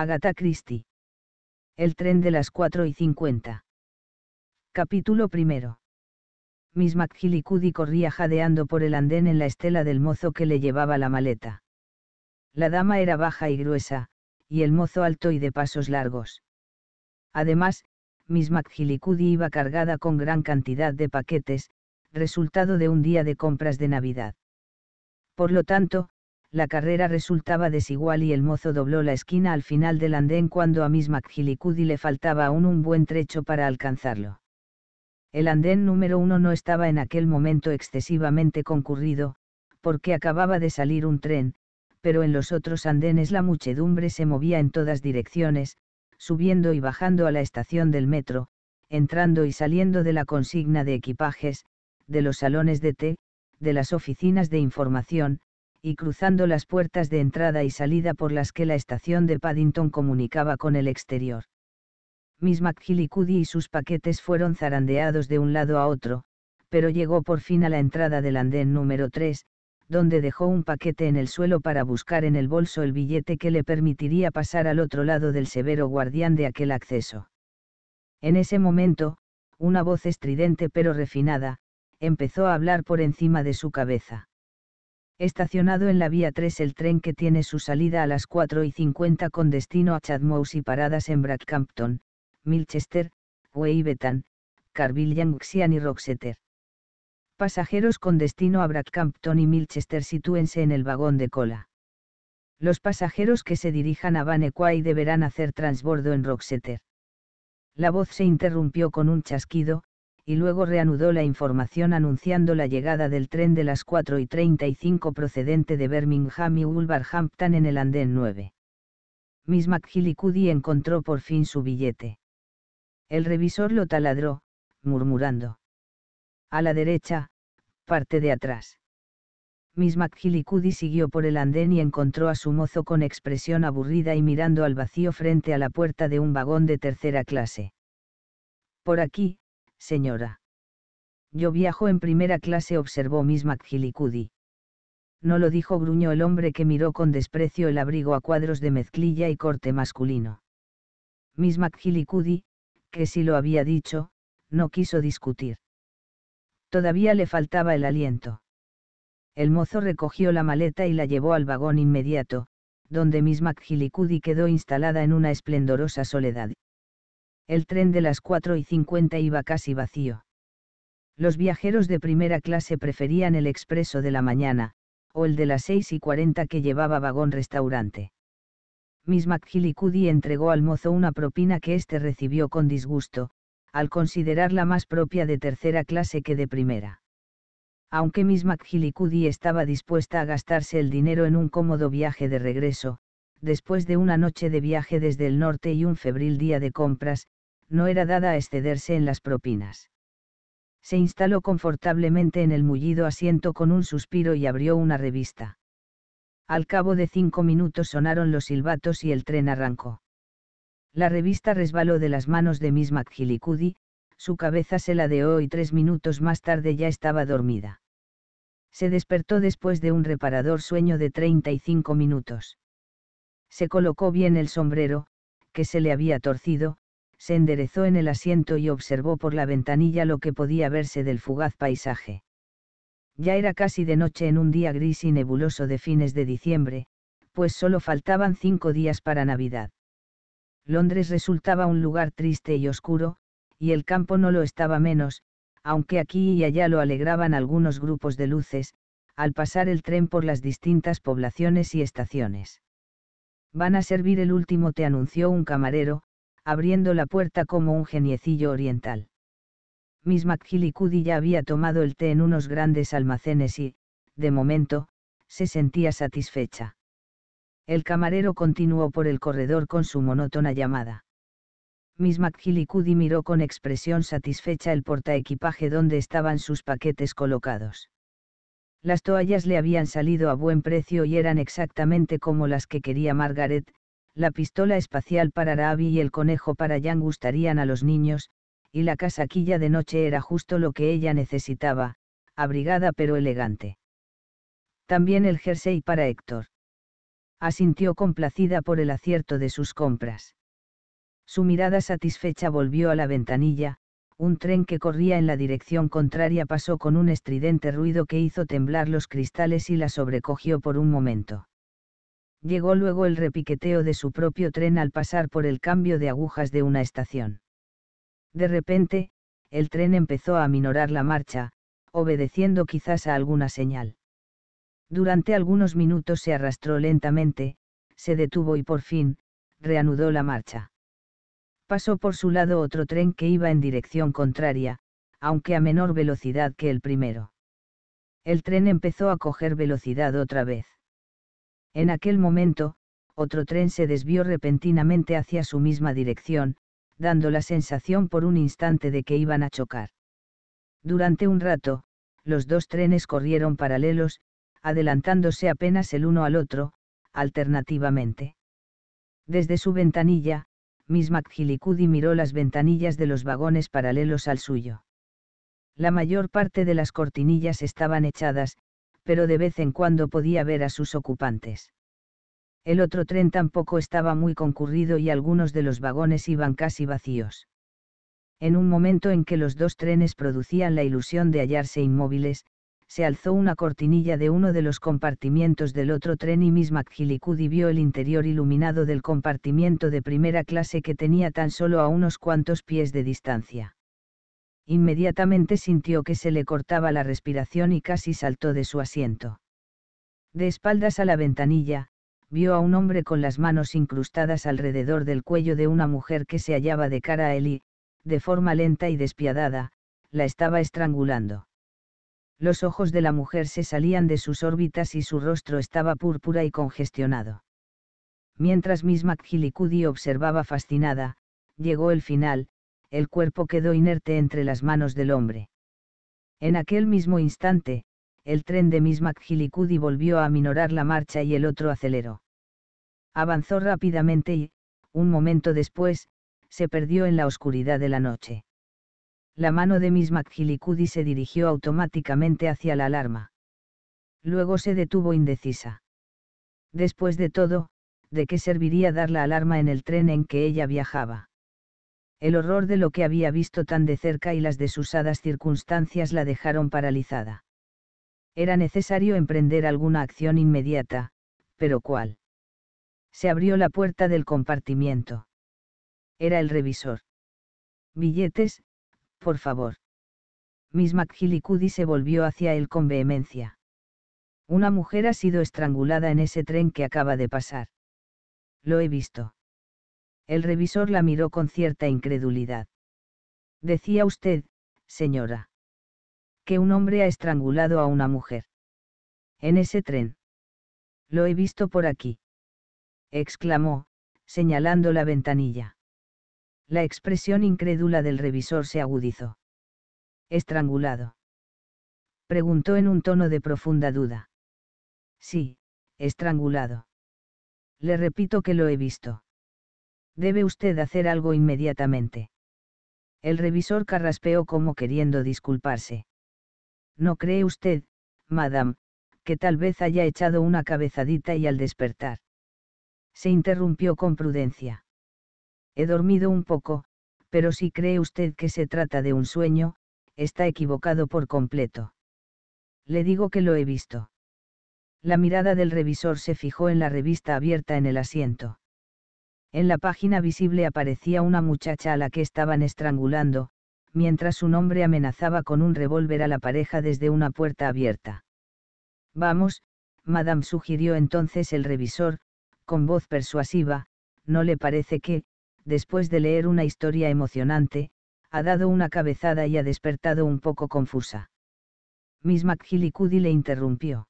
Agatha Christie. El tren de las 4 y 50. Capítulo primero. Miss McGillicuddy corría jadeando por el andén en la estela del mozo que le llevaba la maleta. La dama era baja y gruesa, y el mozo alto y de pasos largos. Además, Miss McGillicuddy iba cargada con gran cantidad de paquetes, resultado de un día de compras de Navidad. Por lo tanto, la carrera resultaba desigual y el mozo dobló la esquina al final del andén cuando a Miss McGillicuddy le faltaba aún un buen trecho para alcanzarlo. El andén número uno no estaba en aquel momento excesivamente concurrido, porque acababa de salir un tren, pero en los otros andenes la muchedumbre se movía en todas direcciones, subiendo y bajando a la estación del metro, entrando y saliendo de la consigna de equipajes, de los salones de té, de las oficinas de información, y cruzando las puertas de entrada y salida por las que la estación de Paddington comunicaba con el exterior. Miss McGillicuddy y sus paquetes fueron zarandeados de un lado a otro, pero llegó por fin a la entrada del andén número 3, donde dejó un paquete en el suelo para buscar en el bolso el billete que le permitiría pasar al otro lado del severo guardián de aquel acceso. En ese momento, una voz estridente pero refinada, empezó a hablar por encima de su cabeza estacionado en la vía 3 el tren que tiene su salida a las 4 y 50 con destino a Chadmouse y paradas en Brackhampton, Milchester, Weybetan, Carville, yangxian y Roxeter. Pasajeros con destino a Brackhampton y Milchester sitúense en el vagón de cola. Los pasajeros que se dirijan a Banequay deberán hacer transbordo en Roxeter. La voz se interrumpió con un chasquido, y luego reanudó la información anunciando la llegada del tren de las 4 y 35 procedente de Birmingham y Wolverhampton en el andén 9. Miss McGillicuddy encontró por fin su billete. El revisor lo taladró, murmurando. A la derecha, parte de atrás. Miss McGillicuddy siguió por el andén y encontró a su mozo con expresión aburrida y mirando al vacío frente a la puerta de un vagón de tercera clase. Por aquí, señora. Yo viajo en primera clase, observó Miss McGillicuddy. No lo dijo, gruñó el hombre que miró con desprecio el abrigo a cuadros de mezclilla y corte masculino. Miss McGillicuddy, que si lo había dicho, no quiso discutir. Todavía le faltaba el aliento. El mozo recogió la maleta y la llevó al vagón inmediato, donde Miss McGillicuddy quedó instalada en una esplendorosa soledad el tren de las 4 y 50 iba casi vacío. Los viajeros de primera clase preferían el expreso de la mañana, o el de las 6 y 40 que llevaba vagón restaurante. Miss McGillicuddy entregó al mozo una propina que éste recibió con disgusto, al considerarla más propia de tercera clase que de primera. Aunque Miss McGillicuddy estaba dispuesta a gastarse el dinero en un cómodo viaje de regreso, después de una noche de viaje desde el norte y un febril día de compras, no era dada a excederse en las propinas. Se instaló confortablemente en el mullido asiento con un suspiro y abrió una revista. Al cabo de cinco minutos sonaron los silbatos y el tren arrancó. La revista resbaló de las manos de Miss McGillicuddy, su cabeza se la deó y tres minutos más tarde ya estaba dormida. Se despertó después de un reparador sueño de 35 minutos. Se colocó bien el sombrero, que se le había torcido, se enderezó en el asiento y observó por la ventanilla lo que podía verse del fugaz paisaje. Ya era casi de noche en un día gris y nebuloso de fines de diciembre, pues solo faltaban cinco días para Navidad. Londres resultaba un lugar triste y oscuro, y el campo no lo estaba menos, aunque aquí y allá lo alegraban algunos grupos de luces, al pasar el tren por las distintas poblaciones y estaciones. Van a servir el último, te anunció un camarero, abriendo la puerta como un geniecillo oriental. Miss McGillicuddy ya había tomado el té en unos grandes almacenes y, de momento, se sentía satisfecha. El camarero continuó por el corredor con su monótona llamada. Miss McGillicuddy miró con expresión satisfecha el portaequipaje donde estaban sus paquetes colocados. Las toallas le habían salido a buen precio y eran exactamente como las que quería Margaret, la pistola espacial para Ravi y el conejo para Jan gustarían a los niños, y la casaquilla de noche era justo lo que ella necesitaba, abrigada pero elegante. También el jersey para Héctor. Asintió complacida por el acierto de sus compras. Su mirada satisfecha volvió a la ventanilla, un tren que corría en la dirección contraria pasó con un estridente ruido que hizo temblar los cristales y la sobrecogió por un momento llegó luego el repiqueteo de su propio tren al pasar por el cambio de agujas de una estación. De repente, el tren empezó a aminorar la marcha, obedeciendo quizás a alguna señal. Durante algunos minutos se arrastró lentamente, se detuvo y por fin, reanudó la marcha. Pasó por su lado otro tren que iba en dirección contraria, aunque a menor velocidad que el primero. El tren empezó a coger velocidad otra vez. En aquel momento, otro tren se desvió repentinamente hacia su misma dirección, dando la sensación por un instante de que iban a chocar. Durante un rato, los dos trenes corrieron paralelos, adelantándose apenas el uno al otro, alternativamente. Desde su ventanilla, Miss McGillicuddy miró las ventanillas de los vagones paralelos al suyo. La mayor parte de las cortinillas estaban echadas, pero de vez en cuando podía ver a sus ocupantes. El otro tren tampoco estaba muy concurrido y algunos de los vagones iban casi vacíos. En un momento en que los dos trenes producían la ilusión de hallarse inmóviles, se alzó una cortinilla de uno de los compartimientos del otro tren y Miss McGillicuddy vio el interior iluminado del compartimiento de primera clase que tenía tan solo a unos cuantos pies de distancia inmediatamente sintió que se le cortaba la respiración y casi saltó de su asiento. De espaldas a la ventanilla, vio a un hombre con las manos incrustadas alrededor del cuello de una mujer que se hallaba de cara a él y, de forma lenta y despiadada, la estaba estrangulando. Los ojos de la mujer se salían de sus órbitas y su rostro estaba púrpura y congestionado. Mientras Miss McGillicuddy observaba fascinada, llegó el final, el cuerpo quedó inerte entre las manos del hombre. En aquel mismo instante, el tren de Miss McGillicuddy volvió a aminorar la marcha y el otro aceleró. Avanzó rápidamente y, un momento después, se perdió en la oscuridad de la noche. La mano de Miss McGillicuddy se dirigió automáticamente hacia la alarma. Luego se detuvo indecisa. Después de todo, ¿de qué serviría dar la alarma en el tren en que ella viajaba? El horror de lo que había visto tan de cerca y las desusadas circunstancias la dejaron paralizada. Era necesario emprender alguna acción inmediata, pero ¿cuál? Se abrió la puerta del compartimiento. Era el revisor. Billetes, por favor. Miss McGillicuddy se volvió hacia él con vehemencia. Una mujer ha sido estrangulada en ese tren que acaba de pasar. Lo he visto. El revisor la miró con cierta incredulidad. Decía usted, señora, que un hombre ha estrangulado a una mujer. En ese tren. Lo he visto por aquí. Exclamó, señalando la ventanilla. La expresión incrédula del revisor se agudizó. ¿Estrangulado? Preguntó en un tono de profunda duda. Sí, estrangulado. Le repito que lo he visto. Debe usted hacer algo inmediatamente. El revisor carraspeó como queriendo disculparse. ¿No cree usted, madame, que tal vez haya echado una cabezadita y al despertar? Se interrumpió con prudencia. He dormido un poco, pero si cree usted que se trata de un sueño, está equivocado por completo. Le digo que lo he visto. La mirada del revisor se fijó en la revista abierta en el asiento. En la página visible aparecía una muchacha a la que estaban estrangulando, mientras un hombre amenazaba con un revólver a la pareja desde una puerta abierta. Vamos, Madame sugirió entonces el revisor, con voz persuasiva, ¿no le parece que, después de leer una historia emocionante, ha dado una cabezada y ha despertado un poco confusa? Miss McGillicuddy le interrumpió.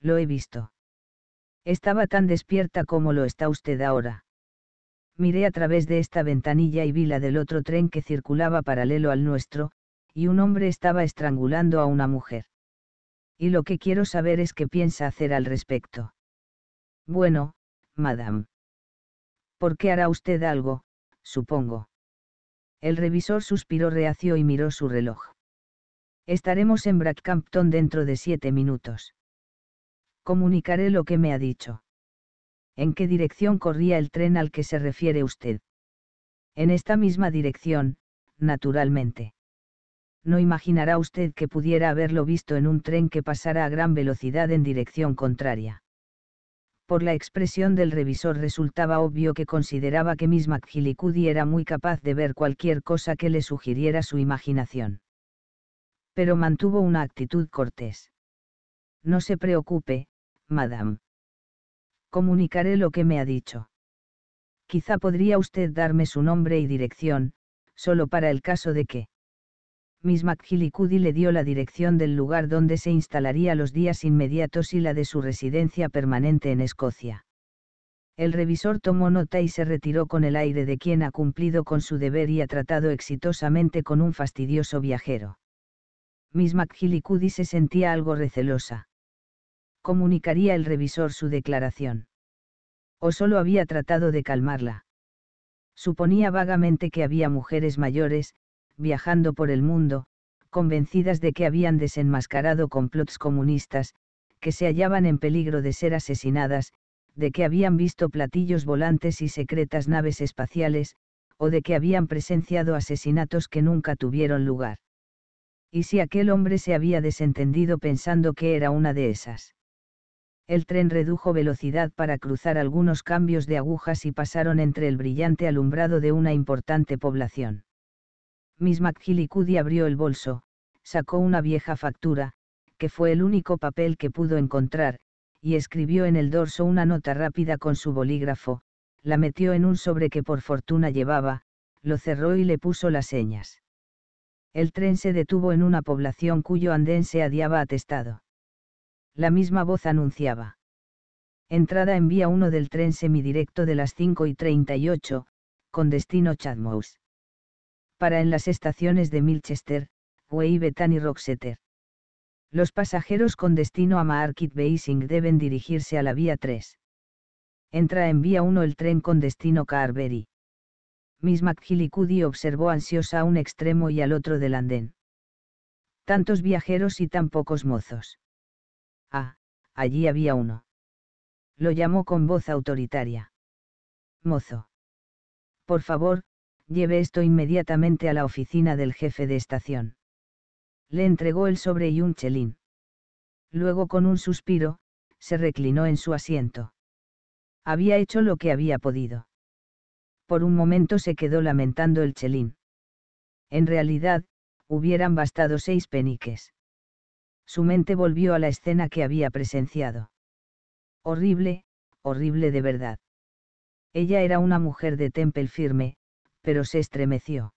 Lo he visto. Estaba tan despierta como lo está usted ahora miré a través de esta ventanilla y vi la del otro tren que circulaba paralelo al nuestro, y un hombre estaba estrangulando a una mujer. Y lo que quiero saber es qué piensa hacer al respecto. Bueno, madame. ¿Por qué hará usted algo, supongo? El revisor suspiró reacio y miró su reloj. Estaremos en Brackhampton dentro de siete minutos. Comunicaré lo que me ha dicho. ¿En qué dirección corría el tren al que se refiere usted? En esta misma dirección, naturalmente. No imaginará usted que pudiera haberlo visto en un tren que pasara a gran velocidad en dirección contraria. Por la expresión del revisor resultaba obvio que consideraba que Miss McGillicuddy era muy capaz de ver cualquier cosa que le sugiriera su imaginación. Pero mantuvo una actitud cortés. No se preocupe, madame comunicaré lo que me ha dicho. Quizá podría usted darme su nombre y dirección, solo para el caso de que. Miss McGillicuddy le dio la dirección del lugar donde se instalaría los días inmediatos y la de su residencia permanente en Escocia. El revisor tomó nota y se retiró con el aire de quien ha cumplido con su deber y ha tratado exitosamente con un fastidioso viajero. Miss McGillicuddy se sentía algo recelosa comunicaría el revisor su declaración. O solo había tratado de calmarla. Suponía vagamente que había mujeres mayores, viajando por el mundo, convencidas de que habían desenmascarado complots comunistas, que se hallaban en peligro de ser asesinadas, de que habían visto platillos volantes y secretas naves espaciales, o de que habían presenciado asesinatos que nunca tuvieron lugar. ¿Y si aquel hombre se había desentendido pensando que era una de esas? el tren redujo velocidad para cruzar algunos cambios de agujas y pasaron entre el brillante alumbrado de una importante población. Miss McGillicuddy abrió el bolso, sacó una vieja factura, que fue el único papel que pudo encontrar, y escribió en el dorso una nota rápida con su bolígrafo, la metió en un sobre que por fortuna llevaba, lo cerró y le puso las señas. El tren se detuvo en una población cuyo andén se adiaba atestado la misma voz anunciaba. Entrada en vía 1 del tren semidirecto de las 5 y 38, con destino Chadmouse. Para en las estaciones de Milchester, Way, y Roxeter. Los pasajeros con destino a Market Basing deben dirigirse a la vía 3. Entra en vía 1 el tren con destino Carberry. Miss McGillicuddy observó ansiosa a un extremo y al otro del andén. Tantos viajeros y tan pocos mozos. Ah, allí había uno. Lo llamó con voz autoritaria. Mozo. Por favor, lleve esto inmediatamente a la oficina del jefe de estación. Le entregó el sobre y un chelín. Luego con un suspiro, se reclinó en su asiento. Había hecho lo que había podido. Por un momento se quedó lamentando el chelín. En realidad, hubieran bastado seis peniques su mente volvió a la escena que había presenciado. Horrible, horrible de verdad. Ella era una mujer de temple firme, pero se estremeció.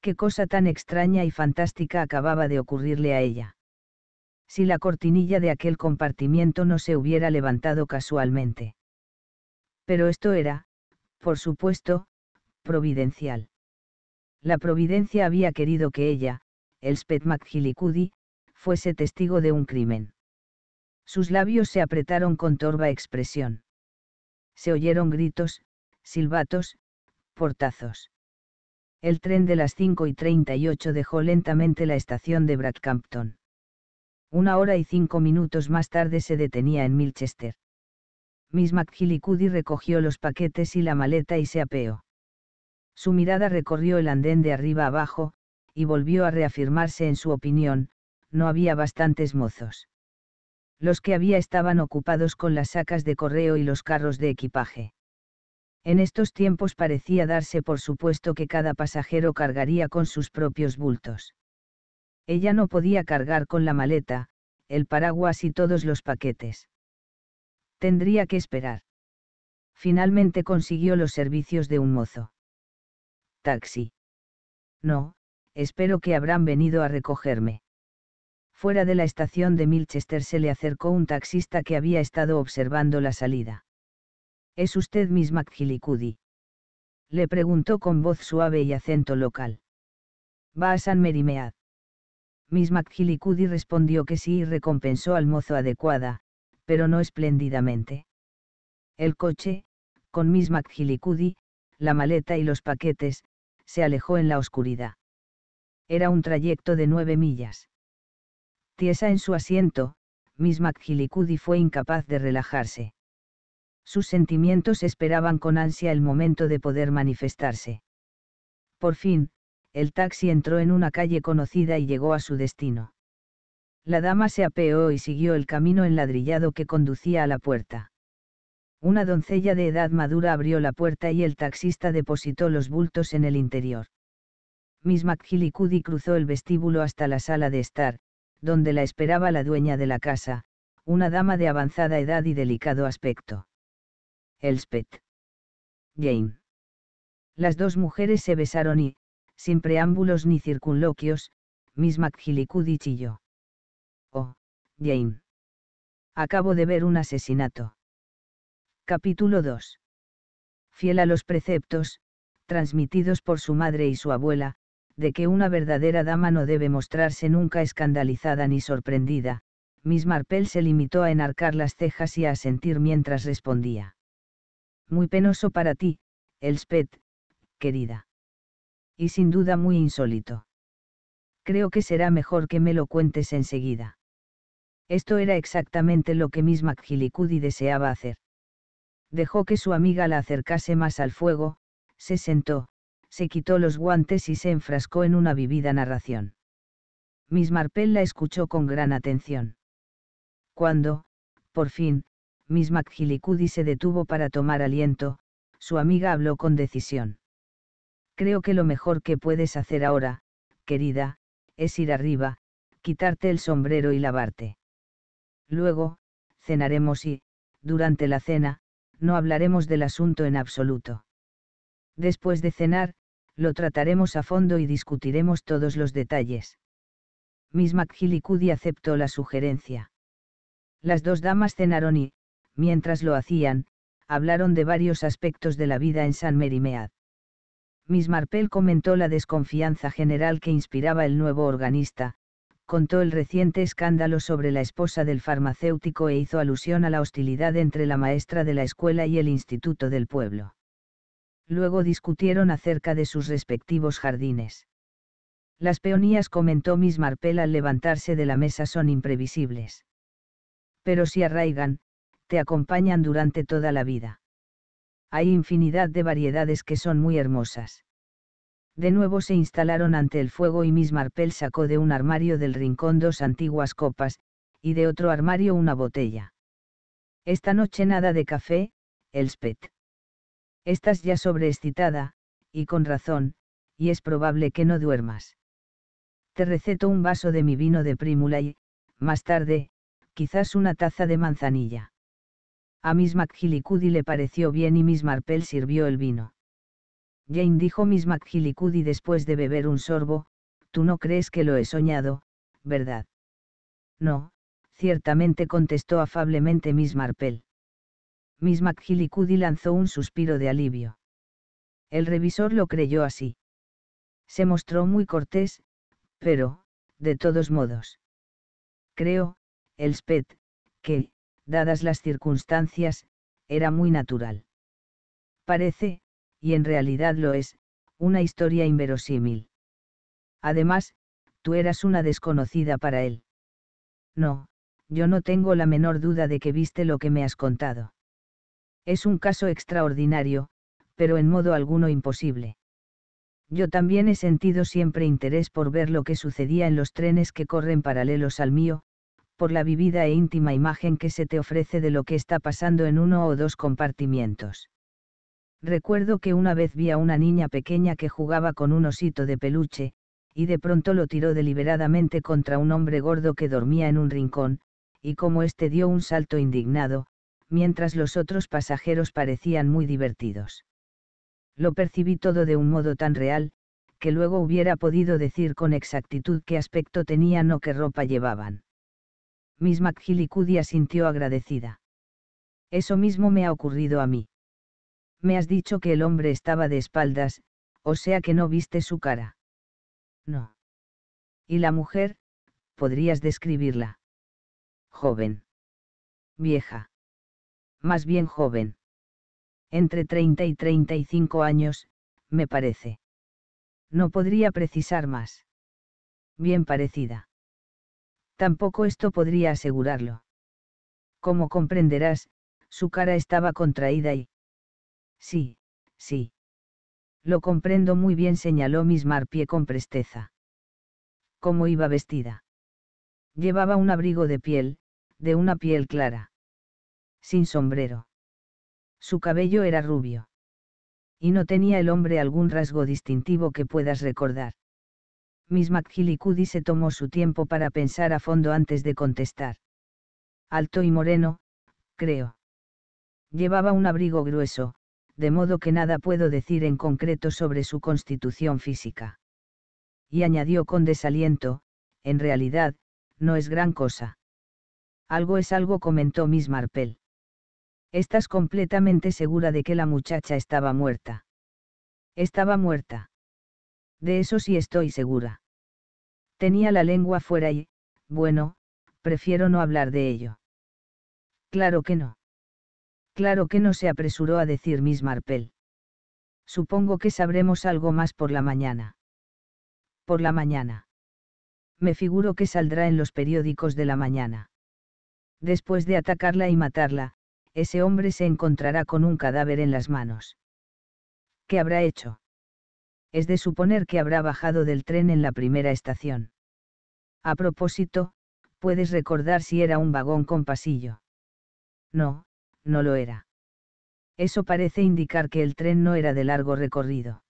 Qué cosa tan extraña y fantástica acababa de ocurrirle a ella. Si la cortinilla de aquel compartimiento no se hubiera levantado casualmente. Pero esto era, por supuesto, providencial. La providencia había querido que ella, Elspeth McGillicuddy, fuese testigo de un crimen. Sus labios se apretaron con torva expresión. Se oyeron gritos, silbatos, portazos. El tren de las 5 y 38 dejó lentamente la estación de Bradcampton. Una hora y cinco minutos más tarde se detenía en Milchester. Miss McGillicuddy recogió los paquetes y la maleta y se apeó. Su mirada recorrió el andén de arriba abajo, y volvió a reafirmarse en su opinión, no había bastantes mozos. Los que había estaban ocupados con las sacas de correo y los carros de equipaje. En estos tiempos parecía darse por supuesto que cada pasajero cargaría con sus propios bultos. Ella no podía cargar con la maleta, el paraguas y todos los paquetes. Tendría que esperar. Finalmente consiguió los servicios de un mozo. Taxi. No, espero que habrán venido a recogerme. Fuera de la estación de Milchester se le acercó un taxista que había estado observando la salida. ¿Es usted Miss McGillicuddy? Le preguntó con voz suave y acento local. ¿Va a San Merimead? Miss McGillicuddy respondió que sí y recompensó al mozo adecuada, pero no espléndidamente. El coche, con Miss McGillicuddy, la maleta y los paquetes, se alejó en la oscuridad. Era un trayecto de nueve millas. Tiesa en su asiento, Miss McGillicuddy fue incapaz de relajarse. Sus sentimientos esperaban con ansia el momento de poder manifestarse. Por fin, el taxi entró en una calle conocida y llegó a su destino. La dama se apeó y siguió el camino enladrillado que conducía a la puerta. Una doncella de edad madura abrió la puerta y el taxista depositó los bultos en el interior. Miss McGillicuddy cruzó el vestíbulo hasta la sala de estar, donde la esperaba la dueña de la casa, una dama de avanzada edad y delicado aspecto. Elspeth. Jane. Las dos mujeres se besaron y, sin preámbulos ni circunloquios, Miss McGillicuddy chilló. Oh, Jane. Acabo de ver un asesinato. Capítulo 2. Fiel a los preceptos, transmitidos por su madre y su abuela, de que una verdadera dama no debe mostrarse nunca escandalizada ni sorprendida, Miss Marple se limitó a enarcar las cejas y a asentir mientras respondía. Muy penoso para ti, Elspeth, querida. Y sin duda muy insólito. Creo que será mejor que me lo cuentes enseguida. Esto era exactamente lo que Miss McGillicuddy deseaba hacer. Dejó que su amiga la acercase más al fuego, se sentó, se quitó los guantes y se enfrascó en una vivida narración. Miss Marple la escuchó con gran atención. Cuando, por fin, Miss McGillicuddy se detuvo para tomar aliento, su amiga habló con decisión. Creo que lo mejor que puedes hacer ahora, querida, es ir arriba, quitarte el sombrero y lavarte. Luego, cenaremos y, durante la cena, no hablaremos del asunto en absoluto. Después de cenar, lo trataremos a fondo y discutiremos todos los detalles. Miss McGillicuddy aceptó la sugerencia. Las dos damas cenaron y, mientras lo hacían, hablaron de varios aspectos de la vida en San Merimead. Miss Marpel comentó la desconfianza general que inspiraba el nuevo organista, contó el reciente escándalo sobre la esposa del farmacéutico e hizo alusión a la hostilidad entre la maestra de la escuela y el instituto del pueblo. Luego discutieron acerca de sus respectivos jardines. Las peonías, comentó Miss Marple al levantarse de la mesa, son imprevisibles. Pero si arraigan, te acompañan durante toda la vida. Hay infinidad de variedades que son muy hermosas. De nuevo se instalaron ante el fuego y Miss Marple sacó de un armario del rincón dos antiguas copas, y de otro armario una botella. Esta noche nada de café, Elspeth. Estás ya sobreexcitada, y con razón, y es probable que no duermas. Te receto un vaso de mi vino de primula y, más tarde, quizás una taza de manzanilla. A Miss McGillicuddy le pareció bien y Miss Marple sirvió el vino. Jane dijo Miss McGillicuddy después de beber un sorbo, tú no crees que lo he soñado, ¿verdad? No, ciertamente contestó afablemente Miss Marple. Miss McGillicuddy lanzó un suspiro de alivio. El revisor lo creyó así. Se mostró muy cortés, pero, de todos modos. Creo, Elspeth, que, dadas las circunstancias, era muy natural. Parece, y en realidad lo es, una historia inverosímil. Además, tú eras una desconocida para él. No, yo no tengo la menor duda de que viste lo que me has contado. Es un caso extraordinario, pero en modo alguno imposible. Yo también he sentido siempre interés por ver lo que sucedía en los trenes que corren paralelos al mío, por la vivida e íntima imagen que se te ofrece de lo que está pasando en uno o dos compartimientos. Recuerdo que una vez vi a una niña pequeña que jugaba con un osito de peluche, y de pronto lo tiró deliberadamente contra un hombre gordo que dormía en un rincón, y como éste dio un salto indignado, mientras los otros pasajeros parecían muy divertidos. Lo percibí todo de un modo tan real, que luego hubiera podido decir con exactitud qué aspecto tenían o qué ropa llevaban. Miss McGillicudia sintió agradecida. Eso mismo me ha ocurrido a mí. Me has dicho que el hombre estaba de espaldas, o sea que no viste su cara. No. ¿Y la mujer? ¿Podrías describirla? Joven. Vieja más bien joven. Entre 30 y 35 años, me parece. No podría precisar más. Bien parecida. Tampoco esto podría asegurarlo. Como comprenderás, su cara estaba contraída y... Sí, sí. Lo comprendo muy bien, señaló Miss Marpie con presteza. ¿Cómo iba vestida? Llevaba un abrigo de piel, de una piel clara sin sombrero. Su cabello era rubio. Y no tenía el hombre algún rasgo distintivo que puedas recordar. Miss McGillicuddy se tomó su tiempo para pensar a fondo antes de contestar. Alto y moreno, creo. Llevaba un abrigo grueso, de modo que nada puedo decir en concreto sobre su constitución física. Y añadió con desaliento, en realidad, no es gran cosa. Algo es algo comentó Miss Marple. Estás completamente segura de que la muchacha estaba muerta. Estaba muerta. De eso sí estoy segura. Tenía la lengua fuera y, bueno, prefiero no hablar de ello. Claro que no. Claro que no se apresuró a decir Miss Marpel. Supongo que sabremos algo más por la mañana. Por la mañana. Me figuro que saldrá en los periódicos de la mañana. Después de atacarla y matarla, ese hombre se encontrará con un cadáver en las manos. ¿Qué habrá hecho? Es de suponer que habrá bajado del tren en la primera estación. A propósito, puedes recordar si era un vagón con pasillo. No, no lo era. Eso parece indicar que el tren no era de largo recorrido.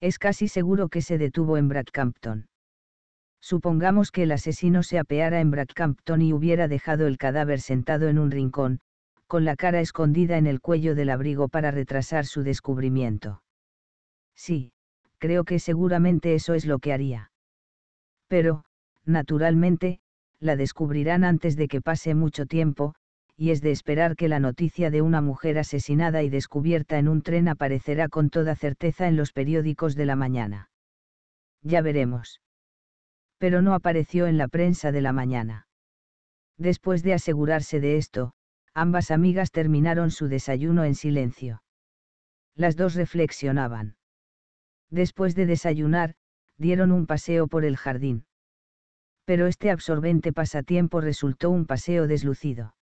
Es casi seguro que se detuvo en Bradcampton. Supongamos que el asesino se apeara en Bradcampton y hubiera dejado el cadáver sentado en un rincón, con la cara escondida en el cuello del abrigo para retrasar su descubrimiento. Sí, creo que seguramente eso es lo que haría. Pero, naturalmente, la descubrirán antes de que pase mucho tiempo, y es de esperar que la noticia de una mujer asesinada y descubierta en un tren aparecerá con toda certeza en los periódicos de la mañana. Ya veremos. Pero no apareció en la prensa de la mañana. Después de asegurarse de esto, Ambas amigas terminaron su desayuno en silencio. Las dos reflexionaban. Después de desayunar, dieron un paseo por el jardín. Pero este absorbente pasatiempo resultó un paseo deslucido.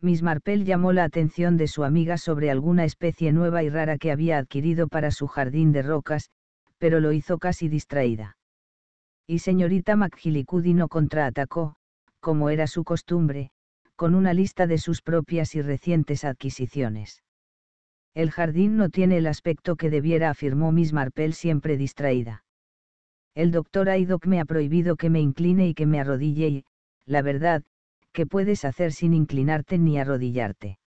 Miss Marple llamó la atención de su amiga sobre alguna especie nueva y rara que había adquirido para su jardín de rocas, pero lo hizo casi distraída. Y señorita McGillicuddy no contraatacó, como era su costumbre, con una lista de sus propias y recientes adquisiciones. El jardín no tiene el aspecto que debiera, afirmó Miss Marple siempre distraída. El doctor Aidoc me ha prohibido que me incline y que me arrodille y, la verdad, que puedes hacer sin inclinarte ni arrodillarte.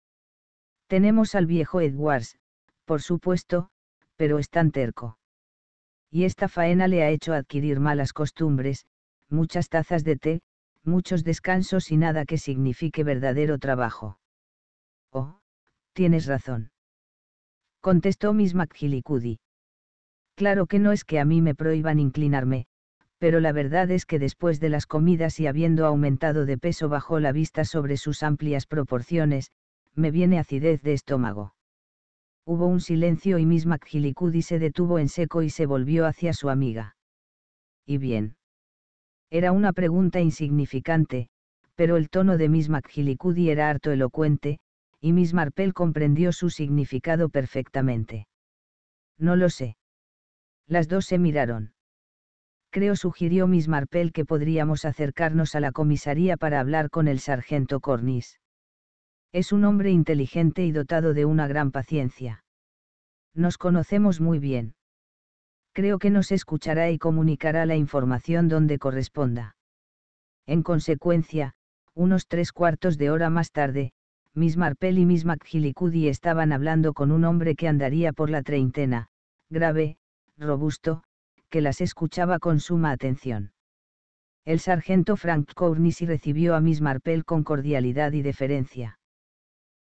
Tenemos al viejo Edwards, por supuesto, pero es tan terco. Y esta faena le ha hecho adquirir malas costumbres, muchas tazas de té, muchos descansos y nada que signifique verdadero trabajo. Oh, tienes razón. Contestó Miss McGillicuddy. Claro que no es que a mí me prohíban inclinarme, pero la verdad es que después de las comidas y habiendo aumentado de peso bajo la vista sobre sus amplias proporciones, me viene acidez de estómago. Hubo un silencio y Miss McGillicuddy se detuvo en seco y se volvió hacia su amiga. ¿Y bien? Era una pregunta insignificante, pero el tono de Miss McGillicuddy era harto elocuente, y Miss Marple comprendió su significado perfectamente. No lo sé. Las dos se miraron. Creo, sugirió Miss Marple, que podríamos acercarnos a la comisaría para hablar con el sargento Cornish. Es un hombre inteligente y dotado de una gran paciencia. Nos conocemos muy bien creo que nos escuchará y comunicará la información donde corresponda. En consecuencia, unos tres cuartos de hora más tarde, Miss Marple y Miss McGillicuddy estaban hablando con un hombre que andaría por la treintena, grave, robusto, que las escuchaba con suma atención. El sargento Frank si recibió a Miss Marple con cordialidad y deferencia.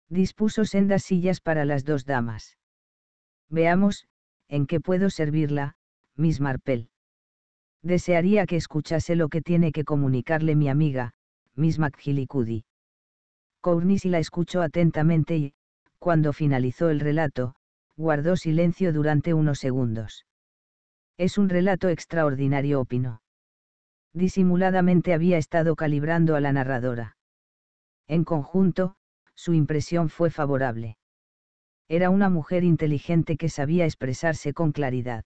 Dispuso sendas sillas para las dos damas. Veamos, en qué puedo servirla, Miss Marple. Desearía que escuchase lo que tiene que comunicarle mi amiga, Miss McGillicuddy. Cournisy la escuchó atentamente y, cuando finalizó el relato, guardó silencio durante unos segundos. Es un relato extraordinario, opinó. Disimuladamente había estado calibrando a la narradora. En conjunto, su impresión fue favorable. Era una mujer inteligente que sabía expresarse con claridad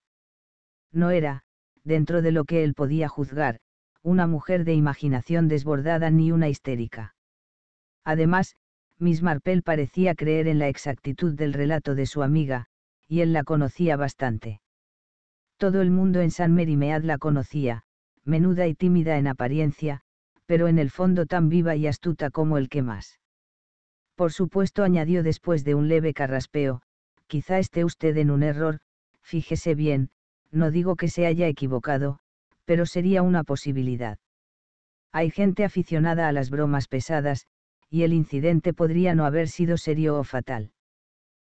no era, dentro de lo que él podía juzgar, una mujer de imaginación desbordada ni una histérica. Además, Miss Marple parecía creer en la exactitud del relato de su amiga, y él la conocía bastante. Todo el mundo en San Merimead la conocía, menuda y tímida en apariencia, pero en el fondo tan viva y astuta como el que más. Por supuesto, añadió después de un leve carraspeo, quizá esté usted en un error, fíjese bien, no digo que se haya equivocado, pero sería una posibilidad. Hay gente aficionada a las bromas pesadas, y el incidente podría no haber sido serio o fatal.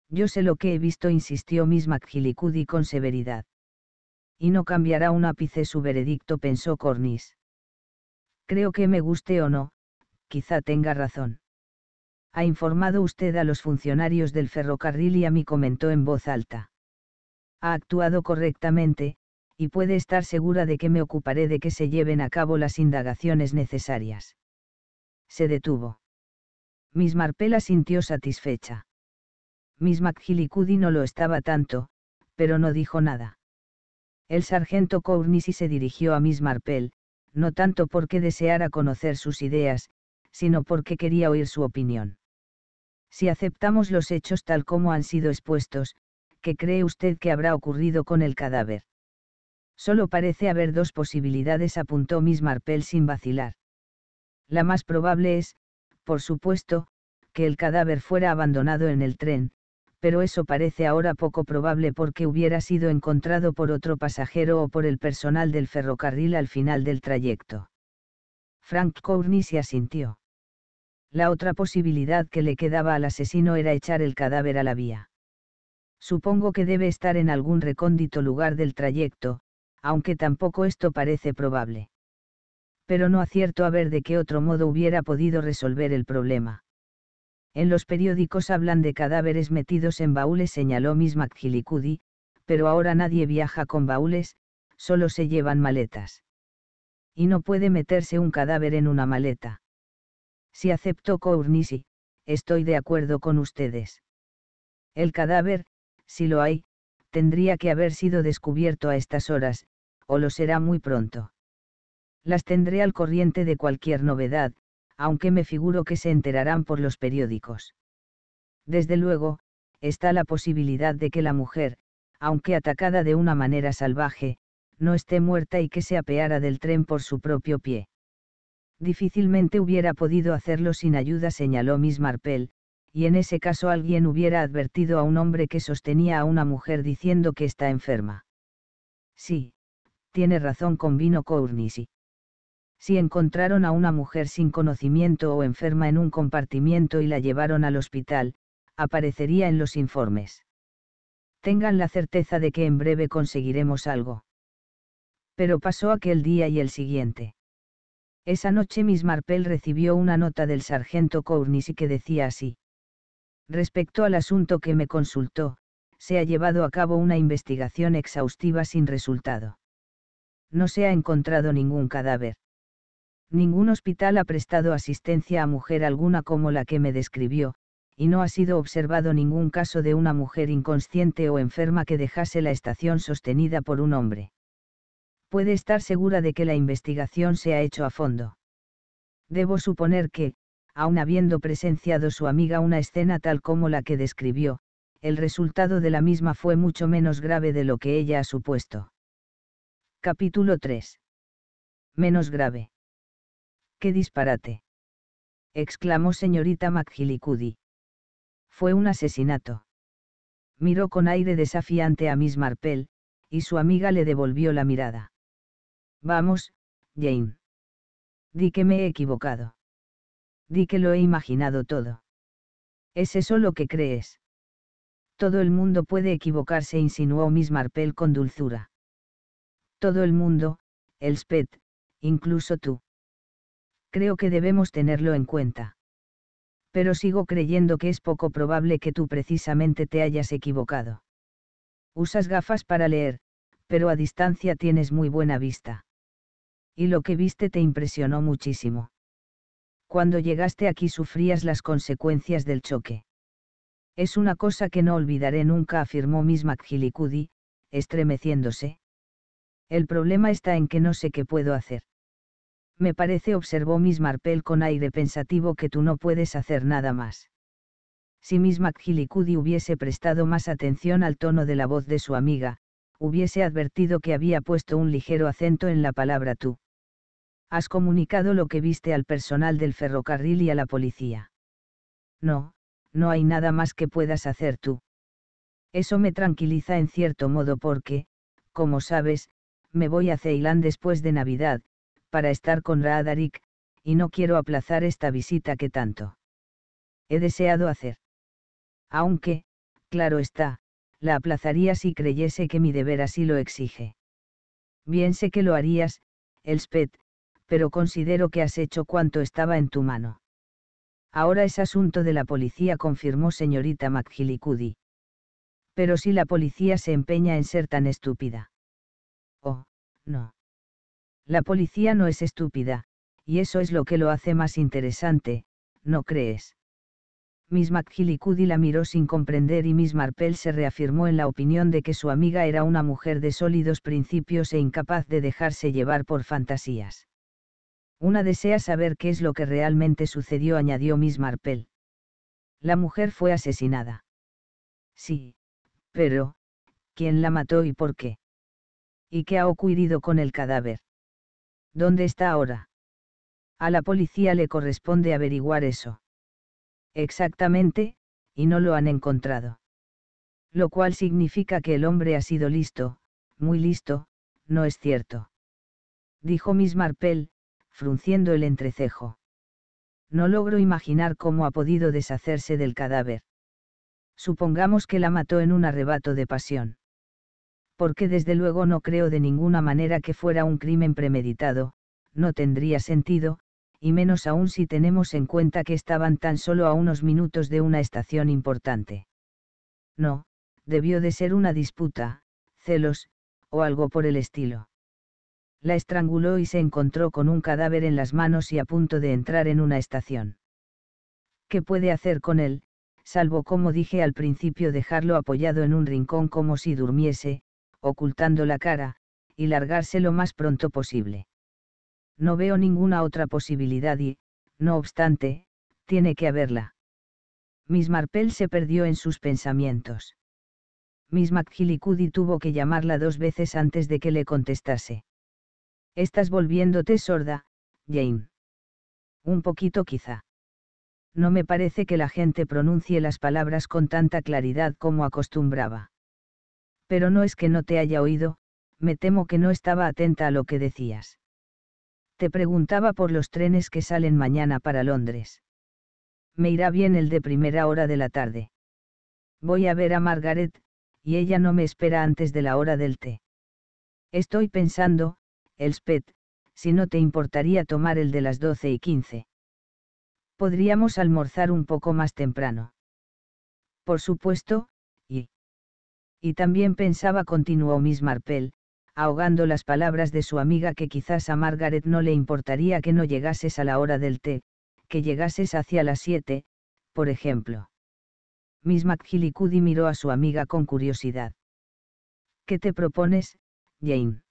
Yo sé lo que he visto, insistió Miss macgillicuddy con severidad. Y no cambiará un ápice su veredicto, pensó Cornish. Creo que me guste o no, quizá tenga razón. Ha informado usted a los funcionarios del ferrocarril y a mí comentó en voz alta ha actuado correctamente, y puede estar segura de que me ocuparé de que se lleven a cabo las indagaciones necesarias. Se detuvo. Miss Marpella sintió satisfecha. Miss McGillicuddy no lo estaba tanto, pero no dijo nada. El sargento Cournisi se dirigió a Miss Marpell, no tanto porque deseara conocer sus ideas, sino porque quería oír su opinión. Si aceptamos los hechos tal como han sido expuestos, ¿qué cree usted que habrá ocurrido con el cadáver? Solo parece haber dos posibilidades, apuntó Miss Marple sin vacilar. La más probable es, por supuesto, que el cadáver fuera abandonado en el tren, pero eso parece ahora poco probable porque hubiera sido encontrado por otro pasajero o por el personal del ferrocarril al final del trayecto. Frank Courtney se asintió. La otra posibilidad que le quedaba al asesino era echar el cadáver a la vía. Supongo que debe estar en algún recóndito lugar del trayecto, aunque tampoco esto parece probable. Pero no acierto a ver de qué otro modo hubiera podido resolver el problema. En los periódicos hablan de cadáveres metidos en baúles, señaló Miss McGillicuddy, pero ahora nadie viaja con baúles, solo se llevan maletas. Y no puede meterse un cadáver en una maleta. Si acepto Cournisi, estoy de acuerdo con ustedes. El cadáver, si lo hay, tendría que haber sido descubierto a estas horas, o lo será muy pronto. Las tendré al corriente de cualquier novedad, aunque me figuro que se enterarán por los periódicos. Desde luego, está la posibilidad de que la mujer, aunque atacada de una manera salvaje, no esté muerta y que se apeara del tren por su propio pie. Difícilmente hubiera podido hacerlo sin ayuda, señaló Miss Marpell, y en ese caso alguien hubiera advertido a un hombre que sostenía a una mujer diciendo que está enferma. Sí, tiene razón con Vino Si encontraron a una mujer sin conocimiento o enferma en un compartimiento y la llevaron al hospital, aparecería en los informes. Tengan la certeza de que en breve conseguiremos algo. Pero pasó aquel día y el siguiente. Esa noche Miss Marple recibió una nota del sargento Cournisi que decía así. Respecto al asunto que me consultó, se ha llevado a cabo una investigación exhaustiva sin resultado. No se ha encontrado ningún cadáver. Ningún hospital ha prestado asistencia a mujer alguna como la que me describió, y no ha sido observado ningún caso de una mujer inconsciente o enferma que dejase la estación sostenida por un hombre. Puede estar segura de que la investigación se ha hecho a fondo. Debo suponer que, aun habiendo presenciado su amiga una escena tal como la que describió, el resultado de la misma fue mucho menos grave de lo que ella ha supuesto. Capítulo 3. Menos grave. ¡Qué disparate! exclamó señorita McGillicuddy. Fue un asesinato. Miró con aire desafiante a Miss Marple, y su amiga le devolvió la mirada. Vamos, Jane. Di que me he equivocado di que lo he imaginado todo. ¿Es eso lo que crees? Todo el mundo puede equivocarse, insinuó Miss Marple con dulzura. Todo el mundo, Elspeth, incluso tú. Creo que debemos tenerlo en cuenta. Pero sigo creyendo que es poco probable que tú precisamente te hayas equivocado. Usas gafas para leer, pero a distancia tienes muy buena vista. Y lo que viste te impresionó muchísimo. Cuando llegaste aquí sufrías las consecuencias del choque. Es una cosa que no olvidaré nunca, afirmó Miss McGillicuddy, estremeciéndose. El problema está en que no sé qué puedo hacer. Me parece, observó Miss Marpel con aire pensativo, que tú no puedes hacer nada más. Si Miss McGillicuddy hubiese prestado más atención al tono de la voz de su amiga, hubiese advertido que había puesto un ligero acento en la palabra tú. Has comunicado lo que viste al personal del ferrocarril y a la policía. No, no hay nada más que puedas hacer tú. Eso me tranquiliza en cierto modo porque, como sabes, me voy a Ceilán después de Navidad, para estar con Radarik, y no quiero aplazar esta visita que tanto he deseado hacer. Aunque, claro está, la aplazaría si creyese que mi deber así lo exige. Bien sé que lo harías, Elspeth, pero considero que has hecho cuanto estaba en tu mano. Ahora es asunto de la policía, confirmó señorita McGillicuddy. Pero si la policía se empeña en ser tan estúpida. Oh, no. La policía no es estúpida, y eso es lo que lo hace más interesante, ¿no crees? Miss McGillicuddy la miró sin comprender y Miss Marple se reafirmó en la opinión de que su amiga era una mujer de sólidos principios e incapaz de dejarse llevar por fantasías. Una desea saber qué es lo que realmente sucedió, añadió Miss Marple. La mujer fue asesinada. Sí, pero, ¿quién la mató y por qué? ¿Y qué ha ocurrido con el cadáver? ¿Dónde está ahora? A la policía le corresponde averiguar eso. Exactamente, y no lo han encontrado. Lo cual significa que el hombre ha sido listo, muy listo, no es cierto. Dijo Miss Marple, frunciendo el entrecejo. No logro imaginar cómo ha podido deshacerse del cadáver. Supongamos que la mató en un arrebato de pasión. Porque desde luego no creo de ninguna manera que fuera un crimen premeditado, no tendría sentido, y menos aún si tenemos en cuenta que estaban tan solo a unos minutos de una estación importante. No, debió de ser una disputa, celos, o algo por el estilo la estranguló y se encontró con un cadáver en las manos y a punto de entrar en una estación. ¿Qué puede hacer con él, salvo como dije al principio dejarlo apoyado en un rincón como si durmiese, ocultando la cara, y largarse lo más pronto posible? No veo ninguna otra posibilidad y, no obstante, tiene que haberla. Miss Marple se perdió en sus pensamientos. Miss McGillicuddy tuvo que llamarla dos veces antes de que le contestase. Estás volviéndote sorda, Jane. Un poquito quizá. No me parece que la gente pronuncie las palabras con tanta claridad como acostumbraba. Pero no es que no te haya oído, me temo que no estaba atenta a lo que decías. Te preguntaba por los trenes que salen mañana para Londres. Me irá bien el de primera hora de la tarde. Voy a ver a Margaret, y ella no me espera antes de la hora del té. Estoy pensando, spet, si no te importaría tomar el de las doce y quince. Podríamos almorzar un poco más temprano. Por supuesto, y... Y también pensaba, continuó Miss Marple, ahogando las palabras de su amiga que quizás a Margaret no le importaría que no llegases a la hora del té, que llegases hacia las siete, por ejemplo. Miss McGillicuddy miró a su amiga con curiosidad. ¿Qué te propones, Jane?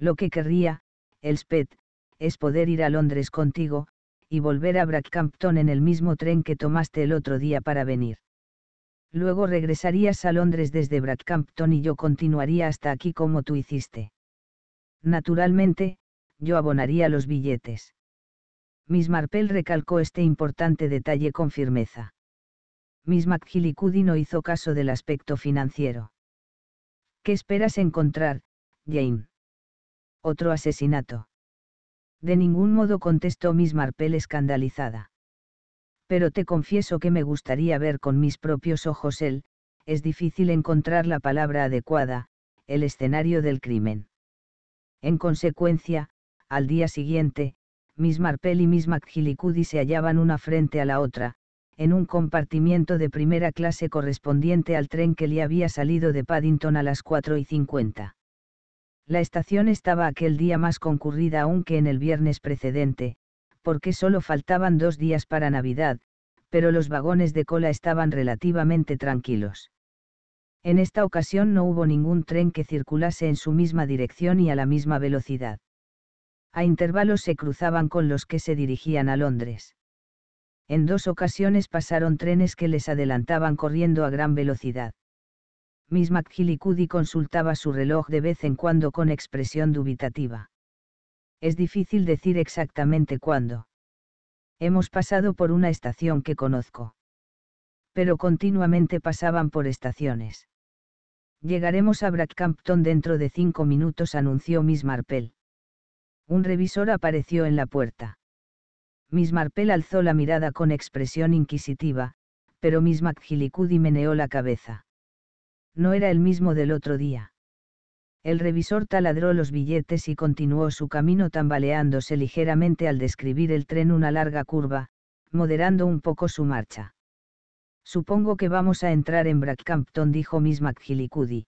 Lo que querría, Elspeth, es poder ir a Londres contigo, y volver a Brackhampton en el mismo tren que tomaste el otro día para venir. Luego regresarías a Londres desde Brackhampton y yo continuaría hasta aquí como tú hiciste. Naturalmente, yo abonaría los billetes. Miss Marple recalcó este importante detalle con firmeza. Miss McGillicuddy no hizo caso del aspecto financiero. ¿Qué esperas encontrar, Jane? Otro asesinato. De ningún modo contestó Miss Marple escandalizada. Pero te confieso que me gustaría ver con mis propios ojos él, es difícil encontrar la palabra adecuada, el escenario del crimen. En consecuencia, al día siguiente, Miss Marple y Miss McGillicuddy se hallaban una frente a la otra, en un compartimiento de primera clase correspondiente al tren que le había salido de Paddington a las 4 y 50. La estación estaba aquel día más concurrida aún que en el viernes precedente, porque solo faltaban dos días para Navidad, pero los vagones de cola estaban relativamente tranquilos. En esta ocasión no hubo ningún tren que circulase en su misma dirección y a la misma velocidad. A intervalos se cruzaban con los que se dirigían a Londres. En dos ocasiones pasaron trenes que les adelantaban corriendo a gran velocidad. Miss McGillicuddy consultaba su reloj de vez en cuando con expresión dubitativa. Es difícil decir exactamente cuándo. Hemos pasado por una estación que conozco. Pero continuamente pasaban por estaciones. Llegaremos a Brackhampton dentro de cinco minutos, anunció Miss Marple. Un revisor apareció en la puerta. Miss Marple alzó la mirada con expresión inquisitiva, pero Miss McGillicuddy meneó la cabeza no era el mismo del otro día. El revisor taladró los billetes y continuó su camino tambaleándose ligeramente al describir el tren una larga curva, moderando un poco su marcha. Supongo que vamos a entrar en Brackhampton, dijo Miss McGillicuddy.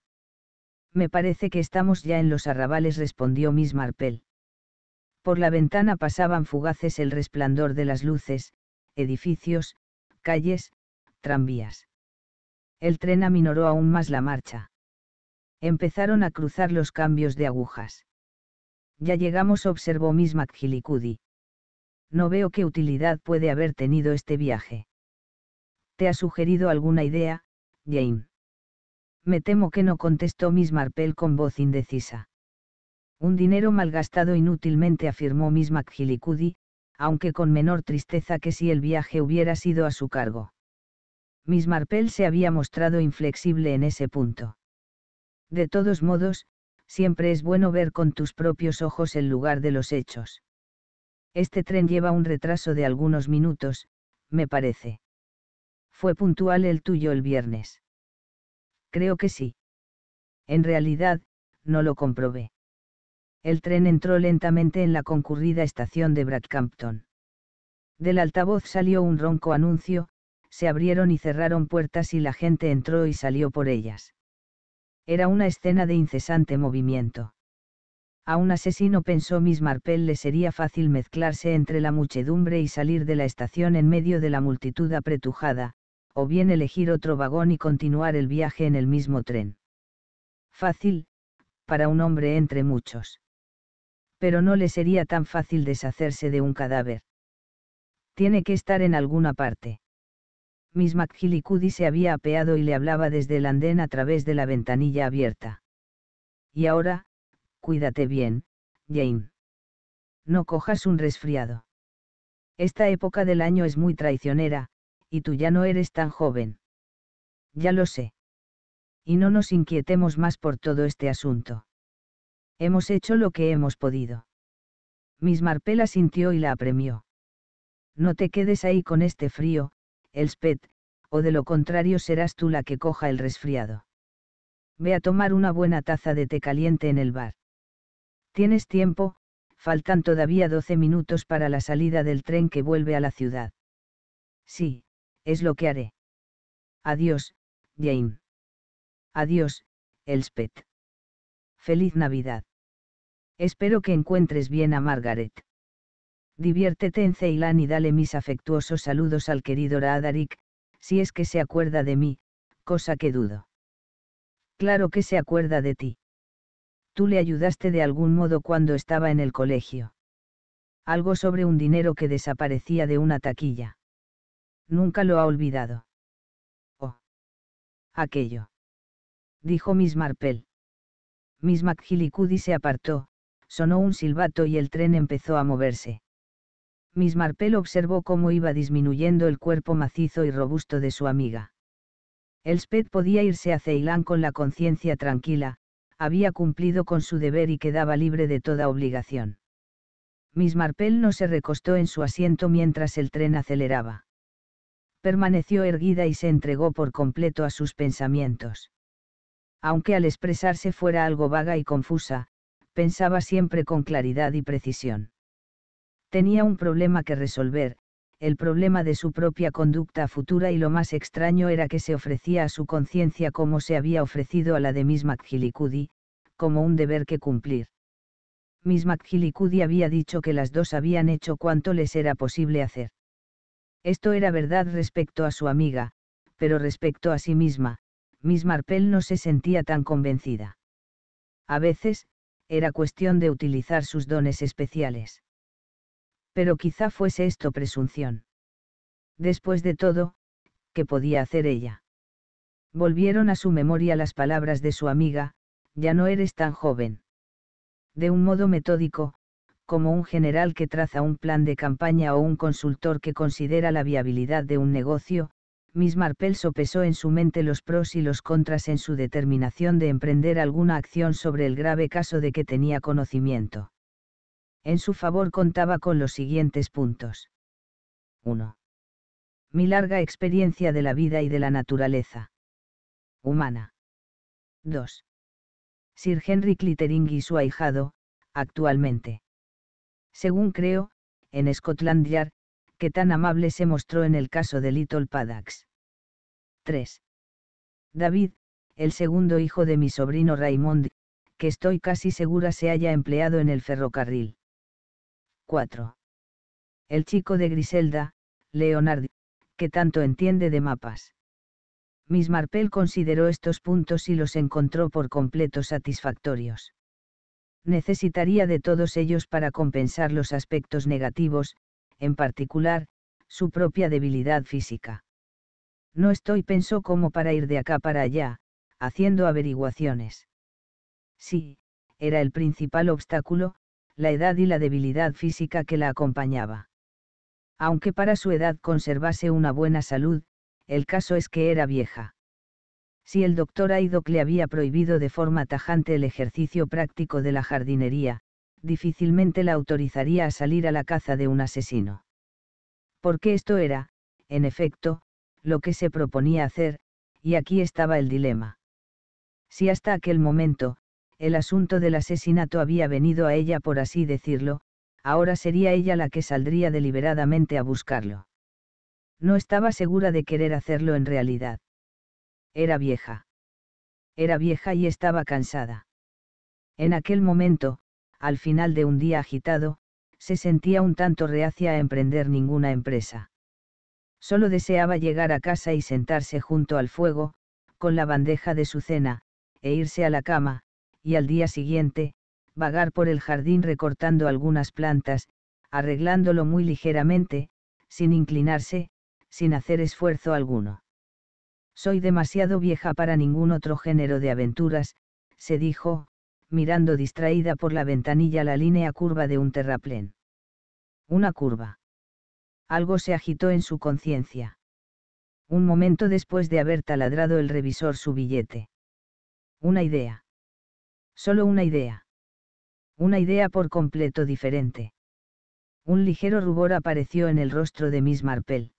Me parece que estamos ya en los arrabales, respondió Miss Marple. Por la ventana pasaban fugaces el resplandor de las luces, edificios, calles, tranvías. El tren aminoró aún más la marcha. Empezaron a cruzar los cambios de agujas. Ya llegamos, observó Miss McGillicuddy. No veo qué utilidad puede haber tenido este viaje. ¿Te ha sugerido alguna idea, Jane? Me temo que no contestó Miss Marple con voz indecisa. Un dinero malgastado inútilmente afirmó Miss McGillicuddy, aunque con menor tristeza que si el viaje hubiera sido a su cargo. Miss Marple se había mostrado inflexible en ese punto. De todos modos, siempre es bueno ver con tus propios ojos el lugar de los hechos. Este tren lleva un retraso de algunos minutos, me parece. ¿Fue puntual el tuyo el viernes? Creo que sí. En realidad, no lo comprobé. El tren entró lentamente en la concurrida estación de Bradcampton. Del altavoz salió un ronco anuncio, se abrieron y cerraron puertas y la gente entró y salió por ellas. Era una escena de incesante movimiento. A un asesino pensó Miss Marple le sería fácil mezclarse entre la muchedumbre y salir de la estación en medio de la multitud apretujada, o bien elegir otro vagón y continuar el viaje en el mismo tren. Fácil, para un hombre entre muchos. Pero no le sería tan fácil deshacerse de un cadáver. Tiene que estar en alguna parte. Miss McGillicuddy se había apeado y le hablaba desde el andén a través de la ventanilla abierta. Y ahora, cuídate bien, Jane. No cojas un resfriado. Esta época del año es muy traicionera, y tú ya no eres tan joven. Ya lo sé. Y no nos inquietemos más por todo este asunto. Hemos hecho lo que hemos podido. Miss Marpela sintió y la apremió. No te quedes ahí con este frío, Elspeth, o de lo contrario serás tú la que coja el resfriado. Ve a tomar una buena taza de té caliente en el bar. Tienes tiempo, faltan todavía 12 minutos para la salida del tren que vuelve a la ciudad. Sí, es lo que haré. Adiós, Jane. Adiós, Elspeth. Feliz Navidad. Espero que encuentres bien a Margaret. Diviértete en Ceilán y dale mis afectuosos saludos al querido Radarik, si es que se acuerda de mí, cosa que dudo. Claro que se acuerda de ti. Tú le ayudaste de algún modo cuando estaba en el colegio. Algo sobre un dinero que desaparecía de una taquilla. Nunca lo ha olvidado. Oh. Aquello. Dijo Miss Marple. Miss McGillicuddy se apartó, sonó un silbato y el tren empezó a moverse. Miss Marple observó cómo iba disminuyendo el cuerpo macizo y robusto de su amiga. Elspeth podía irse a Ceilán con la conciencia tranquila, había cumplido con su deber y quedaba libre de toda obligación. Miss Marple no se recostó en su asiento mientras el tren aceleraba. Permaneció erguida y se entregó por completo a sus pensamientos. Aunque al expresarse fuera algo vaga y confusa, pensaba siempre con claridad y precisión tenía un problema que resolver, el problema de su propia conducta futura y lo más extraño era que se ofrecía a su conciencia como se había ofrecido a la de Miss McGillicuddy, como un deber que cumplir. Miss McGillicuddy había dicho que las dos habían hecho cuanto les era posible hacer. Esto era verdad respecto a su amiga, pero respecto a sí misma, Miss Marple no se sentía tan convencida. A veces, era cuestión de utilizar sus dones especiales pero quizá fuese esto presunción. Después de todo, ¿qué podía hacer ella? Volvieron a su memoria las palabras de su amiga, ya no eres tan joven. De un modo metódico, como un general que traza un plan de campaña o un consultor que considera la viabilidad de un negocio, Miss Marpel sopesó en su mente los pros y los contras en su determinación de emprender alguna acción sobre el grave caso de que tenía conocimiento. En su favor contaba con los siguientes puntos. 1. Mi larga experiencia de la vida y de la naturaleza. Humana. 2. Sir Henry Clittering y su ahijado, actualmente. Según creo, en Scotland Yard, que tan amable se mostró en el caso de Little Padax; 3. David, el segundo hijo de mi sobrino Raymond, que estoy casi segura se haya empleado en el ferrocarril. 4. El chico de Griselda, Leonardo, que tanto entiende de mapas. Miss Marple consideró estos puntos y los encontró por completo satisfactorios. Necesitaría de todos ellos para compensar los aspectos negativos, en particular, su propia debilidad física. No estoy pensó como para ir de acá para allá, haciendo averiguaciones. Sí, era el principal obstáculo, la edad y la debilidad física que la acompañaba. Aunque para su edad conservase una buena salud, el caso es que era vieja. Si el doctor Aidoc le había prohibido de forma tajante el ejercicio práctico de la jardinería, difícilmente la autorizaría a salir a la caza de un asesino. Porque esto era, en efecto, lo que se proponía hacer, y aquí estaba el dilema. Si hasta aquel momento, el asunto del asesinato había venido a ella por así decirlo, ahora sería ella la que saldría deliberadamente a buscarlo. No estaba segura de querer hacerlo en realidad. Era vieja. Era vieja y estaba cansada. En aquel momento, al final de un día agitado, se sentía un tanto reacia a emprender ninguna empresa. Solo deseaba llegar a casa y sentarse junto al fuego, con la bandeja de su cena, e irse a la cama, y al día siguiente, vagar por el jardín recortando algunas plantas, arreglándolo muy ligeramente, sin inclinarse, sin hacer esfuerzo alguno. Soy demasiado vieja para ningún otro género de aventuras, se dijo, mirando distraída por la ventanilla la línea curva de un terraplén. Una curva. Algo se agitó en su conciencia. Un momento después de haber taladrado el revisor su billete. Una idea. Solo una idea. Una idea por completo diferente. Un ligero rubor apareció en el rostro de Miss Marple.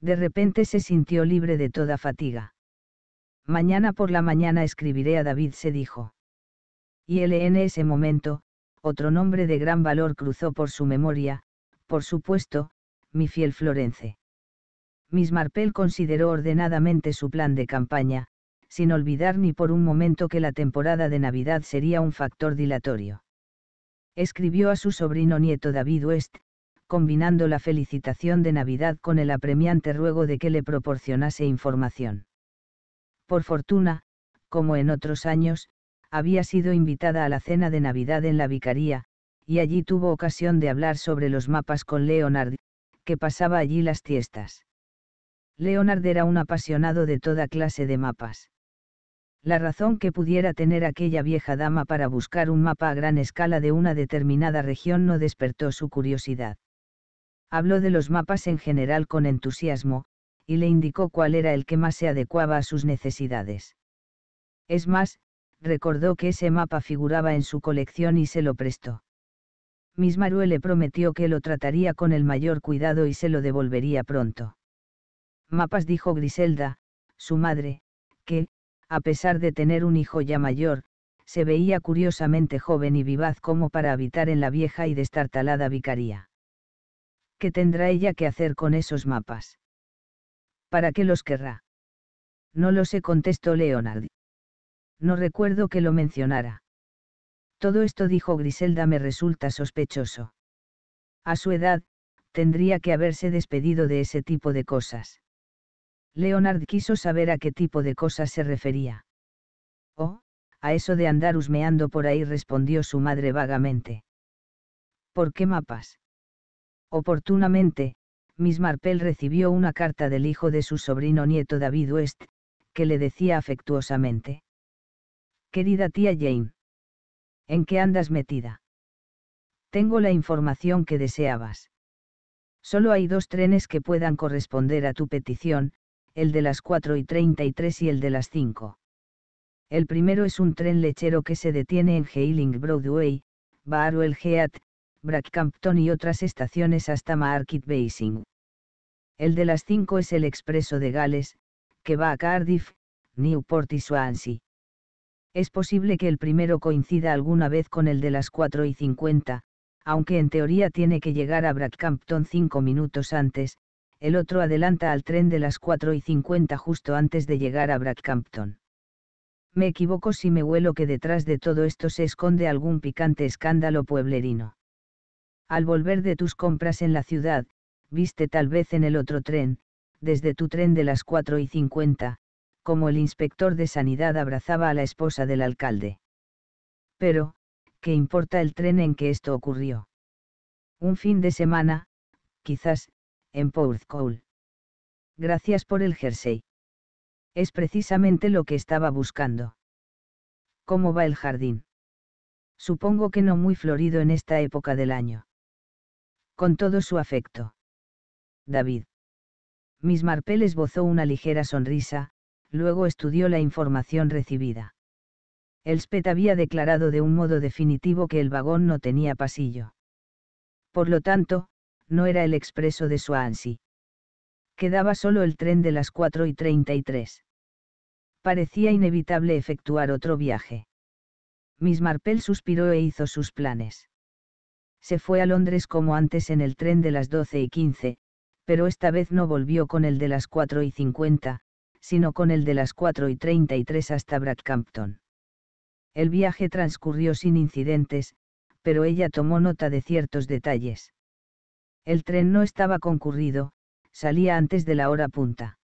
De repente se sintió libre de toda fatiga. Mañana por la mañana escribiré a David, se dijo. Y él en ese momento, otro nombre de gran valor cruzó por su memoria, por supuesto, mi fiel Florence. Miss Marple consideró ordenadamente su plan de campaña, sin olvidar ni por un momento que la temporada de Navidad sería un factor dilatorio. Escribió a su sobrino nieto David West, combinando la felicitación de Navidad con el apremiante ruego de que le proporcionase información. Por fortuna, como en otros años, había sido invitada a la cena de Navidad en la Vicaría, y allí tuvo ocasión de hablar sobre los mapas con Leonard, que pasaba allí las tiestas. Leonard era un apasionado de toda clase de mapas la razón que pudiera tener aquella vieja dama para buscar un mapa a gran escala de una determinada región no despertó su curiosidad. Habló de los mapas en general con entusiasmo, y le indicó cuál era el que más se adecuaba a sus necesidades. Es más, recordó que ese mapa figuraba en su colección y se lo prestó. Miss Marue le prometió que lo trataría con el mayor cuidado y se lo devolvería pronto. Mapas dijo Griselda, su madre, que, a pesar de tener un hijo ya mayor, se veía curiosamente joven y vivaz como para habitar en la vieja y destartalada vicaría. ¿Qué tendrá ella que hacer con esos mapas? ¿Para qué los querrá? No lo sé, contestó Leonard. No recuerdo que lo mencionara. Todo esto, dijo Griselda, me resulta sospechoso. A su edad, tendría que haberse despedido de ese tipo de cosas. Leonard quiso saber a qué tipo de cosas se refería. Oh, a eso de andar husmeando por ahí respondió su madre vagamente. ¿Por qué mapas? Oportunamente, Miss Marple recibió una carta del hijo de su sobrino nieto David West, que le decía afectuosamente. Querida tía Jane. ¿En qué andas metida? Tengo la información que deseabas. Solo hay dos trenes que puedan corresponder a tu petición, el de las 4 y 33 y el de las 5. El primero es un tren lechero que se detiene en Heiling Broadway, Barwell Heath, Brackhampton y otras estaciones hasta Market Basing. El de las 5 es el expreso de Gales, que va a Cardiff, Newport y Swansea. Es posible que el primero coincida alguna vez con el de las 4 y 50, aunque en teoría tiene que llegar a Brackhampton 5 minutos antes, el otro adelanta al tren de las 4 y 50 justo antes de llegar a Brackhampton. Me equivoco si me huelo que detrás de todo esto se esconde algún picante escándalo pueblerino. Al volver de tus compras en la ciudad, viste tal vez en el otro tren, desde tu tren de las 4 y 50, como el inspector de sanidad abrazaba a la esposa del alcalde. Pero, ¿qué importa el tren en que esto ocurrió? Un fin de semana, quizás, en Port Gracias por el jersey. Es precisamente lo que estaba buscando. ¿Cómo va el jardín? Supongo que no muy florido en esta época del año. Con todo su afecto. David. Miss Marple esbozó una ligera sonrisa, luego estudió la información recibida. Elspeth había declarado de un modo definitivo que el vagón no tenía pasillo. Por lo tanto, no era el expreso de Swansea. Quedaba solo el tren de las 4 y 33. Parecía inevitable efectuar otro viaje. Miss Marple suspiró e hizo sus planes. Se fue a Londres como antes en el tren de las 12 y 15, pero esta vez no volvió con el de las 4 y 50, sino con el de las 4 y 33 hasta Bradcampton. El viaje transcurrió sin incidentes, pero ella tomó nota de ciertos detalles. El tren no estaba concurrido, salía antes de la hora punta.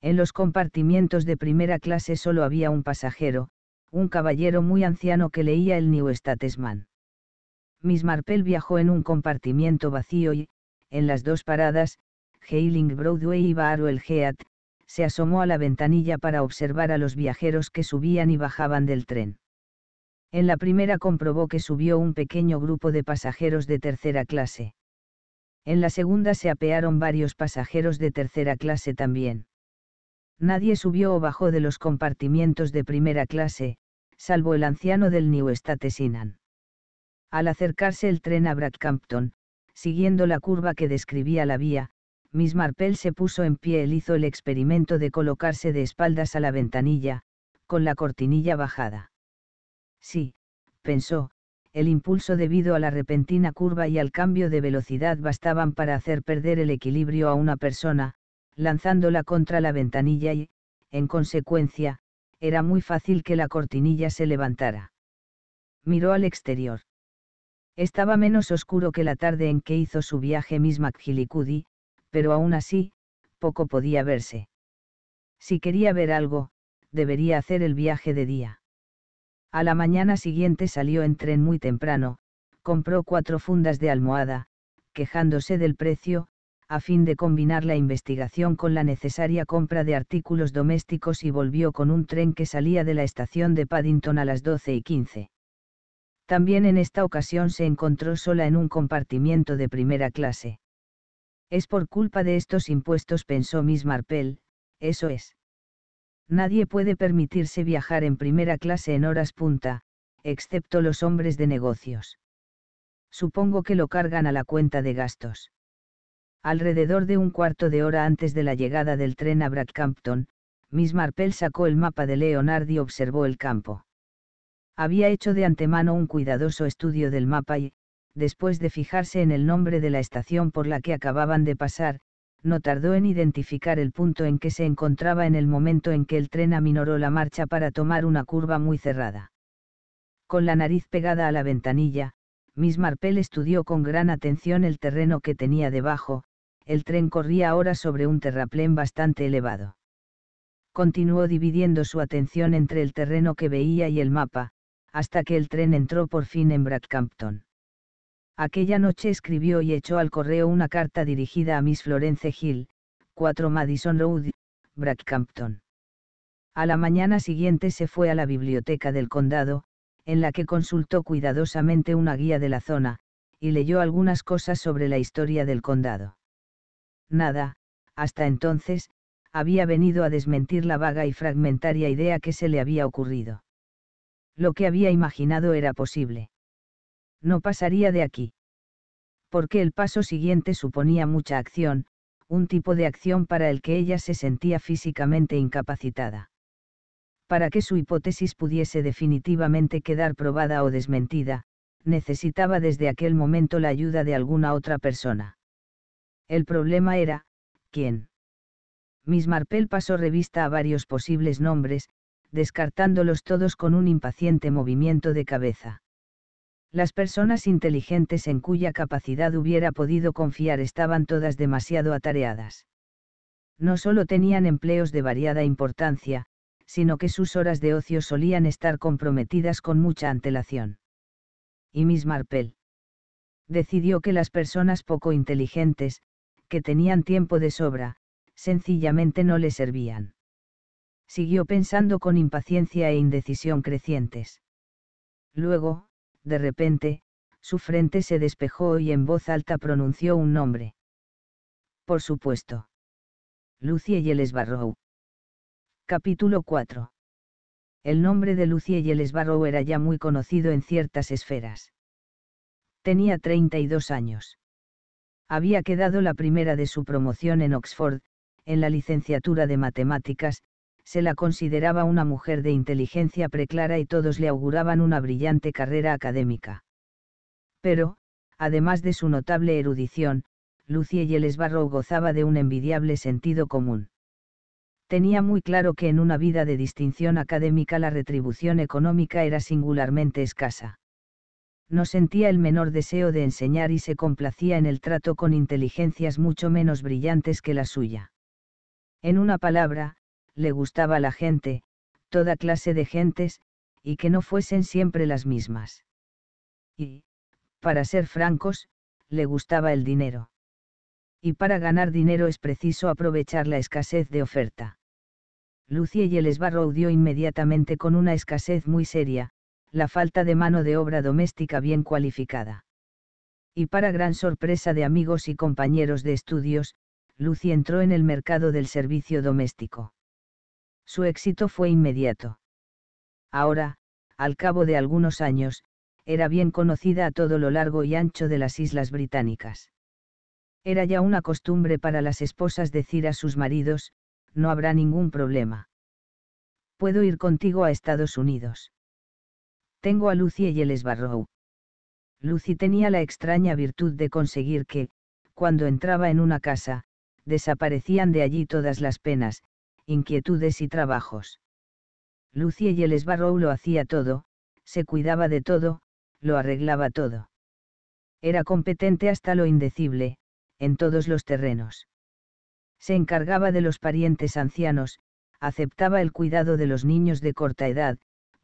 En los compartimientos de primera clase solo había un pasajero, un caballero muy anciano que leía el New Statesman. Miss Marple viajó en un compartimiento vacío y, en las dos paradas, Hailing Broadway y Barwell Heat, se asomó a la ventanilla para observar a los viajeros que subían y bajaban del tren. En la primera comprobó que subió un pequeño grupo de pasajeros de tercera clase. En la segunda se apearon varios pasajeros de tercera clase también. Nadie subió o bajó de los compartimientos de primera clase, salvo el anciano del New Sinan. Al acercarse el tren a Brackhampton, siguiendo la curva que describía la vía, Miss Marple se puso en pie y e hizo el experimento de colocarse de espaldas a la ventanilla, con la cortinilla bajada. Sí, pensó, el impulso debido a la repentina curva y al cambio de velocidad bastaban para hacer perder el equilibrio a una persona, lanzándola contra la ventanilla y, en consecuencia, era muy fácil que la cortinilla se levantara. Miró al exterior. Estaba menos oscuro que la tarde en que hizo su viaje Miss McGillicuddy, pero aún así, poco podía verse. Si quería ver algo, debería hacer el viaje de día. A la mañana siguiente salió en tren muy temprano, compró cuatro fundas de almohada, quejándose del precio, a fin de combinar la investigación con la necesaria compra de artículos domésticos y volvió con un tren que salía de la estación de Paddington a las 12 y 15. También en esta ocasión se encontró sola en un compartimiento de primera clase. Es por culpa de estos impuestos pensó Miss Marple, eso es. Nadie puede permitirse viajar en primera clase en horas punta, excepto los hombres de negocios. Supongo que lo cargan a la cuenta de gastos. Alrededor de un cuarto de hora antes de la llegada del tren a Bradcampton, Miss Marple sacó el mapa de Leonard y observó el campo. Había hecho de antemano un cuidadoso estudio del mapa y, después de fijarse en el nombre de la estación por la que acababan de pasar, no tardó en identificar el punto en que se encontraba en el momento en que el tren aminoró la marcha para tomar una curva muy cerrada. Con la nariz pegada a la ventanilla, Miss Marple estudió con gran atención el terreno que tenía debajo, el tren corría ahora sobre un terraplén bastante elevado. Continuó dividiendo su atención entre el terreno que veía y el mapa, hasta que el tren entró por fin en Bradcampton. Aquella noche escribió y echó al correo una carta dirigida a Miss Florence Hill, 4 Madison Road, Brackhampton. A la mañana siguiente se fue a la biblioteca del condado, en la que consultó cuidadosamente una guía de la zona, y leyó algunas cosas sobre la historia del condado. Nada, hasta entonces, había venido a desmentir la vaga y fragmentaria idea que se le había ocurrido. Lo que había imaginado era posible. No pasaría de aquí. Porque el paso siguiente suponía mucha acción, un tipo de acción para el que ella se sentía físicamente incapacitada. Para que su hipótesis pudiese definitivamente quedar probada o desmentida, necesitaba desde aquel momento la ayuda de alguna otra persona. El problema era, ¿quién? Miss Marple pasó revista a varios posibles nombres, descartándolos todos con un impaciente movimiento de cabeza. Las personas inteligentes en cuya capacidad hubiera podido confiar estaban todas demasiado atareadas. No solo tenían empleos de variada importancia, sino que sus horas de ocio solían estar comprometidas con mucha antelación. Y Miss Marple decidió que las personas poco inteligentes, que tenían tiempo de sobra, sencillamente no le servían. Siguió pensando con impaciencia e indecisión crecientes. Luego, de repente, su frente se despejó y en voz alta pronunció un nombre. Por supuesto. Lucie Yeles Capítulo 4. El nombre de Lucie Yeles era ya muy conocido en ciertas esferas. Tenía 32 años. Había quedado la primera de su promoción en Oxford, en la licenciatura de matemáticas, se la consideraba una mujer de inteligencia preclara y todos le auguraban una brillante carrera académica. Pero, además de su notable erudición, Lucie y el esbarro gozaba de un envidiable sentido común. Tenía muy claro que en una vida de distinción académica la retribución económica era singularmente escasa. No sentía el menor deseo de enseñar y se complacía en el trato con inteligencias mucho menos brillantes que la suya. En una palabra, le gustaba la gente, toda clase de gentes, y que no fuesen siempre las mismas. Y, para ser francos, le gustaba el dinero. Y para ganar dinero es preciso aprovechar la escasez de oferta. Lucie y el esbarro dio inmediatamente con una escasez muy seria, la falta de mano de obra doméstica bien cualificada. Y para gran sorpresa de amigos y compañeros de estudios, Lucy entró en el mercado del servicio doméstico. Su éxito fue inmediato. Ahora, al cabo de algunos años, era bien conocida a todo lo largo y ancho de las Islas Británicas. Era ya una costumbre para las esposas decir a sus maridos, no habrá ningún problema. Puedo ir contigo a Estados Unidos. Tengo a Lucy y el esbarro. Lucy tenía la extraña virtud de conseguir que, cuando entraba en una casa, desaparecían de allí todas las penas, inquietudes y trabajos. Lucie y el Sbarrow lo hacía todo, se cuidaba de todo, lo arreglaba todo. Era competente hasta lo indecible, en todos los terrenos. Se encargaba de los parientes ancianos, aceptaba el cuidado de los niños de corta edad,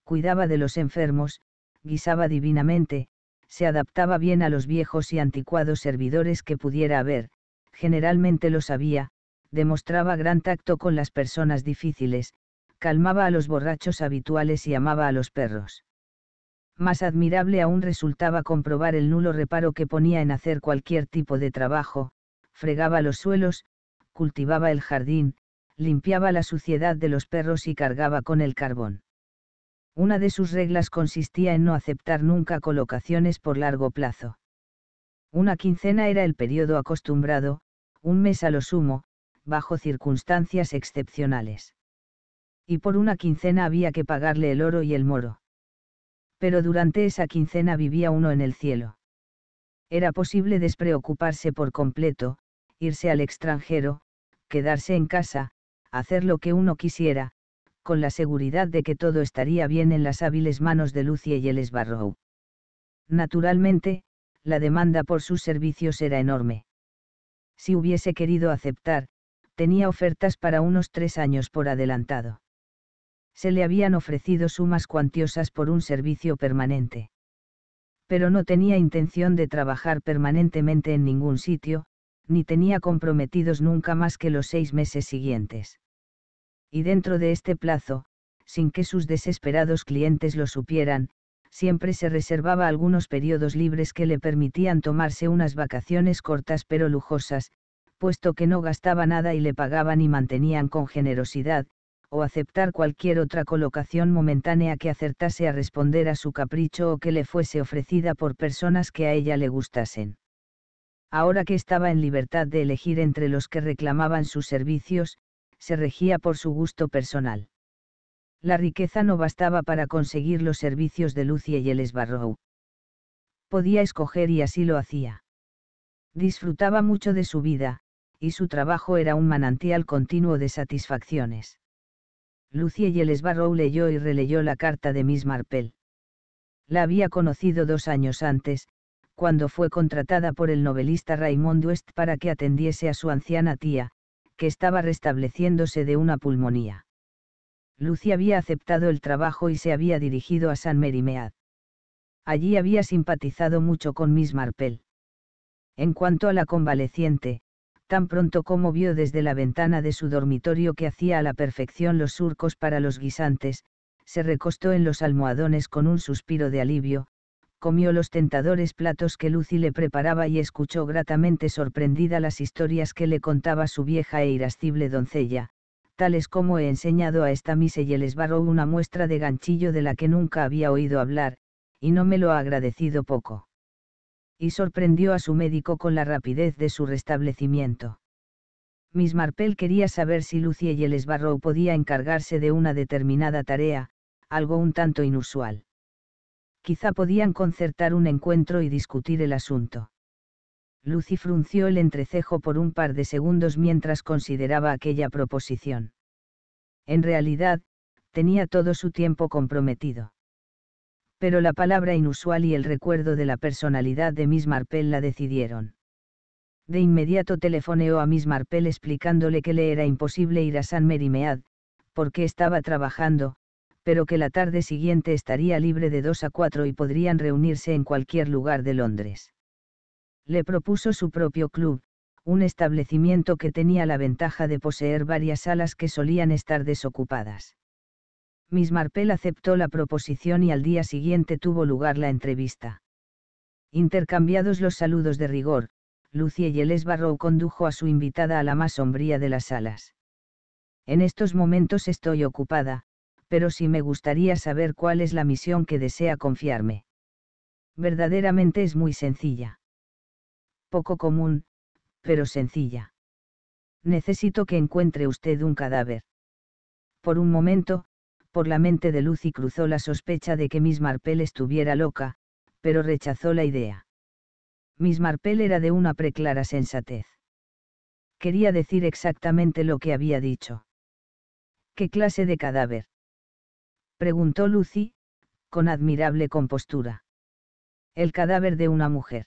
cuidaba de los enfermos, guisaba divinamente, se adaptaba bien a los viejos y anticuados servidores que pudiera haber, generalmente lo sabía, demostraba gran tacto con las personas difíciles, calmaba a los borrachos habituales y amaba a los perros. Más admirable aún resultaba comprobar el nulo reparo que ponía en hacer cualquier tipo de trabajo, fregaba los suelos, cultivaba el jardín, limpiaba la suciedad de los perros y cargaba con el carbón. Una de sus reglas consistía en no aceptar nunca colocaciones por largo plazo. Una quincena era el periodo acostumbrado, un mes a lo sumo, bajo circunstancias excepcionales. Y por una quincena había que pagarle el oro y el moro. Pero durante esa quincena vivía uno en el cielo. Era posible despreocuparse por completo, irse al extranjero, quedarse en casa, hacer lo que uno quisiera, con la seguridad de que todo estaría bien en las hábiles manos de Lucie y el Esbarrow. Naturalmente, la demanda por sus servicios era enorme. Si hubiese querido aceptar, tenía ofertas para unos tres años por adelantado. Se le habían ofrecido sumas cuantiosas por un servicio permanente. Pero no tenía intención de trabajar permanentemente en ningún sitio, ni tenía comprometidos nunca más que los seis meses siguientes. Y dentro de este plazo, sin que sus desesperados clientes lo supieran, siempre se reservaba algunos periodos libres que le permitían tomarse unas vacaciones cortas pero lujosas, puesto que no gastaba nada y le pagaban y mantenían con generosidad, o aceptar cualquier otra colocación momentánea que acertase a responder a su capricho o que le fuese ofrecida por personas que a ella le gustasen. Ahora que estaba en libertad de elegir entre los que reclamaban sus servicios, se regía por su gusto personal. La riqueza no bastaba para conseguir los servicios de Lucia y el esbarro. Podía escoger y así lo hacía. Disfrutaba mucho de su vida, y su trabajo era un manantial continuo de satisfacciones. Lucie Yeles Barrow leyó y releyó la carta de Miss Marple. La había conocido dos años antes, cuando fue contratada por el novelista Raymond West para que atendiese a su anciana tía, que estaba restableciéndose de una pulmonía. Lucie había aceptado el trabajo y se había dirigido a San Merimead. Allí había simpatizado mucho con Miss Marple. En cuanto a la convaleciente, tan pronto como vio desde la ventana de su dormitorio que hacía a la perfección los surcos para los guisantes, se recostó en los almohadones con un suspiro de alivio, comió los tentadores platos que Lucy le preparaba y escuchó gratamente sorprendida las historias que le contaba su vieja e irascible doncella, tales como he enseñado a esta mise y les una muestra de ganchillo de la que nunca había oído hablar, y no me lo ha agradecido poco y sorprendió a su médico con la rapidez de su restablecimiento. Miss Marple quería saber si Lucy y el Esbarrow podía encargarse de una determinada tarea, algo un tanto inusual. Quizá podían concertar un encuentro y discutir el asunto. Lucy frunció el entrecejo por un par de segundos mientras consideraba aquella proposición. En realidad, tenía todo su tiempo comprometido pero la palabra inusual y el recuerdo de la personalidad de Miss Marple la decidieron. De inmediato telefoneó a Miss Marple explicándole que le era imposible ir a San Merimead, porque estaba trabajando, pero que la tarde siguiente estaría libre de 2 a 4 y podrían reunirse en cualquier lugar de Londres. Le propuso su propio club, un establecimiento que tenía la ventaja de poseer varias salas que solían estar desocupadas. Miss Marple aceptó la proposición y al día siguiente tuvo lugar la entrevista. Intercambiados los saludos de rigor, Lucie el Barrow condujo a su invitada a la más sombría de las salas. En estos momentos estoy ocupada, pero sí me gustaría saber cuál es la misión que desea confiarme. Verdaderamente es muy sencilla. Poco común, pero sencilla. Necesito que encuentre usted un cadáver. Por un momento, por la mente de Lucy cruzó la sospecha de que Miss Marple estuviera loca, pero rechazó la idea. Miss Marple era de una preclara sensatez. Quería decir exactamente lo que había dicho. ¿Qué clase de cadáver? preguntó Lucy, con admirable compostura. El cadáver de una mujer.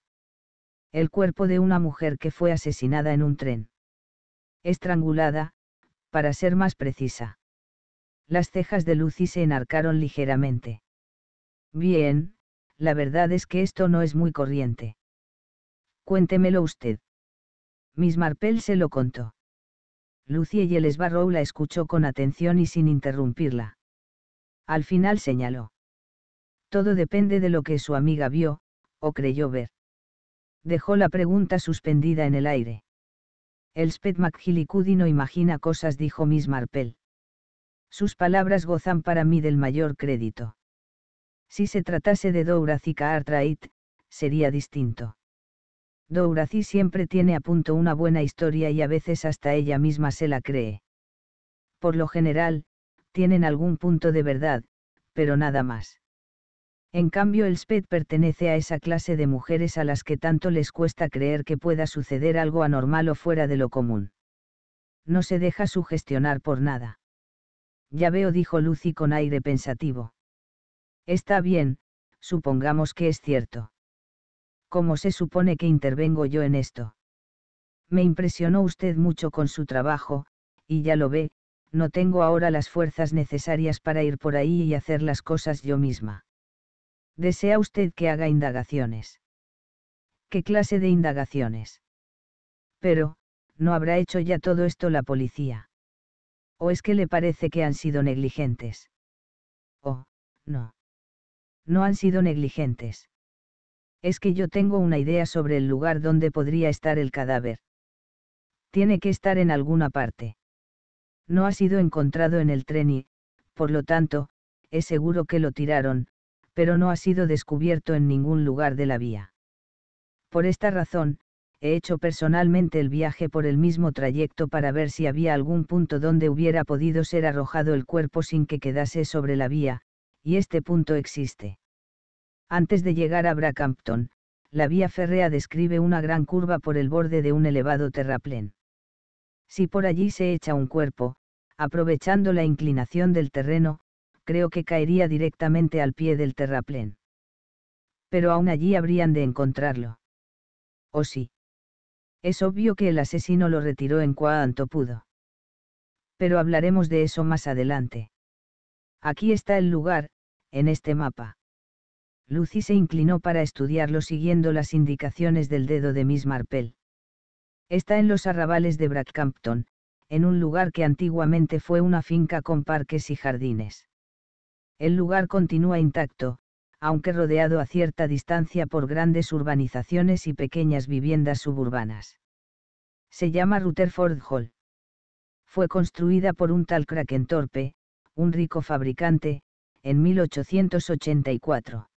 El cuerpo de una mujer que fue asesinada en un tren. Estrangulada, para ser más precisa. Las cejas de Lucy se enarcaron ligeramente. Bien, la verdad es que esto no es muy corriente. Cuéntemelo usted. Miss Marple se lo contó. Lucy y el esbarro la escuchó con atención y sin interrumpirla. Al final señaló. Todo depende de lo que su amiga vio, o creyó ver. Dejó la pregunta suspendida en el aire. Elspeth McGillicuddy no imagina cosas, dijo Miss Marple. Sus palabras gozan para mí del mayor crédito. Si se tratase de Douraci Cartwright, sería distinto. Dourazi siempre tiene a punto una buena historia y a veces hasta ella misma se la cree. Por lo general, tienen algún punto de verdad, pero nada más. En cambio, el SPED pertenece a esa clase de mujeres a las que tanto les cuesta creer que pueda suceder algo anormal o fuera de lo común. No se deja sugestionar por nada. Ya veo, dijo Lucy con aire pensativo. Está bien, supongamos que es cierto. ¿Cómo se supone que intervengo yo en esto? Me impresionó usted mucho con su trabajo, y ya lo ve, no tengo ahora las fuerzas necesarias para ir por ahí y hacer las cosas yo misma. ¿Desea usted que haga indagaciones? ¿Qué clase de indagaciones? Pero, ¿no habrá hecho ya todo esto la policía? ¿O es que le parece que han sido negligentes? Oh, no. No han sido negligentes. Es que yo tengo una idea sobre el lugar donde podría estar el cadáver. Tiene que estar en alguna parte. No ha sido encontrado en el tren y, por lo tanto, es seguro que lo tiraron, pero no ha sido descubierto en ningún lugar de la vía. Por esta razón, he hecho personalmente el viaje por el mismo trayecto para ver si había algún punto donde hubiera podido ser arrojado el cuerpo sin que quedase sobre la vía, y este punto existe. Antes de llegar a Brackhampton, la vía férrea describe una gran curva por el borde de un elevado terraplén. Si por allí se echa un cuerpo, aprovechando la inclinación del terreno, creo que caería directamente al pie del terraplén. Pero aún allí habrían de encontrarlo. ¿O sí? Es obvio que el asesino lo retiró en cuanto pudo. Pero hablaremos de eso más adelante. Aquí está el lugar, en este mapa. Lucy se inclinó para estudiarlo siguiendo las indicaciones del dedo de Miss Marple. Está en los arrabales de Brackhampton, en un lugar que antiguamente fue una finca con parques y jardines. El lugar continúa intacto, aunque rodeado a cierta distancia por grandes urbanizaciones y pequeñas viviendas suburbanas. Se llama Rutherford Hall. Fue construida por un tal Krakentorpe, un rico fabricante, en 1884.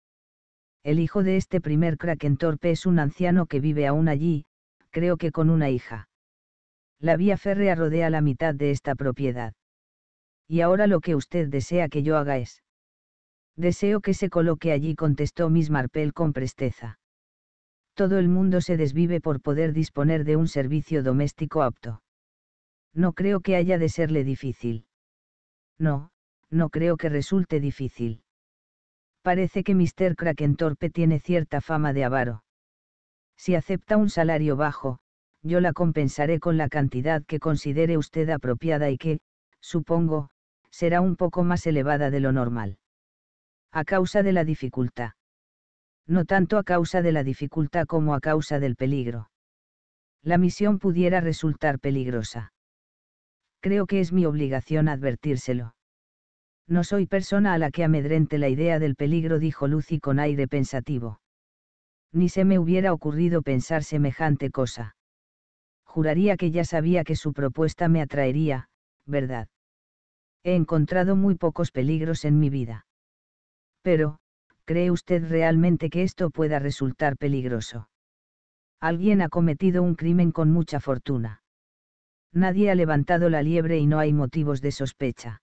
El hijo de este primer Krakentorpe es un anciano que vive aún allí, creo que con una hija. La vía férrea rodea la mitad de esta propiedad. Y ahora lo que usted desea que yo haga es Deseo que se coloque allí, contestó Miss Marple con presteza. Todo el mundo se desvive por poder disponer de un servicio doméstico apto. No creo que haya de serle difícil. No, no creo que resulte difícil. Parece que Mr. Krakentorpe tiene cierta fama de avaro. Si acepta un salario bajo, yo la compensaré con la cantidad que considere usted apropiada y que, supongo, será un poco más elevada de lo normal a causa de la dificultad. No tanto a causa de la dificultad como a causa del peligro. La misión pudiera resultar peligrosa. Creo que es mi obligación advertírselo. No soy persona a la que amedrente la idea del peligro, dijo Lucy con aire pensativo. Ni se me hubiera ocurrido pensar semejante cosa. Juraría que ya sabía que su propuesta me atraería, ¿verdad? He encontrado muy pocos peligros en mi vida. Pero, ¿cree usted realmente que esto pueda resultar peligroso? Alguien ha cometido un crimen con mucha fortuna. Nadie ha levantado la liebre y no hay motivos de sospecha.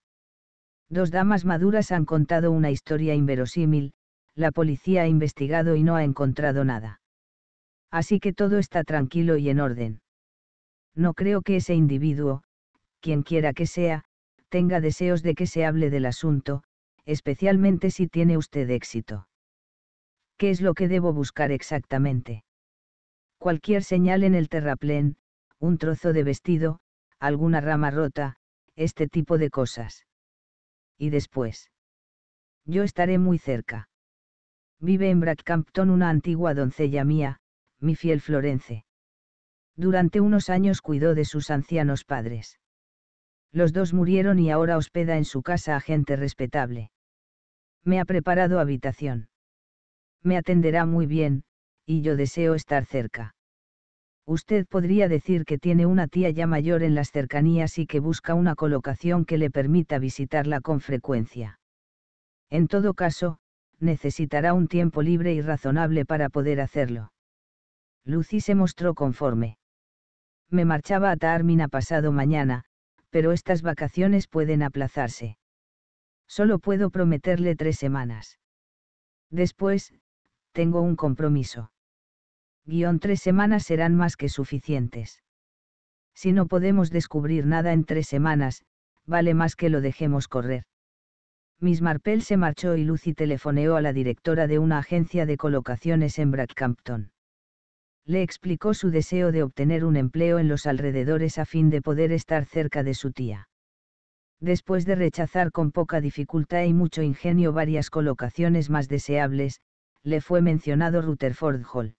Dos damas maduras han contado una historia inverosímil, la policía ha investigado y no ha encontrado nada. Así que todo está tranquilo y en orden. No creo que ese individuo, quien quiera que sea, tenga deseos de que se hable del asunto, especialmente si tiene usted éxito. ¿Qué es lo que debo buscar exactamente? Cualquier señal en el terraplén, un trozo de vestido, alguna rama rota, este tipo de cosas. Y después. Yo estaré muy cerca. Vive en Brackhampton una antigua doncella mía, mi fiel Florence. Durante unos años cuidó de sus ancianos padres. Los dos murieron y ahora hospeda en su casa a gente respetable me ha preparado habitación. Me atenderá muy bien, y yo deseo estar cerca. Usted podría decir que tiene una tía ya mayor en las cercanías y que busca una colocación que le permita visitarla con frecuencia. En todo caso, necesitará un tiempo libre y razonable para poder hacerlo. Lucy se mostró conforme. Me marchaba a Tármina pasado mañana, pero estas vacaciones pueden aplazarse. Solo puedo prometerle tres semanas. Después, tengo un compromiso. Guión tres semanas serán más que suficientes. Si no podemos descubrir nada en tres semanas, vale más que lo dejemos correr. Miss Marple se marchó y Lucy telefoneó a la directora de una agencia de colocaciones en Brackhampton. Le explicó su deseo de obtener un empleo en los alrededores a fin de poder estar cerca de su tía después de rechazar con poca dificultad y mucho ingenio varias colocaciones más deseables, le fue mencionado Rutherford Hall.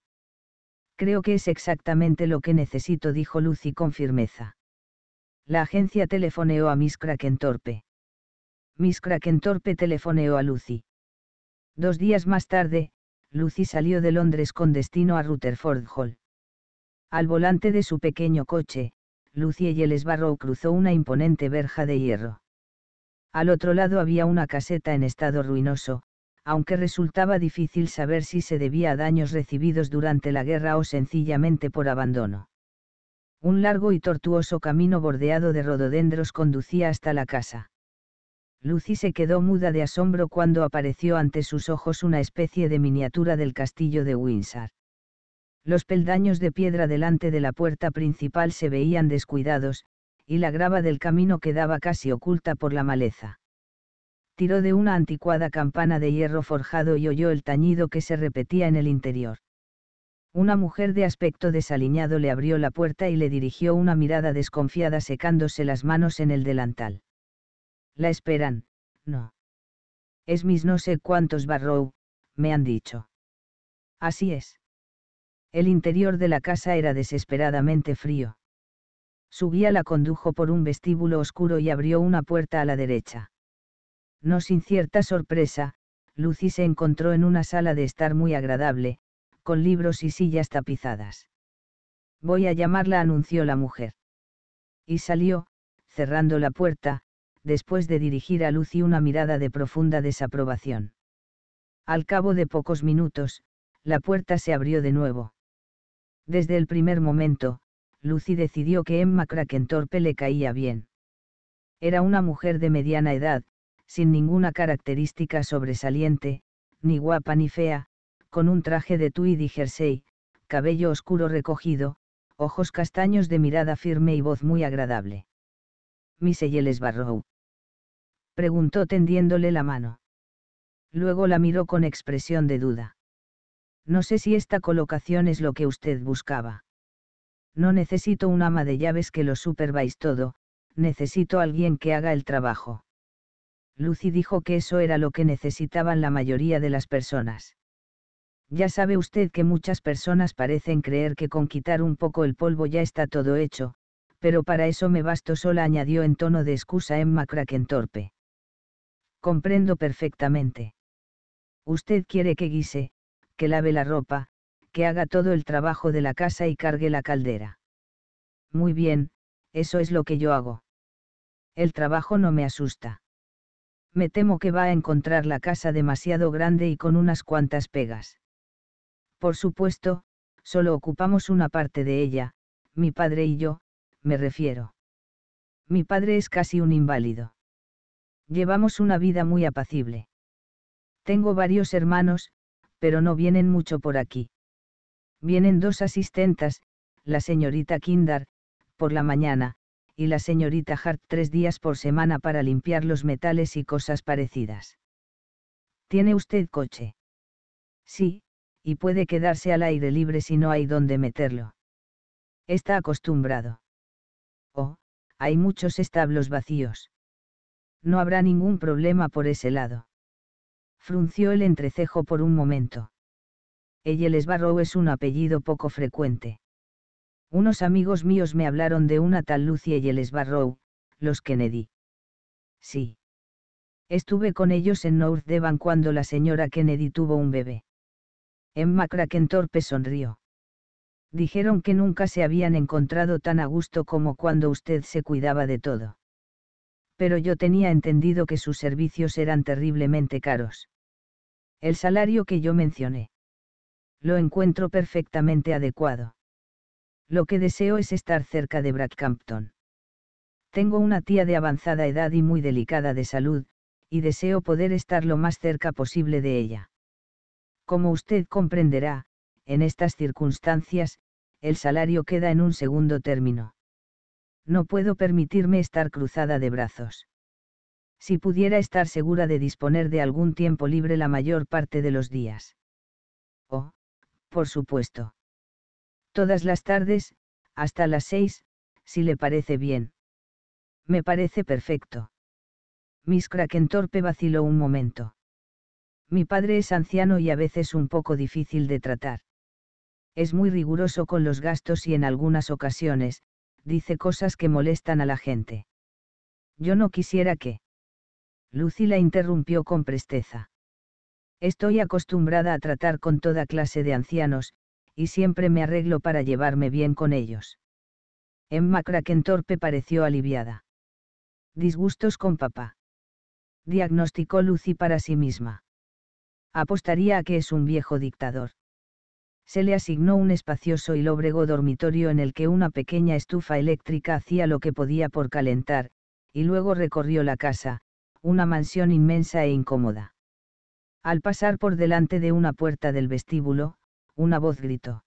Creo que es exactamente lo que necesito, dijo Lucy con firmeza. La agencia telefoneó a Miss Krakentorpe. Miss Krakentorpe telefoneó a Lucy. Dos días más tarde, Lucy salió de Londres con destino a Rutherford Hall. Al volante de su pequeño coche, Lucy y el esbarro cruzó una imponente verja de hierro. Al otro lado había una caseta en estado ruinoso, aunque resultaba difícil saber si se debía a daños recibidos durante la guerra o sencillamente por abandono. Un largo y tortuoso camino bordeado de rododendros conducía hasta la casa. Lucy se quedó muda de asombro cuando apareció ante sus ojos una especie de miniatura del castillo de Windsor. Los peldaños de piedra delante de la puerta principal se veían descuidados, y la grava del camino quedaba casi oculta por la maleza. Tiró de una anticuada campana de hierro forjado y oyó el tañido que se repetía en el interior. Una mujer de aspecto desaliñado le abrió la puerta y le dirigió una mirada desconfiada secándose las manos en el delantal. La esperan, no. Es mis no sé cuántos Barrow, me han dicho. Así es. El interior de la casa era desesperadamente frío. Su guía la condujo por un vestíbulo oscuro y abrió una puerta a la derecha. No sin cierta sorpresa, Lucy se encontró en una sala de estar muy agradable, con libros y sillas tapizadas. Voy a llamarla, anunció la mujer. Y salió, cerrando la puerta, después de dirigir a Lucy una mirada de profunda desaprobación. Al cabo de pocos minutos, la puerta se abrió de nuevo. Desde el primer momento, Lucy decidió que Emma Krakentorpe le caía bien. Era una mujer de mediana edad, sin ninguna característica sobresaliente, ni guapa ni fea, con un traje de tweed y jersey, cabello oscuro recogido, ojos castaños de mirada firme y voz muy agradable. Miss Barrow. Preguntó tendiéndole la mano. Luego la miró con expresión de duda. No sé si esta colocación es lo que usted buscaba. No necesito un ama de llaves que lo supervise todo, necesito alguien que haga el trabajo. Lucy dijo que eso era lo que necesitaban la mayoría de las personas. Ya sabe usted que muchas personas parecen creer que con quitar un poco el polvo ya está todo hecho, pero para eso me basto sola, añadió en tono de excusa Emma Torpe. Comprendo perfectamente. Usted quiere que guise, que lave la ropa, que haga todo el trabajo de la casa y cargue la caldera. Muy bien, eso es lo que yo hago. El trabajo no me asusta. Me temo que va a encontrar la casa demasiado grande y con unas cuantas pegas. Por supuesto, solo ocupamos una parte de ella, mi padre y yo, me refiero. Mi padre es casi un inválido. Llevamos una vida muy apacible. Tengo varios hermanos, pero no vienen mucho por aquí. Vienen dos asistentas, la señorita Kindar, por la mañana, y la señorita Hart tres días por semana para limpiar los metales y cosas parecidas. ¿Tiene usted coche? Sí, y puede quedarse al aire libre si no hay dónde meterlo. Está acostumbrado. Oh, hay muchos establos vacíos. No habrá ningún problema por ese lado. Frunció el entrecejo por un momento. «Eyeles Barrow es un apellido poco frecuente. Unos amigos míos me hablaron de una tal Lucy Eyeles Barrow, los Kennedy. Sí. Estuve con ellos en North Devon cuando la señora Kennedy tuvo un bebé. Emma Krakentorpe sonrió. Dijeron que nunca se habían encontrado tan a gusto como cuando usted se cuidaba de todo. Pero yo tenía entendido que sus servicios eran terriblemente caros. El salario que yo mencioné. Lo encuentro perfectamente adecuado. Lo que deseo es estar cerca de Bradcampton. Tengo una tía de avanzada edad y muy delicada de salud, y deseo poder estar lo más cerca posible de ella. Como usted comprenderá, en estas circunstancias, el salario queda en un segundo término. No puedo permitirme estar cruzada de brazos si pudiera estar segura de disponer de algún tiempo libre la mayor parte de los días. Oh, por supuesto. Todas las tardes, hasta las seis, si le parece bien. Me parece perfecto. Miss Krakentorpe vaciló un momento. Mi padre es anciano y a veces un poco difícil de tratar. Es muy riguroso con los gastos y en algunas ocasiones, dice cosas que molestan a la gente. Yo no quisiera que. Lucy la interrumpió con presteza. Estoy acostumbrada a tratar con toda clase de ancianos, y siempre me arreglo para llevarme bien con ellos. Emma Krakentorpe pareció aliviada. Disgustos con papá. Diagnosticó Lucy para sí misma. Apostaría a que es un viejo dictador. Se le asignó un espacioso y lóbrego dormitorio en el que una pequeña estufa eléctrica hacía lo que podía por calentar, y luego recorrió la casa, una mansión inmensa e incómoda. Al pasar por delante de una puerta del vestíbulo, una voz gritó.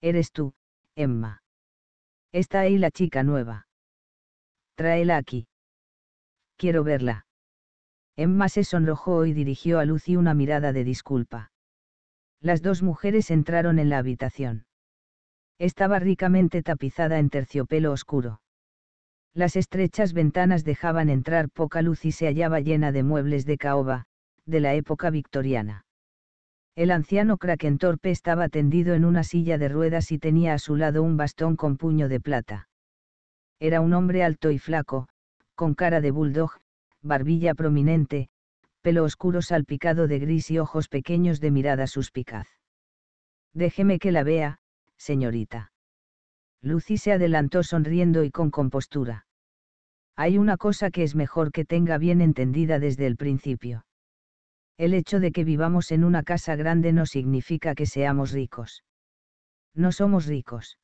Eres tú, Emma. Está ahí la chica nueva. Tráela aquí. Quiero verla. Emma se sonrojó y dirigió a Lucy una mirada de disculpa. Las dos mujeres entraron en la habitación. Estaba ricamente tapizada en terciopelo oscuro. Las estrechas ventanas dejaban entrar poca luz y se hallaba llena de muebles de caoba, de la época victoriana. El anciano Kraken estaba tendido en una silla de ruedas y tenía a su lado un bastón con puño de plata. Era un hombre alto y flaco, con cara de bulldog, barbilla prominente, pelo oscuro salpicado de gris y ojos pequeños de mirada suspicaz. Déjeme que la vea, señorita. Lucy se adelantó sonriendo y con compostura. Hay una cosa que es mejor que tenga bien entendida desde el principio. El hecho de que vivamos en una casa grande no significa que seamos ricos. No somos ricos.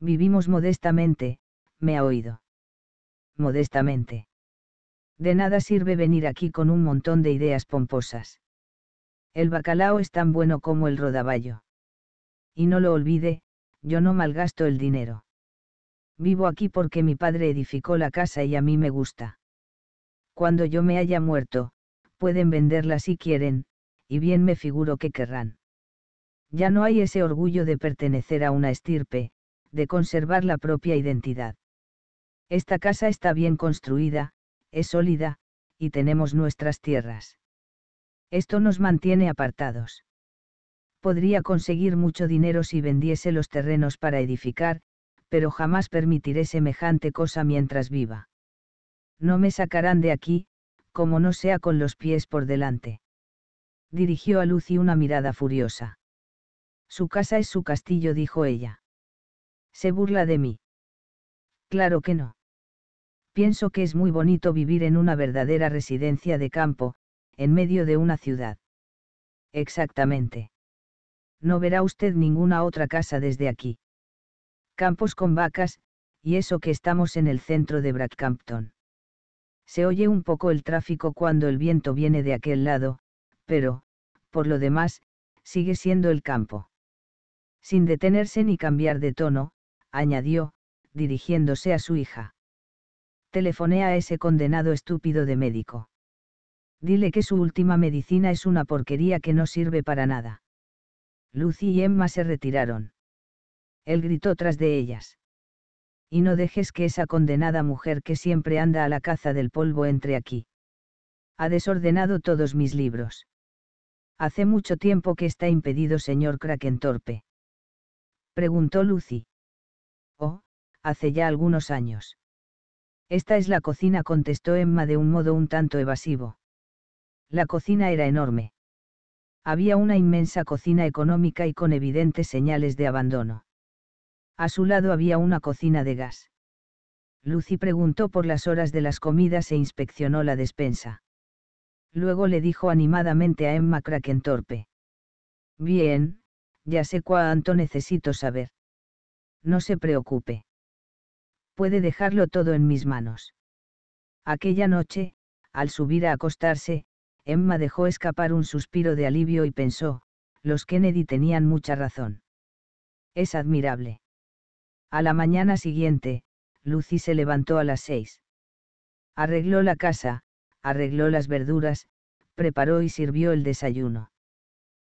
Vivimos modestamente, me ha oído. Modestamente. De nada sirve venir aquí con un montón de ideas pomposas. El bacalao es tan bueno como el rodaballo. Y no lo olvide, yo no malgasto el dinero. Vivo aquí porque mi padre edificó la casa y a mí me gusta. Cuando yo me haya muerto, pueden venderla si quieren, y bien me figuro que querrán. Ya no hay ese orgullo de pertenecer a una estirpe, de conservar la propia identidad. Esta casa está bien construida, es sólida, y tenemos nuestras tierras. Esto nos mantiene apartados podría conseguir mucho dinero si vendiese los terrenos para edificar, pero jamás permitiré semejante cosa mientras viva. No me sacarán de aquí, como no sea con los pies por delante. Dirigió a Lucy una mirada furiosa. Su casa es su castillo, dijo ella. Se burla de mí. Claro que no. Pienso que es muy bonito vivir en una verdadera residencia de campo, en medio de una ciudad. Exactamente no verá usted ninguna otra casa desde aquí. Campos con vacas, y eso que estamos en el centro de Bradcampton. Se oye un poco el tráfico cuando el viento viene de aquel lado, pero, por lo demás, sigue siendo el campo. Sin detenerse ni cambiar de tono, añadió, dirigiéndose a su hija. Telefoné a ese condenado estúpido de médico. Dile que su última medicina es una porquería que no sirve para nada. Lucy y Emma se retiraron. Él gritó tras de ellas. Y no dejes que esa condenada mujer que siempre anda a la caza del polvo entre aquí. Ha desordenado todos mis libros. Hace mucho tiempo que está impedido, señor Torpe. Preguntó Lucy. Oh, hace ya algunos años. Esta es la cocina, contestó Emma de un modo un tanto evasivo. La cocina era enorme había una inmensa cocina económica y con evidentes señales de abandono. A su lado había una cocina de gas. Lucy preguntó por las horas de las comidas e inspeccionó la despensa. Luego le dijo animadamente a Emma Krakentorpe. Bien, ya sé cuánto necesito saber. No se preocupe. Puede dejarlo todo en mis manos. Aquella noche, al subir a acostarse, Emma dejó escapar un suspiro de alivio y pensó, los Kennedy tenían mucha razón. Es admirable. A la mañana siguiente, Lucy se levantó a las seis. Arregló la casa, arregló las verduras, preparó y sirvió el desayuno.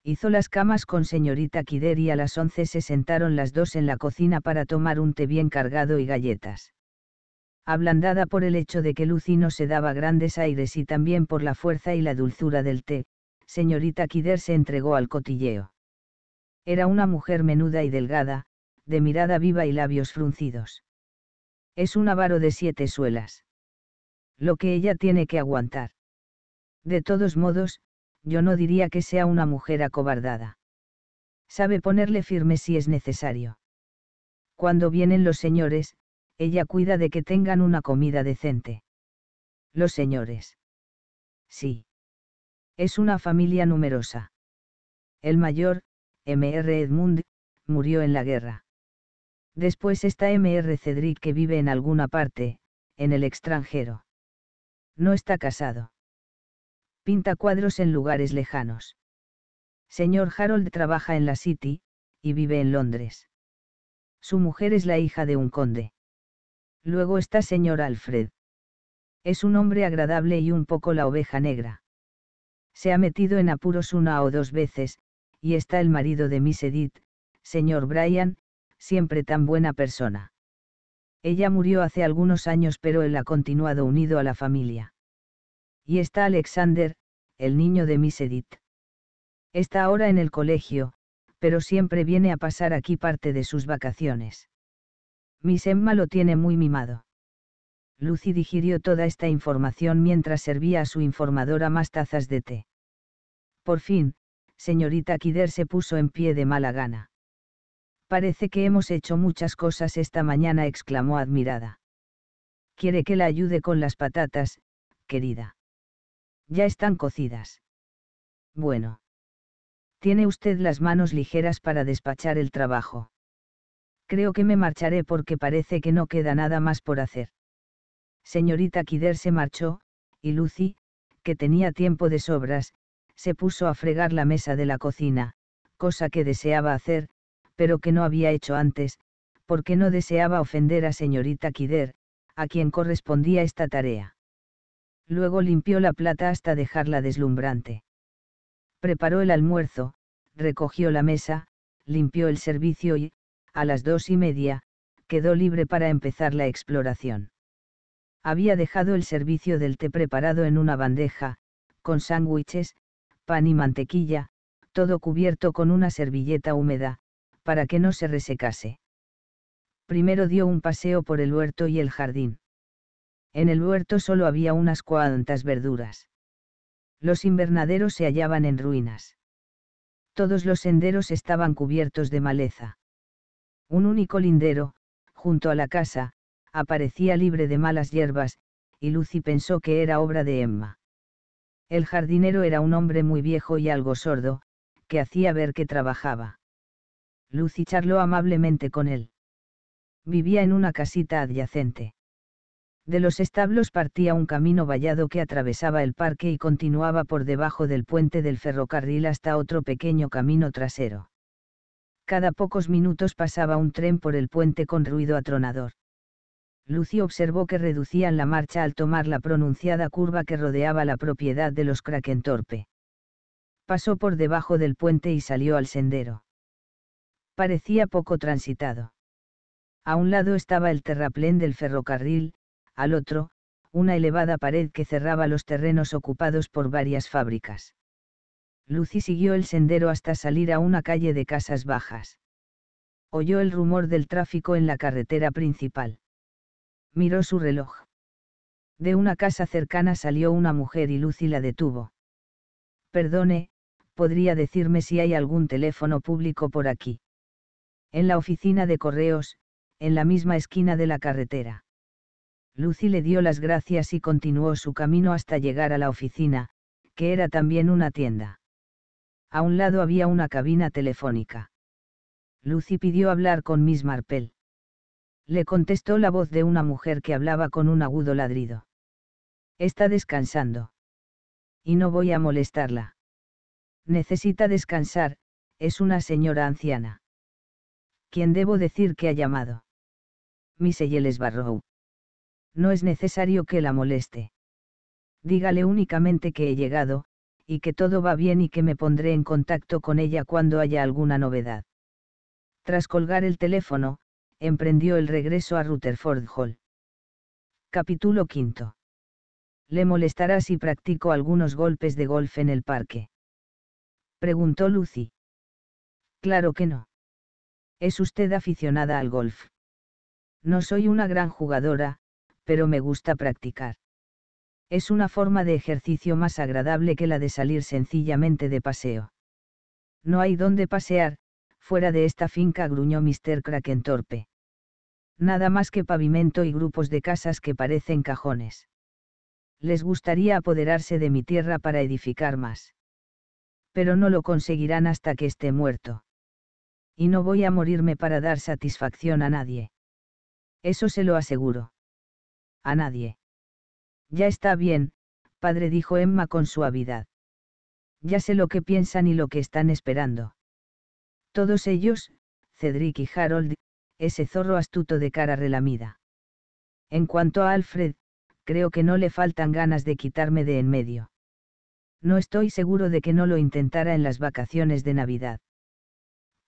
Hizo las camas con señorita Kider y a las once se sentaron las dos en la cocina para tomar un té bien cargado y galletas ablandada por el hecho de que Lucino se daba grandes aires y también por la fuerza y la dulzura del té, señorita Kider se entregó al cotilleo. Era una mujer menuda y delgada, de mirada viva y labios fruncidos. Es un avaro de siete suelas. Lo que ella tiene que aguantar. De todos modos, yo no diría que sea una mujer acobardada. Sabe ponerle firme si es necesario. Cuando vienen los señores, ella cuida de que tengan una comida decente. Los señores. Sí. Es una familia numerosa. El mayor, M.R. Edmund, murió en la guerra. Después está M.R. Cedric que vive en alguna parte, en el extranjero. No está casado. Pinta cuadros en lugares lejanos. Señor Harold trabaja en la City, y vive en Londres. Su mujer es la hija de un conde. Luego está señor Alfred. Es un hombre agradable y un poco la oveja negra. Se ha metido en apuros una o dos veces, y está el marido de Miss Edith, señor Brian, siempre tan buena persona. Ella murió hace algunos años pero él ha continuado unido a la familia. Y está Alexander, el niño de Miss Edith. Está ahora en el colegio, pero siempre viene a pasar aquí parte de sus vacaciones. Miss Emma lo tiene muy mimado. Lucy digirió toda esta información mientras servía a su informadora más tazas de té. Por fin, señorita Kider se puso en pie de mala gana. Parece que hemos hecho muchas cosas esta mañana, exclamó admirada. Quiere que la ayude con las patatas, querida. Ya están cocidas. Bueno. Tiene usted las manos ligeras para despachar el trabajo. Creo que me marcharé porque parece que no queda nada más por hacer. Señorita Kider se marchó, y Lucy, que tenía tiempo de sobras, se puso a fregar la mesa de la cocina, cosa que deseaba hacer, pero que no había hecho antes, porque no deseaba ofender a señorita Kider, a quien correspondía esta tarea. Luego limpió la plata hasta dejarla deslumbrante. Preparó el almuerzo, recogió la mesa, limpió el servicio y, a las dos y media, quedó libre para empezar la exploración. Había dejado el servicio del té preparado en una bandeja, con sándwiches, pan y mantequilla, todo cubierto con una servilleta húmeda, para que no se resecase. Primero dio un paseo por el huerto y el jardín. En el huerto solo había unas cuantas verduras. Los invernaderos se hallaban en ruinas. Todos los senderos estaban cubiertos de maleza. Un único lindero, junto a la casa, aparecía libre de malas hierbas, y Lucy pensó que era obra de Emma. El jardinero era un hombre muy viejo y algo sordo, que hacía ver que trabajaba. Lucy charló amablemente con él. Vivía en una casita adyacente. De los establos partía un camino vallado que atravesaba el parque y continuaba por debajo del puente del ferrocarril hasta otro pequeño camino trasero. Cada pocos minutos pasaba un tren por el puente con ruido atronador. Lucy observó que reducían la marcha al tomar la pronunciada curva que rodeaba la propiedad de los Krakentorpe. Pasó por debajo del puente y salió al sendero. Parecía poco transitado. A un lado estaba el terraplén del ferrocarril, al otro, una elevada pared que cerraba los terrenos ocupados por varias fábricas. Lucy siguió el sendero hasta salir a una calle de casas bajas. Oyó el rumor del tráfico en la carretera principal. Miró su reloj. De una casa cercana salió una mujer y Lucy la detuvo. Perdone, podría decirme si hay algún teléfono público por aquí. En la oficina de correos, en la misma esquina de la carretera. Lucy le dio las gracias y continuó su camino hasta llegar a la oficina, que era también una tienda. A un lado había una cabina telefónica. Lucy pidió hablar con Miss Marple. Le contestó la voz de una mujer que hablaba con un agudo ladrido. Está descansando. Y no voy a molestarla. Necesita descansar, es una señora anciana. ¿Quién debo decir que ha llamado? Miss Eyeles Barrow. No es necesario que la moleste. Dígale únicamente que he llegado, y que todo va bien y que me pondré en contacto con ella cuando haya alguna novedad. Tras colgar el teléfono, emprendió el regreso a Rutherford Hall. Capítulo quinto. ¿Le molestará si practico algunos golpes de golf en el parque? Preguntó Lucy. Claro que no. ¿Es usted aficionada al golf? No soy una gran jugadora, pero me gusta practicar. Es una forma de ejercicio más agradable que la de salir sencillamente de paseo. No hay dónde pasear, fuera de esta finca, gruñó Mr. Kraken torpe. Nada más que pavimento y grupos de casas que parecen cajones. Les gustaría apoderarse de mi tierra para edificar más. Pero no lo conseguirán hasta que esté muerto. Y no voy a morirme para dar satisfacción a nadie. Eso se lo aseguro. A nadie. Ya está bien, padre dijo Emma con suavidad. Ya sé lo que piensan y lo que están esperando. Todos ellos, Cedric y Harold, ese zorro astuto de cara relamida. En cuanto a Alfred, creo que no le faltan ganas de quitarme de en medio. No estoy seguro de que no lo intentara en las vacaciones de Navidad.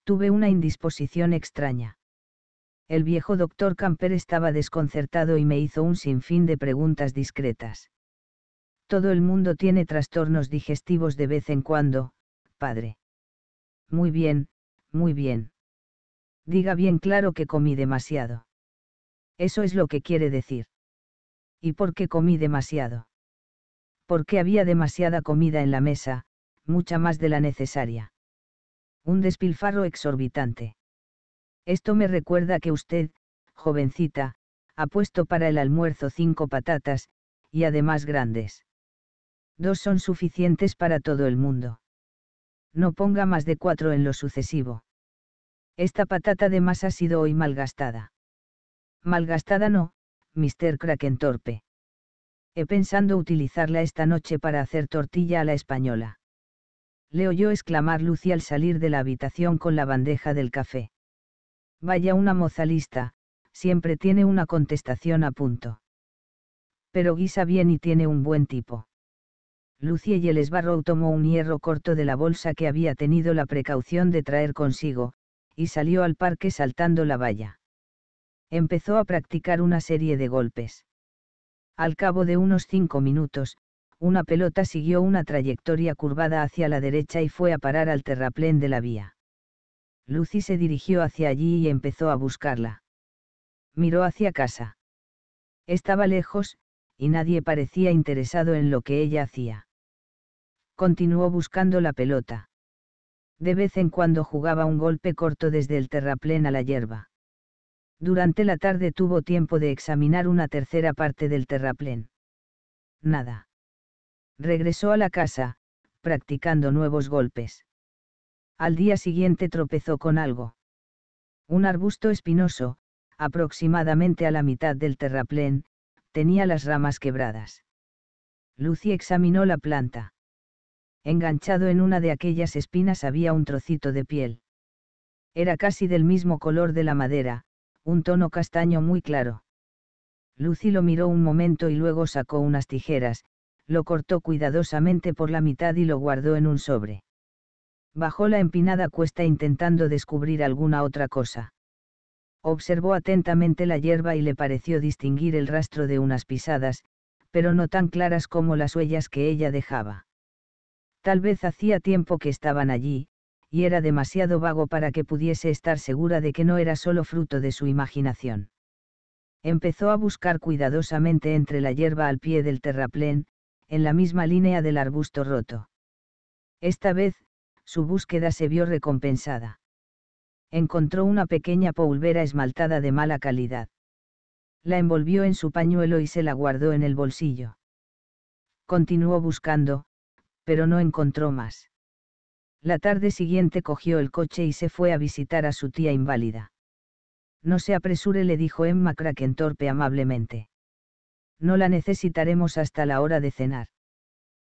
Tuve una indisposición extraña. El viejo doctor Camper estaba desconcertado y me hizo un sinfín de preguntas discretas. Todo el mundo tiene trastornos digestivos de vez en cuando, padre. Muy bien, muy bien. Diga bien claro que comí demasiado. Eso es lo que quiere decir. ¿Y por qué comí demasiado? Porque había demasiada comida en la mesa, mucha más de la necesaria. Un despilfarro exorbitante. Esto me recuerda que usted, jovencita, ha puesto para el almuerzo cinco patatas, y además grandes. Dos son suficientes para todo el mundo. No ponga más de cuatro en lo sucesivo. Esta patata de más ha sido hoy malgastada. Malgastada no, Mr. Krakentorpe. He pensado utilizarla esta noche para hacer tortilla a la española. Le oyó exclamar Lucy al salir de la habitación con la bandeja del café. Vaya una moza lista, siempre tiene una contestación a punto. Pero guisa bien y tiene un buen tipo. Lucie y el esbarro tomó un hierro corto de la bolsa que había tenido la precaución de traer consigo, y salió al parque saltando la valla. Empezó a practicar una serie de golpes. Al cabo de unos cinco minutos, una pelota siguió una trayectoria curvada hacia la derecha y fue a parar al terraplén de la vía. Lucy se dirigió hacia allí y empezó a buscarla. Miró hacia casa. Estaba lejos, y nadie parecía interesado en lo que ella hacía. Continuó buscando la pelota. De vez en cuando jugaba un golpe corto desde el terraplén a la hierba. Durante la tarde tuvo tiempo de examinar una tercera parte del terraplén. Nada. Regresó a la casa, practicando nuevos golpes. Al día siguiente tropezó con algo. Un arbusto espinoso, aproximadamente a la mitad del terraplén, tenía las ramas quebradas. Lucy examinó la planta. Enganchado en una de aquellas espinas había un trocito de piel. Era casi del mismo color de la madera, un tono castaño muy claro. Lucy lo miró un momento y luego sacó unas tijeras, lo cortó cuidadosamente por la mitad y lo guardó en un sobre. Bajó la empinada cuesta intentando descubrir alguna otra cosa. Observó atentamente la hierba y le pareció distinguir el rastro de unas pisadas, pero no tan claras como las huellas que ella dejaba. Tal vez hacía tiempo que estaban allí, y era demasiado vago para que pudiese estar segura de que no era solo fruto de su imaginación. Empezó a buscar cuidadosamente entre la hierba al pie del terraplén, en la misma línea del arbusto roto. Esta vez, su búsqueda se vio recompensada. Encontró una pequeña polvera esmaltada de mala calidad. La envolvió en su pañuelo y se la guardó en el bolsillo. Continuó buscando, pero no encontró más. La tarde siguiente cogió el coche y se fue a visitar a su tía inválida. No se apresure, le dijo Emma torpe amablemente. No la necesitaremos hasta la hora de cenar.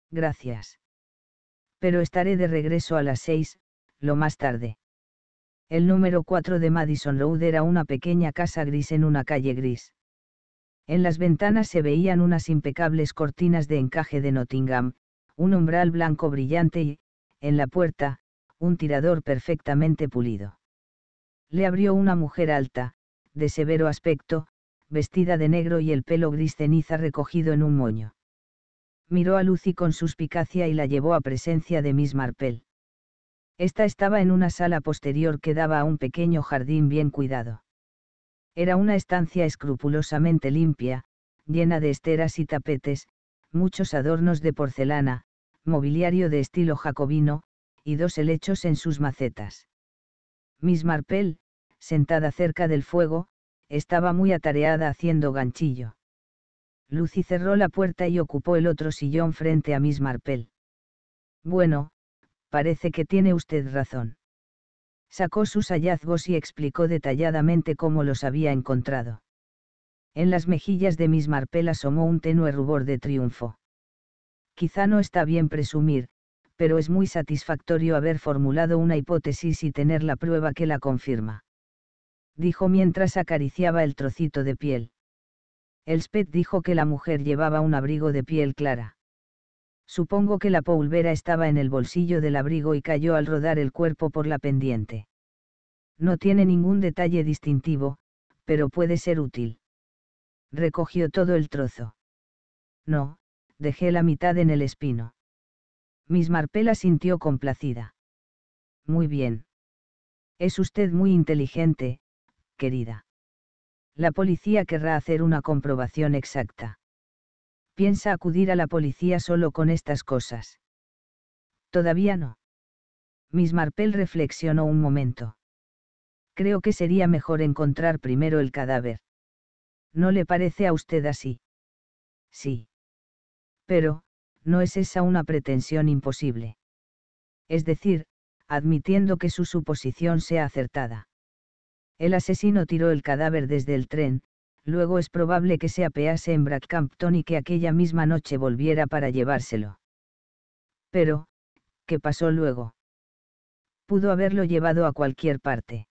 Gracias pero estaré de regreso a las seis, lo más tarde. El número 4 de Madison Road era una pequeña casa gris en una calle gris. En las ventanas se veían unas impecables cortinas de encaje de Nottingham, un umbral blanco brillante y, en la puerta, un tirador perfectamente pulido. Le abrió una mujer alta, de severo aspecto, vestida de negro y el pelo gris ceniza recogido en un moño miró a Lucy con suspicacia y la llevó a presencia de Miss Marple. Esta estaba en una sala posterior que daba a un pequeño jardín bien cuidado. Era una estancia escrupulosamente limpia, llena de esteras y tapetes, muchos adornos de porcelana, mobiliario de estilo jacobino, y dos helechos en sus macetas. Miss Marple, sentada cerca del fuego, estaba muy atareada haciendo ganchillo. Lucy cerró la puerta y ocupó el otro sillón frente a Miss Marple. Bueno, parece que tiene usted razón. Sacó sus hallazgos y explicó detalladamente cómo los había encontrado. En las mejillas de Miss Marple asomó un tenue rubor de triunfo. Quizá no está bien presumir, pero es muy satisfactorio haber formulado una hipótesis y tener la prueba que la confirma. Dijo mientras acariciaba el trocito de piel. Elspeth dijo que la mujer llevaba un abrigo de piel clara. Supongo que la polvera estaba en el bolsillo del abrigo y cayó al rodar el cuerpo por la pendiente. No tiene ningún detalle distintivo, pero puede ser útil. Recogió todo el trozo. No, dejé la mitad en el espino. Miss Marpela sintió complacida. Muy bien. Es usted muy inteligente, querida la policía querrá hacer una comprobación exacta. Piensa acudir a la policía solo con estas cosas. Todavía no. Miss Marple reflexionó un momento. Creo que sería mejor encontrar primero el cadáver. ¿No le parece a usted así? Sí. Pero, no es esa una pretensión imposible. Es decir, admitiendo que su suposición sea acertada. El asesino tiró el cadáver desde el tren, luego es probable que se apease en Brackhampton y que aquella misma noche volviera para llevárselo. Pero, ¿qué pasó luego? Pudo haberlo llevado a cualquier parte.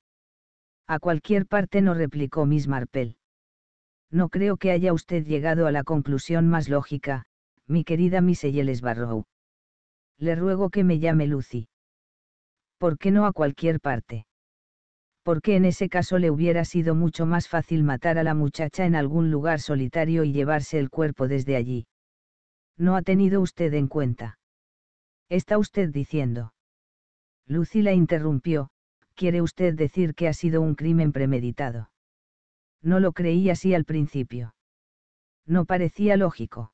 A cualquier parte no replicó Miss Marple. No creo que haya usted llegado a la conclusión más lógica, mi querida Miss Eyeles Barrow. Le ruego que me llame Lucy. ¿Por qué no a cualquier parte? porque en ese caso le hubiera sido mucho más fácil matar a la muchacha en algún lugar solitario y llevarse el cuerpo desde allí. No ha tenido usted en cuenta. Está usted diciendo. Lucy la interrumpió, ¿quiere usted decir que ha sido un crimen premeditado? No lo creí así al principio. No parecía lógico.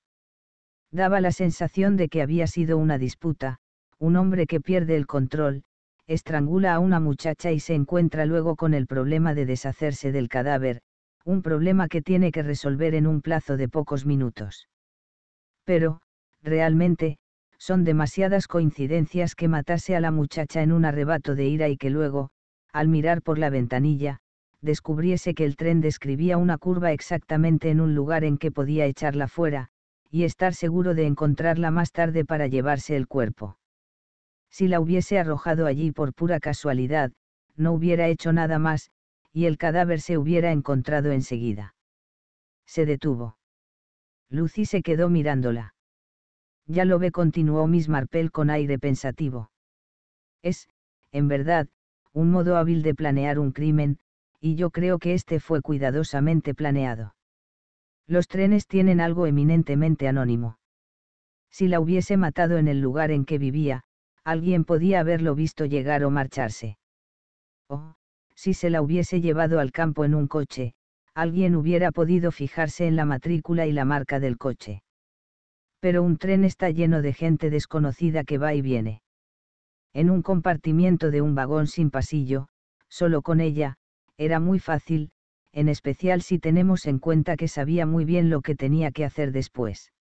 Daba la sensación de que había sido una disputa, un hombre que pierde el control, estrangula a una muchacha y se encuentra luego con el problema de deshacerse del cadáver, un problema que tiene que resolver en un plazo de pocos minutos. Pero, realmente, son demasiadas coincidencias que matase a la muchacha en un arrebato de ira y que luego, al mirar por la ventanilla, descubriese que el tren describía una curva exactamente en un lugar en que podía echarla fuera, y estar seguro de encontrarla más tarde para llevarse el cuerpo si la hubiese arrojado allí por pura casualidad, no hubiera hecho nada más, y el cadáver se hubiera encontrado enseguida. Se detuvo. Lucy se quedó mirándola. Ya lo ve, continuó Miss Marple con aire pensativo. Es, en verdad, un modo hábil de planear un crimen, y yo creo que este fue cuidadosamente planeado. Los trenes tienen algo eminentemente anónimo. Si la hubiese matado en el lugar en que vivía, alguien podía haberlo visto llegar o marcharse. O, oh, si se la hubiese llevado al campo en un coche, alguien hubiera podido fijarse en la matrícula y la marca del coche. Pero un tren está lleno de gente desconocida que va y viene. En un compartimiento de un vagón sin pasillo, solo con ella, era muy fácil, en especial si tenemos en cuenta que sabía muy bien lo que tenía que hacer después.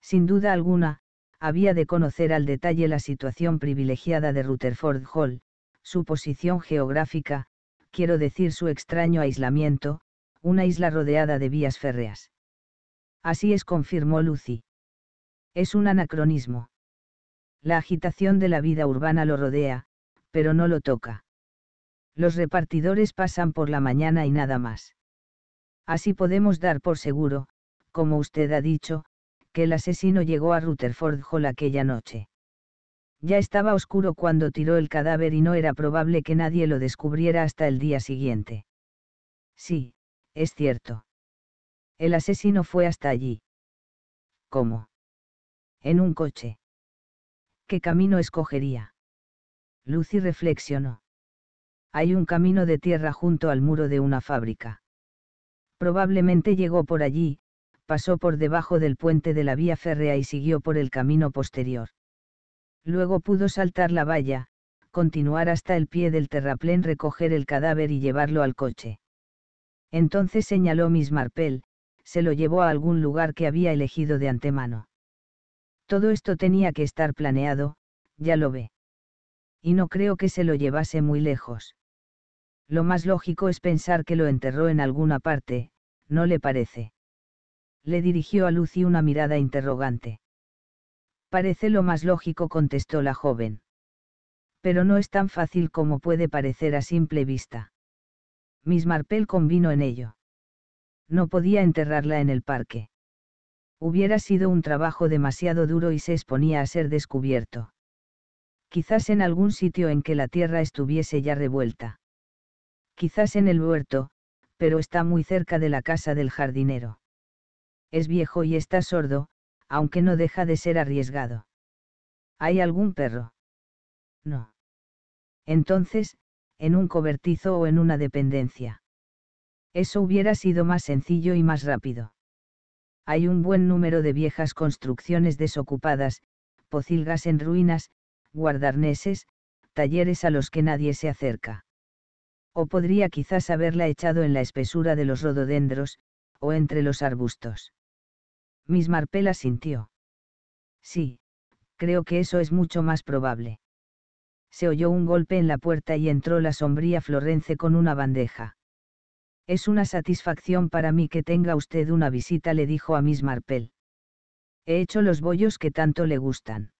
Sin duda alguna, había de conocer al detalle la situación privilegiada de Rutherford Hall, su posición geográfica, quiero decir su extraño aislamiento, una isla rodeada de vías férreas. Así es, confirmó Lucy. Es un anacronismo. La agitación de la vida urbana lo rodea, pero no lo toca. Los repartidores pasan por la mañana y nada más. Así podemos dar por seguro, como usted ha dicho, que el asesino llegó a Rutherford Hall aquella noche. Ya estaba oscuro cuando tiró el cadáver y no era probable que nadie lo descubriera hasta el día siguiente. Sí, es cierto. El asesino fue hasta allí. ¿Cómo? En un coche. ¿Qué camino escogería? Lucy reflexionó. Hay un camino de tierra junto al muro de una fábrica. Probablemente llegó por allí, pasó por debajo del puente de la vía férrea y siguió por el camino posterior. Luego pudo saltar la valla, continuar hasta el pie del terraplén, recoger el cadáver y llevarlo al coche. Entonces señaló Miss Marpel, se lo llevó a algún lugar que había elegido de antemano. Todo esto tenía que estar planeado, ya lo ve. Y no creo que se lo llevase muy lejos. Lo más lógico es pensar que lo enterró en alguna parte, ¿no le parece? le dirigió a Lucy una mirada interrogante. Parece lo más lógico, contestó la joven. Pero no es tan fácil como puede parecer a simple vista. Miss Marple convino en ello. No podía enterrarla en el parque. Hubiera sido un trabajo demasiado duro y se exponía a ser descubierto. Quizás en algún sitio en que la tierra estuviese ya revuelta. Quizás en el huerto, pero está muy cerca de la casa del jardinero es viejo y está sordo, aunque no deja de ser arriesgado. ¿Hay algún perro? No. Entonces, en un cobertizo o en una dependencia. Eso hubiera sido más sencillo y más rápido. Hay un buen número de viejas construcciones desocupadas, pocilgas en ruinas, guardarneses, talleres a los que nadie se acerca. O podría quizás haberla echado en la espesura de los rododendros, o entre los arbustos. Miss Marpela sintió. Sí, creo que eso es mucho más probable. Se oyó un golpe en la puerta y entró la sombría Florence con una bandeja. Es una satisfacción para mí que tenga usted una visita, le dijo a Miss Marpel. He hecho los bollos que tanto le gustan.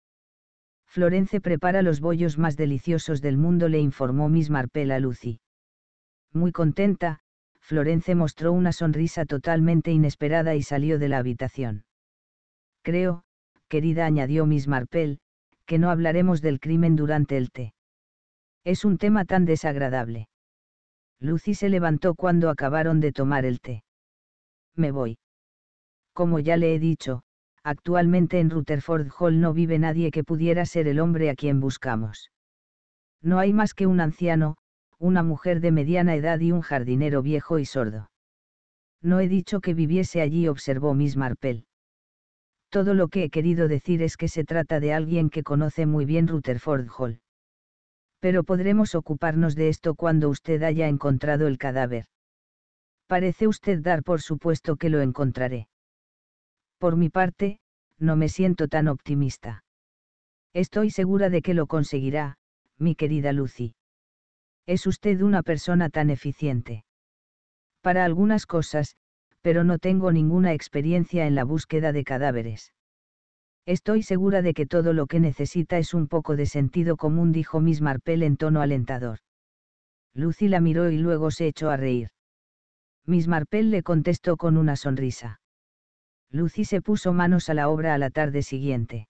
Florence prepara los bollos más deliciosos del mundo, le informó Miss Marpel a Lucy. Muy contenta, Florence mostró una sonrisa totalmente inesperada y salió de la habitación. Creo, querida, añadió Miss Marple, que no hablaremos del crimen durante el té. Es un tema tan desagradable. Lucy se levantó cuando acabaron de tomar el té. Me voy. Como ya le he dicho, actualmente en Rutherford Hall no vive nadie que pudiera ser el hombre a quien buscamos. No hay más que un anciano, una mujer de mediana edad y un jardinero viejo y sordo. No he dicho que viviese allí, observó Miss Marple. Todo lo que he querido decir es que se trata de alguien que conoce muy bien Rutherford Hall. Pero podremos ocuparnos de esto cuando usted haya encontrado el cadáver. Parece usted dar por supuesto que lo encontraré. Por mi parte, no me siento tan optimista. Estoy segura de que lo conseguirá, mi querida Lucy. Es usted una persona tan eficiente. Para algunas cosas, pero no tengo ninguna experiencia en la búsqueda de cadáveres. Estoy segura de que todo lo que necesita es un poco de sentido común, dijo Miss Marple en tono alentador. Lucy la miró y luego se echó a reír. Miss Marple le contestó con una sonrisa. Lucy se puso manos a la obra a la tarde siguiente.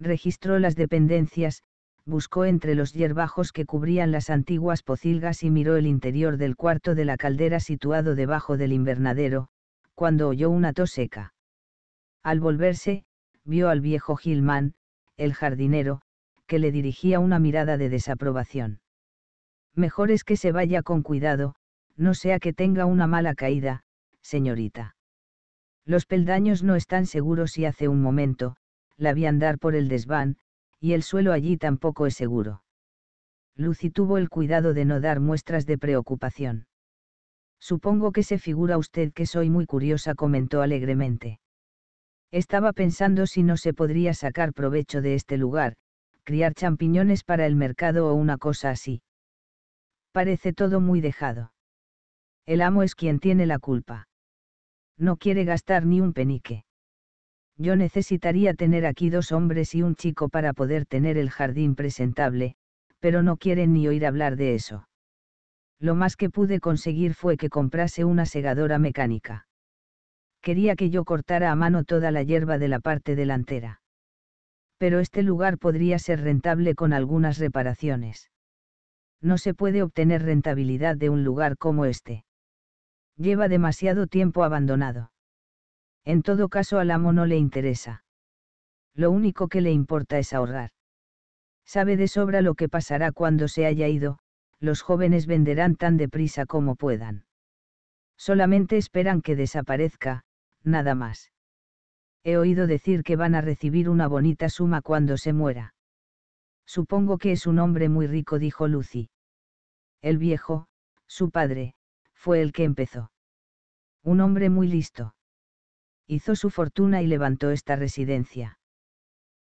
Registró las dependencias, buscó entre los hierbajos que cubrían las antiguas pocilgas y miró el interior del cuarto de la caldera situado debajo del invernadero, cuando oyó una tos seca. Al volverse, vio al viejo Gilman, el jardinero, que le dirigía una mirada de desaprobación. Mejor es que se vaya con cuidado, no sea que tenga una mala caída, señorita. Los peldaños no están seguros y hace un momento, la vi andar por el desván, y el suelo allí tampoco es seguro. Lucy tuvo el cuidado de no dar muestras de preocupación. Supongo que se figura usted que soy muy curiosa, comentó alegremente. Estaba pensando si no se podría sacar provecho de este lugar, criar champiñones para el mercado o una cosa así. Parece todo muy dejado. El amo es quien tiene la culpa. No quiere gastar ni un penique. Yo necesitaría tener aquí dos hombres y un chico para poder tener el jardín presentable, pero no quieren ni oír hablar de eso. Lo más que pude conseguir fue que comprase una segadora mecánica. Quería que yo cortara a mano toda la hierba de la parte delantera. Pero este lugar podría ser rentable con algunas reparaciones. No se puede obtener rentabilidad de un lugar como este. Lleva demasiado tiempo abandonado en todo caso al amo no le interesa. Lo único que le importa es ahorrar. Sabe de sobra lo que pasará cuando se haya ido, los jóvenes venderán tan deprisa como puedan. Solamente esperan que desaparezca, nada más. He oído decir que van a recibir una bonita suma cuando se muera. Supongo que es un hombre muy rico, dijo Lucy. El viejo, su padre, fue el que empezó. Un hombre muy listo hizo su fortuna y levantó esta residencia.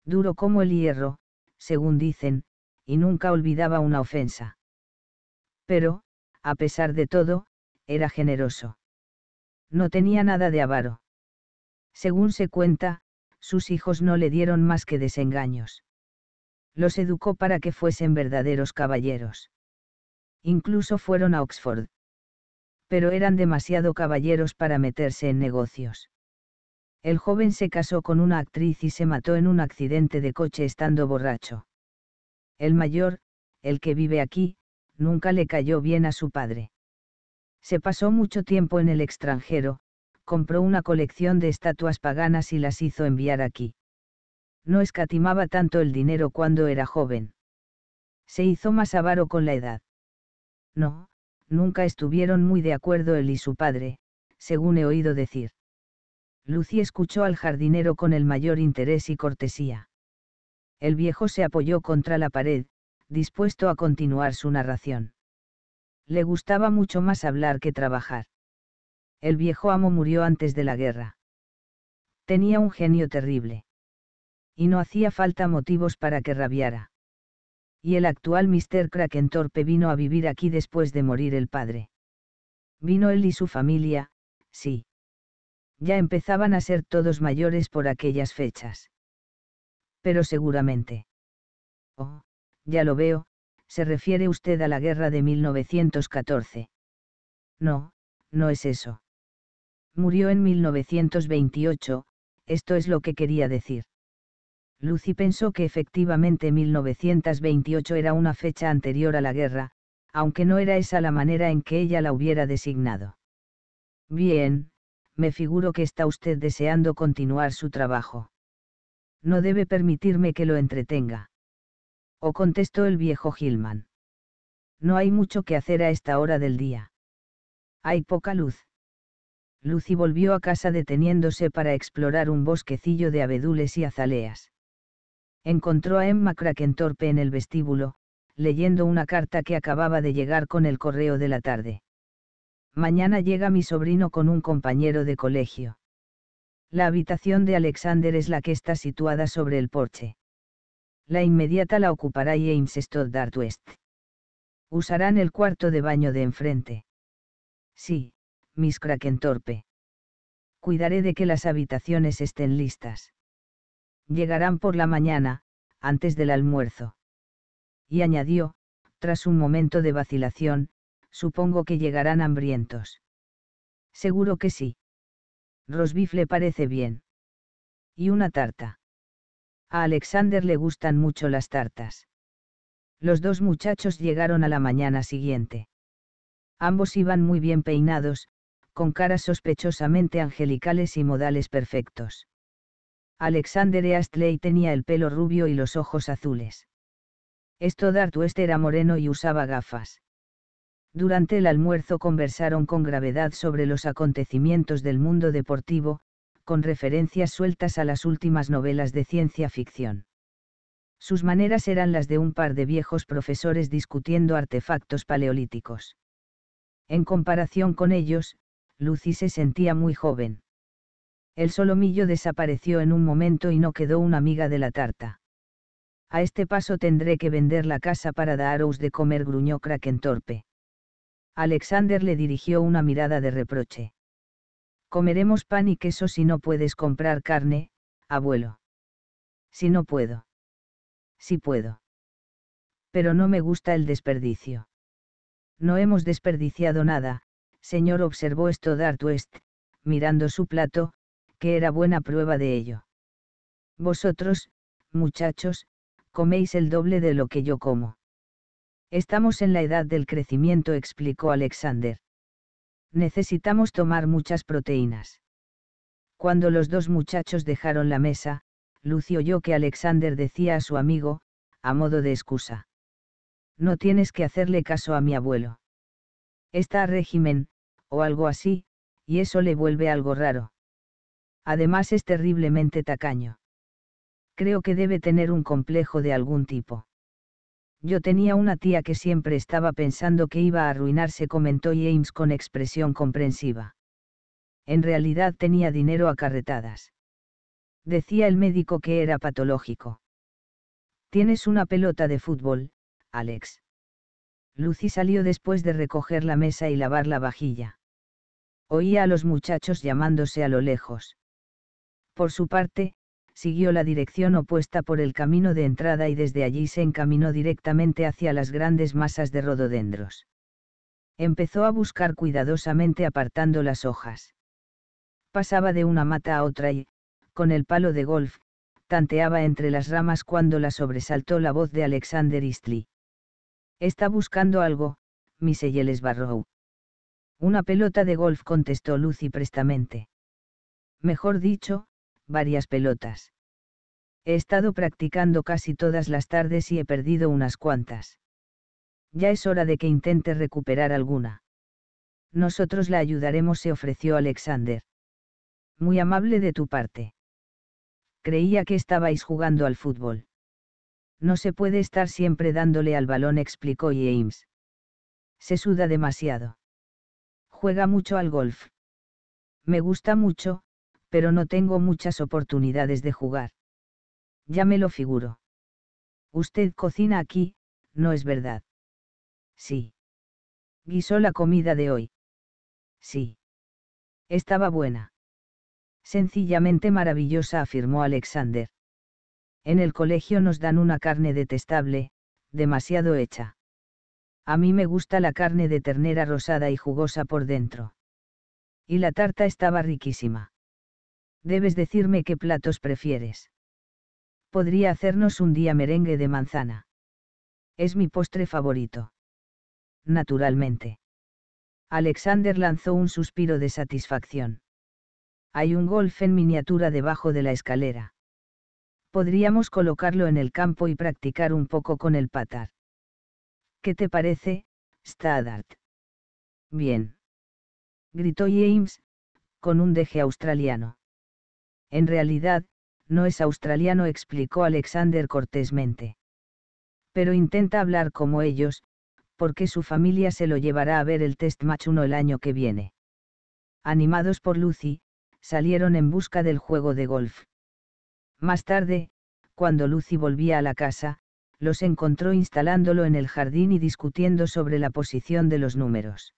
Duro como el hierro, según dicen, y nunca olvidaba una ofensa. Pero, a pesar de todo, era generoso. No tenía nada de avaro. Según se cuenta, sus hijos no le dieron más que desengaños. Los educó para que fuesen verdaderos caballeros. Incluso fueron a Oxford. Pero eran demasiado caballeros para meterse en negocios. El joven se casó con una actriz y se mató en un accidente de coche estando borracho. El mayor, el que vive aquí, nunca le cayó bien a su padre. Se pasó mucho tiempo en el extranjero, compró una colección de estatuas paganas y las hizo enviar aquí. No escatimaba tanto el dinero cuando era joven. Se hizo más avaro con la edad. No, nunca estuvieron muy de acuerdo él y su padre, según he oído decir. Lucy escuchó al jardinero con el mayor interés y cortesía. El viejo se apoyó contra la pared, dispuesto a continuar su narración. Le gustaba mucho más hablar que trabajar. El viejo amo murió antes de la guerra. Tenía un genio terrible. Y no hacía falta motivos para que rabiara. Y el actual Mr. Krakentorpe vino a vivir aquí después de morir el padre. Vino él y su familia, sí ya empezaban a ser todos mayores por aquellas fechas. Pero seguramente. Oh, ya lo veo, se refiere usted a la guerra de 1914. No, no es eso. Murió en 1928, esto es lo que quería decir. Lucy pensó que efectivamente 1928 era una fecha anterior a la guerra, aunque no era esa la manera en que ella la hubiera designado. Bien, me figuro que está usted deseando continuar su trabajo. No debe permitirme que lo entretenga. O contestó el viejo Gilman. No hay mucho que hacer a esta hora del día. Hay poca luz. Lucy volvió a casa deteniéndose para explorar un bosquecillo de abedules y azaleas. Encontró a Emma torpe en el vestíbulo, leyendo una carta que acababa de llegar con el correo de la tarde. Mañana llega mi sobrino con un compañero de colegio. La habitación de Alexander es la que está situada sobre el porche. La inmediata la ocupará James Stoddart West. Usarán el cuarto de baño de enfrente. Sí, Miss Krakentorpe. Cuidaré de que las habitaciones estén listas. Llegarán por la mañana, antes del almuerzo. Y añadió, tras un momento de vacilación, supongo que llegarán hambrientos. Seguro que sí. Rosbif le parece bien. Y una tarta. A Alexander le gustan mucho las tartas. Los dos muchachos llegaron a la mañana siguiente. Ambos iban muy bien peinados, con caras sospechosamente angelicales y modales perfectos. Alexander Astley tenía el pelo rubio y los ojos azules. Esto West era moreno y usaba gafas. Durante el almuerzo conversaron con gravedad sobre los acontecimientos del mundo deportivo, con referencias sueltas a las últimas novelas de ciencia ficción. Sus maneras eran las de un par de viejos profesores discutiendo artefactos paleolíticos. En comparación con ellos, Lucy se sentía muy joven. El solomillo desapareció en un momento y no quedó una amiga de la tarta. A este paso tendré que vender la casa para daros de comer, gruñó Krakentorpe. Alexander le dirigió una mirada de reproche. Comeremos pan y queso si no puedes comprar carne, abuelo. Si no puedo. Si puedo. Pero no me gusta el desperdicio. No hemos desperdiciado nada, señor observó esto west mirando su plato, que era buena prueba de ello. Vosotros, muchachos, coméis el doble de lo que yo como. Estamos en la edad del crecimiento, explicó Alexander. Necesitamos tomar muchas proteínas. Cuando los dos muchachos dejaron la mesa, Lucio oyó que Alexander decía a su amigo, a modo de excusa. No tienes que hacerle caso a mi abuelo. Está a régimen, o algo así, y eso le vuelve algo raro. Además es terriblemente tacaño. Creo que debe tener un complejo de algún tipo. Yo tenía una tía que siempre estaba pensando que iba a arruinarse, comentó James con expresión comprensiva. En realidad tenía dinero a carretadas. Decía el médico que era patológico. Tienes una pelota de fútbol, Alex. Lucy salió después de recoger la mesa y lavar la vajilla. Oía a los muchachos llamándose a lo lejos. Por su parte, siguió la dirección opuesta por el camino de entrada y desde allí se encaminó directamente hacia las grandes masas de rododendros. Empezó a buscar cuidadosamente apartando las hojas. Pasaba de una mata a otra y, con el palo de golf, tanteaba entre las ramas cuando la sobresaltó la voz de Alexander Eastley. Está buscando algo, Miss Barrow. Una pelota de golf contestó Lucy prestamente. Mejor dicho, varias pelotas. He estado practicando casi todas las tardes y he perdido unas cuantas. Ya es hora de que intente recuperar alguna. Nosotros la ayudaremos, se ofreció Alexander. Muy amable de tu parte. Creía que estabais jugando al fútbol. No se puede estar siempre dándole al balón, explicó James. Se suda demasiado. Juega mucho al golf. Me gusta mucho, pero no tengo muchas oportunidades de jugar. Ya me lo figuro. Usted cocina aquí, ¿no es verdad? Sí. Guisó la comida de hoy. Sí. Estaba buena. Sencillamente maravillosa, afirmó Alexander. En el colegio nos dan una carne detestable, demasiado hecha. A mí me gusta la carne de ternera rosada y jugosa por dentro. Y la tarta estaba riquísima debes decirme qué platos prefieres. Podría hacernos un día merengue de manzana. Es mi postre favorito. Naturalmente. Alexander lanzó un suspiro de satisfacción. Hay un golf en miniatura debajo de la escalera. Podríamos colocarlo en el campo y practicar un poco con el patar. ¿Qué te parece, Stadart? Bien. Gritó James, con un deje australiano. En realidad, no es australiano, explicó Alexander cortésmente. Pero intenta hablar como ellos, porque su familia se lo llevará a ver el test match 1 el año que viene. Animados por Lucy, salieron en busca del juego de golf. Más tarde, cuando Lucy volvía a la casa, los encontró instalándolo en el jardín y discutiendo sobre la posición de los números.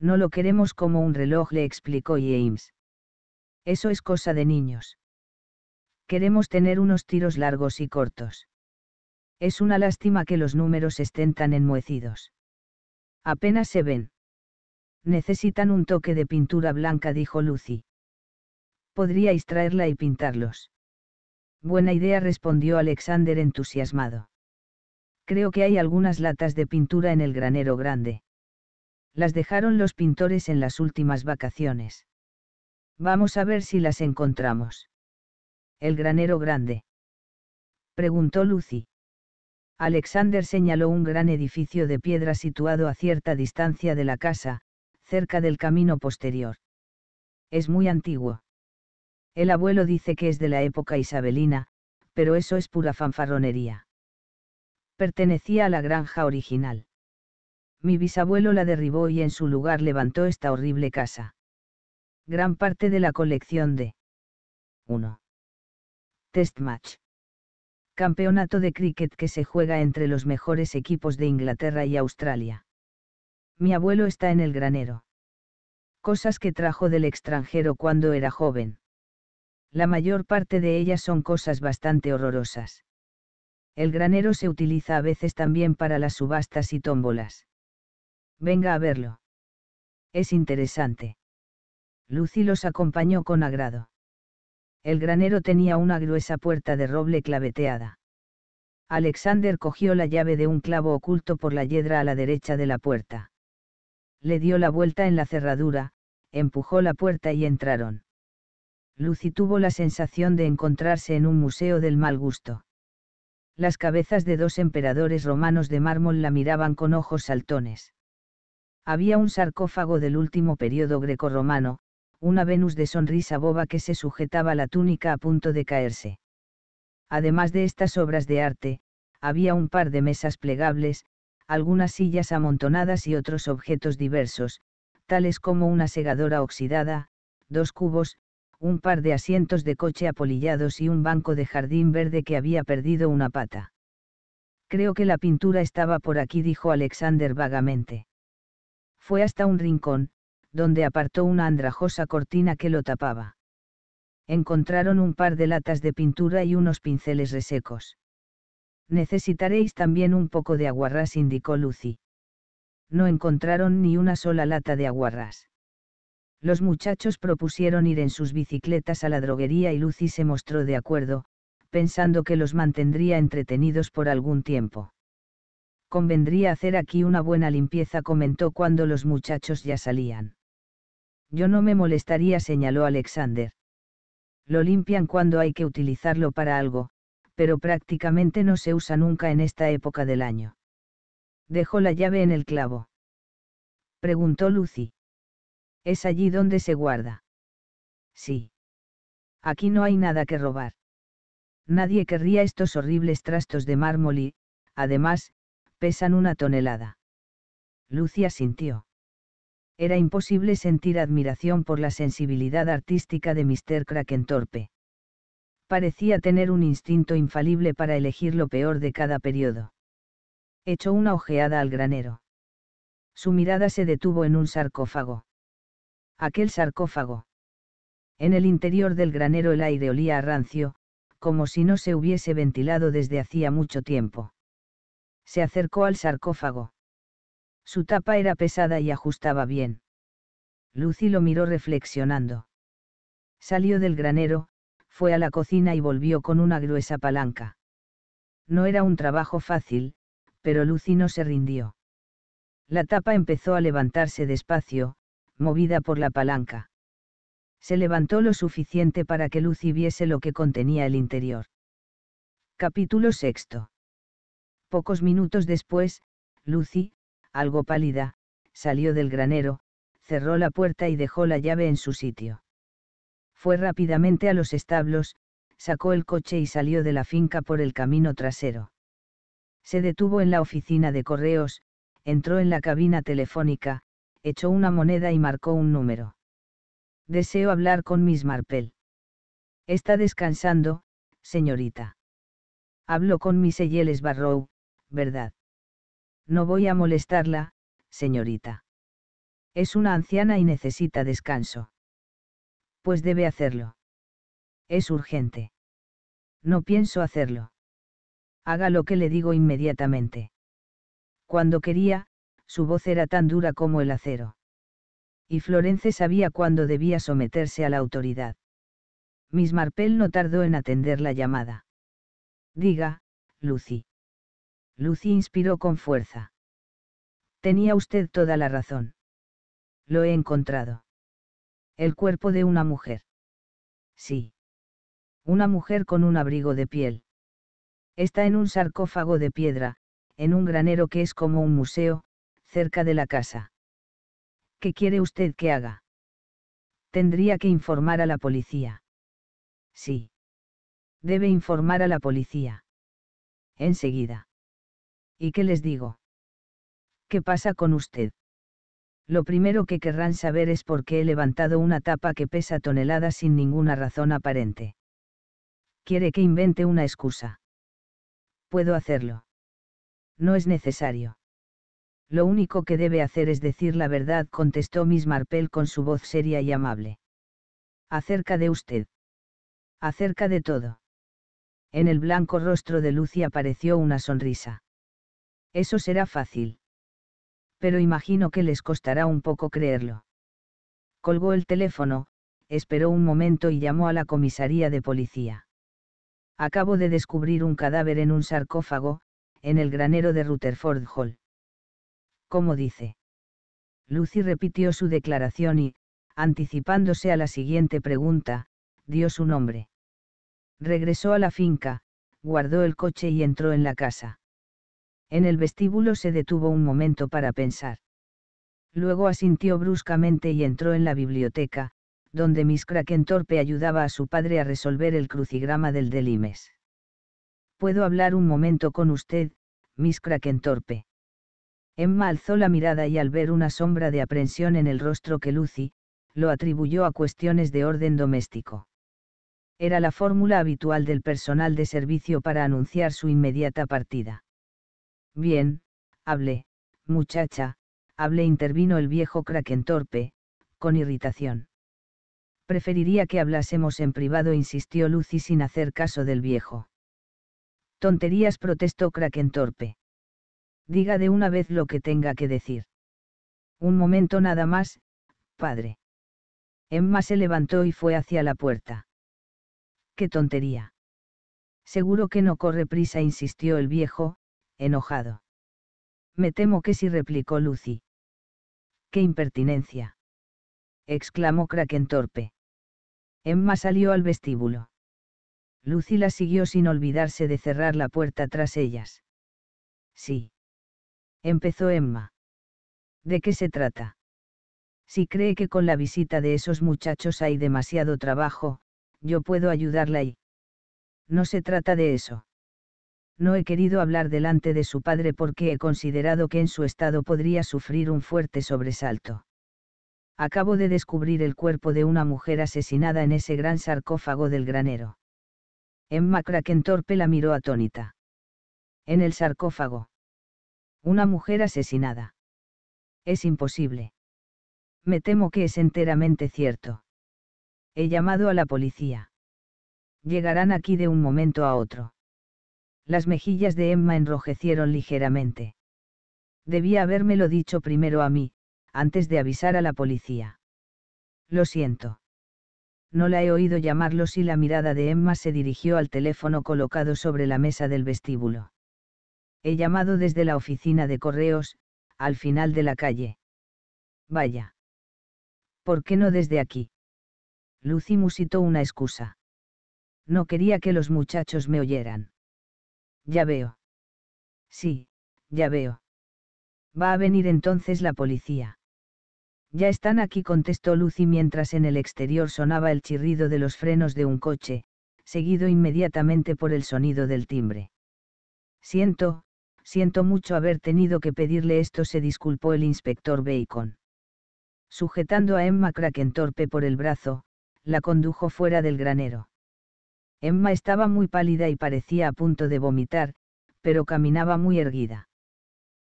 No lo queremos como un reloj, le explicó James. Eso es cosa de niños. Queremos tener unos tiros largos y cortos. Es una lástima que los números estén tan enmohecidos. Apenas se ven. Necesitan un toque de pintura blanca, dijo Lucy. Podríais traerla y pintarlos. Buena idea, respondió Alexander entusiasmado. Creo que hay algunas latas de pintura en el granero grande. Las dejaron los pintores en las últimas vacaciones. Vamos a ver si las encontramos. ¿El granero grande? Preguntó Lucy. Alexander señaló un gran edificio de piedra situado a cierta distancia de la casa, cerca del camino posterior. Es muy antiguo. El abuelo dice que es de la época isabelina, pero eso es pura fanfarronería. Pertenecía a la granja original. Mi bisabuelo la derribó y en su lugar levantó esta horrible casa gran parte de la colección de 1. Test Match. Campeonato de cricket que se juega entre los mejores equipos de Inglaterra y Australia. Mi abuelo está en el granero. Cosas que trajo del extranjero cuando era joven. La mayor parte de ellas son cosas bastante horrorosas. El granero se utiliza a veces también para las subastas y tómbolas. Venga a verlo. Es interesante. Lucy los acompañó con agrado. El granero tenía una gruesa puerta de roble claveteada. Alexander cogió la llave de un clavo oculto por la yedra a la derecha de la puerta. Le dio la vuelta en la cerradura, empujó la puerta y entraron. Lucy tuvo la sensación de encontrarse en un museo del mal gusto. Las cabezas de dos emperadores romanos de mármol la miraban con ojos saltones. Había un sarcófago del último periodo grecorromano, una Venus de sonrisa boba que se sujetaba la túnica a punto de caerse. Además de estas obras de arte, había un par de mesas plegables, algunas sillas amontonadas y otros objetos diversos, tales como una segadora oxidada, dos cubos, un par de asientos de coche apolillados y un banco de jardín verde que había perdido una pata. Creo que la pintura estaba por aquí, dijo Alexander vagamente. Fue hasta un rincón, donde apartó una andrajosa cortina que lo tapaba. Encontraron un par de latas de pintura y unos pinceles resecos. Necesitaréis también un poco de aguarrás, indicó Lucy. No encontraron ni una sola lata de aguarrás. Los muchachos propusieron ir en sus bicicletas a la droguería y Lucy se mostró de acuerdo, pensando que los mantendría entretenidos por algún tiempo. Convendría hacer aquí una buena limpieza, comentó cuando los muchachos ya salían. Yo no me molestaría, señaló Alexander. Lo limpian cuando hay que utilizarlo para algo, pero prácticamente no se usa nunca en esta época del año. Dejó la llave en el clavo. Preguntó Lucy. ¿Es allí donde se guarda? Sí. Aquí no hay nada que robar. Nadie querría estos horribles trastos de mármol y, además, pesan una tonelada. Lucy asintió era imposible sentir admiración por la sensibilidad artística de Mr. Krakentorpe. Parecía tener un instinto infalible para elegir lo peor de cada periodo. Echó una ojeada al granero. Su mirada se detuvo en un sarcófago. Aquel sarcófago. En el interior del granero el aire olía a rancio, como si no se hubiese ventilado desde hacía mucho tiempo. Se acercó al sarcófago. Su tapa era pesada y ajustaba bien. Lucy lo miró reflexionando. Salió del granero, fue a la cocina y volvió con una gruesa palanca. No era un trabajo fácil, pero Lucy no se rindió. La tapa empezó a levantarse despacio, movida por la palanca. Se levantó lo suficiente para que Lucy viese lo que contenía el interior. Capítulo VI Pocos minutos después, Lucy, algo pálida, salió del granero, cerró la puerta y dejó la llave en su sitio. Fue rápidamente a los establos, sacó el coche y salió de la finca por el camino trasero. Se detuvo en la oficina de correos, entró en la cabina telefónica, echó una moneda y marcó un número. Deseo hablar con Miss Marpel. Está descansando, señorita. Hablo con Miss Eyeles Barrow, ¿verdad? No voy a molestarla, señorita. Es una anciana y necesita descanso. Pues debe hacerlo. Es urgente. No pienso hacerlo. Haga lo que le digo inmediatamente. Cuando quería, su voz era tan dura como el acero. Y Florence sabía cuándo debía someterse a la autoridad. Miss Marple no tardó en atender la llamada. Diga, Lucy. Lucy inspiró con fuerza. Tenía usted toda la razón. Lo he encontrado. El cuerpo de una mujer. Sí. Una mujer con un abrigo de piel. Está en un sarcófago de piedra, en un granero que es como un museo, cerca de la casa. ¿Qué quiere usted que haga? Tendría que informar a la policía. Sí. Debe informar a la policía. Enseguida. ¿Y qué les digo? ¿Qué pasa con usted? Lo primero que querrán saber es por qué he levantado una tapa que pesa toneladas sin ninguna razón aparente. Quiere que invente una excusa. Puedo hacerlo. No es necesario. Lo único que debe hacer es decir la verdad, contestó Miss Marple con su voz seria y amable. Acerca de usted. Acerca de todo. En el blanco rostro de Lucy apareció una sonrisa. Eso será fácil. Pero imagino que les costará un poco creerlo. Colgó el teléfono, esperó un momento y llamó a la comisaría de policía. Acabo de descubrir un cadáver en un sarcófago, en el granero de Rutherford Hall. ¿Cómo dice? Lucy repitió su declaración y, anticipándose a la siguiente pregunta, dio su nombre. Regresó a la finca, guardó el coche y entró en la casa. En el vestíbulo se detuvo un momento para pensar. Luego asintió bruscamente y entró en la biblioteca, donde Miss Krakentorpe ayudaba a su padre a resolver el crucigrama del Delimes. ¿Puedo hablar un momento con usted, Miss Krakentorpe? Emma alzó la mirada y al ver una sombra de aprensión en el rostro que Lucy, lo atribuyó a cuestiones de orden doméstico. Era la fórmula habitual del personal de servicio para anunciar su inmediata partida. Bien, hable, muchacha, hable intervino el viejo Kraken torpe, con irritación. Preferiría que hablásemos en privado, insistió Lucy sin hacer caso del viejo. Tonterías, protestó Kraken torpe. Diga de una vez lo que tenga que decir. Un momento nada más, padre. Emma se levantó y fue hacia la puerta. ¡Qué tontería! Seguro que no corre prisa, insistió el viejo, enojado. Me temo que sí replicó Lucy. ¡Qué impertinencia! exclamó Kraken torpe. Emma salió al vestíbulo. Lucy la siguió sin olvidarse de cerrar la puerta tras ellas. Sí. Empezó Emma. ¿De qué se trata? Si cree que con la visita de esos muchachos hay demasiado trabajo, yo puedo ayudarla y... No se trata de eso no he querido hablar delante de su padre porque he considerado que en su estado podría sufrir un fuerte sobresalto. Acabo de descubrir el cuerpo de una mujer asesinada en ese gran sarcófago del granero. Emma Kraken la miró atónita. En el sarcófago. Una mujer asesinada. Es imposible. Me temo que es enteramente cierto. He llamado a la policía. Llegarán aquí de un momento a otro las mejillas de Emma enrojecieron ligeramente. Debía habérmelo dicho primero a mí, antes de avisar a la policía. Lo siento. No la he oído llamarlo si la mirada de Emma se dirigió al teléfono colocado sobre la mesa del vestíbulo. He llamado desde la oficina de correos, al final de la calle. Vaya. ¿Por qué no desde aquí? Lucy musitó una excusa. No quería que los muchachos me oyeran. Ya veo. Sí, ya veo. Va a venir entonces la policía. Ya están aquí, contestó Lucy mientras en el exterior sonaba el chirrido de los frenos de un coche, seguido inmediatamente por el sonido del timbre. Siento, siento mucho haber tenido que pedirle esto, se disculpó el inspector Bacon. Sujetando a Emma Kraken torpe por el brazo, la condujo fuera del granero. Emma estaba muy pálida y parecía a punto de vomitar, pero caminaba muy erguida.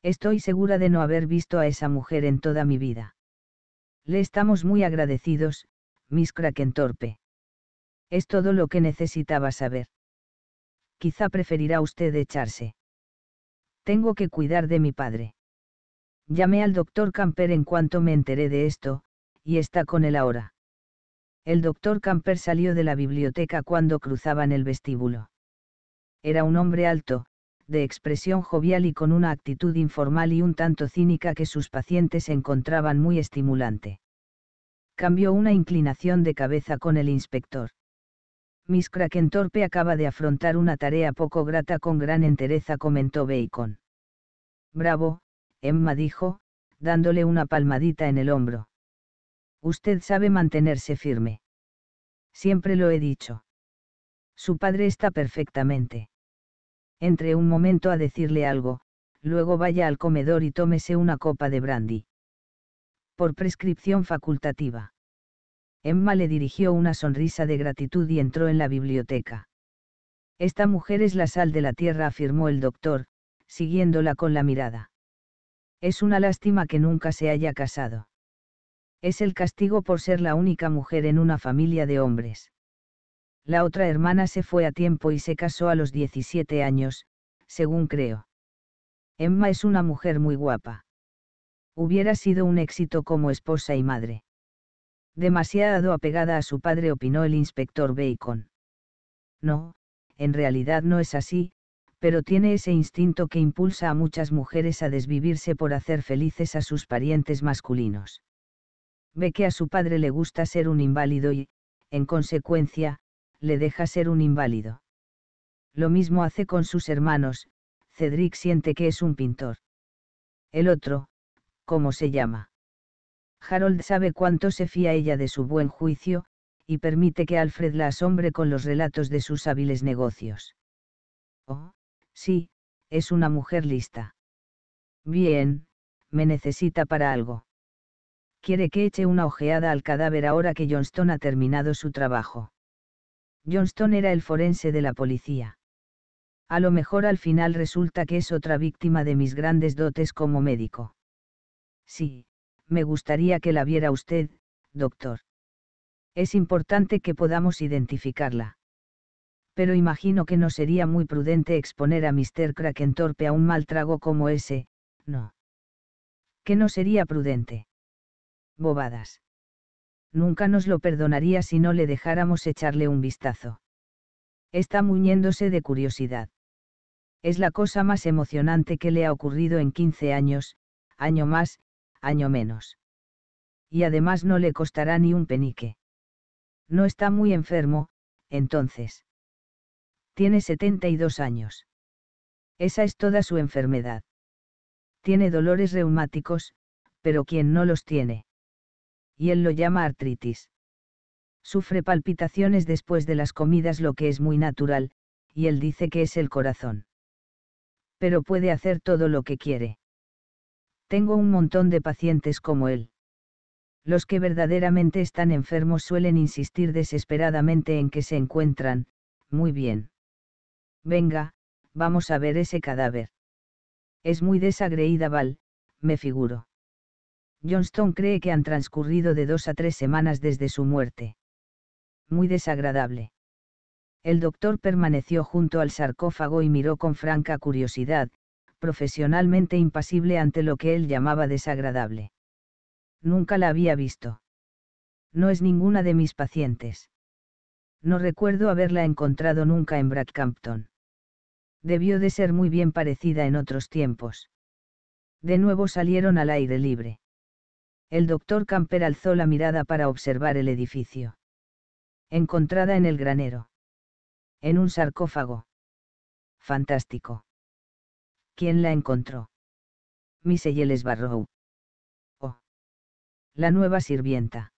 Estoy segura de no haber visto a esa mujer en toda mi vida. Le estamos muy agradecidos, Miss Krakentorpe. Es todo lo que necesitaba saber. Quizá preferirá usted echarse. Tengo que cuidar de mi padre. Llamé al doctor Camper en cuanto me enteré de esto, y está con él ahora. El doctor Camper salió de la biblioteca cuando cruzaban el vestíbulo. Era un hombre alto, de expresión jovial y con una actitud informal y un tanto cínica que sus pacientes encontraban muy estimulante. Cambió una inclinación de cabeza con el inspector. Miss Krakentorpe acaba de afrontar una tarea poco grata con gran entereza, comentó Bacon. Bravo, Emma dijo, dándole una palmadita en el hombro. Usted sabe mantenerse firme. Siempre lo he dicho. Su padre está perfectamente. Entre un momento a decirle algo, luego vaya al comedor y tómese una copa de brandy. Por prescripción facultativa. Emma le dirigió una sonrisa de gratitud y entró en la biblioteca. Esta mujer es la sal de la tierra, afirmó el doctor, siguiéndola con la mirada. Es una lástima que nunca se haya casado. Es el castigo por ser la única mujer en una familia de hombres. La otra hermana se fue a tiempo y se casó a los 17 años, según creo. Emma es una mujer muy guapa. Hubiera sido un éxito como esposa y madre. Demasiado apegada a su padre, opinó el inspector Bacon. No, en realidad no es así, pero tiene ese instinto que impulsa a muchas mujeres a desvivirse por hacer felices a sus parientes masculinos. Ve que a su padre le gusta ser un inválido y, en consecuencia, le deja ser un inválido. Lo mismo hace con sus hermanos, Cedric siente que es un pintor. El otro, ¿cómo se llama? Harold sabe cuánto se fía ella de su buen juicio, y permite que Alfred la asombre con los relatos de sus hábiles negocios. Oh, sí, es una mujer lista. Bien, me necesita para algo quiere que eche una ojeada al cadáver ahora que Johnston ha terminado su trabajo. Johnston era el forense de la policía. A lo mejor al final resulta que es otra víctima de mis grandes dotes como médico. Sí, me gustaría que la viera usted, doctor. Es importante que podamos identificarla. Pero imagino que no sería muy prudente exponer a Mr. Torpe a un mal trago como ese, no. Que no sería prudente bobadas. Nunca nos lo perdonaría si no le dejáramos echarle un vistazo. Está muñéndose de curiosidad. Es la cosa más emocionante que le ha ocurrido en 15 años, año más, año menos. Y además no le costará ni un penique. No está muy enfermo, entonces. Tiene 72 años. Esa es toda su enfermedad. Tiene dolores reumáticos, pero quien no los tiene y él lo llama artritis. Sufre palpitaciones después de las comidas lo que es muy natural, y él dice que es el corazón. Pero puede hacer todo lo que quiere. Tengo un montón de pacientes como él. Los que verdaderamente están enfermos suelen insistir desesperadamente en que se encuentran, muy bien. Venga, vamos a ver ese cadáver. Es muy desagreída Val, me figuro. Johnston cree que han transcurrido de dos a tres semanas desde su muerte. Muy desagradable. El doctor permaneció junto al sarcófago y miró con franca curiosidad, profesionalmente impasible ante lo que él llamaba desagradable. Nunca la había visto. No es ninguna de mis pacientes. No recuerdo haberla encontrado nunca en Bradcampton. Debió de ser muy bien parecida en otros tiempos. De nuevo salieron al aire libre. El doctor Camper alzó la mirada para observar el edificio. Encontrada en el granero. En un sarcófago. Fantástico. ¿Quién la encontró? Miss Eyeles Barrow. Oh. La nueva sirvienta.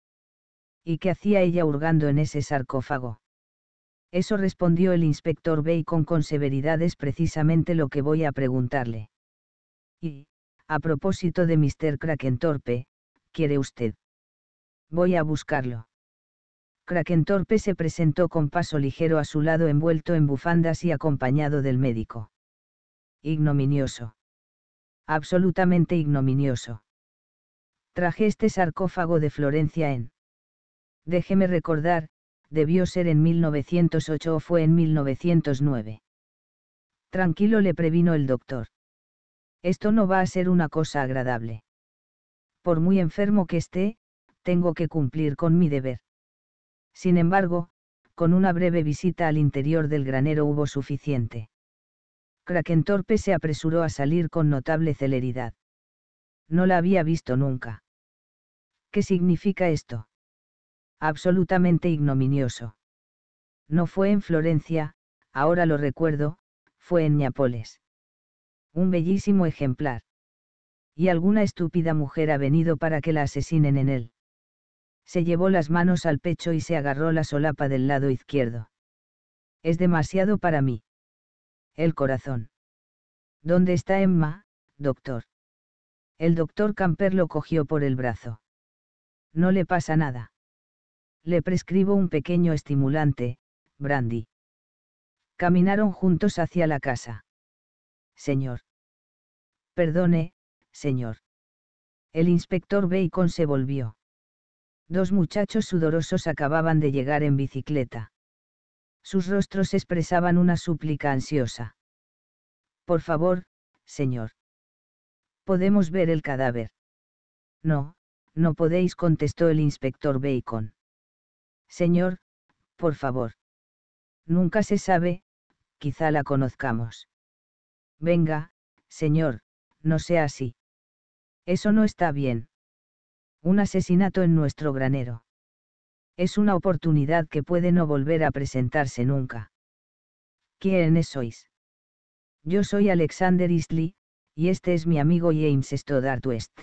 ¿Y qué hacía ella hurgando en ese sarcófago? Eso respondió el inspector Bacon con severidad es precisamente lo que voy a preguntarle. Y, a propósito de Mr. Torpe. ¿quiere usted? Voy a buscarlo. Krakentorpe se presentó con paso ligero a su lado envuelto en bufandas y acompañado del médico. Ignominioso. Absolutamente ignominioso. Traje este sarcófago de Florencia en... Déjeme recordar, debió ser en 1908 o fue en 1909. Tranquilo le previno el doctor. Esto no va a ser una cosa agradable por muy enfermo que esté, tengo que cumplir con mi deber. Sin embargo, con una breve visita al interior del granero hubo suficiente. Krakentorpe se apresuró a salir con notable celeridad. No la había visto nunca. ¿Qué significa esto? Absolutamente ignominioso. No fue en Florencia, ahora lo recuerdo, fue en Nápoles. Un bellísimo ejemplar y alguna estúpida mujer ha venido para que la asesinen en él. Se llevó las manos al pecho y se agarró la solapa del lado izquierdo. Es demasiado para mí. El corazón. ¿Dónde está Emma, doctor? El doctor Camper lo cogió por el brazo. No le pasa nada. Le prescribo un pequeño estimulante, Brandy. Caminaron juntos hacia la casa. Señor. Perdone, señor. El inspector Bacon se volvió. Dos muchachos sudorosos acababan de llegar en bicicleta. Sus rostros expresaban una súplica ansiosa. Por favor, señor. ¿Podemos ver el cadáver? No, no podéis, contestó el inspector Bacon. Señor, por favor. Nunca se sabe, quizá la conozcamos. Venga, señor, no sea así. Eso no está bien. Un asesinato en nuestro granero. Es una oportunidad que puede no volver a presentarse nunca. ¿Quiénes sois? Yo soy Alexander Eastley, y este es mi amigo James Stoddart West.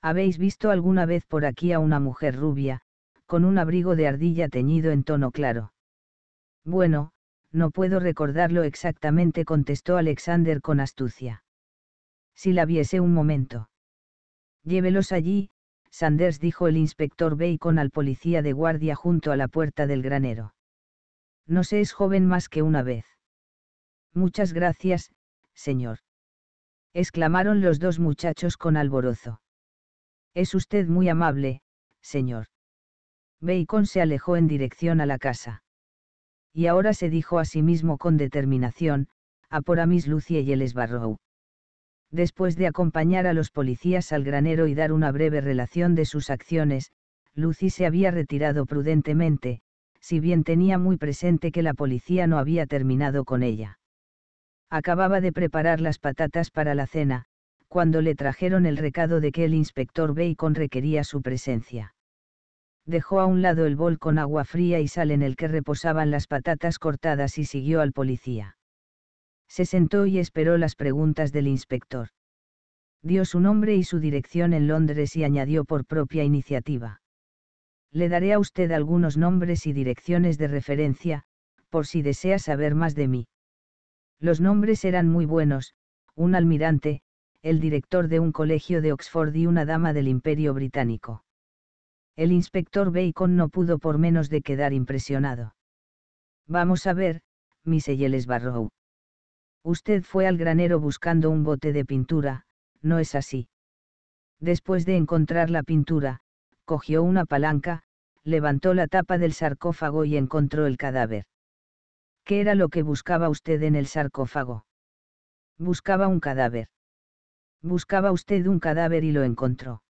¿Habéis visto alguna vez por aquí a una mujer rubia, con un abrigo de ardilla teñido en tono claro? Bueno, no puedo recordarlo exactamente, contestó Alexander con astucia. Si la viese un momento. Llévelos allí, Sanders dijo el inspector Bacon al policía de guardia junto a la puerta del granero. No se es joven más que una vez. Muchas gracias, señor. exclamaron los dos muchachos con alborozo. Es usted muy amable, señor. Bacon se alejó en dirección a la casa. Y ahora se dijo a sí mismo con determinación, a por a Miss Lucy y el Sbarrow. Después de acompañar a los policías al granero y dar una breve relación de sus acciones, Lucy se había retirado prudentemente, si bien tenía muy presente que la policía no había terminado con ella. Acababa de preparar las patatas para la cena, cuando le trajeron el recado de que el inspector Bacon requería su presencia. Dejó a un lado el bol con agua fría y sal en el que reposaban las patatas cortadas y siguió al policía se sentó y esperó las preguntas del inspector. Dio su nombre y su dirección en Londres y añadió por propia iniciativa. Le daré a usted algunos nombres y direcciones de referencia, por si desea saber más de mí. Los nombres eran muy buenos, un almirante, el director de un colegio de Oxford y una dama del Imperio Británico. El inspector Bacon no pudo por menos de quedar impresionado. Vamos a ver, Miss Barrow. Usted fue al granero buscando un bote de pintura, ¿no es así? Después de encontrar la pintura, cogió una palanca, levantó la tapa del sarcófago y encontró el cadáver. ¿Qué era lo que buscaba usted en el sarcófago? Buscaba un cadáver. Buscaba usted un cadáver y lo encontró.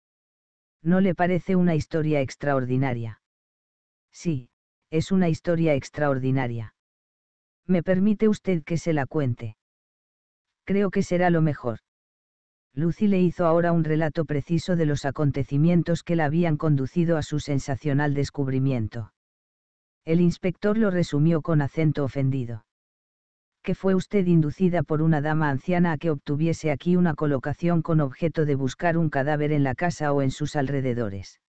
¿No le parece una historia extraordinaria? Sí, es una historia extraordinaria. ¿Me permite usted que se la cuente? Creo que será lo mejor. Lucy le hizo ahora un relato preciso de los acontecimientos que la habían conducido a su sensacional descubrimiento. El inspector lo resumió con acento ofendido. Que fue usted inducida por una dama anciana a que obtuviese aquí una colocación con objeto de buscar un cadáver en la casa o en sus alrededores.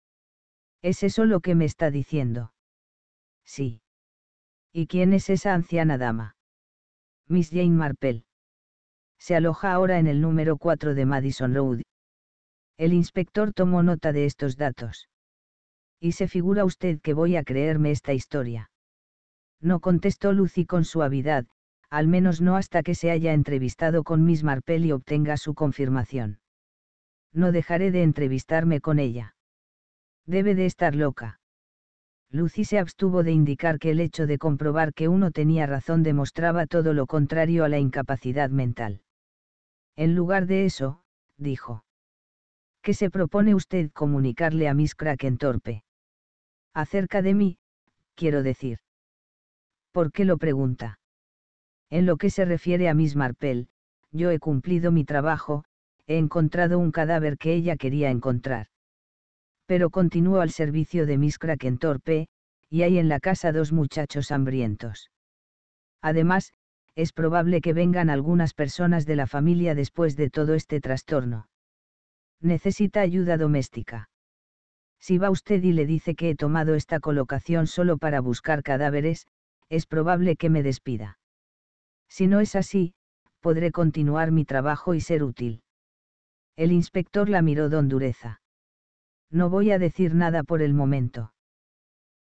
¿Es eso lo que me está diciendo? Sí. ¿Y quién es esa anciana dama? Miss Jane Marple se aloja ahora en el número 4 de Madison Road. El inspector tomó nota de estos datos. ¿Y se figura usted que voy a creerme esta historia? No contestó Lucy con suavidad, al menos no hasta que se haya entrevistado con Miss Marple y obtenga su confirmación. No dejaré de entrevistarme con ella. Debe de estar loca. Lucy se abstuvo de indicar que el hecho de comprobar que uno tenía razón demostraba todo lo contrario a la incapacidad mental. En lugar de eso, dijo. ¿Qué se propone usted comunicarle a Miss Kraken Torpe? Acerca de mí, quiero decir. ¿Por qué lo pregunta? En lo que se refiere a Miss Marpel, yo he cumplido mi trabajo, he encontrado un cadáver que ella quería encontrar. Pero continúo al servicio de Miss Kraken y hay en la casa dos muchachos hambrientos. Además, es probable que vengan algunas personas de la familia después de todo este trastorno. Necesita ayuda doméstica. Si va usted y le dice que he tomado esta colocación solo para buscar cadáveres, es probable que me despida. Si no es así, podré continuar mi trabajo y ser útil. El inspector la miró con dureza. No voy a decir nada por el momento.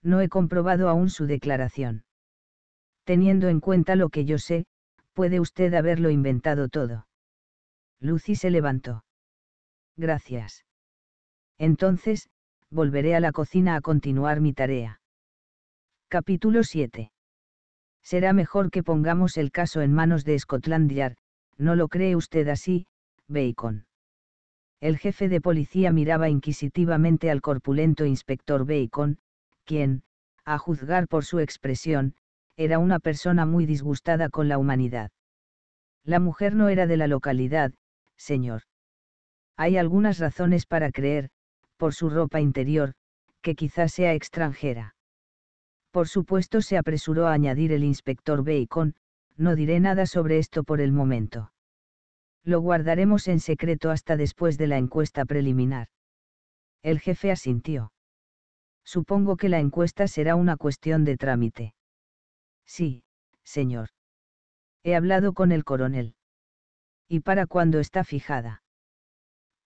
No he comprobado aún su declaración teniendo en cuenta lo que yo sé, puede usted haberlo inventado todo. Lucy se levantó. Gracias. Entonces, volveré a la cocina a continuar mi tarea. Capítulo 7. Será mejor que pongamos el caso en manos de Scotland Yard, ¿no lo cree usted así, Bacon? El jefe de policía miraba inquisitivamente al corpulento inspector Bacon, quien, a juzgar por su expresión, era una persona muy disgustada con la humanidad. La mujer no era de la localidad, señor. Hay algunas razones para creer, por su ropa interior, que quizás sea extranjera. Por supuesto se apresuró a añadir el inspector Bacon, no diré nada sobre esto por el momento. Lo guardaremos en secreto hasta después de la encuesta preliminar. El jefe asintió. Supongo que la encuesta será una cuestión de trámite. Sí, señor. He hablado con el coronel. ¿Y para cuándo está fijada?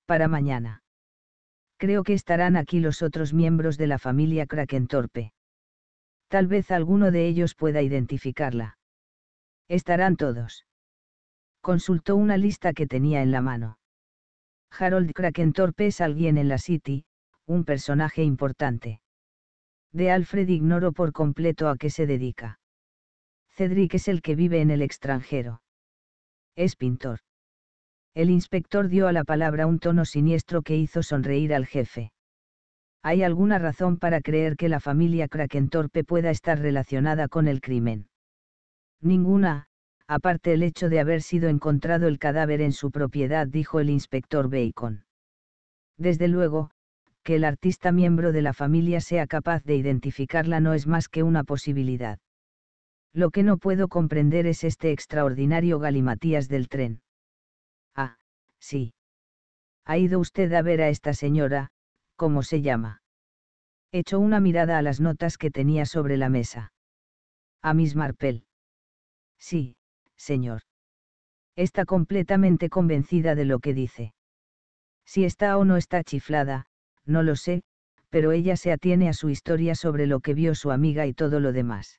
Para mañana. Creo que estarán aquí los otros miembros de la familia Krakentorpe. Tal vez alguno de ellos pueda identificarla. Estarán todos. Consultó una lista que tenía en la mano. Harold Krakentorpe es alguien en la City, un personaje importante. De Alfred ignoro por completo a qué se dedica. Cedric es el que vive en el extranjero. Es pintor. El inspector dio a la palabra un tono siniestro que hizo sonreír al jefe. Hay alguna razón para creer que la familia Krakentorpe pueda estar relacionada con el crimen. Ninguna, aparte el hecho de haber sido encontrado el cadáver en su propiedad, dijo el inspector Bacon. Desde luego, que el artista miembro de la familia sea capaz de identificarla no es más que una posibilidad. Lo que no puedo comprender es este extraordinario galimatías del tren. Ah, sí. Ha ido usted a ver a esta señora, ¿cómo se llama? Echó una mirada a las notas que tenía sobre la mesa. A Miss Marple. Sí, señor. Está completamente convencida de lo que dice. Si está o no está chiflada, no lo sé, pero ella se atiene a su historia sobre lo que vio su amiga y todo lo demás.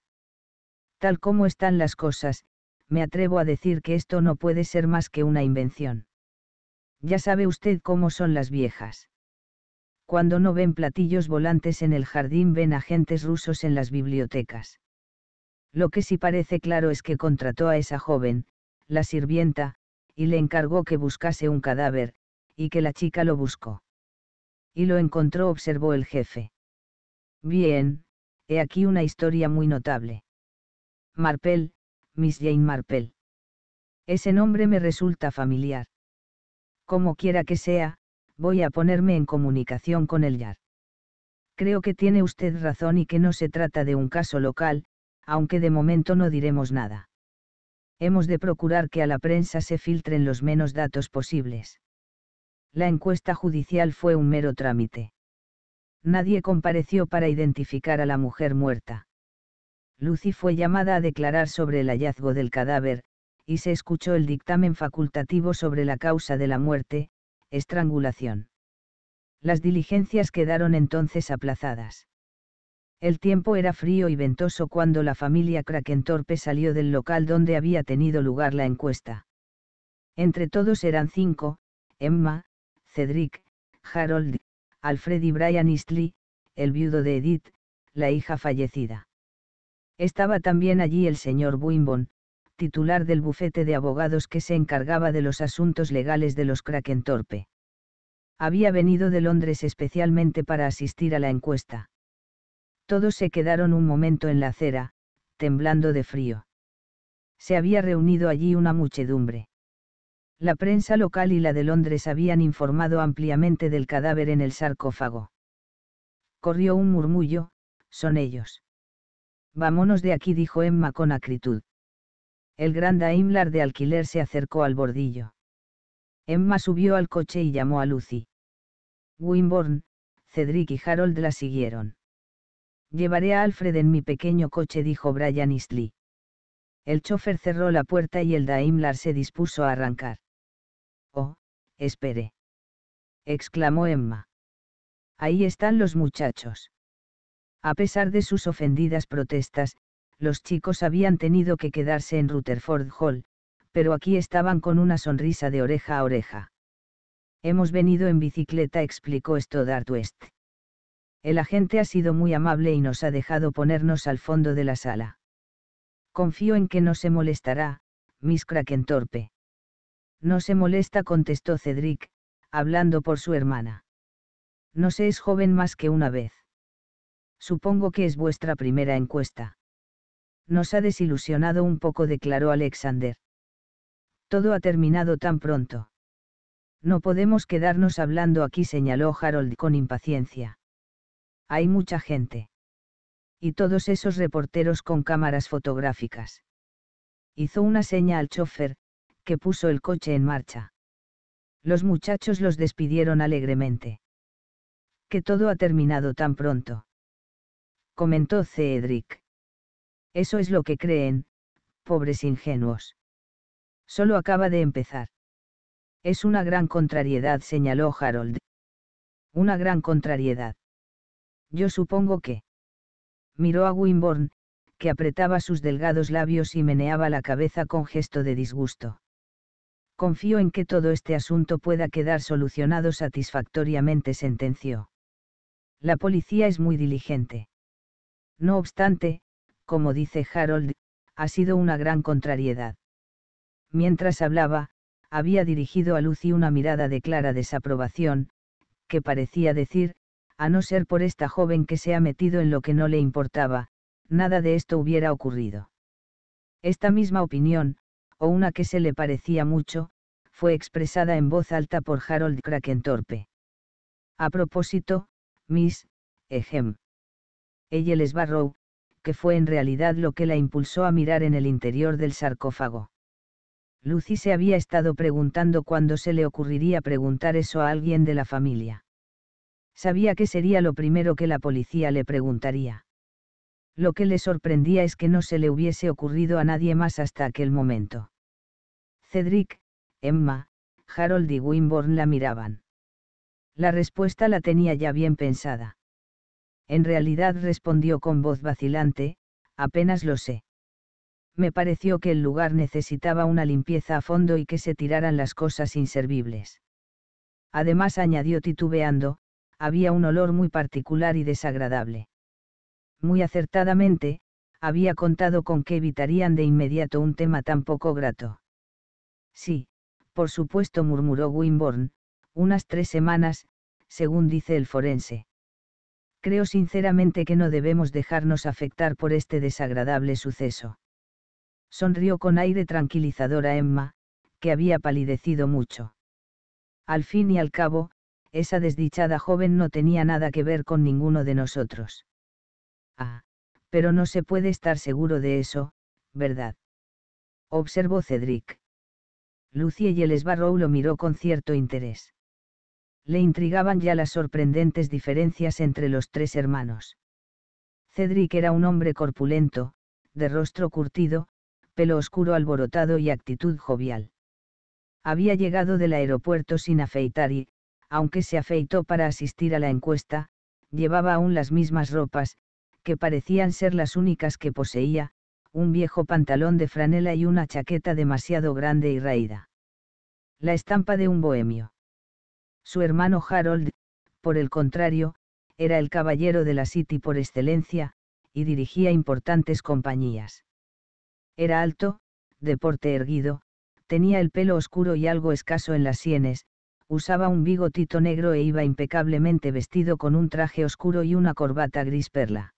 Tal como están las cosas, me atrevo a decir que esto no puede ser más que una invención. Ya sabe usted cómo son las viejas. Cuando no ven platillos volantes en el jardín ven agentes rusos en las bibliotecas. Lo que sí parece claro es que contrató a esa joven, la sirvienta, y le encargó que buscase un cadáver, y que la chica lo buscó. Y lo encontró, observó el jefe. Bien, he aquí una historia muy notable. Marpel, Miss Jane Marpel. Ese nombre me resulta familiar. Como quiera que sea, voy a ponerme en comunicación con el YAR. Creo que tiene usted razón y que no se trata de un caso local, aunque de momento no diremos nada. Hemos de procurar que a la prensa se filtren los menos datos posibles. La encuesta judicial fue un mero trámite. Nadie compareció para identificar a la mujer muerta. Lucy fue llamada a declarar sobre el hallazgo del cadáver, y se escuchó el dictamen facultativo sobre la causa de la muerte, estrangulación. Las diligencias quedaron entonces aplazadas. El tiempo era frío y ventoso cuando la familia Krakentorpe salió del local donde había tenido lugar la encuesta. Entre todos eran cinco, Emma, Cedric, Harold, Alfred y Brian Eastley, el viudo de Edith, la hija fallecida. Estaba también allí el señor Buimbon, titular del bufete de abogados que se encargaba de los asuntos legales de los Krakentorpe. Había venido de Londres especialmente para asistir a la encuesta. Todos se quedaron un momento en la acera, temblando de frío. Se había reunido allí una muchedumbre. La prensa local y la de Londres habían informado ampliamente del cadáver en el sarcófago. Corrió un murmullo, son ellos. Vámonos de aquí, dijo Emma con acritud. El gran Daimler de alquiler se acercó al bordillo. Emma subió al coche y llamó a Lucy. Wimborne, Cedric y Harold la siguieron. Llevaré a Alfred en mi pequeño coche, dijo Brian Eastley. El chofer cerró la puerta y el Daimler se dispuso a arrancar. Oh, espere. exclamó Emma. Ahí están los muchachos. A pesar de sus ofendidas protestas, los chicos habían tenido que quedarse en Rutherford Hall, pero aquí estaban con una sonrisa de oreja a oreja. Hemos venido en bicicleta, explicó Stoddart West. El agente ha sido muy amable y nos ha dejado ponernos al fondo de la sala. Confío en que no se molestará, Miss Krakentorpe. No se molesta, contestó Cedric, hablando por su hermana. No se es joven más que una vez. Supongo que es vuestra primera encuesta. Nos ha desilusionado un poco, declaró Alexander. Todo ha terminado tan pronto. No podemos quedarnos hablando aquí, señaló Harold con impaciencia. Hay mucha gente. Y todos esos reporteros con cámaras fotográficas. Hizo una seña al chofer, que puso el coche en marcha. Los muchachos los despidieron alegremente. Que todo ha terminado tan pronto comentó Cedric. Eso es lo que creen, pobres ingenuos. Solo acaba de empezar. Es una gran contrariedad, señaló Harold. Una gran contrariedad. Yo supongo que. Miró a Wimborne, que apretaba sus delgados labios y meneaba la cabeza con gesto de disgusto. Confío en que todo este asunto pueda quedar solucionado satisfactoriamente, sentenció. La policía es muy diligente. No obstante, como dice Harold, ha sido una gran contrariedad. Mientras hablaba, había dirigido a Lucy una mirada de clara desaprobación, que parecía decir, a no ser por esta joven que se ha metido en lo que no le importaba, nada de esto hubiera ocurrido. Esta misma opinión, o una que se le parecía mucho, fue expresada en voz alta por Harold Krakentorpe. A propósito, Miss, Ejem les barrow, que fue en realidad lo que la impulsó a mirar en el interior del sarcófago. Lucy se había estado preguntando cuándo se le ocurriría preguntar eso a alguien de la familia. Sabía que sería lo primero que la policía le preguntaría. Lo que le sorprendía es que no se le hubiese ocurrido a nadie más hasta aquel momento. Cedric, Emma, Harold y Wimborne la miraban. La respuesta la tenía ya bien pensada. En realidad respondió con voz vacilante, apenas lo sé. Me pareció que el lugar necesitaba una limpieza a fondo y que se tiraran las cosas inservibles. Además añadió titubeando, había un olor muy particular y desagradable. Muy acertadamente, había contado con que evitarían de inmediato un tema tan poco grato. Sí, por supuesto, murmuró Wimborne, unas tres semanas, según dice el forense. Creo sinceramente que no debemos dejarnos afectar por este desagradable suceso. Sonrió con aire tranquilizador a Emma, que había palidecido mucho. Al fin y al cabo, esa desdichada joven no tenía nada que ver con ninguno de nosotros. Ah, pero no se puede estar seguro de eso, ¿verdad? Observó Cedric. Lucie y el esbarro lo miró con cierto interés le intrigaban ya las sorprendentes diferencias entre los tres hermanos. Cedric era un hombre corpulento, de rostro curtido, pelo oscuro alborotado y actitud jovial. Había llegado del aeropuerto sin afeitar y, aunque se afeitó para asistir a la encuesta, llevaba aún las mismas ropas, que parecían ser las únicas que poseía, un viejo pantalón de franela y una chaqueta demasiado grande y raída. La estampa de un bohemio. Su hermano Harold, por el contrario, era el caballero de la City por excelencia, y dirigía importantes compañías. Era alto, de porte erguido, tenía el pelo oscuro y algo escaso en las sienes, usaba un bigotito negro e iba impecablemente vestido con un traje oscuro y una corbata gris perla.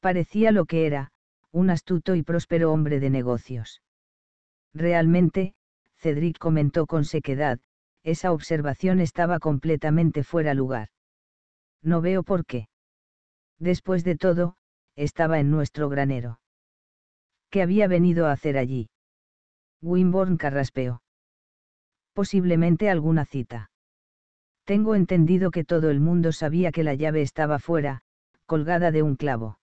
Parecía lo que era, un astuto y próspero hombre de negocios. Realmente, Cedric comentó con sequedad, esa observación estaba completamente fuera lugar. No veo por qué. Después de todo, estaba en nuestro granero. ¿Qué había venido a hacer allí? Wimborne carraspeó. Posiblemente alguna cita. Tengo entendido que todo el mundo sabía que la llave estaba fuera, colgada de un clavo.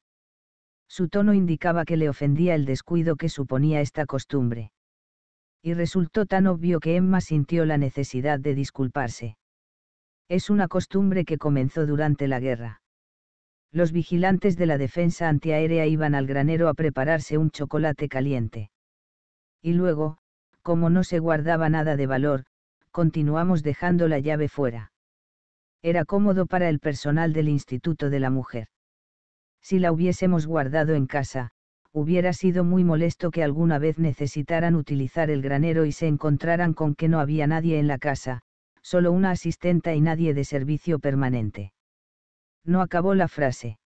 Su tono indicaba que le ofendía el descuido que suponía esta costumbre y resultó tan obvio que Emma sintió la necesidad de disculparse. Es una costumbre que comenzó durante la guerra. Los vigilantes de la defensa antiaérea iban al granero a prepararse un chocolate caliente. Y luego, como no se guardaba nada de valor, continuamos dejando la llave fuera. Era cómodo para el personal del Instituto de la Mujer. Si la hubiésemos guardado en casa, hubiera sido muy molesto que alguna vez necesitaran utilizar el granero y se encontraran con que no había nadie en la casa, solo una asistenta y nadie de servicio permanente. No acabó la frase.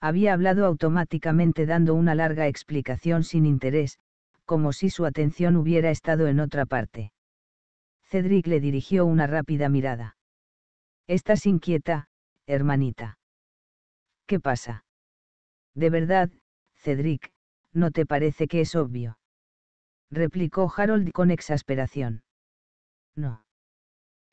Había hablado automáticamente dando una larga explicación sin interés, como si su atención hubiera estado en otra parte. Cedric le dirigió una rápida mirada. Estás inquieta, hermanita. ¿Qué pasa? De verdad, Cedric, ¿no te parece que es obvio? replicó Harold con exasperación. No.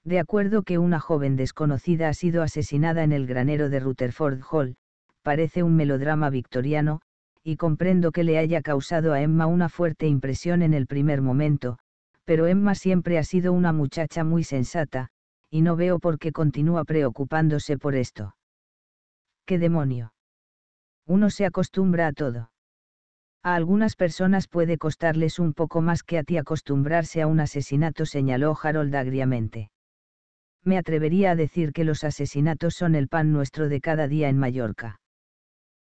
De acuerdo que una joven desconocida ha sido asesinada en el granero de Rutherford Hall, parece un melodrama victoriano, y comprendo que le haya causado a Emma una fuerte impresión en el primer momento, pero Emma siempre ha sido una muchacha muy sensata, y no veo por qué continúa preocupándose por esto. ¿Qué demonio? Uno se acostumbra a todo. A algunas personas puede costarles un poco más que a ti acostumbrarse a un asesinato, señaló Harold agriamente. Me atrevería a decir que los asesinatos son el pan nuestro de cada día en Mallorca.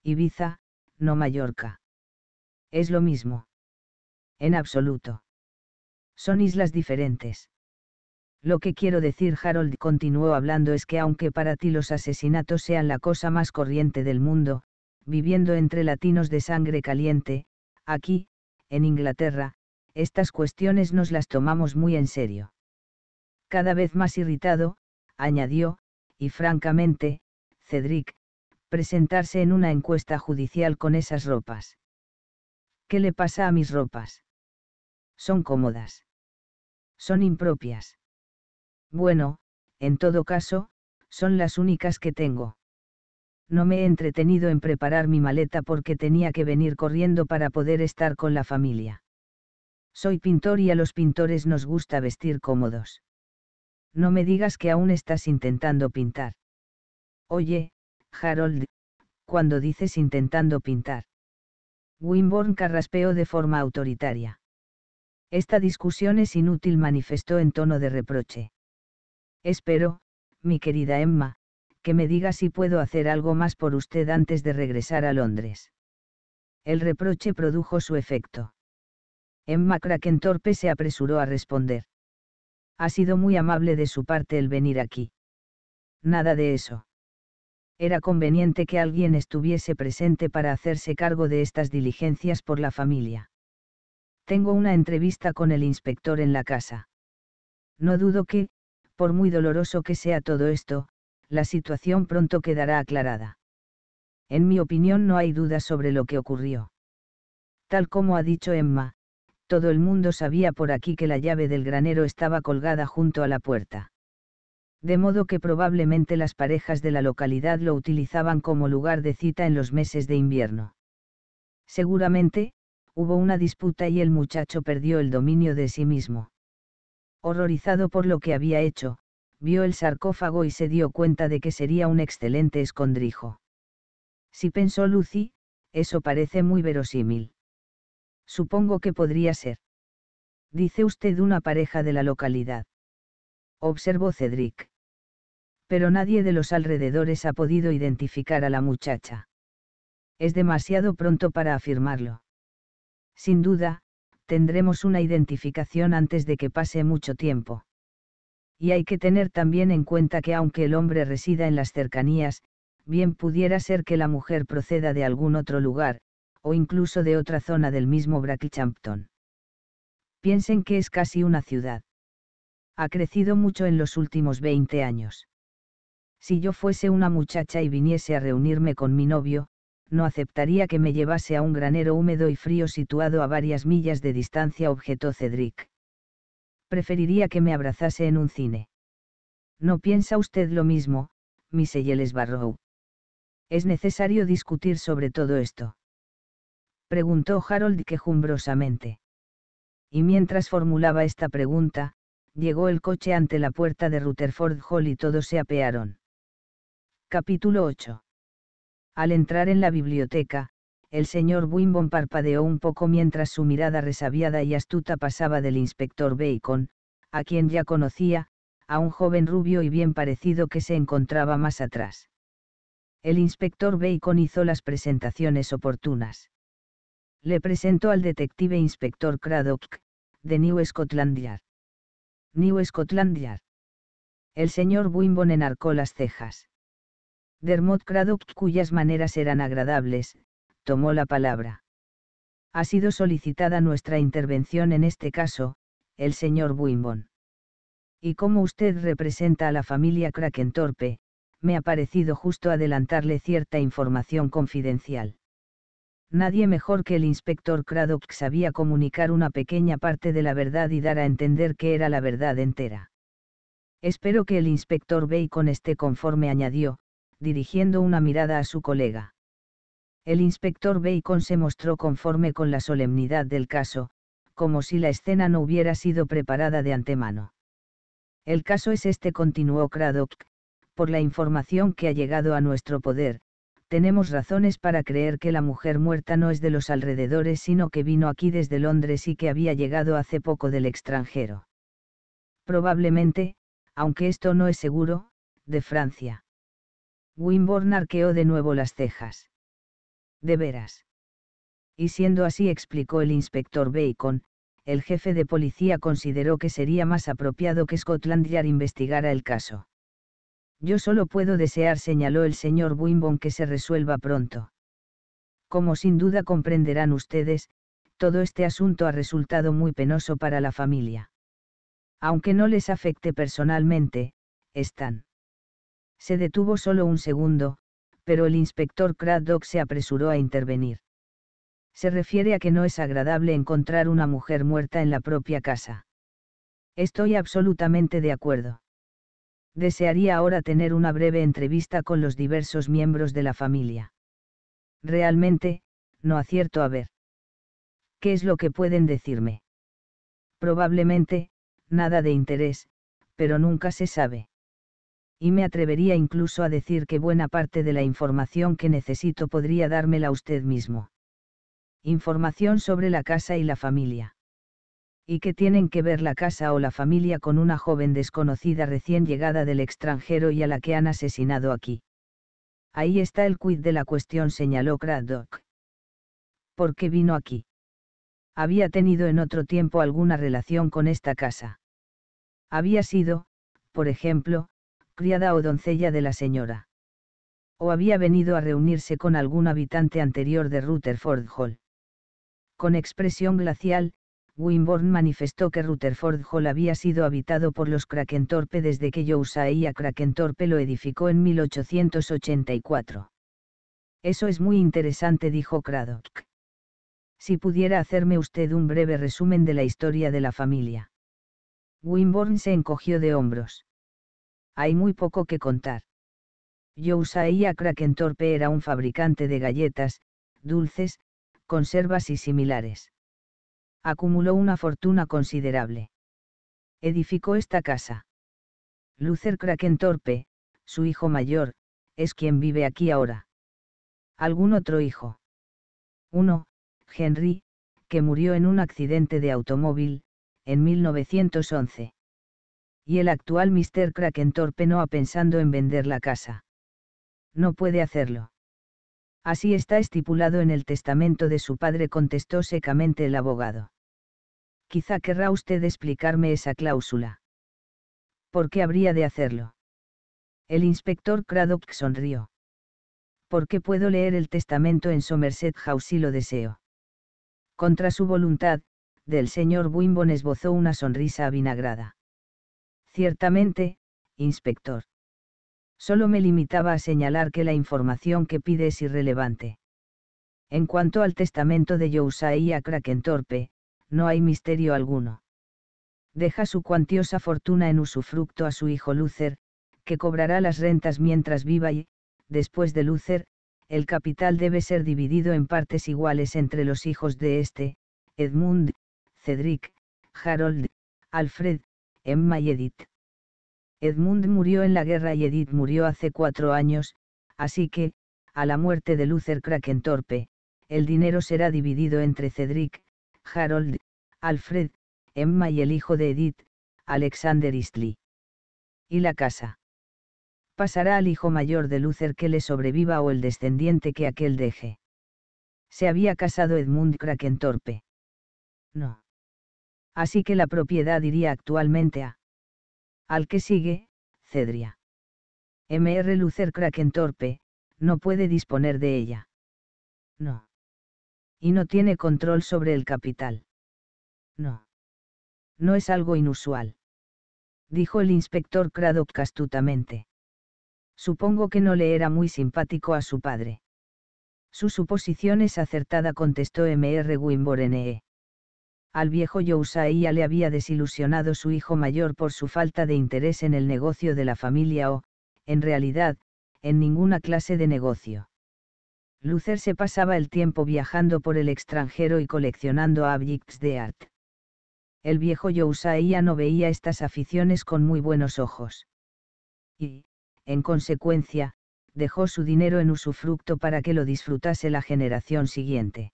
Ibiza, no Mallorca. Es lo mismo. En absoluto. Son islas diferentes. Lo que quiero decir, Harold continuó hablando, es que aunque para ti los asesinatos sean la cosa más corriente del mundo, viviendo entre latinos de sangre caliente, aquí, en Inglaterra, estas cuestiones nos las tomamos muy en serio. Cada vez más irritado, añadió, y francamente, Cedric, presentarse en una encuesta judicial con esas ropas. ¿Qué le pasa a mis ropas? Son cómodas. Son impropias. Bueno, en todo caso, son las únicas que tengo no me he entretenido en preparar mi maleta porque tenía que venir corriendo para poder estar con la familia. Soy pintor y a los pintores nos gusta vestir cómodos. No me digas que aún estás intentando pintar. Oye, Harold, cuando dices intentando pintar. Wimborne carraspeó de forma autoritaria. Esta discusión es inútil, manifestó en tono de reproche. Espero, mi querida Emma, que me diga si puedo hacer algo más por usted antes de regresar a Londres. El reproche produjo su efecto. Emma torpe se apresuró a responder. Ha sido muy amable de su parte el venir aquí. Nada de eso. Era conveniente que alguien estuviese presente para hacerse cargo de estas diligencias por la familia. Tengo una entrevista con el inspector en la casa. No dudo que, por muy doloroso que sea todo esto, la situación pronto quedará aclarada. En mi opinión no hay duda sobre lo que ocurrió. Tal como ha dicho Emma, todo el mundo sabía por aquí que la llave del granero estaba colgada junto a la puerta. De modo que probablemente las parejas de la localidad lo utilizaban como lugar de cita en los meses de invierno. Seguramente, hubo una disputa y el muchacho perdió el dominio de sí mismo. Horrorizado por lo que había hecho, vio el sarcófago y se dio cuenta de que sería un excelente escondrijo. Si pensó Lucy, eso parece muy verosímil. Supongo que podría ser. Dice usted una pareja de la localidad. Observó Cedric. Pero nadie de los alrededores ha podido identificar a la muchacha. Es demasiado pronto para afirmarlo. Sin duda, tendremos una identificación antes de que pase mucho tiempo y hay que tener también en cuenta que aunque el hombre resida en las cercanías, bien pudiera ser que la mujer proceda de algún otro lugar, o incluso de otra zona del mismo Brackichampton. Piensen que es casi una ciudad. Ha crecido mucho en los últimos 20 años. Si yo fuese una muchacha y viniese a reunirme con mi novio, no aceptaría que me llevase a un granero húmedo y frío situado a varias millas de distancia, objetó Cedric preferiría que me abrazase en un cine. ¿No piensa usted lo mismo, Miss Eyeles Barrow? Es necesario discutir sobre todo esto. Preguntó Harold quejumbrosamente. Y mientras formulaba esta pregunta, llegó el coche ante la puerta de Rutherford Hall y todos se apearon. Capítulo 8. Al entrar en la biblioteca, el señor Wimbon parpadeó un poco mientras su mirada resabiada y astuta pasaba del inspector Bacon, a quien ya conocía, a un joven rubio y bien parecido que se encontraba más atrás. El inspector Bacon hizo las presentaciones oportunas. Le presentó al detective inspector Cradock de New Scotland Yard. New Scotland Yard. El señor Wimbon enarcó las cejas. Dermot Cradock, cuyas maneras eran agradables, tomó la palabra. Ha sido solicitada nuestra intervención en este caso, el señor Wimbon. Y como usted representa a la familia Krakentorpe, me ha parecido justo adelantarle cierta información confidencial. Nadie mejor que el inspector Cradock sabía comunicar una pequeña parte de la verdad y dar a entender que era la verdad entera. Espero que el inspector Bacon esté conforme, añadió, dirigiendo una mirada a su colega. El inspector Bacon se mostró conforme con la solemnidad del caso, como si la escena no hubiera sido preparada de antemano. El caso es este, continuó Craddock, por la información que ha llegado a nuestro poder, tenemos razones para creer que la mujer muerta no es de los alrededores, sino que vino aquí desde Londres y que había llegado hace poco del extranjero. Probablemente, aunque esto no es seguro, de Francia. Wimborne arqueó de nuevo las cejas. De veras. Y siendo así, explicó el inspector Bacon, el jefe de policía consideró que sería más apropiado que Scotland Yard investigara el caso. Yo solo puedo desear, señaló el señor Wimbon, que se resuelva pronto. Como sin duda comprenderán ustedes, todo este asunto ha resultado muy penoso para la familia. Aunque no les afecte personalmente, están. Se detuvo solo un segundo, pero el inspector Craddock se apresuró a intervenir. Se refiere a que no es agradable encontrar una mujer muerta en la propia casa. Estoy absolutamente de acuerdo. Desearía ahora tener una breve entrevista con los diversos miembros de la familia. Realmente, no acierto a ver. ¿Qué es lo que pueden decirme? Probablemente, nada de interés, pero nunca se sabe y me atrevería incluso a decir que buena parte de la información que necesito podría dármela usted mismo. Información sobre la casa y la familia. ¿Y qué tienen que ver la casa o la familia con una joven desconocida recién llegada del extranjero y a la que han asesinado aquí? Ahí está el quid de la cuestión, señaló Craddock. ¿Por qué vino aquí? Había tenido en otro tiempo alguna relación con esta casa. Había sido, por ejemplo, criada o doncella de la señora. O había venido a reunirse con algún habitante anterior de Rutherford Hall. Con expresión glacial, Wimborne manifestó que Rutherford Hall había sido habitado por los Krakentorpe desde que a Krakentorpe lo edificó en 1884. Eso es muy interesante, dijo Craddock. Si pudiera hacerme usted un breve resumen de la historia de la familia. Wimborne se encogió de hombros hay muy poco que contar. Yousaia Krakentorpe era un fabricante de galletas, dulces, conservas y similares. Acumuló una fortuna considerable. Edificó esta casa. Luther Krakentorpe, su hijo mayor, es quien vive aquí ahora. Algún otro hijo. Uno, Henry, que murió en un accidente de automóvil, en 1911 y el actual Mr. Kraken no ha pensando en vender la casa. No puede hacerlo. Así está estipulado en el testamento de su padre, contestó secamente el abogado. Quizá querrá usted explicarme esa cláusula. ¿Por qué habría de hacerlo? El inspector Craddock sonrió. ¿Por qué puedo leer el testamento en Somerset House si lo deseo. Contra su voluntad, del señor Wimbon esbozó una sonrisa avinagrada Ciertamente, inspector. Solo me limitaba a señalar que la información que pide es irrelevante. En cuanto al testamento de y a Krakentorpe, no hay misterio alguno. Deja su cuantiosa fortuna en usufructo a su hijo Luther, que cobrará las rentas mientras viva y, después de Luther, el capital debe ser dividido en partes iguales entre los hijos de este, Edmund, Cedric, Harold, Alfred, Emma y Edith. Edmund murió en la guerra y Edith murió hace cuatro años, así que, a la muerte de Luther Krakentorpe, el dinero será dividido entre Cedric, Harold, Alfred, Emma y el hijo de Edith, Alexander Eastley. Y la casa. Pasará al hijo mayor de Luther que le sobreviva o el descendiente que aquel deje. ¿Se había casado Edmund Krakentorpe? No así que la propiedad iría actualmente a. Al que sigue, Cedria. Mr. Lucer Krakentorpe, no puede disponer de ella. No. Y no tiene control sobre el capital. No. No es algo inusual. Dijo el inspector Craddock astutamente. Supongo que no le era muy simpático a su padre. Su suposición es acertada, contestó Mr. Wimborne. Al viejo Yousaia le había desilusionado su hijo mayor por su falta de interés en el negocio de la familia o, en realidad, en ninguna clase de negocio. Lucer se pasaba el tiempo viajando por el extranjero y coleccionando objects de art. El viejo Yousaia no veía estas aficiones con muy buenos ojos. Y, en consecuencia, dejó su dinero en usufructo para que lo disfrutase la generación siguiente.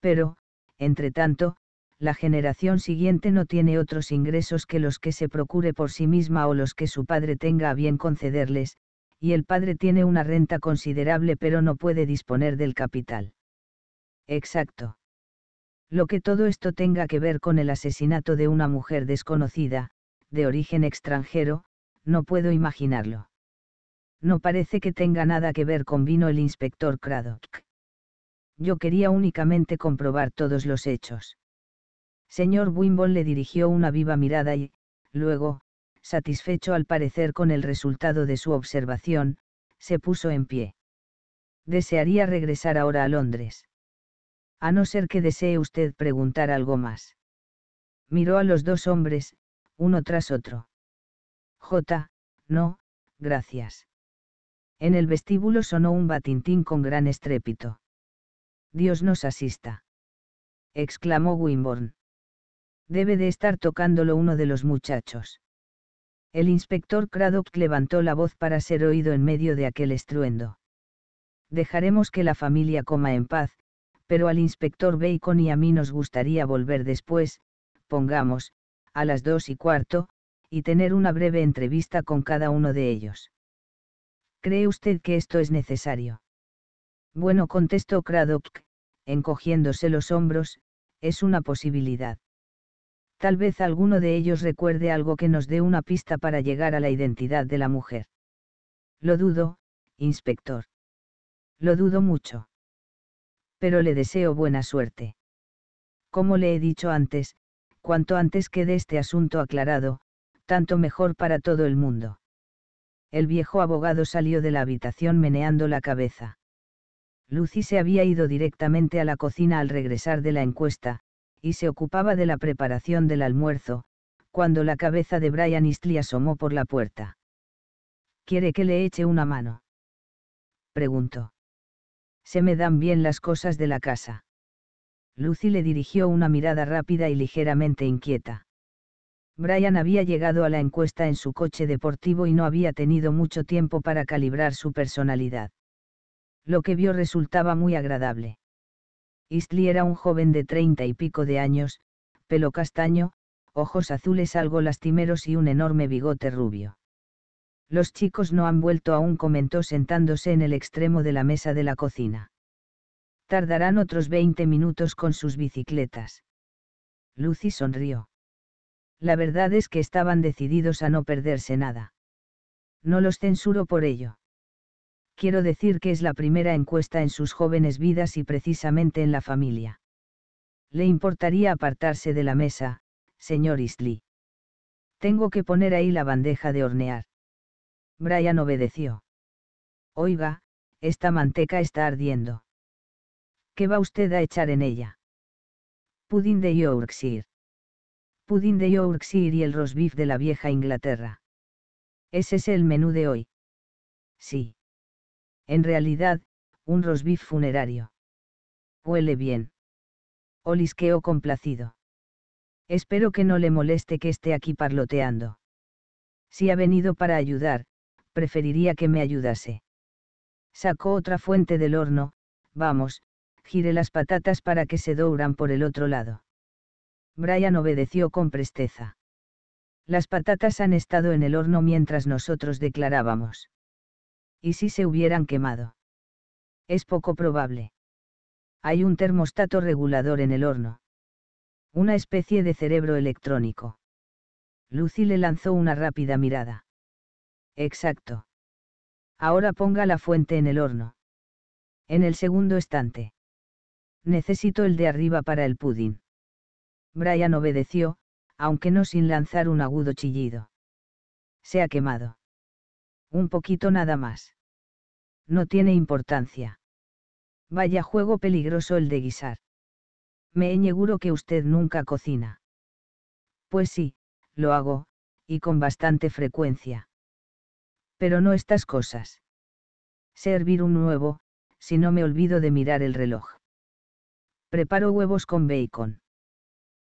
Pero, entre tanto, la generación siguiente no tiene otros ingresos que los que se procure por sí misma o los que su padre tenga a bien concederles, y el padre tiene una renta considerable pero no puede disponer del capital. Exacto. Lo que todo esto tenga que ver con el asesinato de una mujer desconocida, de origen extranjero, no puedo imaginarlo. No parece que tenga nada que ver con vino el inspector Craddock. Yo quería únicamente comprobar todos los hechos. Señor Wimble le dirigió una viva mirada y, luego, satisfecho al parecer con el resultado de su observación, se puso en pie. Desearía regresar ahora a Londres. A no ser que desee usted preguntar algo más. Miró a los dos hombres, uno tras otro. J. No, gracias. En el vestíbulo sonó un batintín con gran estrépito. Dios nos asista. exclamó Wimborne. Debe de estar tocándolo uno de los muchachos. El inspector Craddock levantó la voz para ser oído en medio de aquel estruendo. Dejaremos que la familia coma en paz, pero al inspector Bacon y a mí nos gustaría volver después, pongamos, a las dos y cuarto, y tener una breve entrevista con cada uno de ellos. ¿Cree usted que esto es necesario? Bueno, contestó Craddock, encogiéndose los hombros, es una posibilidad. Tal vez alguno de ellos recuerde algo que nos dé una pista para llegar a la identidad de la mujer. Lo dudo, inspector. Lo dudo mucho. Pero le deseo buena suerte. Como le he dicho antes, cuanto antes quede este asunto aclarado, tanto mejor para todo el mundo. El viejo abogado salió de la habitación meneando la cabeza. Lucy se había ido directamente a la cocina al regresar de la encuesta, y se ocupaba de la preparación del almuerzo, cuando la cabeza de Brian Eastley asomó por la puerta. ¿Quiere que le eche una mano? Preguntó. Se me dan bien las cosas de la casa. Lucy le dirigió una mirada rápida y ligeramente inquieta. Brian había llegado a la encuesta en su coche deportivo y no había tenido mucho tiempo para calibrar su personalidad. Lo que vio resultaba muy agradable. Eastley era un joven de treinta y pico de años, pelo castaño, ojos azules algo lastimeros y un enorme bigote rubio. Los chicos no han vuelto aún, comentó sentándose en el extremo de la mesa de la cocina. Tardarán otros veinte minutos con sus bicicletas. Lucy sonrió. La verdad es que estaban decididos a no perderse nada. No los censuro por ello quiero decir que es la primera encuesta en sus jóvenes vidas y precisamente en la familia. Le importaría apartarse de la mesa, señor Eastley. Tengo que poner ahí la bandeja de hornear. Brian obedeció. Oiga, esta manteca está ardiendo. ¿Qué va usted a echar en ella? Pudín de Yorkshire. Pudín de Yorkshire y el roast beef de la vieja Inglaterra. ¿Ese ¿Es el menú de hoy? Sí en realidad, un rosbif funerario. Huele bien. Olisqueo complacido. Espero que no le moleste que esté aquí parloteando. Si ha venido para ayudar, preferiría que me ayudase. Sacó otra fuente del horno, vamos, gire las patatas para que se douran por el otro lado. Brian obedeció con presteza. Las patatas han estado en el horno mientras nosotros declarábamos y si se hubieran quemado. Es poco probable. Hay un termostato regulador en el horno. Una especie de cerebro electrónico. Lucy le lanzó una rápida mirada. Exacto. Ahora ponga la fuente en el horno. En el segundo estante. Necesito el de arriba para el pudín. Brian obedeció, aunque no sin lanzar un agudo chillido. Se ha quemado. Un poquito nada más. No tiene importancia. Vaya juego peligroso el de guisar. Me ñeguro que usted nunca cocina. Pues sí, lo hago, y con bastante frecuencia. Pero no estas cosas. Servir un huevo, si no me olvido de mirar el reloj. Preparo huevos con bacon.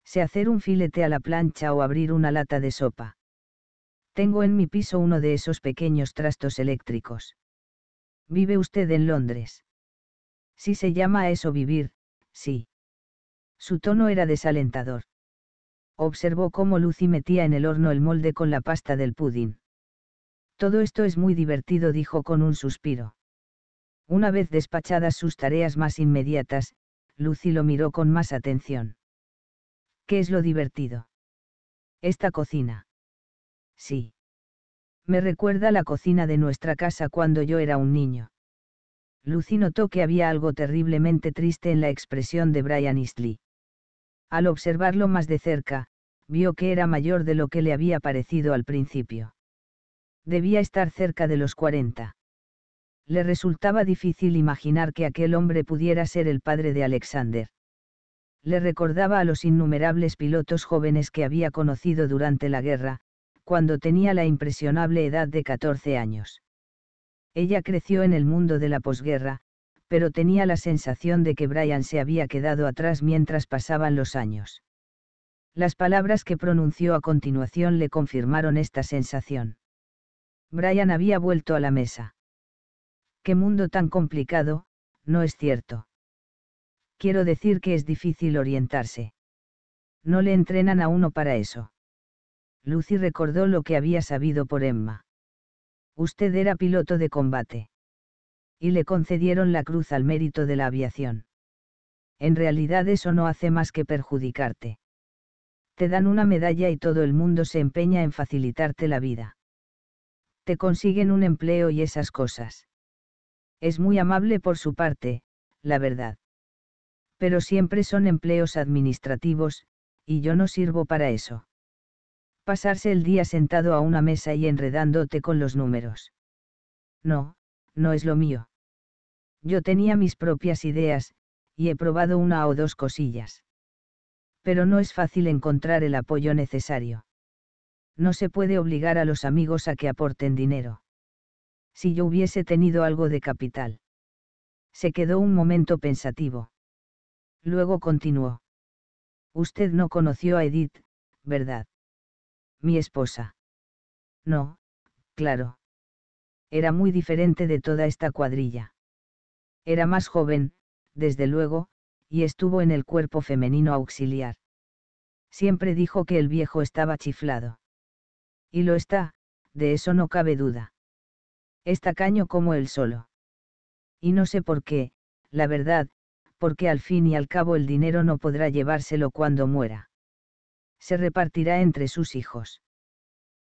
Se hacer un filete a la plancha o abrir una lata de sopa. Tengo en mi piso uno de esos pequeños trastos eléctricos. ¿Vive usted en Londres? Si se llama eso vivir, sí. Su tono era desalentador. Observó cómo Lucy metía en el horno el molde con la pasta del pudín. Todo esto es muy divertido, dijo con un suspiro. Una vez despachadas sus tareas más inmediatas, Lucy lo miró con más atención. ¿Qué es lo divertido? Esta cocina. Sí. Me recuerda la cocina de nuestra casa cuando yo era un niño. Lucy notó que había algo terriblemente triste en la expresión de Brian Eastley. Al observarlo más de cerca, vio que era mayor de lo que le había parecido al principio. Debía estar cerca de los 40. Le resultaba difícil imaginar que aquel hombre pudiera ser el padre de Alexander. Le recordaba a los innumerables pilotos jóvenes que había conocido durante la guerra, cuando tenía la impresionable edad de 14 años. Ella creció en el mundo de la posguerra, pero tenía la sensación de que Brian se había quedado atrás mientras pasaban los años. Las palabras que pronunció a continuación le confirmaron esta sensación. Brian había vuelto a la mesa. Qué mundo tan complicado, no es cierto. Quiero decir que es difícil orientarse. No le entrenan a uno para eso. Lucy recordó lo que había sabido por Emma. Usted era piloto de combate. Y le concedieron la cruz al mérito de la aviación. En realidad eso no hace más que perjudicarte. Te dan una medalla y todo el mundo se empeña en facilitarte la vida. Te consiguen un empleo y esas cosas. Es muy amable por su parte, la verdad. Pero siempre son empleos administrativos, y yo no sirvo para eso pasarse el día sentado a una mesa y enredándote con los números. No, no es lo mío. Yo tenía mis propias ideas, y he probado una o dos cosillas. Pero no es fácil encontrar el apoyo necesario. No se puede obligar a los amigos a que aporten dinero. Si yo hubiese tenido algo de capital. Se quedó un momento pensativo. Luego continuó. Usted no conoció a Edith, ¿verdad? mi esposa. No, claro. Era muy diferente de toda esta cuadrilla. Era más joven, desde luego, y estuvo en el cuerpo femenino auxiliar. Siempre dijo que el viejo estaba chiflado. Y lo está, de eso no cabe duda. Es tacaño como él solo. Y no sé por qué, la verdad, porque al fin y al cabo el dinero no podrá llevárselo cuando muera se repartirá entre sus hijos.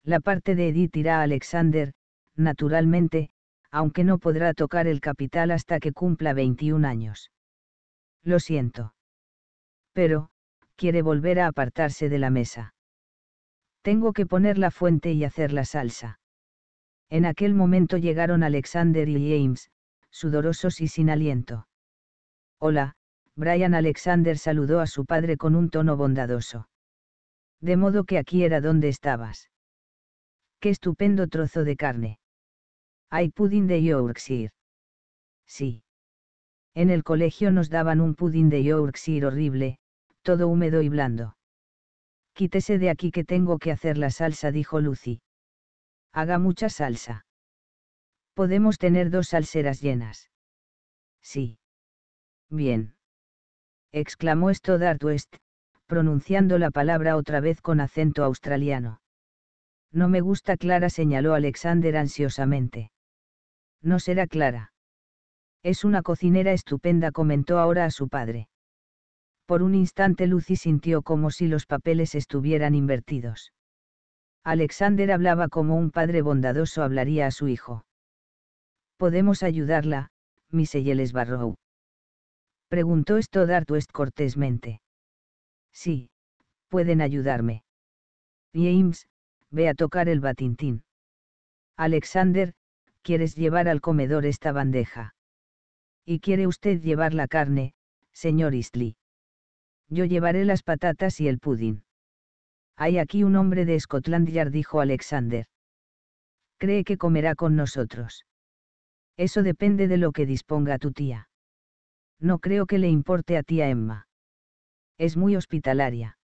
La parte de Edith irá a Alexander, naturalmente, aunque no podrá tocar el capital hasta que cumpla 21 años. Lo siento. Pero, quiere volver a apartarse de la mesa. Tengo que poner la fuente y hacer la salsa. En aquel momento llegaron Alexander y James, sudorosos y sin aliento. Hola, Brian Alexander saludó a su padre con un tono bondadoso de modo que aquí era donde estabas. Qué estupendo trozo de carne. Hay pudding de Yorkshire. Sí. En el colegio nos daban un pudding de Yorkshire horrible, todo húmedo y blando. Quítese de aquí que tengo que hacer la salsa, dijo Lucy. Haga mucha salsa. Podemos tener dos salseras llenas. Sí. Bien. Exclamó Stoddart West, pronunciando la palabra otra vez con acento australiano. No me gusta Clara, señaló Alexander ansiosamente. No será Clara. Es una cocinera estupenda, comentó ahora a su padre. Por un instante Lucy sintió como si los papeles estuvieran invertidos. Alexander hablaba como un padre bondadoso hablaría a su hijo. ¿Podemos ayudarla, Miss Barrow? Preguntó esto West cortésmente. Sí, pueden ayudarme. James, ve a tocar el batintín. Alexander, ¿quieres llevar al comedor esta bandeja? ¿Y quiere usted llevar la carne, señor Eastley? Yo llevaré las patatas y el pudín. Hay aquí un hombre de Scotland Yard, dijo Alexander. Cree que comerá con nosotros. Eso depende de lo que disponga tu tía. No creo que le importe a tía Emma. Es muy hospitalaria.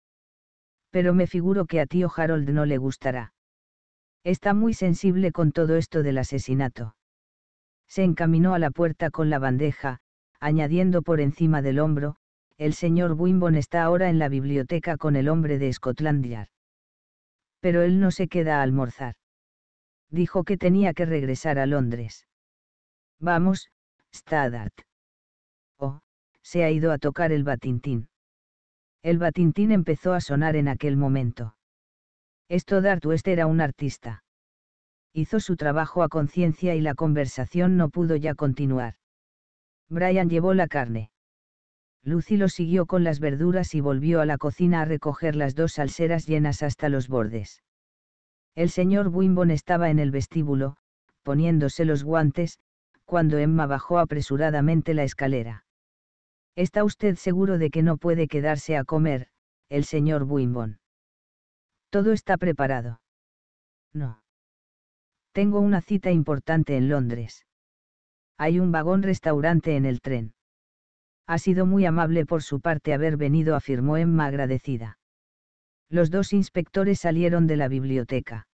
Pero me figuro que a tío Harold no le gustará. Está muy sensible con todo esto del asesinato. Se encaminó a la puerta con la bandeja, añadiendo por encima del hombro, el señor Wimbon está ahora en la biblioteca con el hombre de Scotland Yard. Pero él no se queda a almorzar. Dijo que tenía que regresar a Londres. Vamos, Stadart. Oh, se ha ido a tocar el batintín. El batintín empezó a sonar en aquel momento. Esto Dartuest era un artista. Hizo su trabajo a conciencia y la conversación no pudo ya continuar. Brian llevó la carne. Lucy lo siguió con las verduras y volvió a la cocina a recoger las dos salseras llenas hasta los bordes. El señor Wimbon estaba en el vestíbulo, poniéndose los guantes, cuando Emma bajó apresuradamente la escalera. ¿Está usted seguro de que no puede quedarse a comer, el señor Wimbon? Todo está preparado. No. Tengo una cita importante en Londres. Hay un vagón restaurante en el tren. Ha sido muy amable por su parte haber venido, afirmó Emma agradecida. Los dos inspectores salieron de la biblioteca.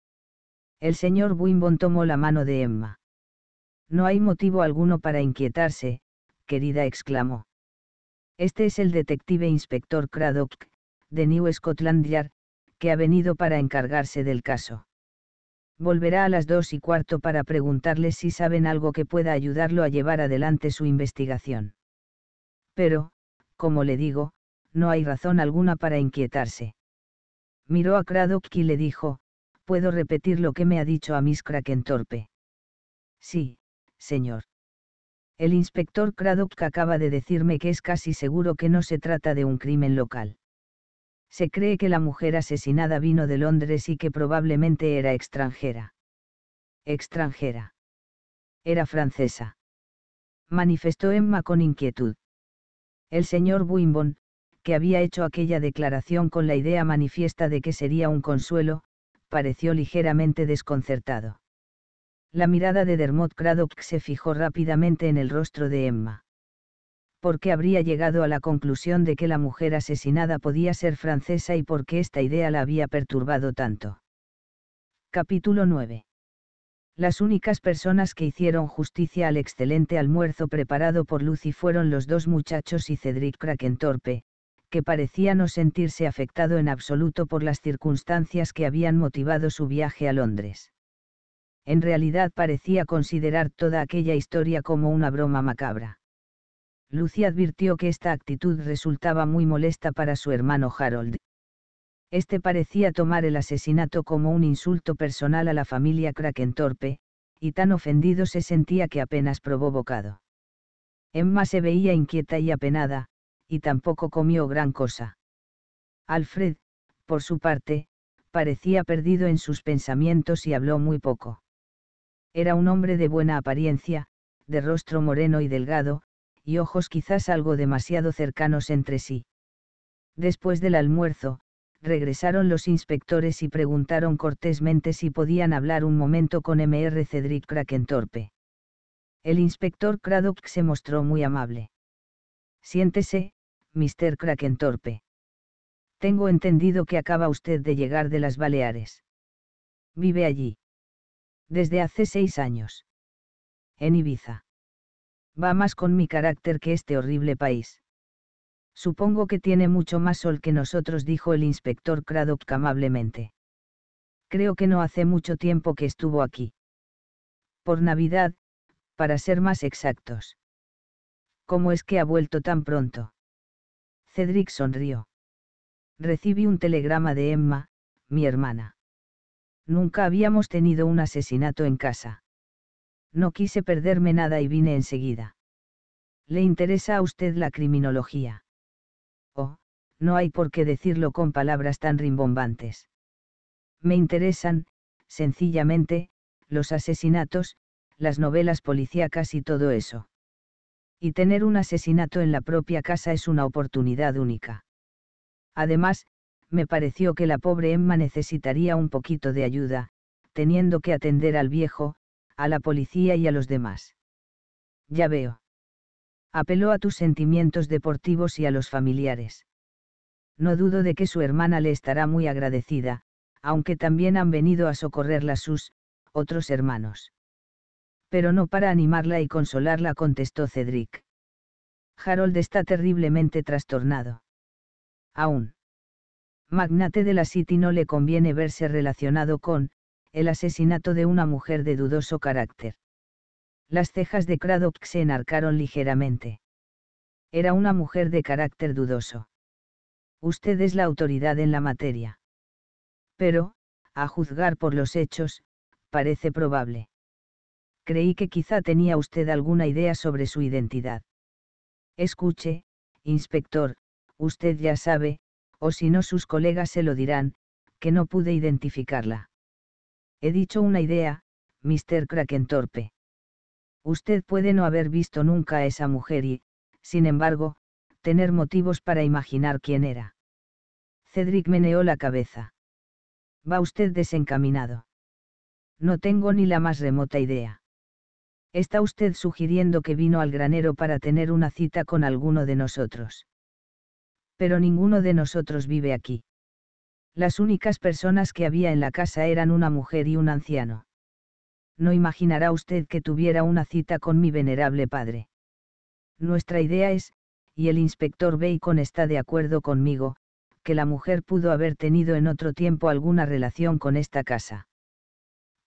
El señor Wimbon tomó la mano de Emma. No hay motivo alguno para inquietarse, querida exclamó. Este es el detective inspector Craddock, de New Scotland Yard, que ha venido para encargarse del caso. Volverá a las dos y cuarto para preguntarles si saben algo que pueda ayudarlo a llevar adelante su investigación. Pero, como le digo, no hay razón alguna para inquietarse. Miró a Craddock y le dijo, puedo repetir lo que me ha dicho a Miss Krakentorpe. Sí, señor. El inspector Cradock acaba de decirme que es casi seguro que no se trata de un crimen local. Se cree que la mujer asesinada vino de Londres y que probablemente era extranjera. Extranjera. Era francesa. Manifestó Emma con inquietud. El señor Wimbon, que había hecho aquella declaración con la idea manifiesta de que sería un consuelo, pareció ligeramente desconcertado. La mirada de Dermot Craddock se fijó rápidamente en el rostro de Emma. ¿Por qué habría llegado a la conclusión de que la mujer asesinada podía ser francesa y por qué esta idea la había perturbado tanto? Capítulo 9. Las únicas personas que hicieron justicia al excelente almuerzo preparado por Lucy fueron los dos muchachos y Cedric Krakentorpe, que parecía no sentirse afectado en absoluto por las circunstancias que habían motivado su viaje a Londres en realidad parecía considerar toda aquella historia como una broma macabra. Lucy advirtió que esta actitud resultaba muy molesta para su hermano Harold. Este parecía tomar el asesinato como un insulto personal a la familia Krakentorpe, y tan ofendido se sentía que apenas probó bocado. Emma se veía inquieta y apenada, y tampoco comió gran cosa. Alfred, por su parte, parecía perdido en sus pensamientos y habló muy poco. Era un hombre de buena apariencia, de rostro moreno y delgado, y ojos quizás algo demasiado cercanos entre sí. Después del almuerzo, regresaron los inspectores y preguntaron cortésmente si podían hablar un momento con Mr. Cedric Krakentorpe. El inspector Cradock se mostró muy amable. Siéntese, Mr. Krakentorpe. Tengo entendido que acaba usted de llegar de las Baleares. Vive allí desde hace seis años. En Ibiza. Va más con mi carácter que este horrible país. Supongo que tiene mucho más sol que nosotros, dijo el inspector Craddock amablemente. Creo que no hace mucho tiempo que estuvo aquí. Por Navidad, para ser más exactos. ¿Cómo es que ha vuelto tan pronto? Cedric sonrió. Recibí un telegrama de Emma, mi hermana. Nunca habíamos tenido un asesinato en casa. No quise perderme nada y vine enseguida. ¿Le interesa a usted la criminología? Oh, no hay por qué decirlo con palabras tan rimbombantes. Me interesan, sencillamente, los asesinatos, las novelas policíacas y todo eso. Y tener un asesinato en la propia casa es una oportunidad única. Además, me pareció que la pobre Emma necesitaría un poquito de ayuda, teniendo que atender al viejo, a la policía y a los demás. Ya veo. Apeló a tus sentimientos deportivos y a los familiares. No dudo de que su hermana le estará muy agradecida, aunque también han venido a socorrerla sus, otros hermanos. Pero no para animarla y consolarla, contestó Cedric. Harold está terriblemente trastornado. Aún magnate de la City no le conviene verse relacionado con, el asesinato de una mujer de dudoso carácter. Las cejas de Craddock se enarcaron ligeramente. Era una mujer de carácter dudoso. Usted es la autoridad en la materia. Pero, a juzgar por los hechos, parece probable. Creí que quizá tenía usted alguna idea sobre su identidad. Escuche, inspector, usted ya sabe, o si no sus colegas se lo dirán, que no pude identificarla. He dicho una idea, Mr. Krakentorpe. Usted puede no haber visto nunca a esa mujer y, sin embargo, tener motivos para imaginar quién era. Cedric meneó la cabeza. Va usted desencaminado. No tengo ni la más remota idea. Está usted sugiriendo que vino al granero para tener una cita con alguno de nosotros pero ninguno de nosotros vive aquí. Las únicas personas que había en la casa eran una mujer y un anciano. No imaginará usted que tuviera una cita con mi venerable padre. Nuestra idea es, y el inspector Bacon está de acuerdo conmigo, que la mujer pudo haber tenido en otro tiempo alguna relación con esta casa.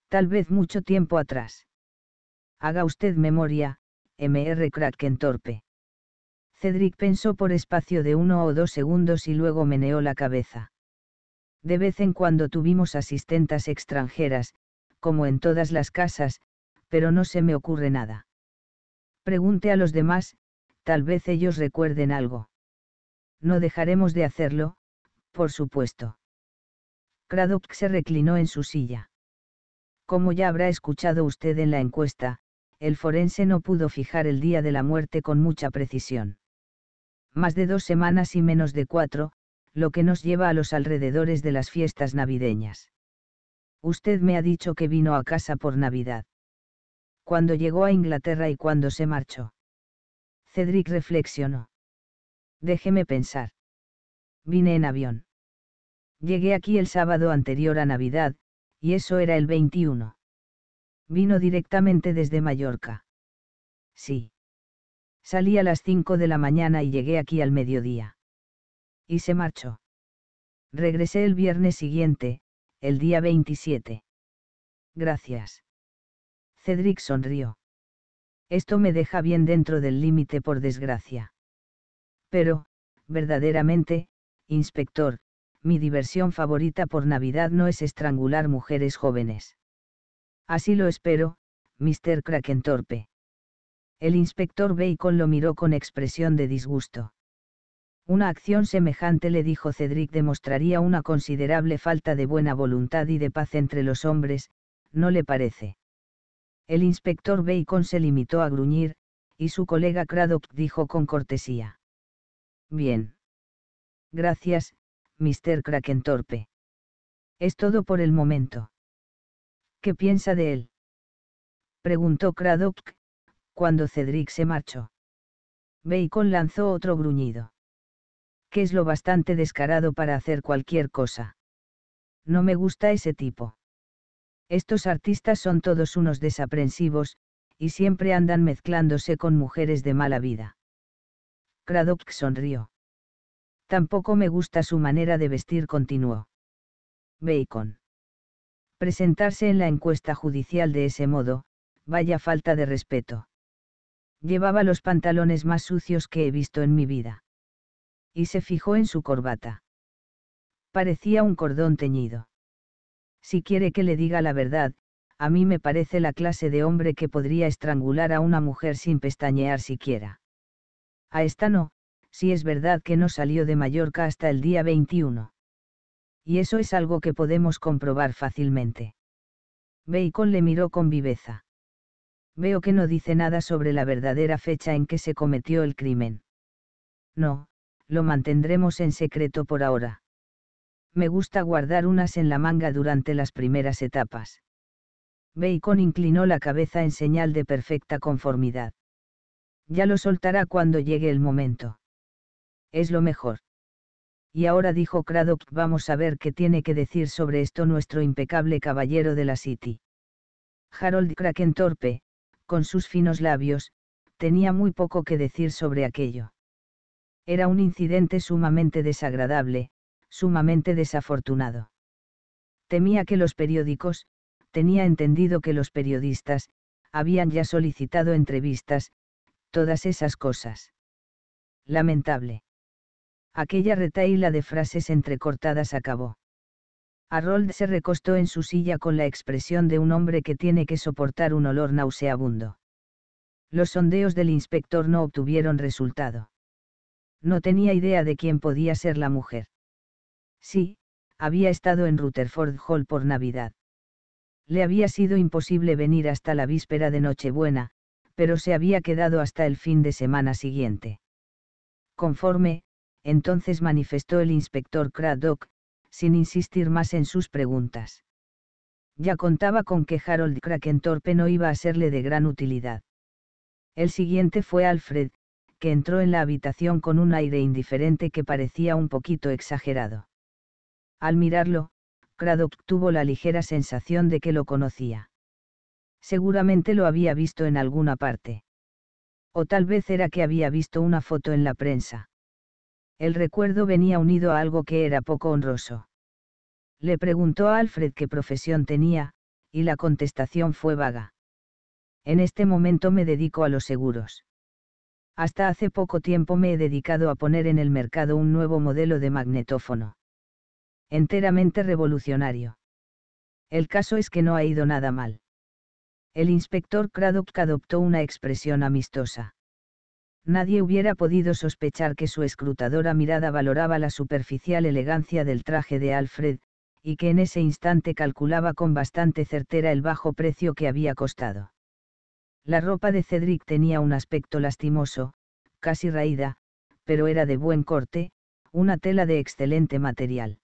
Tal vez mucho tiempo atrás. Haga usted memoria, Mr. Krakentorpe. Cedric pensó por espacio de uno o dos segundos y luego meneó la cabeza. De vez en cuando tuvimos asistentas extranjeras, como en todas las casas, pero no se me ocurre nada. Pregunte a los demás, tal vez ellos recuerden algo. No dejaremos de hacerlo, por supuesto. Cradock se reclinó en su silla. Como ya habrá escuchado usted en la encuesta, el forense no pudo fijar el día de la muerte con mucha precisión más de dos semanas y menos de cuatro, lo que nos lleva a los alrededores de las fiestas navideñas. Usted me ha dicho que vino a casa por Navidad. Cuando llegó a Inglaterra y cuando se marchó. Cedric reflexionó. Déjeme pensar. Vine en avión. Llegué aquí el sábado anterior a Navidad, y eso era el 21. Vino directamente desde Mallorca. Sí. Salí a las cinco de la mañana y llegué aquí al mediodía. Y se marchó. Regresé el viernes siguiente, el día 27. Gracias. Cedric sonrió. Esto me deja bien dentro del límite por desgracia. Pero, verdaderamente, inspector, mi diversión favorita por Navidad no es estrangular mujeres jóvenes. Así lo espero, Mr. Krakentorpe. El inspector Bacon lo miró con expresión de disgusto. Una acción semejante le dijo Cedric demostraría una considerable falta de buena voluntad y de paz entre los hombres, ¿no le parece? El inspector Bacon se limitó a gruñir, y su colega Craddock dijo con cortesía. Bien. Gracias, Mr. Krakentorpe. Es todo por el momento. ¿Qué piensa de él? Preguntó Craddock, cuando Cedric se marchó. Bacon lanzó otro gruñido. Que es lo bastante descarado para hacer cualquier cosa. No me gusta ese tipo. Estos artistas son todos unos desaprensivos, y siempre andan mezclándose con mujeres de mala vida. Kradock sonrió. Tampoco me gusta su manera de vestir, continuó. Bacon. Presentarse en la encuesta judicial de ese modo, vaya falta de respeto. Llevaba los pantalones más sucios que he visto en mi vida. Y se fijó en su corbata. Parecía un cordón teñido. Si quiere que le diga la verdad, a mí me parece la clase de hombre que podría estrangular a una mujer sin pestañear siquiera. A esta no, si es verdad que no salió de Mallorca hasta el día 21. Y eso es algo que podemos comprobar fácilmente. Bacon le miró con viveza. Veo que no dice nada sobre la verdadera fecha en que se cometió el crimen. No, lo mantendremos en secreto por ahora. Me gusta guardar unas en la manga durante las primeras etapas. Bacon inclinó la cabeza en señal de perfecta conformidad. Ya lo soltará cuando llegue el momento. Es lo mejor. Y ahora dijo Craddock, vamos a ver qué tiene que decir sobre esto nuestro impecable caballero de la City. Harold Krakentorpe, con sus finos labios, tenía muy poco que decir sobre aquello. Era un incidente sumamente desagradable, sumamente desafortunado. Temía que los periódicos, tenía entendido que los periodistas, habían ya solicitado entrevistas, todas esas cosas. Lamentable. Aquella retaíla de frases entrecortadas acabó. Harold se recostó en su silla con la expresión de un hombre que tiene que soportar un olor nauseabundo. Los sondeos del inspector no obtuvieron resultado. No tenía idea de quién podía ser la mujer. Sí, había estado en Rutherford Hall por Navidad. Le había sido imposible venir hasta la víspera de Nochebuena, pero se había quedado hasta el fin de semana siguiente. Conforme, entonces manifestó el inspector Craddock, sin insistir más en sus preguntas. Ya contaba con que Harold Krakentorpe no iba a serle de gran utilidad. El siguiente fue Alfred, que entró en la habitación con un aire indiferente que parecía un poquito exagerado. Al mirarlo, Craddock tuvo la ligera sensación de que lo conocía. Seguramente lo había visto en alguna parte. O tal vez era que había visto una foto en la prensa. El recuerdo venía unido a algo que era poco honroso. Le preguntó a Alfred qué profesión tenía, y la contestación fue vaga. En este momento me dedico a los seguros. Hasta hace poco tiempo me he dedicado a poner en el mercado un nuevo modelo de magnetófono. Enteramente revolucionario. El caso es que no ha ido nada mal. El inspector Craddock adoptó una expresión amistosa nadie hubiera podido sospechar que su escrutadora mirada valoraba la superficial elegancia del traje de Alfred, y que en ese instante calculaba con bastante certera el bajo precio que había costado. La ropa de Cedric tenía un aspecto lastimoso, casi raída, pero era de buen corte, una tela de excelente material.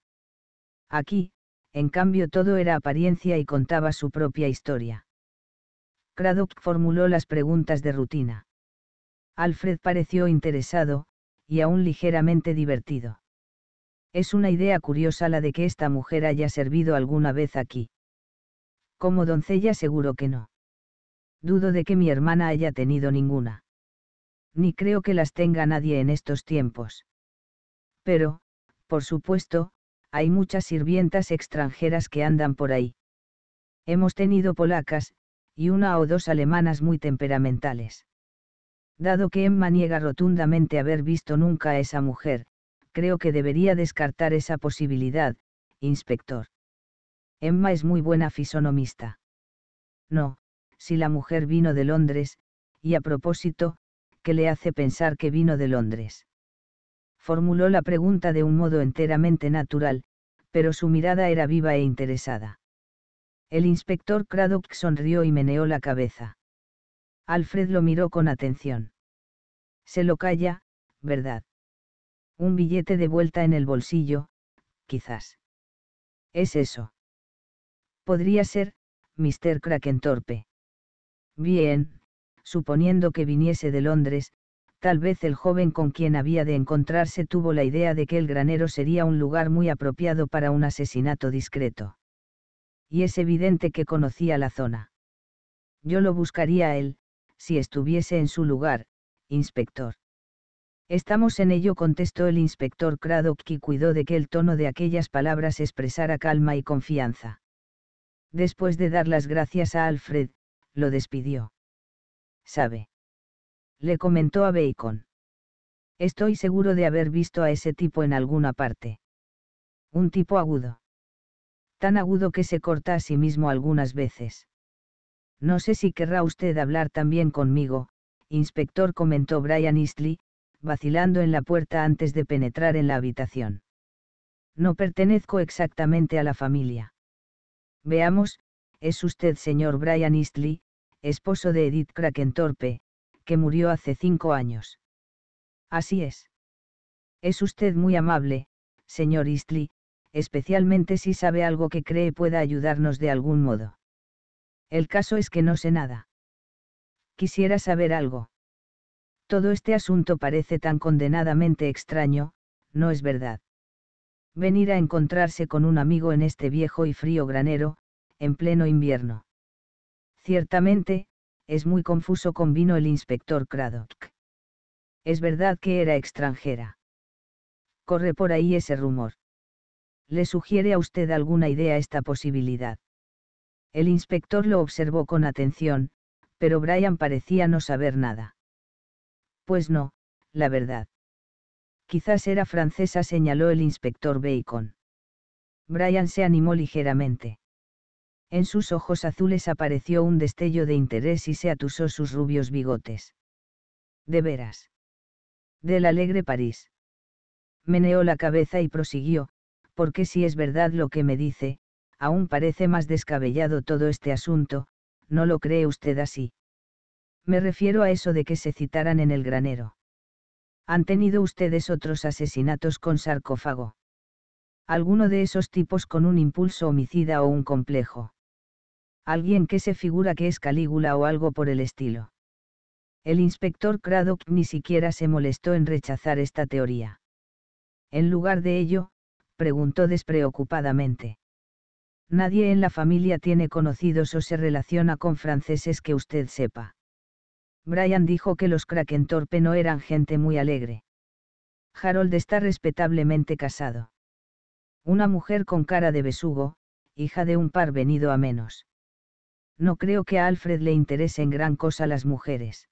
Aquí, en cambio, todo era apariencia y contaba su propia historia. Cradock formuló las preguntas de rutina. Alfred pareció interesado, y aún ligeramente divertido. Es una idea curiosa la de que esta mujer haya servido alguna vez aquí. Como doncella seguro que no. Dudo de que mi hermana haya tenido ninguna. Ni creo que las tenga nadie en estos tiempos. Pero, por supuesto, hay muchas sirvientas extranjeras que andan por ahí. Hemos tenido polacas, y una o dos alemanas muy temperamentales. Dado que Emma niega rotundamente haber visto nunca a esa mujer, creo que debería descartar esa posibilidad, inspector. Emma es muy buena fisonomista. No, si la mujer vino de Londres, y a propósito, ¿qué le hace pensar que vino de Londres? Formuló la pregunta de un modo enteramente natural, pero su mirada era viva e interesada. El inspector Craddock sonrió y meneó la cabeza. Alfred lo miró con atención. Se lo calla, ¿verdad? Un billete de vuelta en el bolsillo, quizás. Es eso. Podría ser, Mr. Krakentorpe. Bien, suponiendo que viniese de Londres, tal vez el joven con quien había de encontrarse tuvo la idea de que el granero sería un lugar muy apropiado para un asesinato discreto. Y es evidente que conocía la zona. Yo lo buscaría a él, si estuviese en su lugar, inspector. Estamos en ello, contestó el inspector Craddock y cuidó de que el tono de aquellas palabras expresara calma y confianza. Después de dar las gracias a Alfred, lo despidió. ¿Sabe? Le comentó a Bacon. Estoy seguro de haber visto a ese tipo en alguna parte. Un tipo agudo. Tan agudo que se corta a sí mismo algunas veces. No sé si querrá usted hablar también conmigo, inspector comentó Brian Eastley, vacilando en la puerta antes de penetrar en la habitación. No pertenezco exactamente a la familia. Veamos, es usted señor Brian Eastley, esposo de Edith Krakentorpe, que murió hace cinco años. Así es. Es usted muy amable, señor Eastley, especialmente si sabe algo que cree pueda ayudarnos de algún modo. El caso es que no sé nada. Quisiera saber algo. Todo este asunto parece tan condenadamente extraño, no es verdad. Venir a encontrarse con un amigo en este viejo y frío granero, en pleno invierno. Ciertamente, es muy confuso vino el inspector Kradock. Es verdad que era extranjera. Corre por ahí ese rumor. ¿Le sugiere a usted alguna idea esta posibilidad? El inspector lo observó con atención, pero Brian parecía no saber nada. Pues no, la verdad. Quizás era francesa, señaló el inspector Bacon. Brian se animó ligeramente. En sus ojos azules apareció un destello de interés y se atusó sus rubios bigotes. De veras. Del alegre París. Meneó la cabeza y prosiguió, porque si es verdad lo que me dice, aún parece más descabellado todo este asunto, ¿no lo cree usted así? Me refiero a eso de que se citaran en el granero. Han tenido ustedes otros asesinatos con sarcófago. Alguno de esos tipos con un impulso homicida o un complejo. Alguien que se figura que es Calígula o algo por el estilo. El inspector Craddock ni siquiera se molestó en rechazar esta teoría. En lugar de ello, preguntó despreocupadamente. Nadie en la familia tiene conocidos o se relaciona con franceses que usted sepa. Brian dijo que los Krakentorpe no eran gente muy alegre. Harold está respetablemente casado. Una mujer con cara de besugo, hija de un par venido a menos. No creo que a Alfred le interesen gran cosa las mujeres.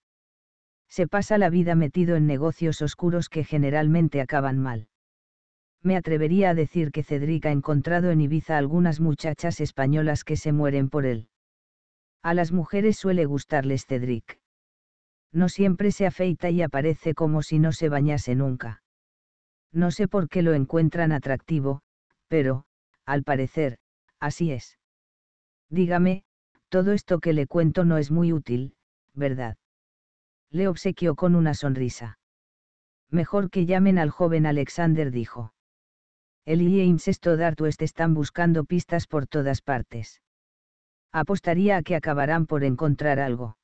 Se pasa la vida metido en negocios oscuros que generalmente acaban mal me atrevería a decir que Cedric ha encontrado en Ibiza algunas muchachas españolas que se mueren por él. A las mujeres suele gustarles Cedric. No siempre se afeita y aparece como si no se bañase nunca. No sé por qué lo encuentran atractivo, pero, al parecer, así es. Dígame, todo esto que le cuento no es muy útil, ¿verdad? Le obsequió con una sonrisa. Mejor que llamen al joven Alexander, dijo y James Stoddart West están buscando pistas por todas partes. Apostaría a que acabarán por encontrar algo.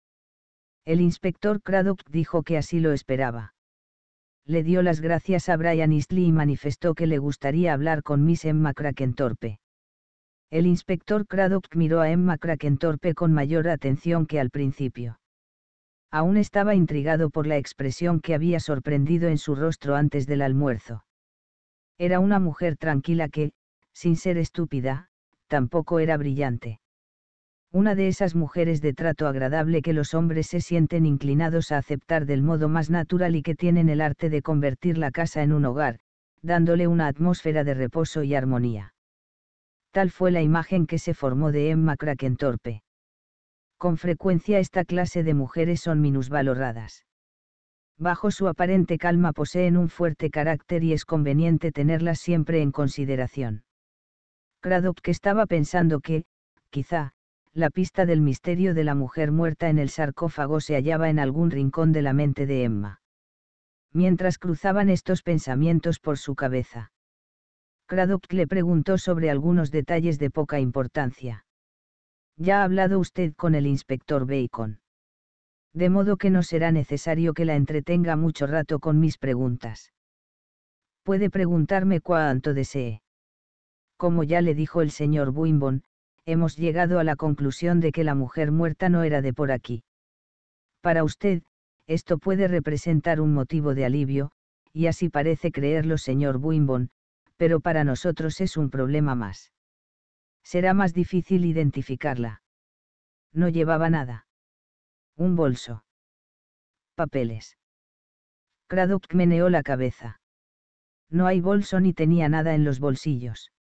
El inspector Cradock dijo que así lo esperaba. Le dio las gracias a Brian Eastley y manifestó que le gustaría hablar con Miss Emma Krakentorpe. El inspector Cradock miró a Emma Krakentorpe con mayor atención que al principio. Aún estaba intrigado por la expresión que había sorprendido en su rostro antes del almuerzo era una mujer tranquila que, sin ser estúpida, tampoco era brillante. Una de esas mujeres de trato agradable que los hombres se sienten inclinados a aceptar del modo más natural y que tienen el arte de convertir la casa en un hogar, dándole una atmósfera de reposo y armonía. Tal fue la imagen que se formó de Emma Krakentorpe. Con frecuencia esta clase de mujeres son minusvaloradas bajo su aparente calma poseen un fuerte carácter y es conveniente tenerlas siempre en consideración. Cradock estaba pensando que, quizá, la pista del misterio de la mujer muerta en el sarcófago se hallaba en algún rincón de la mente de Emma. Mientras cruzaban estos pensamientos por su cabeza. Cradock le preguntó sobre algunos detalles de poca importancia. Ya ha hablado usted con el inspector Bacon de modo que no será necesario que la entretenga mucho rato con mis preguntas. Puede preguntarme cuánto desee. Como ya le dijo el señor Buimbon, hemos llegado a la conclusión de que la mujer muerta no era de por aquí. Para usted, esto puede representar un motivo de alivio, y así parece creerlo señor Buimbon, pero para nosotros es un problema más. Será más difícil identificarla. No llevaba nada. Un bolso. Papeles. Cradock meneó la cabeza. No hay bolso ni tenía nada en los bolsillos.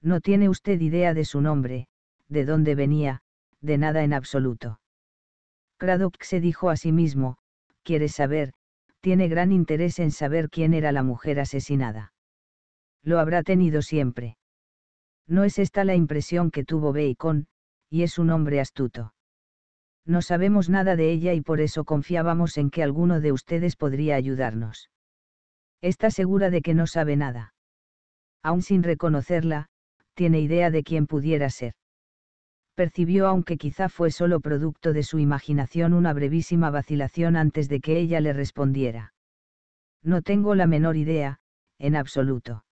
No tiene usted idea de su nombre, de dónde venía, de nada en absoluto. Cradock se dijo a sí mismo, quiere saber, tiene gran interés en saber quién era la mujer asesinada. Lo habrá tenido siempre. No es esta la impresión que tuvo Bacon, y es un hombre astuto no sabemos nada de ella y por eso confiábamos en que alguno de ustedes podría ayudarnos. Está segura de que no sabe nada. Aún sin reconocerla, tiene idea de quién pudiera ser. Percibió, aunque quizá fue solo producto de su imaginación, una brevísima vacilación antes de que ella le respondiera. No tengo la menor idea, en absoluto.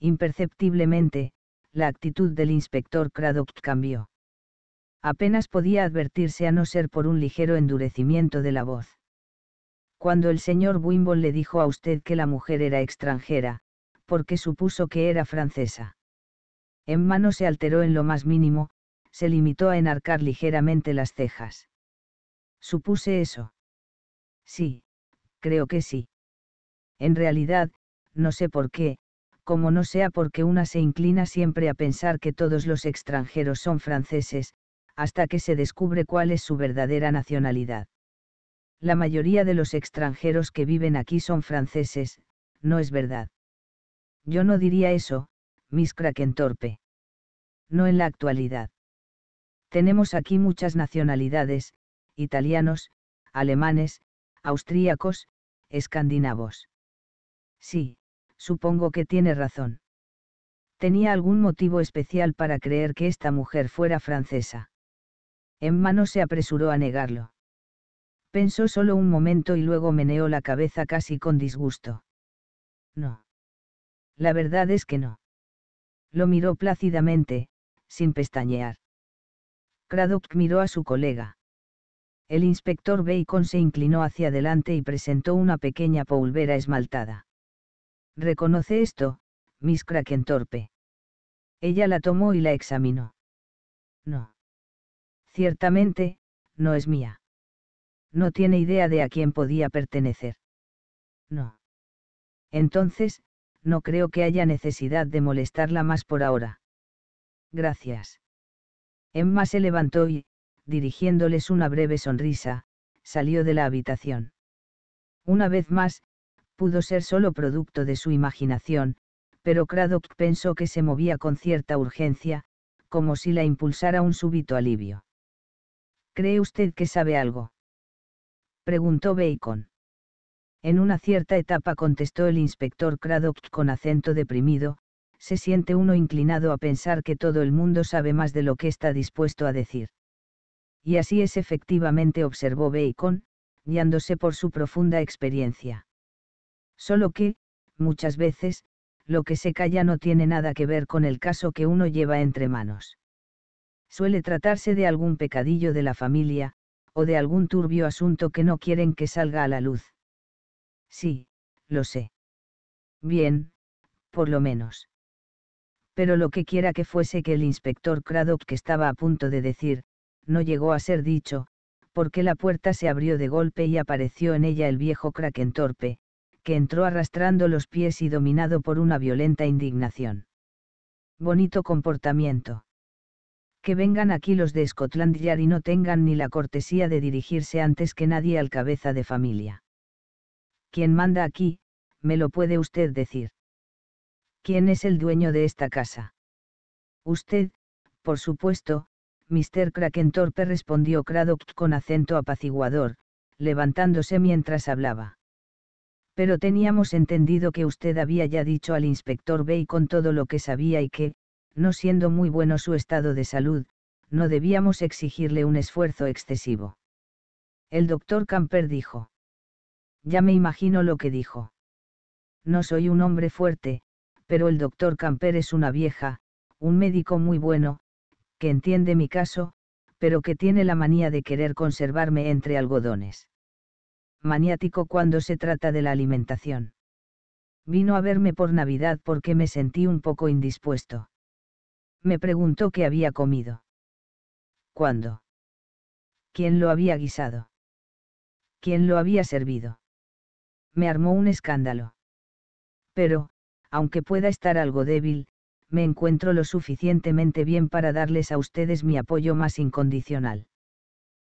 Imperceptiblemente, la actitud del inspector Craddock cambió apenas podía advertirse a no ser por un ligero endurecimiento de la voz. Cuando el señor Wimble le dijo a usted que la mujer era extranjera, porque supuso que era francesa. En no se alteró en lo más mínimo, se limitó a enarcar ligeramente las cejas. Supuse eso. Sí, creo que sí. En realidad, no sé por qué, como no sea porque una se inclina siempre a pensar que todos los extranjeros son franceses, hasta que se descubre cuál es su verdadera nacionalidad. La mayoría de los extranjeros que viven aquí son franceses, no es verdad. Yo no diría eso, Miss Krakentorpe. No en la actualidad. Tenemos aquí muchas nacionalidades, italianos, alemanes, austríacos, escandinavos. Sí, supongo que tiene razón. Tenía algún motivo especial para creer que esta mujer fuera francesa. Emma no se apresuró a negarlo. Pensó solo un momento y luego meneó la cabeza casi con disgusto. No. La verdad es que no. Lo miró plácidamente, sin pestañear. Craddock miró a su colega. El inspector Bacon se inclinó hacia adelante y presentó una pequeña polvera esmaltada. Reconoce esto, Miss Krakentorpe. Ella la tomó y la examinó. No ciertamente, no es mía. No tiene idea de a quién podía pertenecer. No. Entonces, no creo que haya necesidad de molestarla más por ahora. Gracias. Emma se levantó y, dirigiéndoles una breve sonrisa, salió de la habitación. Una vez más, pudo ser solo producto de su imaginación, pero Cradock pensó que se movía con cierta urgencia, como si la impulsara un súbito alivio. ¿Cree usted que sabe algo? preguntó Bacon. En una cierta etapa contestó el inspector Craddock con acento deprimido, se siente uno inclinado a pensar que todo el mundo sabe más de lo que está dispuesto a decir. Y así es efectivamente, observó Bacon, guiándose por su profunda experiencia. Solo que, muchas veces, lo que se calla no tiene nada que ver con el caso que uno lleva entre manos suele tratarse de algún pecadillo de la familia, o de algún turbio asunto que no quieren que salga a la luz. Sí, lo sé. Bien, por lo menos. Pero lo que quiera que fuese que el inspector Craddock que estaba a punto de decir, no llegó a ser dicho, porque la puerta se abrió de golpe y apareció en ella el viejo Kraken torpe, que entró arrastrando los pies y dominado por una violenta indignación. Bonito comportamiento que vengan aquí los de Scotland Yard y no tengan ni la cortesía de dirigirse antes que nadie al cabeza de familia. ¿Quién manda aquí? Me lo puede usted decir. ¿Quién es el dueño de esta casa? Usted, por supuesto, Mr. Krakentorpe respondió Cradock con acento apaciguador, levantándose mientras hablaba. Pero teníamos entendido que usted había ya dicho al inspector Bay con todo lo que sabía y que, no siendo muy bueno su estado de salud, no debíamos exigirle un esfuerzo excesivo. El doctor Camper dijo. Ya me imagino lo que dijo. No soy un hombre fuerte, pero el doctor Camper es una vieja, un médico muy bueno, que entiende mi caso, pero que tiene la manía de querer conservarme entre algodones. Maniático cuando se trata de la alimentación. Vino a verme por Navidad porque me sentí un poco indispuesto me preguntó qué había comido. ¿Cuándo? ¿Quién lo había guisado? ¿Quién lo había servido? Me armó un escándalo. Pero, aunque pueda estar algo débil, me encuentro lo suficientemente bien para darles a ustedes mi apoyo más incondicional.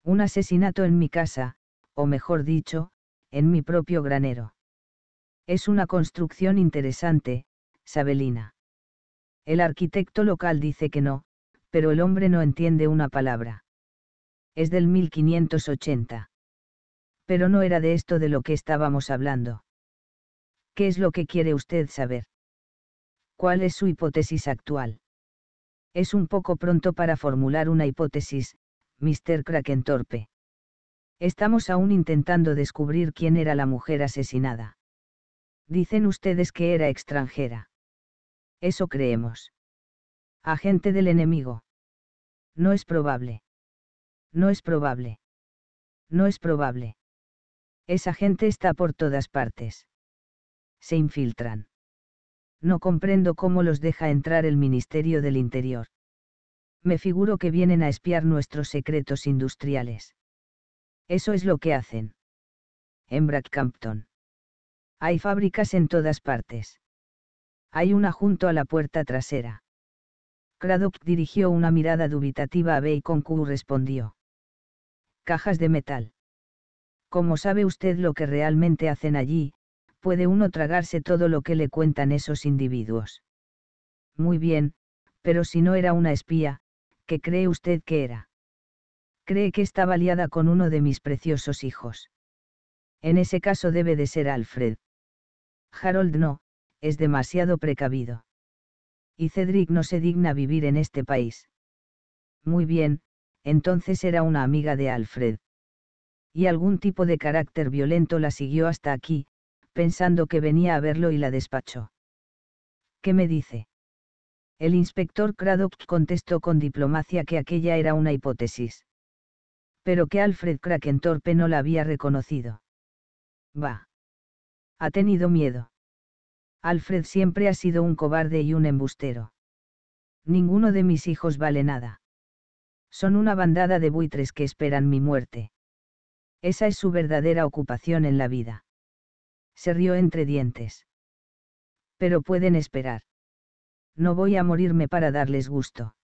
Un asesinato en mi casa, o mejor dicho, en mi propio granero. Es una construcción interesante, Sabelina. El arquitecto local dice que no, pero el hombre no entiende una palabra. Es del 1580. Pero no era de esto de lo que estábamos hablando. ¿Qué es lo que quiere usted saber? ¿Cuál es su hipótesis actual? Es un poco pronto para formular una hipótesis, Mr. Krakentorpe. Torpe. Estamos aún intentando descubrir quién era la mujer asesinada. Dicen ustedes que era extranjera eso creemos. Agente del enemigo. No es probable. No es probable. No es probable. Esa gente está por todas partes. Se infiltran. No comprendo cómo los deja entrar el Ministerio del Interior. Me figuro que vienen a espiar nuestros secretos industriales. Eso es lo que hacen. En Brackhampton. Hay fábricas en todas partes. Hay una junto a la puerta trasera. Craddock dirigió una mirada dubitativa a Bacon y respondió. Cajas de metal. Como sabe usted lo que realmente hacen allí, puede uno tragarse todo lo que le cuentan esos individuos. Muy bien, pero si no era una espía, ¿qué cree usted que era? Cree que estaba aliada con uno de mis preciosos hijos. En ese caso debe de ser Alfred. Harold no, es demasiado precavido. Y Cedric no se digna vivir en este país. Muy bien, entonces era una amiga de Alfred. Y algún tipo de carácter violento la siguió hasta aquí, pensando que venía a verlo y la despachó. ¿Qué me dice? El inspector Cradock contestó con diplomacia que aquella era una hipótesis. Pero que Alfred Krakentorpe no la había reconocido. Va. Ha tenido miedo. Alfred siempre ha sido un cobarde y un embustero. Ninguno de mis hijos vale nada. Son una bandada de buitres que esperan mi muerte. Esa es su verdadera ocupación en la vida. Se rió entre dientes. Pero pueden esperar. No voy a morirme para darles gusto.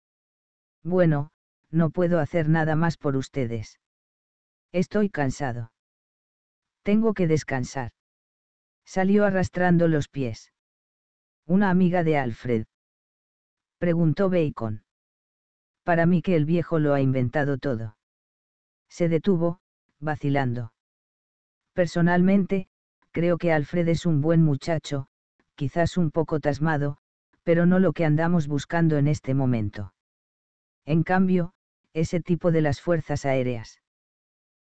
Bueno, no puedo hacer nada más por ustedes. Estoy cansado. Tengo que descansar. Salió arrastrando los pies. Una amiga de Alfred. Preguntó Bacon. Para mí que el viejo lo ha inventado todo. Se detuvo, vacilando. Personalmente, creo que Alfred es un buen muchacho, quizás un poco tasmado, pero no lo que andamos buscando en este momento. En cambio, ese tipo de las fuerzas aéreas.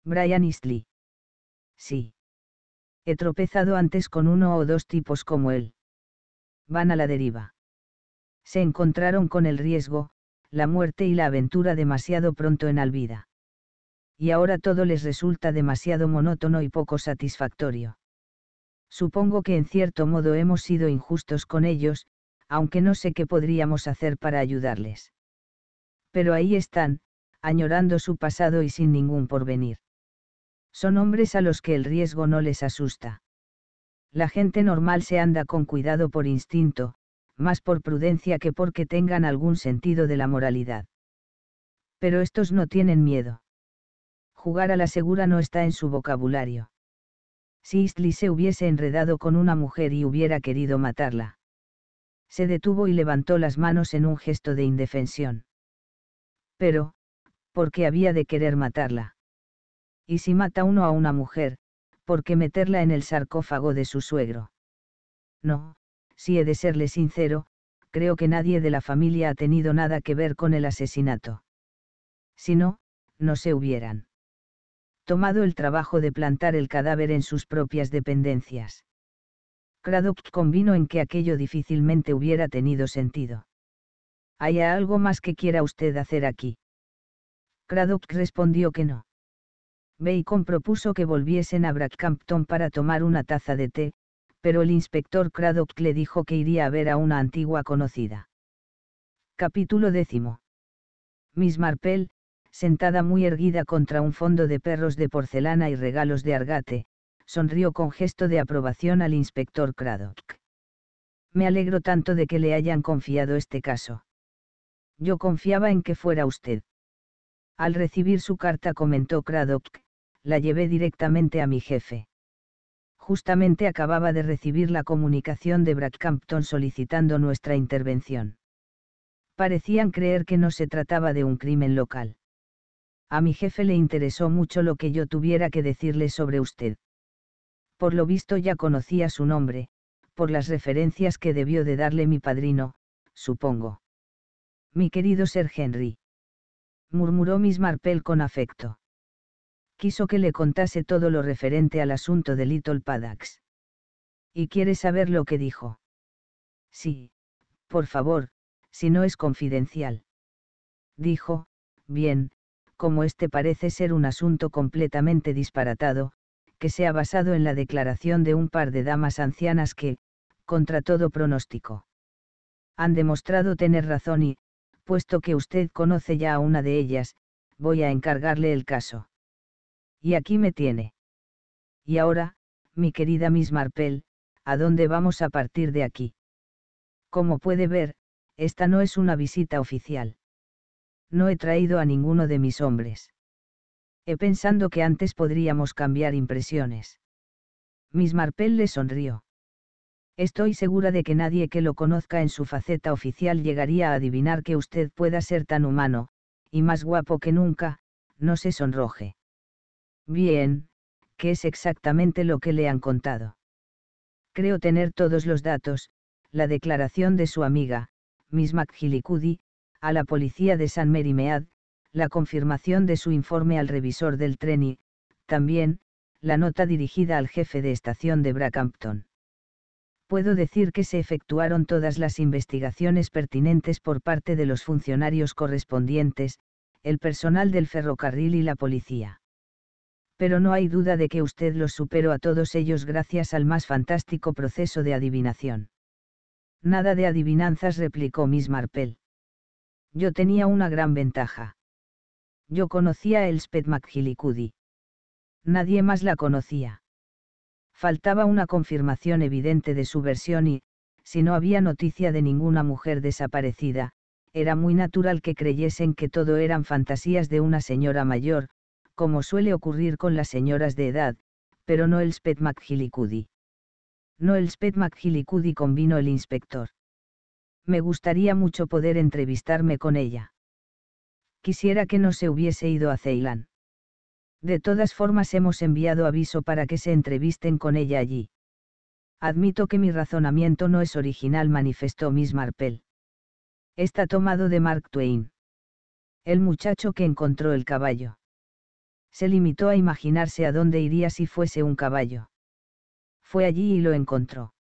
Brian Eastley. Sí. He tropezado antes con uno o dos tipos como él. Van a la deriva. Se encontraron con el riesgo, la muerte y la aventura demasiado pronto en Alvida. Y ahora todo les resulta demasiado monótono y poco satisfactorio. Supongo que en cierto modo hemos sido injustos con ellos, aunque no sé qué podríamos hacer para ayudarles. Pero ahí están, añorando su pasado y sin ningún porvenir. Son hombres a los que el riesgo no les asusta. La gente normal se anda con cuidado por instinto, más por prudencia que porque tengan algún sentido de la moralidad. Pero estos no tienen miedo. Jugar a la segura no está en su vocabulario. Si Eastley se hubiese enredado con una mujer y hubiera querido matarla. Se detuvo y levantó las manos en un gesto de indefensión. Pero, ¿por qué había de querer matarla? Y si mata uno a una mujer, ¿por qué meterla en el sarcófago de su suegro? No, si he de serle sincero, creo que nadie de la familia ha tenido nada que ver con el asesinato. Si no, no se hubieran tomado el trabajo de plantar el cadáver en sus propias dependencias. Cradock convino en que aquello difícilmente hubiera tenido sentido. ¿Hay algo más que quiera usted hacer aquí? Cradock respondió que no. Bacon propuso que volviesen a Brackhampton para tomar una taza de té, pero el inspector Craddock le dijo que iría a ver a una antigua conocida. Capítulo décimo. Miss Marple, sentada muy erguida contra un fondo de perros de porcelana y regalos de argate, sonrió con gesto de aprobación al inspector Craddock. Me alegro tanto de que le hayan confiado este caso. Yo confiaba en que fuera usted. Al recibir su carta comentó Craddock, la llevé directamente a mi jefe. Justamente acababa de recibir la comunicación de Brackhampton solicitando nuestra intervención. Parecían creer que no se trataba de un crimen local. A mi jefe le interesó mucho lo que yo tuviera que decirle sobre usted. Por lo visto ya conocía su nombre, por las referencias que debió de darle mi padrino, supongo. Mi querido Sir Henry. Murmuró Miss Marple con afecto quiso que le contase todo lo referente al asunto de Little Padax. ¿Y quiere saber lo que dijo? Sí, por favor, si no es confidencial. Dijo, bien, como este parece ser un asunto completamente disparatado, que se ha basado en la declaración de un par de damas ancianas que, contra todo pronóstico, han demostrado tener razón y, puesto que usted conoce ya a una de ellas, voy a encargarle el caso. Y aquí me tiene. Y ahora, mi querida Miss Marpel, ¿a dónde vamos a partir de aquí? Como puede ver, esta no es una visita oficial. No he traído a ninguno de mis hombres. He pensado que antes podríamos cambiar impresiones. Miss Marpel le sonrió. Estoy segura de que nadie que lo conozca en su faceta oficial llegaría a adivinar que usted pueda ser tan humano, y más guapo que nunca, no se sonroje. Bien, ¿qué es exactamente lo que le han contado? Creo tener todos los datos, la declaración de su amiga, Miss McGillicuddy, a la policía de San Merimead, la confirmación de su informe al revisor del tren y, también, la nota dirigida al jefe de estación de Brackhampton. Puedo decir que se efectuaron todas las investigaciones pertinentes por parte de los funcionarios correspondientes, el personal del ferrocarril y la policía pero no hay duda de que usted los superó a todos ellos gracias al más fantástico proceso de adivinación. Nada de adivinanzas, replicó Miss Marple. Yo tenía una gran ventaja. Yo conocía a Elspeth McGillicuddy. Nadie más la conocía. Faltaba una confirmación evidente de su versión y, si no había noticia de ninguna mujer desaparecida, era muy natural que creyesen que todo eran fantasías de una señora mayor, como suele ocurrir con las señoras de edad, pero no el Sped McGillicuddy. No el Sped McGillicuddy convino el inspector. Me gustaría mucho poder entrevistarme con ella. Quisiera que no se hubiese ido a Ceilán. De todas formas hemos enviado aviso para que se entrevisten con ella allí. Admito que mi razonamiento no es original, manifestó Miss Marple. Está tomado de Mark Twain. El muchacho que encontró el caballo se limitó a imaginarse a dónde iría si fuese un caballo. Fue allí y lo encontró.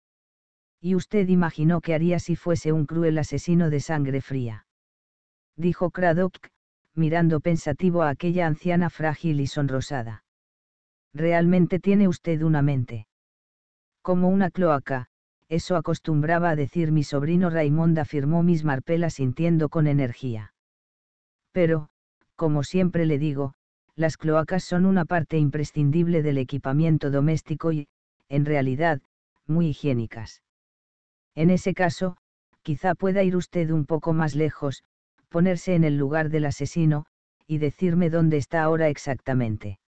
Y usted imaginó qué haría si fuese un cruel asesino de sangre fría. Dijo Cradock, mirando pensativo a aquella anciana frágil y sonrosada. Realmente tiene usted una mente. Como una cloaca, eso acostumbraba a decir mi sobrino Raimond, afirmó Miss Marpella sintiendo con energía. Pero, como siempre le digo, las cloacas son una parte imprescindible del equipamiento doméstico y, en realidad, muy higiénicas. En ese caso, quizá pueda ir usted un poco más lejos, ponerse en el lugar del asesino, y decirme dónde está ahora exactamente.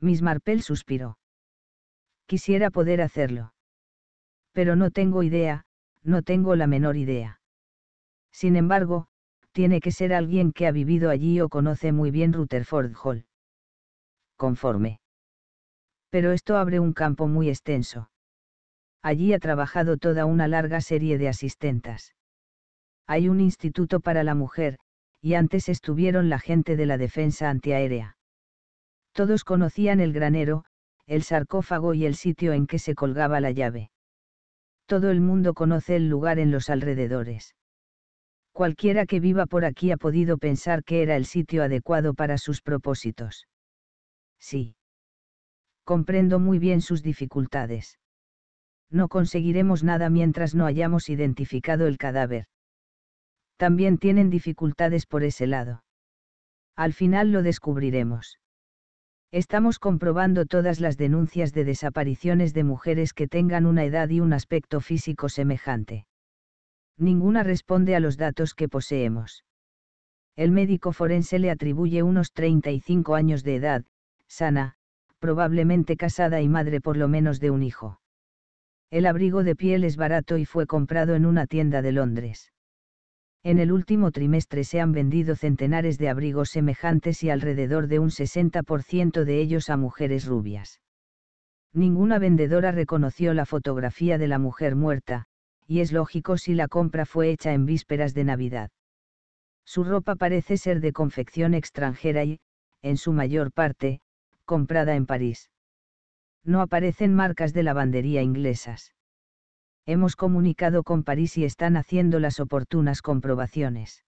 Miss Marple suspiró. Quisiera poder hacerlo. Pero no tengo idea, no tengo la menor idea. Sin embargo, tiene que ser alguien que ha vivido allí o conoce muy bien Rutherford Hall. Conforme. Pero esto abre un campo muy extenso. Allí ha trabajado toda una larga serie de asistentas. Hay un instituto para la mujer, y antes estuvieron la gente de la defensa antiaérea. Todos conocían el granero, el sarcófago y el sitio en que se colgaba la llave. Todo el mundo conoce el lugar en los alrededores. Cualquiera que viva por aquí ha podido pensar que era el sitio adecuado para sus propósitos. Sí. Comprendo muy bien sus dificultades. No conseguiremos nada mientras no hayamos identificado el cadáver. También tienen dificultades por ese lado. Al final lo descubriremos. Estamos comprobando todas las denuncias de desapariciones de mujeres que tengan una edad y un aspecto físico semejante ninguna responde a los datos que poseemos. El médico forense le atribuye unos 35 años de edad, sana, probablemente casada y madre por lo menos de un hijo. El abrigo de piel es barato y fue comprado en una tienda de Londres. En el último trimestre se han vendido centenares de abrigos semejantes y alrededor de un 60% de ellos a mujeres rubias. Ninguna vendedora reconoció la fotografía de la mujer muerta, y es lógico si la compra fue hecha en vísperas de Navidad. Su ropa parece ser de confección extranjera y, en su mayor parte, comprada en París. No aparecen marcas de lavandería inglesas. Hemos comunicado con París y están haciendo las oportunas comprobaciones.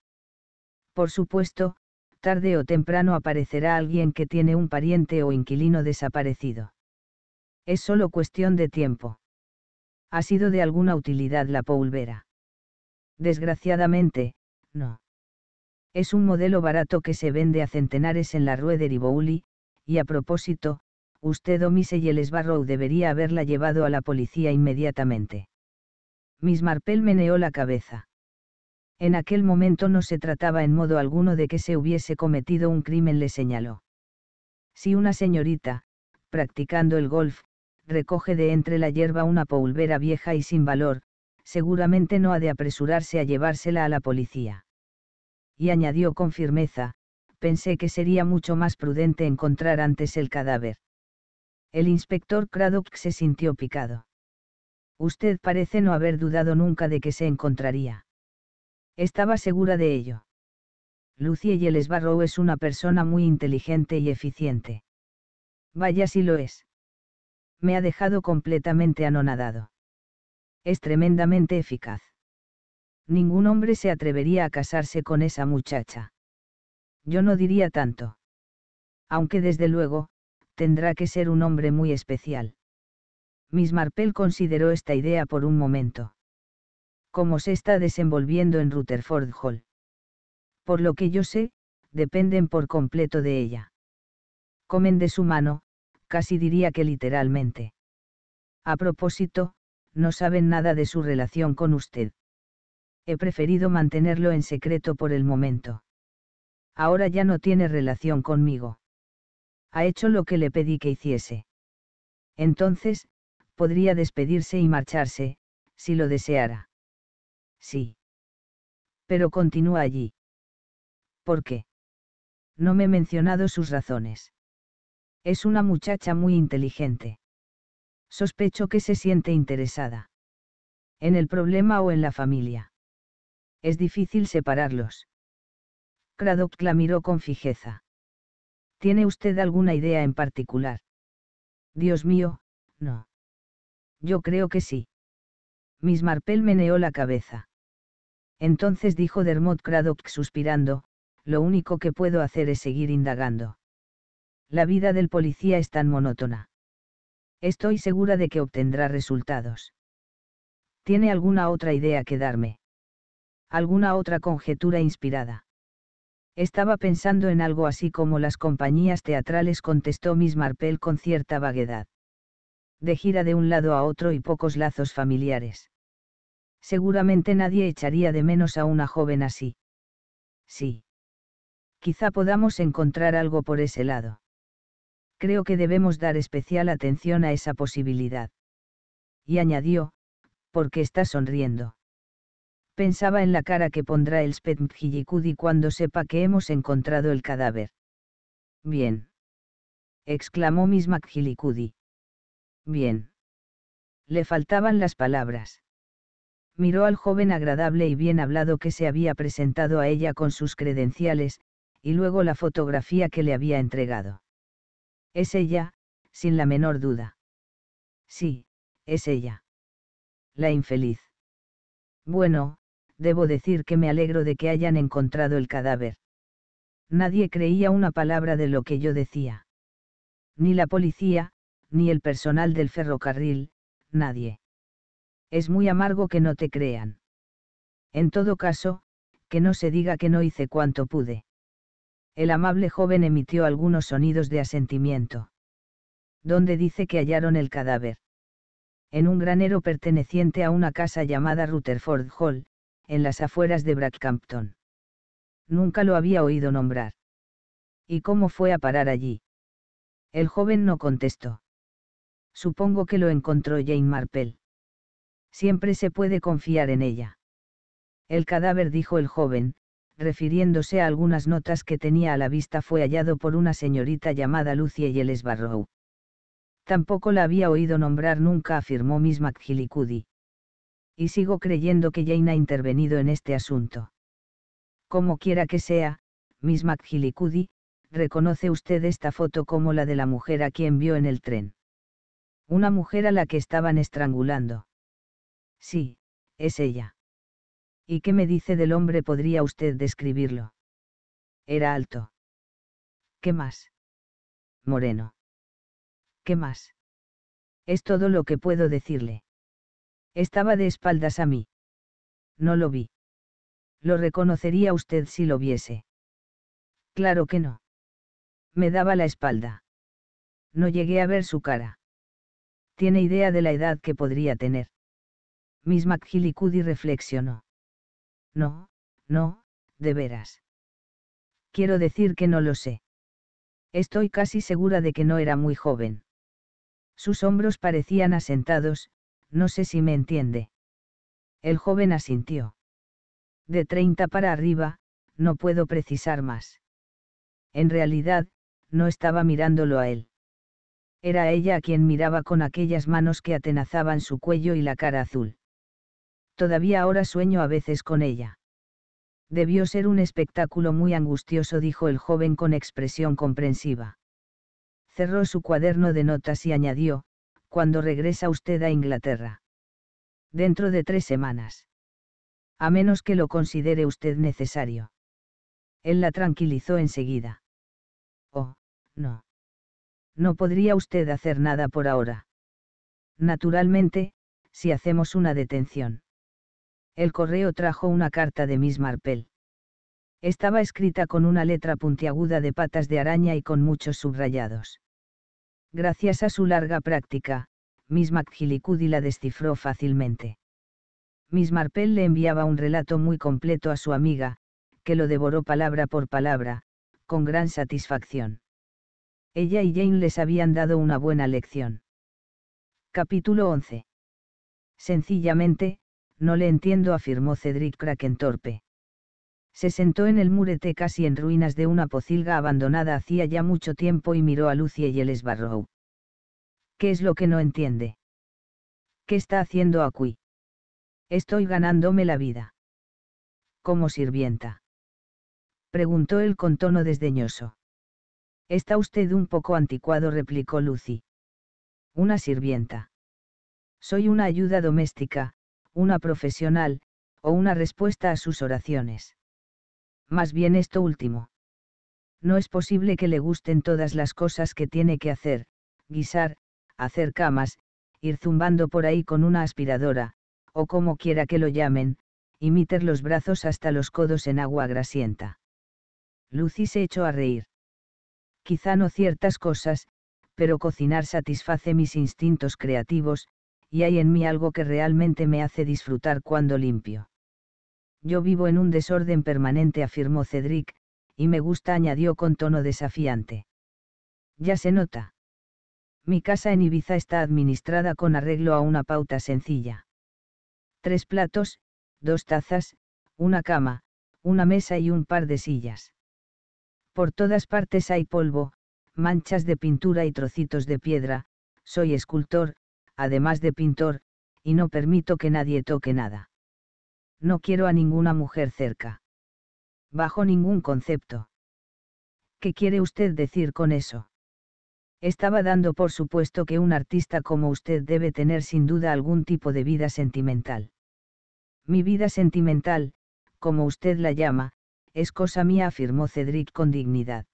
Por supuesto, tarde o temprano aparecerá alguien que tiene un pariente o inquilino desaparecido. Es solo cuestión de tiempo ha sido de alguna utilidad la polvera? Desgraciadamente, no. Es un modelo barato que se vende a centenares en la Rueda de Ribouli, y a propósito, usted o Miss el Barrow debería haberla llevado a la policía inmediatamente. Miss Marpel meneó la cabeza. En aquel momento no se trataba en modo alguno de que se hubiese cometido un crimen, le señaló. Si una señorita, practicando el golf, recoge de entre la hierba una polvera vieja y sin valor, seguramente no ha de apresurarse a llevársela a la policía. Y añadió con firmeza, pensé que sería mucho más prudente encontrar antes el cadáver. El inspector Craddock se sintió picado. Usted parece no haber dudado nunca de que se encontraría. Estaba segura de ello. Lucie Yelesbarrow es una persona muy inteligente y eficiente. Vaya si lo es me ha dejado completamente anonadado. Es tremendamente eficaz. Ningún hombre se atrevería a casarse con esa muchacha. Yo no diría tanto. Aunque desde luego, tendrá que ser un hombre muy especial. Miss Marple consideró esta idea por un momento. ¿Cómo se está desenvolviendo en Rutherford Hall? Por lo que yo sé, dependen por completo de ella. Comen de su mano, casi diría que literalmente. A propósito, no saben nada de su relación con usted. He preferido mantenerlo en secreto por el momento. Ahora ya no tiene relación conmigo. Ha hecho lo que le pedí que hiciese. Entonces, podría despedirse y marcharse, si lo deseara. Sí. Pero continúa allí. ¿Por qué? No me he mencionado sus razones. Es una muchacha muy inteligente. Sospecho que se siente interesada. En el problema o en la familia. Es difícil separarlos. Cradock la miró con fijeza. ¿Tiene usted alguna idea en particular? Dios mío, no. Yo creo que sí. Miss Marple meneó la cabeza. Entonces dijo Dermot Cradock suspirando, lo único que puedo hacer es seguir indagando la vida del policía es tan monótona. Estoy segura de que obtendrá resultados. ¿Tiene alguna otra idea que darme? ¿Alguna otra conjetura inspirada? Estaba pensando en algo así como las compañías teatrales, contestó Miss Marple con cierta vaguedad. De gira de un lado a otro y pocos lazos familiares. Seguramente nadie echaría de menos a una joven así. Sí. Quizá podamos encontrar algo por ese lado creo que debemos dar especial atención a esa posibilidad. Y añadió, porque está sonriendo. Pensaba en la cara que pondrá el Spetmjillikudi cuando sepa que hemos encontrado el cadáver. Bien. exclamó Miss Mkhilikudi. Bien. Le faltaban las palabras miró al joven agradable y bien hablado que se había presentado a ella con sus credenciales, y luego la fotografía que le había entregado. Es ella, sin la menor duda. Sí, es ella. La infeliz. Bueno, debo decir que me alegro de que hayan encontrado el cadáver. Nadie creía una palabra de lo que yo decía. Ni la policía, ni el personal del ferrocarril, nadie. Es muy amargo que no te crean. En todo caso, que no se diga que no hice cuanto pude. El amable joven emitió algunos sonidos de asentimiento. ¿Dónde dice que hallaron el cadáver? En un granero perteneciente a una casa llamada Rutherford Hall, en las afueras de Brackhampton. Nunca lo había oído nombrar. ¿Y cómo fue a parar allí? El joven no contestó. Supongo que lo encontró Jane Marple. Siempre se puede confiar en ella. El cadáver, dijo el joven, refiriéndose a algunas notas que tenía a la vista, fue hallado por una señorita llamada Lucia Yeles Barrow. Tampoco la había oído nombrar nunca, afirmó Miss McGillicuddy. Y sigo creyendo que Jane ha intervenido en este asunto. Como quiera que sea, Miss McGillicuddy, reconoce usted esta foto como la de la mujer a quien vio en el tren. Una mujer a la que estaban estrangulando. Sí, es ella. ¿Y qué me dice del hombre podría usted describirlo? Era alto. ¿Qué más? Moreno. ¿Qué más? Es todo lo que puedo decirle. Estaba de espaldas a mí. No lo vi. Lo reconocería usted si lo viese. Claro que no. Me daba la espalda. No llegué a ver su cara. Tiene idea de la edad que podría tener. Miss McGillicuddy reflexionó. No, no, de veras. Quiero decir que no lo sé. Estoy casi segura de que no era muy joven. Sus hombros parecían asentados, no sé si me entiende. El joven asintió. De 30 para arriba, no puedo precisar más. En realidad, no estaba mirándolo a él. Era ella a quien miraba con aquellas manos que atenazaban su cuello y la cara azul todavía ahora sueño a veces con ella. Debió ser un espectáculo muy angustioso, dijo el joven con expresión comprensiva. Cerró su cuaderno de notas y añadió, cuando regresa usted a Inglaterra. Dentro de tres semanas. A menos que lo considere usted necesario. Él la tranquilizó enseguida. Oh, no. No podría usted hacer nada por ahora. Naturalmente, si hacemos una detención el correo trajo una carta de Miss Marple. Estaba escrita con una letra puntiaguda de patas de araña y con muchos subrayados. Gracias a su larga práctica, Miss McGillicuddy la descifró fácilmente. Miss Marple le enviaba un relato muy completo a su amiga, que lo devoró palabra por palabra, con gran satisfacción. Ella y Jane les habían dado una buena lección. Capítulo 11. Sencillamente, no le entiendo, afirmó Cedric Krakentorpe. torpe. Se sentó en el murete casi en ruinas de una pocilga abandonada hacía ya mucho tiempo y miró a Lucy y el esbarro. ¿Qué es lo que no entiende? ¿Qué está haciendo aquí? Estoy ganándome la vida. ¿Cómo sirvienta? Preguntó él con tono desdeñoso. Está usted un poco anticuado, replicó Lucy. Una sirvienta. Soy una ayuda doméstica, una profesional, o una respuesta a sus oraciones. Más bien esto último. No es posible que le gusten todas las cosas que tiene que hacer, guisar, hacer camas, ir zumbando por ahí con una aspiradora, o como quiera que lo llamen, y meter los brazos hasta los codos en agua grasienta. Lucy se echó a reír. Quizá no ciertas cosas, pero cocinar satisface mis instintos creativos, y hay en mí algo que realmente me hace disfrutar cuando limpio. Yo vivo en un desorden permanente, afirmó Cedric, y me gusta, añadió con tono desafiante. Ya se nota. Mi casa en Ibiza está administrada con arreglo a una pauta sencilla. Tres platos, dos tazas, una cama, una mesa y un par de sillas. Por todas partes hay polvo, manchas de pintura y trocitos de piedra, soy escultor, además de pintor, y no permito que nadie toque nada. No quiero a ninguna mujer cerca. Bajo ningún concepto. ¿Qué quiere usted decir con eso? Estaba dando por supuesto que un artista como usted debe tener sin duda algún tipo de vida sentimental. Mi vida sentimental, como usted la llama, es cosa mía, afirmó Cedric con dignidad.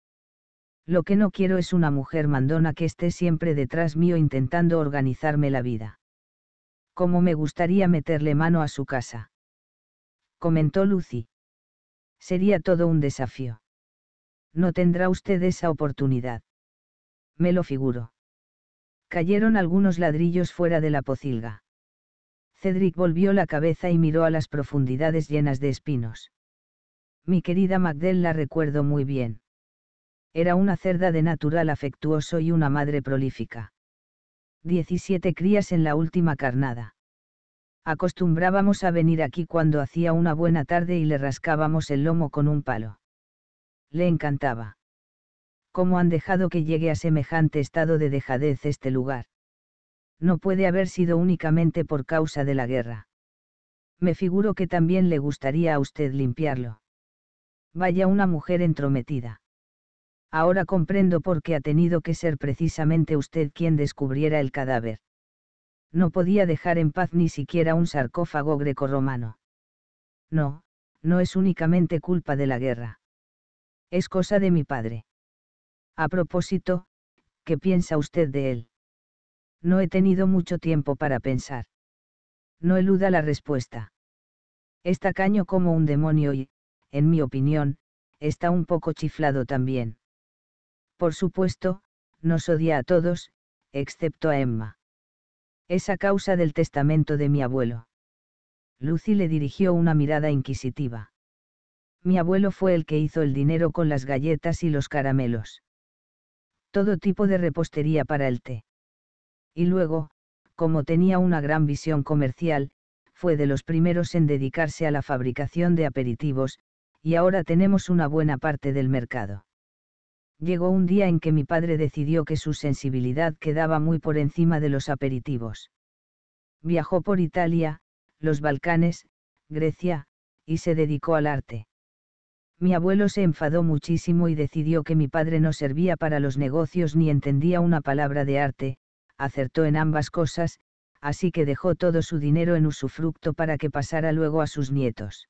Lo que no quiero es una mujer mandona que esté siempre detrás mío intentando organizarme la vida. Como me gustaría meterle mano a su casa. Comentó Lucy. Sería todo un desafío. No tendrá usted esa oportunidad. Me lo figuro. Cayeron algunos ladrillos fuera de la pocilga. Cedric volvió la cabeza y miró a las profundidades llenas de espinos. Mi querida Magdel la recuerdo muy bien. Era una cerda de natural afectuoso y una madre prolífica. 17 crías en la última carnada. Acostumbrábamos a venir aquí cuando hacía una buena tarde y le rascábamos el lomo con un palo. Le encantaba. ¿Cómo han dejado que llegue a semejante estado de dejadez este lugar? No puede haber sido únicamente por causa de la guerra. Me figuro que también le gustaría a usted limpiarlo. Vaya una mujer entrometida. Ahora comprendo por qué ha tenido que ser precisamente usted quien descubriera el cadáver. No podía dejar en paz ni siquiera un sarcófago romano. No, no es únicamente culpa de la guerra. Es cosa de mi padre. A propósito, ¿qué piensa usted de él? No he tenido mucho tiempo para pensar. No eluda la respuesta. Está caño como un demonio y, en mi opinión, está un poco chiflado también. Por supuesto, nos odia a todos, excepto a Emma. Es a causa del testamento de mi abuelo. Lucy le dirigió una mirada inquisitiva. Mi abuelo fue el que hizo el dinero con las galletas y los caramelos. Todo tipo de repostería para el té. Y luego, como tenía una gran visión comercial, fue de los primeros en dedicarse a la fabricación de aperitivos, y ahora tenemos una buena parte del mercado llegó un día en que mi padre decidió que su sensibilidad quedaba muy por encima de los aperitivos. Viajó por Italia, los Balcanes, Grecia, y se dedicó al arte. Mi abuelo se enfadó muchísimo y decidió que mi padre no servía para los negocios ni entendía una palabra de arte, acertó en ambas cosas, así que dejó todo su dinero en usufructo para que pasara luego a sus nietos.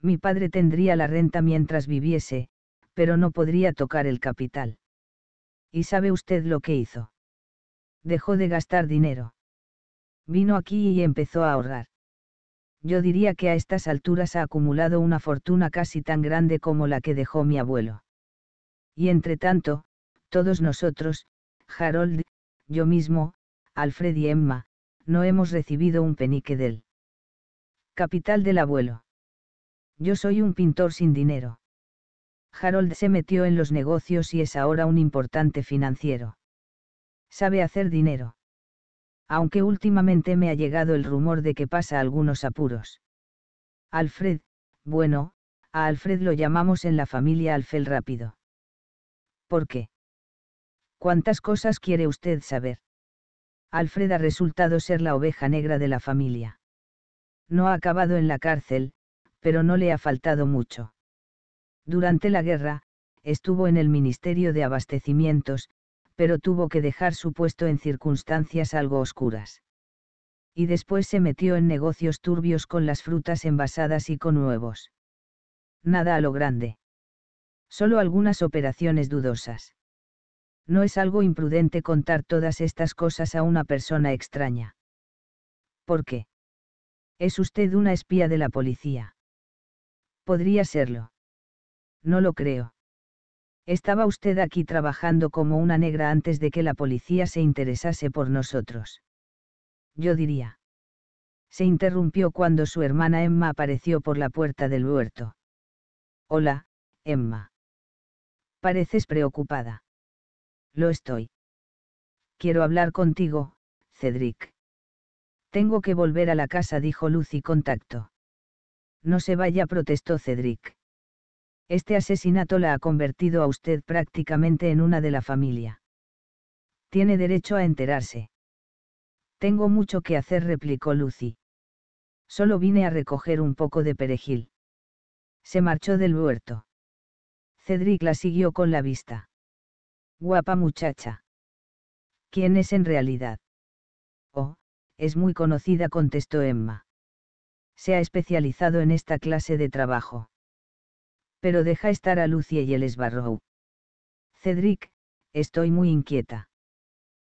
Mi padre tendría la renta mientras viviese, pero no podría tocar el capital. ¿Y sabe usted lo que hizo? Dejó de gastar dinero. Vino aquí y empezó a ahorrar. Yo diría que a estas alturas ha acumulado una fortuna casi tan grande como la que dejó mi abuelo. Y entre tanto, todos nosotros, Harold, yo mismo, Alfred y Emma, no hemos recibido un penique del capital del abuelo. Yo soy un pintor sin dinero. Harold se metió en los negocios y es ahora un importante financiero. Sabe hacer dinero. Aunque últimamente me ha llegado el rumor de que pasa algunos apuros. Alfred, bueno, a Alfred lo llamamos en la familia Alfel rápido. ¿Por qué? ¿Cuántas cosas quiere usted saber? Alfred ha resultado ser la oveja negra de la familia. No ha acabado en la cárcel, pero no le ha faltado mucho. Durante la guerra, estuvo en el Ministerio de Abastecimientos, pero tuvo que dejar su puesto en circunstancias algo oscuras. Y después se metió en negocios turbios con las frutas envasadas y con huevos. Nada a lo grande. Solo algunas operaciones dudosas. No es algo imprudente contar todas estas cosas a una persona extraña. ¿Por qué? ¿Es usted una espía de la policía? Podría serlo. No lo creo. Estaba usted aquí trabajando como una negra antes de que la policía se interesase por nosotros. Yo diría. Se interrumpió cuando su hermana Emma apareció por la puerta del huerto. Hola, Emma. Pareces preocupada. Lo estoy. Quiero hablar contigo, Cedric. Tengo que volver a la casa, dijo Lucy con tacto. No se vaya, protestó Cedric. Este asesinato la ha convertido a usted prácticamente en una de la familia. Tiene derecho a enterarse. Tengo mucho que hacer, replicó Lucy. Solo vine a recoger un poco de perejil. Se marchó del huerto. Cedric la siguió con la vista. Guapa muchacha. ¿Quién es en realidad? Oh, es muy conocida, contestó Emma. Se ha especializado en esta clase de trabajo pero deja estar a Lucie y el esbarro. Cedric, estoy muy inquieta.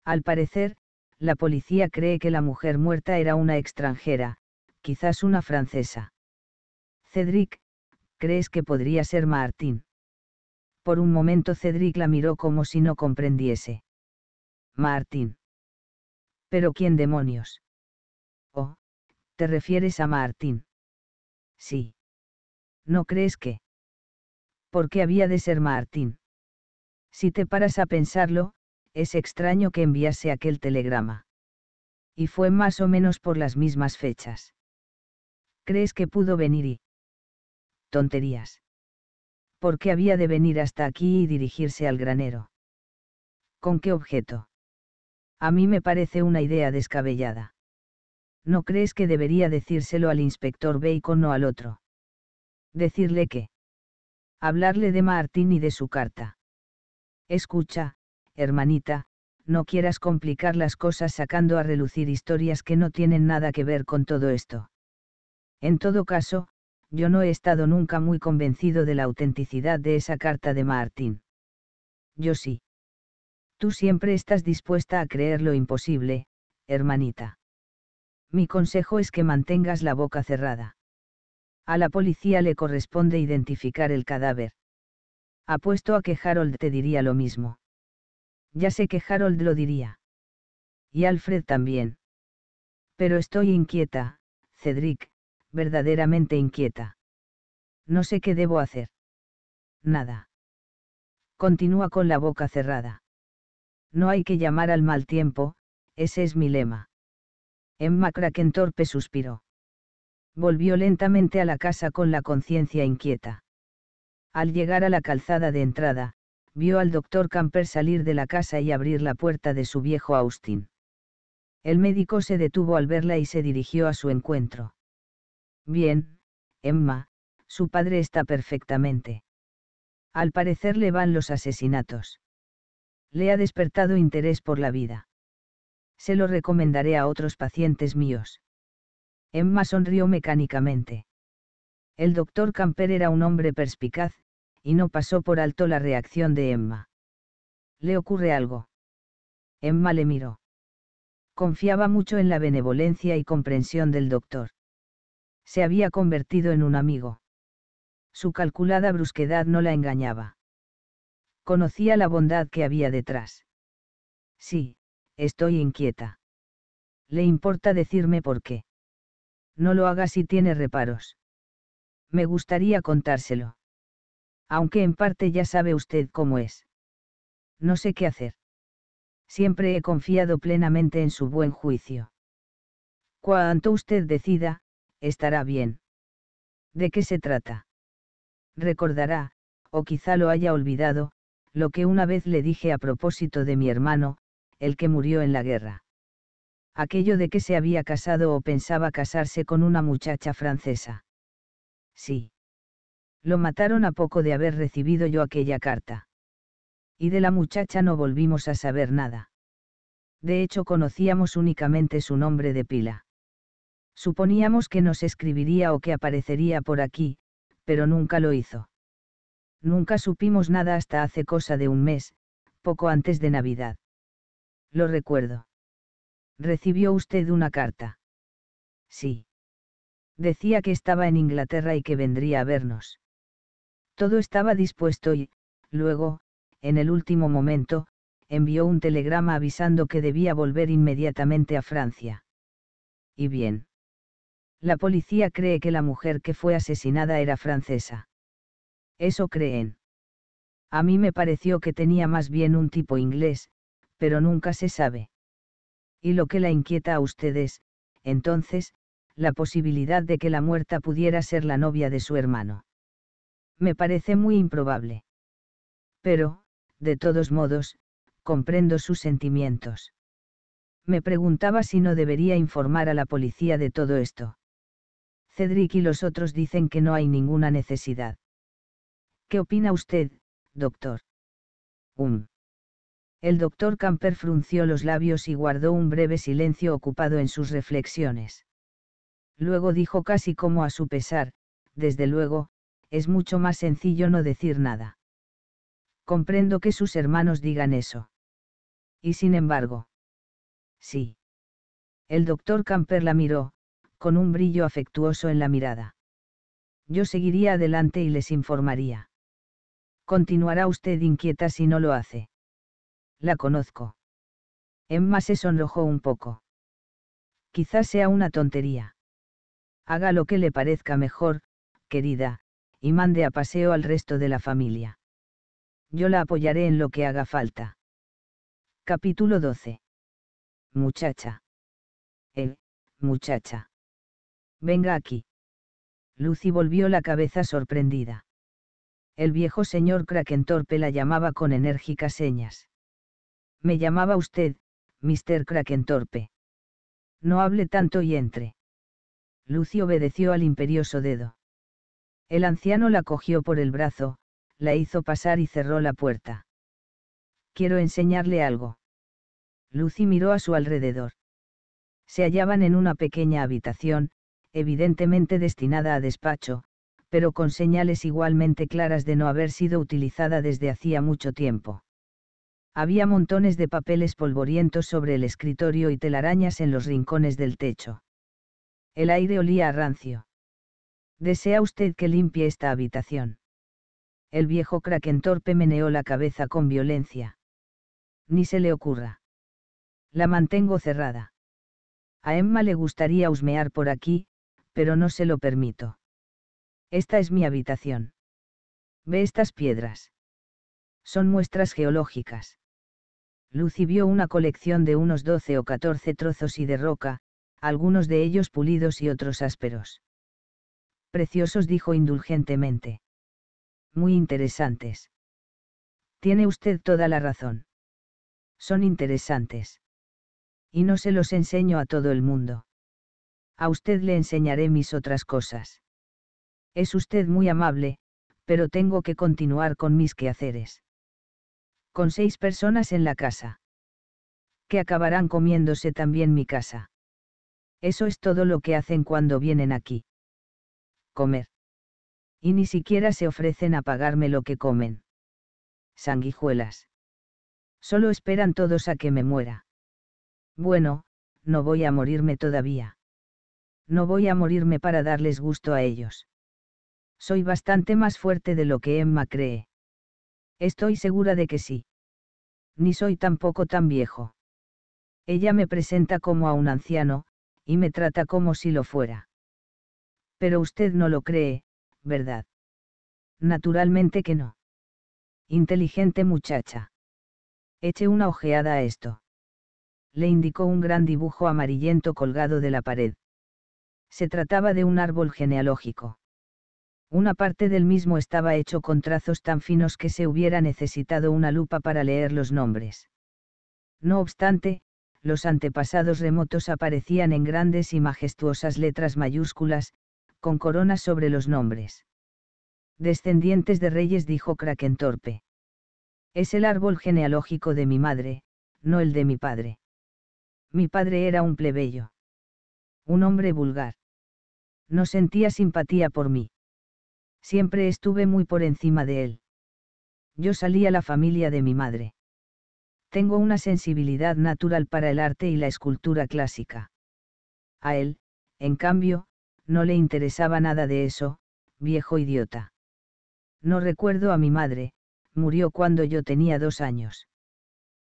Al parecer, la policía cree que la mujer muerta era una extranjera, quizás una francesa. Cedric, ¿crees que podría ser Martín? Por un momento Cedric la miró como si no comprendiese. Martín. Pero ¿quién demonios? Oh, ¿te refieres a Martín? Sí. ¿No crees que? ¿por qué había de ser Martín? Si te paras a pensarlo, es extraño que enviase aquel telegrama. Y fue más o menos por las mismas fechas. ¿Crees que pudo venir y... tonterías? ¿Por qué había de venir hasta aquí y dirigirse al granero? ¿Con qué objeto? A mí me parece una idea descabellada. ¿No crees que debería decírselo al inspector Bacon o al otro? Decirle que hablarle de Martín y de su carta. Escucha, hermanita, no quieras complicar las cosas sacando a relucir historias que no tienen nada que ver con todo esto. En todo caso, yo no he estado nunca muy convencido de la autenticidad de esa carta de Martín. Yo sí. Tú siempre estás dispuesta a creer lo imposible, hermanita. Mi consejo es que mantengas la boca cerrada. A la policía le corresponde identificar el cadáver. Apuesto a que Harold te diría lo mismo. Ya sé que Harold lo diría. Y Alfred también. Pero estoy inquieta, Cedric, verdaderamente inquieta. No sé qué debo hacer. Nada. Continúa con la boca cerrada. No hay que llamar al mal tiempo, ese es mi lema. Emma Krakentorpe suspiró volvió lentamente a la casa con la conciencia inquieta. Al llegar a la calzada de entrada, vio al doctor Camper salir de la casa y abrir la puerta de su viejo Austin. El médico se detuvo al verla y se dirigió a su encuentro. Bien, Emma, su padre está perfectamente. Al parecer le van los asesinatos. Le ha despertado interés por la vida. Se lo recomendaré a otros pacientes míos. Emma sonrió mecánicamente. El doctor Camper era un hombre perspicaz, y no pasó por alto la reacción de Emma. ¿Le ocurre algo? Emma le miró. Confiaba mucho en la benevolencia y comprensión del doctor. Se había convertido en un amigo. Su calculada brusquedad no la engañaba. Conocía la bondad que había detrás. Sí, estoy inquieta. ¿Le importa decirme por qué? No lo haga si tiene reparos. Me gustaría contárselo. Aunque en parte ya sabe usted cómo es. No sé qué hacer. Siempre he confiado plenamente en su buen juicio. Cuanto usted decida, estará bien. ¿De qué se trata? Recordará, o quizá lo haya olvidado, lo que una vez le dije a propósito de mi hermano, el que murió en la guerra aquello de que se había casado o pensaba casarse con una muchacha francesa. Sí. Lo mataron a poco de haber recibido yo aquella carta. Y de la muchacha no volvimos a saber nada. De hecho conocíamos únicamente su nombre de pila. Suponíamos que nos escribiría o que aparecería por aquí, pero nunca lo hizo. Nunca supimos nada hasta hace cosa de un mes, poco antes de Navidad. Lo recuerdo. ¿Recibió usted una carta? Sí. Decía que estaba en Inglaterra y que vendría a vernos. Todo estaba dispuesto y, luego, en el último momento, envió un telegrama avisando que debía volver inmediatamente a Francia. Y bien. La policía cree que la mujer que fue asesinada era francesa. Eso creen. A mí me pareció que tenía más bien un tipo inglés, pero nunca se sabe y lo que la inquieta a ustedes, entonces, la posibilidad de que la muerta pudiera ser la novia de su hermano. Me parece muy improbable. Pero, de todos modos, comprendo sus sentimientos. Me preguntaba si no debería informar a la policía de todo esto. Cedric y los otros dicen que no hay ninguna necesidad. ¿Qué opina usted, doctor? Um. El doctor Camper frunció los labios y guardó un breve silencio ocupado en sus reflexiones. Luego dijo casi como a su pesar, desde luego, es mucho más sencillo no decir nada. Comprendo que sus hermanos digan eso. Y sin embargo. Sí. El doctor Camper la miró, con un brillo afectuoso en la mirada. Yo seguiría adelante y les informaría. Continuará usted inquieta si no lo hace. La conozco. Emma se sonrojó un poco. Quizás sea una tontería. Haga lo que le parezca mejor, querida, y mande a paseo al resto de la familia. Yo la apoyaré en lo que haga falta. Capítulo 12. Muchacha. Eh, muchacha. Venga aquí. Lucy volvió la cabeza sorprendida. El viejo señor Krakentorpe la llamaba con enérgicas señas. Me llamaba usted, Mr. Krakentorpe. No hable tanto y entre. Lucy obedeció al imperioso dedo. El anciano la cogió por el brazo, la hizo pasar y cerró la puerta. Quiero enseñarle algo. Lucy miró a su alrededor. Se hallaban en una pequeña habitación, evidentemente destinada a despacho, pero con señales igualmente claras de no haber sido utilizada desde hacía mucho tiempo. Había montones de papeles polvorientos sobre el escritorio y telarañas en los rincones del techo. El aire olía a rancio. ¿Desea usted que limpie esta habitación? El viejo kraken meneó la cabeza con violencia. Ni se le ocurra. La mantengo cerrada. A Emma le gustaría husmear por aquí, pero no se lo permito. Esta es mi habitación. Ve estas piedras. Son muestras geológicas. Lucy vio una colección de unos doce o catorce trozos y de roca, algunos de ellos pulidos y otros ásperos. Preciosos dijo indulgentemente. Muy interesantes. Tiene usted toda la razón. Son interesantes. Y no se los enseño a todo el mundo. A usted le enseñaré mis otras cosas. Es usted muy amable, pero tengo que continuar con mis quehaceres con seis personas en la casa. Que acabarán comiéndose también mi casa. Eso es todo lo que hacen cuando vienen aquí. Comer. Y ni siquiera se ofrecen a pagarme lo que comen. Sanguijuelas. Solo esperan todos a que me muera. Bueno, no voy a morirme todavía. No voy a morirme para darles gusto a ellos. Soy bastante más fuerte de lo que Emma cree. Estoy segura de que sí. Ni soy tampoco tan viejo. Ella me presenta como a un anciano, y me trata como si lo fuera. Pero usted no lo cree, ¿verdad? Naturalmente que no. Inteligente muchacha. Eche una ojeada a esto. Le indicó un gran dibujo amarillento colgado de la pared. Se trataba de un árbol genealógico. Una parte del mismo estaba hecho con trazos tan finos que se hubiera necesitado una lupa para leer los nombres. No obstante, los antepasados remotos aparecían en grandes y majestuosas letras mayúsculas, con coronas sobre los nombres. Descendientes de reyes, dijo Krakentorpe. Es el árbol genealógico de mi madre, no el de mi padre. Mi padre era un plebeyo. Un hombre vulgar. No sentía simpatía por mí. Siempre estuve muy por encima de él. Yo salí a la familia de mi madre. Tengo una sensibilidad natural para el arte y la escultura clásica. A él, en cambio, no le interesaba nada de eso, viejo idiota. No recuerdo a mi madre, murió cuando yo tenía dos años.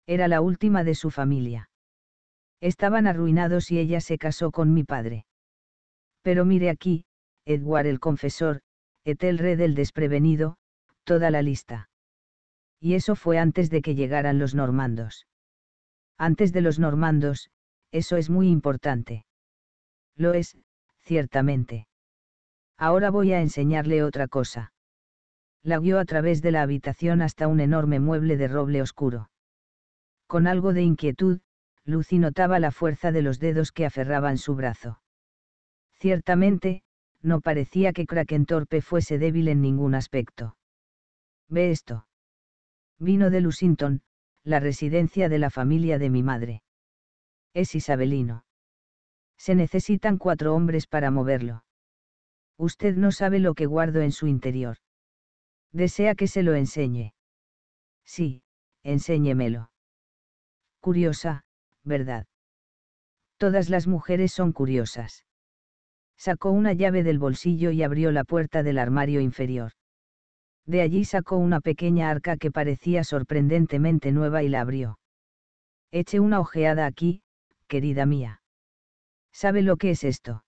Era la última de su familia. Estaban arruinados y ella se casó con mi padre. Pero mire aquí, Edward el confesor, el rey del desprevenido, toda la lista. Y eso fue antes de que llegaran los normandos. Antes de los normandos, eso es muy importante. Lo es, ciertamente. Ahora voy a enseñarle otra cosa. La guió a través de la habitación hasta un enorme mueble de roble oscuro. Con algo de inquietud, Lucy notaba la fuerza de los dedos que aferraban su brazo. Ciertamente, no parecía que Krakentorpe fuese débil en ningún aspecto. Ve esto. Vino de Lusington, la residencia de la familia de mi madre. Es isabelino. Se necesitan cuatro hombres para moverlo. Usted no sabe lo que guardo en su interior. Desea que se lo enseñe. Sí, enséñemelo. Curiosa, ¿verdad? Todas las mujeres son curiosas. Sacó una llave del bolsillo y abrió la puerta del armario inferior. De allí sacó una pequeña arca que parecía sorprendentemente nueva y la abrió. Eche una ojeada aquí, querida mía. ¿Sabe lo que es esto?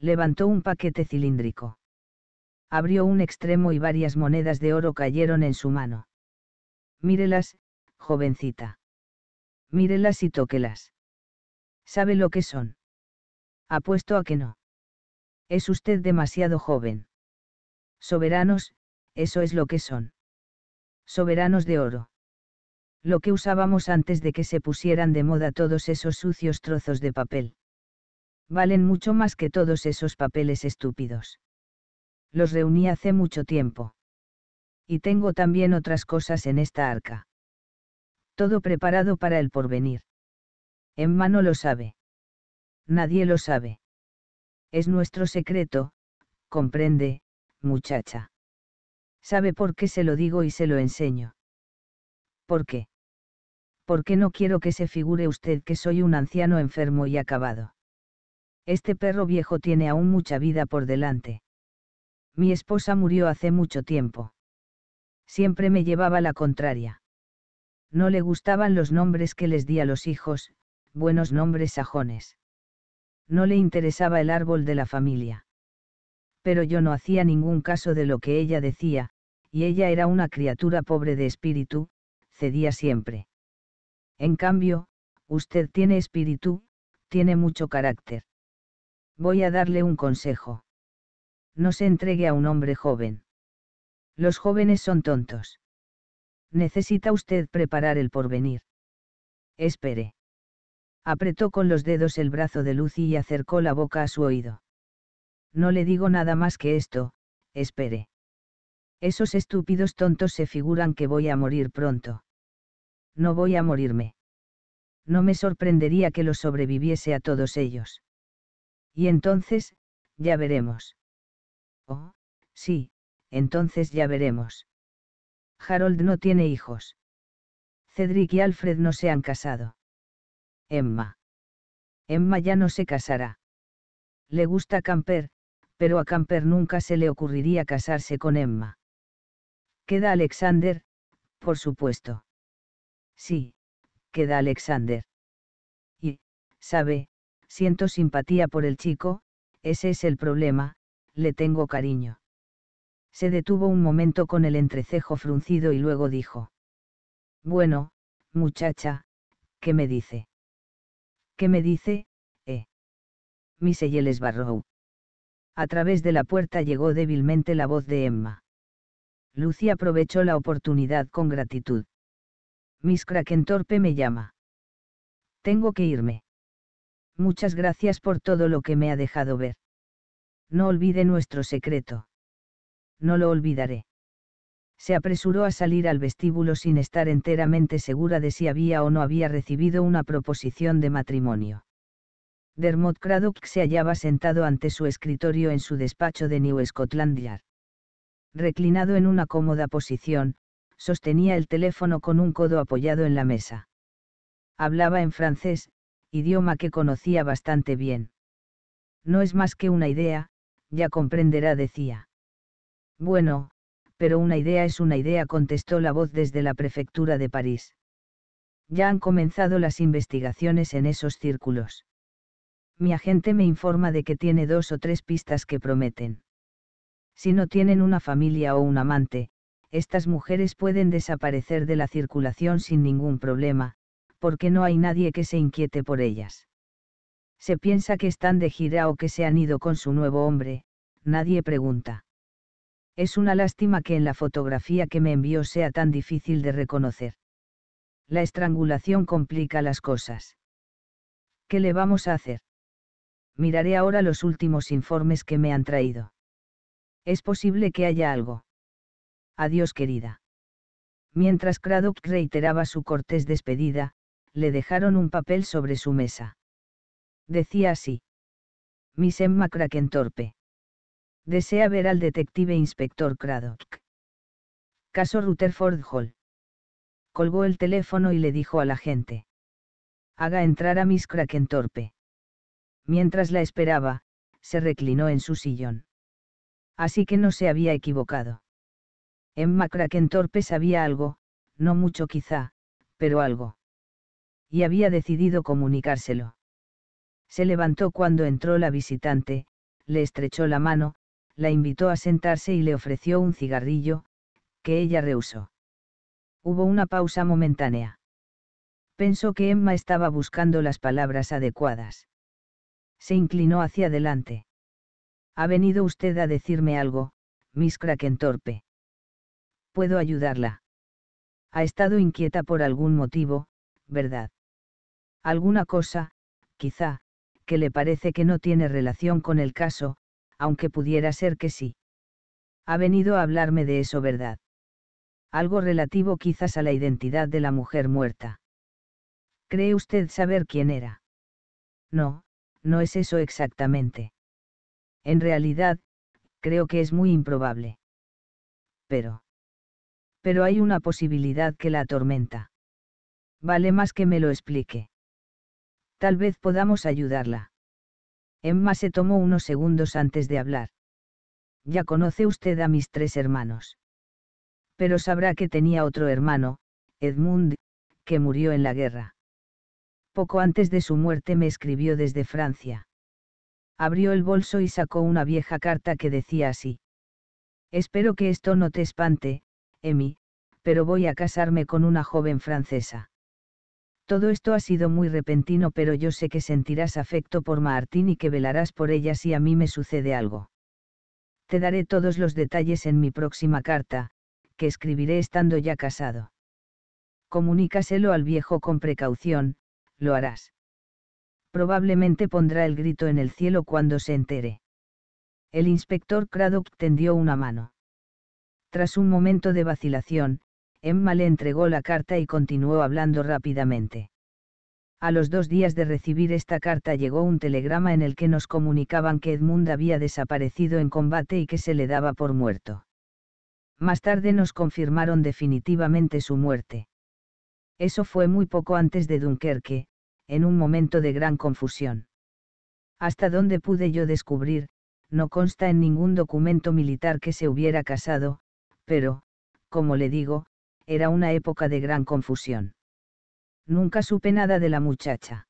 Levantó un paquete cilíndrico. Abrió un extremo y varias monedas de oro cayeron en su mano. Mírelas, jovencita. Mírelas y tóquelas. ¿Sabe lo que son? Apuesto a que no. Es usted demasiado joven. Soberanos, eso es lo que son. Soberanos de oro. Lo que usábamos antes de que se pusieran de moda todos esos sucios trozos de papel. Valen mucho más que todos esos papeles estúpidos. Los reuní hace mucho tiempo. Y tengo también otras cosas en esta arca. Todo preparado para el porvenir. En mano lo sabe. Nadie lo sabe. Es nuestro secreto, comprende, muchacha. Sabe por qué se lo digo y se lo enseño. ¿Por qué? Porque no quiero que se figure usted que soy un anciano enfermo y acabado. Este perro viejo tiene aún mucha vida por delante. Mi esposa murió hace mucho tiempo. Siempre me llevaba la contraria. No le gustaban los nombres que les di a los hijos, buenos nombres sajones. No le interesaba el árbol de la familia. Pero yo no hacía ningún caso de lo que ella decía, y ella era una criatura pobre de espíritu, cedía siempre. En cambio, usted tiene espíritu, tiene mucho carácter. Voy a darle un consejo. No se entregue a un hombre joven. Los jóvenes son tontos. Necesita usted preparar el porvenir. Espere apretó con los dedos el brazo de Lucy y acercó la boca a su oído. No le digo nada más que esto, espere. Esos estúpidos tontos se figuran que voy a morir pronto. No voy a morirme. No me sorprendería que lo sobreviviese a todos ellos. Y entonces, ya veremos. Oh, sí, entonces ya veremos. Harold no tiene hijos. Cedric y Alfred no se han casado. Emma. Emma ya no se casará. Le gusta Camper, pero a Camper nunca se le ocurriría casarse con Emma. Queda Alexander, por supuesto. Sí, queda Alexander. Y, sabe, siento simpatía por el chico, ese es el problema, le tengo cariño. Se detuvo un momento con el entrecejo fruncido y luego dijo. Bueno, muchacha, ¿qué me dice? ¿Qué me dice, eh? Miss Eyeles Barrow. A través de la puerta llegó débilmente la voz de Emma. Lucy aprovechó la oportunidad con gratitud. Miss Krakentorpe me llama. Tengo que irme. Muchas gracias por todo lo que me ha dejado ver. No olvide nuestro secreto. No lo olvidaré se apresuró a salir al vestíbulo sin estar enteramente segura de si había o no había recibido una proposición de matrimonio. Dermot Cradock se hallaba sentado ante su escritorio en su despacho de New Scotland Yard. Reclinado en una cómoda posición, sostenía el teléfono con un codo apoyado en la mesa. Hablaba en francés, idioma que conocía bastante bien. No es más que una idea, ya comprenderá, decía. Bueno, pero una idea es una idea, contestó la voz desde la prefectura de París. Ya han comenzado las investigaciones en esos círculos. Mi agente me informa de que tiene dos o tres pistas que prometen. Si no tienen una familia o un amante, estas mujeres pueden desaparecer de la circulación sin ningún problema, porque no hay nadie que se inquiete por ellas. Se piensa que están de gira o que se han ido con su nuevo hombre, nadie pregunta es una lástima que en la fotografía que me envió sea tan difícil de reconocer. La estrangulación complica las cosas. ¿Qué le vamos a hacer? Miraré ahora los últimos informes que me han traído. Es posible que haya algo. Adiós querida. Mientras Craddock reiteraba su cortés despedida, le dejaron un papel sobre su mesa. Decía así. Miss Emma Kraken Torpe desea ver al detective inspector Craddock. Caso Rutherford Hall. Colgó el teléfono y le dijo a la gente. Haga entrar a Miss Krakentorpe. Mientras la esperaba, se reclinó en su sillón. Así que no se había equivocado. Emma Krakentorpe sabía algo, no mucho quizá, pero algo. Y había decidido comunicárselo. Se levantó cuando entró la visitante, le estrechó la mano, la invitó a sentarse y le ofreció un cigarrillo, que ella rehusó. Hubo una pausa momentánea. Pensó que Emma estaba buscando las palabras adecuadas. Se inclinó hacia adelante. Ha venido usted a decirme algo, Miss Torpe? ¿Puedo ayudarla? Ha estado inquieta por algún motivo, ¿verdad? Alguna cosa, quizá, que le parece que no tiene relación con el caso, aunque pudiera ser que sí. Ha venido a hablarme de eso, ¿verdad? Algo relativo quizás a la identidad de la mujer muerta. ¿Cree usted saber quién era? No, no es eso exactamente. En realidad, creo que es muy improbable. Pero. Pero hay una posibilidad que la atormenta. Vale más que me lo explique. Tal vez podamos ayudarla. Emma se tomó unos segundos antes de hablar. Ya conoce usted a mis tres hermanos. Pero sabrá que tenía otro hermano, Edmund, que murió en la guerra. Poco antes de su muerte me escribió desde Francia. Abrió el bolso y sacó una vieja carta que decía así. Espero que esto no te espante, Emmy, pero voy a casarme con una joven francesa. Todo esto ha sido muy repentino, pero yo sé que sentirás afecto por Martín y que velarás por ella si a mí me sucede algo. Te daré todos los detalles en mi próxima carta, que escribiré estando ya casado. Comunícaselo al viejo con precaución, lo harás. Probablemente pondrá el grito en el cielo cuando se entere. El inspector Craddock tendió una mano. Tras un momento de vacilación, Emma le entregó la carta y continuó hablando rápidamente. A los dos días de recibir esta carta llegó un telegrama en el que nos comunicaban que Edmund había desaparecido en combate y que se le daba por muerto. Más tarde nos confirmaron definitivamente su muerte. Eso fue muy poco antes de Dunkerque, en un momento de gran confusión. Hasta donde pude yo descubrir, no consta en ningún documento militar que se hubiera casado, pero, como le digo, era una época de gran confusión. Nunca supe nada de la muchacha.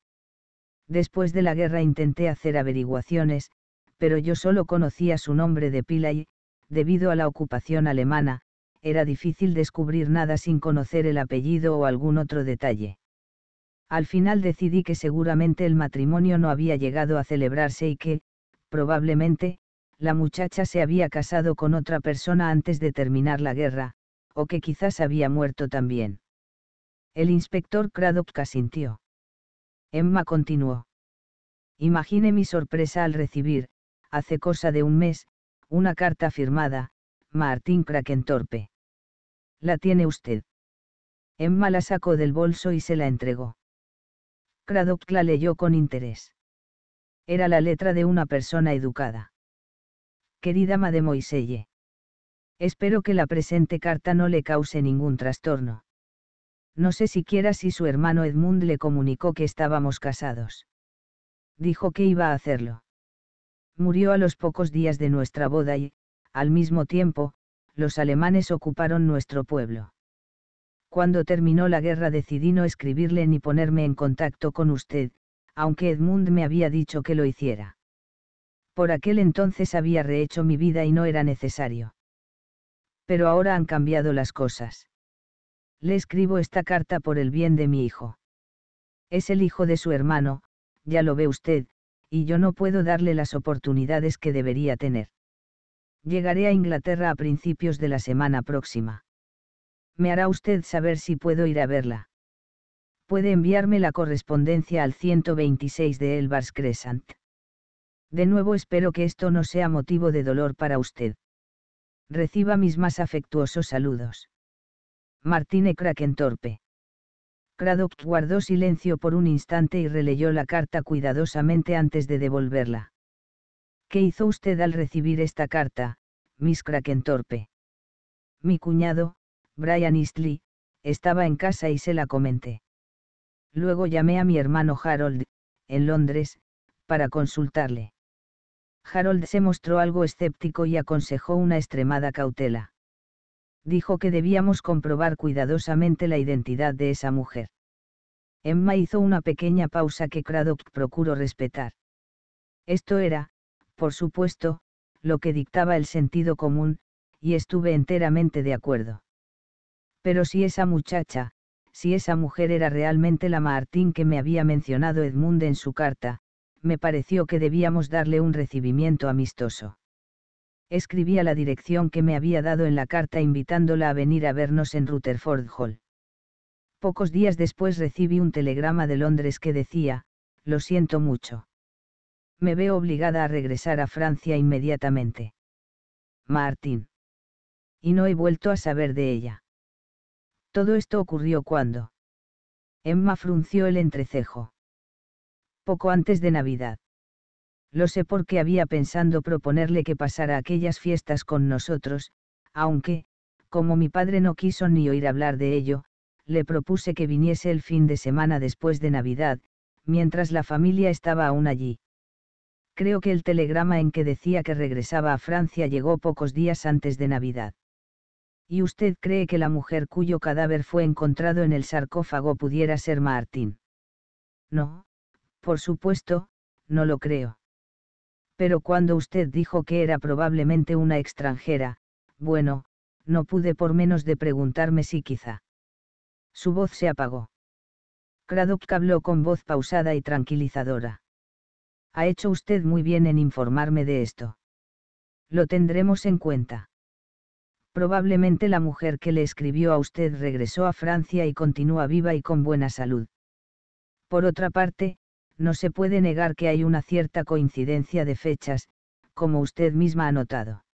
Después de la guerra intenté hacer averiguaciones, pero yo solo conocía su nombre de pila debido a la ocupación alemana, era difícil descubrir nada sin conocer el apellido o algún otro detalle. Al final decidí que seguramente el matrimonio no había llegado a celebrarse y que, probablemente, la muchacha se había casado con otra persona antes de terminar la guerra, o que quizás había muerto también. El inspector Cradock asintió. Emma continuó. Imagine mi sorpresa al recibir, hace cosa de un mes, una carta firmada, Martín Krakentorpe. La tiene usted. Emma la sacó del bolso y se la entregó. Cradock la leyó con interés. Era la letra de una persona educada. Querida Mademoiselle. Espero que la presente carta no le cause ningún trastorno. No sé siquiera si su hermano Edmund le comunicó que estábamos casados. Dijo que iba a hacerlo. Murió a los pocos días de nuestra boda y, al mismo tiempo, los alemanes ocuparon nuestro pueblo. Cuando terminó la guerra decidí no escribirle ni ponerme en contacto con usted, aunque Edmund me había dicho que lo hiciera. Por aquel entonces había rehecho mi vida y no era necesario pero ahora han cambiado las cosas. Le escribo esta carta por el bien de mi hijo. Es el hijo de su hermano, ya lo ve usted, y yo no puedo darle las oportunidades que debería tener. Llegaré a Inglaterra a principios de la semana próxima. Me hará usted saber si puedo ir a verla. Puede enviarme la correspondencia al 126 de Elbars Crescent. De nuevo espero que esto no sea motivo de dolor para usted. Reciba mis más afectuosos saludos. Martine Krakentorpe. Cradock guardó silencio por un instante y releyó la carta cuidadosamente antes de devolverla. ¿Qué hizo usted al recibir esta carta, Miss Krakentorpe? Mi cuñado, Brian Eastley, estaba en casa y se la comenté. Luego llamé a mi hermano Harold, en Londres, para consultarle. Harold se mostró algo escéptico y aconsejó una extremada cautela. Dijo que debíamos comprobar cuidadosamente la identidad de esa mujer. Emma hizo una pequeña pausa que Craddock procuró respetar. Esto era, por supuesto, lo que dictaba el sentido común, y estuve enteramente de acuerdo. Pero si esa muchacha, si esa mujer era realmente la Martín que me había mencionado Edmund en su carta, me pareció que debíamos darle un recibimiento amistoso. Escribí a la dirección que me había dado en la carta invitándola a venir a vernos en Rutherford Hall. Pocos días después recibí un telegrama de Londres que decía, lo siento mucho. Me veo obligada a regresar a Francia inmediatamente. Martín. Y no he vuelto a saber de ella. Todo esto ocurrió cuando. Emma frunció el entrecejo poco antes de Navidad. Lo sé porque había pensando proponerle que pasara aquellas fiestas con nosotros, aunque, como mi padre no quiso ni oír hablar de ello, le propuse que viniese el fin de semana después de Navidad, mientras la familia estaba aún allí. Creo que el telegrama en que decía que regresaba a Francia llegó pocos días antes de Navidad. ¿Y usted cree que la mujer cuyo cadáver fue encontrado en el sarcófago pudiera ser Martín? No, por supuesto, no lo creo. Pero cuando usted dijo que era probablemente una extranjera, bueno, no pude por menos de preguntarme si quizá. Su voz se apagó. Cradock habló con voz pausada y tranquilizadora. Ha hecho usted muy bien en informarme de esto. Lo tendremos en cuenta. Probablemente la mujer que le escribió a usted regresó a Francia y continúa viva y con buena salud. Por otra parte, no se puede negar que hay una cierta coincidencia de fechas, como usted misma ha notado.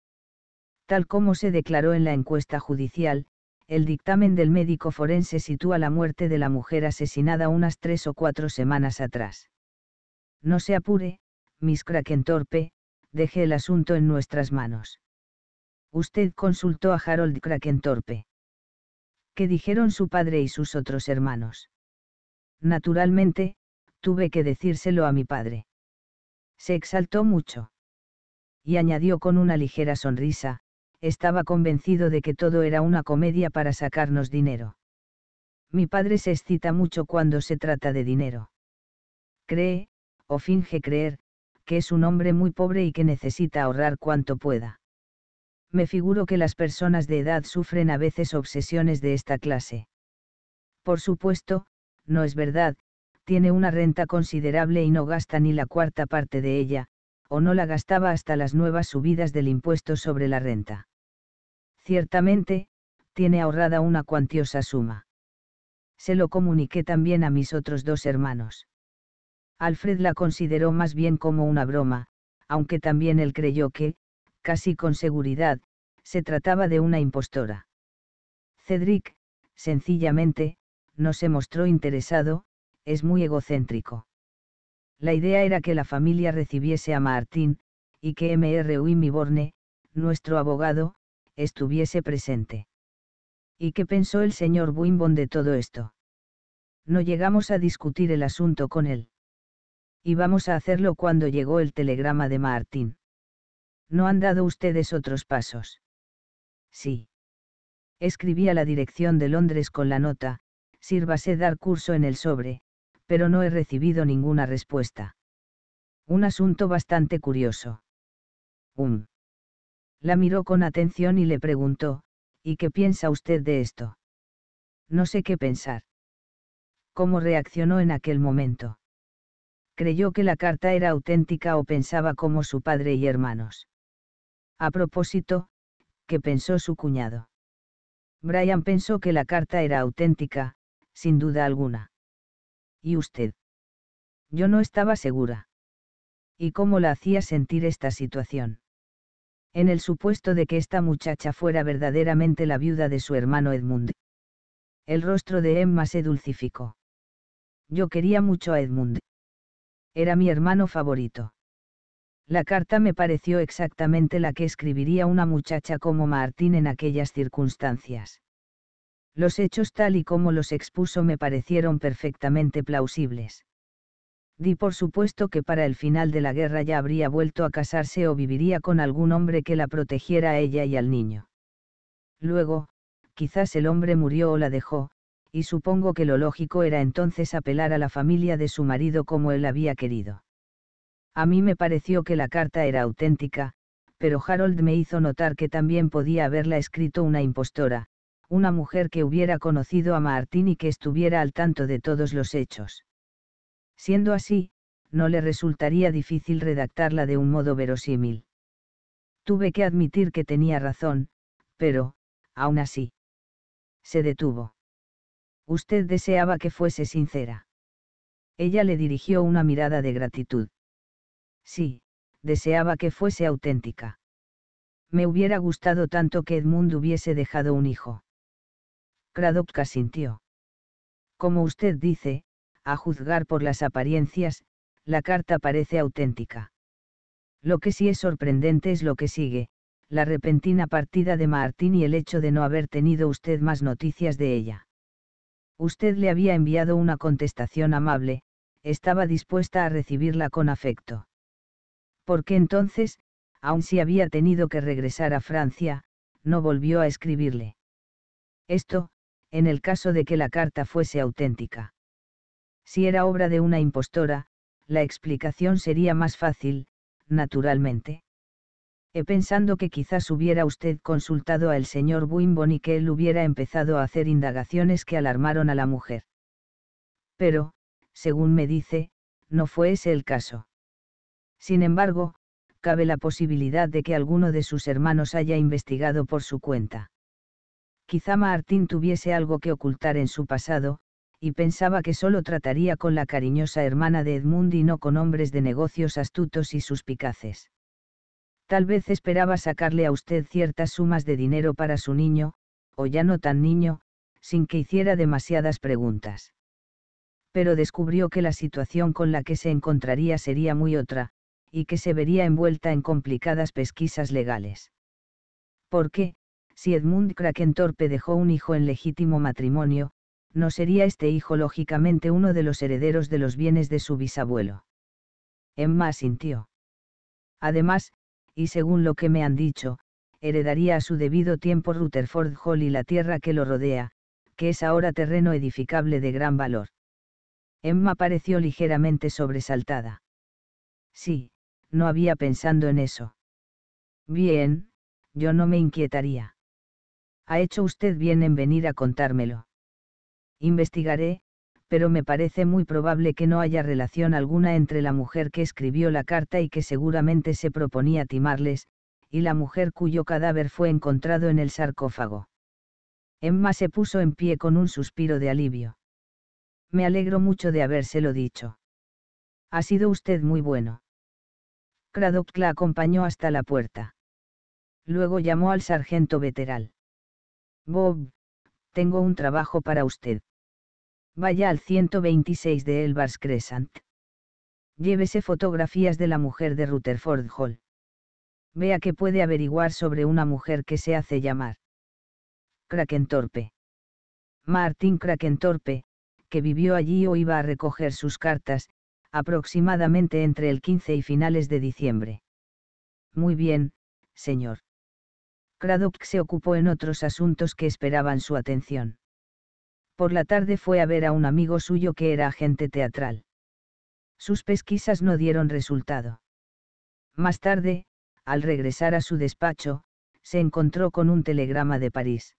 Tal como se declaró en la encuesta judicial, el dictamen del médico forense sitúa la muerte de la mujer asesinada unas tres o cuatro semanas atrás. No se apure, Miss Krakentorpe, deje el asunto en nuestras manos. Usted consultó a Harold Krakentorpe. ¿Qué dijeron su padre y sus otros hermanos? Naturalmente, tuve que decírselo a mi padre. Se exaltó mucho. Y añadió con una ligera sonrisa, estaba convencido de que todo era una comedia para sacarnos dinero. Mi padre se excita mucho cuando se trata de dinero. Cree, o finge creer, que es un hombre muy pobre y que necesita ahorrar cuanto pueda. Me figuro que las personas de edad sufren a veces obsesiones de esta clase. Por supuesto, no es verdad, tiene una renta considerable y no gasta ni la cuarta parte de ella, o no la gastaba hasta las nuevas subidas del impuesto sobre la renta. Ciertamente, tiene ahorrada una cuantiosa suma. Se lo comuniqué también a mis otros dos hermanos. Alfred la consideró más bien como una broma, aunque también él creyó que, casi con seguridad, se trataba de una impostora. Cedric, sencillamente, no se mostró interesado, es muy egocéntrico. La idea era que la familia recibiese a Martín, y que M.R. Borne, nuestro abogado, estuviese presente. ¿Y qué pensó el señor Wimbon de todo esto? No llegamos a discutir el asunto con él. Y vamos a hacerlo cuando llegó el telegrama de Martín. ¿No han dado ustedes otros pasos? Sí. Escribí a la dirección de Londres con la nota, sírvase dar curso en el sobre, pero no he recibido ninguna respuesta. Un asunto bastante curioso. Um. La miró con atención y le preguntó, ¿y qué piensa usted de esto? No sé qué pensar. ¿Cómo reaccionó en aquel momento? Creyó que la carta era auténtica o pensaba como su padre y hermanos. A propósito, ¿qué pensó su cuñado? Brian pensó que la carta era auténtica, sin duda alguna. ¿Y usted? Yo no estaba segura. ¿Y cómo la hacía sentir esta situación? En el supuesto de que esta muchacha fuera verdaderamente la viuda de su hermano Edmund. El rostro de Emma se dulcificó. Yo quería mucho a Edmund. Era mi hermano favorito. La carta me pareció exactamente la que escribiría una muchacha como Martín en aquellas circunstancias. Los hechos tal y como los expuso me parecieron perfectamente plausibles. Di por supuesto que para el final de la guerra ya habría vuelto a casarse o viviría con algún hombre que la protegiera a ella y al niño. Luego, quizás el hombre murió o la dejó, y supongo que lo lógico era entonces apelar a la familia de su marido como él había querido. A mí me pareció que la carta era auténtica, pero Harold me hizo notar que también podía haberla escrito una impostora, una mujer que hubiera conocido a Martín y que estuviera al tanto de todos los hechos. Siendo así, no le resultaría difícil redactarla de un modo verosímil. Tuve que admitir que tenía razón, pero, aún así. Se detuvo. Usted deseaba que fuese sincera. Ella le dirigió una mirada de gratitud. Sí, deseaba que fuese auténtica. Me hubiera gustado tanto que Edmund hubiese dejado un hijo. Kradovka sintió. Como usted dice, a juzgar por las apariencias, la carta parece auténtica. Lo que sí es sorprendente es lo que sigue, la repentina partida de Martín y el hecho de no haber tenido usted más noticias de ella. Usted le había enviado una contestación amable, estaba dispuesta a recibirla con afecto. ¿Por qué entonces, aun si había tenido que regresar a Francia, no volvió a escribirle. Esto, en el caso de que la carta fuese auténtica. Si era obra de una impostora, la explicación sería más fácil, naturalmente. He pensando que quizás hubiera usted consultado al señor Wimbon y que él hubiera empezado a hacer indagaciones que alarmaron a la mujer. Pero, según me dice, no fue ese el caso. Sin embargo, cabe la posibilidad de que alguno de sus hermanos haya investigado por su cuenta. Quizá Martín tuviese algo que ocultar en su pasado, y pensaba que solo trataría con la cariñosa hermana de Edmund y no con hombres de negocios astutos y suspicaces. Tal vez esperaba sacarle a usted ciertas sumas de dinero para su niño, o ya no tan niño, sin que hiciera demasiadas preguntas. Pero descubrió que la situación con la que se encontraría sería muy otra, y que se vería envuelta en complicadas pesquisas legales. ¿Por qué? Si Edmund Krakentorpe dejó un hijo en legítimo matrimonio, no sería este hijo lógicamente uno de los herederos de los bienes de su bisabuelo. Emma asintió. Además, y según lo que me han dicho, heredaría a su debido tiempo Rutherford Hall y la tierra que lo rodea, que es ahora terreno edificable de gran valor. Emma pareció ligeramente sobresaltada. Sí, no había pensando en eso. Bien, yo no me inquietaría. Ha hecho usted bien en venir a contármelo. Investigaré, pero me parece muy probable que no haya relación alguna entre la mujer que escribió la carta y que seguramente se proponía timarles, y la mujer cuyo cadáver fue encontrado en el sarcófago. Emma se puso en pie con un suspiro de alivio. Me alegro mucho de habérselo dicho. Ha sido usted muy bueno. Cradock la acompañó hasta la puerta. Luego llamó al sargento veteral. Bob, tengo un trabajo para usted. Vaya al 126 de Elbars Crescent. Llévese fotografías de la mujer de Rutherford Hall. Vea que puede averiguar sobre una mujer que se hace llamar. Krakentorpe. Martin Krakentorpe, que vivió allí o iba a recoger sus cartas, aproximadamente entre el 15 y finales de diciembre. Muy bien, señor. Craddock se ocupó en otros asuntos que esperaban su atención. Por la tarde fue a ver a un amigo suyo que era agente teatral. Sus pesquisas no dieron resultado. Más tarde, al regresar a su despacho, se encontró con un telegrama de París.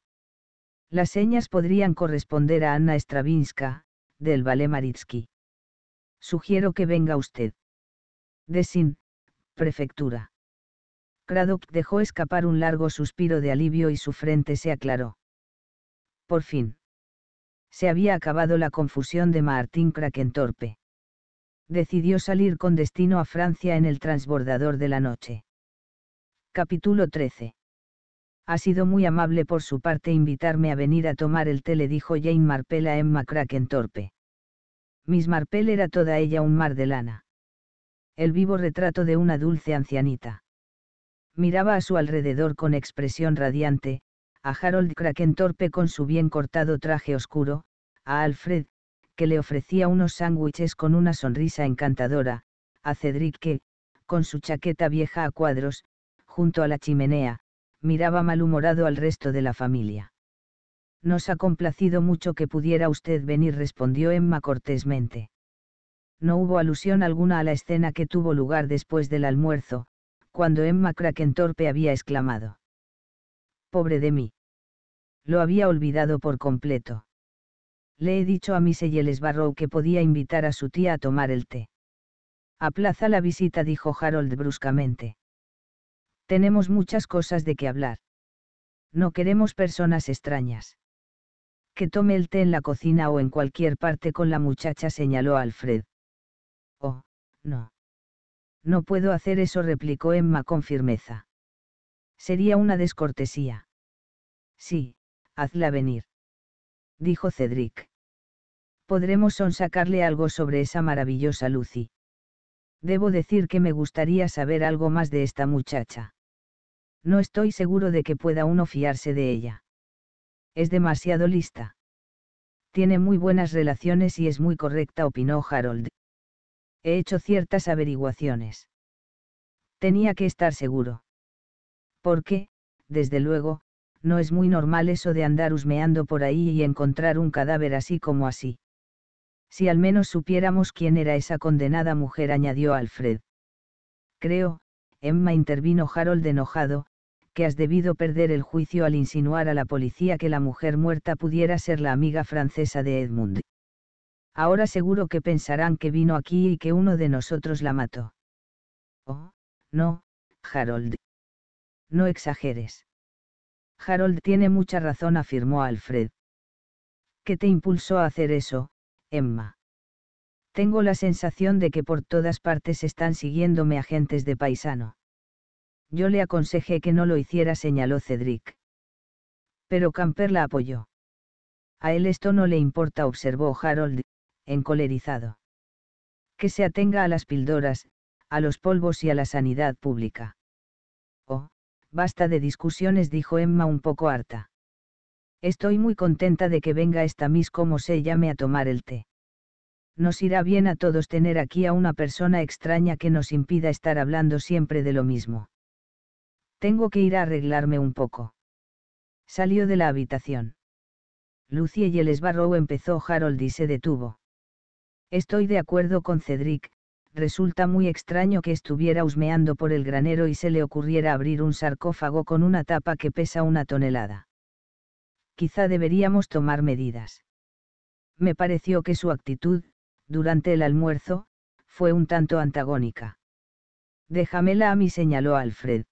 Las señas podrían corresponder a Anna Stravinska, del Ballet Maritsky. Sugiero que venga usted. De Sin, prefectura. Cradock dejó escapar un largo suspiro de alivio y su frente se aclaró. Por fin. Se había acabado la confusión de Martín Krakentorpe. Decidió salir con destino a Francia en el transbordador de la noche. Capítulo 13. Ha sido muy amable por su parte invitarme a venir a tomar el té, le dijo Jane Marpel a Emma Krakentorpe. Miss Marpel era toda ella un mar de lana. El vivo retrato de una dulce ancianita miraba a su alrededor con expresión radiante, a Harold Krakentorpe con su bien cortado traje oscuro, a Alfred, que le ofrecía unos sándwiches con una sonrisa encantadora, a Cedric que, con su chaqueta vieja a cuadros, junto a la chimenea, miraba malhumorado al resto de la familia. Nos ha complacido mucho que pudiera usted venir, respondió Emma cortésmente. No hubo alusión alguna a la escena que tuvo lugar después del almuerzo, cuando Emma Kraken torpe había exclamado. Pobre de mí. Lo había olvidado por completo. Le he dicho a Miss Yeles Barrow que podía invitar a su tía a tomar el té. Aplaza la visita, dijo Harold bruscamente. Tenemos muchas cosas de que hablar. No queremos personas extrañas. Que tome el té en la cocina o en cualquier parte con la muchacha, señaló Alfred. Oh, no. No puedo hacer eso, replicó Emma con firmeza. Sería una descortesía. Sí, hazla venir. Dijo Cedric. Podremos sonsacarle algo sobre esa maravillosa Lucy. Debo decir que me gustaría saber algo más de esta muchacha. No estoy seguro de que pueda uno fiarse de ella. Es demasiado lista. Tiene muy buenas relaciones y es muy correcta, opinó Harold. He hecho ciertas averiguaciones. Tenía que estar seguro. Porque, desde luego, no es muy normal eso de andar husmeando por ahí y encontrar un cadáver así como así. Si al menos supiéramos quién era esa condenada mujer, añadió Alfred. Creo, Emma intervino Harold enojado, que has debido perder el juicio al insinuar a la policía que la mujer muerta pudiera ser la amiga francesa de Edmund ahora seguro que pensarán que vino aquí y que uno de nosotros la mató. Oh, no, Harold. No exageres. Harold tiene mucha razón, afirmó Alfred. ¿Qué te impulsó a hacer eso, Emma? Tengo la sensación de que por todas partes están siguiéndome agentes de paisano. Yo le aconsejé que no lo hiciera, señaló Cedric. Pero Camper la apoyó. A él esto no le importa, observó Harold, encolerizado. Que se atenga a las pildoras, a los polvos y a la sanidad pública. Oh, basta de discusiones, dijo Emma un poco harta. Estoy muy contenta de que venga esta Miss como se llame a tomar el té. Nos irá bien a todos tener aquí a una persona extraña que nos impida estar hablando siempre de lo mismo. Tengo que ir a arreglarme un poco. Salió de la habitación. Lucie y el esbarro empezó Harold y se detuvo. Estoy de acuerdo con Cedric, resulta muy extraño que estuviera husmeando por el granero y se le ocurriera abrir un sarcófago con una tapa que pesa una tonelada. Quizá deberíamos tomar medidas. Me pareció que su actitud, durante el almuerzo, fue un tanto antagónica. Déjamela a mí, señaló Alfred.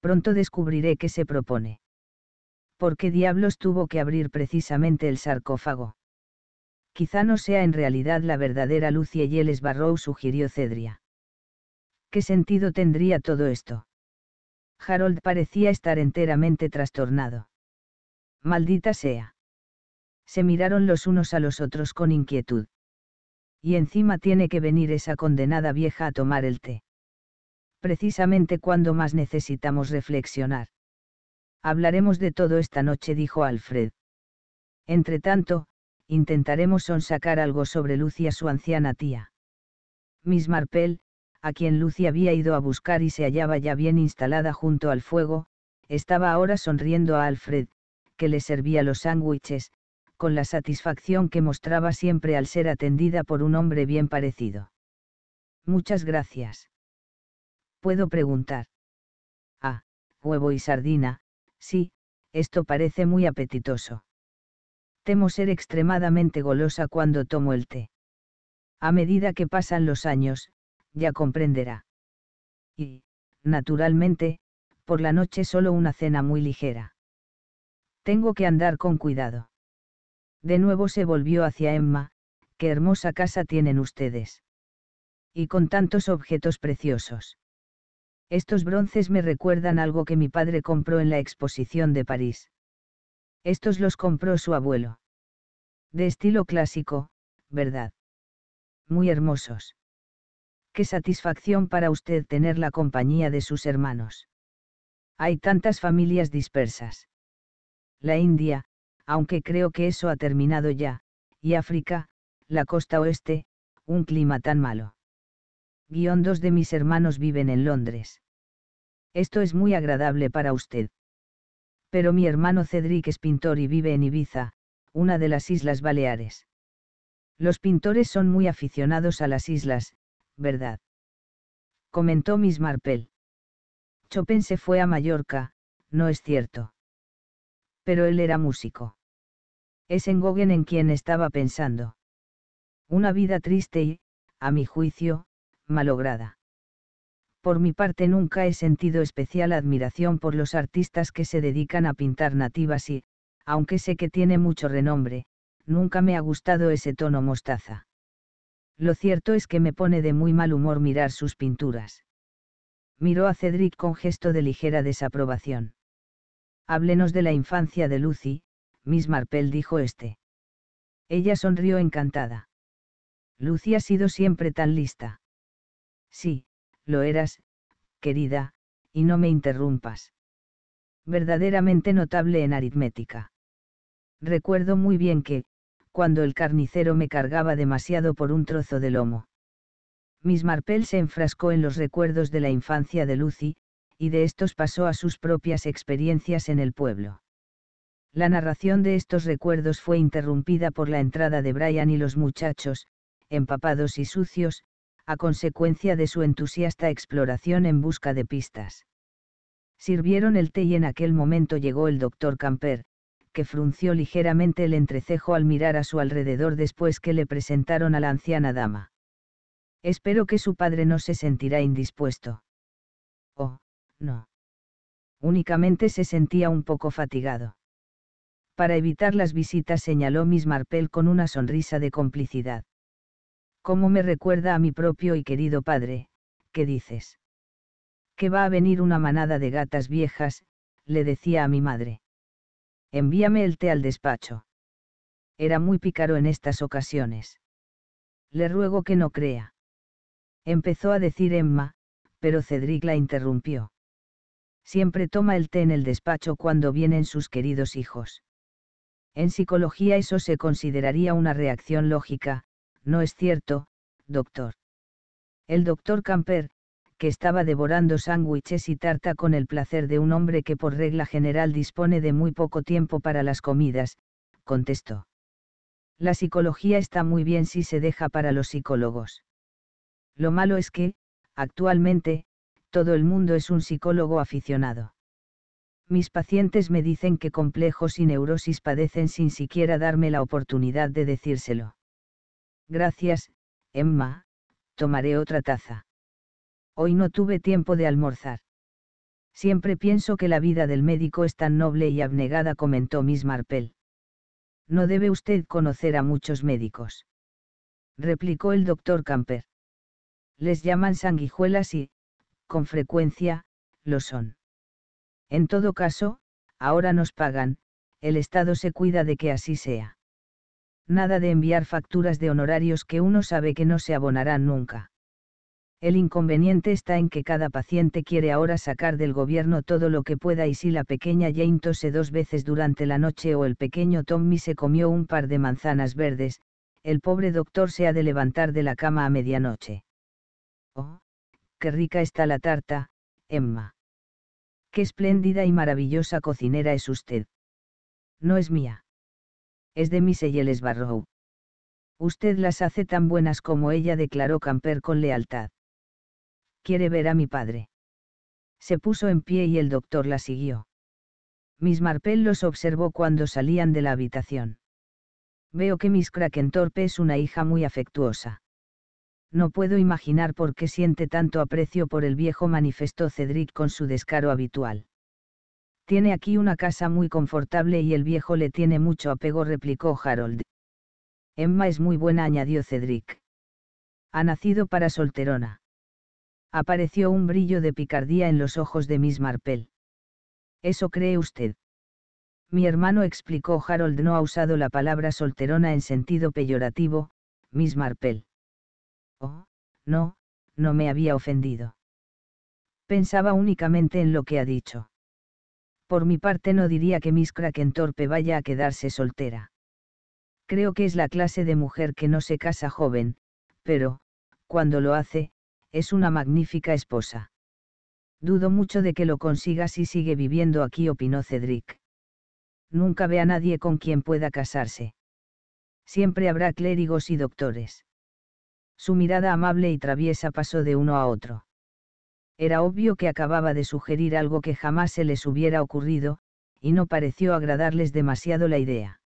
Pronto descubriré qué se propone. ¿Por qué diablos tuvo que abrir precisamente el sarcófago? Quizá no sea en realidad la verdadera luz y el Barrow sugirió Cedria. ¿Qué sentido tendría todo esto? Harold parecía estar enteramente trastornado. Maldita sea. Se miraron los unos a los otros con inquietud. Y encima tiene que venir esa condenada vieja a tomar el té. Precisamente cuando más necesitamos reflexionar. Hablaremos de todo esta noche, dijo Alfred. Entretanto, intentaremos sonsacar algo sobre a su anciana tía. Miss Marple, a quien Lucy había ido a buscar y se hallaba ya bien instalada junto al fuego, estaba ahora sonriendo a Alfred, que le servía los sándwiches, con la satisfacción que mostraba siempre al ser atendida por un hombre bien parecido. Muchas gracias. Puedo preguntar. Ah, huevo y sardina, sí, esto parece muy apetitoso temo ser extremadamente golosa cuando tomo el té. A medida que pasan los años, ya comprenderá. Y, naturalmente, por la noche solo una cena muy ligera. Tengo que andar con cuidado. De nuevo se volvió hacia Emma, qué hermosa casa tienen ustedes. Y con tantos objetos preciosos. Estos bronces me recuerdan algo que mi padre compró en la exposición de París. Estos los compró su abuelo. De estilo clásico, ¿verdad? Muy hermosos. Qué satisfacción para usted tener la compañía de sus hermanos. Hay tantas familias dispersas. La India, aunque creo que eso ha terminado ya, y África, la costa oeste, un clima tan malo. Guión dos de mis hermanos viven en Londres. Esto es muy agradable para usted pero mi hermano Cedric es pintor y vive en Ibiza, una de las Islas Baleares. Los pintores son muy aficionados a las islas, ¿verdad? Comentó Miss Marple. Chopin se fue a Mallorca, no es cierto. Pero él era músico. Es en en quien estaba pensando. Una vida triste y, a mi juicio, malograda. Por mi parte nunca he sentido especial admiración por los artistas que se dedican a pintar nativas y, aunque sé que tiene mucho renombre, nunca me ha gustado ese tono mostaza. Lo cierto es que me pone de muy mal humor mirar sus pinturas. Miró a Cedric con gesto de ligera desaprobación. Háblenos de la infancia de Lucy, Miss Marple dijo este. Ella sonrió encantada. Lucy ha sido siempre tan lista. Sí, lo eras, querida, y no me interrumpas. Verdaderamente notable en aritmética. Recuerdo muy bien que, cuando el carnicero me cargaba demasiado por un trozo de lomo. Miss Marpel se enfrascó en los recuerdos de la infancia de Lucy, y de estos pasó a sus propias experiencias en el pueblo. La narración de estos recuerdos fue interrumpida por la entrada de Brian y los muchachos, empapados y sucios, a consecuencia de su entusiasta exploración en busca de pistas. Sirvieron el té y en aquel momento llegó el doctor Camper, que frunció ligeramente el entrecejo al mirar a su alrededor después que le presentaron a la anciana dama. Espero que su padre no se sentirá indispuesto. Oh, no. Únicamente se sentía un poco fatigado. Para evitar las visitas señaló Miss Marpel con una sonrisa de complicidad. ¿Cómo me recuerda a mi propio y querido padre, ¿qué dices? Que va a venir una manada de gatas viejas, le decía a mi madre. Envíame el té al despacho. Era muy pícaro en estas ocasiones. Le ruego que no crea. Empezó a decir Emma, pero Cedric la interrumpió. Siempre toma el té en el despacho cuando vienen sus queridos hijos. En psicología eso se consideraría una reacción lógica, no es cierto, doctor. El doctor Camper, que estaba devorando sándwiches y tarta con el placer de un hombre que por regla general dispone de muy poco tiempo para las comidas, contestó. La psicología está muy bien si se deja para los psicólogos. Lo malo es que, actualmente, todo el mundo es un psicólogo aficionado. Mis pacientes me dicen que complejos y neurosis padecen sin siquiera darme la oportunidad de decírselo. Gracias, Emma, tomaré otra taza. Hoy no tuve tiempo de almorzar. Siempre pienso que la vida del médico es tan noble y abnegada, comentó Miss Marple. No debe usted conocer a muchos médicos. Replicó el doctor Camper. Les llaman sanguijuelas y, con frecuencia, lo son. En todo caso, ahora nos pagan, el Estado se cuida de que así sea nada de enviar facturas de honorarios que uno sabe que no se abonarán nunca. El inconveniente está en que cada paciente quiere ahora sacar del gobierno todo lo que pueda y si la pequeña Jane tose dos veces durante la noche o el pequeño Tommy se comió un par de manzanas verdes, el pobre doctor se ha de levantar de la cama a medianoche. ¡Oh! ¡Qué rica está la tarta, Emma! ¡Qué espléndida y maravillosa cocinera es usted! No es mía es de Miss Barrow. Usted las hace tan buenas como ella, declaró Camper con lealtad. Quiere ver a mi padre. Se puso en pie y el doctor la siguió. Miss Marple los observó cuando salían de la habitación. Veo que Miss Krakentorpe es una hija muy afectuosa. No puedo imaginar por qué siente tanto aprecio por el viejo, manifestó Cedric con su descaro habitual. Tiene aquí una casa muy confortable y el viejo le tiene mucho apego, replicó Harold. Emma es muy buena, añadió Cedric. Ha nacido para solterona. Apareció un brillo de picardía en los ojos de Miss Marple. ¿Eso cree usted? Mi hermano explicó Harold no ha usado la palabra solterona en sentido peyorativo, Miss Marple. Oh, no, no me había ofendido. Pensaba únicamente en lo que ha dicho. Por mi parte no diría que Miss Kraken Torpe vaya a quedarse soltera. Creo que es la clase de mujer que no se casa joven, pero, cuando lo hace, es una magnífica esposa. Dudo mucho de que lo consiga si sigue viviendo aquí, opinó Cedric. Nunca ve a nadie con quien pueda casarse. Siempre habrá clérigos y doctores. Su mirada amable y traviesa pasó de uno a otro. Era obvio que acababa de sugerir algo que jamás se les hubiera ocurrido, y no pareció agradarles demasiado la idea.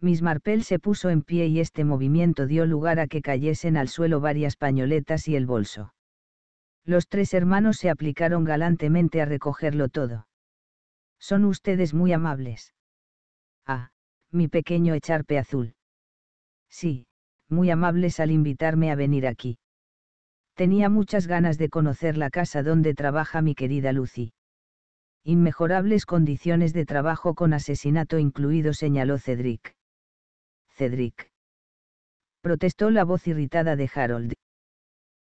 Miss Marple se puso en pie y este movimiento dio lugar a que cayesen al suelo varias pañoletas y el bolso. Los tres hermanos se aplicaron galantemente a recogerlo todo. Son ustedes muy amables. Ah, mi pequeño echarpe azul. Sí, muy amables al invitarme a venir aquí. Tenía muchas ganas de conocer la casa donde trabaja mi querida Lucy. Inmejorables condiciones de trabajo con asesinato incluido, señaló Cedric. Cedric. Protestó la voz irritada de Harold.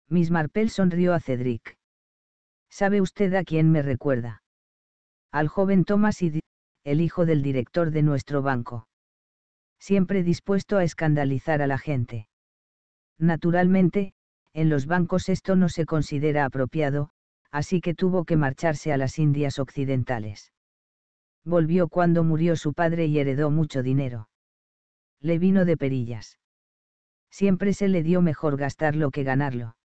Miss Marple sonrió a Cedric. ¿Sabe usted a quién me recuerda? Al joven Thomas y el hijo del director de nuestro banco. Siempre dispuesto a escandalizar a la gente. Naturalmente, en los bancos esto no se considera apropiado, así que tuvo que marcharse a las Indias Occidentales. Volvió cuando murió su padre y heredó mucho dinero. Le vino de perillas. Siempre se le dio mejor gastarlo que ganarlo.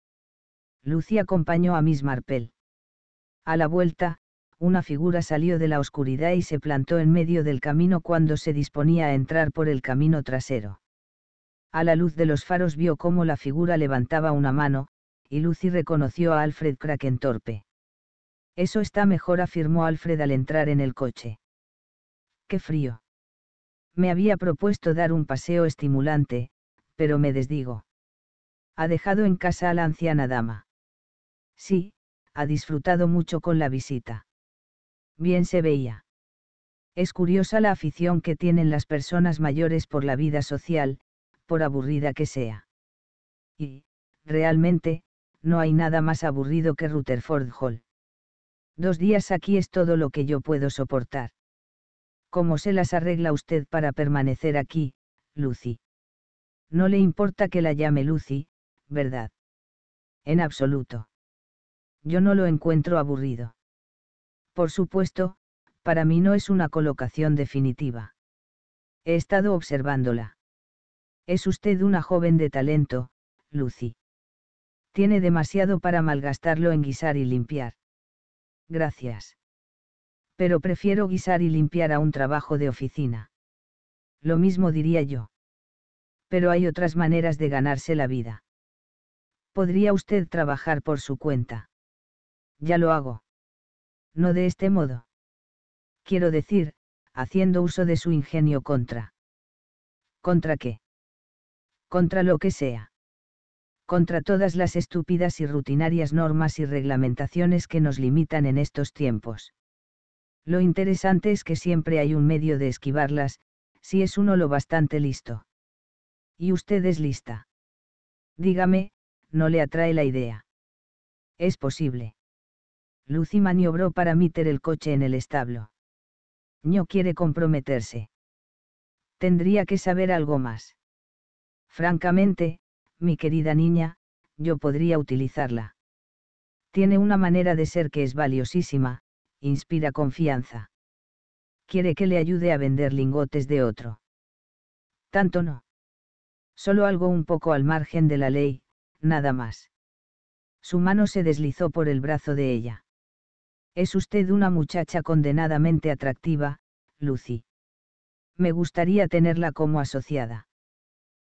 Lucy acompañó a Miss Marple. A la vuelta, una figura salió de la oscuridad y se plantó en medio del camino cuando se disponía a entrar por el camino trasero. A la luz de los faros vio cómo la figura levantaba una mano, y Lucy reconoció a Alfred Krakentorpe. Eso está mejor, afirmó Alfred al entrar en el coche. Qué frío. Me había propuesto dar un paseo estimulante, pero me desdigo. Ha dejado en casa a la anciana dama. Sí, ha disfrutado mucho con la visita. Bien se veía. Es curiosa la afición que tienen las personas mayores por la vida social, por aburrida que sea. Y, realmente, no hay nada más aburrido que Rutherford Hall. Dos días aquí es todo lo que yo puedo soportar. ¿Cómo se las arregla usted para permanecer aquí, Lucy? No le importa que la llame Lucy, ¿verdad? En absoluto. Yo no lo encuentro aburrido. Por supuesto, para mí no es una colocación definitiva. He estado observándola. Es usted una joven de talento, Lucy. Tiene demasiado para malgastarlo en guisar y limpiar. Gracias. Pero prefiero guisar y limpiar a un trabajo de oficina. Lo mismo diría yo. Pero hay otras maneras de ganarse la vida. Podría usted trabajar por su cuenta. Ya lo hago. No de este modo. Quiero decir, haciendo uso de su ingenio contra. ¿Contra qué? contra lo que sea. Contra todas las estúpidas y rutinarias normas y reglamentaciones que nos limitan en estos tiempos. Lo interesante es que siempre hay un medio de esquivarlas, si es uno lo bastante listo. Y usted es lista. Dígame, no le atrae la idea. Es posible. Lucy maniobró para meter el coche en el establo. No quiere comprometerse. Tendría que saber algo más. Francamente, mi querida niña, yo podría utilizarla. Tiene una manera de ser que es valiosísima, inspira confianza. Quiere que le ayude a vender lingotes de otro. Tanto no. Solo algo un poco al margen de la ley, nada más. Su mano se deslizó por el brazo de ella. Es usted una muchacha condenadamente atractiva, Lucy. Me gustaría tenerla como asociada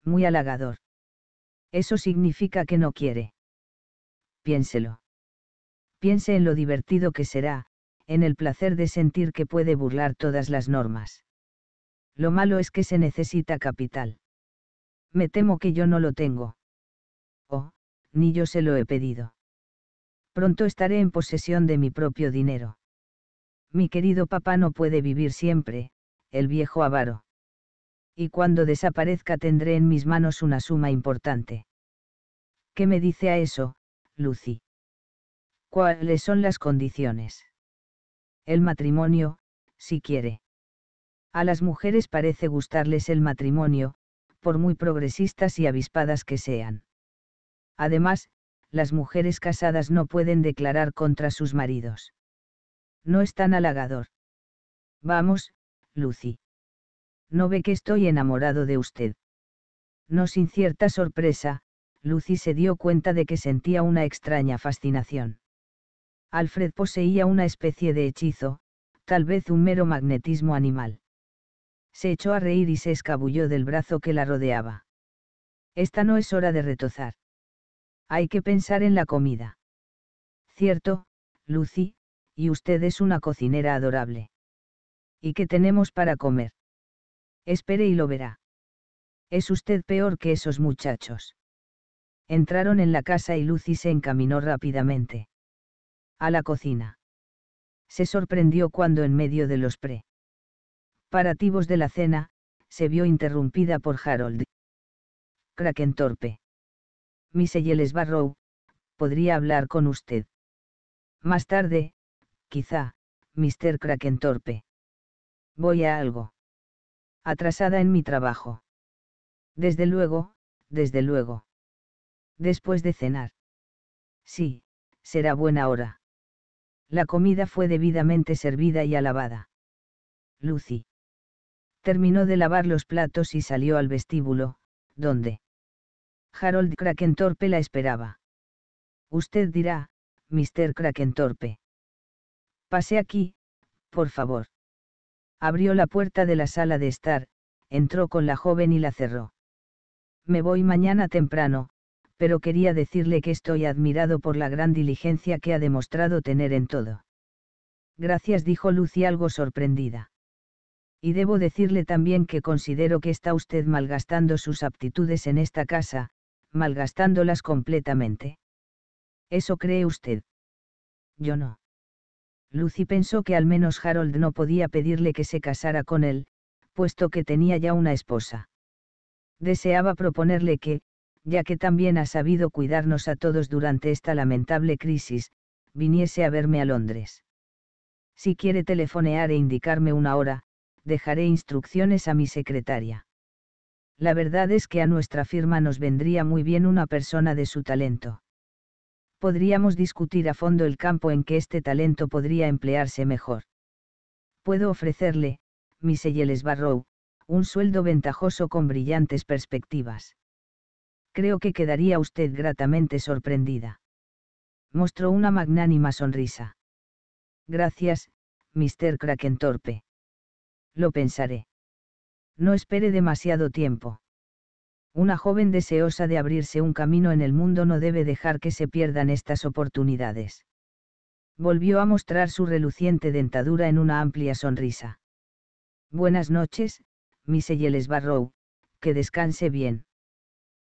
muy halagador. Eso significa que no quiere. Piénselo. Piense en lo divertido que será, en el placer de sentir que puede burlar todas las normas. Lo malo es que se necesita capital. Me temo que yo no lo tengo. Oh, ni yo se lo he pedido. Pronto estaré en posesión de mi propio dinero. Mi querido papá no puede vivir siempre, el viejo avaro y cuando desaparezca tendré en mis manos una suma importante. ¿Qué me dice a eso, Lucy? ¿Cuáles son las condiciones? El matrimonio, si quiere. A las mujeres parece gustarles el matrimonio, por muy progresistas y avispadas que sean. Además, las mujeres casadas no pueden declarar contra sus maridos. No es tan halagador. Vamos, Lucy no ve que estoy enamorado de usted. No sin cierta sorpresa, Lucy se dio cuenta de que sentía una extraña fascinación. Alfred poseía una especie de hechizo, tal vez un mero magnetismo animal. Se echó a reír y se escabulló del brazo que la rodeaba. Esta no es hora de retozar. Hay que pensar en la comida. Cierto, Lucy, y usted es una cocinera adorable. ¿Y qué tenemos para comer? Espere y lo verá. Es usted peor que esos muchachos. Entraron en la casa y Lucy se encaminó rápidamente. A la cocina. Se sorprendió cuando en medio de los preparativos de la cena, se vio interrumpida por Harold. Krakentorpe. torpe. Miss Barrow, podría hablar con usted. Más tarde, quizá, Mr. Krakentorpe. Voy a algo atrasada en mi trabajo. Desde luego, desde luego. Después de cenar. Sí, será buena hora. La comida fue debidamente servida y alabada. Lucy. Terminó de lavar los platos y salió al vestíbulo, donde Harold Krakentorpe la esperaba. Usted dirá, Mr. Krakentorpe. Pase aquí, por favor. Abrió la puerta de la sala de estar, entró con la joven y la cerró. Me voy mañana temprano, pero quería decirle que estoy admirado por la gran diligencia que ha demostrado tener en todo. Gracias, dijo Lucy algo sorprendida. Y debo decirle también que considero que está usted malgastando sus aptitudes en esta casa, malgastándolas completamente. ¿Eso cree usted? Yo no. Lucy pensó que al menos Harold no podía pedirle que se casara con él, puesto que tenía ya una esposa. Deseaba proponerle que, ya que también ha sabido cuidarnos a todos durante esta lamentable crisis, viniese a verme a Londres. Si quiere telefonear e indicarme una hora, dejaré instrucciones a mi secretaria. La verdad es que a nuestra firma nos vendría muy bien una persona de su talento podríamos discutir a fondo el campo en que este talento podría emplearse mejor. Puedo ofrecerle, Miss Barrow, un sueldo ventajoso con brillantes perspectivas. Creo que quedaría usted gratamente sorprendida. Mostró una magnánima sonrisa. Gracias, Mr. Krakentorpe. Lo pensaré. No espere demasiado tiempo. Una joven deseosa de abrirse un camino en el mundo no debe dejar que se pierdan estas oportunidades. Volvió a mostrar su reluciente dentadura en una amplia sonrisa. Buenas noches, Miss Yeles Barrow, que descanse bien.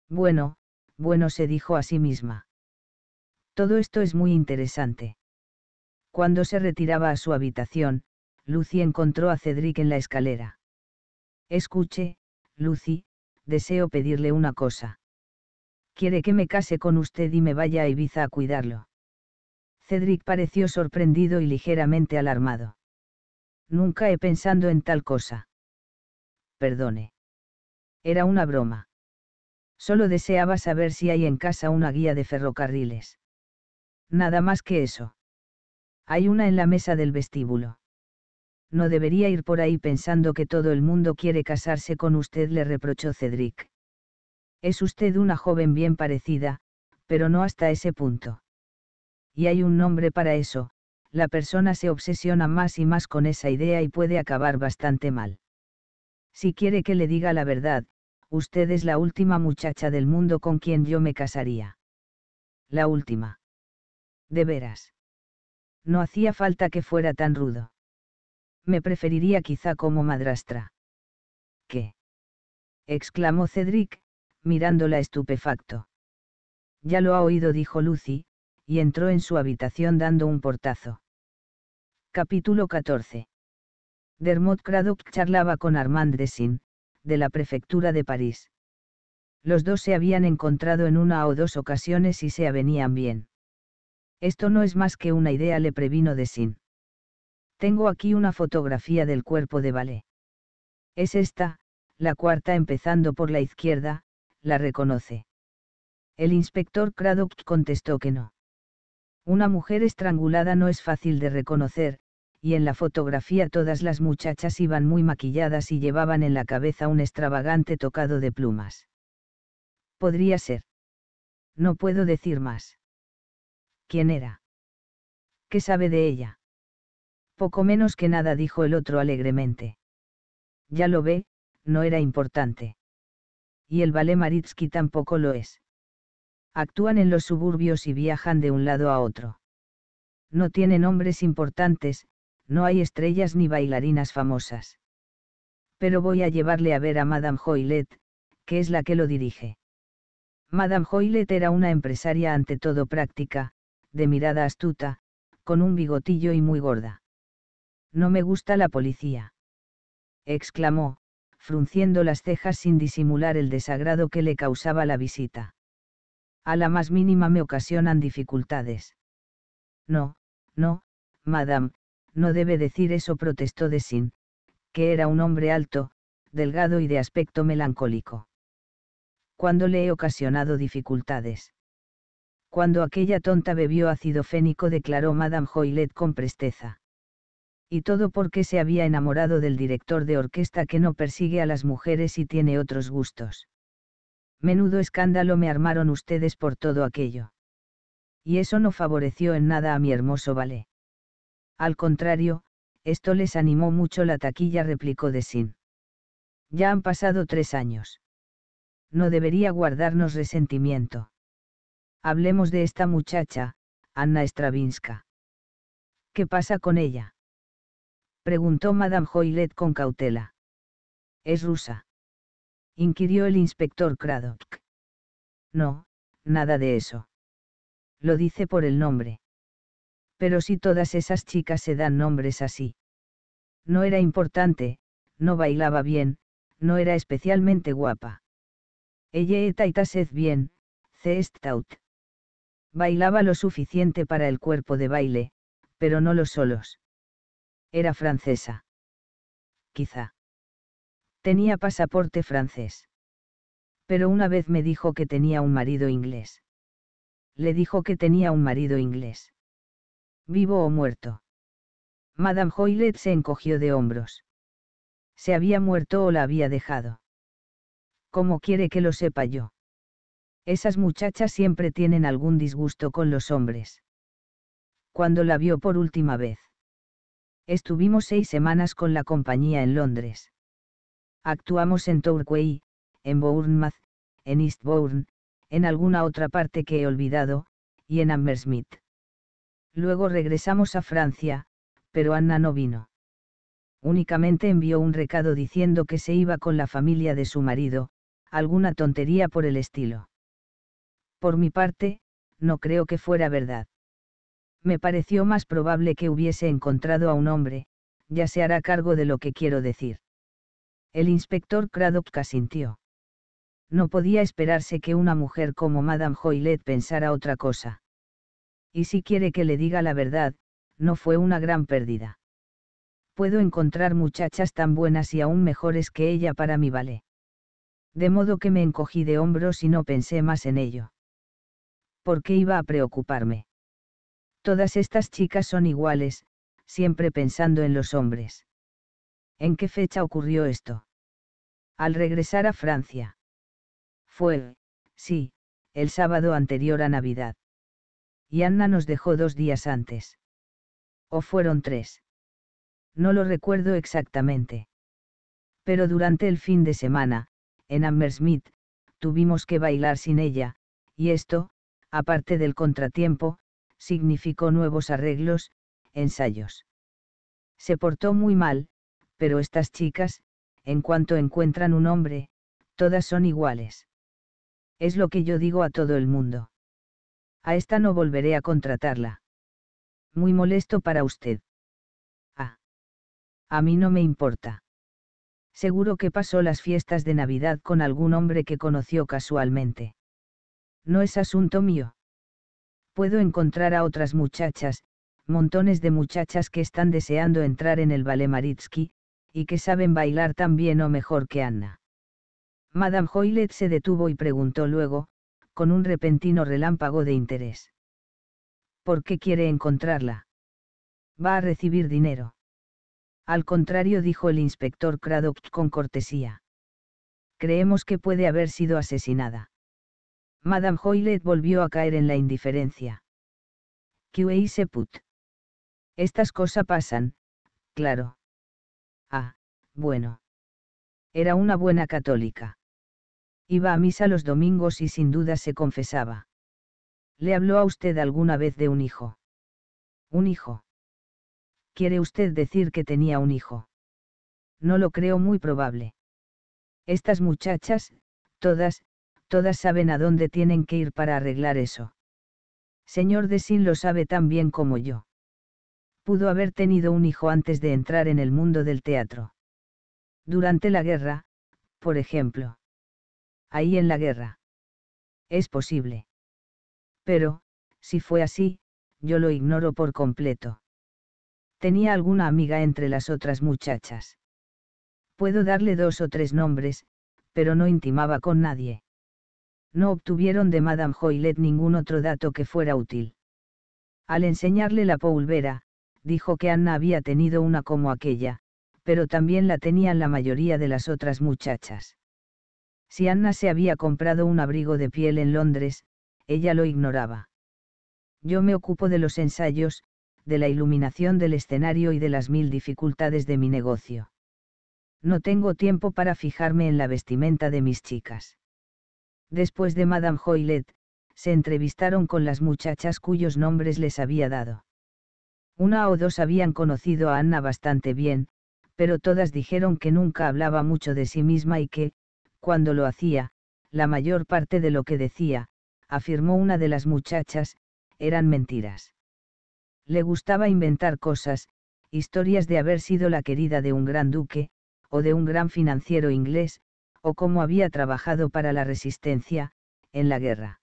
Bueno, bueno se dijo a sí misma. Todo esto es muy interesante. Cuando se retiraba a su habitación, Lucy encontró a Cedric en la escalera. Escuche, Lucy, deseo pedirle una cosa. Quiere que me case con usted y me vaya a Ibiza a cuidarlo. Cedric pareció sorprendido y ligeramente alarmado. Nunca he pensado en tal cosa. Perdone. Era una broma. Solo deseaba saber si hay en casa una guía de ferrocarriles. Nada más que eso. Hay una en la mesa del vestíbulo no debería ir por ahí pensando que todo el mundo quiere casarse con usted, le reprochó Cedric. Es usted una joven bien parecida, pero no hasta ese punto. Y hay un nombre para eso, la persona se obsesiona más y más con esa idea y puede acabar bastante mal. Si quiere que le diga la verdad, usted es la última muchacha del mundo con quien yo me casaría. La última. De veras. No hacía falta que fuera tan rudo me preferiría quizá como madrastra. ¿Qué? exclamó Cedric, mirándola estupefacto. Ya lo ha oído, dijo Lucy, y entró en su habitación dando un portazo. Capítulo 14. Dermot Cradock charlaba con Armand Desin, de la prefectura de París. Los dos se habían encontrado en una o dos ocasiones y se avenían bien. Esto no es más que una idea, le previno Dessin. Tengo aquí una fotografía del cuerpo de ballet. Es esta, la cuarta empezando por la izquierda, la reconoce. El inspector Cradock contestó que no. Una mujer estrangulada no es fácil de reconocer, y en la fotografía todas las muchachas iban muy maquilladas y llevaban en la cabeza un extravagante tocado de plumas. Podría ser. No puedo decir más. ¿Quién era? ¿Qué sabe de ella? Poco menos que nada, dijo el otro alegremente. Ya lo ve, no era importante. Y el ballet Maritsky tampoco lo es. Actúan en los suburbios y viajan de un lado a otro. No tienen hombres importantes, no hay estrellas ni bailarinas famosas. Pero voy a llevarle a ver a Madame Hoylet, que es la que lo dirige. Madame Hoylet era una empresaria ante todo práctica, de mirada astuta, con un bigotillo y muy gorda. No me gusta la policía. exclamó, frunciendo las cejas sin disimular el desagrado que le causaba la visita. A la más mínima me ocasionan dificultades. No, no, madame, no debe decir eso, protestó de Sin, que era un hombre alto, delgado y de aspecto melancólico. «¿Cuándo le he ocasionado dificultades? Cuando aquella tonta bebió ácido fénico, declaró Madame Hoylet con presteza y todo porque se había enamorado del director de orquesta que no persigue a las mujeres y tiene otros gustos. Menudo escándalo me armaron ustedes por todo aquello. Y eso no favoreció en nada a mi hermoso ballet. Al contrario, esto les animó mucho la taquilla, replicó de Sin. Ya han pasado tres años. No debería guardarnos resentimiento. Hablemos de esta muchacha, Anna Stravinska. ¿Qué pasa con ella? preguntó Madame Hoylet con cautela. ¿Es rusa? inquirió el inspector Kradock. No, nada de eso. Lo dice por el nombre. Pero si todas esas chicas se dan nombres así. No era importante, no bailaba bien, no era especialmente guapa. Ella eta bien, cestaut. Bailaba lo suficiente para el cuerpo de baile, pero no los solos. Era francesa. Quizá. Tenía pasaporte francés. Pero una vez me dijo que tenía un marido inglés. Le dijo que tenía un marido inglés. ¿Vivo o muerto? Madame Hoylet se encogió de hombros. ¿Se había muerto o la había dejado? ¿Cómo quiere que lo sepa yo? Esas muchachas siempre tienen algún disgusto con los hombres. Cuando la vio por última vez. Estuvimos seis semanas con la compañía en Londres. Actuamos en Torquay, en Bournemouth, en Eastbourne, en alguna otra parte que he olvidado, y en Amersmith. Luego regresamos a Francia, pero Anna no vino. Únicamente envió un recado diciendo que se iba con la familia de su marido, alguna tontería por el estilo. Por mi parte, no creo que fuera verdad me pareció más probable que hubiese encontrado a un hombre, ya se hará cargo de lo que quiero decir. El inspector Craddock asintió. No podía esperarse que una mujer como Madame Joylet pensara otra cosa. Y si quiere que le diga la verdad, no fue una gran pérdida. Puedo encontrar muchachas tan buenas y aún mejores que ella para mi vale. De modo que me encogí de hombros y no pensé más en ello. ¿Por qué iba a preocuparme? Todas estas chicas son iguales, siempre pensando en los hombres. ¿En qué fecha ocurrió esto? Al regresar a Francia. Fue, sí, el sábado anterior a Navidad. Y Anna nos dejó dos días antes. O fueron tres. No lo recuerdo exactamente. Pero durante el fin de semana, en Amersmith, tuvimos que bailar sin ella, y esto, aparte del contratiempo, significó nuevos arreglos, ensayos. Se portó muy mal, pero estas chicas, en cuanto encuentran un hombre, todas son iguales. Es lo que yo digo a todo el mundo. A esta no volveré a contratarla. Muy molesto para usted. Ah. A mí no me importa. Seguro que pasó las fiestas de Navidad con algún hombre que conoció casualmente. No es asunto mío puedo encontrar a otras muchachas, montones de muchachas que están deseando entrar en el Maritsky, y que saben bailar tan bien o mejor que Anna. Madame Hoylet se detuvo y preguntó luego, con un repentino relámpago de interés. ¿Por qué quiere encontrarla? Va a recibir dinero. Al contrario, dijo el inspector Cradock con cortesía. Creemos que puede haber sido asesinada. Madame Hoylet volvió a caer en la indiferencia. Que se put. Estas cosas pasan, claro. Ah, bueno. Era una buena católica. Iba a misa los domingos y sin duda se confesaba. ¿Le habló a usted alguna vez de un hijo? ¿Un hijo? ¿Quiere usted decir que tenía un hijo? No lo creo muy probable. Estas muchachas, todas, todas saben a dónde tienen que ir para arreglar eso. Señor de Sin lo sabe tan bien como yo. Pudo haber tenido un hijo antes de entrar en el mundo del teatro. Durante la guerra, por ejemplo. Ahí en la guerra. Es posible. Pero, si fue así, yo lo ignoro por completo. Tenía alguna amiga entre las otras muchachas. Puedo darle dos o tres nombres, pero no intimaba con nadie. No obtuvieron de Madame Hoylet ningún otro dato que fuera útil. Al enseñarle la polvera, dijo que Anna había tenido una como aquella, pero también la tenían la mayoría de las otras muchachas. Si Anna se había comprado un abrigo de piel en Londres, ella lo ignoraba. Yo me ocupo de los ensayos, de la iluminación del escenario y de las mil dificultades de mi negocio. No tengo tiempo para fijarme en la vestimenta de mis chicas. Después de Madame Hoylet, se entrevistaron con las muchachas cuyos nombres les había dado. Una o dos habían conocido a Anna bastante bien, pero todas dijeron que nunca hablaba mucho de sí misma y que, cuando lo hacía, la mayor parte de lo que decía, afirmó una de las muchachas, eran mentiras. Le gustaba inventar cosas, historias de haber sido la querida de un gran duque, o de un gran financiero inglés, o cómo había trabajado para la resistencia, en la guerra.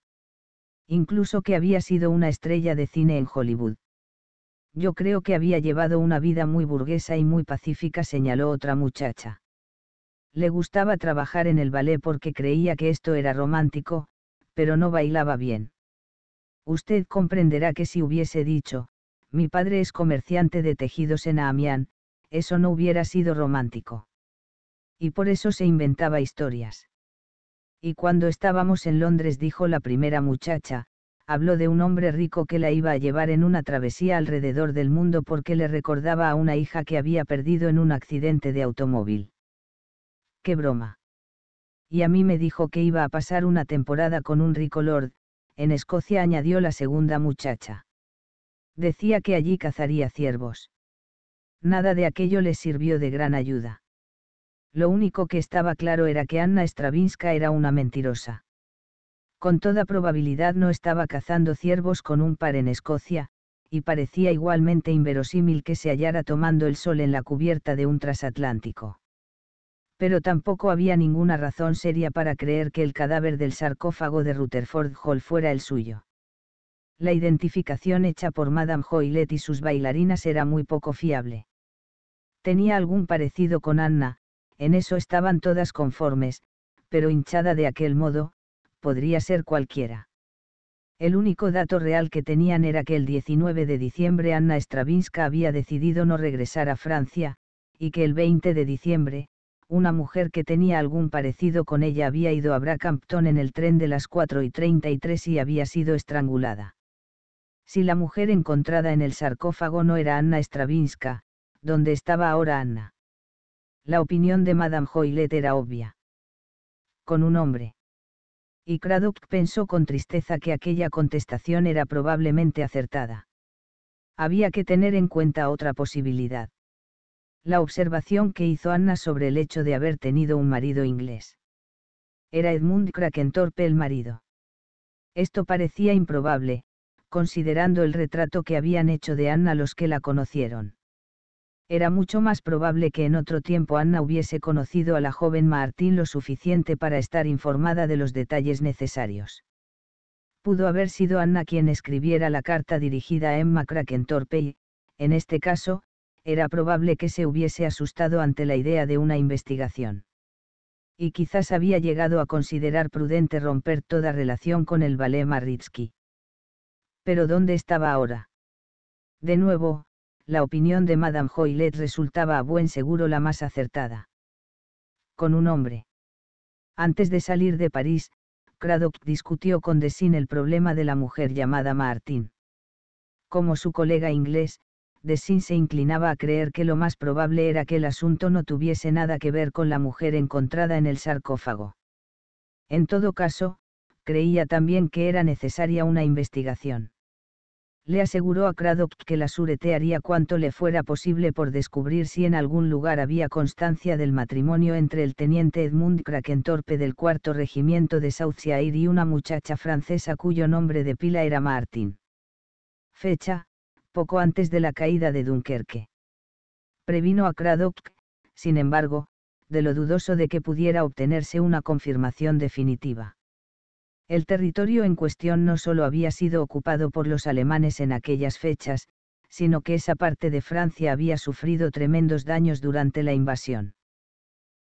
Incluso que había sido una estrella de cine en Hollywood. Yo creo que había llevado una vida muy burguesa y muy pacífica, señaló otra muchacha. Le gustaba trabajar en el ballet porque creía que esto era romántico, pero no bailaba bien. Usted comprenderá que si hubiese dicho, mi padre es comerciante de tejidos en Amiens, eso no hubiera sido romántico y por eso se inventaba historias. Y cuando estábamos en Londres dijo la primera muchacha, habló de un hombre rico que la iba a llevar en una travesía alrededor del mundo porque le recordaba a una hija que había perdido en un accidente de automóvil. ¡Qué broma! Y a mí me dijo que iba a pasar una temporada con un rico lord, en Escocia añadió la segunda muchacha. Decía que allí cazaría ciervos. Nada de aquello le sirvió de gran ayuda. Lo único que estaba claro era que Anna Stravinska era una mentirosa. Con toda probabilidad no estaba cazando ciervos con un par en Escocia, y parecía igualmente inverosímil que se hallara tomando el sol en la cubierta de un transatlántico. Pero tampoco había ninguna razón seria para creer que el cadáver del sarcófago de Rutherford Hall fuera el suyo. La identificación hecha por Madame Hoylet y sus bailarinas era muy poco fiable. Tenía algún parecido con Anna, en eso estaban todas conformes, pero hinchada de aquel modo, podría ser cualquiera. El único dato real que tenían era que el 19 de diciembre Anna Stravinska había decidido no regresar a Francia, y que el 20 de diciembre, una mujer que tenía algún parecido con ella había ido a Brackhampton en el tren de las 4 y 33 y había sido estrangulada. Si la mujer encontrada en el sarcófago no era Anna Stravinska, ¿dónde estaba ahora Anna? La opinión de Madame Hoylet era obvia. Con un hombre. Y Cradock pensó con tristeza que aquella contestación era probablemente acertada. Había que tener en cuenta otra posibilidad. La observación que hizo Anna sobre el hecho de haber tenido un marido inglés. Era Edmund Krakentorpe el marido. Esto parecía improbable, considerando el retrato que habían hecho de Anna los que la conocieron era mucho más probable que en otro tiempo Anna hubiese conocido a la joven Martín lo suficiente para estar informada de los detalles necesarios. Pudo haber sido Anna quien escribiera la carta dirigida a Emma Krakentorpe y, en este caso, era probable que se hubiese asustado ante la idea de una investigación. Y quizás había llegado a considerar prudente romper toda relación con el ballet Maritsky. Pero ¿dónde estaba ahora? De nuevo, la opinión de Madame Hoylet resultaba a buen seguro la más acertada. Con un hombre. Antes de salir de París, Cradock discutió con Desin el problema de la mujer llamada Martin. Como su colega inglés, Desin se inclinaba a creer que lo más probable era que el asunto no tuviese nada que ver con la mujer encontrada en el sarcófago. En todo caso, creía también que era necesaria una investigación le aseguró a Cradock que la surete haría cuanto le fuera posible por descubrir si en algún lugar había constancia del matrimonio entre el teniente Edmund Krakentorpe del cuarto regimiento de Southshire y una muchacha francesa cuyo nombre de pila era Martin. Fecha, poco antes de la caída de Dunkerque. Previno a Cradock, sin embargo, de lo dudoso de que pudiera obtenerse una confirmación definitiva. El territorio en cuestión no solo había sido ocupado por los alemanes en aquellas fechas, sino que esa parte de Francia había sufrido tremendos daños durante la invasión.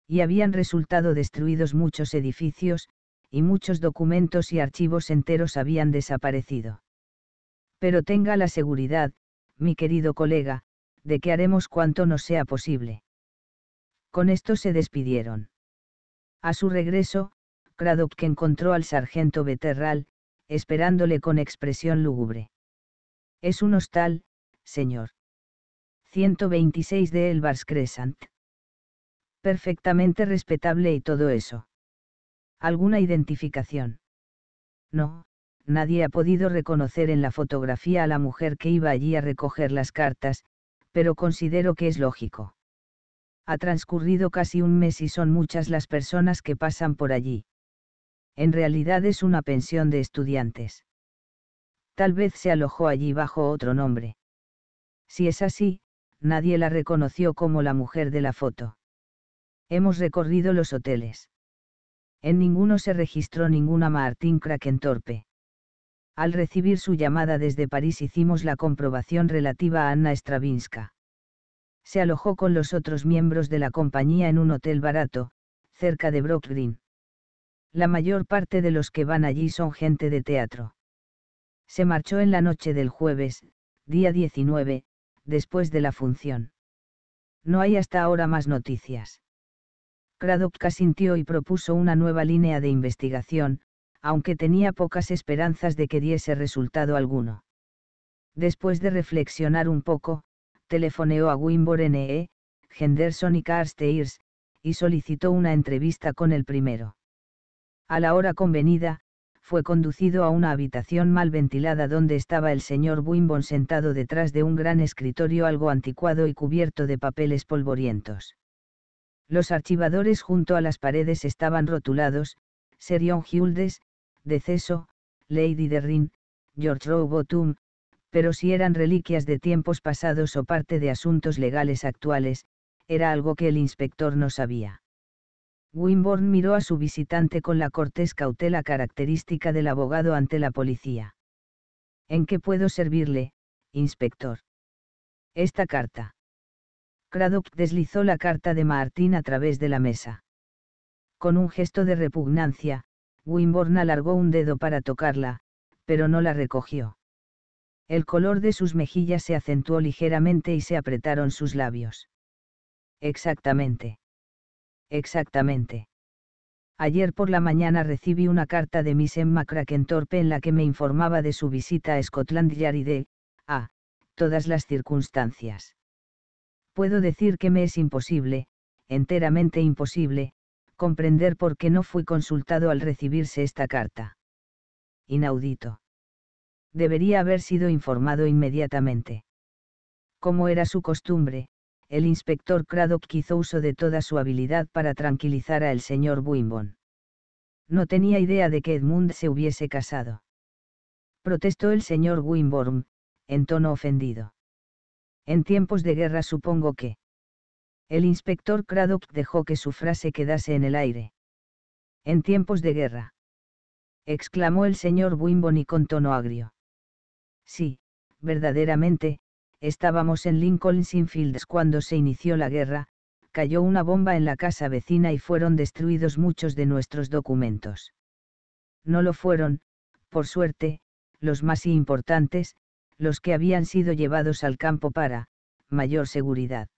Y habían resultado destruidos muchos edificios, y muchos documentos y archivos enteros habían desaparecido. Pero tenga la seguridad, mi querido colega, de que haremos cuanto nos sea posible. Con esto se despidieron. A su regreso, Cradock encontró al sargento Beterral, esperándole con expresión lúgubre. Es un hostal, señor. 126 de Elbars Crescent. Perfectamente respetable y todo eso. ¿Alguna identificación? No, nadie ha podido reconocer en la fotografía a la mujer que iba allí a recoger las cartas, pero considero que es lógico. Ha transcurrido casi un mes y son muchas las personas que pasan por allí en realidad es una pensión de estudiantes. Tal vez se alojó allí bajo otro nombre. Si es así, nadie la reconoció como la mujer de la foto. Hemos recorrido los hoteles. En ninguno se registró ninguna Martín Krakentorpe. Al recibir su llamada desde París hicimos la comprobación relativa a Anna Stravinska. Se alojó con los otros miembros de la compañía en un hotel barato, cerca de Brooklyn. La mayor parte de los que van allí son gente de teatro. Se marchó en la noche del jueves, día 19, después de la función. No hay hasta ahora más noticias. Kradovka sintió y propuso una nueva línea de investigación, aunque tenía pocas esperanzas de que diese resultado alguno. Después de reflexionar un poco, telefoneó a Wimborne NE, Henderson y Carstairs, y solicitó una entrevista con el primero. A la hora convenida, fue conducido a una habitación mal ventilada donde estaba el señor Wimbon sentado detrás de un gran escritorio algo anticuado y cubierto de papeles polvorientos. Los archivadores junto a las paredes estaban rotulados, Serion Hildes, Deceso, Lady Derrin, George Rowbottom, pero si eran reliquias de tiempos pasados o parte de asuntos legales actuales, era algo que el inspector no sabía. Wimborne miró a su visitante con la cortés cautela característica del abogado ante la policía. ¿En qué puedo servirle, inspector? Esta carta. Craddock deslizó la carta de Martín a través de la mesa. Con un gesto de repugnancia, Wimborne alargó un dedo para tocarla, pero no la recogió. El color de sus mejillas se acentuó ligeramente y se apretaron sus labios. Exactamente. Exactamente. Ayer por la mañana recibí una carta de Miss Emma Krakentorpe en la que me informaba de su visita a Scotland Yard y de, ah, todas las circunstancias. Puedo decir que me es imposible, enteramente imposible, comprender por qué no fui consultado al recibirse esta carta. Inaudito. Debería haber sido informado inmediatamente. Como era su costumbre, el inspector Craddock hizo uso de toda su habilidad para tranquilizar al señor Wimbon. No tenía idea de que Edmund se hubiese casado. Protestó el señor Wimborn, en tono ofendido. En tiempos de guerra supongo que. El inspector Cradock dejó que su frase quedase en el aire. En tiempos de guerra. exclamó el señor Wimborn y con tono agrio. Sí, verdaderamente, Estábamos en Lincoln's Sinfields cuando se inició la guerra, cayó una bomba en la casa vecina y fueron destruidos muchos de nuestros documentos. No lo fueron, por suerte, los más importantes, los que habían sido llevados al campo para, mayor seguridad.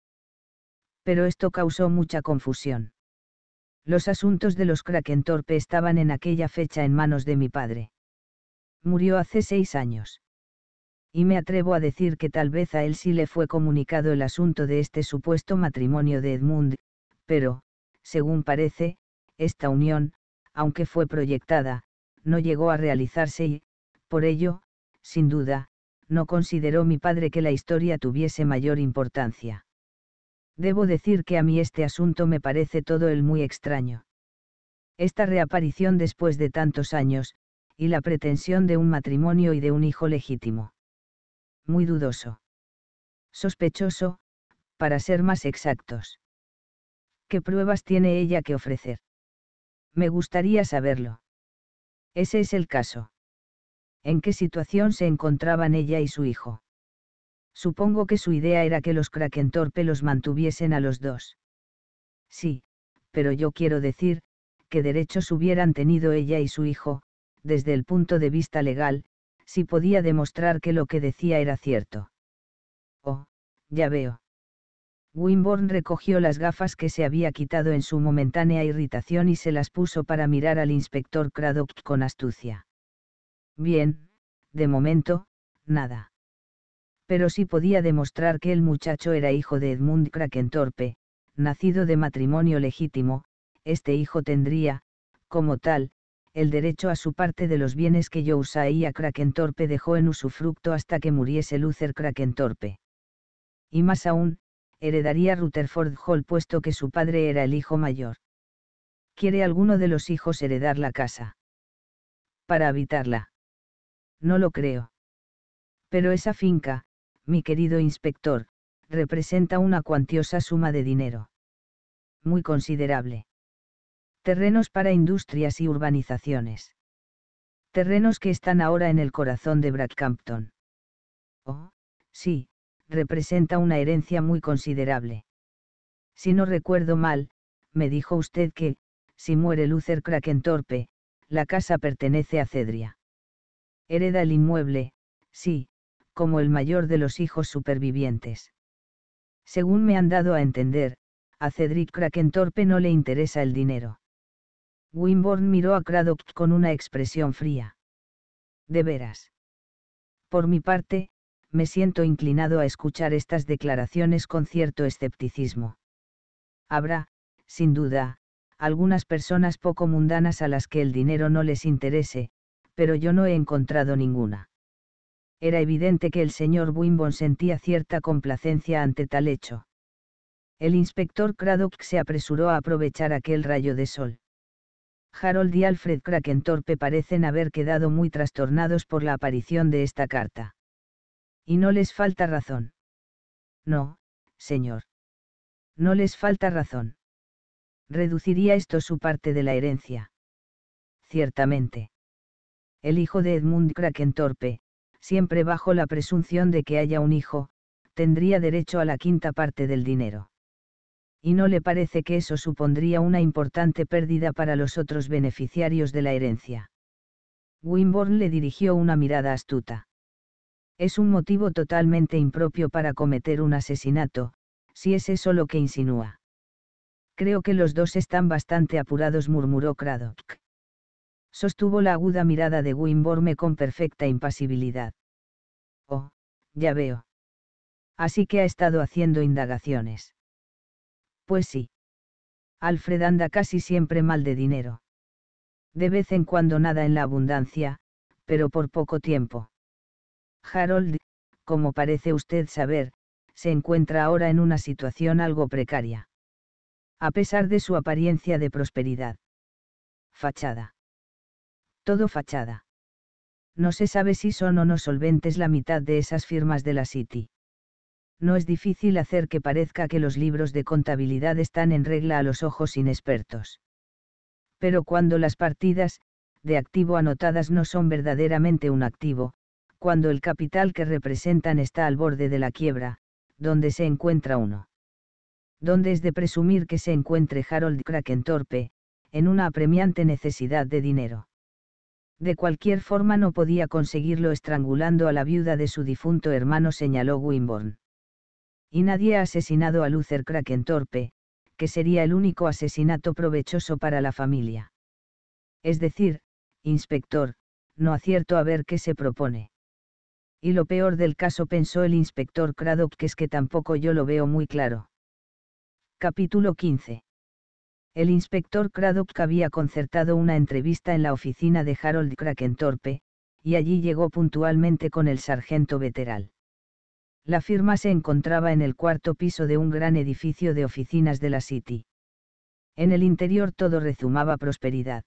Pero esto causó mucha confusión. Los asuntos de los Krakentorpe estaban en aquella fecha en manos de mi padre. Murió hace seis años y me atrevo a decir que tal vez a él sí le fue comunicado el asunto de este supuesto matrimonio de Edmund, pero, según parece, esta unión, aunque fue proyectada, no llegó a realizarse y, por ello, sin duda, no consideró mi padre que la historia tuviese mayor importancia. Debo decir que a mí este asunto me parece todo el muy extraño. Esta reaparición después de tantos años, y la pretensión de un matrimonio y de un hijo legítimo muy dudoso. Sospechoso, para ser más exactos. ¿Qué pruebas tiene ella que ofrecer? Me gustaría saberlo. Ese es el caso. ¿En qué situación se encontraban ella y su hijo? Supongo que su idea era que los Krakentorpe los mantuviesen a los dos. Sí, pero yo quiero decir, ¿qué derechos hubieran tenido ella y su hijo, desde el punto de vista legal, si podía demostrar que lo que decía era cierto. Oh, ya veo. Wimborne recogió las gafas que se había quitado en su momentánea irritación y se las puso para mirar al inspector Cradock con astucia. Bien, de momento, nada. Pero si podía demostrar que el muchacho era hijo de Edmund Krakentorpe, nacido de matrimonio legítimo, este hijo tendría, como tal, el derecho a su parte de los bienes que yo a Krakentorpe dejó en usufructo hasta que muriese Luther Krakentorpe. Y más aún, heredaría Rutherford Hall puesto que su padre era el hijo mayor. ¿Quiere alguno de los hijos heredar la casa? Para habitarla. No lo creo. Pero esa finca, mi querido inspector, representa una cuantiosa suma de dinero. Muy considerable terrenos para industrias y urbanizaciones. Terrenos que están ahora en el corazón de Brackhampton. Oh, sí, representa una herencia muy considerable. Si no recuerdo mal, me dijo usted que, si muere Luther Krakentorpe, la casa pertenece a Cedria. Hereda el inmueble, sí, como el mayor de los hijos supervivientes. Según me han dado a entender, a Cedric Krakentorpe no le interesa el dinero. Wimborne miró a Craddock con una expresión fría. De veras. Por mi parte, me siento inclinado a escuchar estas declaraciones con cierto escepticismo. Habrá, sin duda, algunas personas poco mundanas a las que el dinero no les interese, pero yo no he encontrado ninguna. Era evidente que el señor Wimborne sentía cierta complacencia ante tal hecho. El inspector Craddock se apresuró a aprovechar aquel rayo de sol. Harold y Alfred Krakentorpe parecen haber quedado muy trastornados por la aparición de esta carta. Y no les falta razón. No, señor. No les falta razón. ¿Reduciría esto su parte de la herencia? Ciertamente. El hijo de Edmund Krakentorpe, siempre bajo la presunción de que haya un hijo, tendría derecho a la quinta parte del dinero y no le parece que eso supondría una importante pérdida para los otros beneficiarios de la herencia. Wimborne le dirigió una mirada astuta. Es un motivo totalmente impropio para cometer un asesinato, si es eso lo que insinúa. Creo que los dos están bastante apurados, murmuró Craddock. Sostuvo la aguda mirada de Wimborne con perfecta impasibilidad. Oh, ya veo. Así que ha estado haciendo indagaciones. Pues sí. Alfred anda casi siempre mal de dinero. De vez en cuando nada en la abundancia, pero por poco tiempo. Harold, como parece usted saber, se encuentra ahora en una situación algo precaria. A pesar de su apariencia de prosperidad. Fachada. Todo fachada. No se sabe si son o no solventes la mitad de esas firmas de la City no es difícil hacer que parezca que los libros de contabilidad están en regla a los ojos inexpertos. Pero cuando las partidas, de activo anotadas no son verdaderamente un activo, cuando el capital que representan está al borde de la quiebra, donde se encuentra uno. Donde es de presumir que se encuentre Harold Krakentorpe, en una apremiante necesidad de dinero. De cualquier forma no podía conseguirlo estrangulando a la viuda de su difunto hermano, señaló Wimborne. Y nadie ha asesinado a Luther Krakentorpe, que sería el único asesinato provechoso para la familia. Es decir, inspector, no acierto a ver qué se propone. Y lo peor del caso pensó el inspector Craddock que es que tampoco yo lo veo muy claro. Capítulo 15. El inspector Craddock había concertado una entrevista en la oficina de Harold Krakentorpe, y allí llegó puntualmente con el sargento veteral. La firma se encontraba en el cuarto piso de un gran edificio de oficinas de la City. En el interior todo rezumaba prosperidad.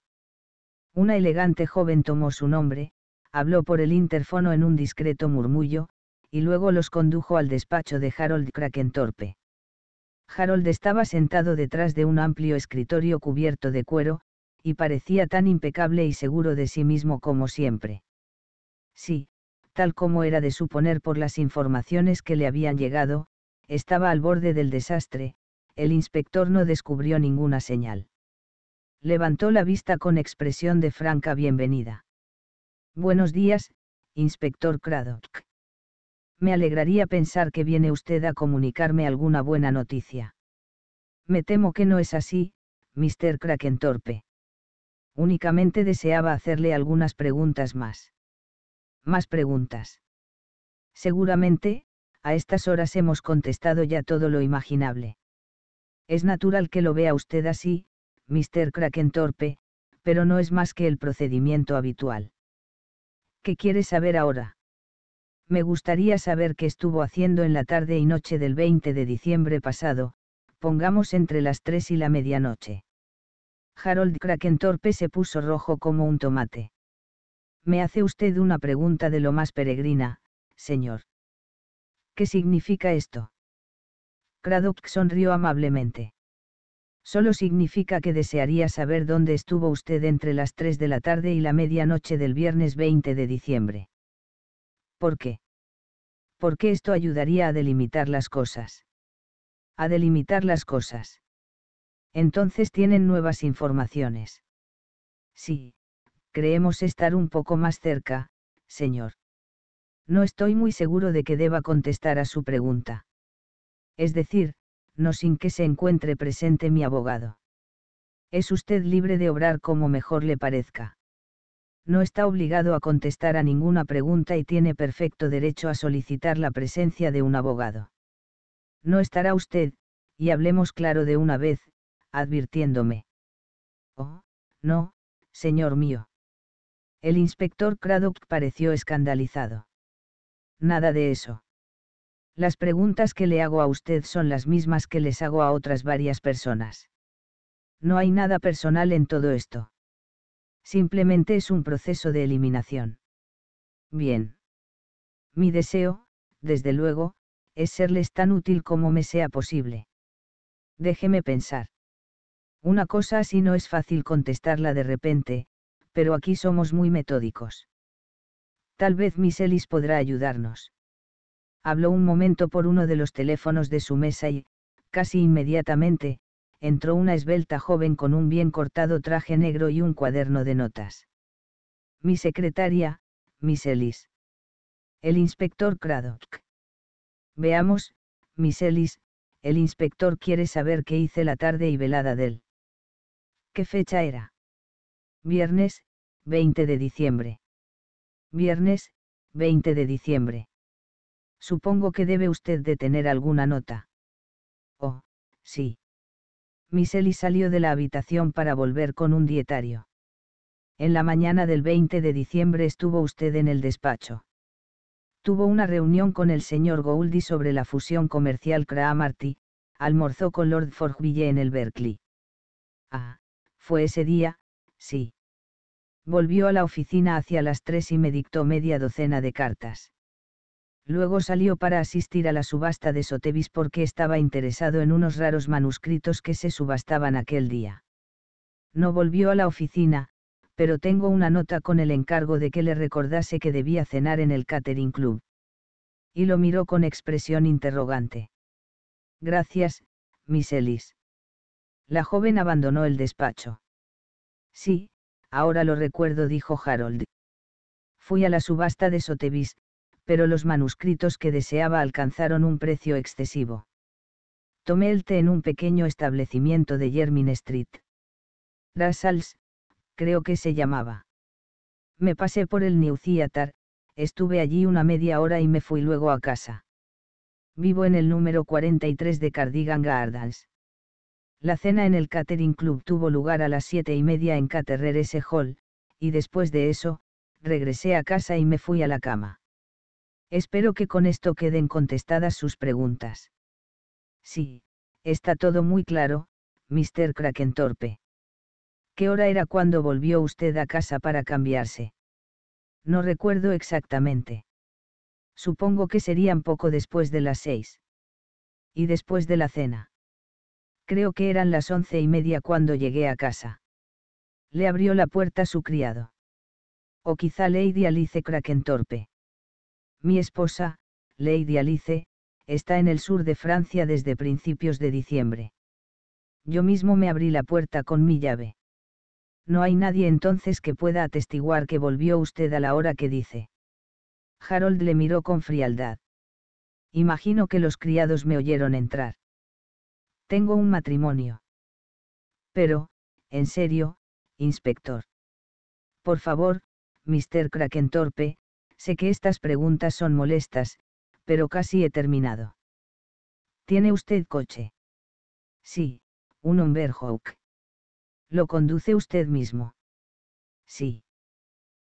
Una elegante joven tomó su nombre, habló por el interfono en un discreto murmullo, y luego los condujo al despacho de Harold Krakentorpe. Harold estaba sentado detrás de un amplio escritorio cubierto de cuero, y parecía tan impecable y seguro de sí mismo como siempre. Sí, tal como era de suponer por las informaciones que le habían llegado, estaba al borde del desastre, el inspector no descubrió ninguna señal. Levantó la vista con expresión de franca bienvenida. Buenos días, inspector Craddock. Me alegraría pensar que viene usted a comunicarme alguna buena noticia. Me temo que no es así, Mr. Krakentorpe. Únicamente deseaba hacerle algunas preguntas más. Más preguntas. Seguramente, a estas horas hemos contestado ya todo lo imaginable. Es natural que lo vea usted así, Mr. Krakentorpe, pero no es más que el procedimiento habitual. ¿Qué quiere saber ahora? Me gustaría saber qué estuvo haciendo en la tarde y noche del 20 de diciembre pasado, pongamos entre las 3 y la medianoche. Harold Krakentorpe se puso rojo como un tomate me hace usted una pregunta de lo más peregrina, señor. ¿Qué significa esto? Cradock sonrió amablemente. Solo significa que desearía saber dónde estuvo usted entre las 3 de la tarde y la medianoche del viernes 20 de diciembre. ¿Por qué? Porque esto ayudaría a delimitar las cosas. A delimitar las cosas. Entonces tienen nuevas informaciones. Sí, creemos estar un poco más cerca, señor. No estoy muy seguro de que deba contestar a su pregunta. Es decir, no sin que se encuentre presente mi abogado. Es usted libre de obrar como mejor le parezca. No está obligado a contestar a ninguna pregunta y tiene perfecto derecho a solicitar la presencia de un abogado. No estará usted, y hablemos claro de una vez, advirtiéndome. Oh, no, señor mío. El inspector Craddock pareció escandalizado. Nada de eso. Las preguntas que le hago a usted son las mismas que les hago a otras varias personas. No hay nada personal en todo esto. Simplemente es un proceso de eliminación. Bien. Mi deseo, desde luego, es serles tan útil como me sea posible. Déjeme pensar. Una cosa así no es fácil contestarla de repente, pero aquí somos muy metódicos. Tal vez Miss Ellis podrá ayudarnos. Habló un momento por uno de los teléfonos de su mesa y, casi inmediatamente, entró una esbelta joven con un bien cortado traje negro y un cuaderno de notas. Mi secretaria, Miss Ellis. El inspector Craddock. Veamos, Miss Ellis, el inspector quiere saber qué hice la tarde y velada del. ¿Qué fecha era? Viernes, 20 de diciembre. Viernes, 20 de diciembre. Supongo que debe usted de tener alguna nota. Oh, sí. Miss salió de la habitación para volver con un dietario. En la mañana del 20 de diciembre estuvo usted en el despacho. Tuvo una reunión con el señor Gouldy sobre la fusión comercial Cramarty, almorzó con Lord Forgville en el Berkeley. Ah, fue ese día, Sí. Volvió a la oficina hacia las tres y me dictó media docena de cartas. Luego salió para asistir a la subasta de Sotevis porque estaba interesado en unos raros manuscritos que se subastaban aquel día. No volvió a la oficina, pero tengo una nota con el encargo de que le recordase que debía cenar en el Catering Club. Y lo miró con expresión interrogante. Gracias, Miss Ellis. La joven abandonó el despacho. Sí, ahora lo recuerdo, dijo Harold. Fui a la subasta de Sotheby's, pero los manuscritos que deseaba alcanzaron un precio excesivo. Tomé el té en un pequeño establecimiento de Jermyn Street. Rassals, creo que se llamaba. Me pasé por el New Theater, estuve allí una media hora y me fui luego a casa. Vivo en el número 43 de Cardigan Gardens. La cena en el Catering Club tuvo lugar a las siete y media en Caterer S. Hall, y después de eso, regresé a casa y me fui a la cama. Espero que con esto queden contestadas sus preguntas. Sí, está todo muy claro, Mr. Krakentorpe. ¿Qué hora era cuando volvió usted a casa para cambiarse? No recuerdo exactamente. Supongo que serían poco después de las seis. Y después de la cena. Creo que eran las once y media cuando llegué a casa. Le abrió la puerta su criado. O quizá Lady Alice Krakentorpe. Mi esposa, Lady Alice, está en el sur de Francia desde principios de diciembre. Yo mismo me abrí la puerta con mi llave. No hay nadie entonces que pueda atestiguar que volvió usted a la hora que dice. Harold le miró con frialdad. Imagino que los criados me oyeron entrar. Tengo un matrimonio. Pero, en serio, inspector. Por favor, Mr. Krakentorpe, sé que estas preguntas son molestas, pero casi he terminado. ¿Tiene usted coche? Sí, un Humberhawk. ¿Lo conduce usted mismo? Sí.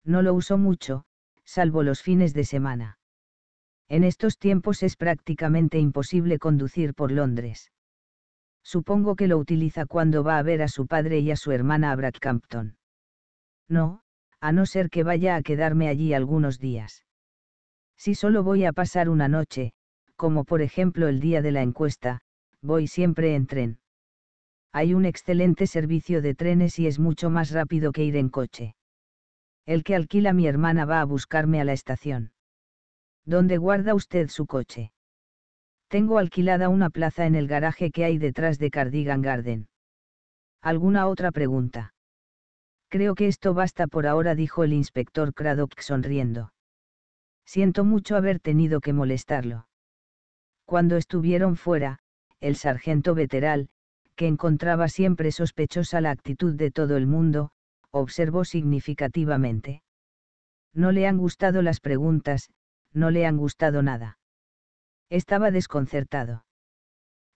No lo uso mucho, salvo los fines de semana. En estos tiempos es prácticamente imposible conducir por Londres. Supongo que lo utiliza cuando va a ver a su padre y a su hermana a Brackhampton. No, a no ser que vaya a quedarme allí algunos días. Si solo voy a pasar una noche, como por ejemplo el día de la encuesta, voy siempre en tren. Hay un excelente servicio de trenes y es mucho más rápido que ir en coche. El que alquila mi hermana va a buscarme a la estación. ¿Dónde guarda usted su coche? Tengo alquilada una plaza en el garaje que hay detrás de Cardigan Garden. ¿Alguna otra pregunta? Creo que esto basta por ahora, dijo el inspector Craddock sonriendo. Siento mucho haber tenido que molestarlo. Cuando estuvieron fuera, el sargento veteral, que encontraba siempre sospechosa la actitud de todo el mundo, observó significativamente. No le han gustado las preguntas, no le han gustado nada. Estaba desconcertado.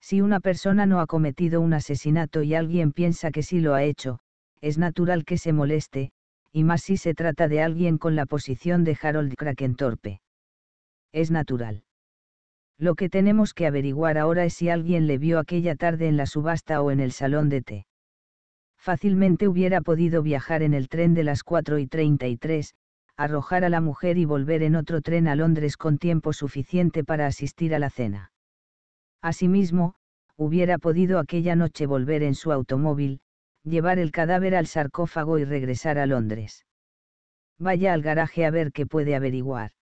Si una persona no ha cometido un asesinato y alguien piensa que sí lo ha hecho, es natural que se moleste, y más si se trata de alguien con la posición de Harold Krakentorpe. Es natural. Lo que tenemos que averiguar ahora es si alguien le vio aquella tarde en la subasta o en el salón de té. Fácilmente hubiera podido viajar en el tren de las 4 y 33, arrojar a la mujer y volver en otro tren a Londres con tiempo suficiente para asistir a la cena. Asimismo, hubiera podido aquella noche volver en su automóvil, llevar el cadáver al sarcófago y regresar a Londres. Vaya al garaje a ver qué puede averiguar.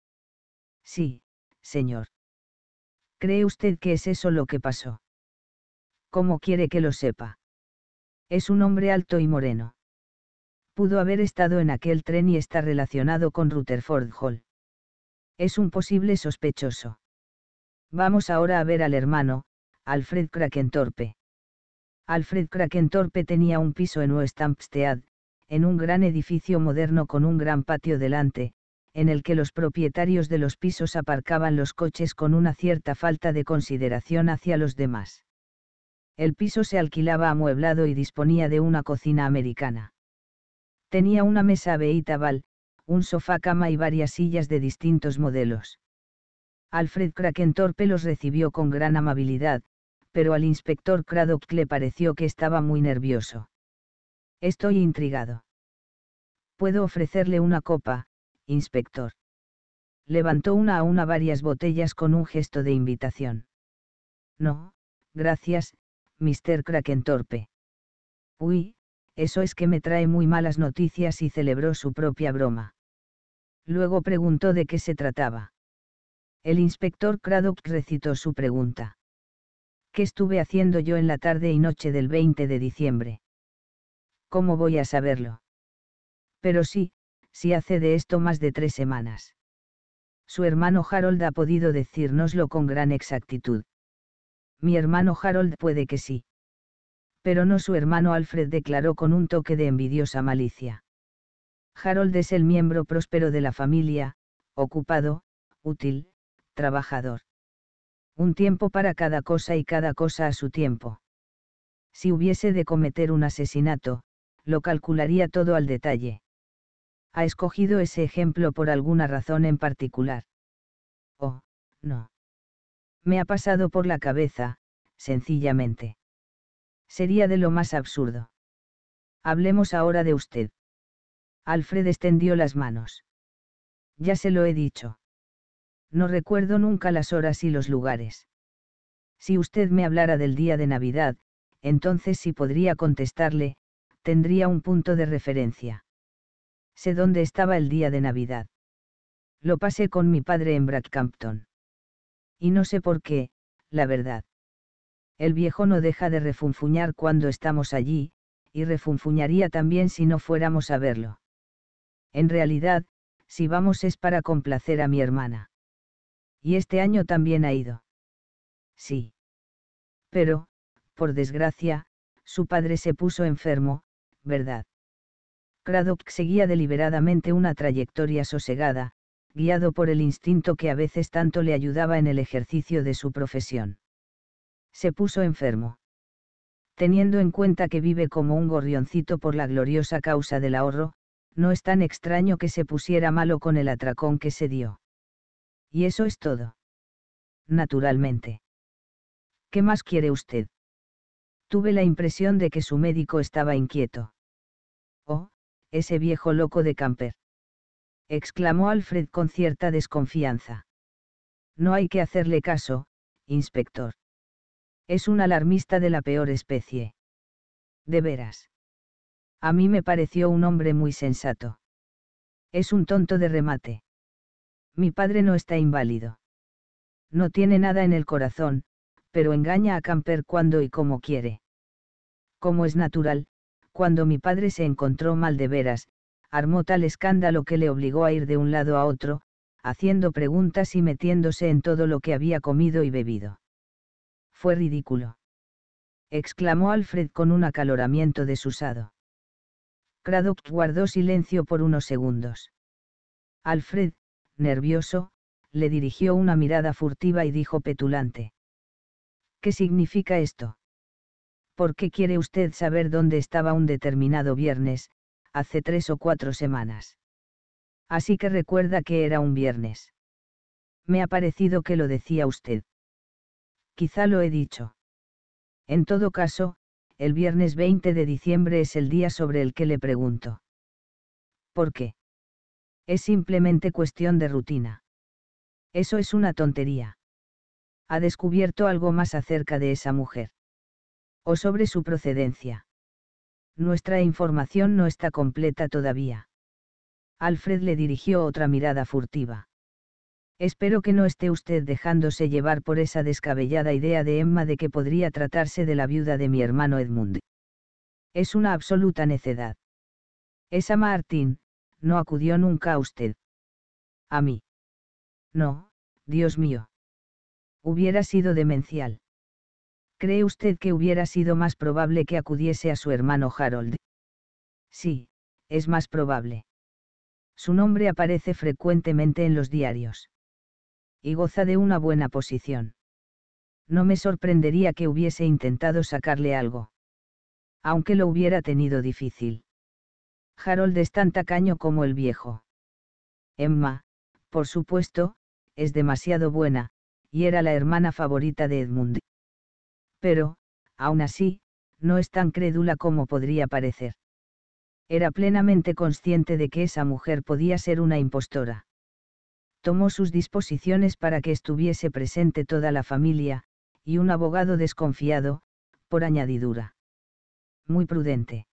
Sí, señor. ¿Cree usted que es eso lo que pasó? ¿Cómo quiere que lo sepa? Es un hombre alto y moreno pudo haber estado en aquel tren y está relacionado con Rutherford Hall. Es un posible sospechoso. Vamos ahora a ver al hermano, Alfred Krakentorpe. Alfred Krakentorpe tenía un piso en West Hampstead, en un gran edificio moderno con un gran patio delante, en el que los propietarios de los pisos aparcaban los coches con una cierta falta de consideración hacia los demás. El piso se alquilaba amueblado y disponía de una cocina americana. Tenía una mesa tabal, un sofá cama y varias sillas de distintos modelos. Alfred Krakentorpe los recibió con gran amabilidad, pero al inspector Craddock le pareció que estaba muy nervioso. Estoy intrigado. Puedo ofrecerle una copa, inspector. Levantó una a una varias botellas con un gesto de invitación. No, gracias, Mr. Krakentorpe. Uy, eso es que me trae muy malas noticias y celebró su propia broma. Luego preguntó de qué se trataba. El inspector Craddock recitó su pregunta. ¿Qué estuve haciendo yo en la tarde y noche del 20 de diciembre? ¿Cómo voy a saberlo? Pero sí, si hace de esto más de tres semanas. Su hermano Harold ha podido decírnoslo con gran exactitud. Mi hermano Harold puede que sí pero no su hermano Alfred declaró con un toque de envidiosa malicia. Harold es el miembro próspero de la familia, ocupado, útil, trabajador. Un tiempo para cada cosa y cada cosa a su tiempo. Si hubiese de cometer un asesinato, lo calcularía todo al detalle. Ha escogido ese ejemplo por alguna razón en particular. Oh, no. Me ha pasado por la cabeza, sencillamente. Sería de lo más absurdo. Hablemos ahora de usted. Alfred extendió las manos. Ya se lo he dicho. No recuerdo nunca las horas y los lugares. Si usted me hablara del día de Navidad, entonces si podría contestarle, tendría un punto de referencia. Sé dónde estaba el día de Navidad. Lo pasé con mi padre en Brackhampton. Y no sé por qué, la verdad. El viejo no deja de refunfuñar cuando estamos allí, y refunfuñaría también si no fuéramos a verlo. En realidad, si vamos es para complacer a mi hermana. Y este año también ha ido. Sí. Pero, por desgracia, su padre se puso enfermo, ¿verdad? Craddock seguía deliberadamente una trayectoria sosegada, guiado por el instinto que a veces tanto le ayudaba en el ejercicio de su profesión se puso enfermo. Teniendo en cuenta que vive como un gorrioncito por la gloriosa causa del ahorro, no es tan extraño que se pusiera malo con el atracón que se dio. Y eso es todo. Naturalmente. ¿Qué más quiere usted? Tuve la impresión de que su médico estaba inquieto. Oh, ese viejo loco de Camper. exclamó Alfred con cierta desconfianza. No hay que hacerle caso, inspector. Es un alarmista de la peor especie. De veras. A mí me pareció un hombre muy sensato. Es un tonto de remate. Mi padre no está inválido. No tiene nada en el corazón, pero engaña a Camper cuando y como quiere. Como es natural, cuando mi padre se encontró mal de veras, armó tal escándalo que le obligó a ir de un lado a otro, haciendo preguntas y metiéndose en todo lo que había comido y bebido. Fue ridículo. exclamó Alfred con un acaloramiento desusado. Cradock guardó silencio por unos segundos. Alfred, nervioso, le dirigió una mirada furtiva y dijo petulante. ¿Qué significa esto? ¿Por qué quiere usted saber dónde estaba un determinado viernes, hace tres o cuatro semanas? Así que recuerda que era un viernes. Me ha parecido que lo decía usted quizá lo he dicho. En todo caso, el viernes 20 de diciembre es el día sobre el que le pregunto. ¿Por qué? Es simplemente cuestión de rutina. Eso es una tontería. Ha descubierto algo más acerca de esa mujer. O sobre su procedencia. Nuestra información no está completa todavía. Alfred le dirigió otra mirada furtiva. Espero que no esté usted dejándose llevar por esa descabellada idea de Emma de que podría tratarse de la viuda de mi hermano Edmund. Es una absoluta necedad. Esa Martín, no acudió nunca a usted. A mí. No, Dios mío. Hubiera sido demencial. ¿Cree usted que hubiera sido más probable que acudiese a su hermano Harold? Sí, es más probable. Su nombre aparece frecuentemente en los diarios y goza de una buena posición. No me sorprendería que hubiese intentado sacarle algo. Aunque lo hubiera tenido difícil. Harold es tan tacaño como el viejo. Emma, por supuesto, es demasiado buena, y era la hermana favorita de Edmund. Pero, aún así, no es tan crédula como podría parecer. Era plenamente consciente de que esa mujer podía ser una impostora tomó sus disposiciones para que estuviese presente toda la familia, y un abogado desconfiado, por añadidura. Muy prudente.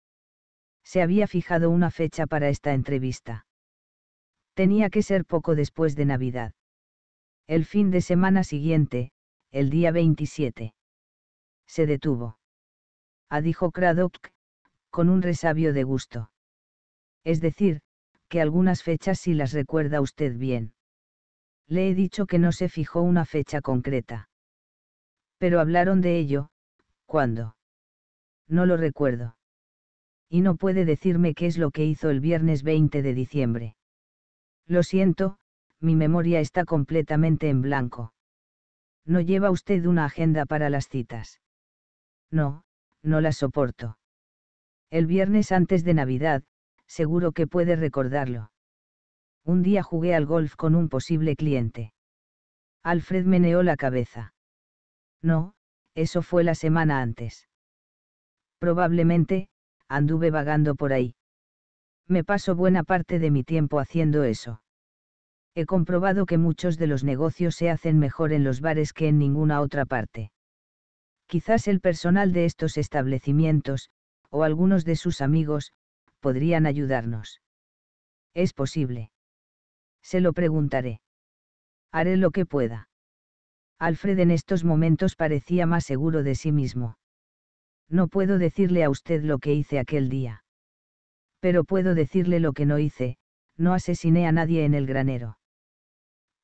Se había fijado una fecha para esta entrevista. Tenía que ser poco después de Navidad. El fin de semana siguiente, el día 27. Se detuvo. Dijo Cradock, con un resabio de gusto. Es decir, que algunas fechas sí las recuerda usted bien le he dicho que no se fijó una fecha concreta. Pero hablaron de ello, ¿cuándo? No lo recuerdo. Y no puede decirme qué es lo que hizo el viernes 20 de diciembre. Lo siento, mi memoria está completamente en blanco. ¿No lleva usted una agenda para las citas? No, no la soporto. El viernes antes de Navidad, seguro que puede recordarlo. Un día jugué al golf con un posible cliente. Alfred meneó la cabeza. No, eso fue la semana antes. Probablemente, anduve vagando por ahí. Me paso buena parte de mi tiempo haciendo eso. He comprobado que muchos de los negocios se hacen mejor en los bares que en ninguna otra parte. Quizás el personal de estos establecimientos, o algunos de sus amigos, podrían ayudarnos. Es posible. Se lo preguntaré. Haré lo que pueda. Alfred en estos momentos parecía más seguro de sí mismo. No puedo decirle a usted lo que hice aquel día. Pero puedo decirle lo que no hice, no asesiné a nadie en el granero.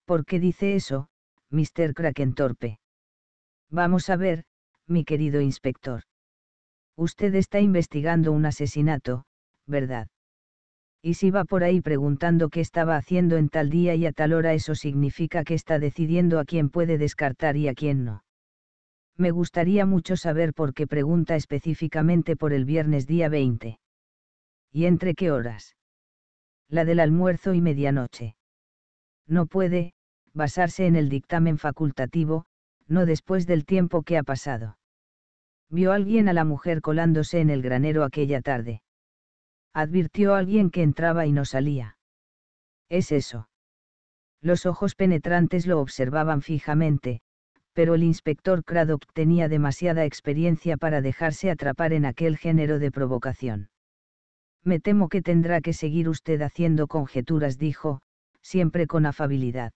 ¿Por qué dice eso, Mr. Krakentorpe? Vamos a ver, mi querido inspector. Usted está investigando un asesinato, ¿verdad? y si va por ahí preguntando qué estaba haciendo en tal día y a tal hora eso significa que está decidiendo a quién puede descartar y a quién no. Me gustaría mucho saber por qué pregunta específicamente por el viernes día 20. ¿Y entre qué horas? La del almuerzo y medianoche. No puede, basarse en el dictamen facultativo, no después del tiempo que ha pasado. Vio alguien a la mujer colándose en el granero aquella tarde advirtió alguien que entraba y no salía. Es eso. Los ojos penetrantes lo observaban fijamente, pero el inspector Craddock tenía demasiada experiencia para dejarse atrapar en aquel género de provocación. Me temo que tendrá que seguir usted haciendo conjeturas, dijo, siempre con afabilidad.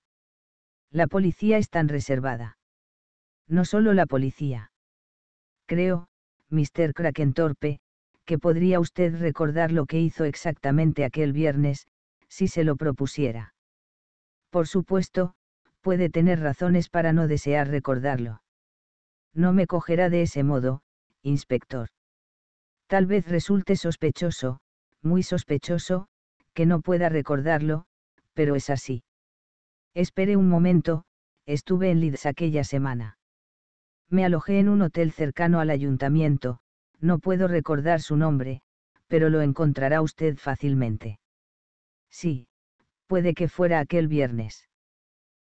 La policía es tan reservada. No solo la policía. Creo, Mr. Torpe que podría usted recordar lo que hizo exactamente aquel viernes, si se lo propusiera. Por supuesto, puede tener razones para no desear recordarlo. No me cogerá de ese modo, inspector. Tal vez resulte sospechoso, muy sospechoso, que no pueda recordarlo, pero es así. Espere un momento, estuve en Leeds aquella semana. Me alojé en un hotel cercano al ayuntamiento, no puedo recordar su nombre, pero lo encontrará usted fácilmente. Sí, puede que fuera aquel viernes.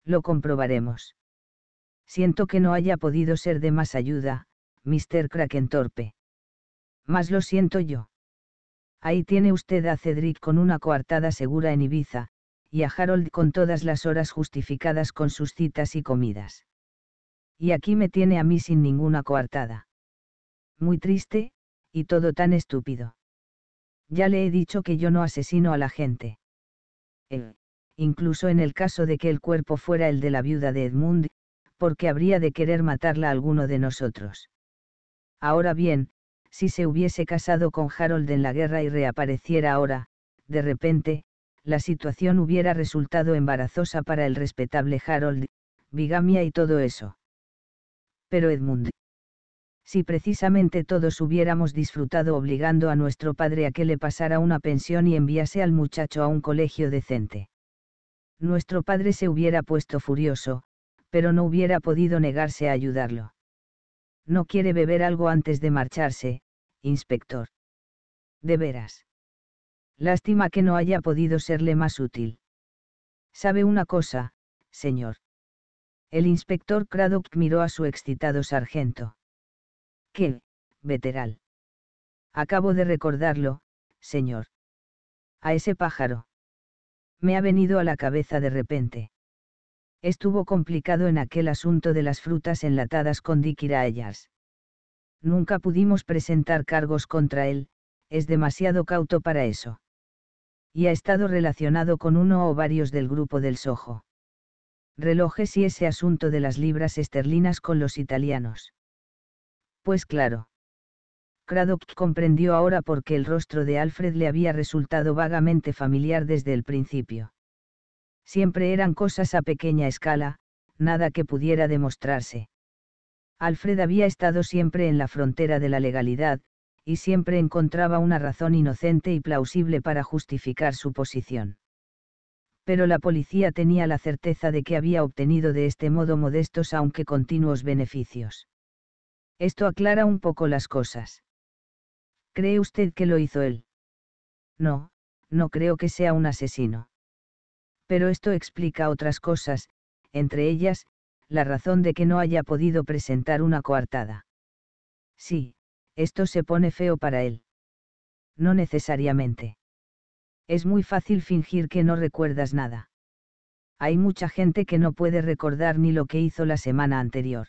Lo comprobaremos. Siento que no haya podido ser de más ayuda, Mr. Krakentorpe. Más lo siento yo. Ahí tiene usted a Cedric con una coartada segura en Ibiza, y a Harold con todas las horas justificadas con sus citas y comidas. Y aquí me tiene a mí sin ninguna coartada muy triste, y todo tan estúpido. Ya le he dicho que yo no asesino a la gente. incluso en el caso de que el cuerpo fuera el de la viuda de Edmund, porque habría de querer matarla alguno de nosotros. Ahora bien, si se hubiese casado con Harold en la guerra y reapareciera ahora, de repente, la situación hubiera resultado embarazosa para el respetable Harold, bigamia y todo eso. Pero Edmund, si precisamente todos hubiéramos disfrutado obligando a nuestro padre a que le pasara una pensión y enviase al muchacho a un colegio decente. Nuestro padre se hubiera puesto furioso, pero no hubiera podido negarse a ayudarlo. No quiere beber algo antes de marcharse, inspector. De veras. Lástima que no haya podido serle más útil. ¿Sabe una cosa, señor? El inspector Cradock miró a su excitado sargento. ¿Qué? Veteral. Acabo de recordarlo, señor. A ese pájaro. Me ha venido a la cabeza de repente. Estuvo complicado en aquel asunto de las frutas enlatadas con diquirayas. Nunca pudimos presentar cargos contra él, es demasiado cauto para eso. Y ha estado relacionado con uno o varios del grupo del Sojo. Relojes y ese asunto de las libras esterlinas con los italianos. Pues claro. Craddock comprendió ahora por qué el rostro de Alfred le había resultado vagamente familiar desde el principio. Siempre eran cosas a pequeña escala, nada que pudiera demostrarse. Alfred había estado siempre en la frontera de la legalidad, y siempre encontraba una razón inocente y plausible para justificar su posición. Pero la policía tenía la certeza de que había obtenido de este modo modestos aunque continuos beneficios. Esto aclara un poco las cosas. ¿Cree usted que lo hizo él? No, no creo que sea un asesino. Pero esto explica otras cosas, entre ellas, la razón de que no haya podido presentar una coartada. Sí, esto se pone feo para él. No necesariamente. Es muy fácil fingir que no recuerdas nada. Hay mucha gente que no puede recordar ni lo que hizo la semana anterior.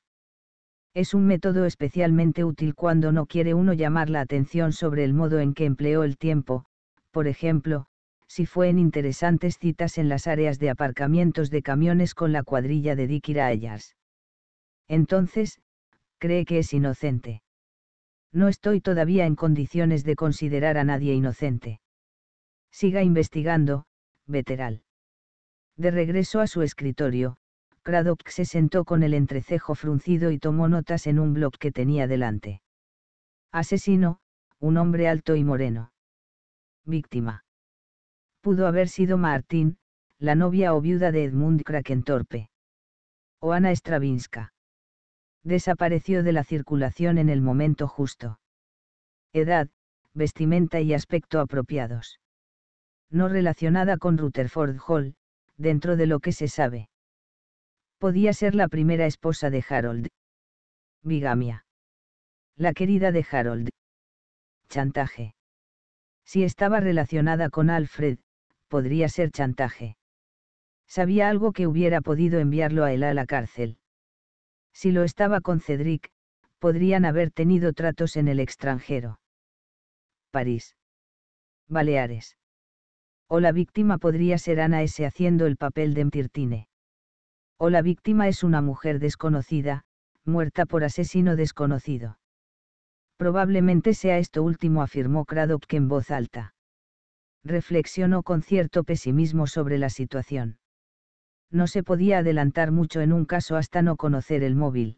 Es un método especialmente útil cuando no quiere uno llamar la atención sobre el modo en que empleó el tiempo, por ejemplo, si fue en interesantes citas en las áreas de aparcamientos de camiones con la cuadrilla de a ellas. Entonces, cree que es inocente. No estoy todavía en condiciones de considerar a nadie inocente. Siga investigando, veteral. De regreso a su escritorio, Craddock se sentó con el entrecejo fruncido y tomó notas en un bloc que tenía delante. Asesino, un hombre alto y moreno. Víctima. Pudo haber sido Martín, la novia o viuda de Edmund Krakentorpe. O Ana Stravinska. Desapareció de la circulación en el momento justo. Edad, vestimenta y aspecto apropiados. No relacionada con Rutherford Hall, dentro de lo que se sabe podía ser la primera esposa de Harold. Bigamia. La querida de Harold. Chantaje. Si estaba relacionada con Alfred, podría ser chantaje. Sabía algo que hubiera podido enviarlo a él a la cárcel. Si lo estaba con Cedric, podrían haber tenido tratos en el extranjero. París. Baleares. O la víctima podría ser Ana S. haciendo el papel de Mtirtine o la víctima es una mujer desconocida, muerta por asesino desconocido. Probablemente sea esto último, afirmó Craddock en voz alta. Reflexionó con cierto pesimismo sobre la situación. No se podía adelantar mucho en un caso hasta no conocer el móvil.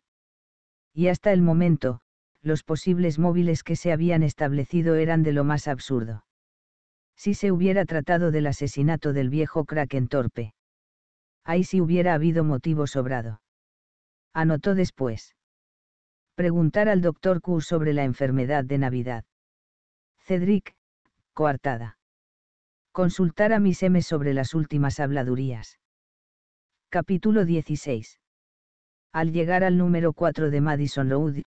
Y hasta el momento, los posibles móviles que se habían establecido eran de lo más absurdo. Si se hubiera tratado del asesinato del viejo Kraken torpe ahí sí hubiera habido motivo sobrado. Anotó después. Preguntar al doctor Q sobre la enfermedad de Navidad. Cedric, coartada. Consultar a Miss M sobre las últimas habladurías. Capítulo 16. Al llegar al número 4 de Madison Road,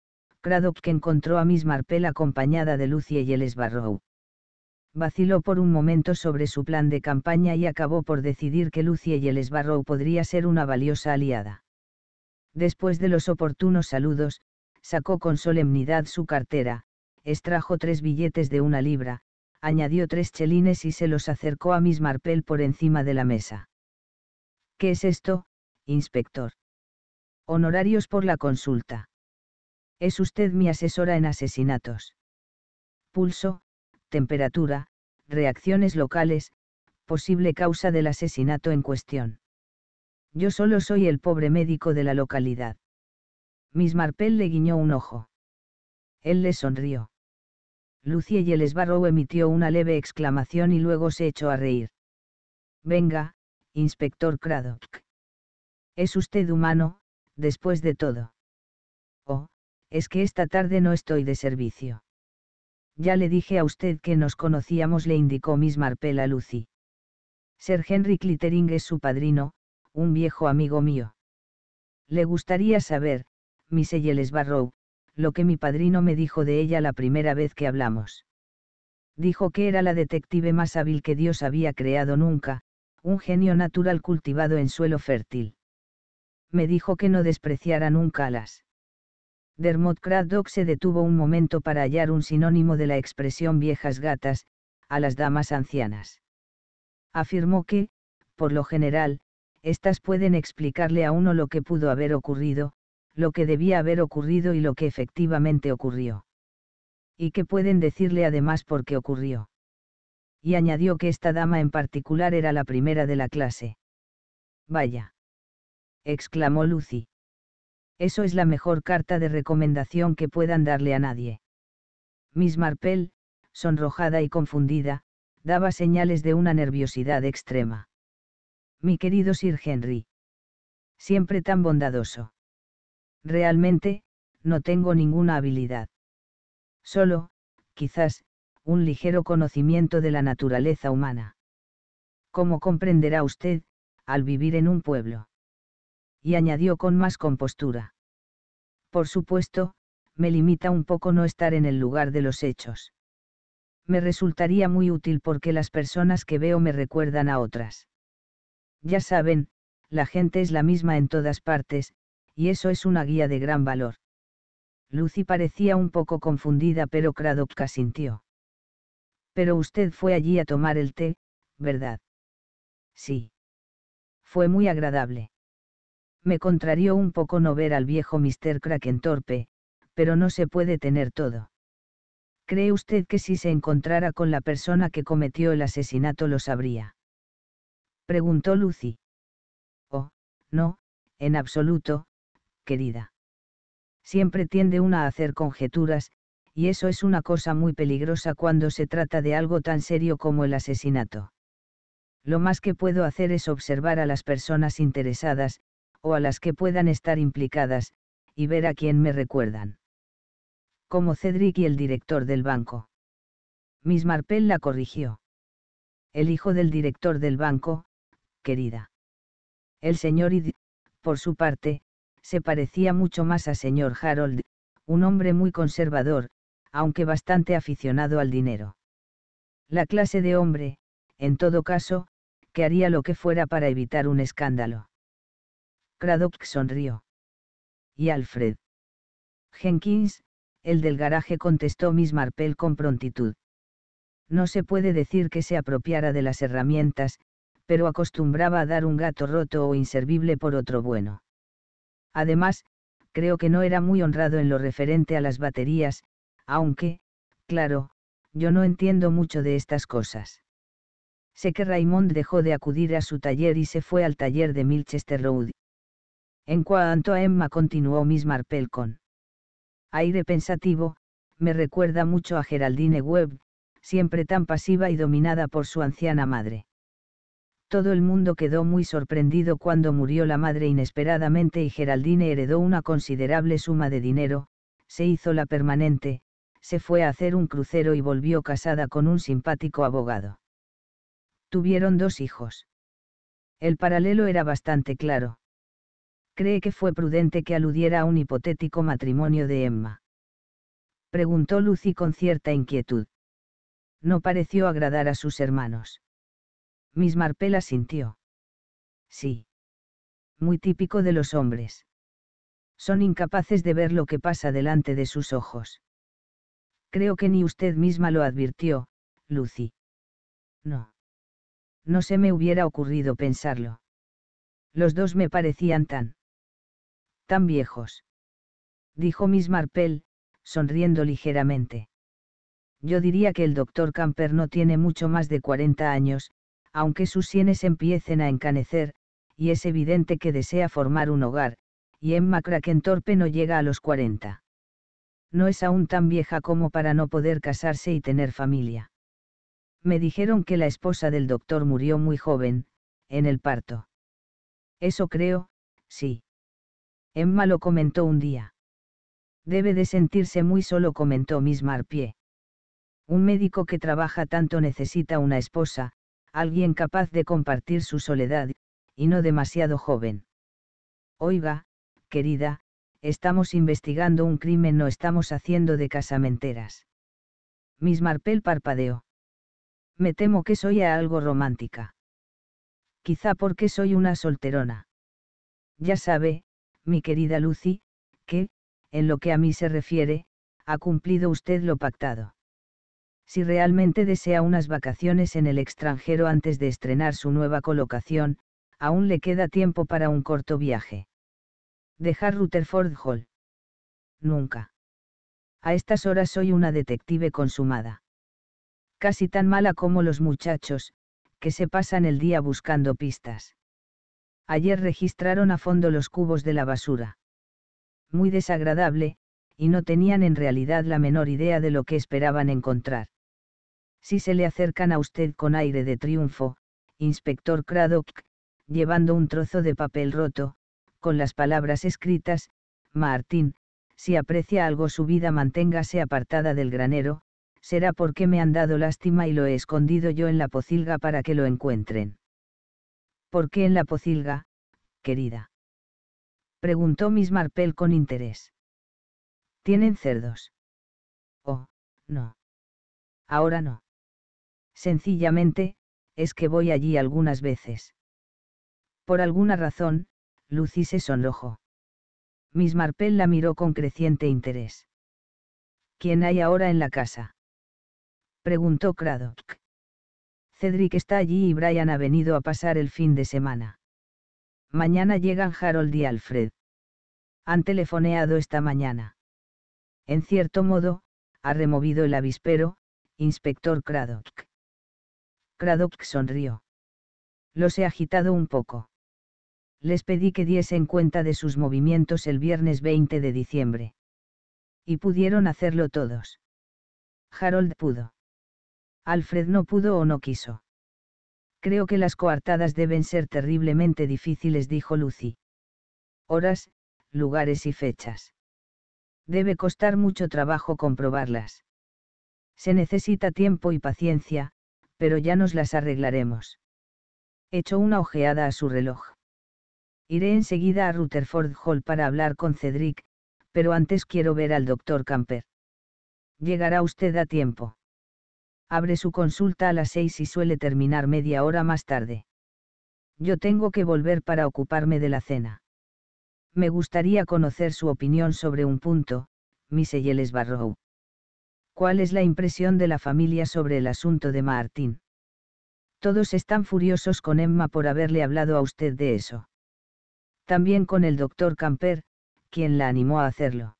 Craddock encontró a Miss Marple acompañada de Lucy y el barrow vaciló por un momento sobre su plan de campaña y acabó por decidir que Lucie y el podría ser una valiosa aliada. Después de los oportunos saludos, sacó con solemnidad su cartera, extrajo tres billetes de una libra, añadió tres chelines y se los acercó a Miss Marple por encima de la mesa. ¿Qué es esto, inspector? Honorarios por la consulta. Es usted mi asesora en asesinatos. Pulso, temperatura, reacciones locales, posible causa del asesinato en cuestión. Yo solo soy el pobre médico de la localidad. Miss Marpel le guiñó un ojo. Él le sonrió. Lucie y el esbarro emitió una leve exclamación y luego se echó a reír. Venga, inspector Craddock. Es usted humano, después de todo. Oh, es que esta tarde no estoy de servicio. Ya le dije a usted que nos conocíamos, le indicó Miss Marple a Lucy. Sir Henry Clittering es su padrino, un viejo amigo mío. Le gustaría saber, Miss Eyeles Barrow, lo que mi padrino me dijo de ella la primera vez que hablamos. Dijo que era la detective más hábil que Dios había creado nunca, un genio natural cultivado en suelo fértil. Me dijo que no despreciara nunca a las Dermot Craddock se detuvo un momento para hallar un sinónimo de la expresión viejas gatas, a las damas ancianas. Afirmó que, por lo general, éstas pueden explicarle a uno lo que pudo haber ocurrido, lo que debía haber ocurrido y lo que efectivamente ocurrió. Y que pueden decirle además por qué ocurrió. Y añadió que esta dama en particular era la primera de la clase. Vaya. exclamó Lucy. Eso es la mejor carta de recomendación que puedan darle a nadie. Miss Marple, sonrojada y confundida, daba señales de una nerviosidad extrema. Mi querido Sir Henry. Siempre tan bondadoso. Realmente, no tengo ninguna habilidad. Solo, quizás, un ligero conocimiento de la naturaleza humana. ¿Cómo comprenderá usted, al vivir en un pueblo y añadió con más compostura. Por supuesto, me limita un poco no estar en el lugar de los hechos. Me resultaría muy útil porque las personas que veo me recuerdan a otras. Ya saben, la gente es la misma en todas partes, y eso es una guía de gran valor. Lucy parecía un poco confundida, pero Cradock asintió. Pero usted fue allí a tomar el té, ¿verdad? Sí. Fue muy agradable. Me contrarió un poco no ver al viejo Mr. Kraken torpe, pero no se puede tener todo. ¿Cree usted que si se encontrara con la persona que cometió el asesinato lo sabría? Preguntó Lucy. Oh, no, en absoluto, querida. Siempre tiende una a hacer conjeturas, y eso es una cosa muy peligrosa cuando se trata de algo tan serio como el asesinato. Lo más que puedo hacer es observar a las personas interesadas, o a las que puedan estar implicadas, y ver a quién me recuerdan. Como Cedric y el director del banco. Miss Marple la corrigió. El hijo del director del banco, querida. El señor Id, por su parte, se parecía mucho más a señor Harold, un hombre muy conservador, aunque bastante aficionado al dinero. La clase de hombre, en todo caso, que haría lo que fuera para evitar un escándalo. Cradock sonrió. Y Alfred. Jenkins, el del garaje contestó Miss Marple con prontitud. No se puede decir que se apropiara de las herramientas, pero acostumbraba a dar un gato roto o inservible por otro bueno. Además, creo que no era muy honrado en lo referente a las baterías, aunque, claro, yo no entiendo mucho de estas cosas. Sé que Raymond dejó de acudir a su taller y se fue al taller de Milchester Road, en cuanto a Emma continuó Miss Marple con aire pensativo, me recuerda mucho a Geraldine Webb, siempre tan pasiva y dominada por su anciana madre. Todo el mundo quedó muy sorprendido cuando murió la madre inesperadamente y Geraldine heredó una considerable suma de dinero, se hizo la permanente, se fue a hacer un crucero y volvió casada con un simpático abogado. Tuvieron dos hijos. El paralelo era bastante claro cree que fue prudente que aludiera a un hipotético matrimonio de Emma. Preguntó Lucy con cierta inquietud. No pareció agradar a sus hermanos. Miss Marpela sintió. Sí. Muy típico de los hombres. Son incapaces de ver lo que pasa delante de sus ojos. Creo que ni usted misma lo advirtió, Lucy. No. No se me hubiera ocurrido pensarlo. Los dos me parecían tan tan viejos. Dijo Miss Marple, sonriendo ligeramente. Yo diría que el doctor Camper no tiene mucho más de 40 años, aunque sus sienes empiecen a encanecer, y es evidente que desea formar un hogar, y Emma Torpe no llega a los 40. No es aún tan vieja como para no poder casarse y tener familia. Me dijeron que la esposa del doctor murió muy joven, en el parto. Eso creo, sí. Emma lo comentó un día. Debe de sentirse muy solo, comentó Miss Marpie. Un médico que trabaja tanto necesita una esposa, alguien capaz de compartir su soledad, y no demasiado joven. Oiga, querida, estamos investigando un crimen, no estamos haciendo de casamenteras. Miss Marpel parpadeó. Me temo que soy algo romántica. Quizá porque soy una solterona. Ya sabe, mi querida Lucy, que, en lo que a mí se refiere, ha cumplido usted lo pactado. Si realmente desea unas vacaciones en el extranjero antes de estrenar su nueva colocación, aún le queda tiempo para un corto viaje. Dejar Rutherford Hall. Nunca. A estas horas soy una detective consumada. Casi tan mala como los muchachos, que se pasan el día buscando pistas ayer registraron a fondo los cubos de la basura. Muy desagradable, y no tenían en realidad la menor idea de lo que esperaban encontrar. Si se le acercan a usted con aire de triunfo, inspector Cradock, llevando un trozo de papel roto, con las palabras escritas, Martín, si aprecia algo su vida manténgase apartada del granero, será porque me han dado lástima y lo he escondido yo en la pocilga para que lo encuentren. ¿Por qué en la pocilga, querida? Preguntó Miss Marpel con interés. ¿Tienen cerdos? Oh, no. Ahora no. Sencillamente, es que voy allí algunas veces. Por alguna razón, Lucy se sonrojó. Miss Marpel la miró con creciente interés. ¿Quién hay ahora en la casa? Preguntó Craddock. Cedric está allí y Brian ha venido a pasar el fin de semana. Mañana llegan Harold y Alfred. Han telefoneado esta mañana. En cierto modo, ha removido el avispero, inspector Craddock. Craddock sonrió. Los he agitado un poco. Les pedí que diesen cuenta de sus movimientos el viernes 20 de diciembre. Y pudieron hacerlo todos. Harold pudo. Alfred no pudo o no quiso. Creo que las coartadas deben ser terriblemente difíciles, dijo Lucy. Horas, lugares y fechas. Debe costar mucho trabajo comprobarlas. Se necesita tiempo y paciencia, pero ya nos las arreglaremos. Echó una ojeada a su reloj. Iré enseguida a Rutherford Hall para hablar con Cedric, pero antes quiero ver al doctor Camper. Llegará usted a tiempo abre su consulta a las seis y suele terminar media hora más tarde. Yo tengo que volver para ocuparme de la cena. Me gustaría conocer su opinión sobre un punto, Miss Eyeles Barrow. ¿Cuál es la impresión de la familia sobre el asunto de Martín? Todos están furiosos con Emma por haberle hablado a usted de eso. También con el doctor Camper, quien la animó a hacerlo.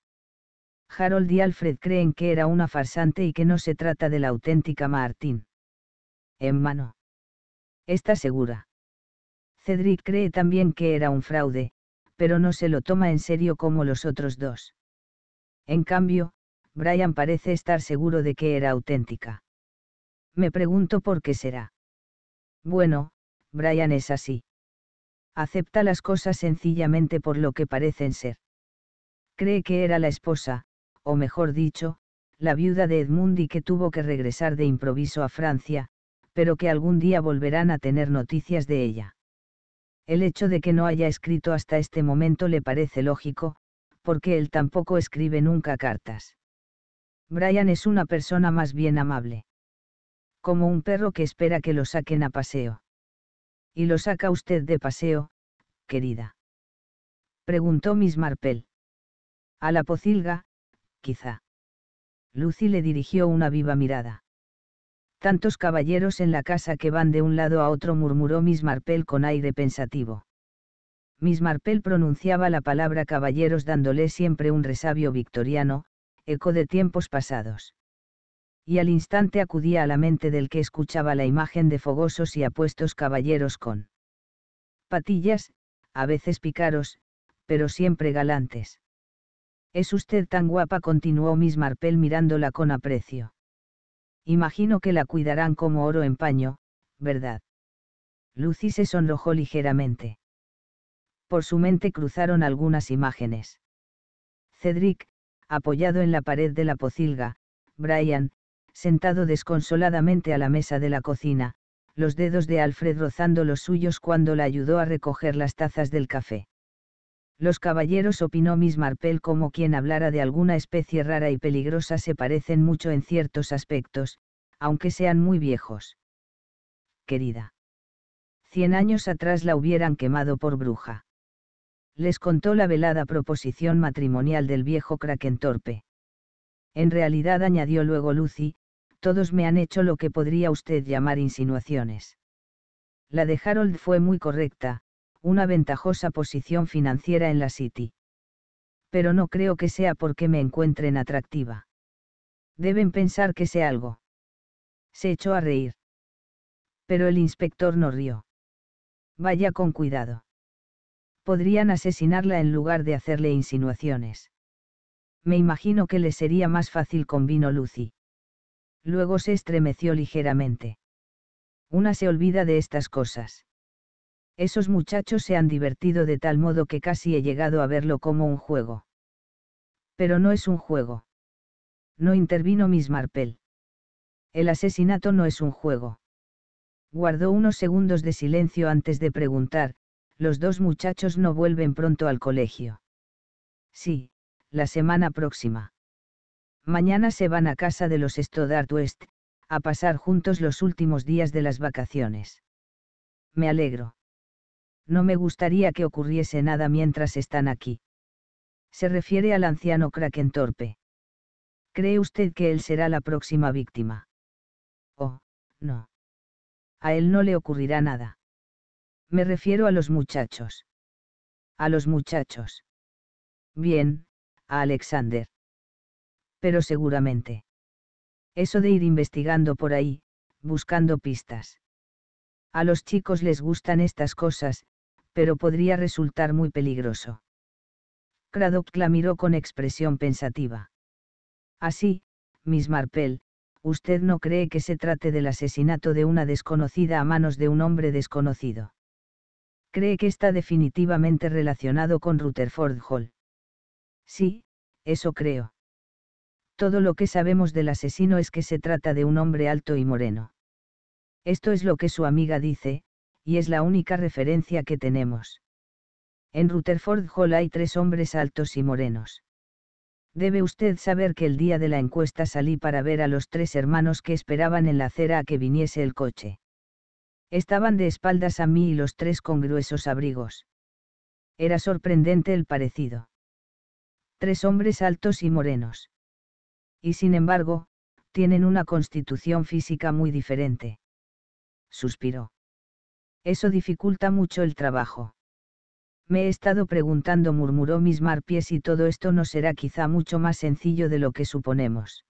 Harold y Alfred creen que era una farsante y que no se trata de la auténtica Martín. En mano. Está segura. Cedric cree también que era un fraude, pero no se lo toma en serio como los otros dos. En cambio, Brian parece estar seguro de que era auténtica. Me pregunto por qué será. Bueno, Brian es así. Acepta las cosas sencillamente por lo que parecen ser. Cree que era la esposa, o mejor dicho, la viuda de Edmundi que tuvo que regresar de improviso a Francia, pero que algún día volverán a tener noticias de ella. El hecho de que no haya escrito hasta este momento le parece lógico, porque él tampoco escribe nunca cartas. Brian es una persona más bien amable. Como un perro que espera que lo saquen a paseo. ¿Y lo saca usted de paseo, querida? Preguntó Miss Marple. A la pocilga, quizá. Lucy le dirigió una viva mirada. Tantos caballeros en la casa que van de un lado a otro, murmuró Miss Marple con aire pensativo. Miss Marple pronunciaba la palabra caballeros dándole siempre un resabio victoriano, eco de tiempos pasados. Y al instante acudía a la mente del que escuchaba la imagen de fogosos y apuestos caballeros con patillas, a veces picaros, pero siempre galantes. Es usted tan guapa, continuó Miss Marpel mirándola con aprecio. Imagino que la cuidarán como oro en paño, ¿verdad? Lucy se sonrojó ligeramente. Por su mente cruzaron algunas imágenes. Cedric, apoyado en la pared de la pocilga, Brian, sentado desconsoladamente a la mesa de la cocina, los dedos de Alfred rozando los suyos cuando la ayudó a recoger las tazas del café. Los caballeros, opinó Miss Marple como quien hablara de alguna especie rara y peligrosa, se parecen mucho en ciertos aspectos, aunque sean muy viejos. Querida. Cien años atrás la hubieran quemado por bruja. Les contó la velada proposición matrimonial del viejo Krakentorpe. En realidad, añadió luego Lucy, todos me han hecho lo que podría usted llamar insinuaciones. La de Harold fue muy correcta, una ventajosa posición financiera en la City. Pero no creo que sea porque me encuentren atractiva. Deben pensar que sé algo. Se echó a reír. Pero el inspector no rió. Vaya con cuidado. Podrían asesinarla en lugar de hacerle insinuaciones. Me imagino que le sería más fácil con vino Lucy. Luego se estremeció ligeramente. Una se olvida de estas cosas. Esos muchachos se han divertido de tal modo que casi he llegado a verlo como un juego. Pero no es un juego. No intervino Miss Marple. El asesinato no es un juego. Guardó unos segundos de silencio antes de preguntar, los dos muchachos no vuelven pronto al colegio. Sí, la semana próxima. Mañana se van a casa de los Stoddart West, a pasar juntos los últimos días de las vacaciones. Me alegro no me gustaría que ocurriese nada mientras están aquí. Se refiere al anciano Krakentorpe. torpe. ¿Cree usted que él será la próxima víctima? Oh, no. A él no le ocurrirá nada. Me refiero a los muchachos. A los muchachos. Bien, a Alexander. Pero seguramente. Eso de ir investigando por ahí, buscando pistas. A los chicos les gustan estas cosas, pero podría resultar muy peligroso. Cradock la miró con expresión pensativa. Así, Miss Marple, usted no cree que se trate del asesinato de una desconocida a manos de un hombre desconocido. Cree que está definitivamente relacionado con Rutherford Hall. Sí, eso creo. Todo lo que sabemos del asesino es que se trata de un hombre alto y moreno. Esto es lo que su amiga dice, y es la única referencia que tenemos. En Rutherford Hall hay tres hombres altos y morenos. Debe usted saber que el día de la encuesta salí para ver a los tres hermanos que esperaban en la acera a que viniese el coche. Estaban de espaldas a mí y los tres con gruesos abrigos. Era sorprendente el parecido. Tres hombres altos y morenos. Y sin embargo, tienen una constitución física muy diferente. Suspiró. Eso dificulta mucho el trabajo. Me he estado preguntando, murmuró Miss Marpies si todo esto no será quizá mucho más sencillo de lo que suponemos.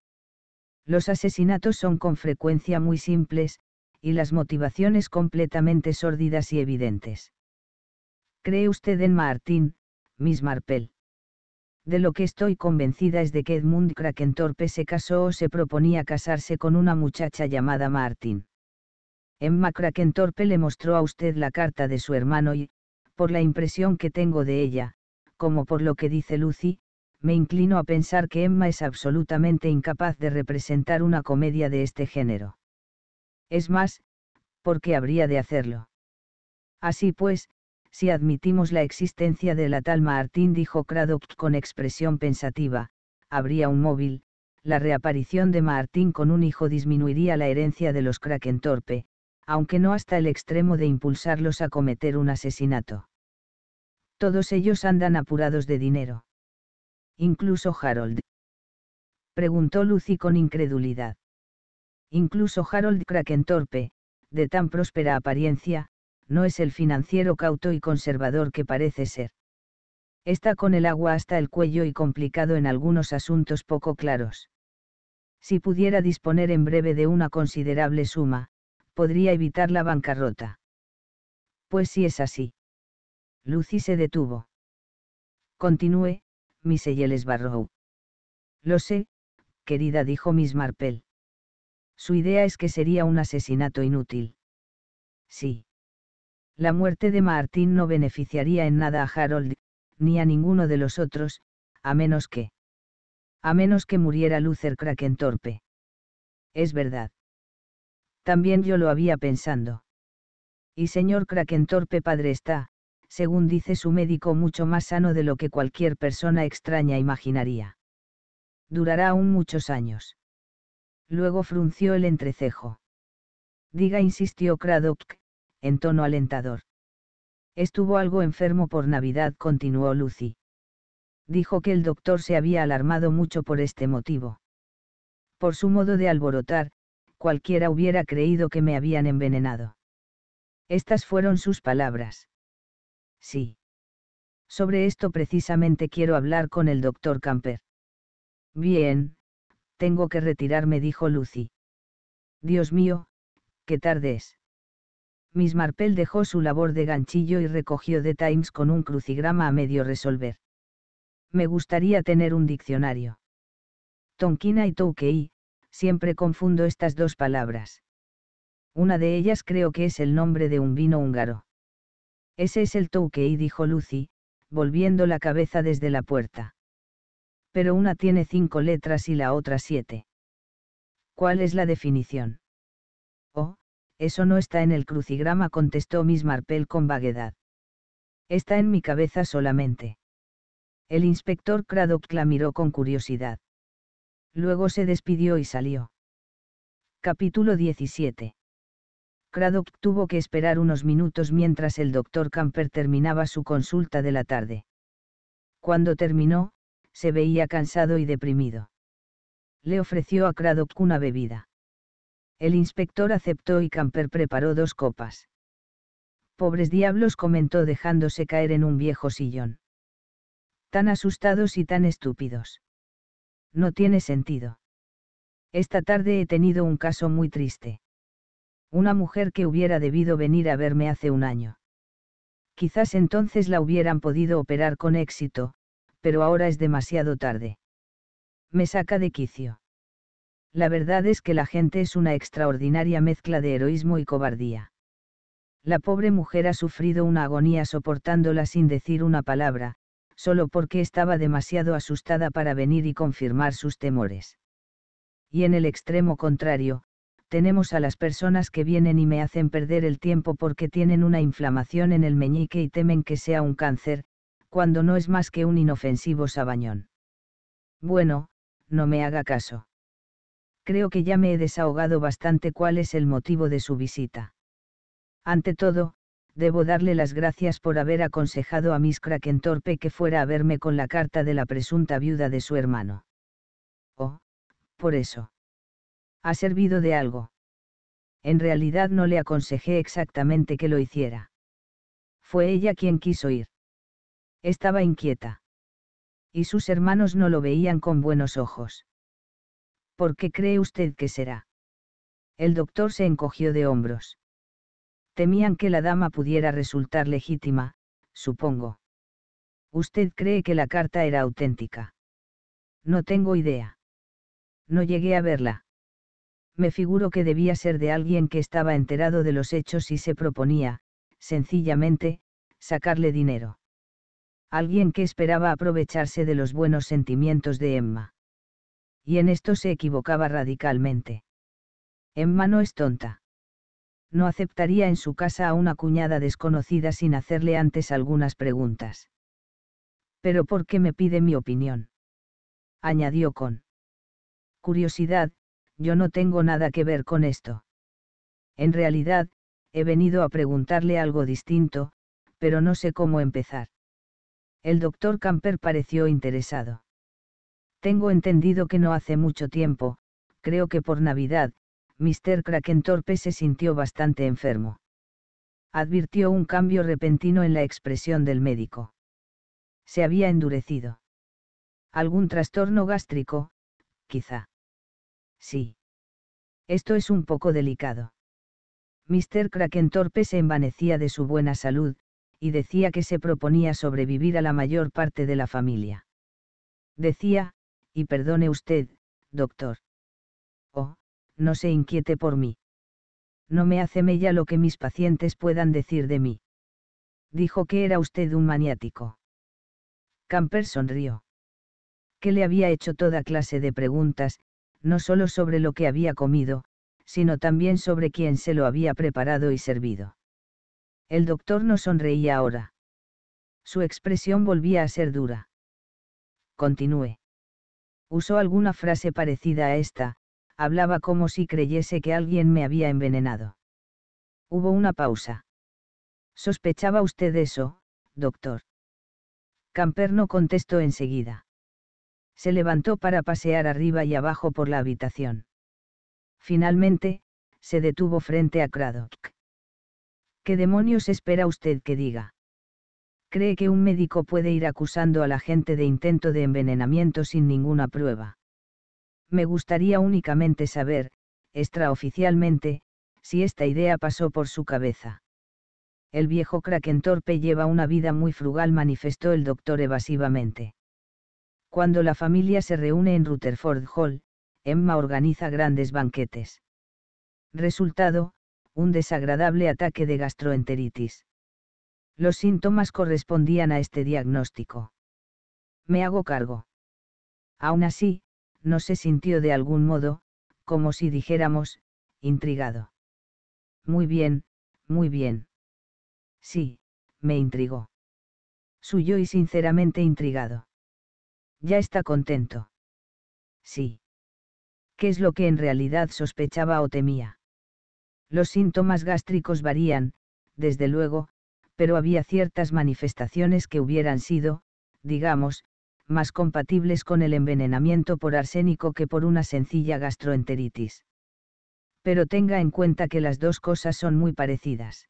Los asesinatos son con frecuencia muy simples, y las motivaciones completamente sórdidas y evidentes. ¿Cree usted en Martín, Miss Marpel? De lo que estoy convencida es de que Edmund Krakentorpe se casó o se proponía casarse con una muchacha llamada Martín. Emma Krakentorpe le mostró a usted la carta de su hermano y, por la impresión que tengo de ella, como por lo que dice Lucy, me inclino a pensar que Emma es absolutamente incapaz de representar una comedia de este género. Es más, ¿por qué habría de hacerlo? Así pues, si admitimos la existencia de la tal Martín, dijo Craddock con expresión pensativa, habría un móvil, la reaparición de Martín con un hijo disminuiría la herencia de los Krakentorpe, aunque no hasta el extremo de impulsarlos a cometer un asesinato. Todos ellos andan apurados de dinero. Incluso Harold. Preguntó Lucy con incredulidad. Incluso Harold Krakentorpe, de tan próspera apariencia, no es el financiero cauto y conservador que parece ser. Está con el agua hasta el cuello y complicado en algunos asuntos poco claros. Si pudiera disponer en breve de una considerable suma, podría evitar la bancarrota. Pues si es así. Lucy se detuvo. Continúe, Miss Eyeles Barrow. Lo sé, querida, dijo Miss Marple. Su idea es que sería un asesinato inútil. Sí. La muerte de Martín no beneficiaría en nada a Harold, ni a ninguno de los otros, a menos que. A menos que muriera Luther Krakentorpe. Es verdad. También yo lo había pensando. Y señor Krakentorpe padre está, según dice su médico, mucho más sano de lo que cualquier persona extraña imaginaría. Durará aún muchos años. Luego frunció el entrecejo. Diga, insistió Cradock, en tono alentador. Estuvo algo enfermo por Navidad, continuó Lucy. Dijo que el doctor se había alarmado mucho por este motivo. Por su modo de alborotar, cualquiera hubiera creído que me habían envenenado. Estas fueron sus palabras. Sí. Sobre esto precisamente quiero hablar con el doctor Camper. Bien, tengo que retirarme, dijo Lucy. Dios mío, qué tarde es. Miss Marple dejó su labor de ganchillo y recogió The Times con un crucigrama a medio resolver. Me gustaría tener un diccionario. Tonkina y Toukei, siempre confundo estas dos palabras. Una de ellas creo que es el nombre de un vino húngaro. Ese es el Toukei, dijo Lucy, volviendo la cabeza desde la puerta. Pero una tiene cinco letras y la otra siete. ¿Cuál es la definición? Oh, eso no está en el crucigrama, contestó Miss Marple con vaguedad. Está en mi cabeza solamente. El inspector Craddock la miró con curiosidad. Luego se despidió y salió. Capítulo 17. Craddock tuvo que esperar unos minutos mientras el doctor Camper terminaba su consulta de la tarde. Cuando terminó, se veía cansado y deprimido. Le ofreció a Craddock una bebida. El inspector aceptó y Camper preparó dos copas. Pobres diablos comentó dejándose caer en un viejo sillón. Tan asustados y tan estúpidos. No tiene sentido. Esta tarde he tenido un caso muy triste. Una mujer que hubiera debido venir a verme hace un año. Quizás entonces la hubieran podido operar con éxito, pero ahora es demasiado tarde. Me saca de quicio. La verdad es que la gente es una extraordinaria mezcla de heroísmo y cobardía. La pobre mujer ha sufrido una agonía soportándola sin decir una palabra, solo porque estaba demasiado asustada para venir y confirmar sus temores. Y en el extremo contrario, tenemos a las personas que vienen y me hacen perder el tiempo porque tienen una inflamación en el meñique y temen que sea un cáncer, cuando no es más que un inofensivo sabañón. Bueno, no me haga caso. Creo que ya me he desahogado bastante cuál es el motivo de su visita. Ante todo, debo darle las gracias por haber aconsejado a Miss Krakentorpe que fuera a verme con la carta de la presunta viuda de su hermano. Oh, por eso. Ha servido de algo. En realidad no le aconsejé exactamente que lo hiciera. Fue ella quien quiso ir. Estaba inquieta. Y sus hermanos no lo veían con buenos ojos. ¿Por qué cree usted que será? El doctor se encogió de hombros temían que la dama pudiera resultar legítima, supongo. ¿Usted cree que la carta era auténtica? No tengo idea. No llegué a verla. Me figuro que debía ser de alguien que estaba enterado de los hechos y se proponía, sencillamente, sacarle dinero. Alguien que esperaba aprovecharse de los buenos sentimientos de Emma. Y en esto se equivocaba radicalmente. Emma no es tonta no aceptaría en su casa a una cuñada desconocida sin hacerle antes algunas preguntas. Pero ¿por qué me pide mi opinión? añadió con curiosidad, yo no tengo nada que ver con esto. En realidad, he venido a preguntarle algo distinto, pero no sé cómo empezar. El doctor Camper pareció interesado. Tengo entendido que no hace mucho tiempo, creo que por Navidad, Mr. Kraken se sintió bastante enfermo. Advirtió un cambio repentino en la expresión del médico. Se había endurecido. ¿Algún trastorno gástrico? Quizá. Sí. Esto es un poco delicado. Mr. Kraken se envanecía de su buena salud, y decía que se proponía sobrevivir a la mayor parte de la familia. Decía, y perdone usted, doctor no se inquiete por mí. No me hace mella lo que mis pacientes puedan decir de mí. Dijo que era usted un maniático. Camper sonrió. Que le había hecho toda clase de preguntas, no solo sobre lo que había comido, sino también sobre quién se lo había preparado y servido. El doctor no sonreía ahora. Su expresión volvía a ser dura. Continúe. Usó alguna frase parecida a esta, hablaba como si creyese que alguien me había envenenado. Hubo una pausa. ¿Sospechaba usted eso, doctor? Camper no contestó enseguida. Se levantó para pasear arriba y abajo por la habitación. Finalmente, se detuvo frente a Craddock. ¿Qué demonios espera usted que diga? ¿Cree que un médico puede ir acusando a la gente de intento de envenenamiento sin ninguna prueba? me gustaría únicamente saber, extraoficialmente, si esta idea pasó por su cabeza. El viejo Krakentorpe lleva una vida muy frugal, manifestó el doctor evasivamente. Cuando la familia se reúne en Rutherford Hall, Emma organiza grandes banquetes. Resultado, un desagradable ataque de gastroenteritis. Los síntomas correspondían a este diagnóstico. Me hago cargo. Aún así, no se sintió de algún modo, como si dijéramos, intrigado. Muy bien, muy bien. Sí, me intrigó. Suyo y sinceramente intrigado. Ya está contento. Sí. ¿Qué es lo que en realidad sospechaba o temía? Los síntomas gástricos varían, desde luego, pero había ciertas manifestaciones que hubieran sido, digamos, más compatibles con el envenenamiento por arsénico que por una sencilla gastroenteritis. Pero tenga en cuenta que las dos cosas son muy parecidas.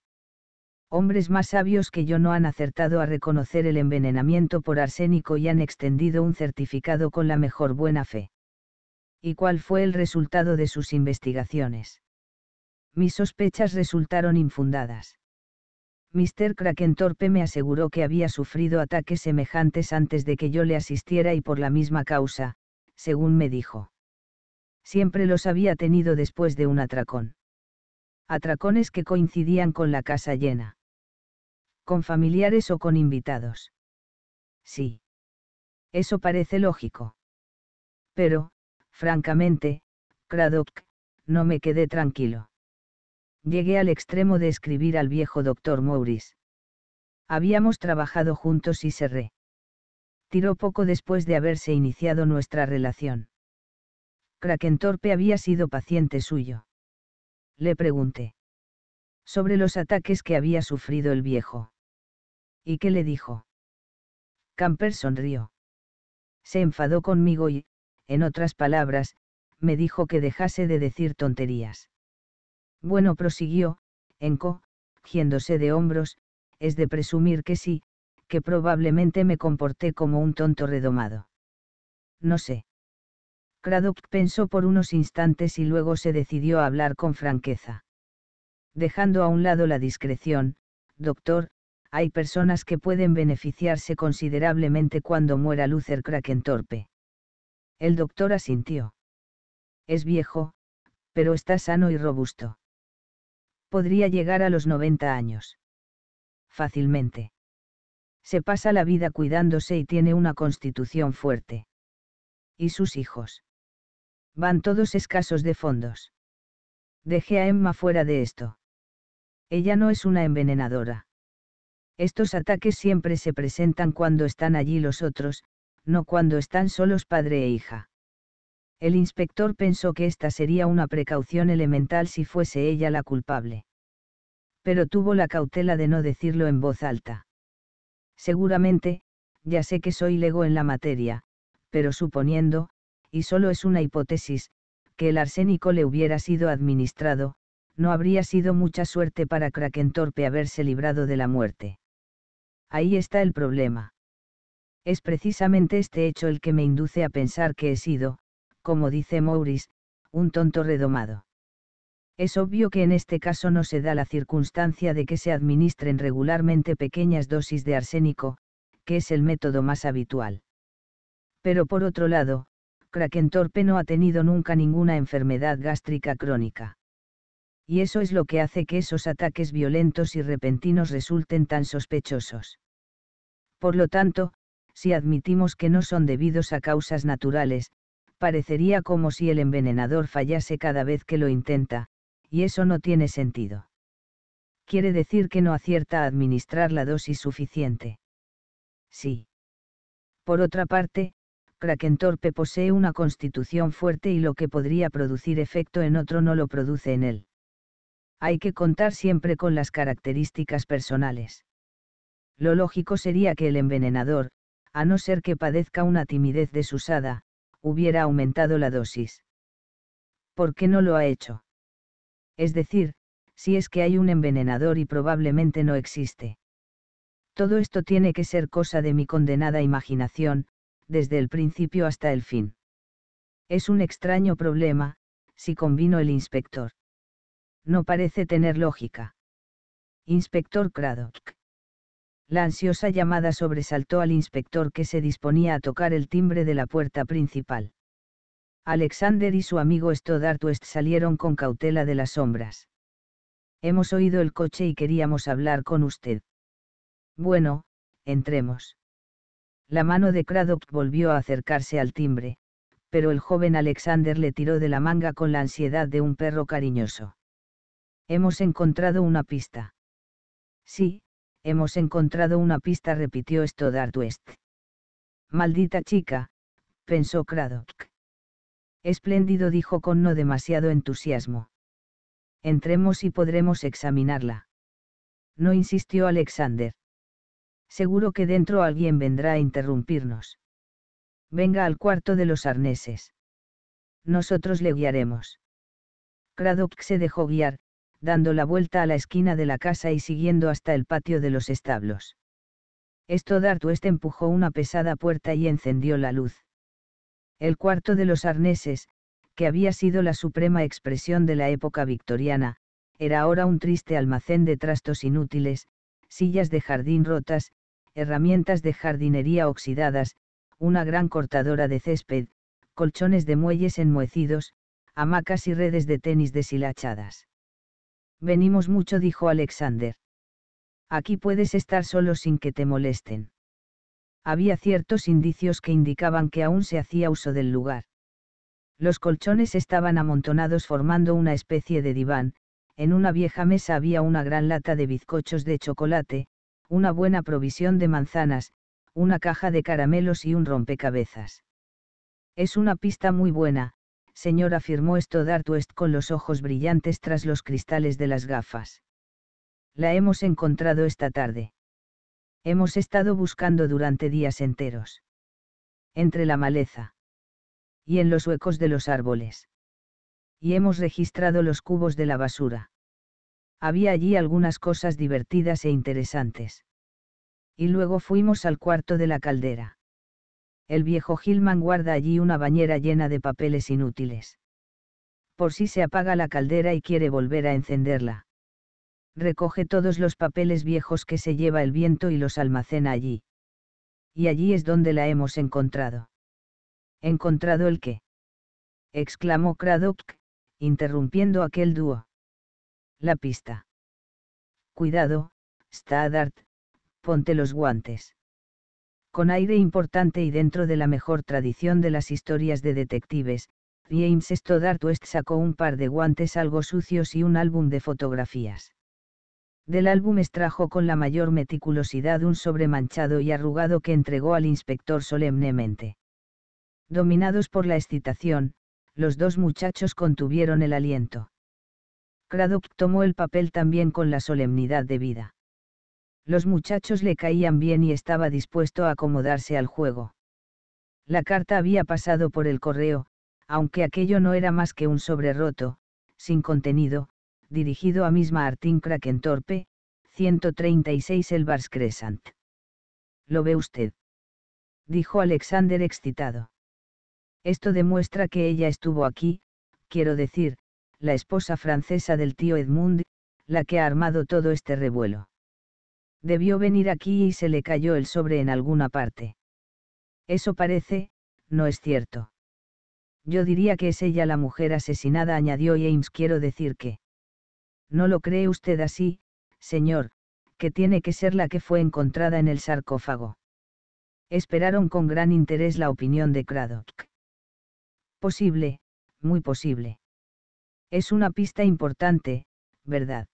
Hombres más sabios que yo no han acertado a reconocer el envenenamiento por arsénico y han extendido un certificado con la mejor buena fe. ¿Y cuál fue el resultado de sus investigaciones? Mis sospechas resultaron infundadas Mr. Kraken me aseguró que había sufrido ataques semejantes antes de que yo le asistiera y por la misma causa, según me dijo. Siempre los había tenido después de un atracón. Atracones que coincidían con la casa llena. Con familiares o con invitados. Sí. Eso parece lógico. Pero, francamente, Cradock, no me quedé tranquilo. Llegué al extremo de escribir al viejo doctor Morris. Habíamos trabajado juntos y se re. Tiró poco después de haberse iniciado nuestra relación. Krakentorpe había sido paciente suyo. Le pregunté. Sobre los ataques que había sufrido el viejo. ¿Y qué le dijo? Camper sonrió. Se enfadó conmigo y, en otras palabras, me dijo que dejase de decir tonterías. Bueno, prosiguió, Enco, de hombros, es de presumir que sí, que probablemente me comporté como un tonto redomado. No sé. Craddock pensó por unos instantes y luego se decidió a hablar con franqueza. Dejando a un lado la discreción, doctor, hay personas que pueden beneficiarse considerablemente cuando muera Luther Kraken torpe. El doctor asintió. Es viejo, pero está sano y robusto podría llegar a los 90 años. Fácilmente. Se pasa la vida cuidándose y tiene una constitución fuerte. Y sus hijos. Van todos escasos de fondos. Dejé a Emma fuera de esto. Ella no es una envenenadora. Estos ataques siempre se presentan cuando están allí los otros, no cuando están solos padre e hija. El inspector pensó que esta sería una precaución elemental si fuese ella la culpable. Pero tuvo la cautela de no decirlo en voz alta. Seguramente, ya sé que soy lego en la materia, pero suponiendo, y solo es una hipótesis, que el arsénico le hubiera sido administrado, no habría sido mucha suerte para Krakentorpe haberse librado de la muerte. Ahí está el problema. Es precisamente este hecho el que me induce a pensar que he sido, como dice Maurice, un tonto redomado. Es obvio que en este caso no se da la circunstancia de que se administren regularmente pequeñas dosis de arsénico, que es el método más habitual. Pero por otro lado, Krakentorpe no ha tenido nunca ninguna enfermedad gástrica crónica. Y eso es lo que hace que esos ataques violentos y repentinos resulten tan sospechosos. Por lo tanto, si admitimos que no son debidos a causas naturales, parecería como si el envenenador fallase cada vez que lo intenta, y eso no tiene sentido. Quiere decir que no acierta a administrar la dosis suficiente. Sí. Por otra parte, Krakentorpe posee una constitución fuerte y lo que podría producir efecto en otro no lo produce en él. Hay que contar siempre con las características personales. Lo lógico sería que el envenenador, a no ser que padezca una timidez desusada, hubiera aumentado la dosis. ¿Por qué no lo ha hecho? Es decir, si es que hay un envenenador y probablemente no existe. Todo esto tiene que ser cosa de mi condenada imaginación, desde el principio hasta el fin. Es un extraño problema, si convino el inspector. No parece tener lógica. Inspector Craddock. La ansiosa llamada sobresaltó al inspector que se disponía a tocar el timbre de la puerta principal. Alexander y su amigo West salieron con cautela de las sombras. Hemos oído el coche y queríamos hablar con usted. Bueno, entremos. La mano de Craddock volvió a acercarse al timbre, pero el joven Alexander le tiró de la manga con la ansiedad de un perro cariñoso. Hemos encontrado una pista. Sí, Hemos encontrado una pista, repitió Stoddard West. Maldita chica, pensó Craddock. Espléndido, dijo con no demasiado entusiasmo. Entremos y podremos examinarla. No insistió Alexander. Seguro que dentro alguien vendrá a interrumpirnos. Venga al cuarto de los arneses. Nosotros le guiaremos. Craddock se dejó guiar, dando la vuelta a la esquina de la casa y siguiendo hasta el patio de los establos. Esto West empujó una pesada puerta y encendió la luz. El cuarto de los arneses, que había sido la suprema expresión de la época victoriana, era ahora un triste almacén de trastos inútiles, sillas de jardín rotas, herramientas de jardinería oxidadas, una gran cortadora de césped, colchones de muelles enmohecidos, hamacas y redes de tenis deshilachadas. Venimos mucho, dijo Alexander. Aquí puedes estar solo sin que te molesten. Había ciertos indicios que indicaban que aún se hacía uso del lugar. Los colchones estaban amontonados formando una especie de diván, en una vieja mesa había una gran lata de bizcochos de chocolate, una buena provisión de manzanas, una caja de caramelos y un rompecabezas. Es una pista muy buena, señor afirmó esto West con los ojos brillantes tras los cristales de las gafas. La hemos encontrado esta tarde. Hemos estado buscando durante días enteros. Entre la maleza. Y en los huecos de los árboles. Y hemos registrado los cubos de la basura. Había allí algunas cosas divertidas e interesantes. Y luego fuimos al cuarto de la caldera el viejo Gilman guarda allí una bañera llena de papeles inútiles. Por si se apaga la caldera y quiere volver a encenderla. Recoge todos los papeles viejos que se lleva el viento y los almacena allí. Y allí es donde la hemos encontrado. ¿Encontrado el qué? exclamó Cradock interrumpiendo aquel dúo. La pista. Cuidado, Stadart, ponte los guantes con aire importante y dentro de la mejor tradición de las historias de detectives, James Stoddart West sacó un par de guantes algo sucios y un álbum de fotografías. Del álbum extrajo con la mayor meticulosidad un sobremanchado y arrugado que entregó al inspector solemnemente. Dominados por la excitación, los dos muchachos contuvieron el aliento. Craddock tomó el papel también con la solemnidad de vida. Los muchachos le caían bien y estaba dispuesto a acomodarse al juego. La carta había pasado por el correo, aunque aquello no era más que un sobre roto, sin contenido, dirigido a Miss Martin Krakentorpe, 136 Elbars Crescent. ¿Lo ve usted? Dijo Alexander excitado. Esto demuestra que ella estuvo aquí, quiero decir, la esposa francesa del tío Edmund, la que ha armado todo este revuelo. Debió venir aquí y se le cayó el sobre en alguna parte. Eso parece, no es cierto. Yo diría que es ella la mujer asesinada, añadió James. Quiero decir que... No lo cree usted así, señor, que tiene que ser la que fue encontrada en el sarcófago. Esperaron con gran interés la opinión de Craddock. Posible, muy posible. Es una pista importante, ¿verdad?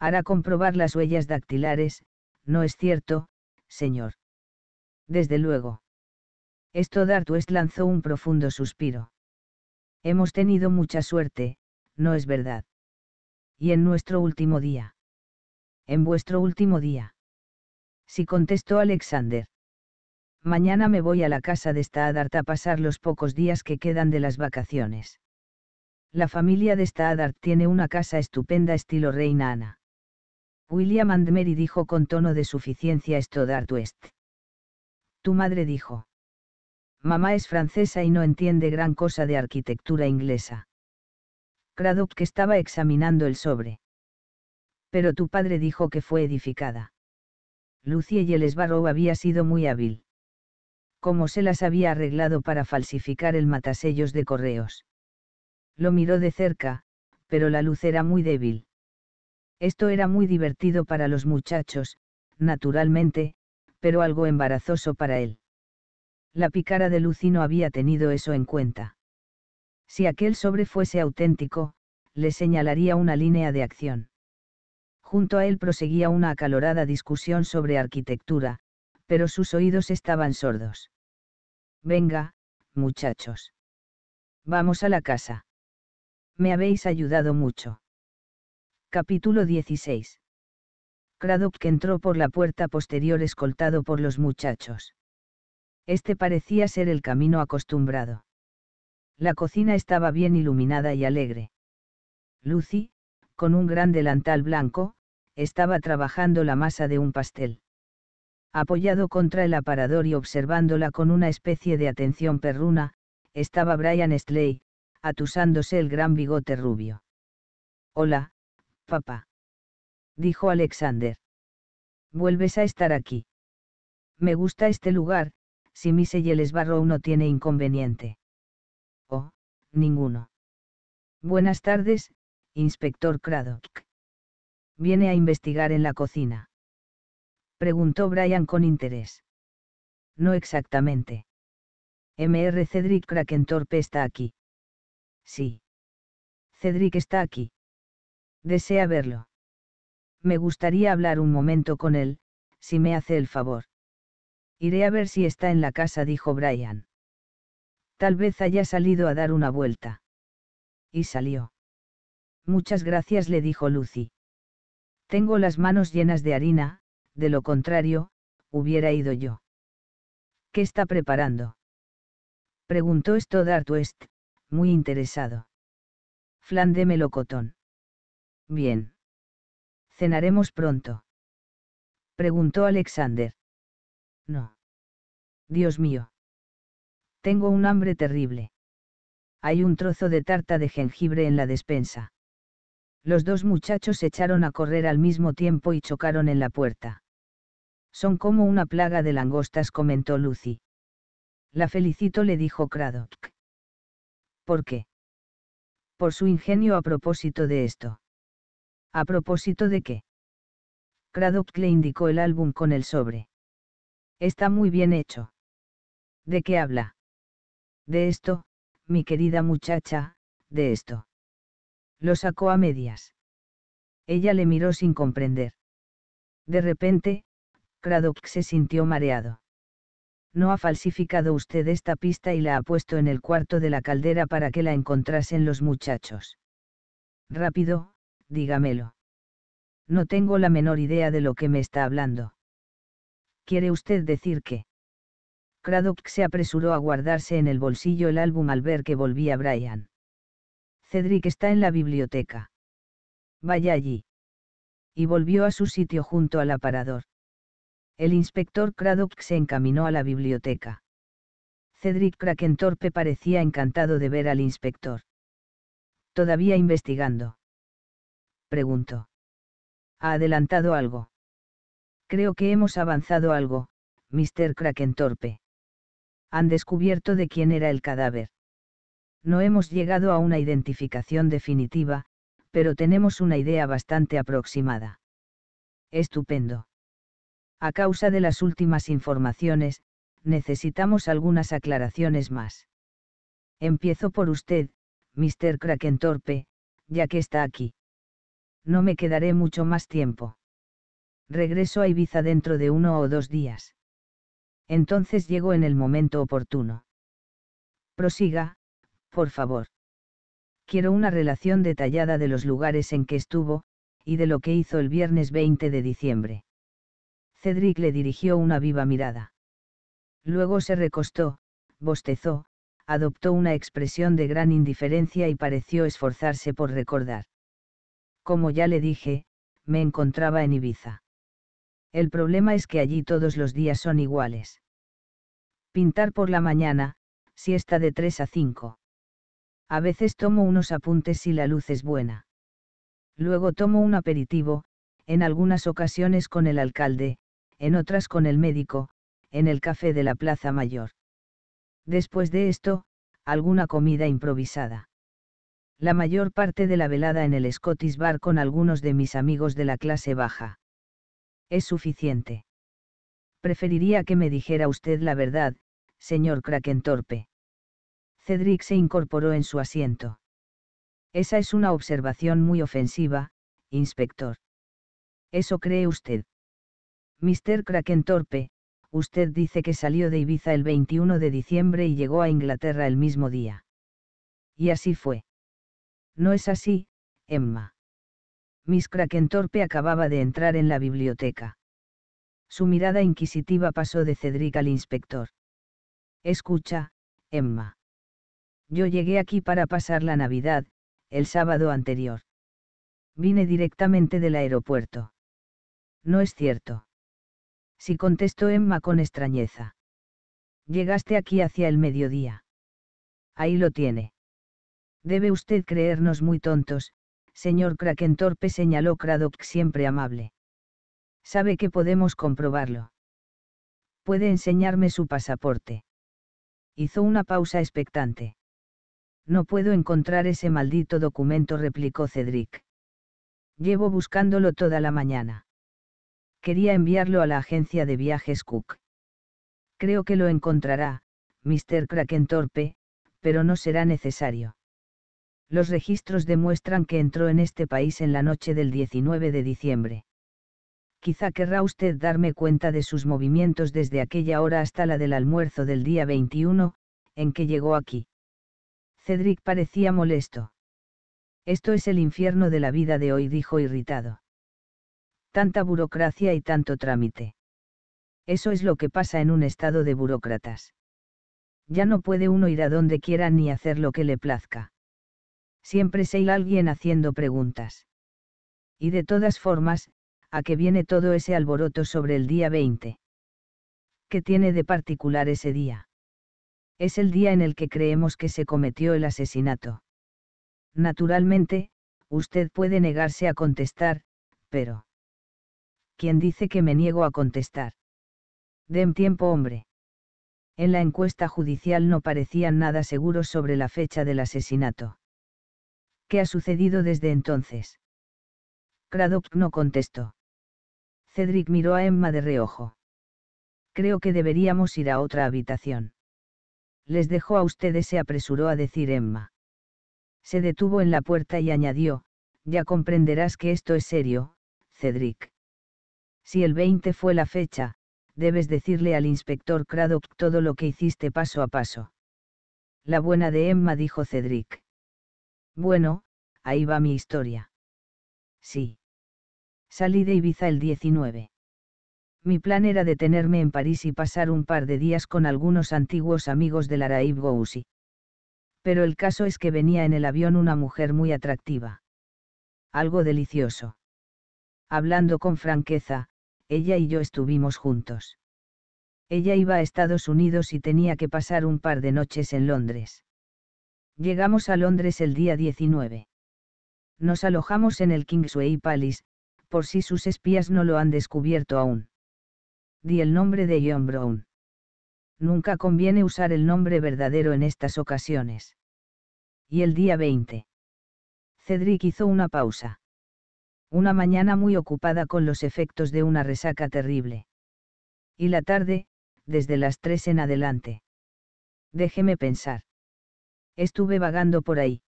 hará comprobar las huellas dactilares, ¿no es cierto, señor? Desde luego. Esto West lanzó un profundo suspiro. Hemos tenido mucha suerte, ¿no es verdad? Y en nuestro último día. En vuestro último día. Si contestó Alexander. Mañana me voy a la casa de Stadart a pasar los pocos días que quedan de las vacaciones. La familia de Stadart tiene una casa estupenda estilo Reina Ana. William and dijo con tono de suficiencia Stoddart West. Tu madre dijo. Mamá es francesa y no entiende gran cosa de arquitectura inglesa. Cradock estaba examinando el sobre. Pero tu padre dijo que fue edificada. Lucie y el Sbarrow había sido muy hábil. Como se las había arreglado para falsificar el matasellos de correos. Lo miró de cerca, pero la luz era muy débil. Esto era muy divertido para los muchachos, naturalmente, pero algo embarazoso para él. La picara de Lucino había tenido eso en cuenta. Si aquel sobre fuese auténtico, le señalaría una línea de acción. Junto a él proseguía una acalorada discusión sobre arquitectura, pero sus oídos estaban sordos. Venga, muchachos. Vamos a la casa. Me habéis ayudado mucho. Capítulo 16. Craddock entró por la puerta posterior escoltado por los muchachos. Este parecía ser el camino acostumbrado. La cocina estaba bien iluminada y alegre. Lucy, con un gran delantal blanco, estaba trabajando la masa de un pastel. Apoyado contra el aparador y observándola con una especie de atención perruna, estaba Brian Stley, atusándose el gran bigote rubio. Hola, Papá. Dijo Alexander. Vuelves a estar aquí. Me gusta este lugar, si Miss Barrow no tiene inconveniente. Oh, ninguno. Buenas tardes, inspector Craddock. ¿Viene a investigar en la cocina? Preguntó Brian con interés. No exactamente. Mr. Cedric Krakentorpe está aquí. Sí. Cedric está aquí. Desea verlo. Me gustaría hablar un momento con él, si me hace el favor. Iré a ver si está en la casa, dijo Brian. Tal vez haya salido a dar una vuelta. Y salió. Muchas gracias, le dijo Lucy. Tengo las manos llenas de harina, de lo contrario, hubiera ido yo. ¿Qué está preparando? Preguntó esto West, muy interesado. Flan de melocotón. Bien. ¿Cenaremos pronto? Preguntó Alexander. No. Dios mío. Tengo un hambre terrible. Hay un trozo de tarta de jengibre en la despensa. Los dos muchachos se echaron a correr al mismo tiempo y chocaron en la puerta. Son como una plaga de langostas, comentó Lucy. La felicito, le dijo Craddock. ¿Por qué? Por su ingenio a propósito de esto. A propósito de qué. Craddock le indicó el álbum con el sobre. Está muy bien hecho. ¿De qué habla? De esto, mi querida muchacha, de esto. Lo sacó a medias. Ella le miró sin comprender. De repente, Craddock se sintió mareado. No ha falsificado usted esta pista y la ha puesto en el cuarto de la caldera para que la encontrasen los muchachos. Rápido, dígamelo. No tengo la menor idea de lo que me está hablando. ¿Quiere usted decir que? Cradock se apresuró a guardarse en el bolsillo el álbum al ver que volvía Brian. Cedric está en la biblioteca. Vaya allí. Y volvió a su sitio junto al aparador. El inspector Cradock se encaminó a la biblioteca. Cedric Krakentorpe parecía encantado de ver al inspector. Todavía investigando pregunto. ¿Ha adelantado algo? Creo que hemos avanzado algo, Mr. Krakentorpe. Han descubierto de quién era el cadáver. No hemos llegado a una identificación definitiva, pero tenemos una idea bastante aproximada. Estupendo. A causa de las últimas informaciones, necesitamos algunas aclaraciones más. Empiezo por usted, Mr. Krakentorpe, ya que está aquí no me quedaré mucho más tiempo. Regreso a Ibiza dentro de uno o dos días. Entonces llego en el momento oportuno. Prosiga, por favor. Quiero una relación detallada de los lugares en que estuvo, y de lo que hizo el viernes 20 de diciembre. Cedric le dirigió una viva mirada. Luego se recostó, bostezó, adoptó una expresión de gran indiferencia y pareció esforzarse por recordar. Como ya le dije, me encontraba en Ibiza. El problema es que allí todos los días son iguales. Pintar por la mañana, siesta de 3 a 5. A veces tomo unos apuntes si la luz es buena. Luego tomo un aperitivo, en algunas ocasiones con el alcalde, en otras con el médico, en el café de la Plaza Mayor. Después de esto, alguna comida improvisada la mayor parte de la velada en el Scottish Bar con algunos de mis amigos de la clase baja. Es suficiente. Preferiría que me dijera usted la verdad, señor Krakentorpe. Cedric se incorporó en su asiento. Esa es una observación muy ofensiva, inspector. ¿Eso cree usted? Mr. Krakentorpe, usted dice que salió de Ibiza el 21 de diciembre y llegó a Inglaterra el mismo día. Y así fue. No es así, Emma. Miss Krakentorpe acababa de entrar en la biblioteca. Su mirada inquisitiva pasó de Cedric al inspector. Escucha, Emma. Yo llegué aquí para pasar la Navidad, el sábado anterior. Vine directamente del aeropuerto. No es cierto. Si contestó Emma con extrañeza. Llegaste aquí hacia el mediodía. Ahí lo tiene. Debe usted creernos muy tontos, señor Krakentorpe señaló Cradock siempre amable. Sabe que podemos comprobarlo. Puede enseñarme su pasaporte. Hizo una pausa expectante. No puedo encontrar ese maldito documento, replicó Cedric. Llevo buscándolo toda la mañana. Quería enviarlo a la agencia de viajes Cook. Creo que lo encontrará, Mr. Krakentorpe, pero no será necesario. Los registros demuestran que entró en este país en la noche del 19 de diciembre. Quizá querrá usted darme cuenta de sus movimientos desde aquella hora hasta la del almuerzo del día 21, en que llegó aquí. Cedric parecía molesto. Esto es el infierno de la vida de hoy, dijo irritado. Tanta burocracia y tanto trámite. Eso es lo que pasa en un estado de burócratas. Ya no puede uno ir a donde quiera ni hacer lo que le plazca siempre se alguien haciendo preguntas. Y de todas formas, ¿a qué viene todo ese alboroto sobre el día 20? ¿Qué tiene de particular ese día? Es el día en el que creemos que se cometió el asesinato. Naturalmente, usted puede negarse a contestar, pero... ¿Quién dice que me niego a contestar? Den tiempo, hombre. En la encuesta judicial no parecían nada seguros sobre la fecha del asesinato. ¿Qué ha sucedido desde entonces? Craddock no contestó. Cedric miró a Emma de reojo. Creo que deberíamos ir a otra habitación. Les dejó a ustedes, se apresuró a decir Emma. Se detuvo en la puerta y añadió, ya comprenderás que esto es serio, Cedric. Si el 20 fue la fecha, debes decirle al inspector Craddock todo lo que hiciste paso a paso. La buena de Emma dijo Cedric. Bueno, ahí va mi historia. Sí. Salí de Ibiza el 19. Mi plan era detenerme en París y pasar un par de días con algunos antiguos amigos del Araib Gousi. Pero el caso es que venía en el avión una mujer muy atractiva. Algo delicioso. Hablando con franqueza, ella y yo estuvimos juntos. Ella iba a Estados Unidos y tenía que pasar un par de noches en Londres. Llegamos a Londres el día 19. Nos alojamos en el Kingsway Palace, por si sus espías no lo han descubierto aún. Di el nombre de John Brown. Nunca conviene usar el nombre verdadero en estas ocasiones. Y el día 20. Cedric hizo una pausa. Una mañana muy ocupada con los efectos de una resaca terrible. Y la tarde, desde las tres en adelante. Déjeme pensar. Estuve vagando por ahí.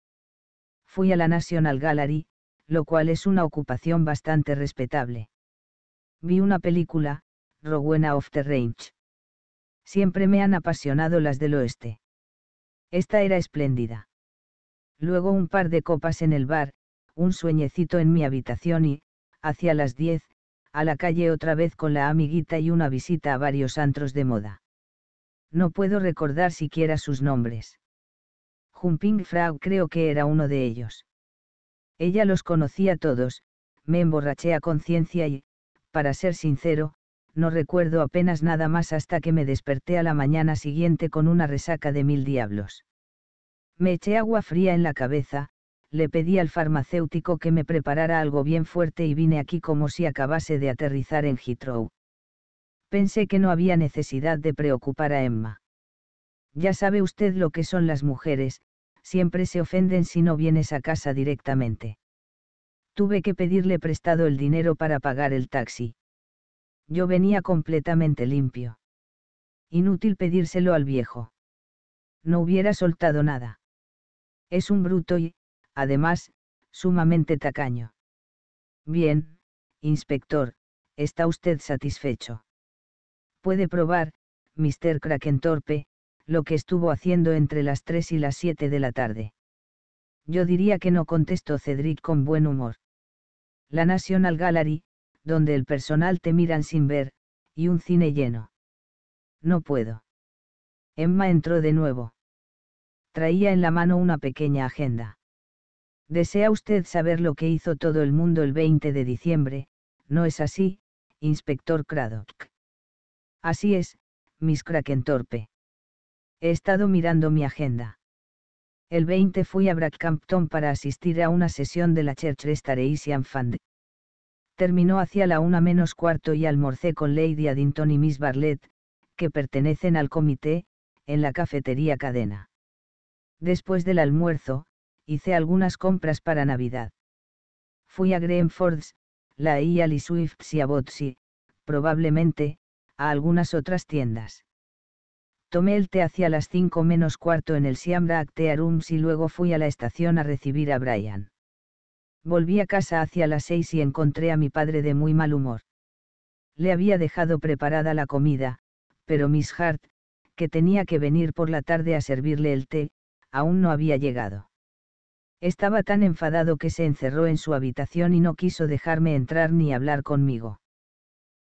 Fui a la National Gallery, lo cual es una ocupación bastante respetable. Vi una película, Rowena of the Range. Siempre me han apasionado las del oeste. Esta era espléndida. Luego un par de copas en el bar, un sueñecito en mi habitación y, hacia las 10, a la calle otra vez con la amiguita y una visita a varios antros de moda. No puedo recordar siquiera sus nombres. Jumping Frau creo que era uno de ellos. Ella los conocía todos, me emborraché a conciencia y, para ser sincero, no recuerdo apenas nada más hasta que me desperté a la mañana siguiente con una resaca de mil diablos. Me eché agua fría en la cabeza, le pedí al farmacéutico que me preparara algo bien fuerte y vine aquí como si acabase de aterrizar en Heathrow. Pensé que no había necesidad de preocupar a Emma. Ya sabe usted lo que son las mujeres, siempre se ofenden si no vienes a casa directamente. Tuve que pedirle prestado el dinero para pagar el taxi. Yo venía completamente limpio. Inútil pedírselo al viejo. No hubiera soltado nada. Es un bruto y, además, sumamente tacaño. Bien, inspector, ¿está usted satisfecho? Puede probar, Mr. Krakentorpe, lo que estuvo haciendo entre las 3 y las 7 de la tarde. Yo diría que no contestó Cedric con buen humor. La National Gallery, donde el personal te miran sin ver, y un cine lleno. No puedo. Emma entró de nuevo. Traía en la mano una pequeña agenda. Desea usted saber lo que hizo todo el mundo el 20 de diciembre, ¿no es así, inspector Craddock? Así es, Miss Krakentorpe. He estado mirando mi agenda. El 20 fui a Brackhampton para asistir a una sesión de la Church Restoration Fund. Terminó hacia la una menos cuarto y almorcé con Lady Addington y Miss Barlett, que pertenecen al comité, en la cafetería cadena. Después del almuerzo, hice algunas compras para Navidad. Fui a Greenfords, la Ial y Swifts y a Botsy, probablemente, a algunas otras tiendas. Tomé el té hacia las 5 menos cuarto en el Siambra Actearums y luego fui a la estación a recibir a Brian. Volví a casa hacia las seis y encontré a mi padre de muy mal humor. Le había dejado preparada la comida, pero Miss Hart, que tenía que venir por la tarde a servirle el té, aún no había llegado. Estaba tan enfadado que se encerró en su habitación y no quiso dejarme entrar ni hablar conmigo.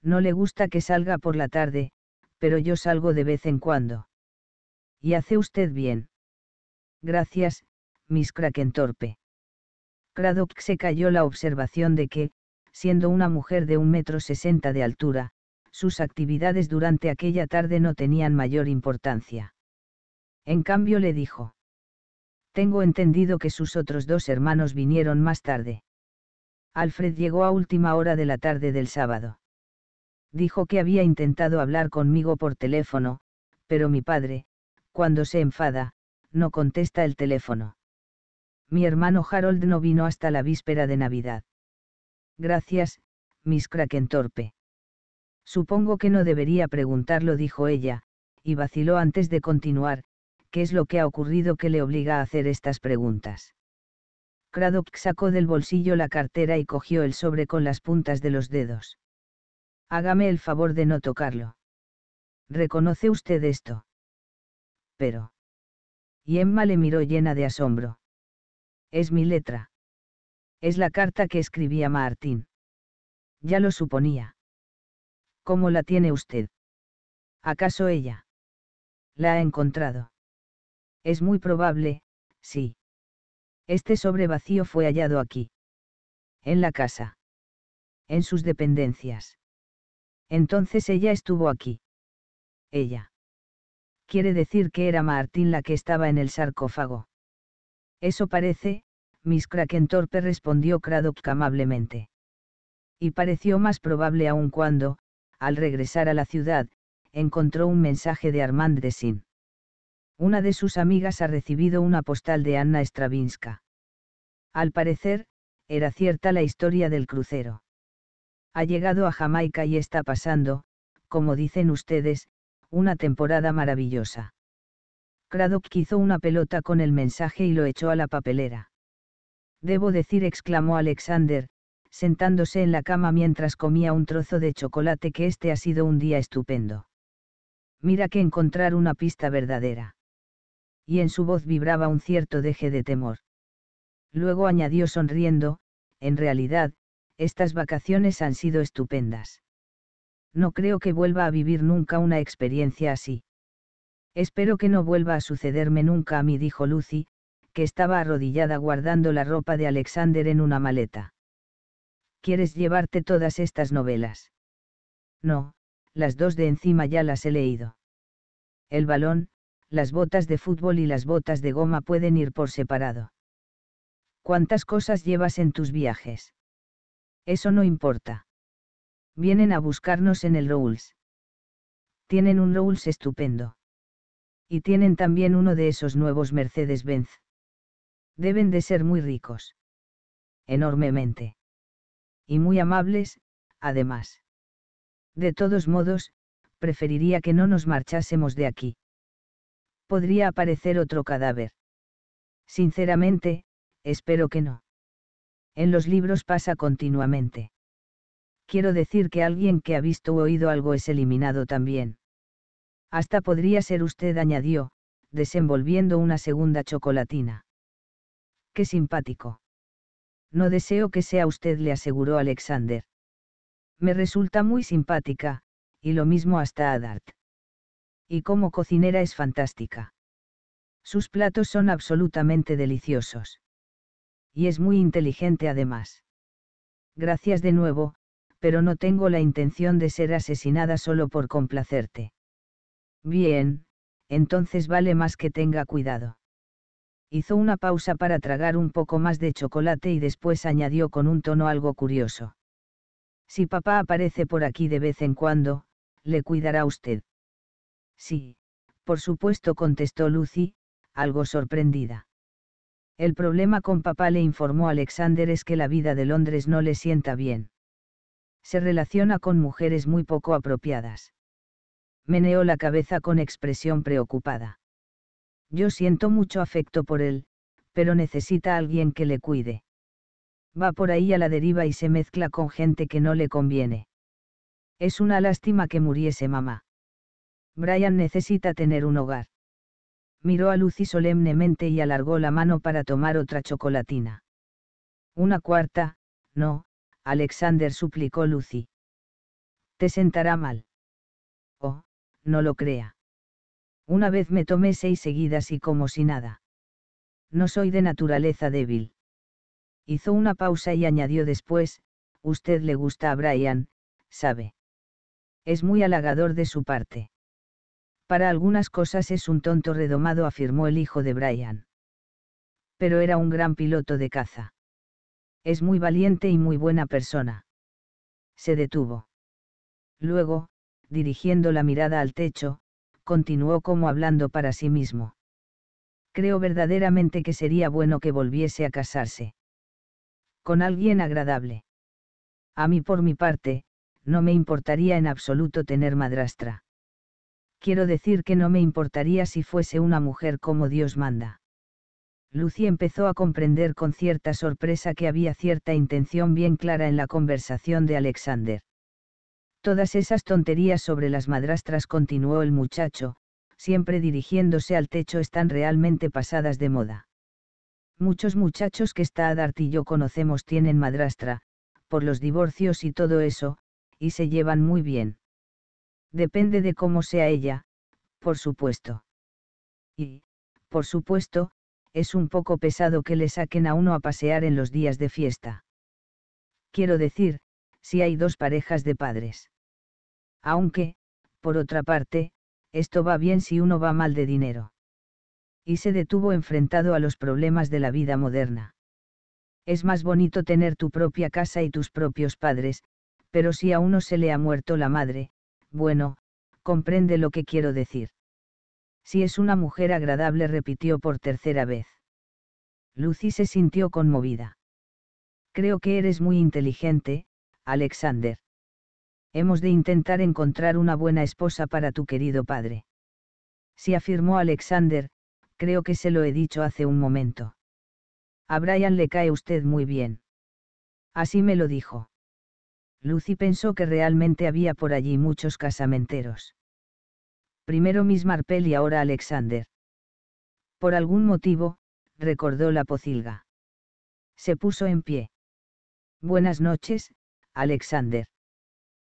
No le gusta que salga por la tarde, pero yo salgo de vez en cuando. Y hace usted bien. Gracias, Miss Krakentorpe. torpe. se cayó la observación de que, siendo una mujer de un metro sesenta de altura, sus actividades durante aquella tarde no tenían mayor importancia. En cambio le dijo. Tengo entendido que sus otros dos hermanos vinieron más tarde. Alfred llegó a última hora de la tarde del sábado dijo que había intentado hablar conmigo por teléfono, pero mi padre, cuando se enfada, no contesta el teléfono. Mi hermano Harold no vino hasta la víspera de Navidad. Gracias, Miss Krakentorpe. Supongo que no debería preguntarlo, dijo ella, y vaciló antes de continuar, ¿qué es lo que ha ocurrido que le obliga a hacer estas preguntas? Craddock sacó del bolsillo la cartera y cogió el sobre con las puntas de los dedos. Hágame el favor de no tocarlo. ¿Reconoce usted esto? Pero. Y Emma le miró llena de asombro. Es mi letra. Es la carta que escribía Martín. Ya lo suponía. ¿Cómo la tiene usted? ¿Acaso ella? La ha encontrado. Es muy probable, sí. Este sobre vacío fue hallado aquí. En la casa. En sus dependencias. Entonces ella estuvo aquí. Ella. Quiere decir que era Martín la que estaba en el sarcófago. Eso parece, Miss Krakentorpe respondió Cradock amablemente. Y pareció más probable aún cuando, al regresar a la ciudad, encontró un mensaje de Armand de Una de sus amigas ha recibido una postal de Anna Stravinska. Al parecer, era cierta la historia del crucero ha llegado a Jamaica y está pasando, como dicen ustedes, una temporada maravillosa. Cradock hizo una pelota con el mensaje y lo echó a la papelera. Debo decir, exclamó Alexander, sentándose en la cama mientras comía un trozo de chocolate que este ha sido un día estupendo. Mira que encontrar una pista verdadera. Y en su voz vibraba un cierto deje de temor. Luego añadió sonriendo, en realidad, estas vacaciones han sido estupendas. No creo que vuelva a vivir nunca una experiencia así. Espero que no vuelva a sucederme nunca a mí, dijo Lucy, que estaba arrodillada guardando la ropa de Alexander en una maleta. ¿Quieres llevarte todas estas novelas? No, las dos de encima ya las he leído. El balón, las botas de fútbol y las botas de goma pueden ir por separado. ¿Cuántas cosas llevas en tus viajes? Eso no importa. Vienen a buscarnos en el Rolls. Tienen un Rolls estupendo. Y tienen también uno de esos nuevos Mercedes-Benz. Deben de ser muy ricos. Enormemente. Y muy amables, además. De todos modos, preferiría que no nos marchásemos de aquí. Podría aparecer otro cadáver. Sinceramente, espero que no en los libros pasa continuamente. Quiero decir que alguien que ha visto o oído algo es eliminado también. Hasta podría ser usted, añadió, desenvolviendo una segunda chocolatina. Qué simpático. No deseo que sea usted, le aseguró Alexander. Me resulta muy simpática, y lo mismo hasta Adart. Y como cocinera es fantástica. Sus platos son absolutamente deliciosos y es muy inteligente además. Gracias de nuevo, pero no tengo la intención de ser asesinada solo por complacerte. Bien, entonces vale más que tenga cuidado. Hizo una pausa para tragar un poco más de chocolate y después añadió con un tono algo curioso. Si papá aparece por aquí de vez en cuando, le cuidará usted. Sí, por supuesto contestó Lucy, algo sorprendida. El problema con papá le informó Alexander es que la vida de Londres no le sienta bien. Se relaciona con mujeres muy poco apropiadas. Meneó la cabeza con expresión preocupada. Yo siento mucho afecto por él, pero necesita a alguien que le cuide. Va por ahí a la deriva y se mezcla con gente que no le conviene. Es una lástima que muriese mamá. Brian necesita tener un hogar miró a Lucy solemnemente y alargó la mano para tomar otra chocolatina. Una cuarta, no, Alexander suplicó Lucy. Te sentará mal. Oh, no lo crea. Una vez me tomé seis seguidas y como si nada. No soy de naturaleza débil. Hizo una pausa y añadió después, usted le gusta a Brian, sabe. Es muy halagador de su parte. Para algunas cosas es un tonto redomado, afirmó el hijo de Brian. Pero era un gran piloto de caza. Es muy valiente y muy buena persona. Se detuvo. Luego, dirigiendo la mirada al techo, continuó como hablando para sí mismo. Creo verdaderamente que sería bueno que volviese a casarse. Con alguien agradable. A mí por mi parte, no me importaría en absoluto tener madrastra. Quiero decir que no me importaría si fuese una mujer como Dios manda. Lucy empezó a comprender con cierta sorpresa que había cierta intención bien clara en la conversación de Alexander. Todas esas tonterías sobre las madrastras, continuó el muchacho, siempre dirigiéndose al techo, están realmente pasadas de moda. Muchos muchachos que está y yo conocemos tienen madrastra, por los divorcios y todo eso, y se llevan muy bien depende de cómo sea ella, por supuesto. Y, por supuesto, es un poco pesado que le saquen a uno a pasear en los días de fiesta. Quiero decir, si hay dos parejas de padres. Aunque, por otra parte, esto va bien si uno va mal de dinero. Y se detuvo enfrentado a los problemas de la vida moderna. Es más bonito tener tu propia casa y tus propios padres, pero si a uno se le ha muerto la madre, bueno, comprende lo que quiero decir. Si es una mujer agradable, repitió por tercera vez. Lucy se sintió conmovida. Creo que eres muy inteligente, Alexander. Hemos de intentar encontrar una buena esposa para tu querido padre. Si afirmó Alexander, creo que se lo he dicho hace un momento. A Brian le cae usted muy bien. Así me lo dijo. Lucy pensó que realmente había por allí muchos casamenteros. Primero Miss Marpel y ahora Alexander. Por algún motivo, recordó la pocilga. Se puso en pie. Buenas noches, Alexander.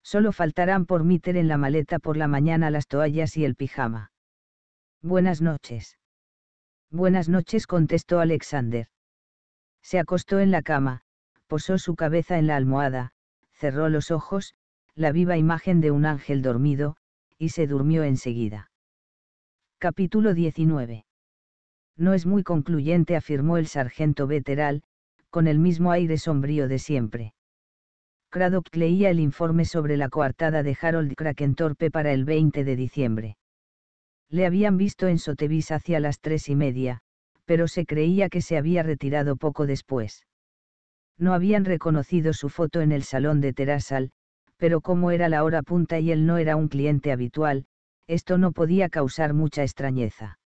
Solo faltarán por meter en la maleta por la mañana las toallas y el pijama. Buenas noches. Buenas noches, contestó Alexander. Se acostó en la cama, posó su cabeza en la almohada, cerró los ojos, la viva imagen de un ángel dormido, y se durmió enseguida. Capítulo 19. No es muy concluyente, afirmó el sargento veteral, con el mismo aire sombrío de siempre. Craddock leía el informe sobre la coartada de Harold Krakentorpe para el 20 de diciembre. Le habían visto en Sotevis hacia las tres y media, pero se creía que se había retirado poco después no habían reconocido su foto en el salón de Terasal, pero como era la hora punta y él no era un cliente habitual, esto no podía causar mucha extrañeza.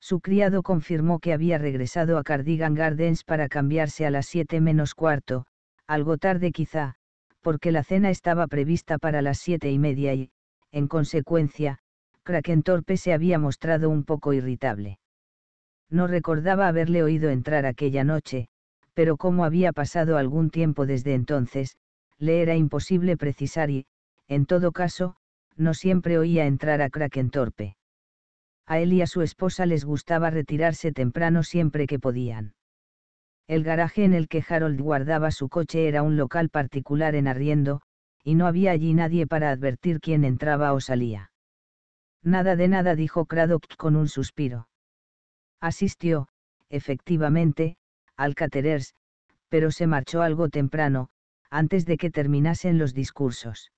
Su criado confirmó que había regresado a Cardigan Gardens para cambiarse a las 7 menos cuarto, algo tarde quizá, porque la cena estaba prevista para las siete y media y, en consecuencia, Krakentorpe se había mostrado un poco irritable. No recordaba haberle oído entrar aquella noche, pero como había pasado algún tiempo desde entonces, le era imposible precisar y, en todo caso, no siempre oía entrar a torpe. A él y a su esposa les gustaba retirarse temprano siempre que podían. El garaje en el que Harold guardaba su coche era un local particular en arriendo, y no había allí nadie para advertir quién entraba o salía. Nada de nada dijo Craddock con un suspiro. Asistió, efectivamente, Caterers, pero se marchó algo temprano, antes de que terminasen los discursos.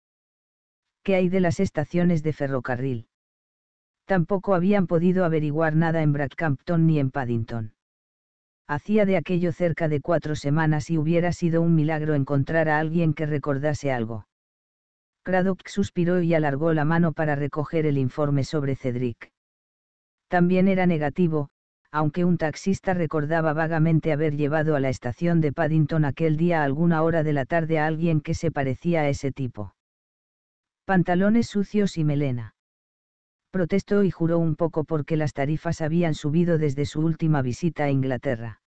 ¿Qué hay de las estaciones de ferrocarril? Tampoco habían podido averiguar nada en Bradcampton ni en Paddington. Hacía de aquello cerca de cuatro semanas y hubiera sido un milagro encontrar a alguien que recordase algo. Cradock suspiró y alargó la mano para recoger el informe sobre Cedric. También era negativo, aunque un taxista recordaba vagamente haber llevado a la estación de Paddington aquel día a alguna hora de la tarde a alguien que se parecía a ese tipo. Pantalones sucios y melena. Protestó y juró un poco porque las tarifas habían subido desde su última visita a Inglaterra.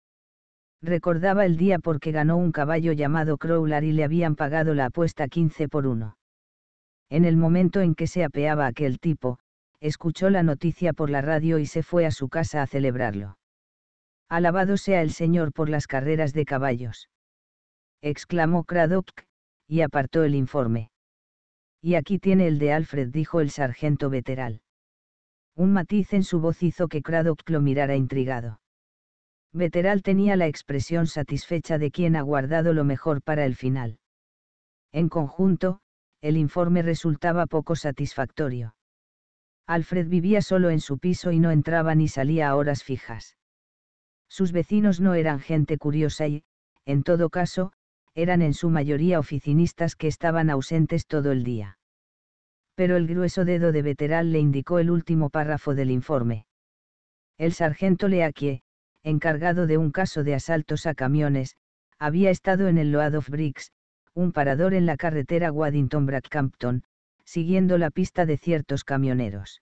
Recordaba el día porque ganó un caballo llamado Crowler y le habían pagado la apuesta 15 por 1. En el momento en que se apeaba aquel tipo, escuchó la noticia por la radio y se fue a su casa a celebrarlo. Alabado sea el Señor por las carreras de caballos. Exclamó Cradock, y apartó el informe. Y aquí tiene el de Alfred, dijo el sargento veteral. Un matiz en su voz hizo que Cradock lo mirara intrigado. Veteral tenía la expresión satisfecha de quien ha guardado lo mejor para el final. En conjunto, el informe resultaba poco satisfactorio. Alfred vivía solo en su piso y no entraba ni salía a horas fijas. Sus vecinos no eran gente curiosa y, en todo caso, eran en su mayoría oficinistas que estaban ausentes todo el día. Pero el grueso dedo de Veteral le indicó el último párrafo del informe. El sargento Leaquier, encargado de un caso de asaltos a camiones, había estado en el Load of Bricks, un parador en la carretera waddington bradcampton siguiendo la pista de ciertos camioneros.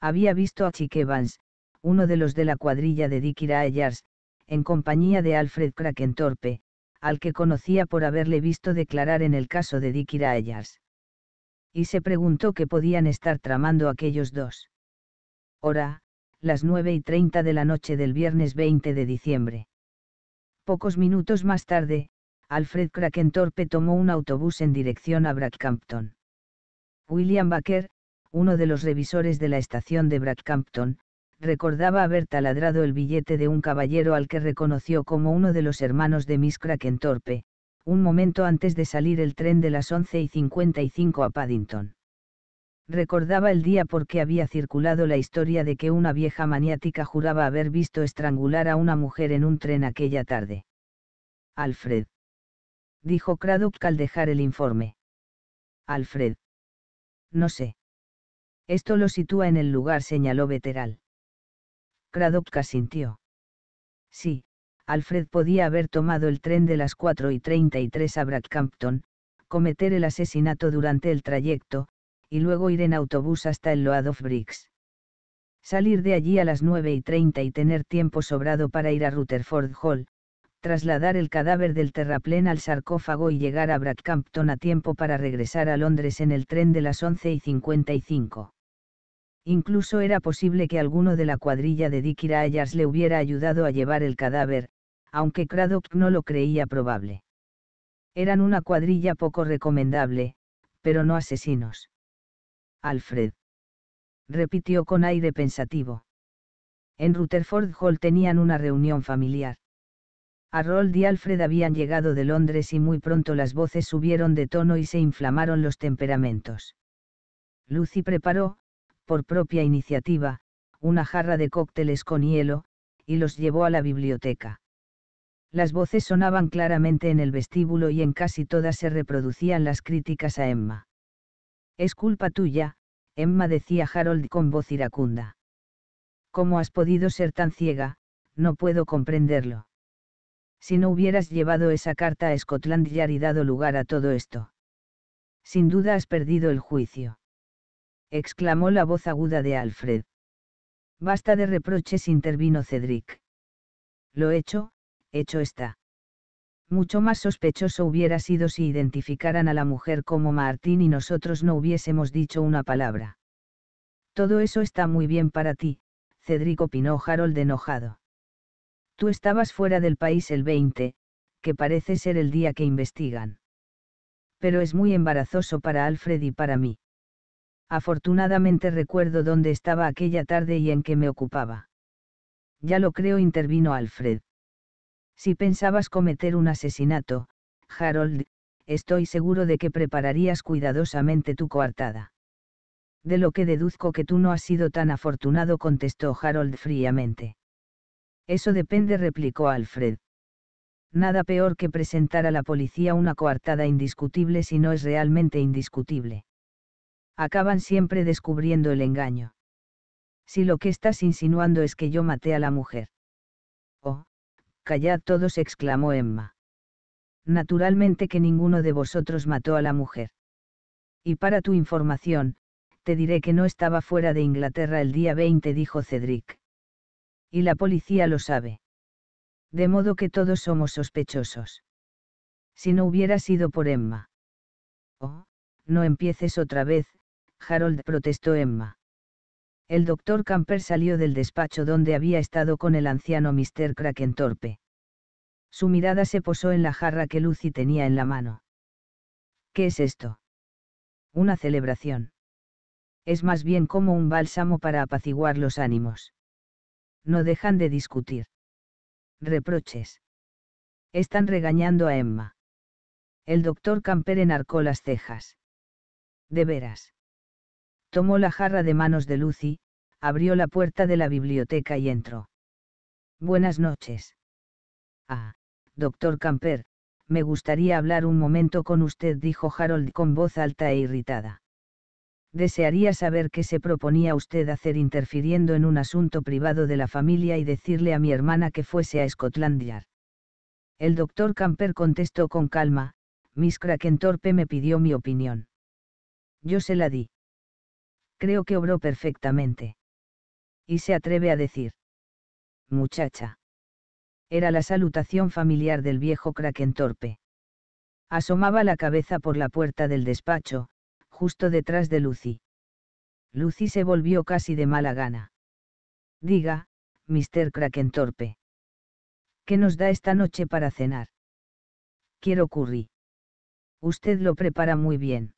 Había visto a Chick Evans, uno de los de la cuadrilla de Dikira Ayers, en compañía de Alfred Krakentorpe, al que conocía por haberle visto declarar en el caso de Dikira Ayers. Y se preguntó qué podían estar tramando aquellos dos. Hora, las 9 y 30 de la noche del viernes 20 de diciembre. Pocos minutos más tarde, Alfred Krakentorpe tomó un autobús en dirección a Brackhampton. William Baker, uno de los revisores de la estación de Brackhampton, recordaba haber taladrado el billete de un caballero al que reconoció como uno de los hermanos de Miss Torpe, un momento antes de salir el tren de las 11 y 55 a Paddington. Recordaba el día porque había circulado la historia de que una vieja maniática juraba haber visto estrangular a una mujer en un tren aquella tarde. Alfred. Dijo Cradock al dejar el informe. Alfred no sé. Esto lo sitúa en el lugar, señaló Veteral. Cradock sintió. Sí, Alfred podía haber tomado el tren de las 4 y 33 a Brackhampton, cometer el asesinato durante el trayecto, y luego ir en autobús hasta el Load of Briggs. Salir de allí a las 9 y 30 y tener tiempo sobrado para ir a Rutherford Hall, trasladar el cadáver del terraplén al sarcófago y llegar a Bradcampton a tiempo para regresar a Londres en el tren de las 11 y 55. Incluso era posible que alguno de la cuadrilla de Dick Ayers le hubiera ayudado a llevar el cadáver, aunque Craddock no lo creía probable. Eran una cuadrilla poco recomendable, pero no asesinos. Alfred. Repitió con aire pensativo. En Rutherford Hall tenían una reunión familiar Harold y Alfred habían llegado de Londres y muy pronto las voces subieron de tono y se inflamaron los temperamentos. Lucy preparó, por propia iniciativa, una jarra de cócteles con hielo, y los llevó a la biblioteca. Las voces sonaban claramente en el vestíbulo y en casi todas se reproducían las críticas a Emma. Es culpa tuya, Emma decía Harold con voz iracunda. ¿Cómo has podido ser tan ciega? No puedo comprenderlo si no hubieras llevado esa carta a Scotland Yard y dado lugar a todo esto. Sin duda has perdido el juicio. exclamó la voz aguda de Alfred. Basta de reproches, intervino Cedric. Lo hecho, hecho está. Mucho más sospechoso hubiera sido si identificaran a la mujer como Martín y nosotros no hubiésemos dicho una palabra. Todo eso está muy bien para ti, Cedric opinó Harold enojado. Tú estabas fuera del país el 20, que parece ser el día que investigan. Pero es muy embarazoso para Alfred y para mí. Afortunadamente recuerdo dónde estaba aquella tarde y en qué me ocupaba. Ya lo creo, intervino Alfred. Si pensabas cometer un asesinato, Harold, estoy seguro de que prepararías cuidadosamente tu coartada. De lo que deduzco que tú no has sido tan afortunado, contestó Harold fríamente. Eso depende, replicó Alfred. Nada peor que presentar a la policía una coartada indiscutible si no es realmente indiscutible. Acaban siempre descubriendo el engaño. Si lo que estás insinuando es que yo maté a la mujer. Oh, callad todos, exclamó Emma. Naturalmente que ninguno de vosotros mató a la mujer. Y para tu información, te diré que no estaba fuera de Inglaterra el día 20, dijo Cedric y la policía lo sabe. De modo que todos somos sospechosos. Si no hubiera sido por Emma. Oh, no empieces otra vez, Harold protestó Emma. El doctor Camper salió del despacho donde había estado con el anciano Mr. Krakentorpe. Su mirada se posó en la jarra que Lucy tenía en la mano. ¿Qué es esto? Una celebración. Es más bien como un bálsamo para apaciguar los ánimos. No dejan de discutir. Reproches. Están regañando a Emma. El doctor Camper enarcó las cejas. De veras. Tomó la jarra de manos de Lucy, abrió la puerta de la biblioteca y entró. Buenas noches. Ah, doctor Camper, me gustaría hablar un momento con usted, dijo Harold con voz alta e irritada desearía saber qué se proponía usted hacer interfiriendo en un asunto privado de la familia y decirle a mi hermana que fuese a Scotland Yard. El doctor Camper contestó con calma, Miss Krakentorpe me pidió mi opinión. Yo se la di. Creo que obró perfectamente. Y se atreve a decir. Muchacha. Era la salutación familiar del viejo Krakentorpe. Asomaba la cabeza por la puerta del despacho, justo detrás de Lucy. Lucy se volvió casi de mala gana. Diga, Mr. Torpe. ¿Qué nos da esta noche para cenar? Quiero curry. Usted lo prepara muy bien.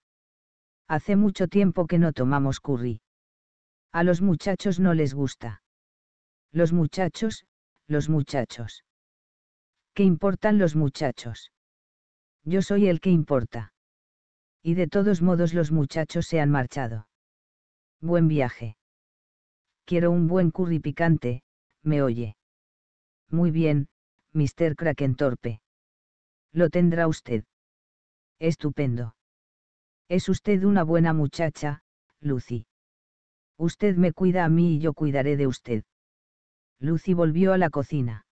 Hace mucho tiempo que no tomamos curry. A los muchachos no les gusta. Los muchachos, los muchachos. ¿Qué importan los muchachos? Yo soy el que importa. Y de todos modos los muchachos se han marchado. Buen viaje. Quiero un buen curry picante, me oye. Muy bien, Mr. Krakentorpe. Lo tendrá usted. Estupendo. Es usted una buena muchacha, Lucy. Usted me cuida a mí y yo cuidaré de usted. Lucy volvió a la cocina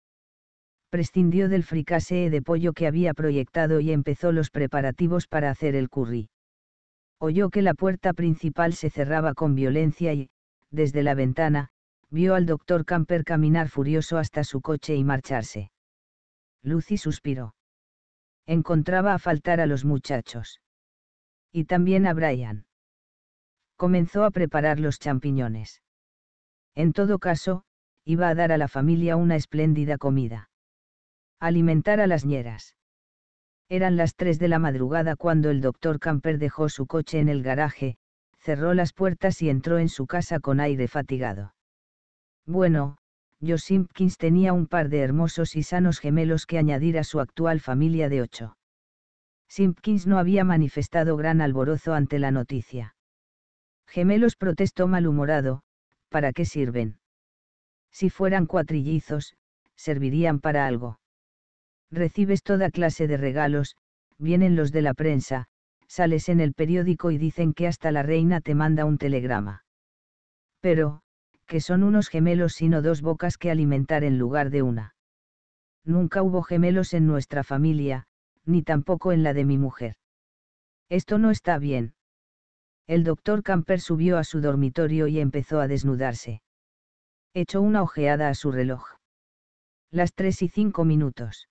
prescindió del fricasee de pollo que había proyectado y empezó los preparativos para hacer el curry. Oyó que la puerta principal se cerraba con violencia y, desde la ventana, vio al doctor Camper caminar furioso hasta su coche y marcharse. Lucy suspiró. Encontraba a faltar a los muchachos. Y también a Brian. Comenzó a preparar los champiñones. En todo caso, iba a dar a la familia una espléndida comida alimentar a las ñeras. Eran las tres de la madrugada cuando el doctor Camper dejó su coche en el garaje, cerró las puertas y entró en su casa con aire fatigado. Bueno, yo Simpkins tenía un par de hermosos y sanos gemelos que añadir a su actual familia de ocho. Simpkins no había manifestado gran alborozo ante la noticia. Gemelos protestó malhumorado, ¿para qué sirven? Si fueran cuatrillizos, servirían para algo recibes toda clase de regalos, vienen los de la prensa, sales en el periódico y dicen que hasta la reina te manda un telegrama. Pero, que son unos gemelos sino dos bocas que alimentar en lugar de una. Nunca hubo gemelos en nuestra familia, ni tampoco en la de mi mujer. Esto no está bien. El doctor Camper subió a su dormitorio y empezó a desnudarse. Echó una ojeada a su reloj. Las tres y cinco minutos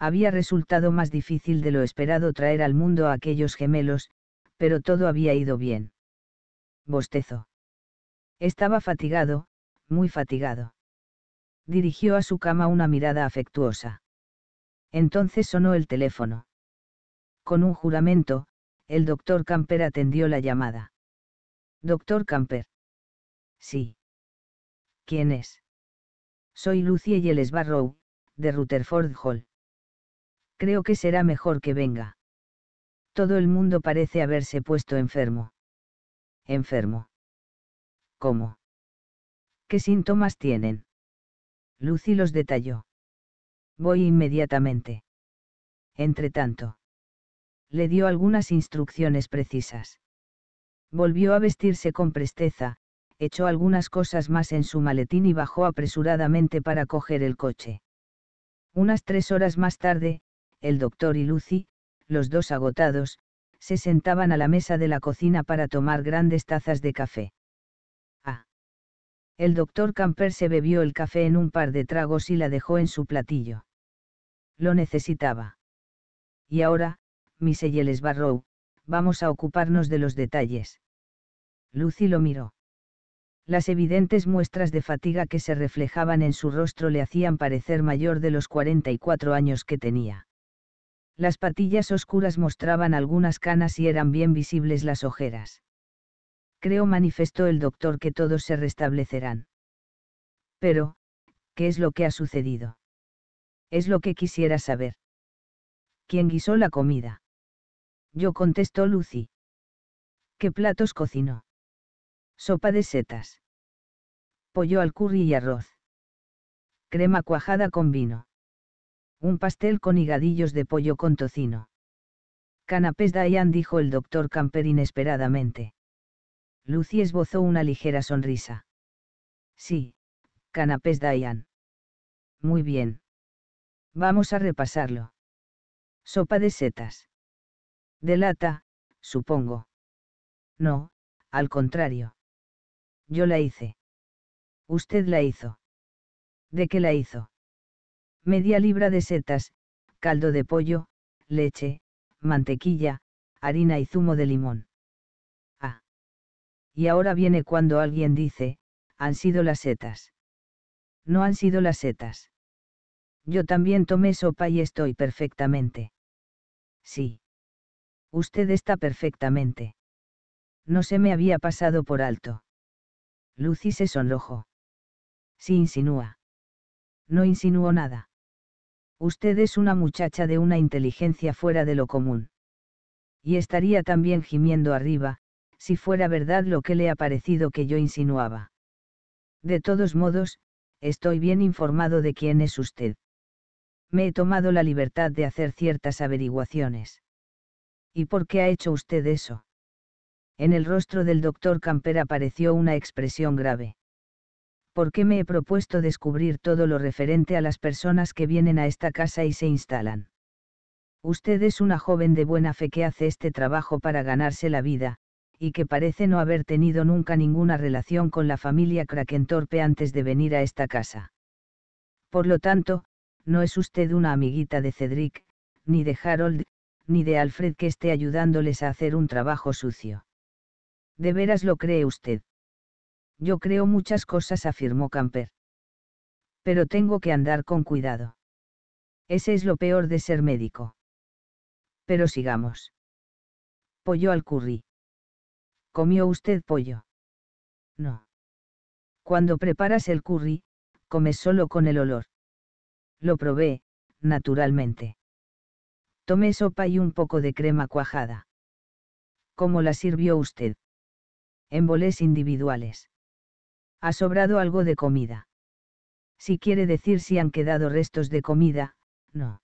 había resultado más difícil de lo esperado traer al mundo a aquellos gemelos, pero todo había ido bien. Bostezo. Estaba fatigado, muy fatigado. Dirigió a su cama una mirada afectuosa. Entonces sonó el teléfono. Con un juramento, el doctor Camper atendió la llamada. Doctor Camper. Sí. ¿Quién es? Soy Lucie y Barrow, de Rutherford Hall creo que será mejor que venga. Todo el mundo parece haberse puesto enfermo. Enfermo. ¿Cómo? ¿Qué síntomas tienen? Lucy los detalló. Voy inmediatamente. Entretanto. Le dio algunas instrucciones precisas. Volvió a vestirse con presteza, echó algunas cosas más en su maletín y bajó apresuradamente para coger el coche. Unas tres horas más tarde, el doctor y Lucy, los dos agotados, se sentaban a la mesa de la cocina para tomar grandes tazas de café. Ah. El doctor Camper se bebió el café en un par de tragos y la dejó en su platillo. Lo necesitaba. Y ahora, Miss Eyeles Barrow, vamos a ocuparnos de los detalles. Lucy lo miró. Las evidentes muestras de fatiga que se reflejaban en su rostro le hacían parecer mayor de los 44 años que tenía. Las patillas oscuras mostraban algunas canas y eran bien visibles las ojeras. Creo, manifestó el doctor, que todos se restablecerán. Pero, ¿qué es lo que ha sucedido? Es lo que quisiera saber. ¿Quién guisó la comida? Yo contestó Lucy. ¿Qué platos cocinó? Sopa de setas. Pollo al curry y arroz. Crema cuajada con vino. Un pastel con higadillos de pollo con tocino. Canapés Dayan dijo el doctor Camper inesperadamente. Lucy esbozó una ligera sonrisa. Sí, canapés Dayan. Muy bien. Vamos a repasarlo. Sopa de setas. De lata, supongo. No, al contrario. Yo la hice. Usted la hizo. ¿De qué la hizo? media libra de setas, caldo de pollo, leche, mantequilla, harina y zumo de limón. Ah. Y ahora viene cuando alguien dice, han sido las setas. No han sido las setas. Yo también tomé sopa y estoy perfectamente. Sí. Usted está perfectamente. No se me había pasado por alto. Lucy se sonrojó. Sí insinúa. No insinuó nada. Usted es una muchacha de una inteligencia fuera de lo común. Y estaría también gimiendo arriba, si fuera verdad lo que le ha parecido que yo insinuaba. De todos modos, estoy bien informado de quién es usted. Me he tomado la libertad de hacer ciertas averiguaciones. ¿Y por qué ha hecho usted eso? En el rostro del doctor Camper apareció una expresión grave qué me he propuesto descubrir todo lo referente a las personas que vienen a esta casa y se instalan. Usted es una joven de buena fe que hace este trabajo para ganarse la vida, y que parece no haber tenido nunca ninguna relación con la familia Krakentorpe antes de venir a esta casa. Por lo tanto, no es usted una amiguita de Cedric, ni de Harold, ni de Alfred que esté ayudándoles a hacer un trabajo sucio. ¿De veras lo cree usted? Yo creo muchas cosas, afirmó Camper. Pero tengo que andar con cuidado. Ese es lo peor de ser médico. Pero sigamos. Pollo al curry. ¿Comió usted pollo? No. Cuando preparas el curry, comes solo con el olor. Lo probé, naturalmente. Tomé sopa y un poco de crema cuajada. ¿Cómo la sirvió usted? En boles individuales ha sobrado algo de comida. Si quiere decir si han quedado restos de comida, no.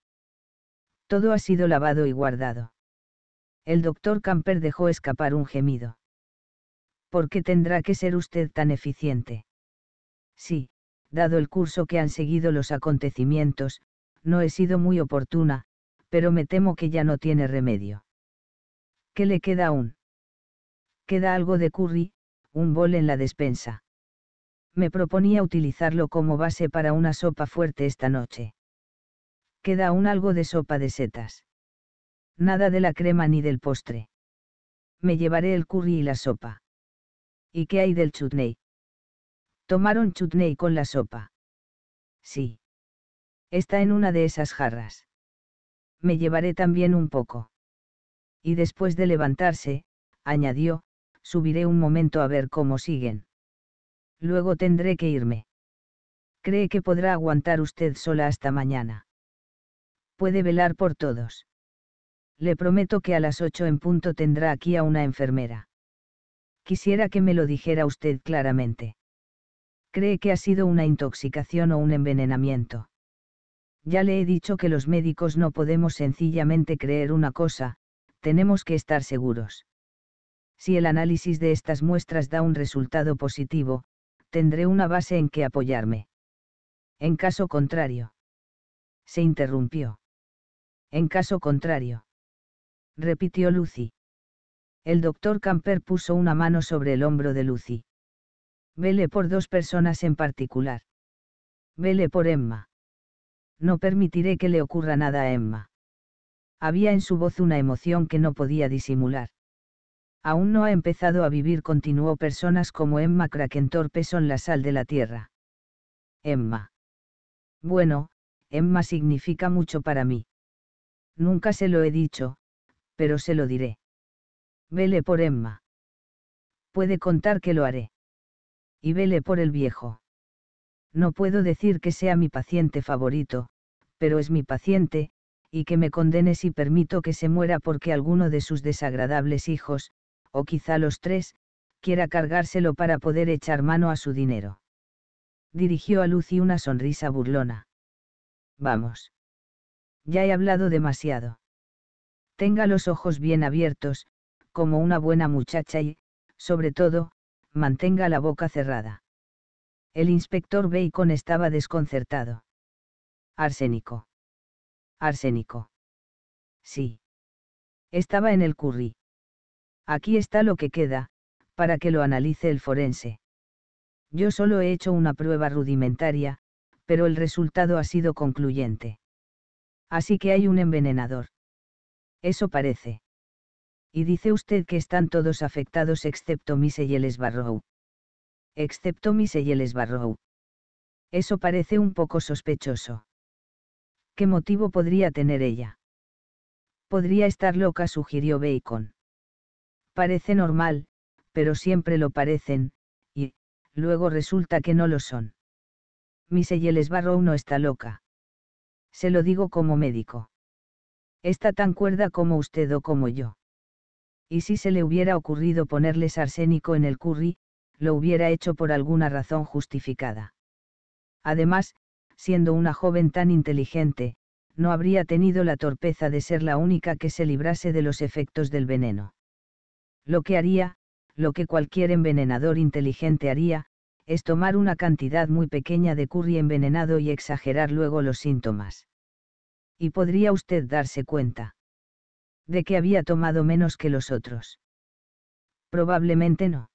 Todo ha sido lavado y guardado. El doctor Camper dejó escapar un gemido. ¿Por qué tendrá que ser usted tan eficiente? Sí, dado el curso que han seguido los acontecimientos, no he sido muy oportuna, pero me temo que ya no tiene remedio. ¿Qué le queda aún? Queda algo de curry, un bol en la despensa me proponía utilizarlo como base para una sopa fuerte esta noche. Queda aún algo de sopa de setas. Nada de la crema ni del postre. Me llevaré el curry y la sopa. ¿Y qué hay del chutney? Tomaron chutney con la sopa. Sí. Está en una de esas jarras. Me llevaré también un poco. Y después de levantarse, añadió, subiré un momento a ver cómo siguen. Luego tendré que irme. ¿Cree que podrá aguantar usted sola hasta mañana? Puede velar por todos. Le prometo que a las ocho en punto tendrá aquí a una enfermera. Quisiera que me lo dijera usted claramente. ¿Cree que ha sido una intoxicación o un envenenamiento? Ya le he dicho que los médicos no podemos sencillamente creer una cosa, tenemos que estar seguros. Si el análisis de estas muestras da un resultado positivo, tendré una base en que apoyarme. En caso contrario. Se interrumpió. En caso contrario. Repitió Lucy. El doctor Camper puso una mano sobre el hombro de Lucy. Vele por dos personas en particular. Vele por Emma. No permitiré que le ocurra nada a Emma. Había en su voz una emoción que no podía disimular aún no ha empezado a vivir, continuó personas como Emma Krakentorpe son la sal de la tierra. Emma. Bueno, Emma significa mucho para mí. Nunca se lo he dicho, pero se lo diré. Vele por Emma. Puede contar que lo haré. Y vele por el viejo. No puedo decir que sea mi paciente favorito, pero es mi paciente, y que me condene si permito que se muera porque alguno de sus desagradables hijos, o quizá los tres, quiera cargárselo para poder echar mano a su dinero. Dirigió a Lucy una sonrisa burlona. Vamos. Ya he hablado demasiado. Tenga los ojos bien abiertos, como una buena muchacha y, sobre todo, mantenga la boca cerrada. El inspector Bacon estaba desconcertado. Arsénico. Arsénico. Sí. Estaba en el curry. Aquí está lo que queda, para que lo analice el forense. Yo solo he hecho una prueba rudimentaria, pero el resultado ha sido concluyente. Así que hay un envenenador. Eso parece. Y dice usted que están todos afectados excepto Miseyeles Barrow. Excepto Miseyeles Barrow. Eso parece un poco sospechoso. ¿Qué motivo podría tener ella? Podría estar loca, sugirió Bacon. Parece normal, pero siempre lo parecen, y, luego resulta que no lo son. Miss Eyeles Barrow no está loca. Se lo digo como médico. Está tan cuerda como usted o como yo. Y si se le hubiera ocurrido ponerles arsénico en el curry, lo hubiera hecho por alguna razón justificada. Además, siendo una joven tan inteligente, no habría tenido la torpeza de ser la única que se librase de los efectos del veneno. Lo que haría, lo que cualquier envenenador inteligente haría, es tomar una cantidad muy pequeña de curry envenenado y exagerar luego los síntomas. Y podría usted darse cuenta de que había tomado menos que los otros. Probablemente no.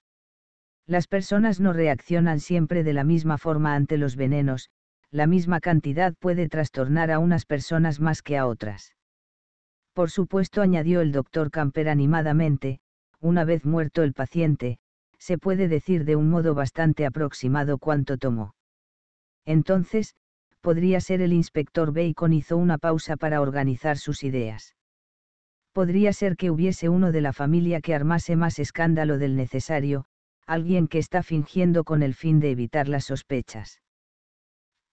Las personas no reaccionan siempre de la misma forma ante los venenos, la misma cantidad puede trastornar a unas personas más que a otras. Por supuesto, añadió el doctor Camper animadamente, una vez muerto el paciente, se puede decir de un modo bastante aproximado cuánto tomó. Entonces, podría ser el inspector Bacon hizo una pausa para organizar sus ideas. Podría ser que hubiese uno de la familia que armase más escándalo del necesario, alguien que está fingiendo con el fin de evitar las sospechas.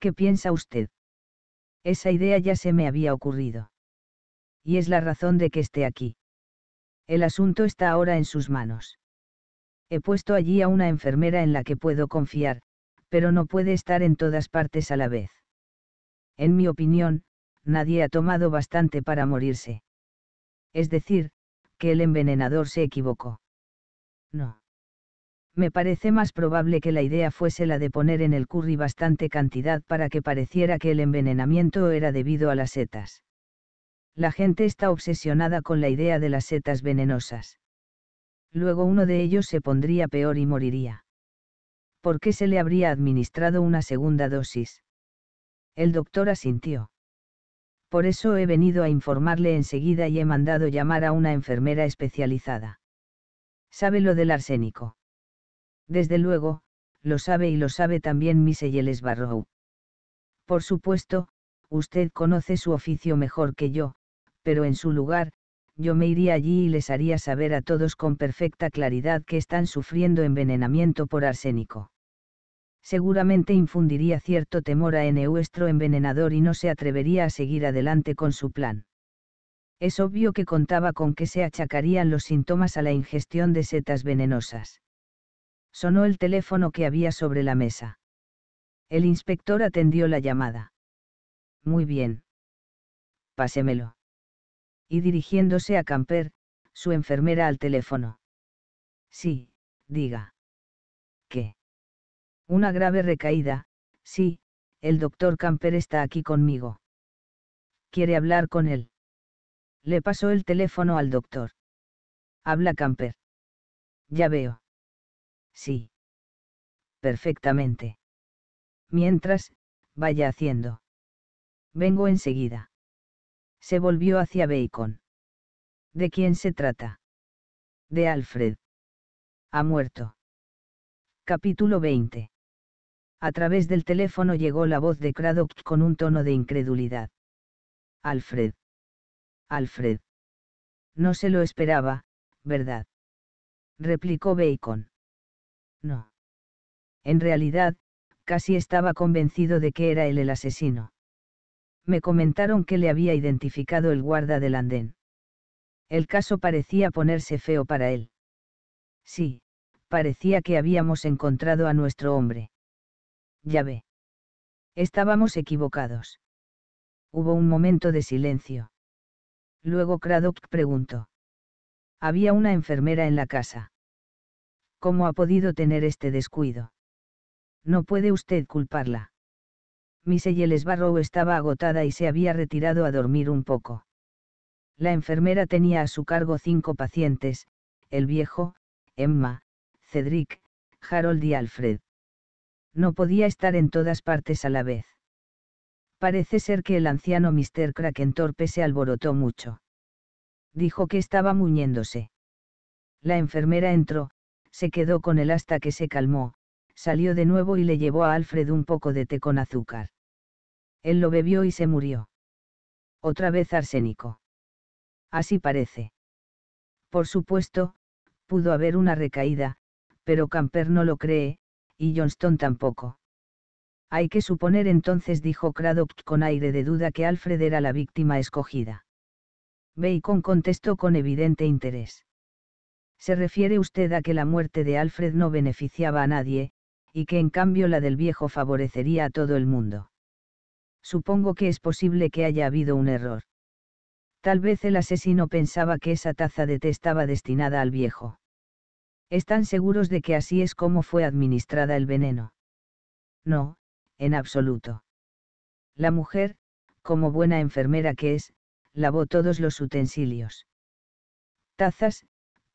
¿Qué piensa usted? Esa idea ya se me había ocurrido. Y es la razón de que esté aquí. El asunto está ahora en sus manos. He puesto allí a una enfermera en la que puedo confiar, pero no puede estar en todas partes a la vez. En mi opinión, nadie ha tomado bastante para morirse. Es decir, que el envenenador se equivocó. No. Me parece más probable que la idea fuese la de poner en el curry bastante cantidad para que pareciera que el envenenamiento era debido a las setas la gente está obsesionada con la idea de las setas venenosas. Luego uno de ellos se pondría peor y moriría. ¿Por qué se le habría administrado una segunda dosis? El doctor asintió. Por eso he venido a informarle enseguida y he mandado llamar a una enfermera especializada. ¿Sabe lo del arsénico? Desde luego, lo sabe y lo sabe también Miss Barrow. Por supuesto, usted conoce su oficio mejor que yo, pero en su lugar, yo me iría allí y les haría saber a todos con perfecta claridad que están sufriendo envenenamiento por arsénico. Seguramente infundiría cierto temor a nuestro envenenador y no se atrevería a seguir adelante con su plan. Es obvio que contaba con que se achacarían los síntomas a la ingestión de setas venenosas. Sonó el teléfono que había sobre la mesa. El inspector atendió la llamada. Muy bien. Pásemelo y dirigiéndose a Camper, su enfermera al teléfono. Sí, diga. ¿Qué? Una grave recaída, sí, el doctor Camper está aquí conmigo. Quiere hablar con él. Le pasó el teléfono al doctor. Habla Camper. Ya veo. Sí. Perfectamente. Mientras, vaya haciendo. Vengo enseguida. Se volvió hacia Bacon. ¿De quién se trata? De Alfred. Ha muerto. Capítulo 20. A través del teléfono llegó la voz de Craddock con un tono de incredulidad. Alfred. Alfred. No se lo esperaba, ¿verdad? replicó Bacon. No. En realidad, casi estaba convencido de que era él el asesino me comentaron que le había identificado el guarda del andén. El caso parecía ponerse feo para él. Sí, parecía que habíamos encontrado a nuestro hombre. Ya ve. Estábamos equivocados. Hubo un momento de silencio. Luego Craddock preguntó. Había una enfermera en la casa. ¿Cómo ha podido tener este descuido? No puede usted culparla. Miss el Barrow estaba agotada y se había retirado a dormir un poco. La enfermera tenía a su cargo cinco pacientes, el viejo, Emma, Cedric, Harold y Alfred. No podía estar en todas partes a la vez. Parece ser que el anciano Mr. Torpe se alborotó mucho. Dijo que estaba muñéndose. La enfermera entró, se quedó con él hasta que se calmó, salió de nuevo y le llevó a Alfred un poco de té con azúcar. Él lo bebió y se murió. Otra vez arsénico. Así parece. Por supuesto, pudo haber una recaída, pero Camper no lo cree, y Johnston tampoco. Hay que suponer entonces, dijo Craddock con aire de duda, que Alfred era la víctima escogida. Bacon contestó con evidente interés. ¿Se refiere usted a que la muerte de Alfred no beneficiaba a nadie, y que en cambio la del viejo favorecería a todo el mundo? Supongo que es posible que haya habido un error. Tal vez el asesino pensaba que esa taza de té estaba destinada al viejo. Están seguros de que así es como fue administrada el veneno. No, en absoluto. La mujer, como buena enfermera que es, lavó todos los utensilios. Tazas,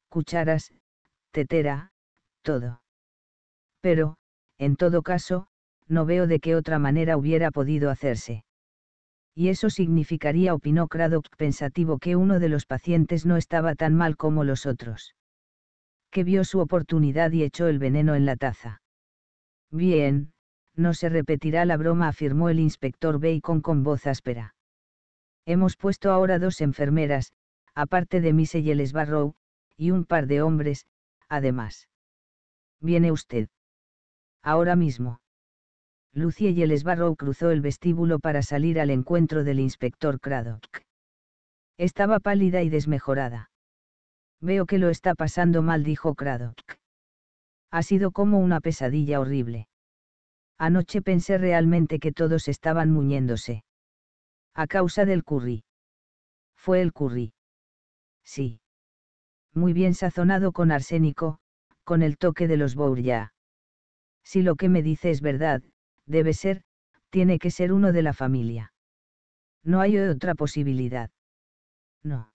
cucharas, tetera, todo. Pero, en todo caso, no veo de qué otra manera hubiera podido hacerse. Y eso significaría, opinó Craddock pensativo, que uno de los pacientes no estaba tan mal como los otros. Que vio su oportunidad y echó el veneno en la taza. Bien, no se repetirá la broma, afirmó el inspector Bacon con voz áspera. Hemos puesto ahora dos enfermeras, aparte de Miss y Barrow, y un par de hombres, además. Viene usted. Ahora mismo. Lucie y el esbarro cruzó el vestíbulo para salir al encuentro del inspector Craddock. Estaba pálida y desmejorada. Veo que lo está pasando mal, dijo Craddock. Ha sido como una pesadilla horrible. Anoche pensé realmente que todos estaban muñéndose. A causa del curry. Fue el curry. Sí. Muy bien sazonado con arsénico, con el toque de los Bourya. Si lo que me dice es verdad, debe ser, tiene que ser uno de la familia. No hay otra posibilidad. No.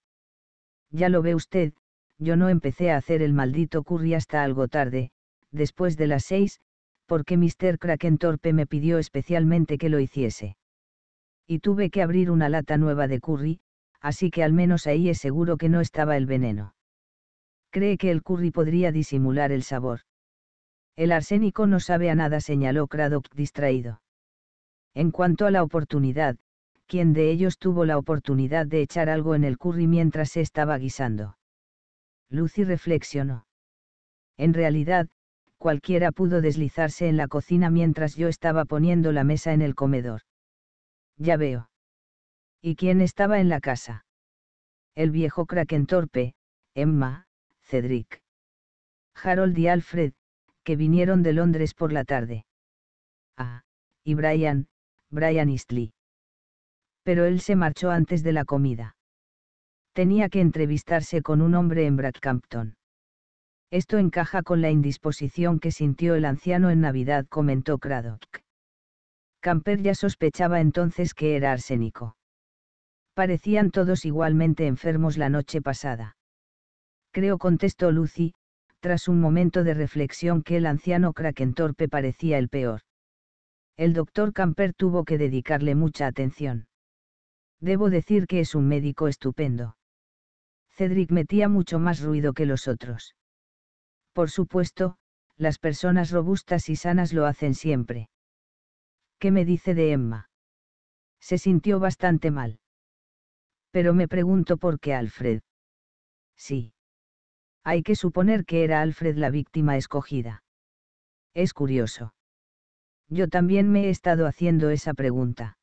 Ya lo ve usted, yo no empecé a hacer el maldito curry hasta algo tarde, después de las seis, porque Mr. Kraken me pidió especialmente que lo hiciese. Y tuve que abrir una lata nueva de curry, así que al menos ahí es seguro que no estaba el veneno. Cree que el curry podría disimular el sabor. El arsénico no sabe a nada, señaló Craddock distraído. En cuanto a la oportunidad, ¿quién de ellos tuvo la oportunidad de echar algo en el curry mientras se estaba guisando? Lucy reflexionó. En realidad, cualquiera pudo deslizarse en la cocina mientras yo estaba poniendo la mesa en el comedor. Ya veo. ¿Y quién estaba en la casa? El viejo Krakentorpe, Emma, Cedric. Harold y Alfred, que vinieron de Londres por la tarde. Ah, y Brian, Brian Eastley. Pero él se marchó antes de la comida. Tenía que entrevistarse con un hombre en Bradcampton. Esto encaja con la indisposición que sintió el anciano en Navidad, comentó Cradock. Camper ya sospechaba entonces que era arsénico. Parecían todos igualmente enfermos la noche pasada. Creo, contestó Lucy, tras un momento de reflexión que el anciano Krakentorpe parecía el peor. El doctor Camper tuvo que dedicarle mucha atención. Debo decir que es un médico estupendo. Cedric metía mucho más ruido que los otros. Por supuesto, las personas robustas y sanas lo hacen siempre. ¿Qué me dice de Emma? Se sintió bastante mal. Pero me pregunto por qué Alfred. Sí hay que suponer que era Alfred la víctima escogida. Es curioso. Yo también me he estado haciendo esa pregunta.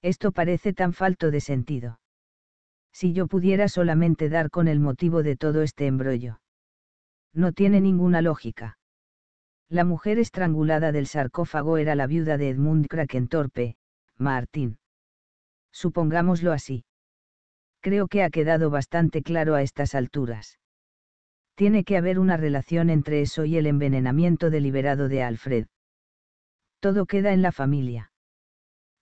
Esto parece tan falto de sentido. Si yo pudiera solamente dar con el motivo de todo este embrollo. No tiene ninguna lógica. La mujer estrangulada del sarcófago era la viuda de Edmund Krakentorpe, Martín. Supongámoslo así. Creo que ha quedado bastante claro a estas alturas tiene que haber una relación entre eso y el envenenamiento deliberado de Alfred. Todo queda en la familia.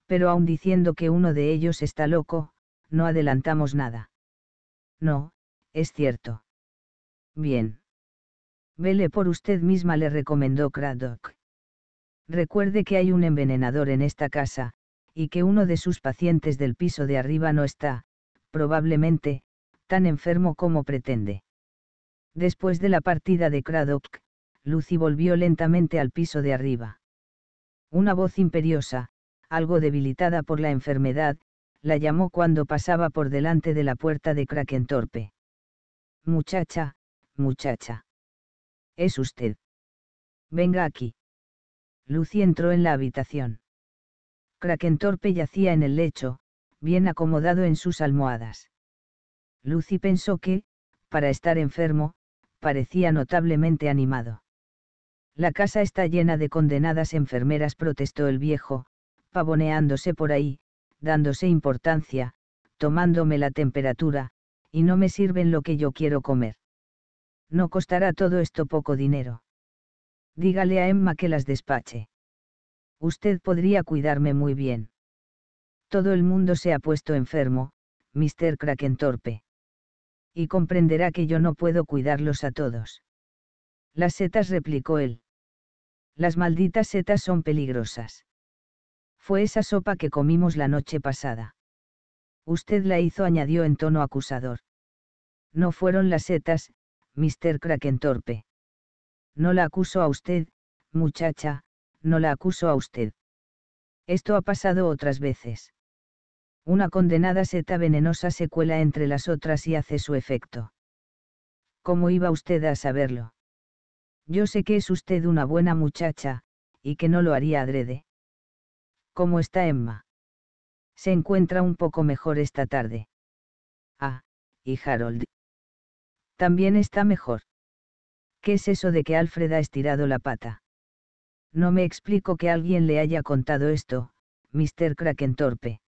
Pero aun diciendo que uno de ellos está loco, no adelantamos nada. No, es cierto. Bien. Vele por usted misma, le recomendó Craddock. Recuerde que hay un envenenador en esta casa, y que uno de sus pacientes del piso de arriba no está, probablemente, tan enfermo como pretende. Después de la partida de Cradock, Lucy volvió lentamente al piso de arriba. Una voz imperiosa, algo debilitada por la enfermedad, la llamó cuando pasaba por delante de la puerta de Krakentorpe. Muchacha, muchacha. Es usted. Venga aquí. Lucy entró en la habitación. Krakentorpe yacía en el lecho, bien acomodado en sus almohadas. Lucy pensó que, para estar enfermo, parecía notablemente animado. La casa está llena de condenadas enfermeras, protestó el viejo, pavoneándose por ahí, dándose importancia, tomándome la temperatura, y no me sirven lo que yo quiero comer. No costará todo esto poco dinero. Dígale a Emma que las despache. Usted podría cuidarme muy bien. Todo el mundo se ha puesto enfermo, Mr. Krakentorpe y comprenderá que yo no puedo cuidarlos a todos. Las setas replicó él. Las malditas setas son peligrosas. Fue esa sopa que comimos la noche pasada. Usted la hizo, añadió en tono acusador. No fueron las setas, Mr. Krakentorpe. torpe. No la acuso a usted, muchacha, no la acuso a usted. Esto ha pasado otras veces. Una condenada seta venenosa se cuela entre las otras y hace su efecto. ¿Cómo iba usted a saberlo? Yo sé que es usted una buena muchacha, y que no lo haría adrede. ¿Cómo está Emma? Se encuentra un poco mejor esta tarde. Ah, y Harold. También está mejor. ¿Qué es eso de que Alfred ha estirado la pata? No me explico que alguien le haya contado esto, Mr. Krakentorpe. torpe.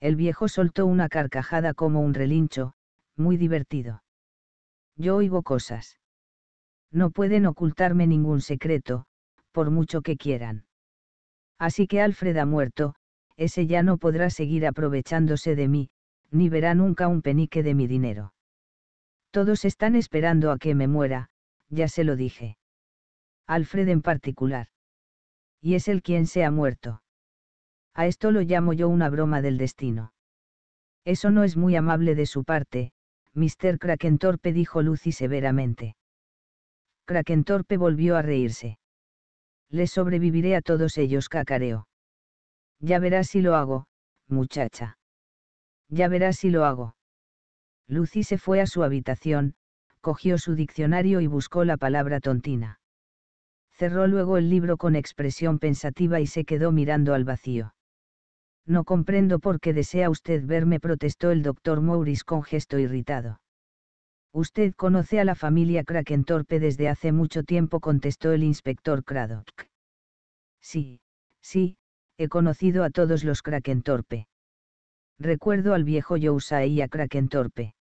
El viejo soltó una carcajada como un relincho, muy divertido. Yo oigo cosas. No pueden ocultarme ningún secreto, por mucho que quieran. Así que Alfred ha muerto, ese ya no podrá seguir aprovechándose de mí, ni verá nunca un penique de mi dinero. Todos están esperando a que me muera, ya se lo dije. Alfred en particular. Y es el quien se ha muerto. A esto lo llamo yo una broma del destino. Eso no es muy amable de su parte, Mr. Krakentorpe dijo Lucy severamente. Krakentorpe volvió a reírse. Les sobreviviré a todos ellos, cacareo. Ya verás si lo hago, muchacha. Ya verás si lo hago. Lucy se fue a su habitación, cogió su diccionario y buscó la palabra tontina. Cerró luego el libro con expresión pensativa y se quedó mirando al vacío. No comprendo por qué desea usted verme, protestó el doctor Morris con gesto irritado. Usted conoce a la familia Krakentorpe desde hace mucho tiempo, contestó el inspector Craddock. Sí, sí, he conocido a todos los Krakentorpe. Recuerdo al viejo Yousai y a Krakentorpe.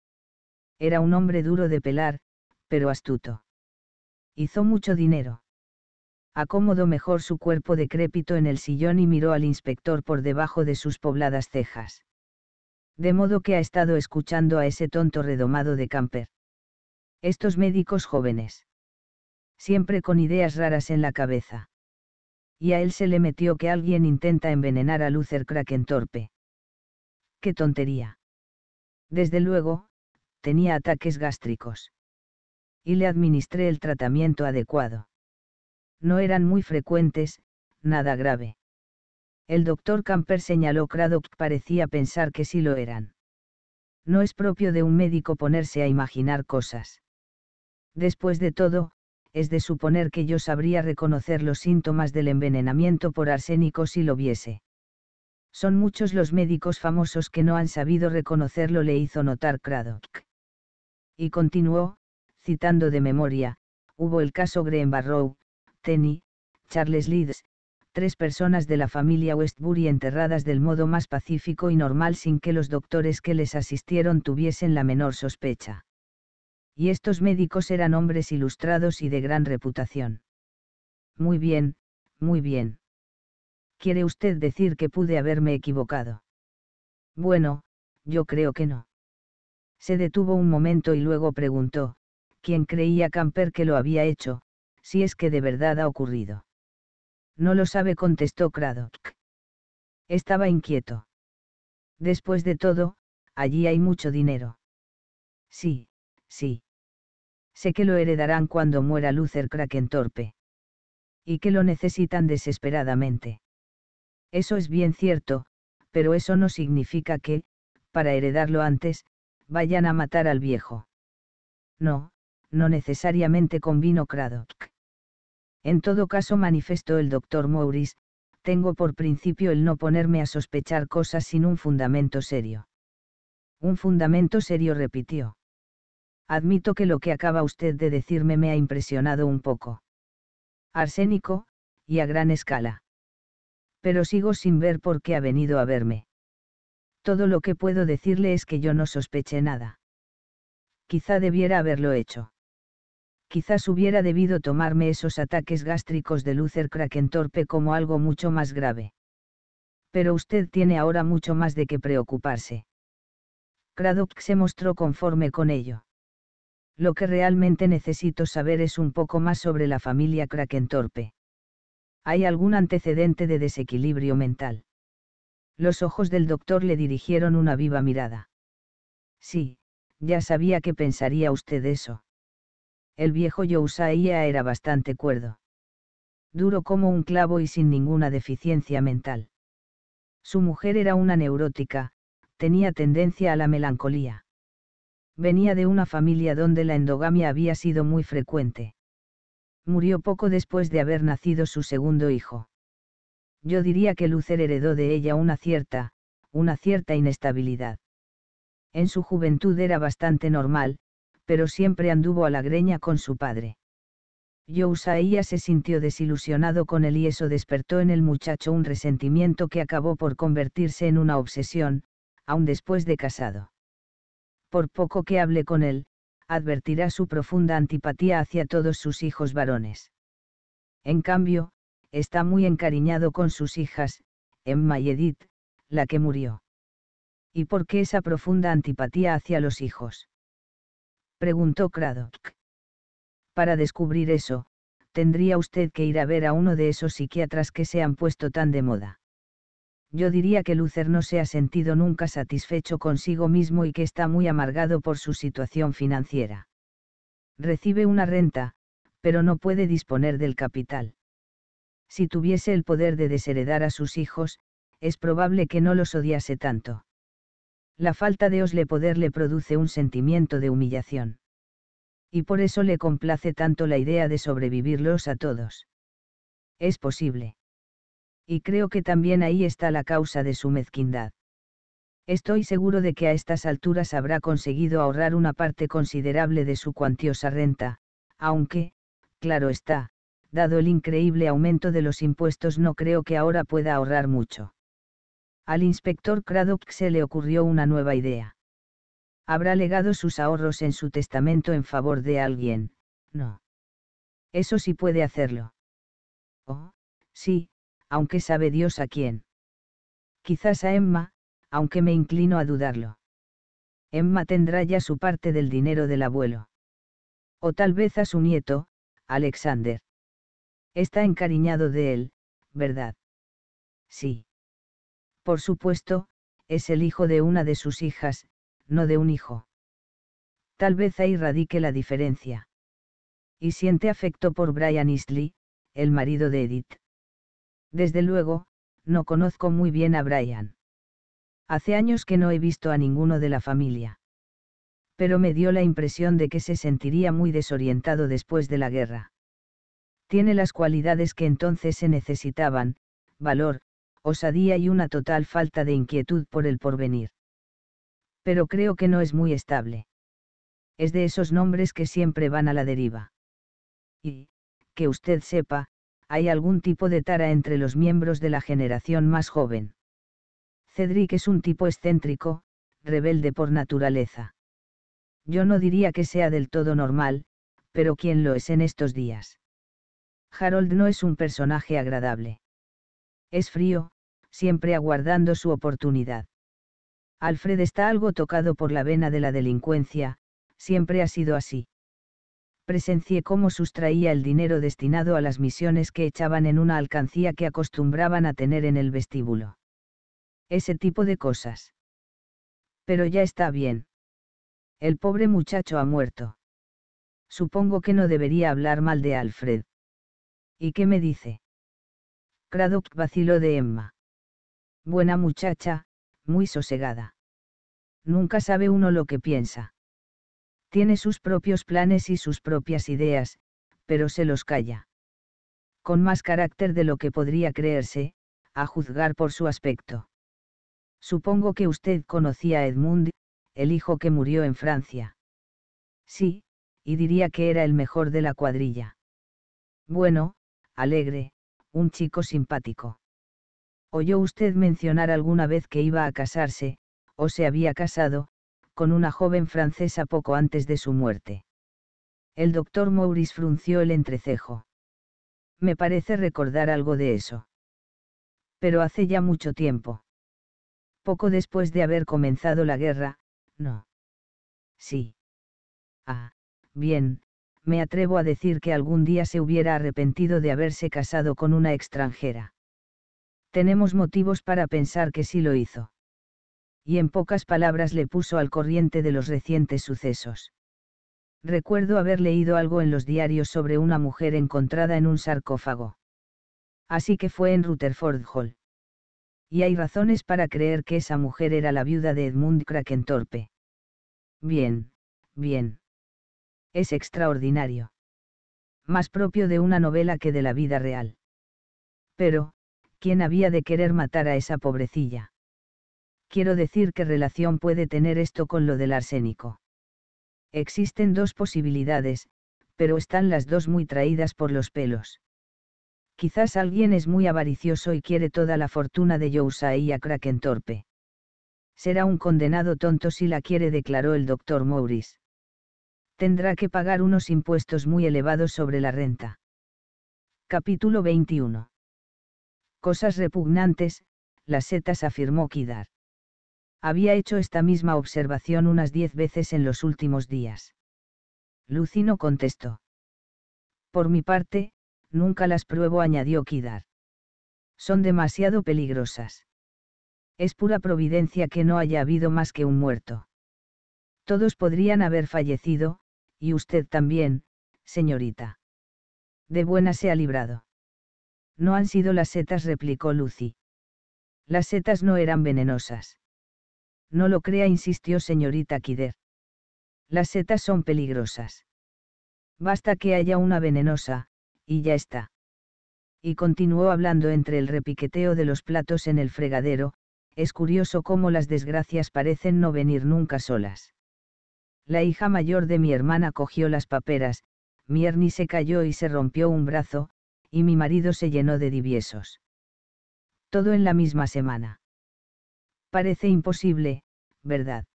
Era un hombre duro de pelar, pero astuto. Hizo mucho dinero acomodó mejor su cuerpo decrépito en el sillón y miró al inspector por debajo de sus pobladas cejas. De modo que ha estado escuchando a ese tonto redomado de Camper. Estos médicos jóvenes. Siempre con ideas raras en la cabeza. Y a él se le metió que alguien intenta envenenar a Luther Kraken torpe. ¡Qué tontería! Desde luego, tenía ataques gástricos. Y le administré el tratamiento adecuado no eran muy frecuentes, nada grave. El doctor Camper señaló Craddock parecía pensar que sí lo eran. No es propio de un médico ponerse a imaginar cosas. Después de todo, es de suponer que yo sabría reconocer los síntomas del envenenamiento por arsénico si lo viese. Son muchos los médicos famosos que no han sabido reconocerlo, le hizo notar Craddock. Y continuó, citando de memoria, hubo el caso Barrow. Tenny, Charles Leeds, tres personas de la familia Westbury enterradas del modo más pacífico y normal sin que los doctores que les asistieron tuviesen la menor sospecha. Y estos médicos eran hombres ilustrados y de gran reputación. Muy bien, muy bien. ¿Quiere usted decir que pude haberme equivocado? Bueno, yo creo que no. Se detuvo un momento y luego preguntó, ¿quién creía Camper que lo había hecho? si es que de verdad ha ocurrido. No lo sabe, contestó Craddock. Estaba inquieto. Después de todo, allí hay mucho dinero. Sí, sí. Sé que lo heredarán cuando muera Luther Kraken Torpe. Y que lo necesitan desesperadamente. Eso es bien cierto, pero eso no significa que, para heredarlo antes, vayan a matar al viejo. No, no necesariamente convino Craddock. En todo caso, manifestó el doctor Maurice, tengo por principio el no ponerme a sospechar cosas sin un fundamento serio. Un fundamento serio, repitió. Admito que lo que acaba usted de decirme me ha impresionado un poco. Arsénico, y a gran escala. Pero sigo sin ver por qué ha venido a verme. Todo lo que puedo decirle es que yo no sospeché nada. Quizá debiera haberlo hecho quizás hubiera debido tomarme esos ataques gástricos de Luther Krakentorpe como algo mucho más grave. Pero usted tiene ahora mucho más de qué preocuparse. Craddock se mostró conforme con ello. Lo que realmente necesito saber es un poco más sobre la familia Krakentorpe. ¿Hay algún antecedente de desequilibrio mental? Los ojos del doctor le dirigieron una viva mirada. Sí, ya sabía que pensaría usted eso. El viejo Yousaía era bastante cuerdo. Duro como un clavo y sin ninguna deficiencia mental. Su mujer era una neurótica, tenía tendencia a la melancolía. Venía de una familia donde la endogamia había sido muy frecuente. Murió poco después de haber nacido su segundo hijo. Yo diría que Lucer heredó de ella una cierta, una cierta inestabilidad. En su juventud era bastante normal, pero siempre anduvo a la greña con su padre. Yousaía se sintió desilusionado con él y eso despertó en el muchacho un resentimiento que acabó por convertirse en una obsesión, aun después de casado. Por poco que hable con él, advertirá su profunda antipatía hacia todos sus hijos varones. En cambio, está muy encariñado con sus hijas, Emma y Edith, la que murió. ¿Y por qué esa profunda antipatía hacia los hijos? preguntó Craddock. Para descubrir eso, tendría usted que ir a ver a uno de esos psiquiatras que se han puesto tan de moda. Yo diría que Luther no se ha sentido nunca satisfecho consigo mismo y que está muy amargado por su situación financiera. Recibe una renta, pero no puede disponer del capital. Si tuviese el poder de desheredar a sus hijos, es probable que no los odiase tanto la falta de osle poder le produce un sentimiento de humillación. Y por eso le complace tanto la idea de sobrevivirlos a todos. Es posible. Y creo que también ahí está la causa de su mezquindad. Estoy seguro de que a estas alturas habrá conseguido ahorrar una parte considerable de su cuantiosa renta, aunque, claro está, dado el increíble aumento de los impuestos no creo que ahora pueda ahorrar mucho al inspector Craddock se le ocurrió una nueva idea. Habrá legado sus ahorros en su testamento en favor de alguien, no. Eso sí puede hacerlo. Oh, sí, aunque sabe Dios a quién. Quizás a Emma, aunque me inclino a dudarlo. Emma tendrá ya su parte del dinero del abuelo. O tal vez a su nieto, Alexander. Está encariñado de él, ¿verdad? Sí. Por supuesto, es el hijo de una de sus hijas, no de un hijo. Tal vez ahí radique la diferencia. Y siente afecto por Brian Eastley, el marido de Edith. Desde luego, no conozco muy bien a Brian. Hace años que no he visto a ninguno de la familia. Pero me dio la impresión de que se sentiría muy desorientado después de la guerra. Tiene las cualidades que entonces se necesitaban, valor, osadía y una total falta de inquietud por el porvenir. Pero creo que no es muy estable. Es de esos nombres que siempre van a la deriva. Y, que usted sepa, hay algún tipo de tara entre los miembros de la generación más joven. Cedric es un tipo excéntrico, rebelde por naturaleza. Yo no diría que sea del todo normal, pero ¿quién lo es en estos días? Harold no es un personaje agradable. Es frío, siempre aguardando su oportunidad. Alfred está algo tocado por la vena de la delincuencia, siempre ha sido así. Presencié cómo sustraía el dinero destinado a las misiones que echaban en una alcancía que acostumbraban a tener en el vestíbulo. Ese tipo de cosas. Pero ya está bien. El pobre muchacho ha muerto. Supongo que no debería hablar mal de Alfred. ¿Y qué me dice? Cradock vaciló de Emma. Buena muchacha, muy sosegada. Nunca sabe uno lo que piensa. Tiene sus propios planes y sus propias ideas, pero se los calla. Con más carácter de lo que podría creerse, a juzgar por su aspecto. Supongo que usted conocía a Edmund, el hijo que murió en Francia. Sí, y diría que era el mejor de la cuadrilla. Bueno, alegre, un chico simpático. Oyó usted mencionar alguna vez que iba a casarse, o se había casado, con una joven francesa poco antes de su muerte. El doctor Maurice frunció el entrecejo. Me parece recordar algo de eso. Pero hace ya mucho tiempo. Poco después de haber comenzado la guerra, no. Sí. Ah, bien, me atrevo a decir que algún día se hubiera arrepentido de haberse casado con una extranjera. Tenemos motivos para pensar que sí lo hizo. Y en pocas palabras le puso al corriente de los recientes sucesos. Recuerdo haber leído algo en los diarios sobre una mujer encontrada en un sarcófago. Así que fue en Rutherford Hall. Y hay razones para creer que esa mujer era la viuda de Edmund Krakentorpe. Bien, bien es extraordinario. Más propio de una novela que de la vida real. Pero, ¿quién había de querer matar a esa pobrecilla? Quiero decir qué relación puede tener esto con lo del arsénico. Existen dos posibilidades, pero están las dos muy traídas por los pelos. Quizás alguien es muy avaricioso y quiere toda la fortuna de y a Krakentorpe. Será un condenado tonto si la quiere, declaró el doctor Maurice tendrá que pagar unos impuestos muy elevados sobre la renta. Capítulo 21. Cosas repugnantes, las setas afirmó Kidar. Había hecho esta misma observación unas diez veces en los últimos días. Lucino contestó. Por mi parte, nunca las pruebo, añadió Kidar. Son demasiado peligrosas. Es pura providencia que no haya habido más que un muerto. Todos podrían haber fallecido, y usted también, señorita. De buena se ha librado. No han sido las setas, replicó Lucy. Las setas no eran venenosas. No lo crea, insistió señorita Kider. Las setas son peligrosas. Basta que haya una venenosa, y ya está. Y continuó hablando entre el repiqueteo de los platos en el fregadero, es curioso cómo las desgracias parecen no venir nunca solas. La hija mayor de mi hermana cogió las paperas, mi se cayó y se rompió un brazo, y mi marido se llenó de diviesos. Todo en la misma semana. Parece imposible, ¿verdad?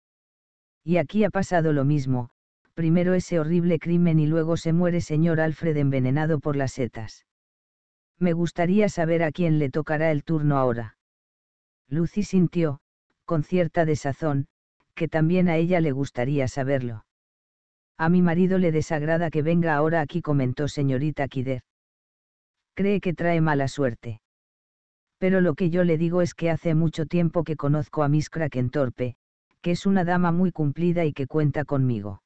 Y aquí ha pasado lo mismo, primero ese horrible crimen y luego se muere señor Alfred envenenado por las setas. Me gustaría saber a quién le tocará el turno ahora. Lucy sintió, con cierta desazón, que también a ella le gustaría saberlo. A mi marido le desagrada que venga ahora aquí, comentó señorita Kider. Cree que trae mala suerte. Pero lo que yo le digo es que hace mucho tiempo que conozco a Miss Krakentorpe, que es una dama muy cumplida y que cuenta conmigo.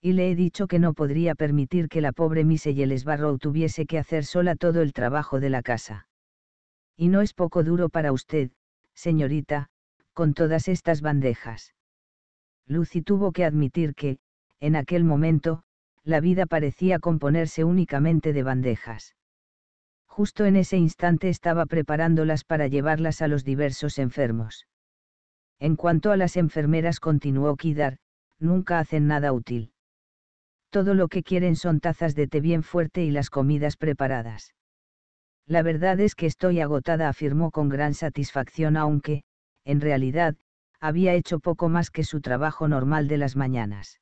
Y le he dicho que no podría permitir que la pobre Miss Yeles Barrow tuviese que hacer sola todo el trabajo de la casa. Y no es poco duro para usted, señorita, con todas estas bandejas. Lucy tuvo que admitir que, en aquel momento, la vida parecía componerse únicamente de bandejas. Justo en ese instante estaba preparándolas para llevarlas a los diversos enfermos. En cuanto a las enfermeras, continuó Kidar, nunca hacen nada útil. Todo lo que quieren son tazas de té bien fuerte y las comidas preparadas. La verdad es que estoy agotada, afirmó con gran satisfacción, aunque, en realidad, había hecho poco más que su trabajo normal de las mañanas.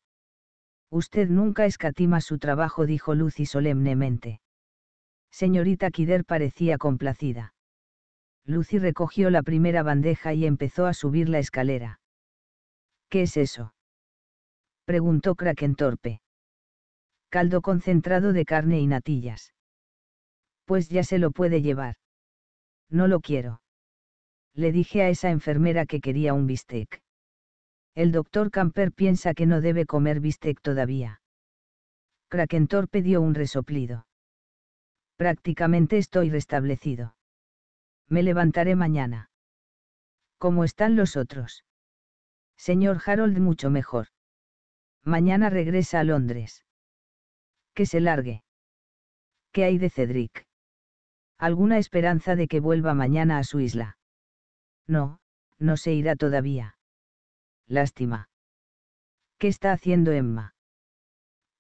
Usted nunca escatima su trabajo, dijo Lucy solemnemente. Señorita Kider parecía complacida. Lucy recogió la primera bandeja y empezó a subir la escalera. ¿Qué es eso? preguntó Kraken torpe. Caldo concentrado de carne y natillas. Pues ya se lo puede llevar. No lo quiero le dije a esa enfermera que quería un bistec. El doctor Camper piensa que no debe comer bistec todavía. Krakentor dio un resoplido. Prácticamente estoy restablecido. Me levantaré mañana. ¿Cómo están los otros? Señor Harold, mucho mejor. Mañana regresa a Londres. Que se largue. ¿Qué hay de Cedric? ¿Alguna esperanza de que vuelva mañana a su isla? No, no se irá todavía. Lástima. ¿Qué está haciendo Emma?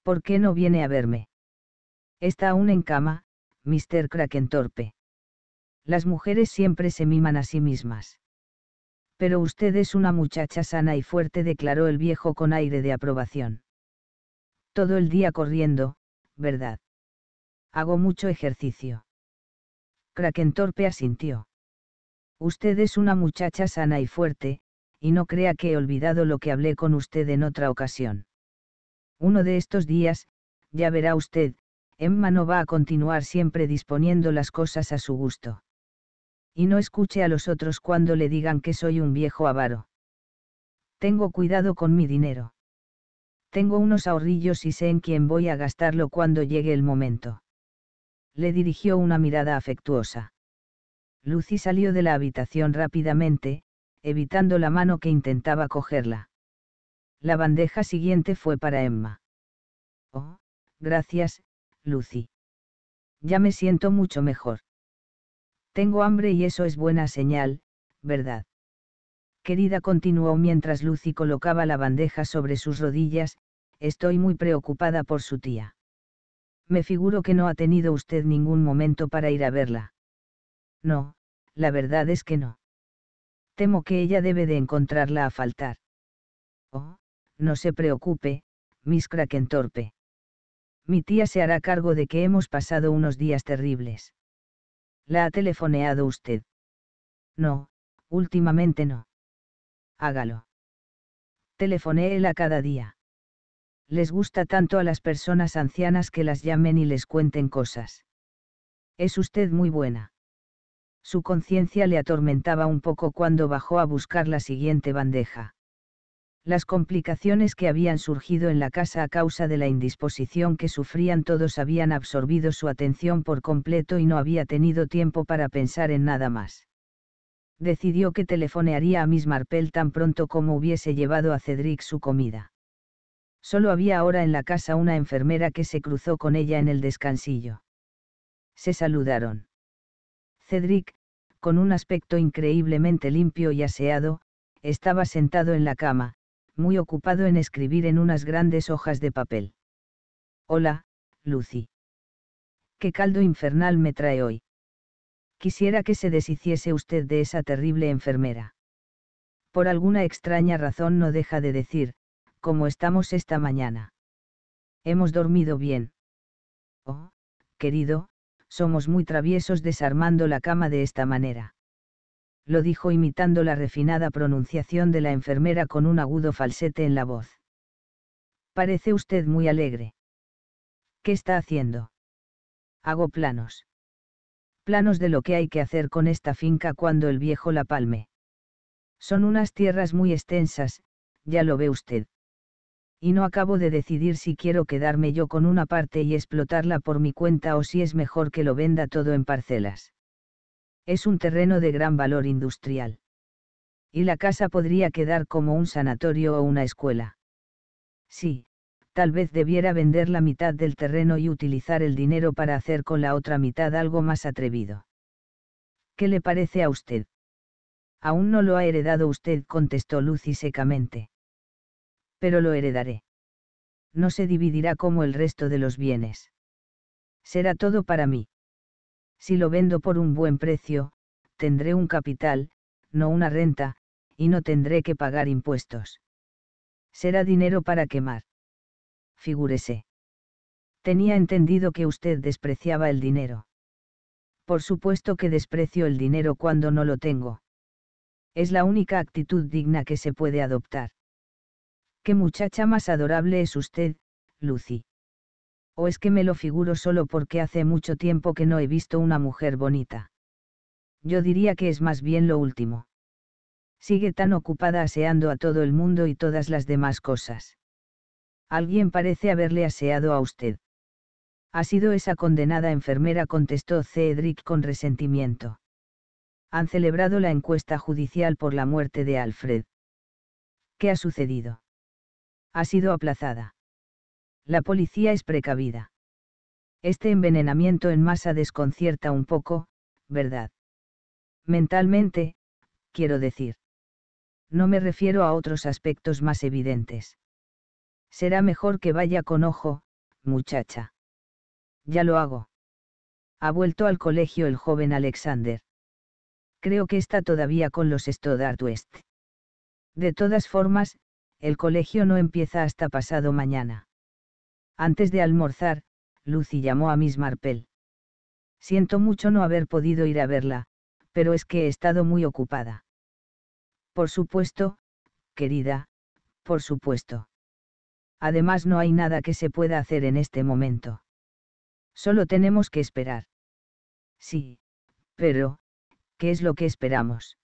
¿Por qué no viene a verme? Está aún en cama, Mr. Krakentorpe? Las mujeres siempre se miman a sí mismas. Pero usted es una muchacha sana y fuerte, declaró el viejo con aire de aprobación. Todo el día corriendo, ¿verdad? Hago mucho ejercicio. Krakentorpe asintió. Usted es una muchacha sana y fuerte, y no crea que he olvidado lo que hablé con usted en otra ocasión. Uno de estos días, ya verá usted, Emma no va a continuar siempre disponiendo las cosas a su gusto. Y no escuche a los otros cuando le digan que soy un viejo avaro. Tengo cuidado con mi dinero. Tengo unos ahorrillos y sé en quién voy a gastarlo cuando llegue el momento. Le dirigió una mirada afectuosa. Lucy salió de la habitación rápidamente, evitando la mano que intentaba cogerla. La bandeja siguiente fue para Emma. Oh, gracias, Lucy. Ya me siento mucho mejor. Tengo hambre y eso es buena señal, ¿verdad? Querida continuó mientras Lucy colocaba la bandeja sobre sus rodillas, estoy muy preocupada por su tía. Me figuro que no ha tenido usted ningún momento para ir a verla. No, la verdad es que no. Temo que ella debe de encontrarla a faltar. Oh, no se preocupe, Miss Kraken torpe. Mi tía se hará cargo de que hemos pasado unos días terribles. ¿La ha telefoneado usted? No, últimamente no. Hágalo. Telefonéela cada día. Les gusta tanto a las personas ancianas que las llamen y les cuenten cosas. Es usted muy buena. Su conciencia le atormentaba un poco cuando bajó a buscar la siguiente bandeja. Las complicaciones que habían surgido en la casa a causa de la indisposición que sufrían todos habían absorbido su atención por completo y no había tenido tiempo para pensar en nada más. Decidió que telefonearía a Miss Marple tan pronto como hubiese llevado a Cedric su comida. Solo había ahora en la casa una enfermera que se cruzó con ella en el descansillo. Se saludaron. Cedric, con un aspecto increíblemente limpio y aseado, estaba sentado en la cama, muy ocupado en escribir en unas grandes hojas de papel. Hola, Lucy. Qué caldo infernal me trae hoy. Quisiera que se deshiciese usted de esa terrible enfermera. Por alguna extraña razón no deja de decir, ¿cómo estamos esta mañana? Hemos dormido bien. Oh, querido, somos muy traviesos desarmando la cama de esta manera. Lo dijo imitando la refinada pronunciación de la enfermera con un agudo falsete en la voz. Parece usted muy alegre. ¿Qué está haciendo? Hago planos. Planos de lo que hay que hacer con esta finca cuando el viejo la palme. Son unas tierras muy extensas, ya lo ve usted y no acabo de decidir si quiero quedarme yo con una parte y explotarla por mi cuenta o si es mejor que lo venda todo en parcelas. Es un terreno de gran valor industrial. Y la casa podría quedar como un sanatorio o una escuela. Sí, tal vez debiera vender la mitad del terreno y utilizar el dinero para hacer con la otra mitad algo más atrevido. ¿Qué le parece a usted? Aún no lo ha heredado usted, contestó Lucy secamente pero lo heredaré. No se dividirá como el resto de los bienes. Será todo para mí. Si lo vendo por un buen precio, tendré un capital, no una renta, y no tendré que pagar impuestos. Será dinero para quemar. Figúrese. Tenía entendido que usted despreciaba el dinero. Por supuesto que desprecio el dinero cuando no lo tengo. Es la única actitud digna que se puede adoptar qué muchacha más adorable es usted, Lucy. ¿O es que me lo figuro solo porque hace mucho tiempo que no he visto una mujer bonita? Yo diría que es más bien lo último. Sigue tan ocupada aseando a todo el mundo y todas las demás cosas. Alguien parece haberle aseado a usted. Ha sido esa condenada enfermera, contestó Cedric con resentimiento. Han celebrado la encuesta judicial por la muerte de Alfred. ¿Qué ha sucedido? ha sido aplazada. La policía es precavida. Este envenenamiento en masa desconcierta un poco, ¿verdad? Mentalmente, quiero decir. No me refiero a otros aspectos más evidentes. Será mejor que vaya con ojo, muchacha. Ya lo hago. Ha vuelto al colegio el joven Alexander. Creo que está todavía con los Stoddard West. De todas formas, el colegio no empieza hasta pasado mañana. Antes de almorzar, Lucy llamó a Miss Marple. Siento mucho no haber podido ir a verla, pero es que he estado muy ocupada. Por supuesto, querida, por supuesto. Además no hay nada que se pueda hacer en este momento. Solo tenemos que esperar. Sí, pero, ¿qué es lo que esperamos?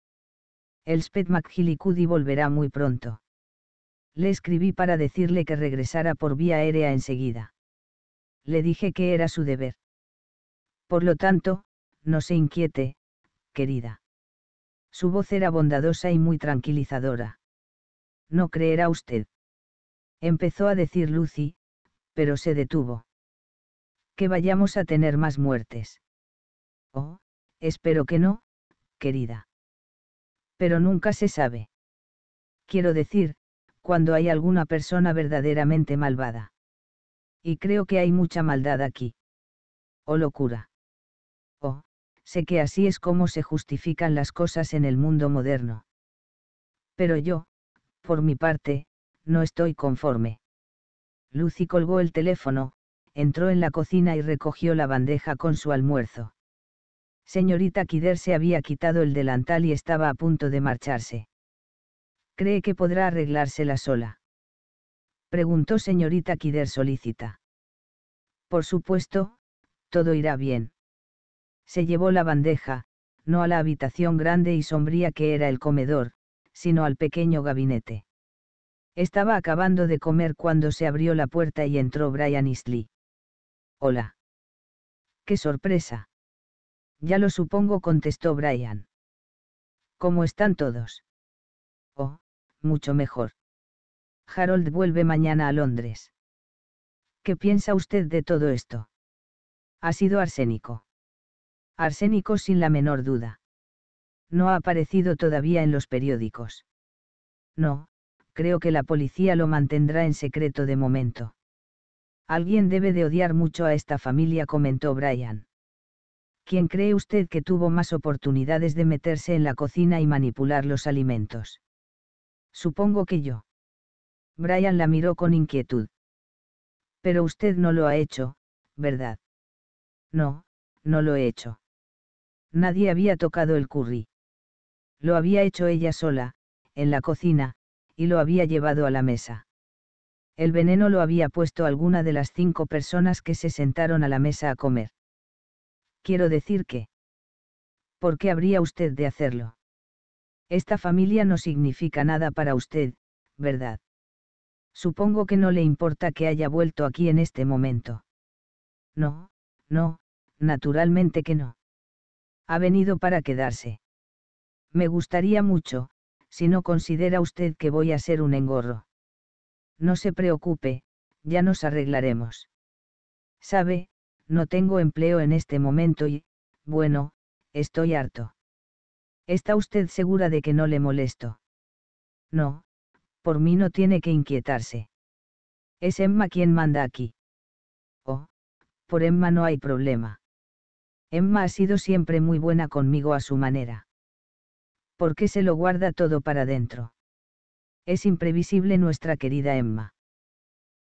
Elspeth McGillicuddy volverá muy pronto. Le escribí para decirle que regresara por vía aérea enseguida. Le dije que era su deber. Por lo tanto, no se inquiete, querida. Su voz era bondadosa y muy tranquilizadora. No creerá usted. Empezó a decir Lucy, pero se detuvo. Que vayamos a tener más muertes. Oh, espero que no, querida. Pero nunca se sabe. Quiero decir, cuando hay alguna persona verdaderamente malvada. Y creo que hay mucha maldad aquí. Oh locura. Oh, sé que así es como se justifican las cosas en el mundo moderno. Pero yo, por mi parte, no estoy conforme. Lucy colgó el teléfono, entró en la cocina y recogió la bandeja con su almuerzo. Señorita Kider se había quitado el delantal y estaba a punto de marcharse. ¿Cree que podrá arreglársela sola? Preguntó señorita Kider solícita. Por supuesto, todo irá bien. Se llevó la bandeja, no a la habitación grande y sombría que era el comedor, sino al pequeño gabinete. Estaba acabando de comer cuando se abrió la puerta y entró Brian Isley. Hola. Qué sorpresa. Ya lo supongo, contestó Brian. ¿Cómo están todos? mucho mejor. Harold vuelve mañana a Londres. ¿Qué piensa usted de todo esto? Ha sido arsénico. Arsénico sin la menor duda. No ha aparecido todavía en los periódicos. No, creo que la policía lo mantendrá en secreto de momento. Alguien debe de odiar mucho a esta familia, comentó Brian. ¿Quién cree usted que tuvo más oportunidades de meterse en la cocina y manipular los alimentos? Supongo que yo. Brian la miró con inquietud. Pero usted no lo ha hecho, ¿verdad? No, no lo he hecho. Nadie había tocado el curry. Lo había hecho ella sola, en la cocina, y lo había llevado a la mesa. El veneno lo había puesto alguna de las cinco personas que se sentaron a la mesa a comer. Quiero decir que... ¿Por qué habría usted de hacerlo? Esta familia no significa nada para usted, ¿verdad? Supongo que no le importa que haya vuelto aquí en este momento. No, no, naturalmente que no. Ha venido para quedarse. Me gustaría mucho, si no considera usted que voy a ser un engorro. No se preocupe, ya nos arreglaremos. Sabe, no tengo empleo en este momento y, bueno, estoy harto. ¿Está usted segura de que no le molesto? No, por mí no tiene que inquietarse. Es Emma quien manda aquí. Oh, por Emma no hay problema. Emma ha sido siempre muy buena conmigo a su manera. ¿Por qué se lo guarda todo para dentro? Es imprevisible nuestra querida Emma.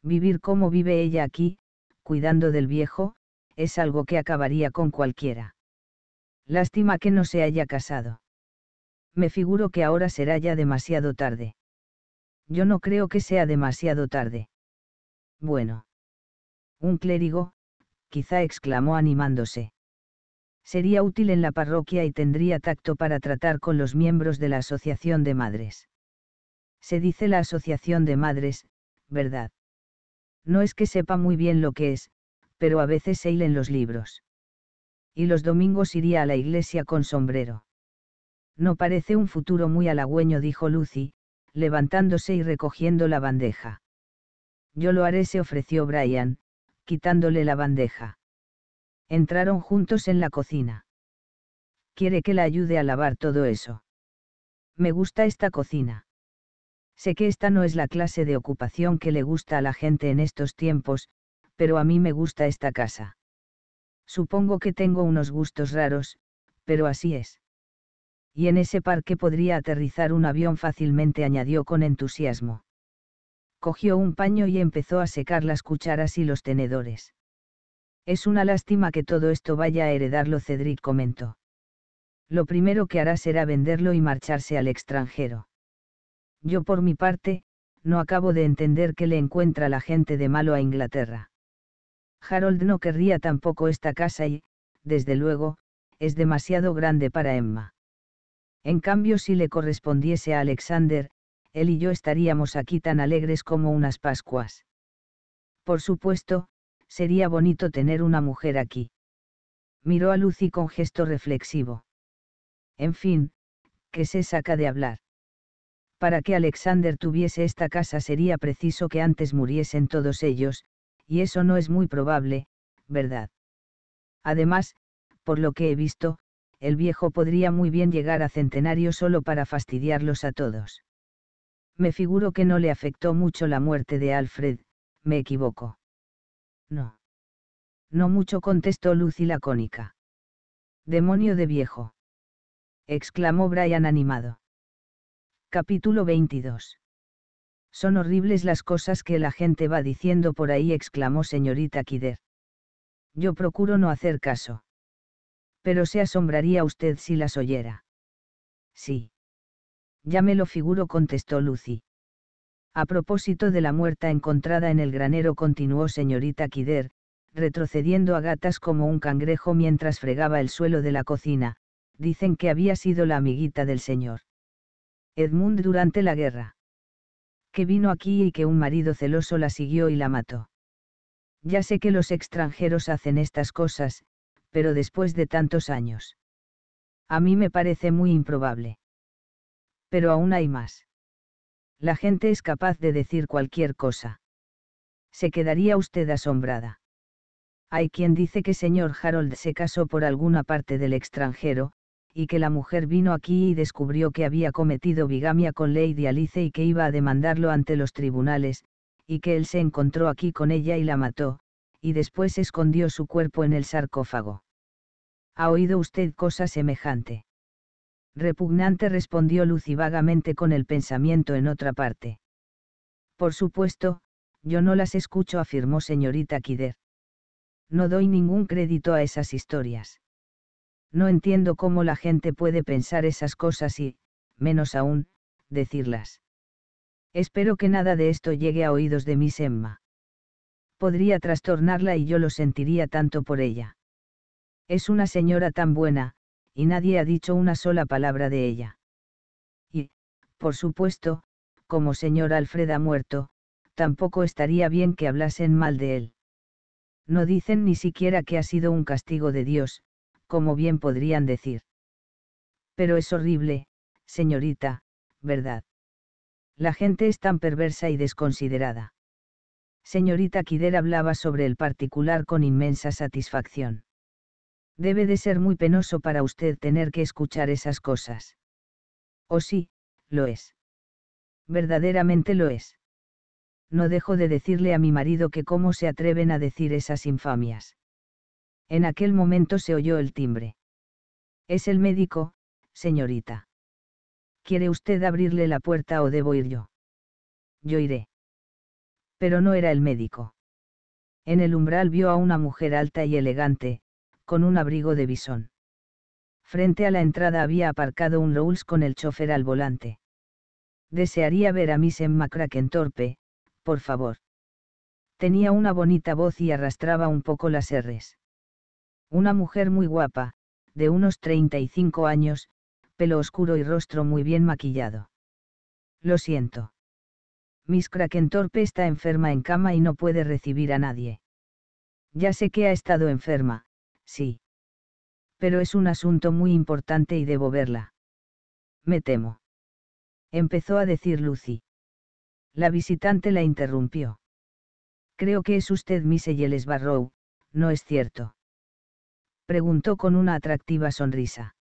Vivir como vive ella aquí, cuidando del viejo, es algo que acabaría con cualquiera. Lástima que no se haya casado me figuro que ahora será ya demasiado tarde. Yo no creo que sea demasiado tarde. Bueno. Un clérigo, quizá exclamó animándose. Sería útil en la parroquia y tendría tacto para tratar con los miembros de la Asociación de Madres. Se dice la Asociación de Madres, ¿verdad? No es que sepa muy bien lo que es, pero a veces se hilen los libros. Y los domingos iría a la iglesia con sombrero. No parece un futuro muy halagüeño, dijo Lucy, levantándose y recogiendo la bandeja. Yo lo haré, se ofreció Brian, quitándole la bandeja. Entraron juntos en la cocina. Quiere que la ayude a lavar todo eso. Me gusta esta cocina. Sé que esta no es la clase de ocupación que le gusta a la gente en estos tiempos, pero a mí me gusta esta casa. Supongo que tengo unos gustos raros, pero así es y en ese parque podría aterrizar un avión fácilmente, añadió con entusiasmo. Cogió un paño y empezó a secar las cucharas y los tenedores. Es una lástima que todo esto vaya a heredarlo, Cedric comentó. Lo primero que hará será venderlo y marcharse al extranjero. Yo por mi parte, no acabo de entender qué le encuentra la gente de malo a Inglaterra. Harold no querría tampoco esta casa y, desde luego, es demasiado grande para Emma. En cambio, si le correspondiese a Alexander, él y yo estaríamos aquí tan alegres como unas Pascuas. Por supuesto, sería bonito tener una mujer aquí. Miró a Lucy con gesto reflexivo. En fin, que se saca de hablar. Para que Alexander tuviese esta casa sería preciso que antes muriesen todos ellos, y eso no es muy probable, ¿verdad? Además, por lo que he visto, el viejo podría muy bien llegar a centenario solo para fastidiarlos a todos. Me figuro que no le afectó mucho la muerte de Alfred, me equivoco. No. No mucho contestó Lucy lacónica. Demonio de viejo. exclamó Brian animado. Capítulo 22. Son horribles las cosas que la gente va diciendo por ahí, exclamó señorita Kider. Yo procuro no hacer caso pero se asombraría usted si las oyera. Sí. Ya me lo figuro, contestó Lucy. A propósito de la muerta encontrada en el granero, continuó señorita Kider, retrocediendo a gatas como un cangrejo mientras fregaba el suelo de la cocina, dicen que había sido la amiguita del señor. Edmund durante la guerra. Que vino aquí y que un marido celoso la siguió y la mató. Ya sé que los extranjeros hacen estas cosas, pero después de tantos años. A mí me parece muy improbable. Pero aún hay más. La gente es capaz de decir cualquier cosa. Se quedaría usted asombrada. Hay quien dice que señor Harold se casó por alguna parte del extranjero, y que la mujer vino aquí y descubrió que había cometido bigamia con Lady Alice y que iba a demandarlo ante los tribunales, y que él se encontró aquí con ella y la mató, y después escondió su cuerpo en el sarcófago. ¿Ha oído usted cosa semejante? Repugnante respondió Lucy vagamente con el pensamiento en otra parte. Por supuesto, yo no las escucho, afirmó señorita Kider. No doy ningún crédito a esas historias. No entiendo cómo la gente puede pensar esas cosas y, menos aún, decirlas. Espero que nada de esto llegue a oídos de Miss Emma podría trastornarla y yo lo sentiría tanto por ella. Es una señora tan buena, y nadie ha dicho una sola palabra de ella. Y, por supuesto, como señor Alfred ha muerto, tampoco estaría bien que hablasen mal de él. No dicen ni siquiera que ha sido un castigo de Dios, como bien podrían decir. Pero es horrible, señorita, ¿verdad? La gente es tan perversa y desconsiderada señorita Kider hablaba sobre el particular con inmensa satisfacción. Debe de ser muy penoso para usted tener que escuchar esas cosas. Oh sí, lo es. Verdaderamente lo es. No dejo de decirle a mi marido que cómo se atreven a decir esas infamias. En aquel momento se oyó el timbre. Es el médico, señorita. ¿Quiere usted abrirle la puerta o debo ir yo? Yo iré. Pero no era el médico. En el umbral vio a una mujer alta y elegante, con un abrigo de bisón. Frente a la entrada había aparcado un Rolls con el chofer al volante. Desearía ver a Miss Emma en torpe, por favor. Tenía una bonita voz y arrastraba un poco las R's. Una mujer muy guapa, de unos 35 años, pelo oscuro y rostro muy bien maquillado. Lo siento. Miss Krakentorpe está enferma en cama y no puede recibir a nadie. Ya sé que ha estado enferma, sí. Pero es un asunto muy importante y debo verla. Me temo. Empezó a decir Lucy. La visitante la interrumpió. Creo que es usted Miss Eyeles Barrow, ¿no es cierto? Preguntó con una atractiva sonrisa.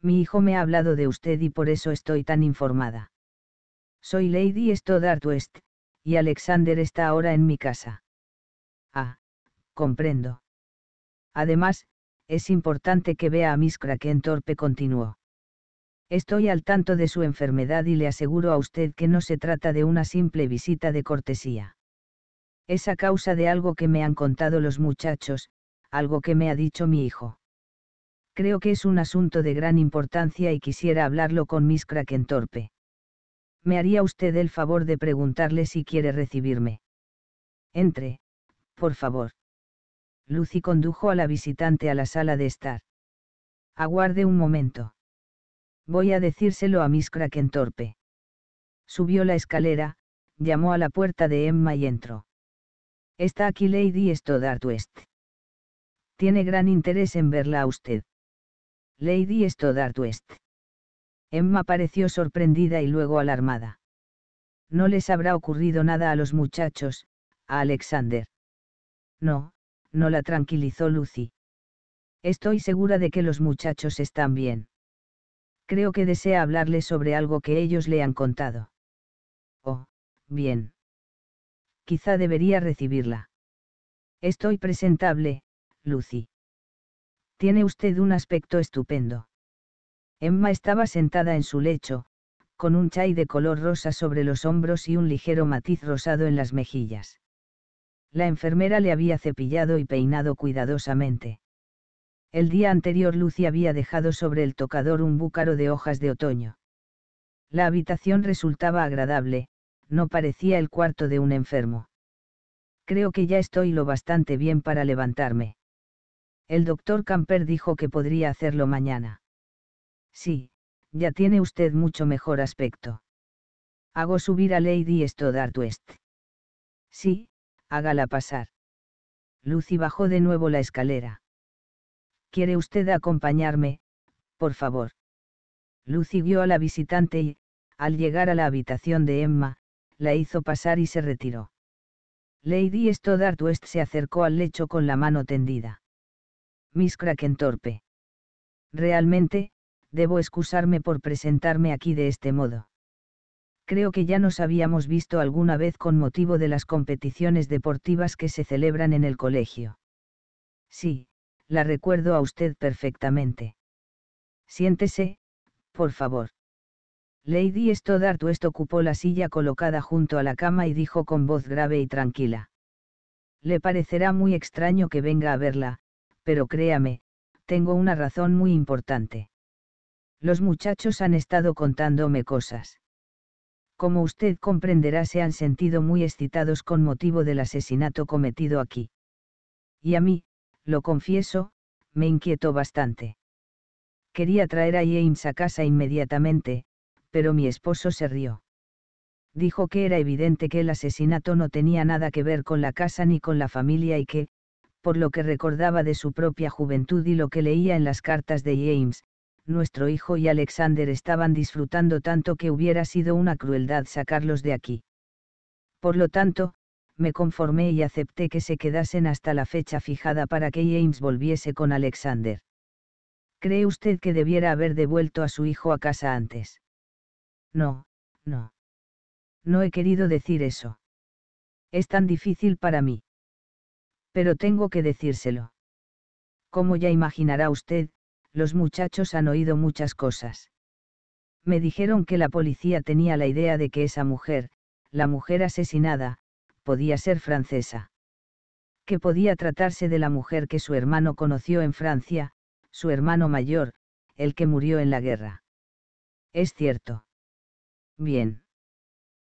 Mi hijo me ha hablado de usted y por eso estoy tan informada. Soy Lady Stoddart West, y Alexander está ahora en mi casa. Ah, comprendo. Además, es importante que vea a Miss Kraken Torpe continuó. Estoy al tanto de su enfermedad y le aseguro a usted que no se trata de una simple visita de cortesía. Es a causa de algo que me han contado los muchachos, algo que me ha dicho mi hijo. Creo que es un asunto de gran importancia y quisiera hablarlo con Miss Kraken Torpe. ¿me haría usted el favor de preguntarle si quiere recibirme? Entre, por favor. Lucy condujo a la visitante a la sala de estar. Aguarde un momento. Voy a decírselo a Miss Krakentorpe. Subió la escalera, llamó a la puerta de Emma y entró. Está aquí Lady Stoddart West. Tiene gran interés en verla a usted. Lady Stoddart West. Emma pareció sorprendida y luego alarmada. No les habrá ocurrido nada a los muchachos, a Alexander. No, no la tranquilizó Lucy. Estoy segura de que los muchachos están bien. Creo que desea hablarle sobre algo que ellos le han contado. Oh, bien. Quizá debería recibirla. Estoy presentable, Lucy. Tiene usted un aspecto estupendo. Emma estaba sentada en su lecho, con un chai de color rosa sobre los hombros y un ligero matiz rosado en las mejillas. La enfermera le había cepillado y peinado cuidadosamente. El día anterior Lucy había dejado sobre el tocador un búcaro de hojas de otoño. La habitación resultaba agradable, no parecía el cuarto de un enfermo. Creo que ya estoy lo bastante bien para levantarme. El doctor Camper dijo que podría hacerlo mañana. Sí, ya tiene usted mucho mejor aspecto. Hago subir a Lady Stoddart West. Sí, hágala pasar. Lucy bajó de nuevo la escalera. ¿Quiere usted acompañarme, por favor? Lucy guió a la visitante y, al llegar a la habitación de Emma, la hizo pasar y se retiró. Lady Stoddart West se acercó al lecho con la mano tendida. Miss Kraken torpe. Realmente, debo excusarme por presentarme aquí de este modo. Creo que ya nos habíamos visto alguna vez con motivo de las competiciones deportivas que se celebran en el colegio. Sí, la recuerdo a usted perfectamente. Siéntese, por favor. Lady Stoddart West ocupó la silla colocada junto a la cama y dijo con voz grave y tranquila. Le parecerá muy extraño que venga a verla, pero créame, tengo una razón muy importante. Los muchachos han estado contándome cosas. Como usted comprenderá, se han sentido muy excitados con motivo del asesinato cometido aquí. Y a mí, lo confieso, me inquietó bastante. Quería traer a James a casa inmediatamente, pero mi esposo se rió. Dijo que era evidente que el asesinato no tenía nada que ver con la casa ni con la familia y que, por lo que recordaba de su propia juventud y lo que leía en las cartas de James, nuestro hijo y Alexander estaban disfrutando tanto que hubiera sido una crueldad sacarlos de aquí. Por lo tanto, me conformé y acepté que se quedasen hasta la fecha fijada para que James volviese con Alexander. ¿Cree usted que debiera haber devuelto a su hijo a casa antes? No, no. No he querido decir eso. Es tan difícil para mí. Pero tengo que decírselo. Como ya imaginará usted, los muchachos han oído muchas cosas. Me dijeron que la policía tenía la idea de que esa mujer, la mujer asesinada, podía ser francesa. Que podía tratarse de la mujer que su hermano conoció en Francia, su hermano mayor, el que murió en la guerra. Es cierto. Bien.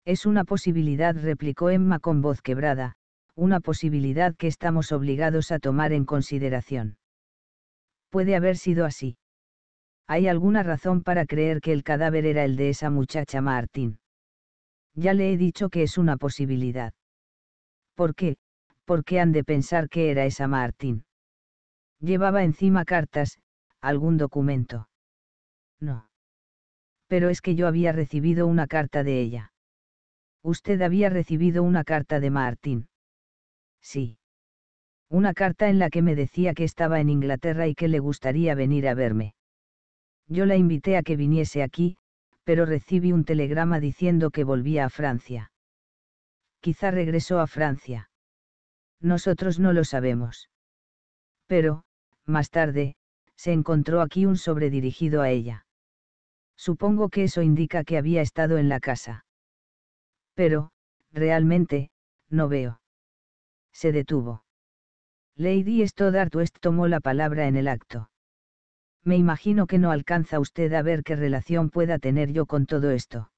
Es una posibilidad, replicó Emma con voz quebrada, una posibilidad que estamos obligados a tomar en consideración puede haber sido así. Hay alguna razón para creer que el cadáver era el de esa muchacha Martín. Ya le he dicho que es una posibilidad. ¿Por qué? ¿Por qué han de pensar que era esa Martín? Llevaba encima cartas, algún documento. No. Pero es que yo había recibido una carta de ella. Usted había recibido una carta de Martín. Sí. Una carta en la que me decía que estaba en Inglaterra y que le gustaría venir a verme. Yo la invité a que viniese aquí, pero recibí un telegrama diciendo que volvía a Francia. Quizá regresó a Francia. Nosotros no lo sabemos. Pero, más tarde, se encontró aquí un sobre dirigido a ella. Supongo que eso indica que había estado en la casa. Pero, realmente, no veo. Se detuvo. Lady Stoddart West tomó la palabra en el acto. Me imagino que no alcanza usted a ver qué relación pueda tener yo con todo esto.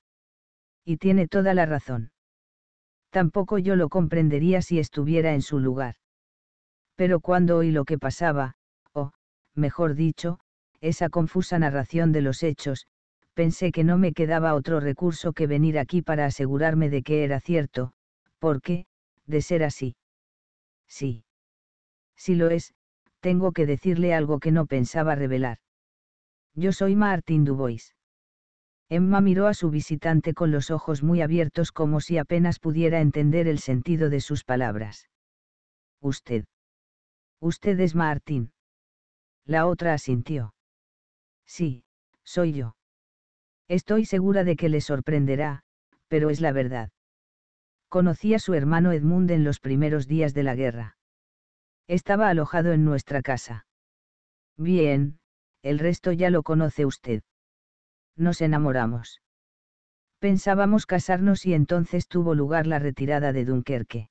Y tiene toda la razón. Tampoco yo lo comprendería si estuviera en su lugar. Pero cuando oí lo que pasaba, o, mejor dicho, esa confusa narración de los hechos, pensé que no me quedaba otro recurso que venir aquí para asegurarme de que era cierto, porque, de ser así. Sí. Si lo es, tengo que decirle algo que no pensaba revelar. Yo soy Martin Dubois. Emma miró a su visitante con los ojos muy abiertos como si apenas pudiera entender el sentido de sus palabras. Usted. Usted es Martín. La otra asintió. Sí, soy yo. Estoy segura de que le sorprenderá, pero es la verdad. Conocí a su hermano Edmund en los primeros días de la guerra estaba alojado en nuestra casa. Bien, el resto ya lo conoce usted. Nos enamoramos. Pensábamos casarnos y entonces tuvo lugar la retirada de Dunkerque.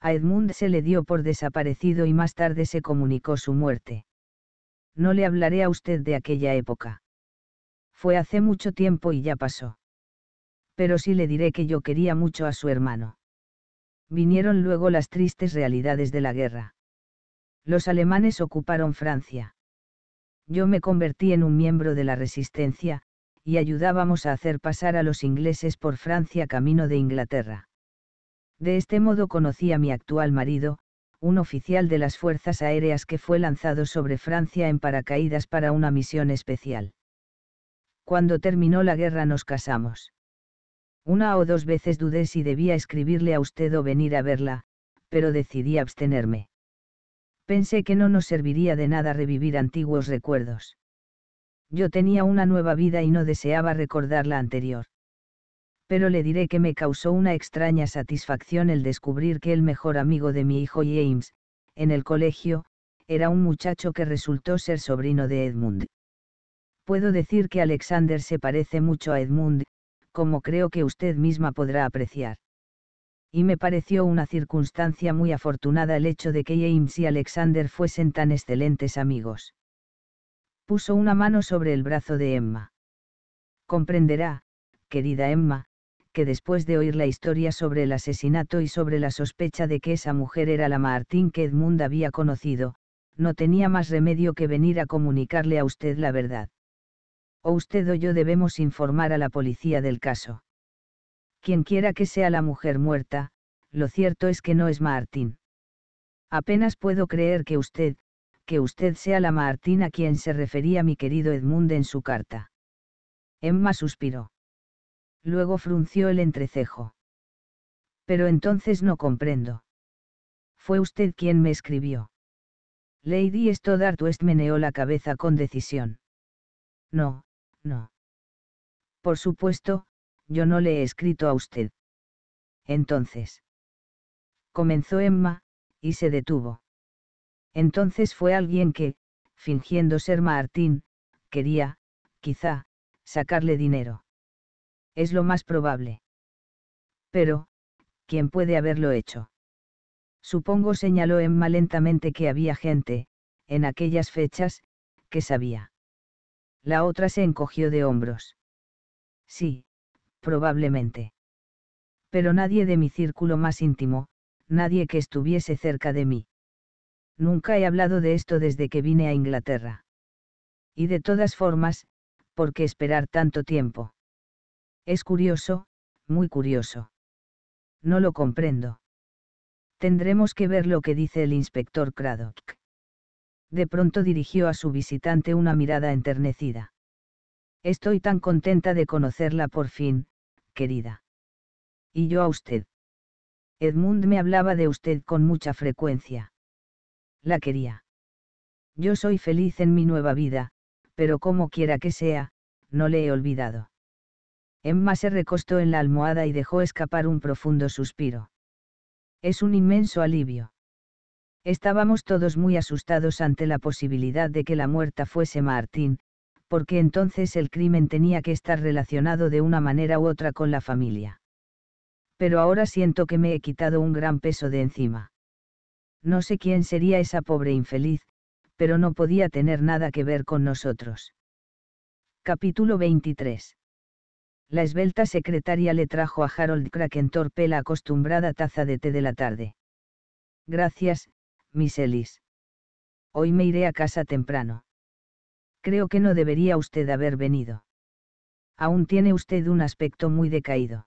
A Edmund se le dio por desaparecido y más tarde se comunicó su muerte. No le hablaré a usted de aquella época. Fue hace mucho tiempo y ya pasó. Pero sí le diré que yo quería mucho a su hermano. Vinieron luego las tristes realidades de la guerra los alemanes ocuparon Francia. Yo me convertí en un miembro de la resistencia, y ayudábamos a hacer pasar a los ingleses por Francia camino de Inglaterra. De este modo conocí a mi actual marido, un oficial de las Fuerzas Aéreas que fue lanzado sobre Francia en paracaídas para una misión especial. Cuando terminó la guerra nos casamos. Una o dos veces dudé si debía escribirle a usted o venir a verla, pero decidí abstenerme pensé que no nos serviría de nada revivir antiguos recuerdos. Yo tenía una nueva vida y no deseaba recordar la anterior. Pero le diré que me causó una extraña satisfacción el descubrir que el mejor amigo de mi hijo James, en el colegio, era un muchacho que resultó ser sobrino de Edmund. Puedo decir que Alexander se parece mucho a Edmund, como creo que usted misma podrá apreciar y me pareció una circunstancia muy afortunada el hecho de que James y Alexander fuesen tan excelentes amigos. Puso una mano sobre el brazo de Emma. Comprenderá, querida Emma, que después de oír la historia sobre el asesinato y sobre la sospecha de que esa mujer era la Martín que Edmund había conocido, no tenía más remedio que venir a comunicarle a usted la verdad. O usted o yo debemos informar a la policía del caso. Quien quiera que sea la mujer muerta, lo cierto es que no es Martín. Apenas puedo creer que usted, que usted sea la Martín a quien se refería mi querido Edmund en su carta. Emma suspiró. Luego frunció el entrecejo. Pero entonces no comprendo. Fue usted quien me escribió. Lady Stoddart West meneó la cabeza con decisión. No, no. Por supuesto, yo no le he escrito a usted. Entonces. Comenzó Emma, y se detuvo. Entonces fue alguien que, fingiendo ser Martín, quería, quizá, sacarle dinero. Es lo más probable. Pero, ¿quién puede haberlo hecho? Supongo señaló Emma lentamente que había gente, en aquellas fechas, que sabía. La otra se encogió de hombros. Sí, probablemente. Pero nadie de mi círculo más íntimo, nadie que estuviese cerca de mí. Nunca he hablado de esto desde que vine a Inglaterra. Y de todas formas, ¿por qué esperar tanto tiempo? Es curioso, muy curioso. No lo comprendo. Tendremos que ver lo que dice el inspector Craddock. De pronto dirigió a su visitante una mirada enternecida. Estoy tan contenta de conocerla por fin, querida. Y yo a usted. Edmund me hablaba de usted con mucha frecuencia. La quería. Yo soy feliz en mi nueva vida, pero como quiera que sea, no le he olvidado. Emma se recostó en la almohada y dejó escapar un profundo suspiro. Es un inmenso alivio. Estábamos todos muy asustados ante la posibilidad de que la muerta fuese Martín, porque entonces el crimen tenía que estar relacionado de una manera u otra con la familia. Pero ahora siento que me he quitado un gran peso de encima. No sé quién sería esa pobre infeliz, pero no podía tener nada que ver con nosotros. Capítulo 23. La esbelta secretaria le trajo a Harold Krakentorpe la acostumbrada taza de té de la tarde. Gracias, Miss Ellis. Hoy me iré a casa temprano. Creo que no debería usted haber venido. Aún tiene usted un aspecto muy decaído.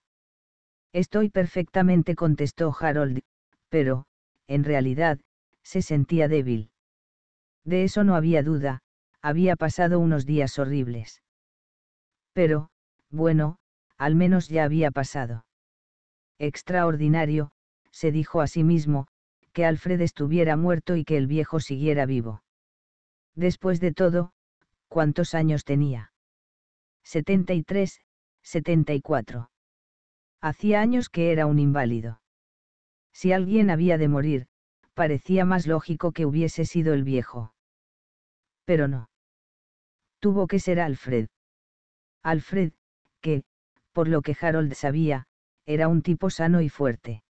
Estoy perfectamente, contestó Harold, pero, en realidad, se sentía débil. De eso no había duda, había pasado unos días horribles. Pero, bueno, al menos ya había pasado. Extraordinario, se dijo a sí mismo, que Alfred estuviera muerto y que el viejo siguiera vivo. Después de todo, ¿Cuántos años tenía? 73, 74. Hacía años que era un inválido. Si alguien había de morir, parecía más lógico que hubiese sido el viejo. Pero no. Tuvo que ser Alfred. Alfred, que, por lo que Harold sabía, era un tipo sano y fuerte.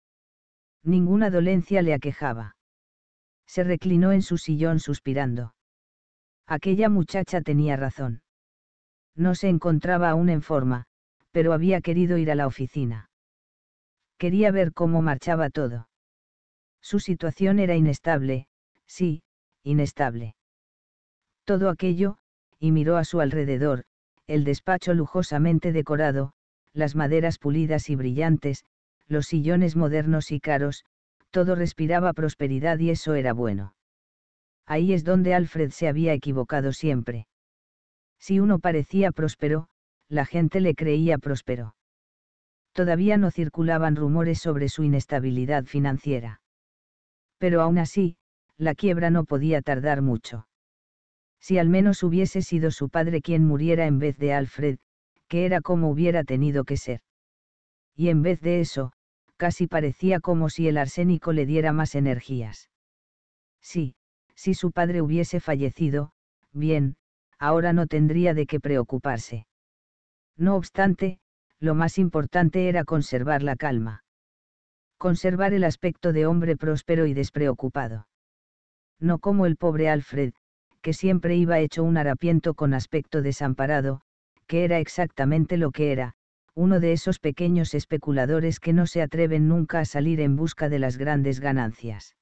Ninguna dolencia le aquejaba. Se reclinó en su sillón suspirando. Aquella muchacha tenía razón. No se encontraba aún en forma, pero había querido ir a la oficina. Quería ver cómo marchaba todo. Su situación era inestable, sí, inestable. Todo aquello, y miró a su alrededor, el despacho lujosamente decorado, las maderas pulidas y brillantes, los sillones modernos y caros, todo respiraba prosperidad y eso era bueno. Ahí es donde Alfred se había equivocado siempre. Si uno parecía próspero, la gente le creía próspero. Todavía no circulaban rumores sobre su inestabilidad financiera. Pero aún así, la quiebra no podía tardar mucho. Si al menos hubiese sido su padre quien muriera en vez de Alfred, que era como hubiera tenido que ser. Y en vez de eso, casi parecía como si el arsénico le diera más energías. Sí, si su padre hubiese fallecido, bien, ahora no tendría de qué preocuparse. No obstante, lo más importante era conservar la calma. Conservar el aspecto de hombre próspero y despreocupado. No como el pobre Alfred, que siempre iba hecho un harapiento con aspecto desamparado, que era exactamente lo que era, uno de esos pequeños especuladores que no se atreven nunca a salir en busca de las grandes ganancias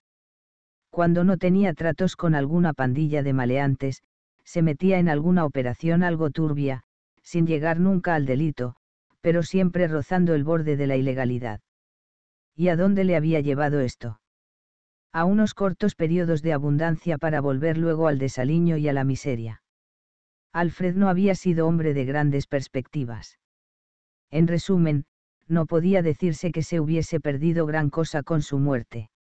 cuando no tenía tratos con alguna pandilla de maleantes, se metía en alguna operación algo turbia, sin llegar nunca al delito, pero siempre rozando el borde de la ilegalidad. ¿Y a dónde le había llevado esto? A unos cortos periodos de abundancia para volver luego al desaliño y a la miseria. Alfred no había sido hombre de grandes perspectivas. En resumen, no podía decirse que se hubiese perdido gran cosa con su muerte.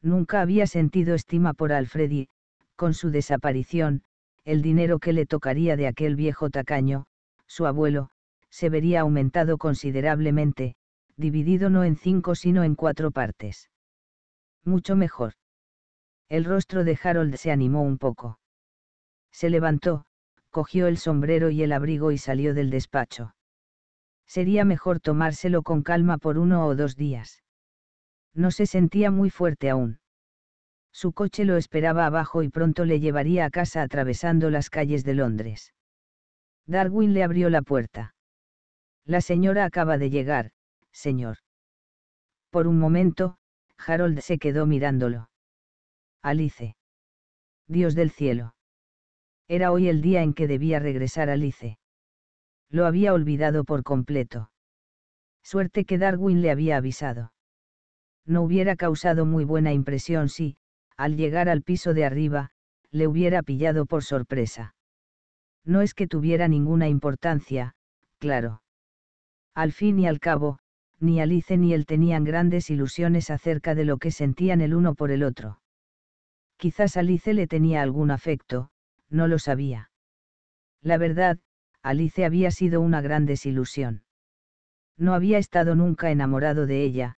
Nunca había sentido estima por Alfredi, con su desaparición, el dinero que le tocaría de aquel viejo tacaño, su abuelo, se vería aumentado considerablemente, dividido no en cinco sino en cuatro partes. Mucho mejor. El rostro de Harold se animó un poco. Se levantó, cogió el sombrero y el abrigo y salió del despacho. Sería mejor tomárselo con calma por uno o dos días. No se sentía muy fuerte aún. Su coche lo esperaba abajo y pronto le llevaría a casa atravesando las calles de Londres. Darwin le abrió la puerta. La señora acaba de llegar, señor. Por un momento, Harold se quedó mirándolo. Alice. Dios del cielo. Era hoy el día en que debía regresar Alice. Lo había olvidado por completo. Suerte que Darwin le había avisado no hubiera causado muy buena impresión si, al llegar al piso de arriba, le hubiera pillado por sorpresa. No es que tuviera ninguna importancia, claro. Al fin y al cabo, ni Alice ni él tenían grandes ilusiones acerca de lo que sentían el uno por el otro. Quizás Alice le tenía algún afecto, no lo sabía. La verdad, Alice había sido una gran desilusión. No había estado nunca enamorado de ella,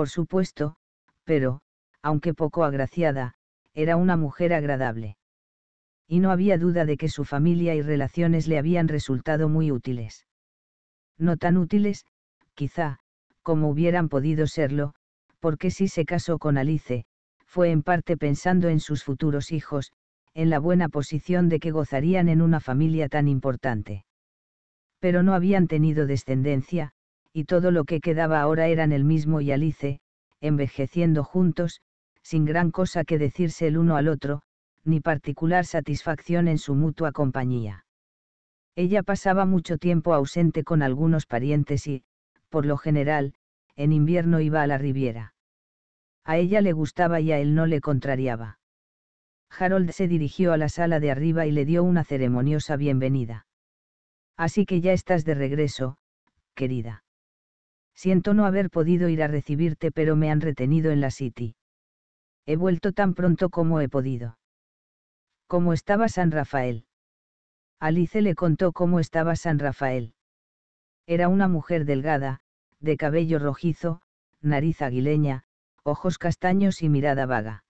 por supuesto, pero, aunque poco agraciada, era una mujer agradable. Y no había duda de que su familia y relaciones le habían resultado muy útiles. No tan útiles, quizá, como hubieran podido serlo, porque si se casó con Alice, fue en parte pensando en sus futuros hijos, en la buena posición de que gozarían en una familia tan importante. Pero no habían tenido descendencia, y todo lo que quedaba ahora eran el mismo y Alice, envejeciendo juntos, sin gran cosa que decirse el uno al otro, ni particular satisfacción en su mutua compañía. Ella pasaba mucho tiempo ausente con algunos parientes y, por lo general, en invierno iba a la Riviera. A ella le gustaba y a él no le contrariaba. Harold se dirigió a la sala de arriba y le dio una ceremoniosa bienvenida. Así que ya estás de regreso, querida. Siento no haber podido ir a recibirte, pero me han retenido en la City. He vuelto tan pronto como he podido. ¿Cómo estaba San Rafael? Alice le contó cómo estaba San Rafael. Era una mujer delgada, de cabello rojizo, nariz aguileña, ojos castaños y mirada vaga.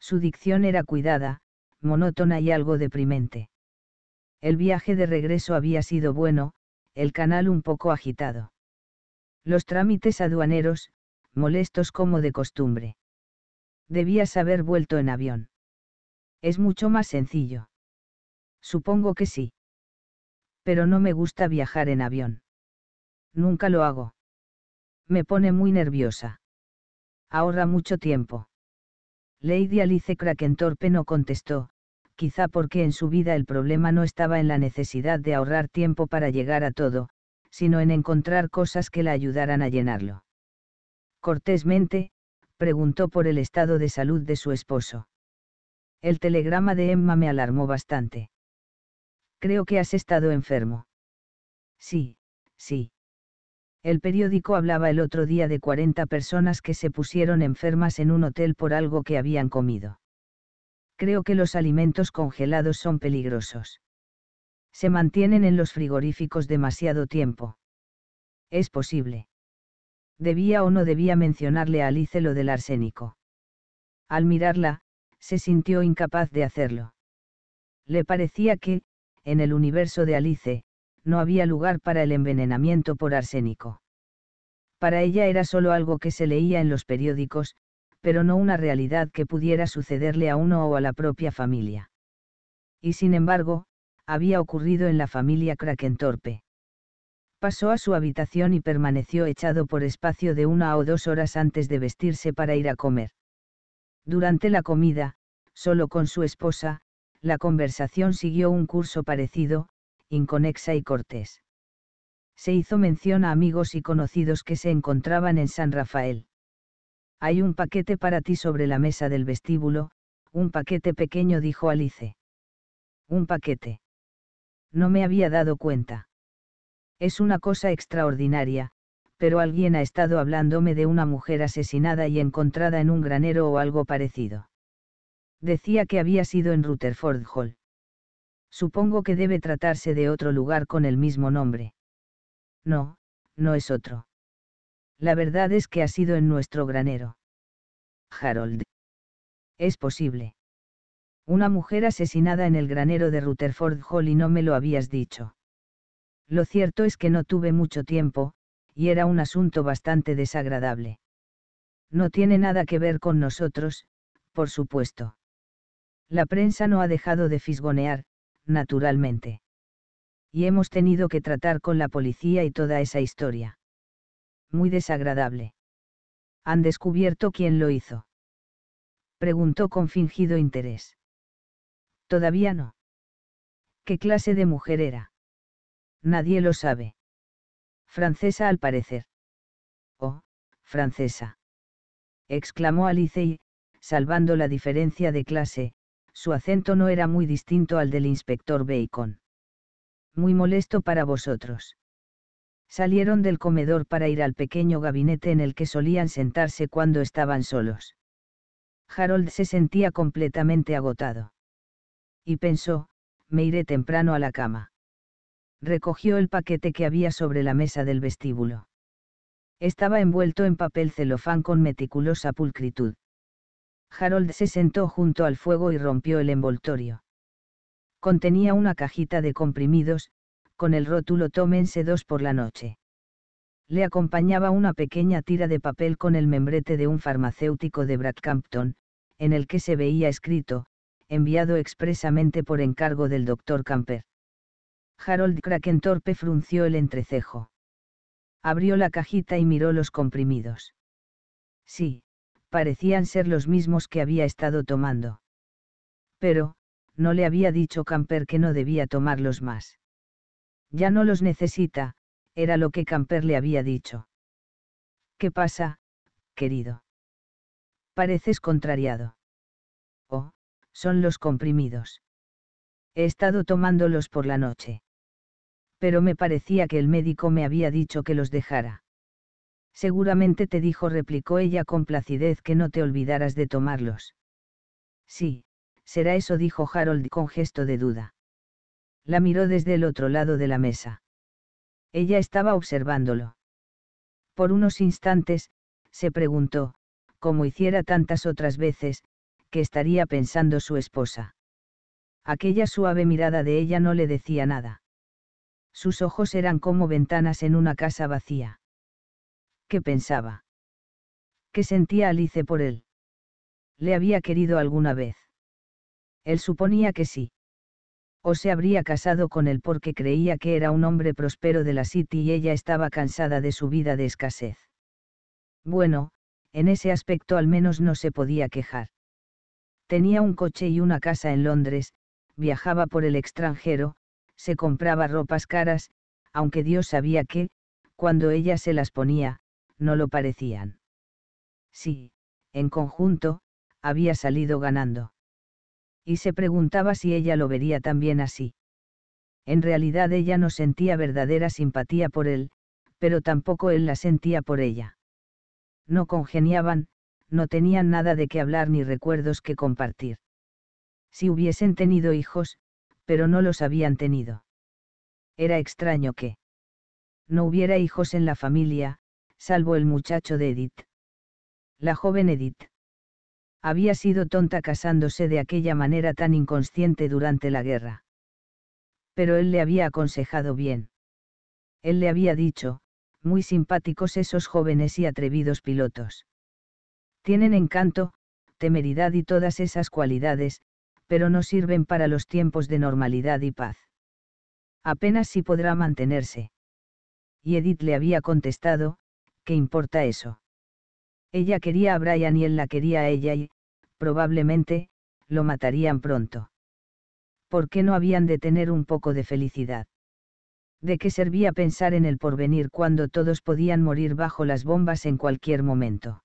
Su dicción era cuidada, monótona y algo deprimente. El viaje de regreso había sido bueno, el canal un poco agitado. Los trámites aduaneros, molestos como de costumbre. Debías haber vuelto en avión. Es mucho más sencillo. Supongo que sí. Pero no me gusta viajar en avión. Nunca lo hago. Me pone muy nerviosa. Ahorra mucho tiempo. Lady Alice Krakentorpe no contestó, quizá porque en su vida el problema no estaba en la necesidad de ahorrar tiempo para llegar a todo, sino en encontrar cosas que la ayudaran a llenarlo. Cortésmente, preguntó por el estado de salud de su esposo. El telegrama de Emma me alarmó bastante. Creo que has estado enfermo. Sí, sí. El periódico hablaba el otro día de 40 personas que se pusieron enfermas en un hotel por algo que habían comido. Creo que los alimentos congelados son peligrosos se mantienen en los frigoríficos demasiado tiempo. Es posible. Debía o no debía mencionarle a Alice lo del arsénico. Al mirarla, se sintió incapaz de hacerlo. Le parecía que, en el universo de Alice, no había lugar para el envenenamiento por arsénico. Para ella era solo algo que se leía en los periódicos, pero no una realidad que pudiera sucederle a uno o a la propia familia. Y sin embargo, había ocurrido en la familia Krakentorpe. Pasó a su habitación y permaneció echado por espacio de una o dos horas antes de vestirse para ir a comer. Durante la comida, solo con su esposa, la conversación siguió un curso parecido, inconexa y cortés. Se hizo mención a amigos y conocidos que se encontraban en San Rafael. Hay un paquete para ti sobre la mesa del vestíbulo, un paquete pequeño dijo Alice. Un paquete. No me había dado cuenta. Es una cosa extraordinaria, pero alguien ha estado hablándome de una mujer asesinada y encontrada en un granero o algo parecido. Decía que había sido en Rutherford Hall. Supongo que debe tratarse de otro lugar con el mismo nombre. No, no es otro. La verdad es que ha sido en nuestro granero. Harold. Es posible. Una mujer asesinada en el granero de Rutherford Hall y no me lo habías dicho. Lo cierto es que no tuve mucho tiempo, y era un asunto bastante desagradable. No tiene nada que ver con nosotros, por supuesto. La prensa no ha dejado de fisgonear, naturalmente. Y hemos tenido que tratar con la policía y toda esa historia. Muy desagradable. ¿Han descubierto quién lo hizo? Preguntó con fingido interés. Todavía no. ¿Qué clase de mujer era? Nadie lo sabe. Francesa al parecer. Oh, francesa. Exclamó Alice y, salvando la diferencia de clase, su acento no era muy distinto al del inspector Bacon. Muy molesto para vosotros. Salieron del comedor para ir al pequeño gabinete en el que solían sentarse cuando estaban solos. Harold se sentía completamente agotado y pensó, me iré temprano a la cama. Recogió el paquete que había sobre la mesa del vestíbulo. Estaba envuelto en papel celofán con meticulosa pulcritud. Harold se sentó junto al fuego y rompió el envoltorio. Contenía una cajita de comprimidos, con el rótulo Tómense dos por la noche. Le acompañaba una pequeña tira de papel con el membrete de un farmacéutico de Bradcampton, en el que se veía escrito, enviado expresamente por encargo del doctor Camper. Harold Krakentorpe frunció el entrecejo. Abrió la cajita y miró los comprimidos. Sí, parecían ser los mismos que había estado tomando. Pero, no le había dicho Camper que no debía tomarlos más. Ya no los necesita, era lo que Camper le había dicho. ¿Qué pasa, querido? Pareces contrariado son los comprimidos. He estado tomándolos por la noche. Pero me parecía que el médico me había dicho que los dejara. Seguramente te dijo, replicó ella con placidez, que no te olvidaras de tomarlos. Sí, será eso, dijo Harold con gesto de duda. La miró desde el otro lado de la mesa. Ella estaba observándolo. Por unos instantes, se preguntó, como hiciera tantas otras veces, que estaría pensando su esposa. Aquella suave mirada de ella no le decía nada. Sus ojos eran como ventanas en una casa vacía. ¿Qué pensaba? ¿Qué sentía Alice por él? ¿Le había querido alguna vez? Él suponía que sí. O se habría casado con él porque creía que era un hombre próspero de la City y ella estaba cansada de su vida de escasez. Bueno, en ese aspecto al menos no se podía quejar tenía un coche y una casa en Londres, viajaba por el extranjero, se compraba ropas caras, aunque Dios sabía que, cuando ella se las ponía, no lo parecían. Sí, en conjunto, había salido ganando. Y se preguntaba si ella lo vería también así. En realidad ella no sentía verdadera simpatía por él, pero tampoco él la sentía por ella. No congeniaban, no tenían nada de qué hablar ni recuerdos que compartir. Si hubiesen tenido hijos, pero no los habían tenido. Era extraño que no hubiera hijos en la familia, salvo el muchacho de Edith. La joven Edith. Había sido tonta casándose de aquella manera tan inconsciente durante la guerra. Pero él le había aconsejado bien. Él le había dicho, muy simpáticos esos jóvenes y atrevidos pilotos. Tienen encanto, temeridad y todas esas cualidades, pero no sirven para los tiempos de normalidad y paz. Apenas si podrá mantenerse. Y Edith le había contestado, ¿qué importa eso? Ella quería a Brian y él la quería a ella y, probablemente, lo matarían pronto. ¿Por qué no habían de tener un poco de felicidad? ¿De qué servía pensar en el porvenir cuando todos podían morir bajo las bombas en cualquier momento?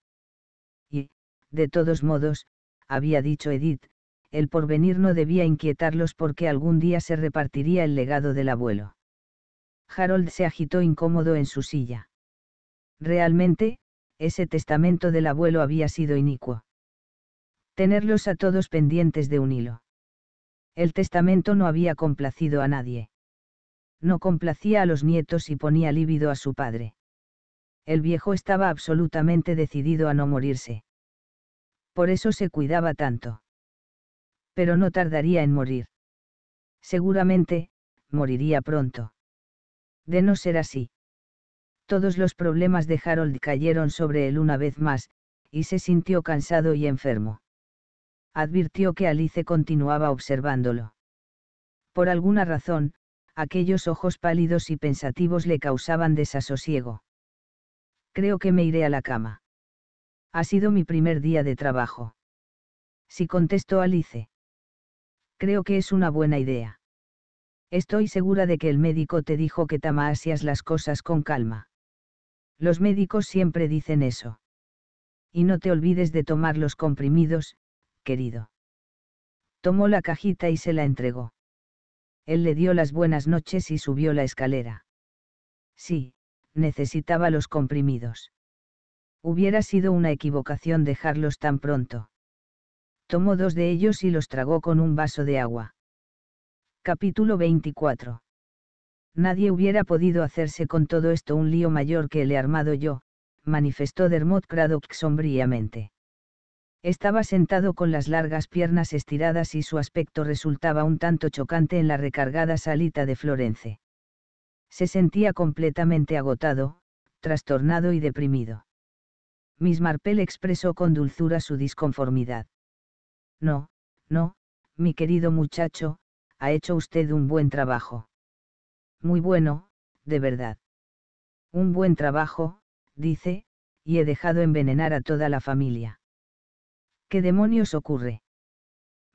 De todos modos, había dicho Edith, el porvenir no debía inquietarlos porque algún día se repartiría el legado del abuelo. Harold se agitó incómodo en su silla. Realmente, ese testamento del abuelo había sido inicuo. Tenerlos a todos pendientes de un hilo. El testamento no había complacido a nadie. No complacía a los nietos y ponía lívido a su padre. El viejo estaba absolutamente decidido a no morirse. Por eso se cuidaba tanto. Pero no tardaría en morir. Seguramente, moriría pronto. De no ser así. Todos los problemas de Harold cayeron sobre él una vez más, y se sintió cansado y enfermo. Advirtió que Alice continuaba observándolo. Por alguna razón, aquellos ojos pálidos y pensativos le causaban desasosiego. Creo que me iré a la cama. Ha sido mi primer día de trabajo. Si contestó Alice. Creo que es una buena idea. Estoy segura de que el médico te dijo que tamasias las cosas con calma. Los médicos siempre dicen eso. Y no te olvides de tomar los comprimidos, querido. Tomó la cajita y se la entregó. Él le dio las buenas noches y subió la escalera. Sí, necesitaba los comprimidos. Hubiera sido una equivocación dejarlos tan pronto. Tomó dos de ellos y los tragó con un vaso de agua. Capítulo 24. Nadie hubiera podido hacerse con todo esto un lío mayor que el he armado yo, manifestó Dermot Craddock sombríamente. Estaba sentado con las largas piernas estiradas y su aspecto resultaba un tanto chocante en la recargada salita de Florence. Se sentía completamente agotado, trastornado y deprimido. Miss Marple expresó con dulzura su disconformidad. No, no, mi querido muchacho, ha hecho usted un buen trabajo. Muy bueno, de verdad. Un buen trabajo, dice, y he dejado envenenar a toda la familia. ¿Qué demonios ocurre?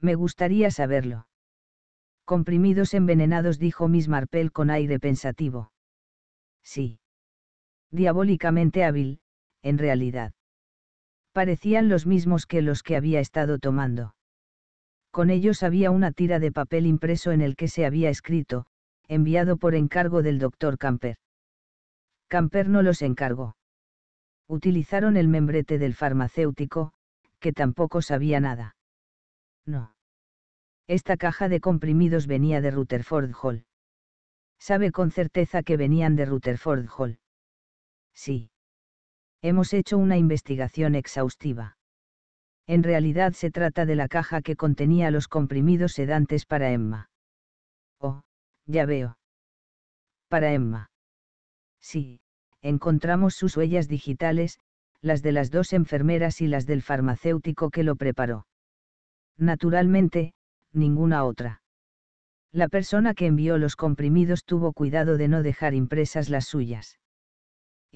Me gustaría saberlo. Comprimidos envenenados, dijo Miss Marple con aire pensativo. Sí. Diabólicamente hábil, en realidad. Parecían los mismos que los que había estado tomando. Con ellos había una tira de papel impreso en el que se había escrito, enviado por encargo del doctor Camper. Camper no los encargó. Utilizaron el membrete del farmacéutico, que tampoco sabía nada. No. Esta caja de comprimidos venía de Rutherford Hall. Sabe con certeza que venían de Rutherford Hall. Sí. Hemos hecho una investigación exhaustiva. En realidad se trata de la caja que contenía los comprimidos sedantes para Emma. Oh, ya veo. Para Emma. Sí, encontramos sus huellas digitales, las de las dos enfermeras y las del farmacéutico que lo preparó. Naturalmente, ninguna otra. La persona que envió los comprimidos tuvo cuidado de no dejar impresas las suyas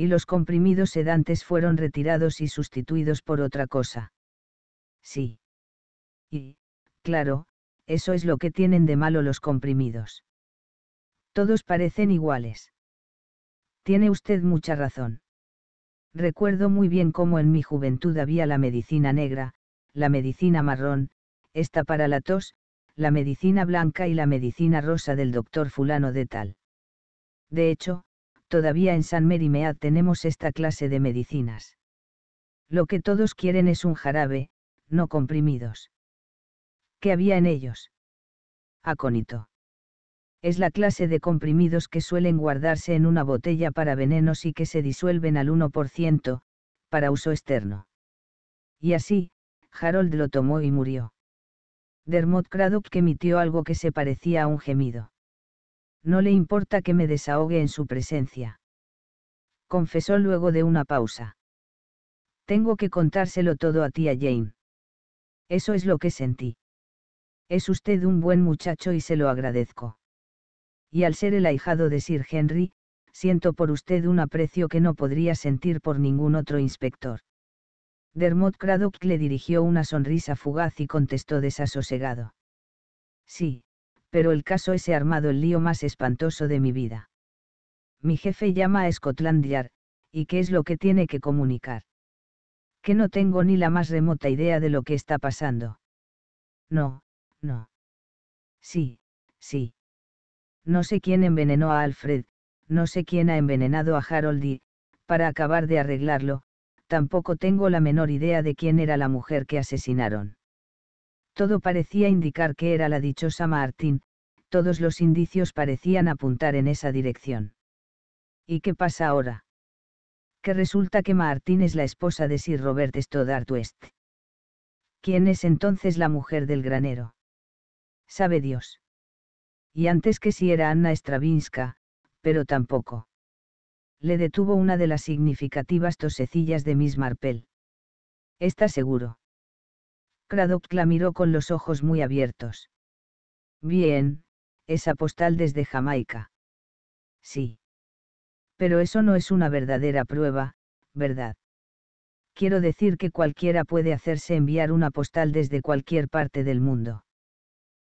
y los comprimidos sedantes fueron retirados y sustituidos por otra cosa. Sí. Y, claro, eso es lo que tienen de malo los comprimidos. Todos parecen iguales. Tiene usted mucha razón. Recuerdo muy bien cómo en mi juventud había la medicina negra, la medicina marrón, esta para la tos, la medicina blanca y la medicina rosa del doctor fulano de tal. De hecho, todavía en San Merimead tenemos esta clase de medicinas. Lo que todos quieren es un jarabe, no comprimidos. ¿Qué había en ellos? Acónito. Es la clase de comprimidos que suelen guardarse en una botella para venenos y que se disuelven al 1%, para uso externo. Y así, Harold lo tomó y murió. Dermot Craddock emitió algo que se parecía a un gemido. No le importa que me desahogue en su presencia. Confesó luego de una pausa. Tengo que contárselo todo a tía Jane. Eso es lo que sentí. Es usted un buen muchacho y se lo agradezco. Y al ser el ahijado de Sir Henry, siento por usted un aprecio que no podría sentir por ningún otro inspector. Dermot Craddock le dirigió una sonrisa fugaz y contestó desasosegado. Sí, pero el caso ese armado el lío más espantoso de mi vida. Mi jefe llama a Scotland Yard, ¿y qué es lo que tiene que comunicar? Que no tengo ni la más remota idea de lo que está pasando. No, no. Sí, sí. No sé quién envenenó a Alfred, no sé quién ha envenenado a Harold y, para acabar de arreglarlo, tampoco tengo la menor idea de quién era la mujer que asesinaron. Todo parecía indicar que era la dichosa Martín, todos los indicios parecían apuntar en esa dirección. ¿Y qué pasa ahora? Que resulta que Martín es la esposa de Sir Robert Stoddart West. ¿Quién es entonces la mujer del granero? Sabe Dios. Y antes que si era Anna Stravinska, pero tampoco. Le detuvo una de las significativas tosecillas de Miss Marple. Está seguro. Cradock la miró con los ojos muy abiertos. Bien, esa postal desde Jamaica. Sí. Pero eso no es una verdadera prueba, ¿verdad? Quiero decir que cualquiera puede hacerse enviar una postal desde cualquier parte del mundo.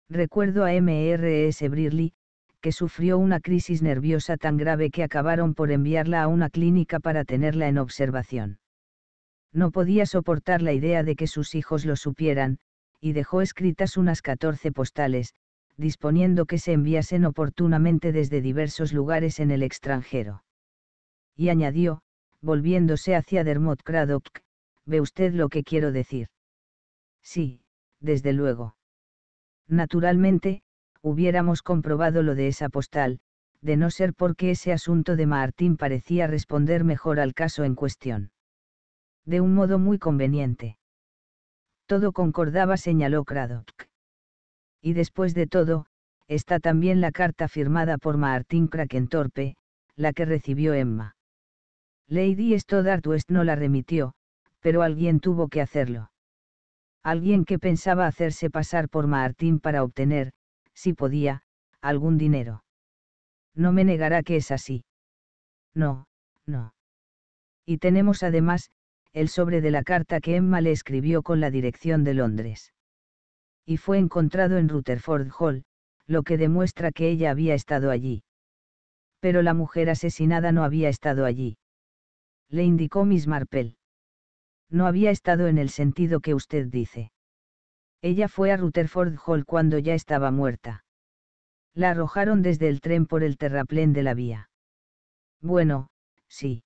Recuerdo a MRS Brirley, que sufrió una crisis nerviosa tan grave que acabaron por enviarla a una clínica para tenerla en observación no podía soportar la idea de que sus hijos lo supieran, y dejó escritas unas 14 postales, disponiendo que se enviasen oportunamente desde diversos lugares en el extranjero. Y añadió, volviéndose hacia Dermot Cradock, ¿ve usted lo que quiero decir? Sí, desde luego. Naturalmente, hubiéramos comprobado lo de esa postal, de no ser porque ese asunto de Martín parecía responder mejor al caso en cuestión de un modo muy conveniente. Todo concordaba, señaló Craddock. Y después de todo, está también la carta firmada por Martin Krakentorpe, la que recibió Emma. Lady Stoddart West no la remitió, pero alguien tuvo que hacerlo. Alguien que pensaba hacerse pasar por Martín para obtener, si podía, algún dinero. No me negará que es así. No, no. Y tenemos además, el sobre de la carta que Emma le escribió con la dirección de Londres. Y fue encontrado en Rutherford Hall, lo que demuestra que ella había estado allí. Pero la mujer asesinada no había estado allí. Le indicó Miss Marple. No había estado en el sentido que usted dice. Ella fue a Rutherford Hall cuando ya estaba muerta. La arrojaron desde el tren por el terraplén de la vía. Bueno, sí.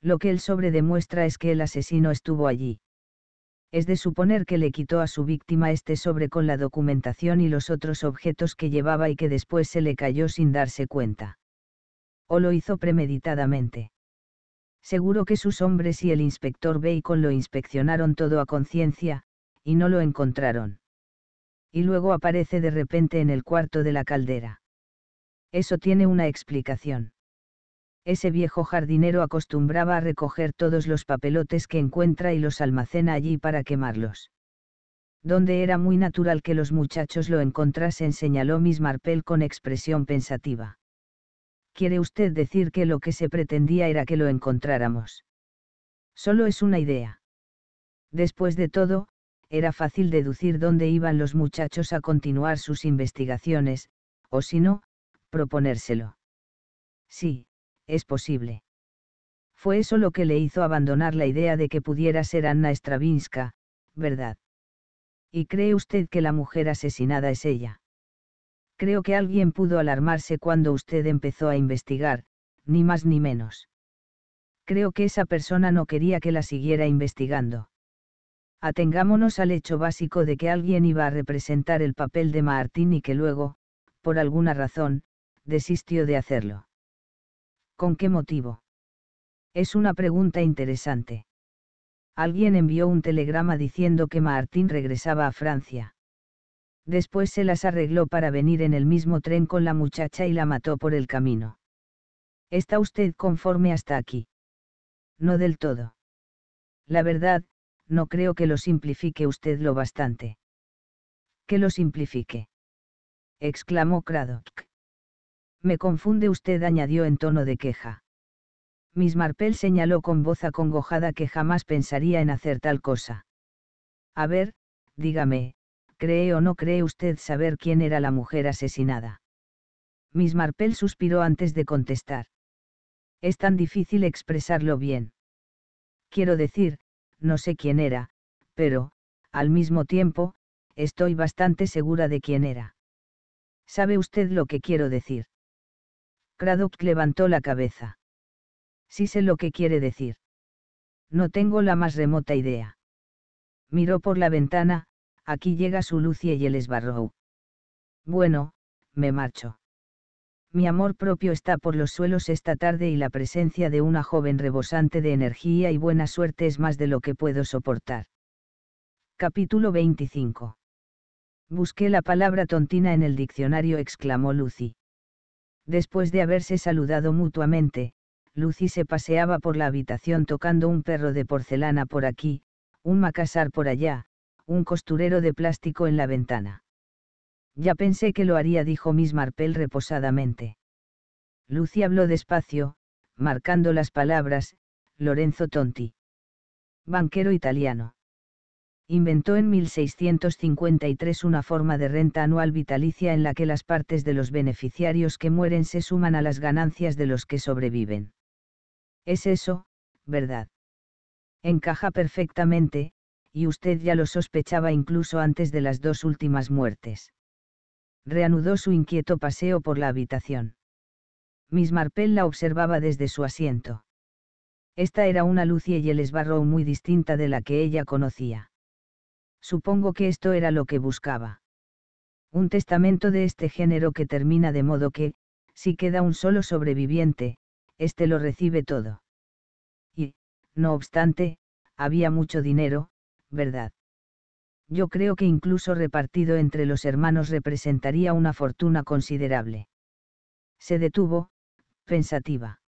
Lo que el sobre demuestra es que el asesino estuvo allí. Es de suponer que le quitó a su víctima este sobre con la documentación y los otros objetos que llevaba y que después se le cayó sin darse cuenta. O lo hizo premeditadamente. Seguro que sus hombres y el inspector Bacon lo inspeccionaron todo a conciencia, y no lo encontraron. Y luego aparece de repente en el cuarto de la caldera. Eso tiene una explicación ese viejo jardinero acostumbraba a recoger todos los papelotes que encuentra y los almacena allí para quemarlos. Donde era muy natural que los muchachos lo encontrasen, señaló Miss Marpel con expresión pensativa. ¿Quiere usted decir que lo que se pretendía era que lo encontráramos? Solo es una idea. Después de todo, era fácil deducir dónde iban los muchachos a continuar sus investigaciones, o si no, proponérselo. Sí, es posible. Fue eso lo que le hizo abandonar la idea de que pudiera ser Anna Stravinska, ¿verdad? ¿Y cree usted que la mujer asesinada es ella? Creo que alguien pudo alarmarse cuando usted empezó a investigar, ni más ni menos. Creo que esa persona no quería que la siguiera investigando. Atengámonos al hecho básico de que alguien iba a representar el papel de Martín y que luego, por alguna razón, desistió de hacerlo. ¿Con qué motivo? Es una pregunta interesante. Alguien envió un telegrama diciendo que Martín regresaba a Francia. Después se las arregló para venir en el mismo tren con la muchacha y la mató por el camino. ¿Está usted conforme hasta aquí? No del todo. La verdad, no creo que lo simplifique usted lo bastante. Que lo simplifique. exclamó cradock me confunde usted, añadió en tono de queja. Miss Marple señaló con voz acongojada que jamás pensaría en hacer tal cosa. A ver, dígame, ¿cree o no cree usted saber quién era la mujer asesinada? Miss Marple suspiró antes de contestar. Es tan difícil expresarlo bien. Quiero decir, no sé quién era, pero, al mismo tiempo, estoy bastante segura de quién era. ¿Sabe usted lo que quiero decir? Craddock levantó la cabeza. Sí sé lo que quiere decir. No tengo la más remota idea. Miró por la ventana, aquí llega su Lucy y el esbarro. Bueno, me marcho. Mi amor propio está por los suelos esta tarde y la presencia de una joven rebosante de energía y buena suerte es más de lo que puedo soportar. Capítulo 25. Busqué la palabra tontina en el diccionario, exclamó Lucy. Después de haberse saludado mutuamente, Lucy se paseaba por la habitación tocando un perro de porcelana por aquí, un macasar por allá, un costurero de plástico en la ventana. Ya pensé que lo haría, dijo Miss Marple reposadamente. Lucy habló despacio, marcando las palabras, Lorenzo Tonti. Banquero italiano inventó en 1653 una forma de renta anual vitalicia en la que las partes de los beneficiarios que mueren se suman a las ganancias de los que sobreviven. Es eso, ¿verdad? Encaja perfectamente, y usted ya lo sospechaba incluso antes de las dos últimas muertes. Reanudó su inquieto paseo por la habitación. Miss Marpel la observaba desde su asiento. Esta era una luz y el esbarro muy distinta de la que ella conocía Supongo que esto era lo que buscaba. Un testamento de este género que termina de modo que, si queda un solo sobreviviente, éste lo recibe todo. Y, no obstante, había mucho dinero, ¿verdad? Yo creo que incluso repartido entre los hermanos representaría una fortuna considerable. Se detuvo, pensativa.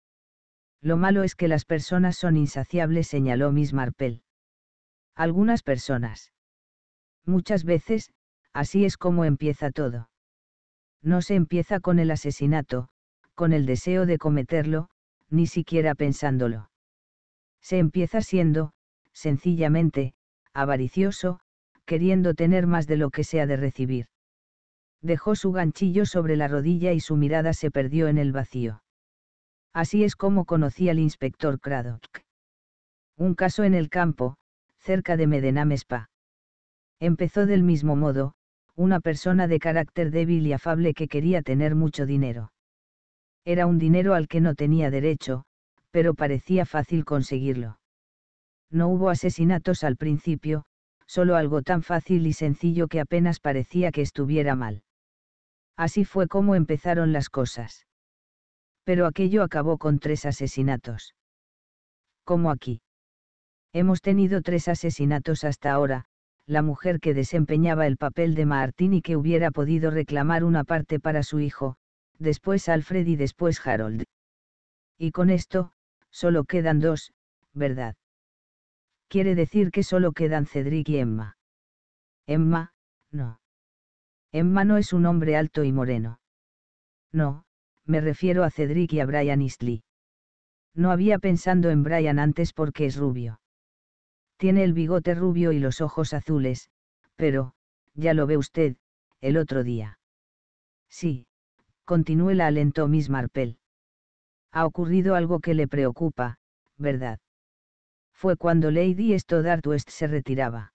Lo malo es que las personas son insaciables, señaló Miss Marple. Algunas personas. Muchas veces, así es como empieza todo. No se empieza con el asesinato, con el deseo de cometerlo, ni siquiera pensándolo. Se empieza siendo, sencillamente, avaricioso, queriendo tener más de lo que sea de recibir. Dejó su ganchillo sobre la rodilla y su mirada se perdió en el vacío. Así es como conocí al inspector Kradock. Un caso en el campo, cerca de Medenamespa. Empezó del mismo modo, una persona de carácter débil y afable que quería tener mucho dinero. Era un dinero al que no tenía derecho, pero parecía fácil conseguirlo. No hubo asesinatos al principio, solo algo tan fácil y sencillo que apenas parecía que estuviera mal. Así fue como empezaron las cosas. Pero aquello acabó con tres asesinatos. Como aquí. Hemos tenido tres asesinatos hasta ahora, la mujer que desempeñaba el papel de Martín y que hubiera podido reclamar una parte para su hijo, después Alfred y después Harold. Y con esto, solo quedan dos, ¿verdad? Quiere decir que solo quedan Cedric y Emma. Emma, no. Emma no es un hombre alto y moreno. No, me refiero a Cedric y a Brian Eastley. No había pensado en Brian antes porque es rubio. Tiene el bigote rubio y los ojos azules, pero, ya lo ve usted, el otro día. Sí, continué la alentó Miss Marple. Ha ocurrido algo que le preocupa, ¿verdad? Fue cuando Lady Stoddart West se retiraba.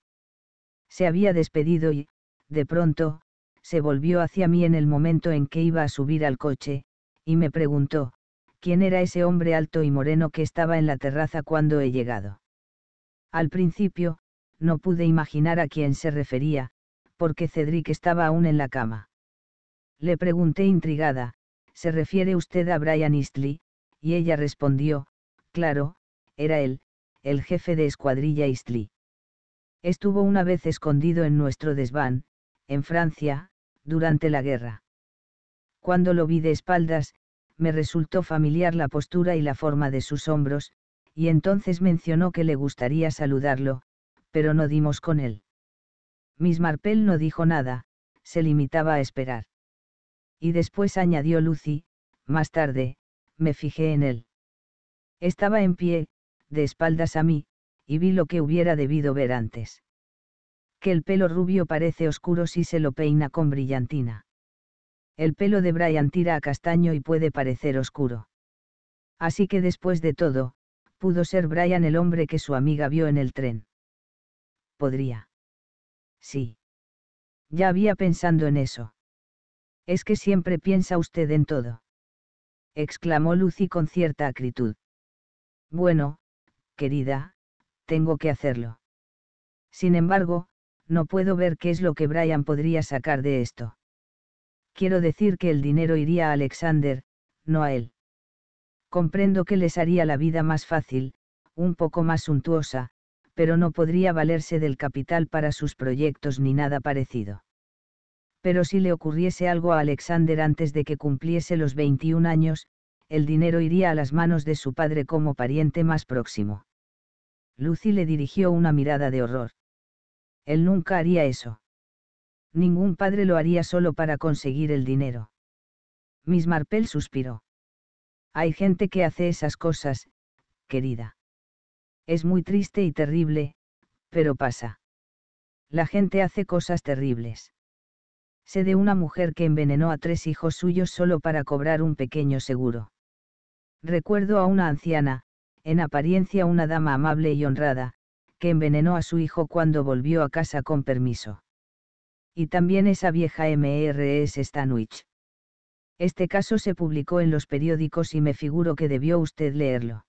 Se había despedido y, de pronto, se volvió hacia mí en el momento en que iba a subir al coche, y me preguntó, ¿quién era ese hombre alto y moreno que estaba en la terraza cuando he llegado? Al principio, no pude imaginar a quién se refería, porque Cedric estaba aún en la cama. Le pregunté intrigada, ¿se refiere usted a Brian Eastley? Y ella respondió, claro, era él, el jefe de escuadrilla Eastley. Estuvo una vez escondido en nuestro desván, en Francia, durante la guerra. Cuando lo vi de espaldas, me resultó familiar la postura y la forma de sus hombros, y entonces mencionó que le gustaría saludarlo, pero no dimos con él. Miss Marple no dijo nada, se limitaba a esperar. Y después añadió Lucy, más tarde, me fijé en él. Estaba en pie, de espaldas a mí, y vi lo que hubiera debido ver antes. Que el pelo rubio parece oscuro si se lo peina con brillantina. El pelo de Brian tira a castaño y puede parecer oscuro. Así que después de todo, pudo ser Brian el hombre que su amiga vio en el tren. Podría. Sí. Ya había pensando en eso. Es que siempre piensa usted en todo. Exclamó Lucy con cierta acritud. Bueno, querida, tengo que hacerlo. Sin embargo, no puedo ver qué es lo que Brian podría sacar de esto. Quiero decir que el dinero iría a Alexander, no a él. Comprendo que les haría la vida más fácil, un poco más suntuosa, pero no podría valerse del capital para sus proyectos ni nada parecido. Pero si le ocurriese algo a Alexander antes de que cumpliese los 21 años, el dinero iría a las manos de su padre como pariente más próximo. Lucy le dirigió una mirada de horror. Él nunca haría eso. Ningún padre lo haría solo para conseguir el dinero. Miss Marple suspiró. Hay gente que hace esas cosas, querida. Es muy triste y terrible, pero pasa. La gente hace cosas terribles. Sé de una mujer que envenenó a tres hijos suyos solo para cobrar un pequeño seguro. Recuerdo a una anciana, en apariencia una dama amable y honrada, que envenenó a su hijo cuando volvió a casa con permiso. Y también esa vieja MRS Stanwich. Este caso se publicó en los periódicos y me figuro que debió usted leerlo.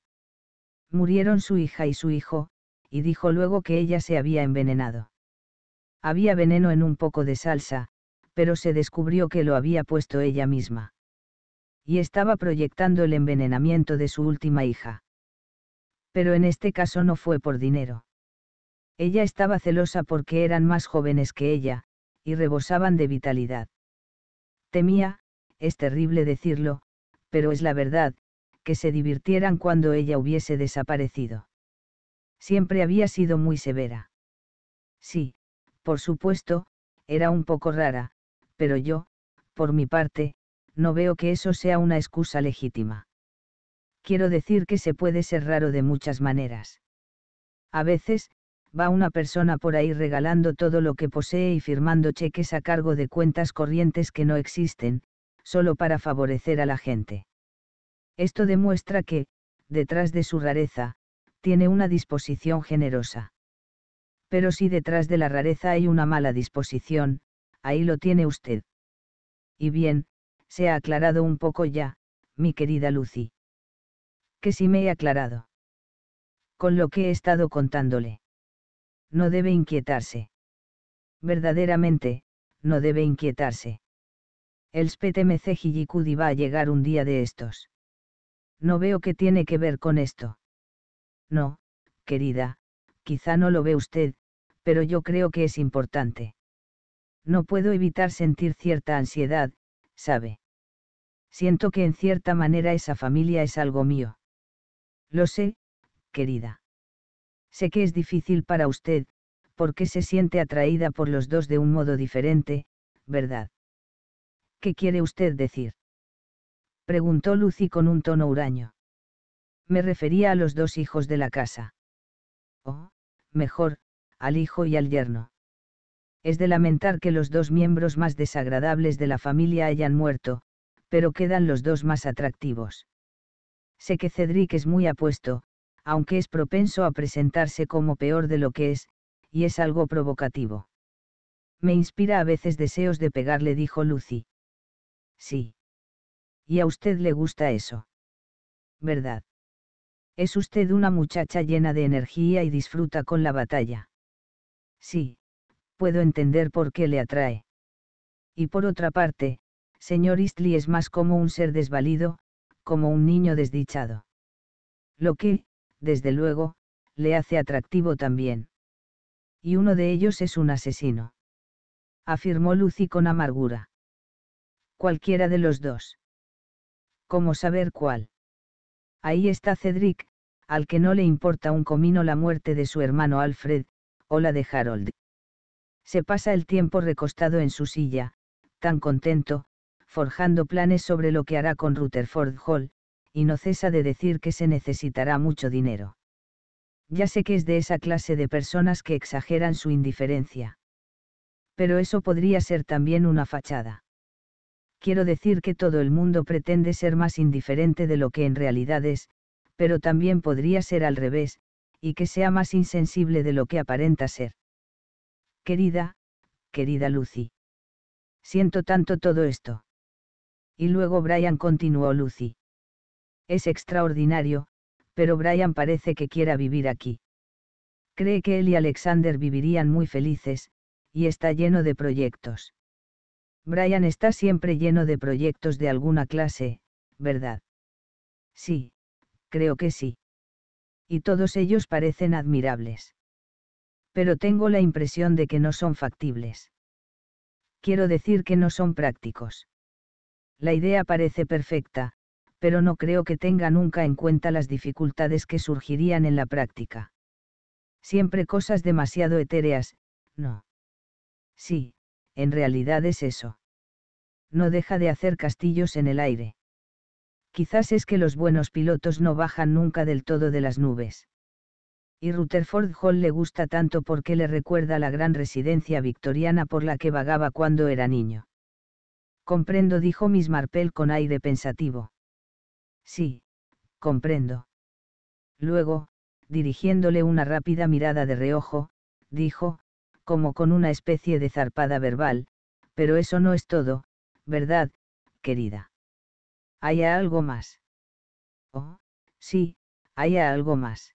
Murieron su hija y su hijo, y dijo luego que ella se había envenenado. Había veneno en un poco de salsa, pero se descubrió que lo había puesto ella misma. Y estaba proyectando el envenenamiento de su última hija. Pero en este caso no fue por dinero. Ella estaba celosa porque eran más jóvenes que ella, y rebosaban de vitalidad. Temía, es terrible decirlo, pero es la verdad, que se divirtieran cuando ella hubiese desaparecido. Siempre había sido muy severa. Sí, por supuesto, era un poco rara, pero yo, por mi parte, no veo que eso sea una excusa legítima. Quiero decir que se puede ser raro de muchas maneras. A veces, va una persona por ahí regalando todo lo que posee y firmando cheques a cargo de cuentas corrientes que no existen, solo para favorecer a la gente. Esto demuestra que, detrás de su rareza, tiene una disposición generosa. Pero si detrás de la rareza hay una mala disposición, ahí lo tiene usted. Y bien, se ha aclarado un poco ya, mi querida Lucy. Que si me he aclarado. Con lo que he estado contándole. No debe inquietarse. Verdaderamente, no debe inquietarse. El MC va a llegar un día de estos. No veo qué tiene que ver con esto. No, querida, quizá no lo ve usted, pero yo creo que es importante. No puedo evitar sentir cierta ansiedad, sabe. Siento que en cierta manera esa familia es algo mío. Lo sé, querida. Sé que es difícil para usted, porque se siente atraída por los dos de un modo diferente, ¿verdad? ¿Qué quiere usted decir? preguntó Lucy con un tono huraño. Me refería a los dos hijos de la casa. O, oh, mejor, al hijo y al yerno. Es de lamentar que los dos miembros más desagradables de la familia hayan muerto, pero quedan los dos más atractivos. Sé que Cedric es muy apuesto, aunque es propenso a presentarse como peor de lo que es, y es algo provocativo. Me inspira a veces deseos de pegarle, dijo Lucy. Sí. Y a usted le gusta eso. ¿Verdad? Es usted una muchacha llena de energía y disfruta con la batalla. Sí, puedo entender por qué le atrae. Y por otra parte, señor Eastley es más como un ser desvalido, como un niño desdichado. Lo que, desde luego, le hace atractivo también. Y uno de ellos es un asesino. Afirmó Lucy con amargura. Cualquiera de los dos. ¿Cómo saber cuál? Ahí está Cedric, al que no le importa un comino la muerte de su hermano Alfred, o la de Harold. Se pasa el tiempo recostado en su silla, tan contento, forjando planes sobre lo que hará con Rutherford Hall, y no cesa de decir que se necesitará mucho dinero. Ya sé que es de esa clase de personas que exageran su indiferencia. Pero eso podría ser también una fachada. Quiero decir que todo el mundo pretende ser más indiferente de lo que en realidad es, pero también podría ser al revés, y que sea más insensible de lo que aparenta ser. Querida, querida Lucy. Siento tanto todo esto. Y luego Brian continuó Lucy. Es extraordinario, pero Brian parece que quiera vivir aquí. Cree que él y Alexander vivirían muy felices, y está lleno de proyectos. Brian está siempre lleno de proyectos de alguna clase, ¿verdad? Sí, creo que sí. Y todos ellos parecen admirables. Pero tengo la impresión de que no son factibles. Quiero decir que no son prácticos. La idea parece perfecta, pero no creo que tenga nunca en cuenta las dificultades que surgirían en la práctica. Siempre cosas demasiado etéreas, no. Sí, en realidad es eso. No deja de hacer castillos en el aire. Quizás es que los buenos pilotos no bajan nunca del todo de las nubes. Y Rutherford Hall le gusta tanto porque le recuerda la gran residencia victoriana por la que vagaba cuando era niño. Comprendo, dijo Miss Marple con aire pensativo. Sí, comprendo. Luego, dirigiéndole una rápida mirada de reojo, dijo, como con una especie de zarpada verbal, pero eso no es todo, ¿verdad, querida? ¿Hay algo más? Oh, sí, hay algo más.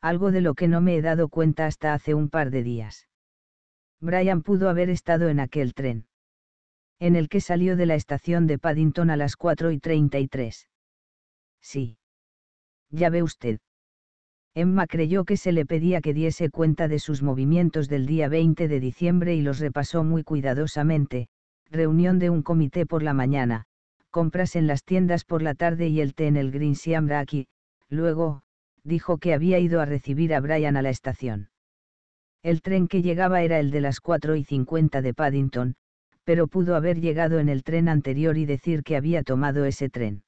Algo de lo que no me he dado cuenta hasta hace un par de días. Brian pudo haber estado en aquel tren. En el que salió de la estación de Paddington a las 4 y 33. Sí. Ya ve usted. Emma creyó que se le pedía que diese cuenta de sus movimientos del día 20 de diciembre y los repasó muy cuidadosamente, reunión de un comité por la mañana, compras en las tiendas por la tarde y el té en el Green Siam luego, dijo que había ido a recibir a Brian a la estación. El tren que llegaba era el de las 4 y 50 de Paddington, pero pudo haber llegado en el tren anterior y decir que había tomado ese tren.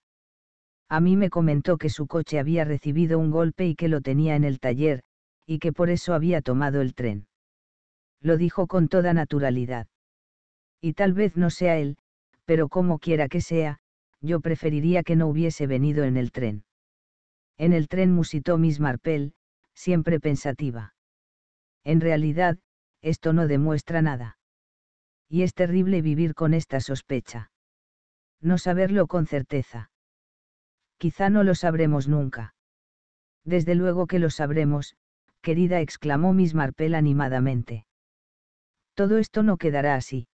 A mí me comentó que su coche había recibido un golpe y que lo tenía en el taller, y que por eso había tomado el tren. Lo dijo con toda naturalidad. Y tal vez no sea él, pero como quiera que sea, yo preferiría que no hubiese venido en el tren. En el tren musitó Miss Marple, siempre pensativa. En realidad, esto no demuestra nada. Y es terrible vivir con esta sospecha. No saberlo con certeza quizá no lo sabremos nunca. Desde luego que lo sabremos, querida, exclamó Miss Marple animadamente. Todo esto no quedará así.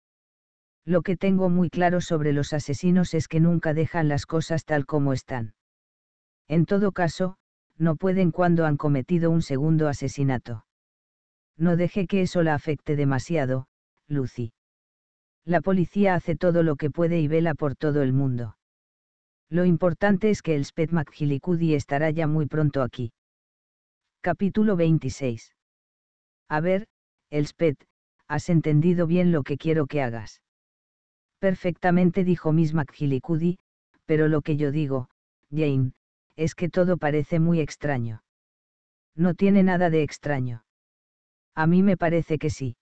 Lo que tengo muy claro sobre los asesinos es que nunca dejan las cosas tal como están. En todo caso, no pueden cuando han cometido un segundo asesinato. No deje que eso la afecte demasiado, Lucy. La policía hace todo lo que puede y vela por todo el mundo. Lo importante es que el Sped McGillicuddy estará ya muy pronto aquí. Capítulo 26. A ver, el has entendido bien lo que quiero que hagas. Perfectamente dijo Miss McGillicuddy, pero lo que yo digo, Jane, es que todo parece muy extraño. No tiene nada de extraño. A mí me parece que sí.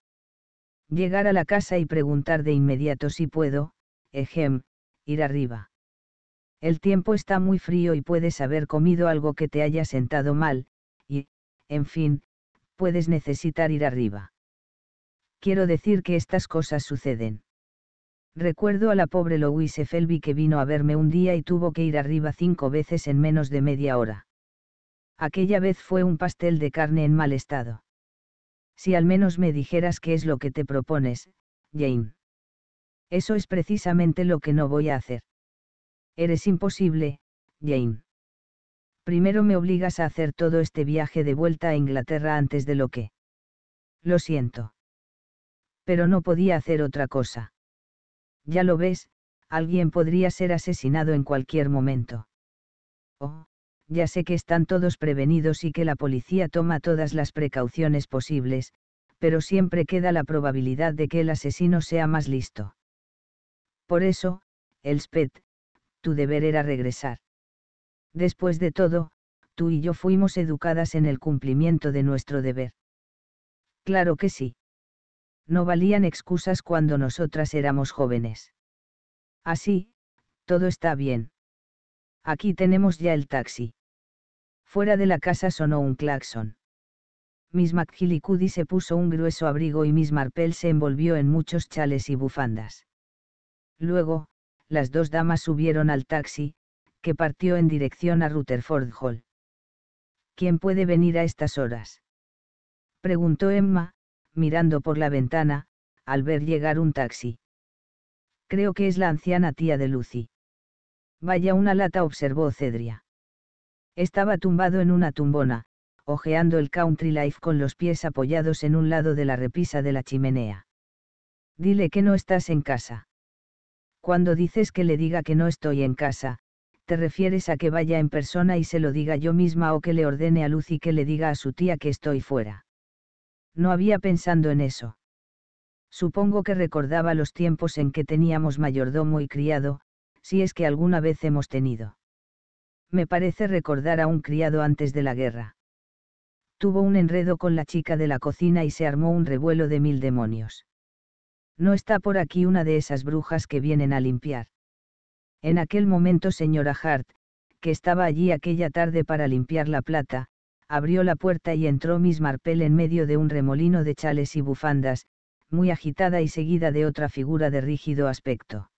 Llegar a la casa y preguntar de inmediato si puedo, ejem, ir arriba. El tiempo está muy frío y puedes haber comido algo que te haya sentado mal, y, en fin, puedes necesitar ir arriba. Quiero decir que estas cosas suceden. Recuerdo a la pobre Louise Felby que vino a verme un día y tuvo que ir arriba cinco veces en menos de media hora. Aquella vez fue un pastel de carne en mal estado. Si al menos me dijeras qué es lo que te propones, Jane. Eso es precisamente lo que no voy a hacer. Eres imposible, Jane. Primero me obligas a hacer todo este viaje de vuelta a Inglaterra antes de lo que... Lo siento. Pero no podía hacer otra cosa. Ya lo ves, alguien podría ser asesinado en cualquier momento. Oh, ya sé que están todos prevenidos y que la policía toma todas las precauciones posibles, pero siempre queda la probabilidad de que el asesino sea más listo. Por eso, el Elspeth, tu deber era regresar. Después de todo, tú y yo fuimos educadas en el cumplimiento de nuestro deber. Claro que sí. No valían excusas cuando nosotras éramos jóvenes. Así, todo está bien. Aquí tenemos ya el taxi. Fuera de la casa sonó un claxon. Miss McGillicuddy se puso un grueso abrigo y Miss Marple se envolvió en muchos chales y bufandas. Luego, las dos damas subieron al taxi, que partió en dirección a Rutherford Hall. ¿Quién puede venir a estas horas? preguntó Emma, mirando por la ventana, al ver llegar un taxi. Creo que es la anciana tía de Lucy. Vaya una lata, observó Cedria. Estaba tumbado en una tumbona, ojeando el country life con los pies apoyados en un lado de la repisa de la chimenea. Dile que no estás en casa. Cuando dices que le diga que no estoy en casa, te refieres a que vaya en persona y se lo diga yo misma o que le ordene a Lucy que le diga a su tía que estoy fuera. No había pensando en eso. Supongo que recordaba los tiempos en que teníamos mayordomo y criado, si es que alguna vez hemos tenido. Me parece recordar a un criado antes de la guerra. Tuvo un enredo con la chica de la cocina y se armó un revuelo de mil demonios. No está por aquí una de esas brujas que vienen a limpiar. En aquel momento señora Hart, que estaba allí aquella tarde para limpiar la plata, abrió la puerta y entró Miss Marple en medio de un remolino de chales y bufandas, muy agitada y seguida de otra figura de rígido aspecto.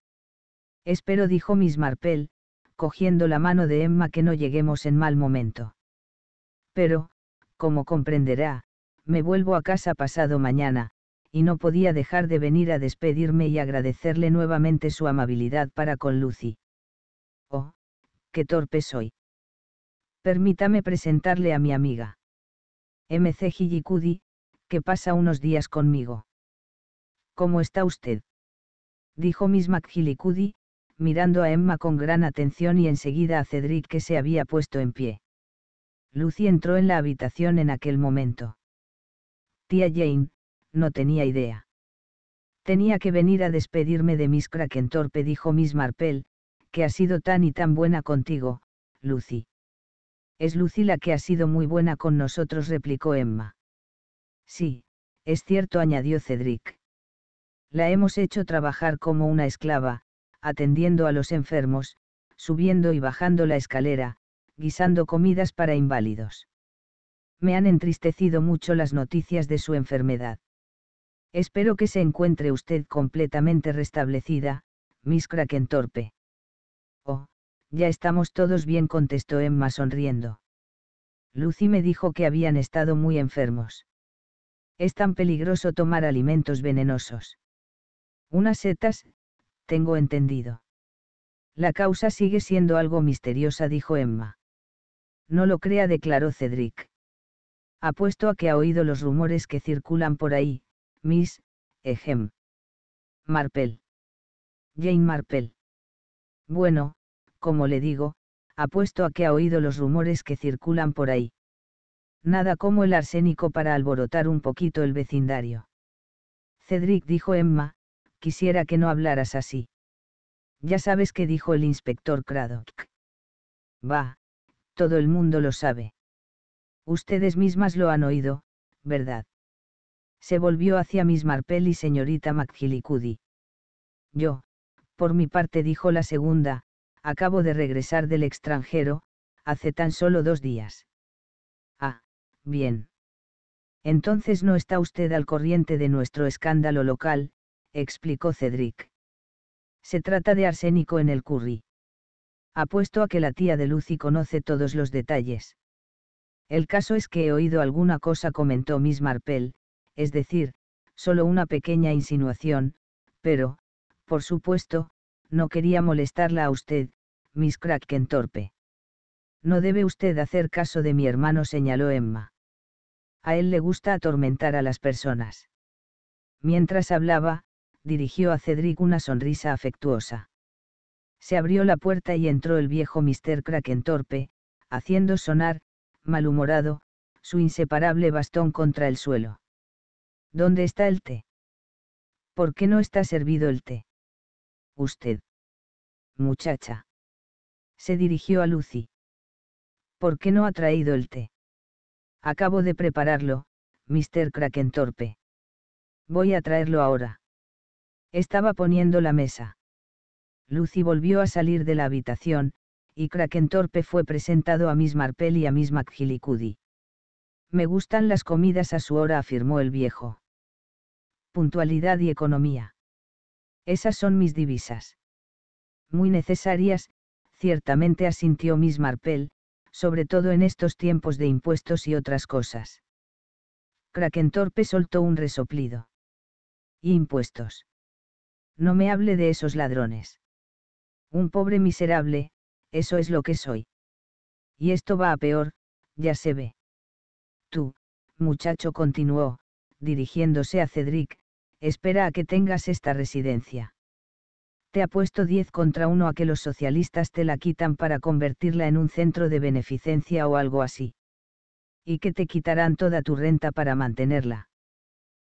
Espero, dijo Miss Marple, cogiendo la mano de Emma que no lleguemos en mal momento. Pero, como comprenderá, me vuelvo a casa pasado mañana, y no podía dejar de venir a despedirme y agradecerle nuevamente su amabilidad para con Lucy. Oh, qué torpe soy. Permítame presentarle a mi amiga. MC Gillicudi, que pasa unos días conmigo. ¿Cómo está usted? Dijo Miss cudi mirando a Emma con gran atención y enseguida a Cedric que se había puesto en pie. Lucy entró en la habitación en aquel momento. Tía Jane, no tenía idea. Tenía que venir a despedirme de Miss Krakentorpe, dijo Miss Marple, que ha sido tan y tan buena contigo, Lucy. Es Lucy la que ha sido muy buena con nosotros, replicó Emma. Sí, es cierto, añadió Cedric. La hemos hecho trabajar como una esclava, atendiendo a los enfermos, subiendo y bajando la escalera, guisando comidas para inválidos. Me han entristecido mucho las noticias de su enfermedad. Espero que se encuentre usted completamente restablecida, Miss Krakentorpe. Oh, ya estamos todos bien, contestó Emma sonriendo. Lucy me dijo que habían estado muy enfermos. Es tan peligroso tomar alimentos venenosos. Unas setas, tengo entendido. La causa sigue siendo algo misteriosa, dijo Emma. No lo crea, declaró Cedric. Apuesto a que ha oído los rumores que circulan por ahí, Miss, Ejem. Marple. Jane Marple. Bueno, como le digo, apuesto a que ha oído los rumores que circulan por ahí. Nada como el arsénico para alborotar un poquito el vecindario. Cedric dijo Emma, quisiera que no hablaras así. Ya sabes qué dijo el inspector Craddock. Va, todo el mundo lo sabe. Ustedes mismas lo han oído, ¿verdad? se volvió hacia Miss Marple y señorita McGillicuddy. Yo, por mi parte dijo la segunda, acabo de regresar del extranjero, hace tan solo dos días. Ah, bien. Entonces no está usted al corriente de nuestro escándalo local, explicó Cedric. Se trata de arsénico en el curry. Apuesto a que la tía de Lucy conoce todos los detalles. El caso es que he oído alguna cosa, comentó Miss Marple, es decir, solo una pequeña insinuación, pero, por supuesto, no quería molestarla a usted, Miss Krakentorpe. No debe usted hacer caso de mi hermano, señaló Emma. A él le gusta atormentar a las personas. Mientras hablaba, dirigió a Cedric una sonrisa afectuosa. Se abrió la puerta y entró el viejo Mr. Crackentorpe, haciendo sonar, malhumorado, su inseparable bastón contra el suelo. ¿Dónde está el té? ¿Por qué no está servido el té? Usted. Muchacha. Se dirigió a Lucy. ¿Por qué no ha traído el té? Acabo de prepararlo, Mr. Krakentorpe. Voy a traerlo ahora. Estaba poniendo la mesa. Lucy volvió a salir de la habitación, y Krakentorpe fue presentado a Miss Marple y a Miss McGillicuddy. Me gustan las comidas a su hora, afirmó el viejo. Puntualidad y economía. Esas son mis divisas. Muy necesarias, ciertamente asintió Miss Marple, sobre todo en estos tiempos de impuestos y otras cosas. Krakentorpe soltó un resoplido. ¿Y impuestos? No me hable de esos ladrones. Un pobre miserable, eso es lo que soy. Y esto va a peor, ya se ve muchacho continuó, dirigiéndose a Cedric, espera a que tengas esta residencia. Te apuesto 10 contra uno a que los socialistas te la quitan para convertirla en un centro de beneficencia o algo así. Y que te quitarán toda tu renta para mantenerla.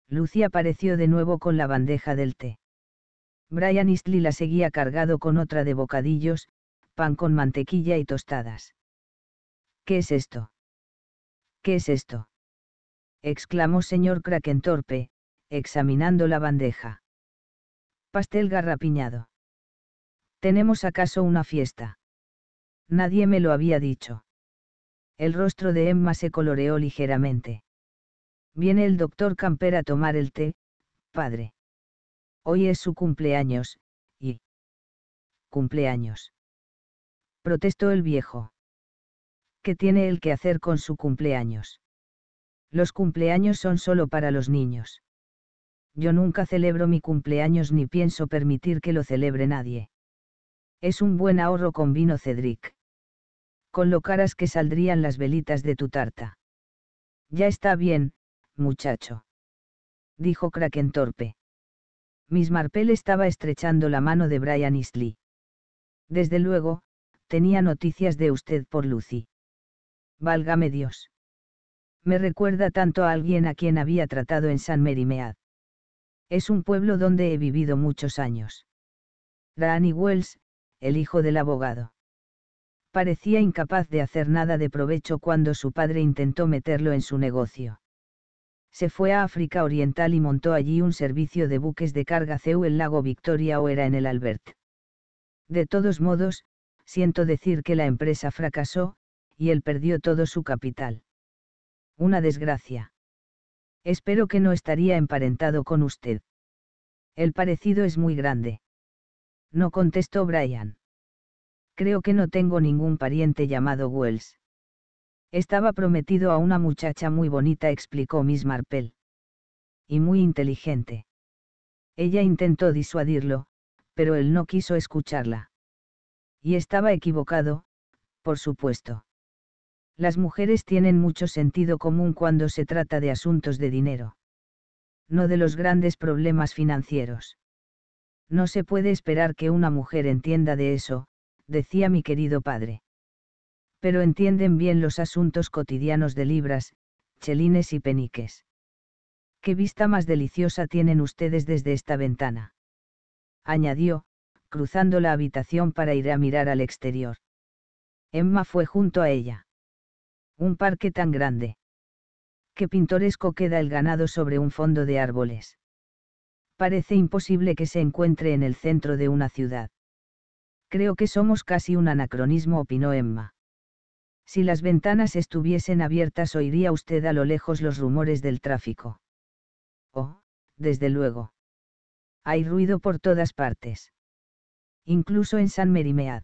Lucy apareció de nuevo con la bandeja del té. Brian Eastley la seguía cargado con otra de bocadillos, pan con mantequilla y tostadas. ¿Qué es esto? ¿Qué es esto? exclamó señor Krakentorpe, examinando la bandeja. Pastel garrapiñado. ¿Tenemos acaso una fiesta? Nadie me lo había dicho. El rostro de Emma se coloreó ligeramente. Viene el doctor Camper a tomar el té, padre. Hoy es su cumpleaños, y... Cumpleaños. Protestó el viejo. ¿Qué tiene él que hacer con su cumpleaños? Los cumpleaños son solo para los niños. Yo nunca celebro mi cumpleaños ni pienso permitir que lo celebre nadie. Es un buen ahorro con vino Cedric. Con lo caras que saldrían las velitas de tu tarta. Ya está bien, muchacho. Dijo Kraken torpe. Miss Marple estaba estrechando la mano de Brian Eastley. Desde luego, tenía noticias de usted por Lucy. Válgame Dios. Me recuerda tanto a alguien a quien había tratado en San Merimead. Es un pueblo donde he vivido muchos años. Danny Wells, el hijo del abogado. Parecía incapaz de hacer nada de provecho cuando su padre intentó meterlo en su negocio. Se fue a África Oriental y montó allí un servicio de buques de carga CEU en Lago Victoria o era en el Albert. De todos modos, siento decir que la empresa fracasó, y él perdió todo su capital. Una desgracia. Espero que no estaría emparentado con usted. El parecido es muy grande. No contestó Brian. Creo que no tengo ningún pariente llamado Wells. Estaba prometido a una muchacha muy bonita, explicó Miss Marple. Y muy inteligente. Ella intentó disuadirlo, pero él no quiso escucharla. Y estaba equivocado, por supuesto. Las mujeres tienen mucho sentido común cuando se trata de asuntos de dinero. No de los grandes problemas financieros. No se puede esperar que una mujer entienda de eso, decía mi querido padre. Pero entienden bien los asuntos cotidianos de libras, chelines y peniques. Qué vista más deliciosa tienen ustedes desde esta ventana. Añadió, cruzando la habitación para ir a mirar al exterior. Emma fue junto a ella. Un parque tan grande. Qué pintoresco queda el ganado sobre un fondo de árboles. Parece imposible que se encuentre en el centro de una ciudad. Creo que somos casi un anacronismo, opinó Emma. Si las ventanas estuviesen abiertas oiría usted a lo lejos los rumores del tráfico. Oh, desde luego. Hay ruido por todas partes. Incluso en San Merimead.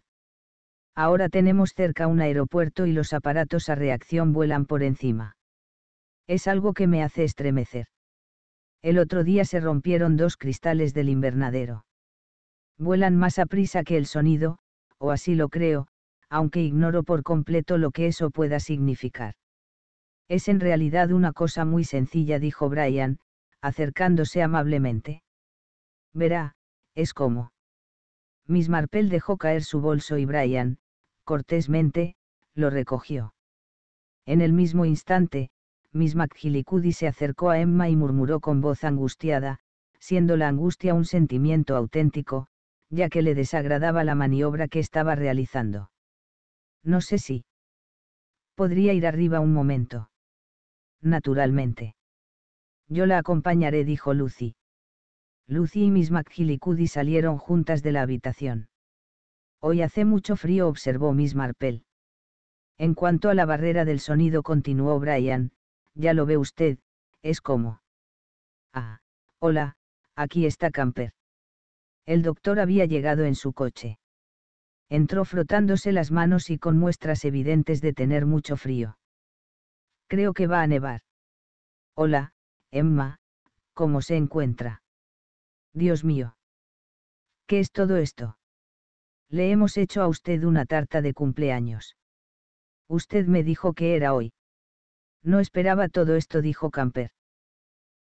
Ahora tenemos cerca un aeropuerto y los aparatos a reacción vuelan por encima. Es algo que me hace estremecer. El otro día se rompieron dos cristales del invernadero. Vuelan más a prisa que el sonido, o así lo creo, aunque ignoro por completo lo que eso pueda significar. Es en realidad una cosa muy sencilla, dijo Brian, acercándose amablemente. Verá, es como. Miss Marple dejó caer su bolso y Brian, cortésmente, lo recogió. En el mismo instante, Miss McGillicuddy se acercó a Emma y murmuró con voz angustiada, siendo la angustia un sentimiento auténtico, ya que le desagradaba la maniobra que estaba realizando. No sé si. Podría ir arriba un momento. Naturalmente. Yo la acompañaré, dijo Lucy. Lucy y Miss McGillicuddy salieron juntas de la habitación. Hoy hace mucho frío, observó Miss Marple. En cuanto a la barrera del sonido, continuó Brian, ya lo ve usted, es como. Ah, hola, aquí está Camper. El doctor había llegado en su coche. Entró frotándose las manos y con muestras evidentes de tener mucho frío. Creo que va a nevar. Hola, Emma, ¿cómo se encuentra? Dios mío. ¿Qué es todo esto? Le hemos hecho a usted una tarta de cumpleaños. Usted me dijo que era hoy. No esperaba todo esto, dijo Camper.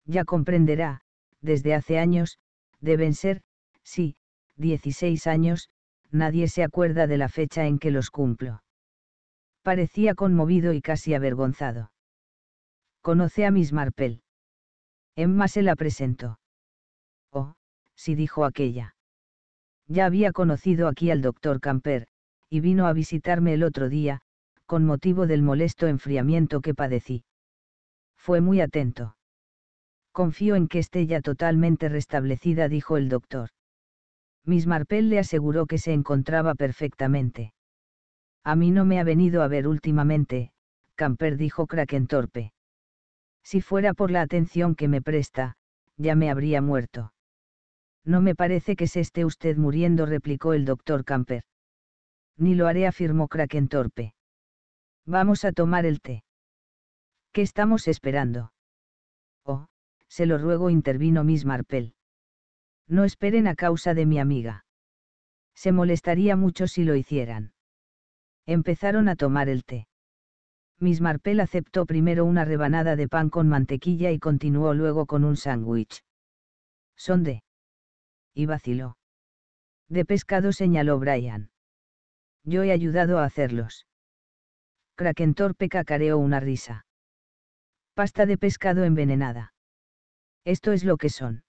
Ya comprenderá, desde hace años, deben ser, sí, 16 años, nadie se acuerda de la fecha en que los cumplo. Parecía conmovido y casi avergonzado. Conoce a Miss Marple. Emma se la presentó. Oh, sí dijo aquella. Ya había conocido aquí al doctor Camper, y vino a visitarme el otro día, con motivo del molesto enfriamiento que padecí. Fue muy atento. Confío en que esté ya totalmente restablecida, dijo el doctor. Miss Marpel le aseguró que se encontraba perfectamente. A mí no me ha venido a ver últimamente, Camper dijo Torpe. Si fuera por la atención que me presta, ya me habría muerto. No me parece que se esté usted muriendo, replicó el doctor Camper. Ni lo haré, afirmó Kraken torpe. Vamos a tomar el té. ¿Qué estamos esperando? Oh, se lo ruego, intervino Miss Marple. No esperen a causa de mi amiga. Se molestaría mucho si lo hicieran. Empezaron a tomar el té. Miss Marple aceptó primero una rebanada de pan con mantequilla y continuó luego con un sándwich. Son de y vaciló. De pescado señaló Brian. Yo he ayudado a hacerlos. Krakentorpe cacareó una risa. Pasta de pescado envenenada. Esto es lo que son.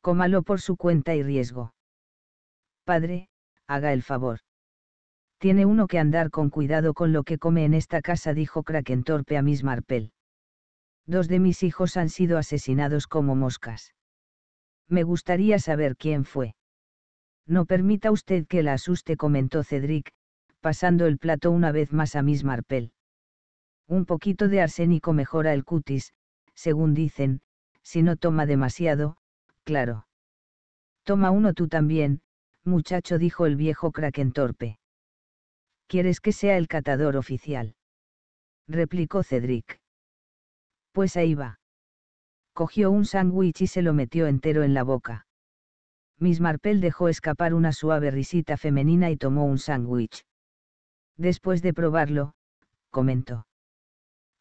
Cómalo por su cuenta y riesgo. Padre, haga el favor. Tiene uno que andar con cuidado con lo que come en esta casa, dijo Krakentorpe a Miss Marpel. Dos de mis hijos han sido asesinados como moscas. Me gustaría saber quién fue. No permita usted que la asuste, comentó Cedric, pasando el plato una vez más a Miss Marpel. Un poquito de arsénico mejora el cutis, según dicen, si no toma demasiado, claro. Toma uno tú también, muchacho, dijo el viejo Kraken torpe. ¿Quieres que sea el catador oficial? replicó Cedric. Pues ahí va cogió un sándwich y se lo metió entero en la boca. Miss Marple dejó escapar una suave risita femenina y tomó un sándwich. Después de probarlo, comentó.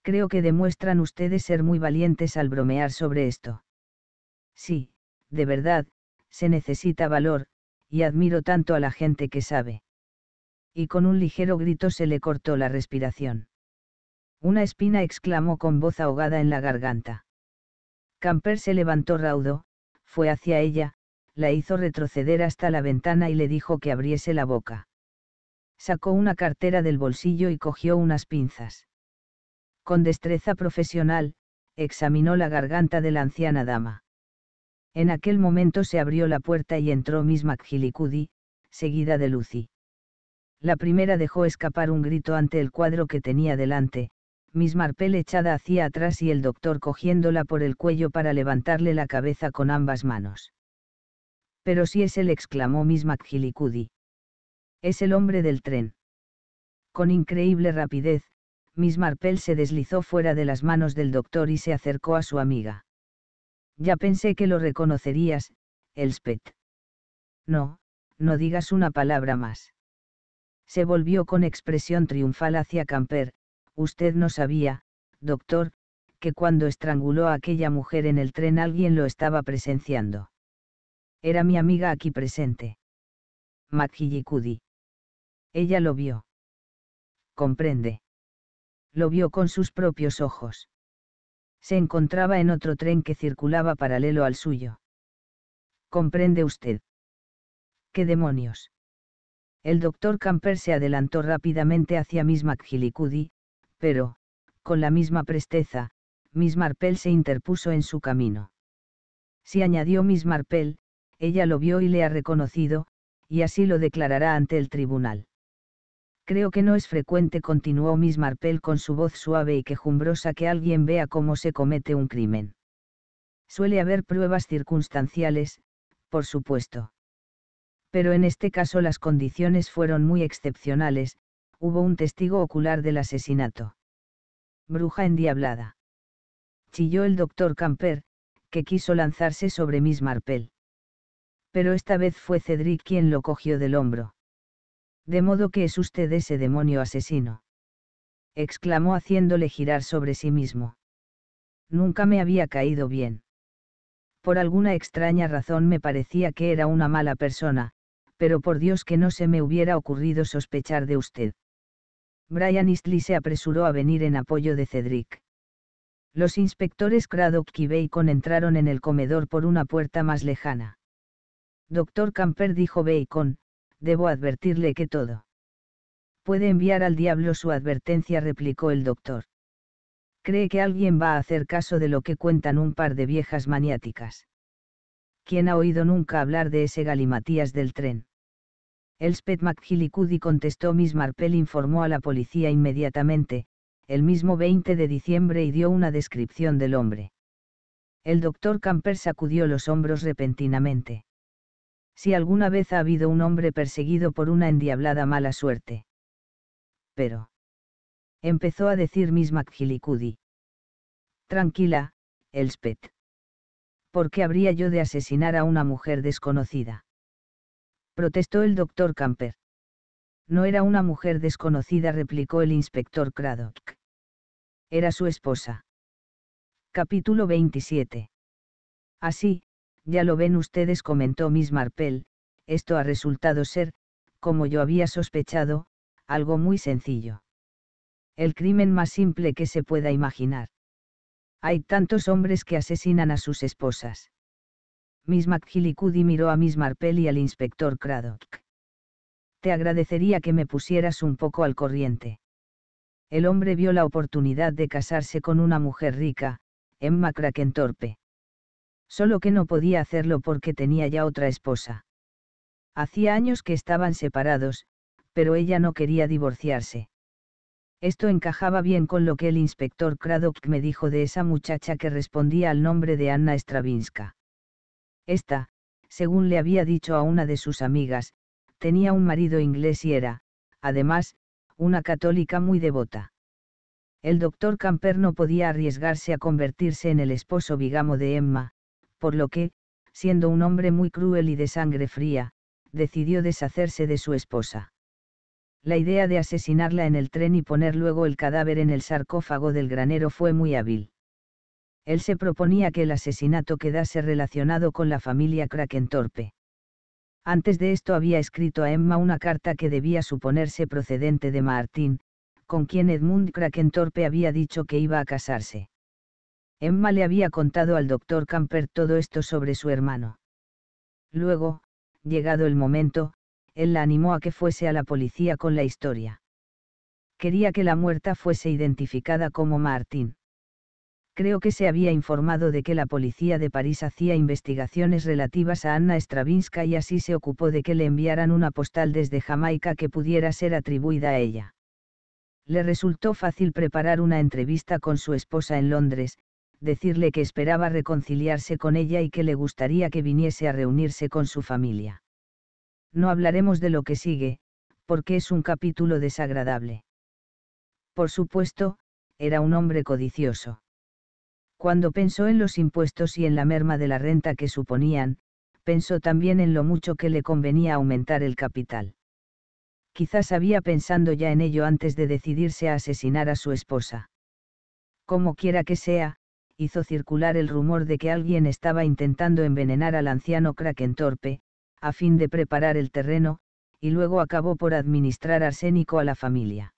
Creo que demuestran ustedes ser muy valientes al bromear sobre esto. Sí, de verdad, se necesita valor, y admiro tanto a la gente que sabe. Y con un ligero grito se le cortó la respiración. Una espina exclamó con voz ahogada en la garganta. Camper se levantó raudo, fue hacia ella, la hizo retroceder hasta la ventana y le dijo que abriese la boca. Sacó una cartera del bolsillo y cogió unas pinzas. Con destreza profesional, examinó la garganta de la anciana dama. En aquel momento se abrió la puerta y entró Miss McGillicuddy, seguida de Lucy. La primera dejó escapar un grito ante el cuadro que tenía delante, Miss Marpel echada hacia atrás y el doctor cogiéndola por el cuello para levantarle la cabeza con ambas manos. Pero si es él, exclamó Miss McGillicuddy. Es el hombre del tren. Con increíble rapidez, Miss Marpel se deslizó fuera de las manos del doctor y se acercó a su amiga. Ya pensé que lo reconocerías, Elspeth. No, no digas una palabra más. Se volvió con expresión triunfal hacia Camper, Usted no sabía, doctor, que cuando estranguló a aquella mujer en el tren alguien lo estaba presenciando. Era mi amiga aquí presente. Matkillikudi. Ella lo vio. Comprende. Lo vio con sus propios ojos. Se encontraba en otro tren que circulaba paralelo al suyo. Comprende usted. ¿Qué demonios? El doctor Camper se adelantó rápidamente hacia Miss pero, con la misma presteza, Miss Marple se interpuso en su camino. Si añadió Miss Marple, ella lo vio y le ha reconocido, y así lo declarará ante el tribunal. Creo que no es frecuente, continuó Miss Marple con su voz suave y quejumbrosa, que alguien vea cómo se comete un crimen. Suele haber pruebas circunstanciales, por supuesto. Pero en este caso las condiciones fueron muy excepcionales, hubo un testigo ocular del asesinato. Bruja endiablada. Chilló el doctor Camper, que quiso lanzarse sobre Miss Marpel. Pero esta vez fue Cedric quien lo cogió del hombro. De modo que es usted ese demonio asesino. exclamó haciéndole girar sobre sí mismo. Nunca me había caído bien. Por alguna extraña razón me parecía que era una mala persona, pero por Dios que no se me hubiera ocurrido sospechar de usted. Brian Eastley se apresuró a venir en apoyo de Cedric. Los inspectores Craddock y Bacon entraron en el comedor por una puerta más lejana. Doctor Camper dijo Bacon, debo advertirle que todo. Puede enviar al diablo su advertencia, replicó el doctor. Cree que alguien va a hacer caso de lo que cuentan un par de viejas maniáticas. ¿Quién ha oído nunca hablar de ese galimatías del tren? Elspeth McGillicuddy contestó Miss Marple informó a la policía inmediatamente, el mismo 20 de diciembre y dio una descripción del hombre. El doctor Camper sacudió los hombros repentinamente. Si alguna vez ha habido un hombre perseguido por una endiablada mala suerte. Pero. Empezó a decir Miss McGillicuddy. Tranquila, Elspeth. ¿Por qué habría yo de asesinar a una mujer desconocida? protestó el doctor Camper. No era una mujer desconocida, replicó el inspector Craddock. Era su esposa. Capítulo 27. Así, ya lo ven ustedes, comentó Miss Marple, esto ha resultado ser, como yo había sospechado, algo muy sencillo. El crimen más simple que se pueda imaginar. Hay tantos hombres que asesinan a sus esposas. Miss McGillicuddy miró a Miss Marple y al inspector Craddock. Te agradecería que me pusieras un poco al corriente. El hombre vio la oportunidad de casarse con una mujer rica, Emma Torpe. Solo que no podía hacerlo porque tenía ya otra esposa. Hacía años que estaban separados, pero ella no quería divorciarse. Esto encajaba bien con lo que el inspector Craddock me dijo de esa muchacha que respondía al nombre de Anna Stravinska. Esta, según le había dicho a una de sus amigas, tenía un marido inglés y era, además, una católica muy devota. El doctor Camper no podía arriesgarse a convertirse en el esposo bigamo de Emma, por lo que, siendo un hombre muy cruel y de sangre fría, decidió deshacerse de su esposa. La idea de asesinarla en el tren y poner luego el cadáver en el sarcófago del granero fue muy hábil él se proponía que el asesinato quedase relacionado con la familia Krakentorpe. Antes de esto había escrito a Emma una carta que debía suponerse procedente de Martín, con quien Edmund Krakentorpe había dicho que iba a casarse. Emma le había contado al doctor Camper todo esto sobre su hermano. Luego, llegado el momento, él la animó a que fuese a la policía con la historia. Quería que la muerta fuese identificada como Martín creo que se había informado de que la policía de París hacía investigaciones relativas a Anna Stravinska y así se ocupó de que le enviaran una postal desde Jamaica que pudiera ser atribuida a ella. Le resultó fácil preparar una entrevista con su esposa en Londres, decirle que esperaba reconciliarse con ella y que le gustaría que viniese a reunirse con su familia. No hablaremos de lo que sigue, porque es un capítulo desagradable. Por supuesto, era un hombre codicioso cuando pensó en los impuestos y en la merma de la renta que suponían, pensó también en lo mucho que le convenía aumentar el capital. Quizás había pensando ya en ello antes de decidirse a asesinar a su esposa. Como quiera que sea, hizo circular el rumor de que alguien estaba intentando envenenar al anciano Krakentorpe, a fin de preparar el terreno, y luego acabó por administrar arsénico a la familia.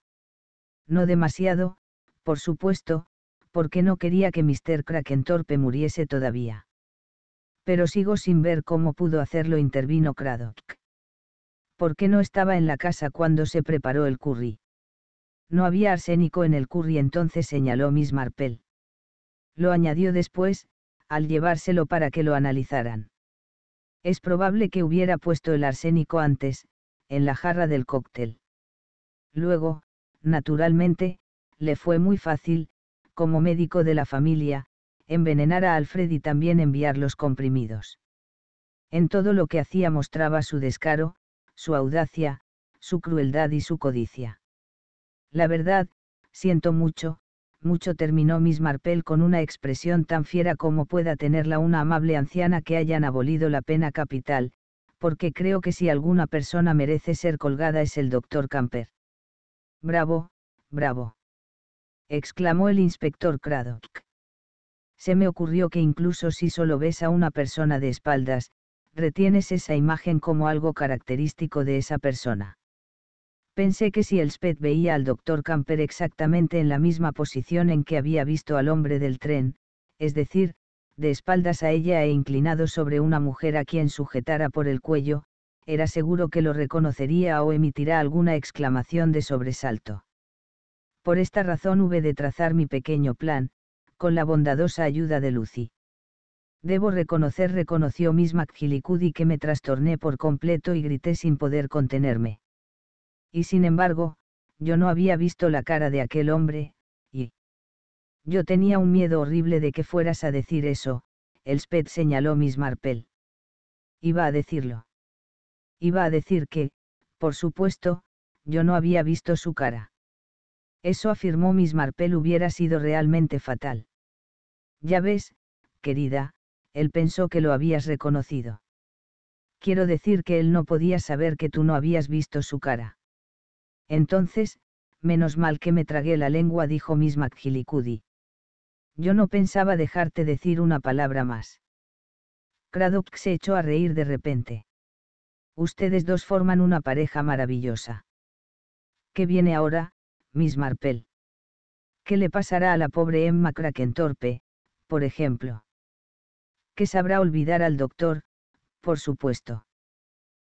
No demasiado, por supuesto, porque no quería que Mr. Krakentorpe muriese todavía. Pero sigo sin ver cómo pudo hacerlo, intervino Cradock. ¿Por qué no estaba en la casa cuando se preparó el curry? No había arsénico en el curry, entonces señaló Miss Marple. Lo añadió después, al llevárselo para que lo analizaran. Es probable que hubiera puesto el arsénico antes, en la jarra del cóctel. Luego, naturalmente, le fue muy fácil, como médico de la familia, envenenar a Alfred y también enviar los comprimidos. En todo lo que hacía mostraba su descaro, su audacia, su crueldad y su codicia. La verdad, siento mucho, mucho terminó Miss Marple con una expresión tan fiera como pueda tenerla una amable anciana que hayan abolido la pena capital, porque creo que si alguna persona merece ser colgada es el doctor Camper. Bravo, bravo exclamó el inspector Craddock. Se me ocurrió que incluso si solo ves a una persona de espaldas, retienes esa imagen como algo característico de esa persona. Pensé que si Elspeth veía al doctor Camper exactamente en la misma posición en que había visto al hombre del tren, es decir, de espaldas a ella e inclinado sobre una mujer a quien sujetara por el cuello, era seguro que lo reconocería o emitirá alguna exclamación de sobresalto. Por esta razón hube de trazar mi pequeño plan, con la bondadosa ayuda de Lucy. Debo reconocer, reconoció Miss McGillicuddy que me trastorné por completo y grité sin poder contenerme. Y sin embargo, yo no había visto la cara de aquel hombre, y... Yo tenía un miedo horrible de que fueras a decir eso, Elspeth señaló Miss marpel. Iba a decirlo. Iba a decir que, por supuesto, yo no había visto su cara. Eso afirmó Miss Marpel hubiera sido realmente fatal. Ya ves, querida, él pensó que lo habías reconocido. Quiero decir que él no podía saber que tú no habías visto su cara. Entonces, menos mal que me tragué la lengua, dijo Miss McGillicuddy. Yo no pensaba dejarte decir una palabra más. Cradock se echó a reír de repente. Ustedes dos forman una pareja maravillosa. ¿Qué viene ahora, Miss Marple. ¿Qué le pasará a la pobre Emma Torpe, por ejemplo? ¿Qué sabrá olvidar al doctor, por supuesto.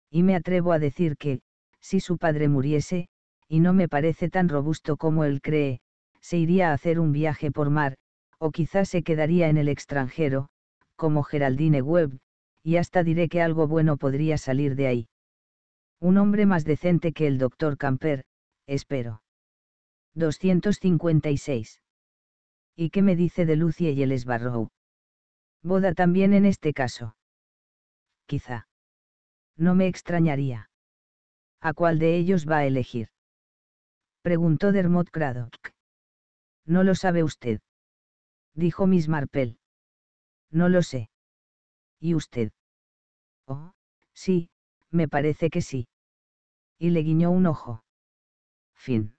Y me atrevo a decir que, si su padre muriese, y no me parece tan robusto como él cree, se iría a hacer un viaje por mar, o quizás se quedaría en el extranjero, como Geraldine Webb, y hasta diré que algo bueno podría salir de ahí. Un hombre más decente que el doctor Camper, espero. 256. ¿Y qué me dice de Lucie y el Sbarrow? Boda también en este caso. Quizá. No me extrañaría. ¿A cuál de ellos va a elegir? Preguntó Dermot Craddock. No lo sabe usted. Dijo Miss Marple. No lo sé. ¿Y usted? Oh, sí, me parece que sí. Y le guiñó un ojo. Fin.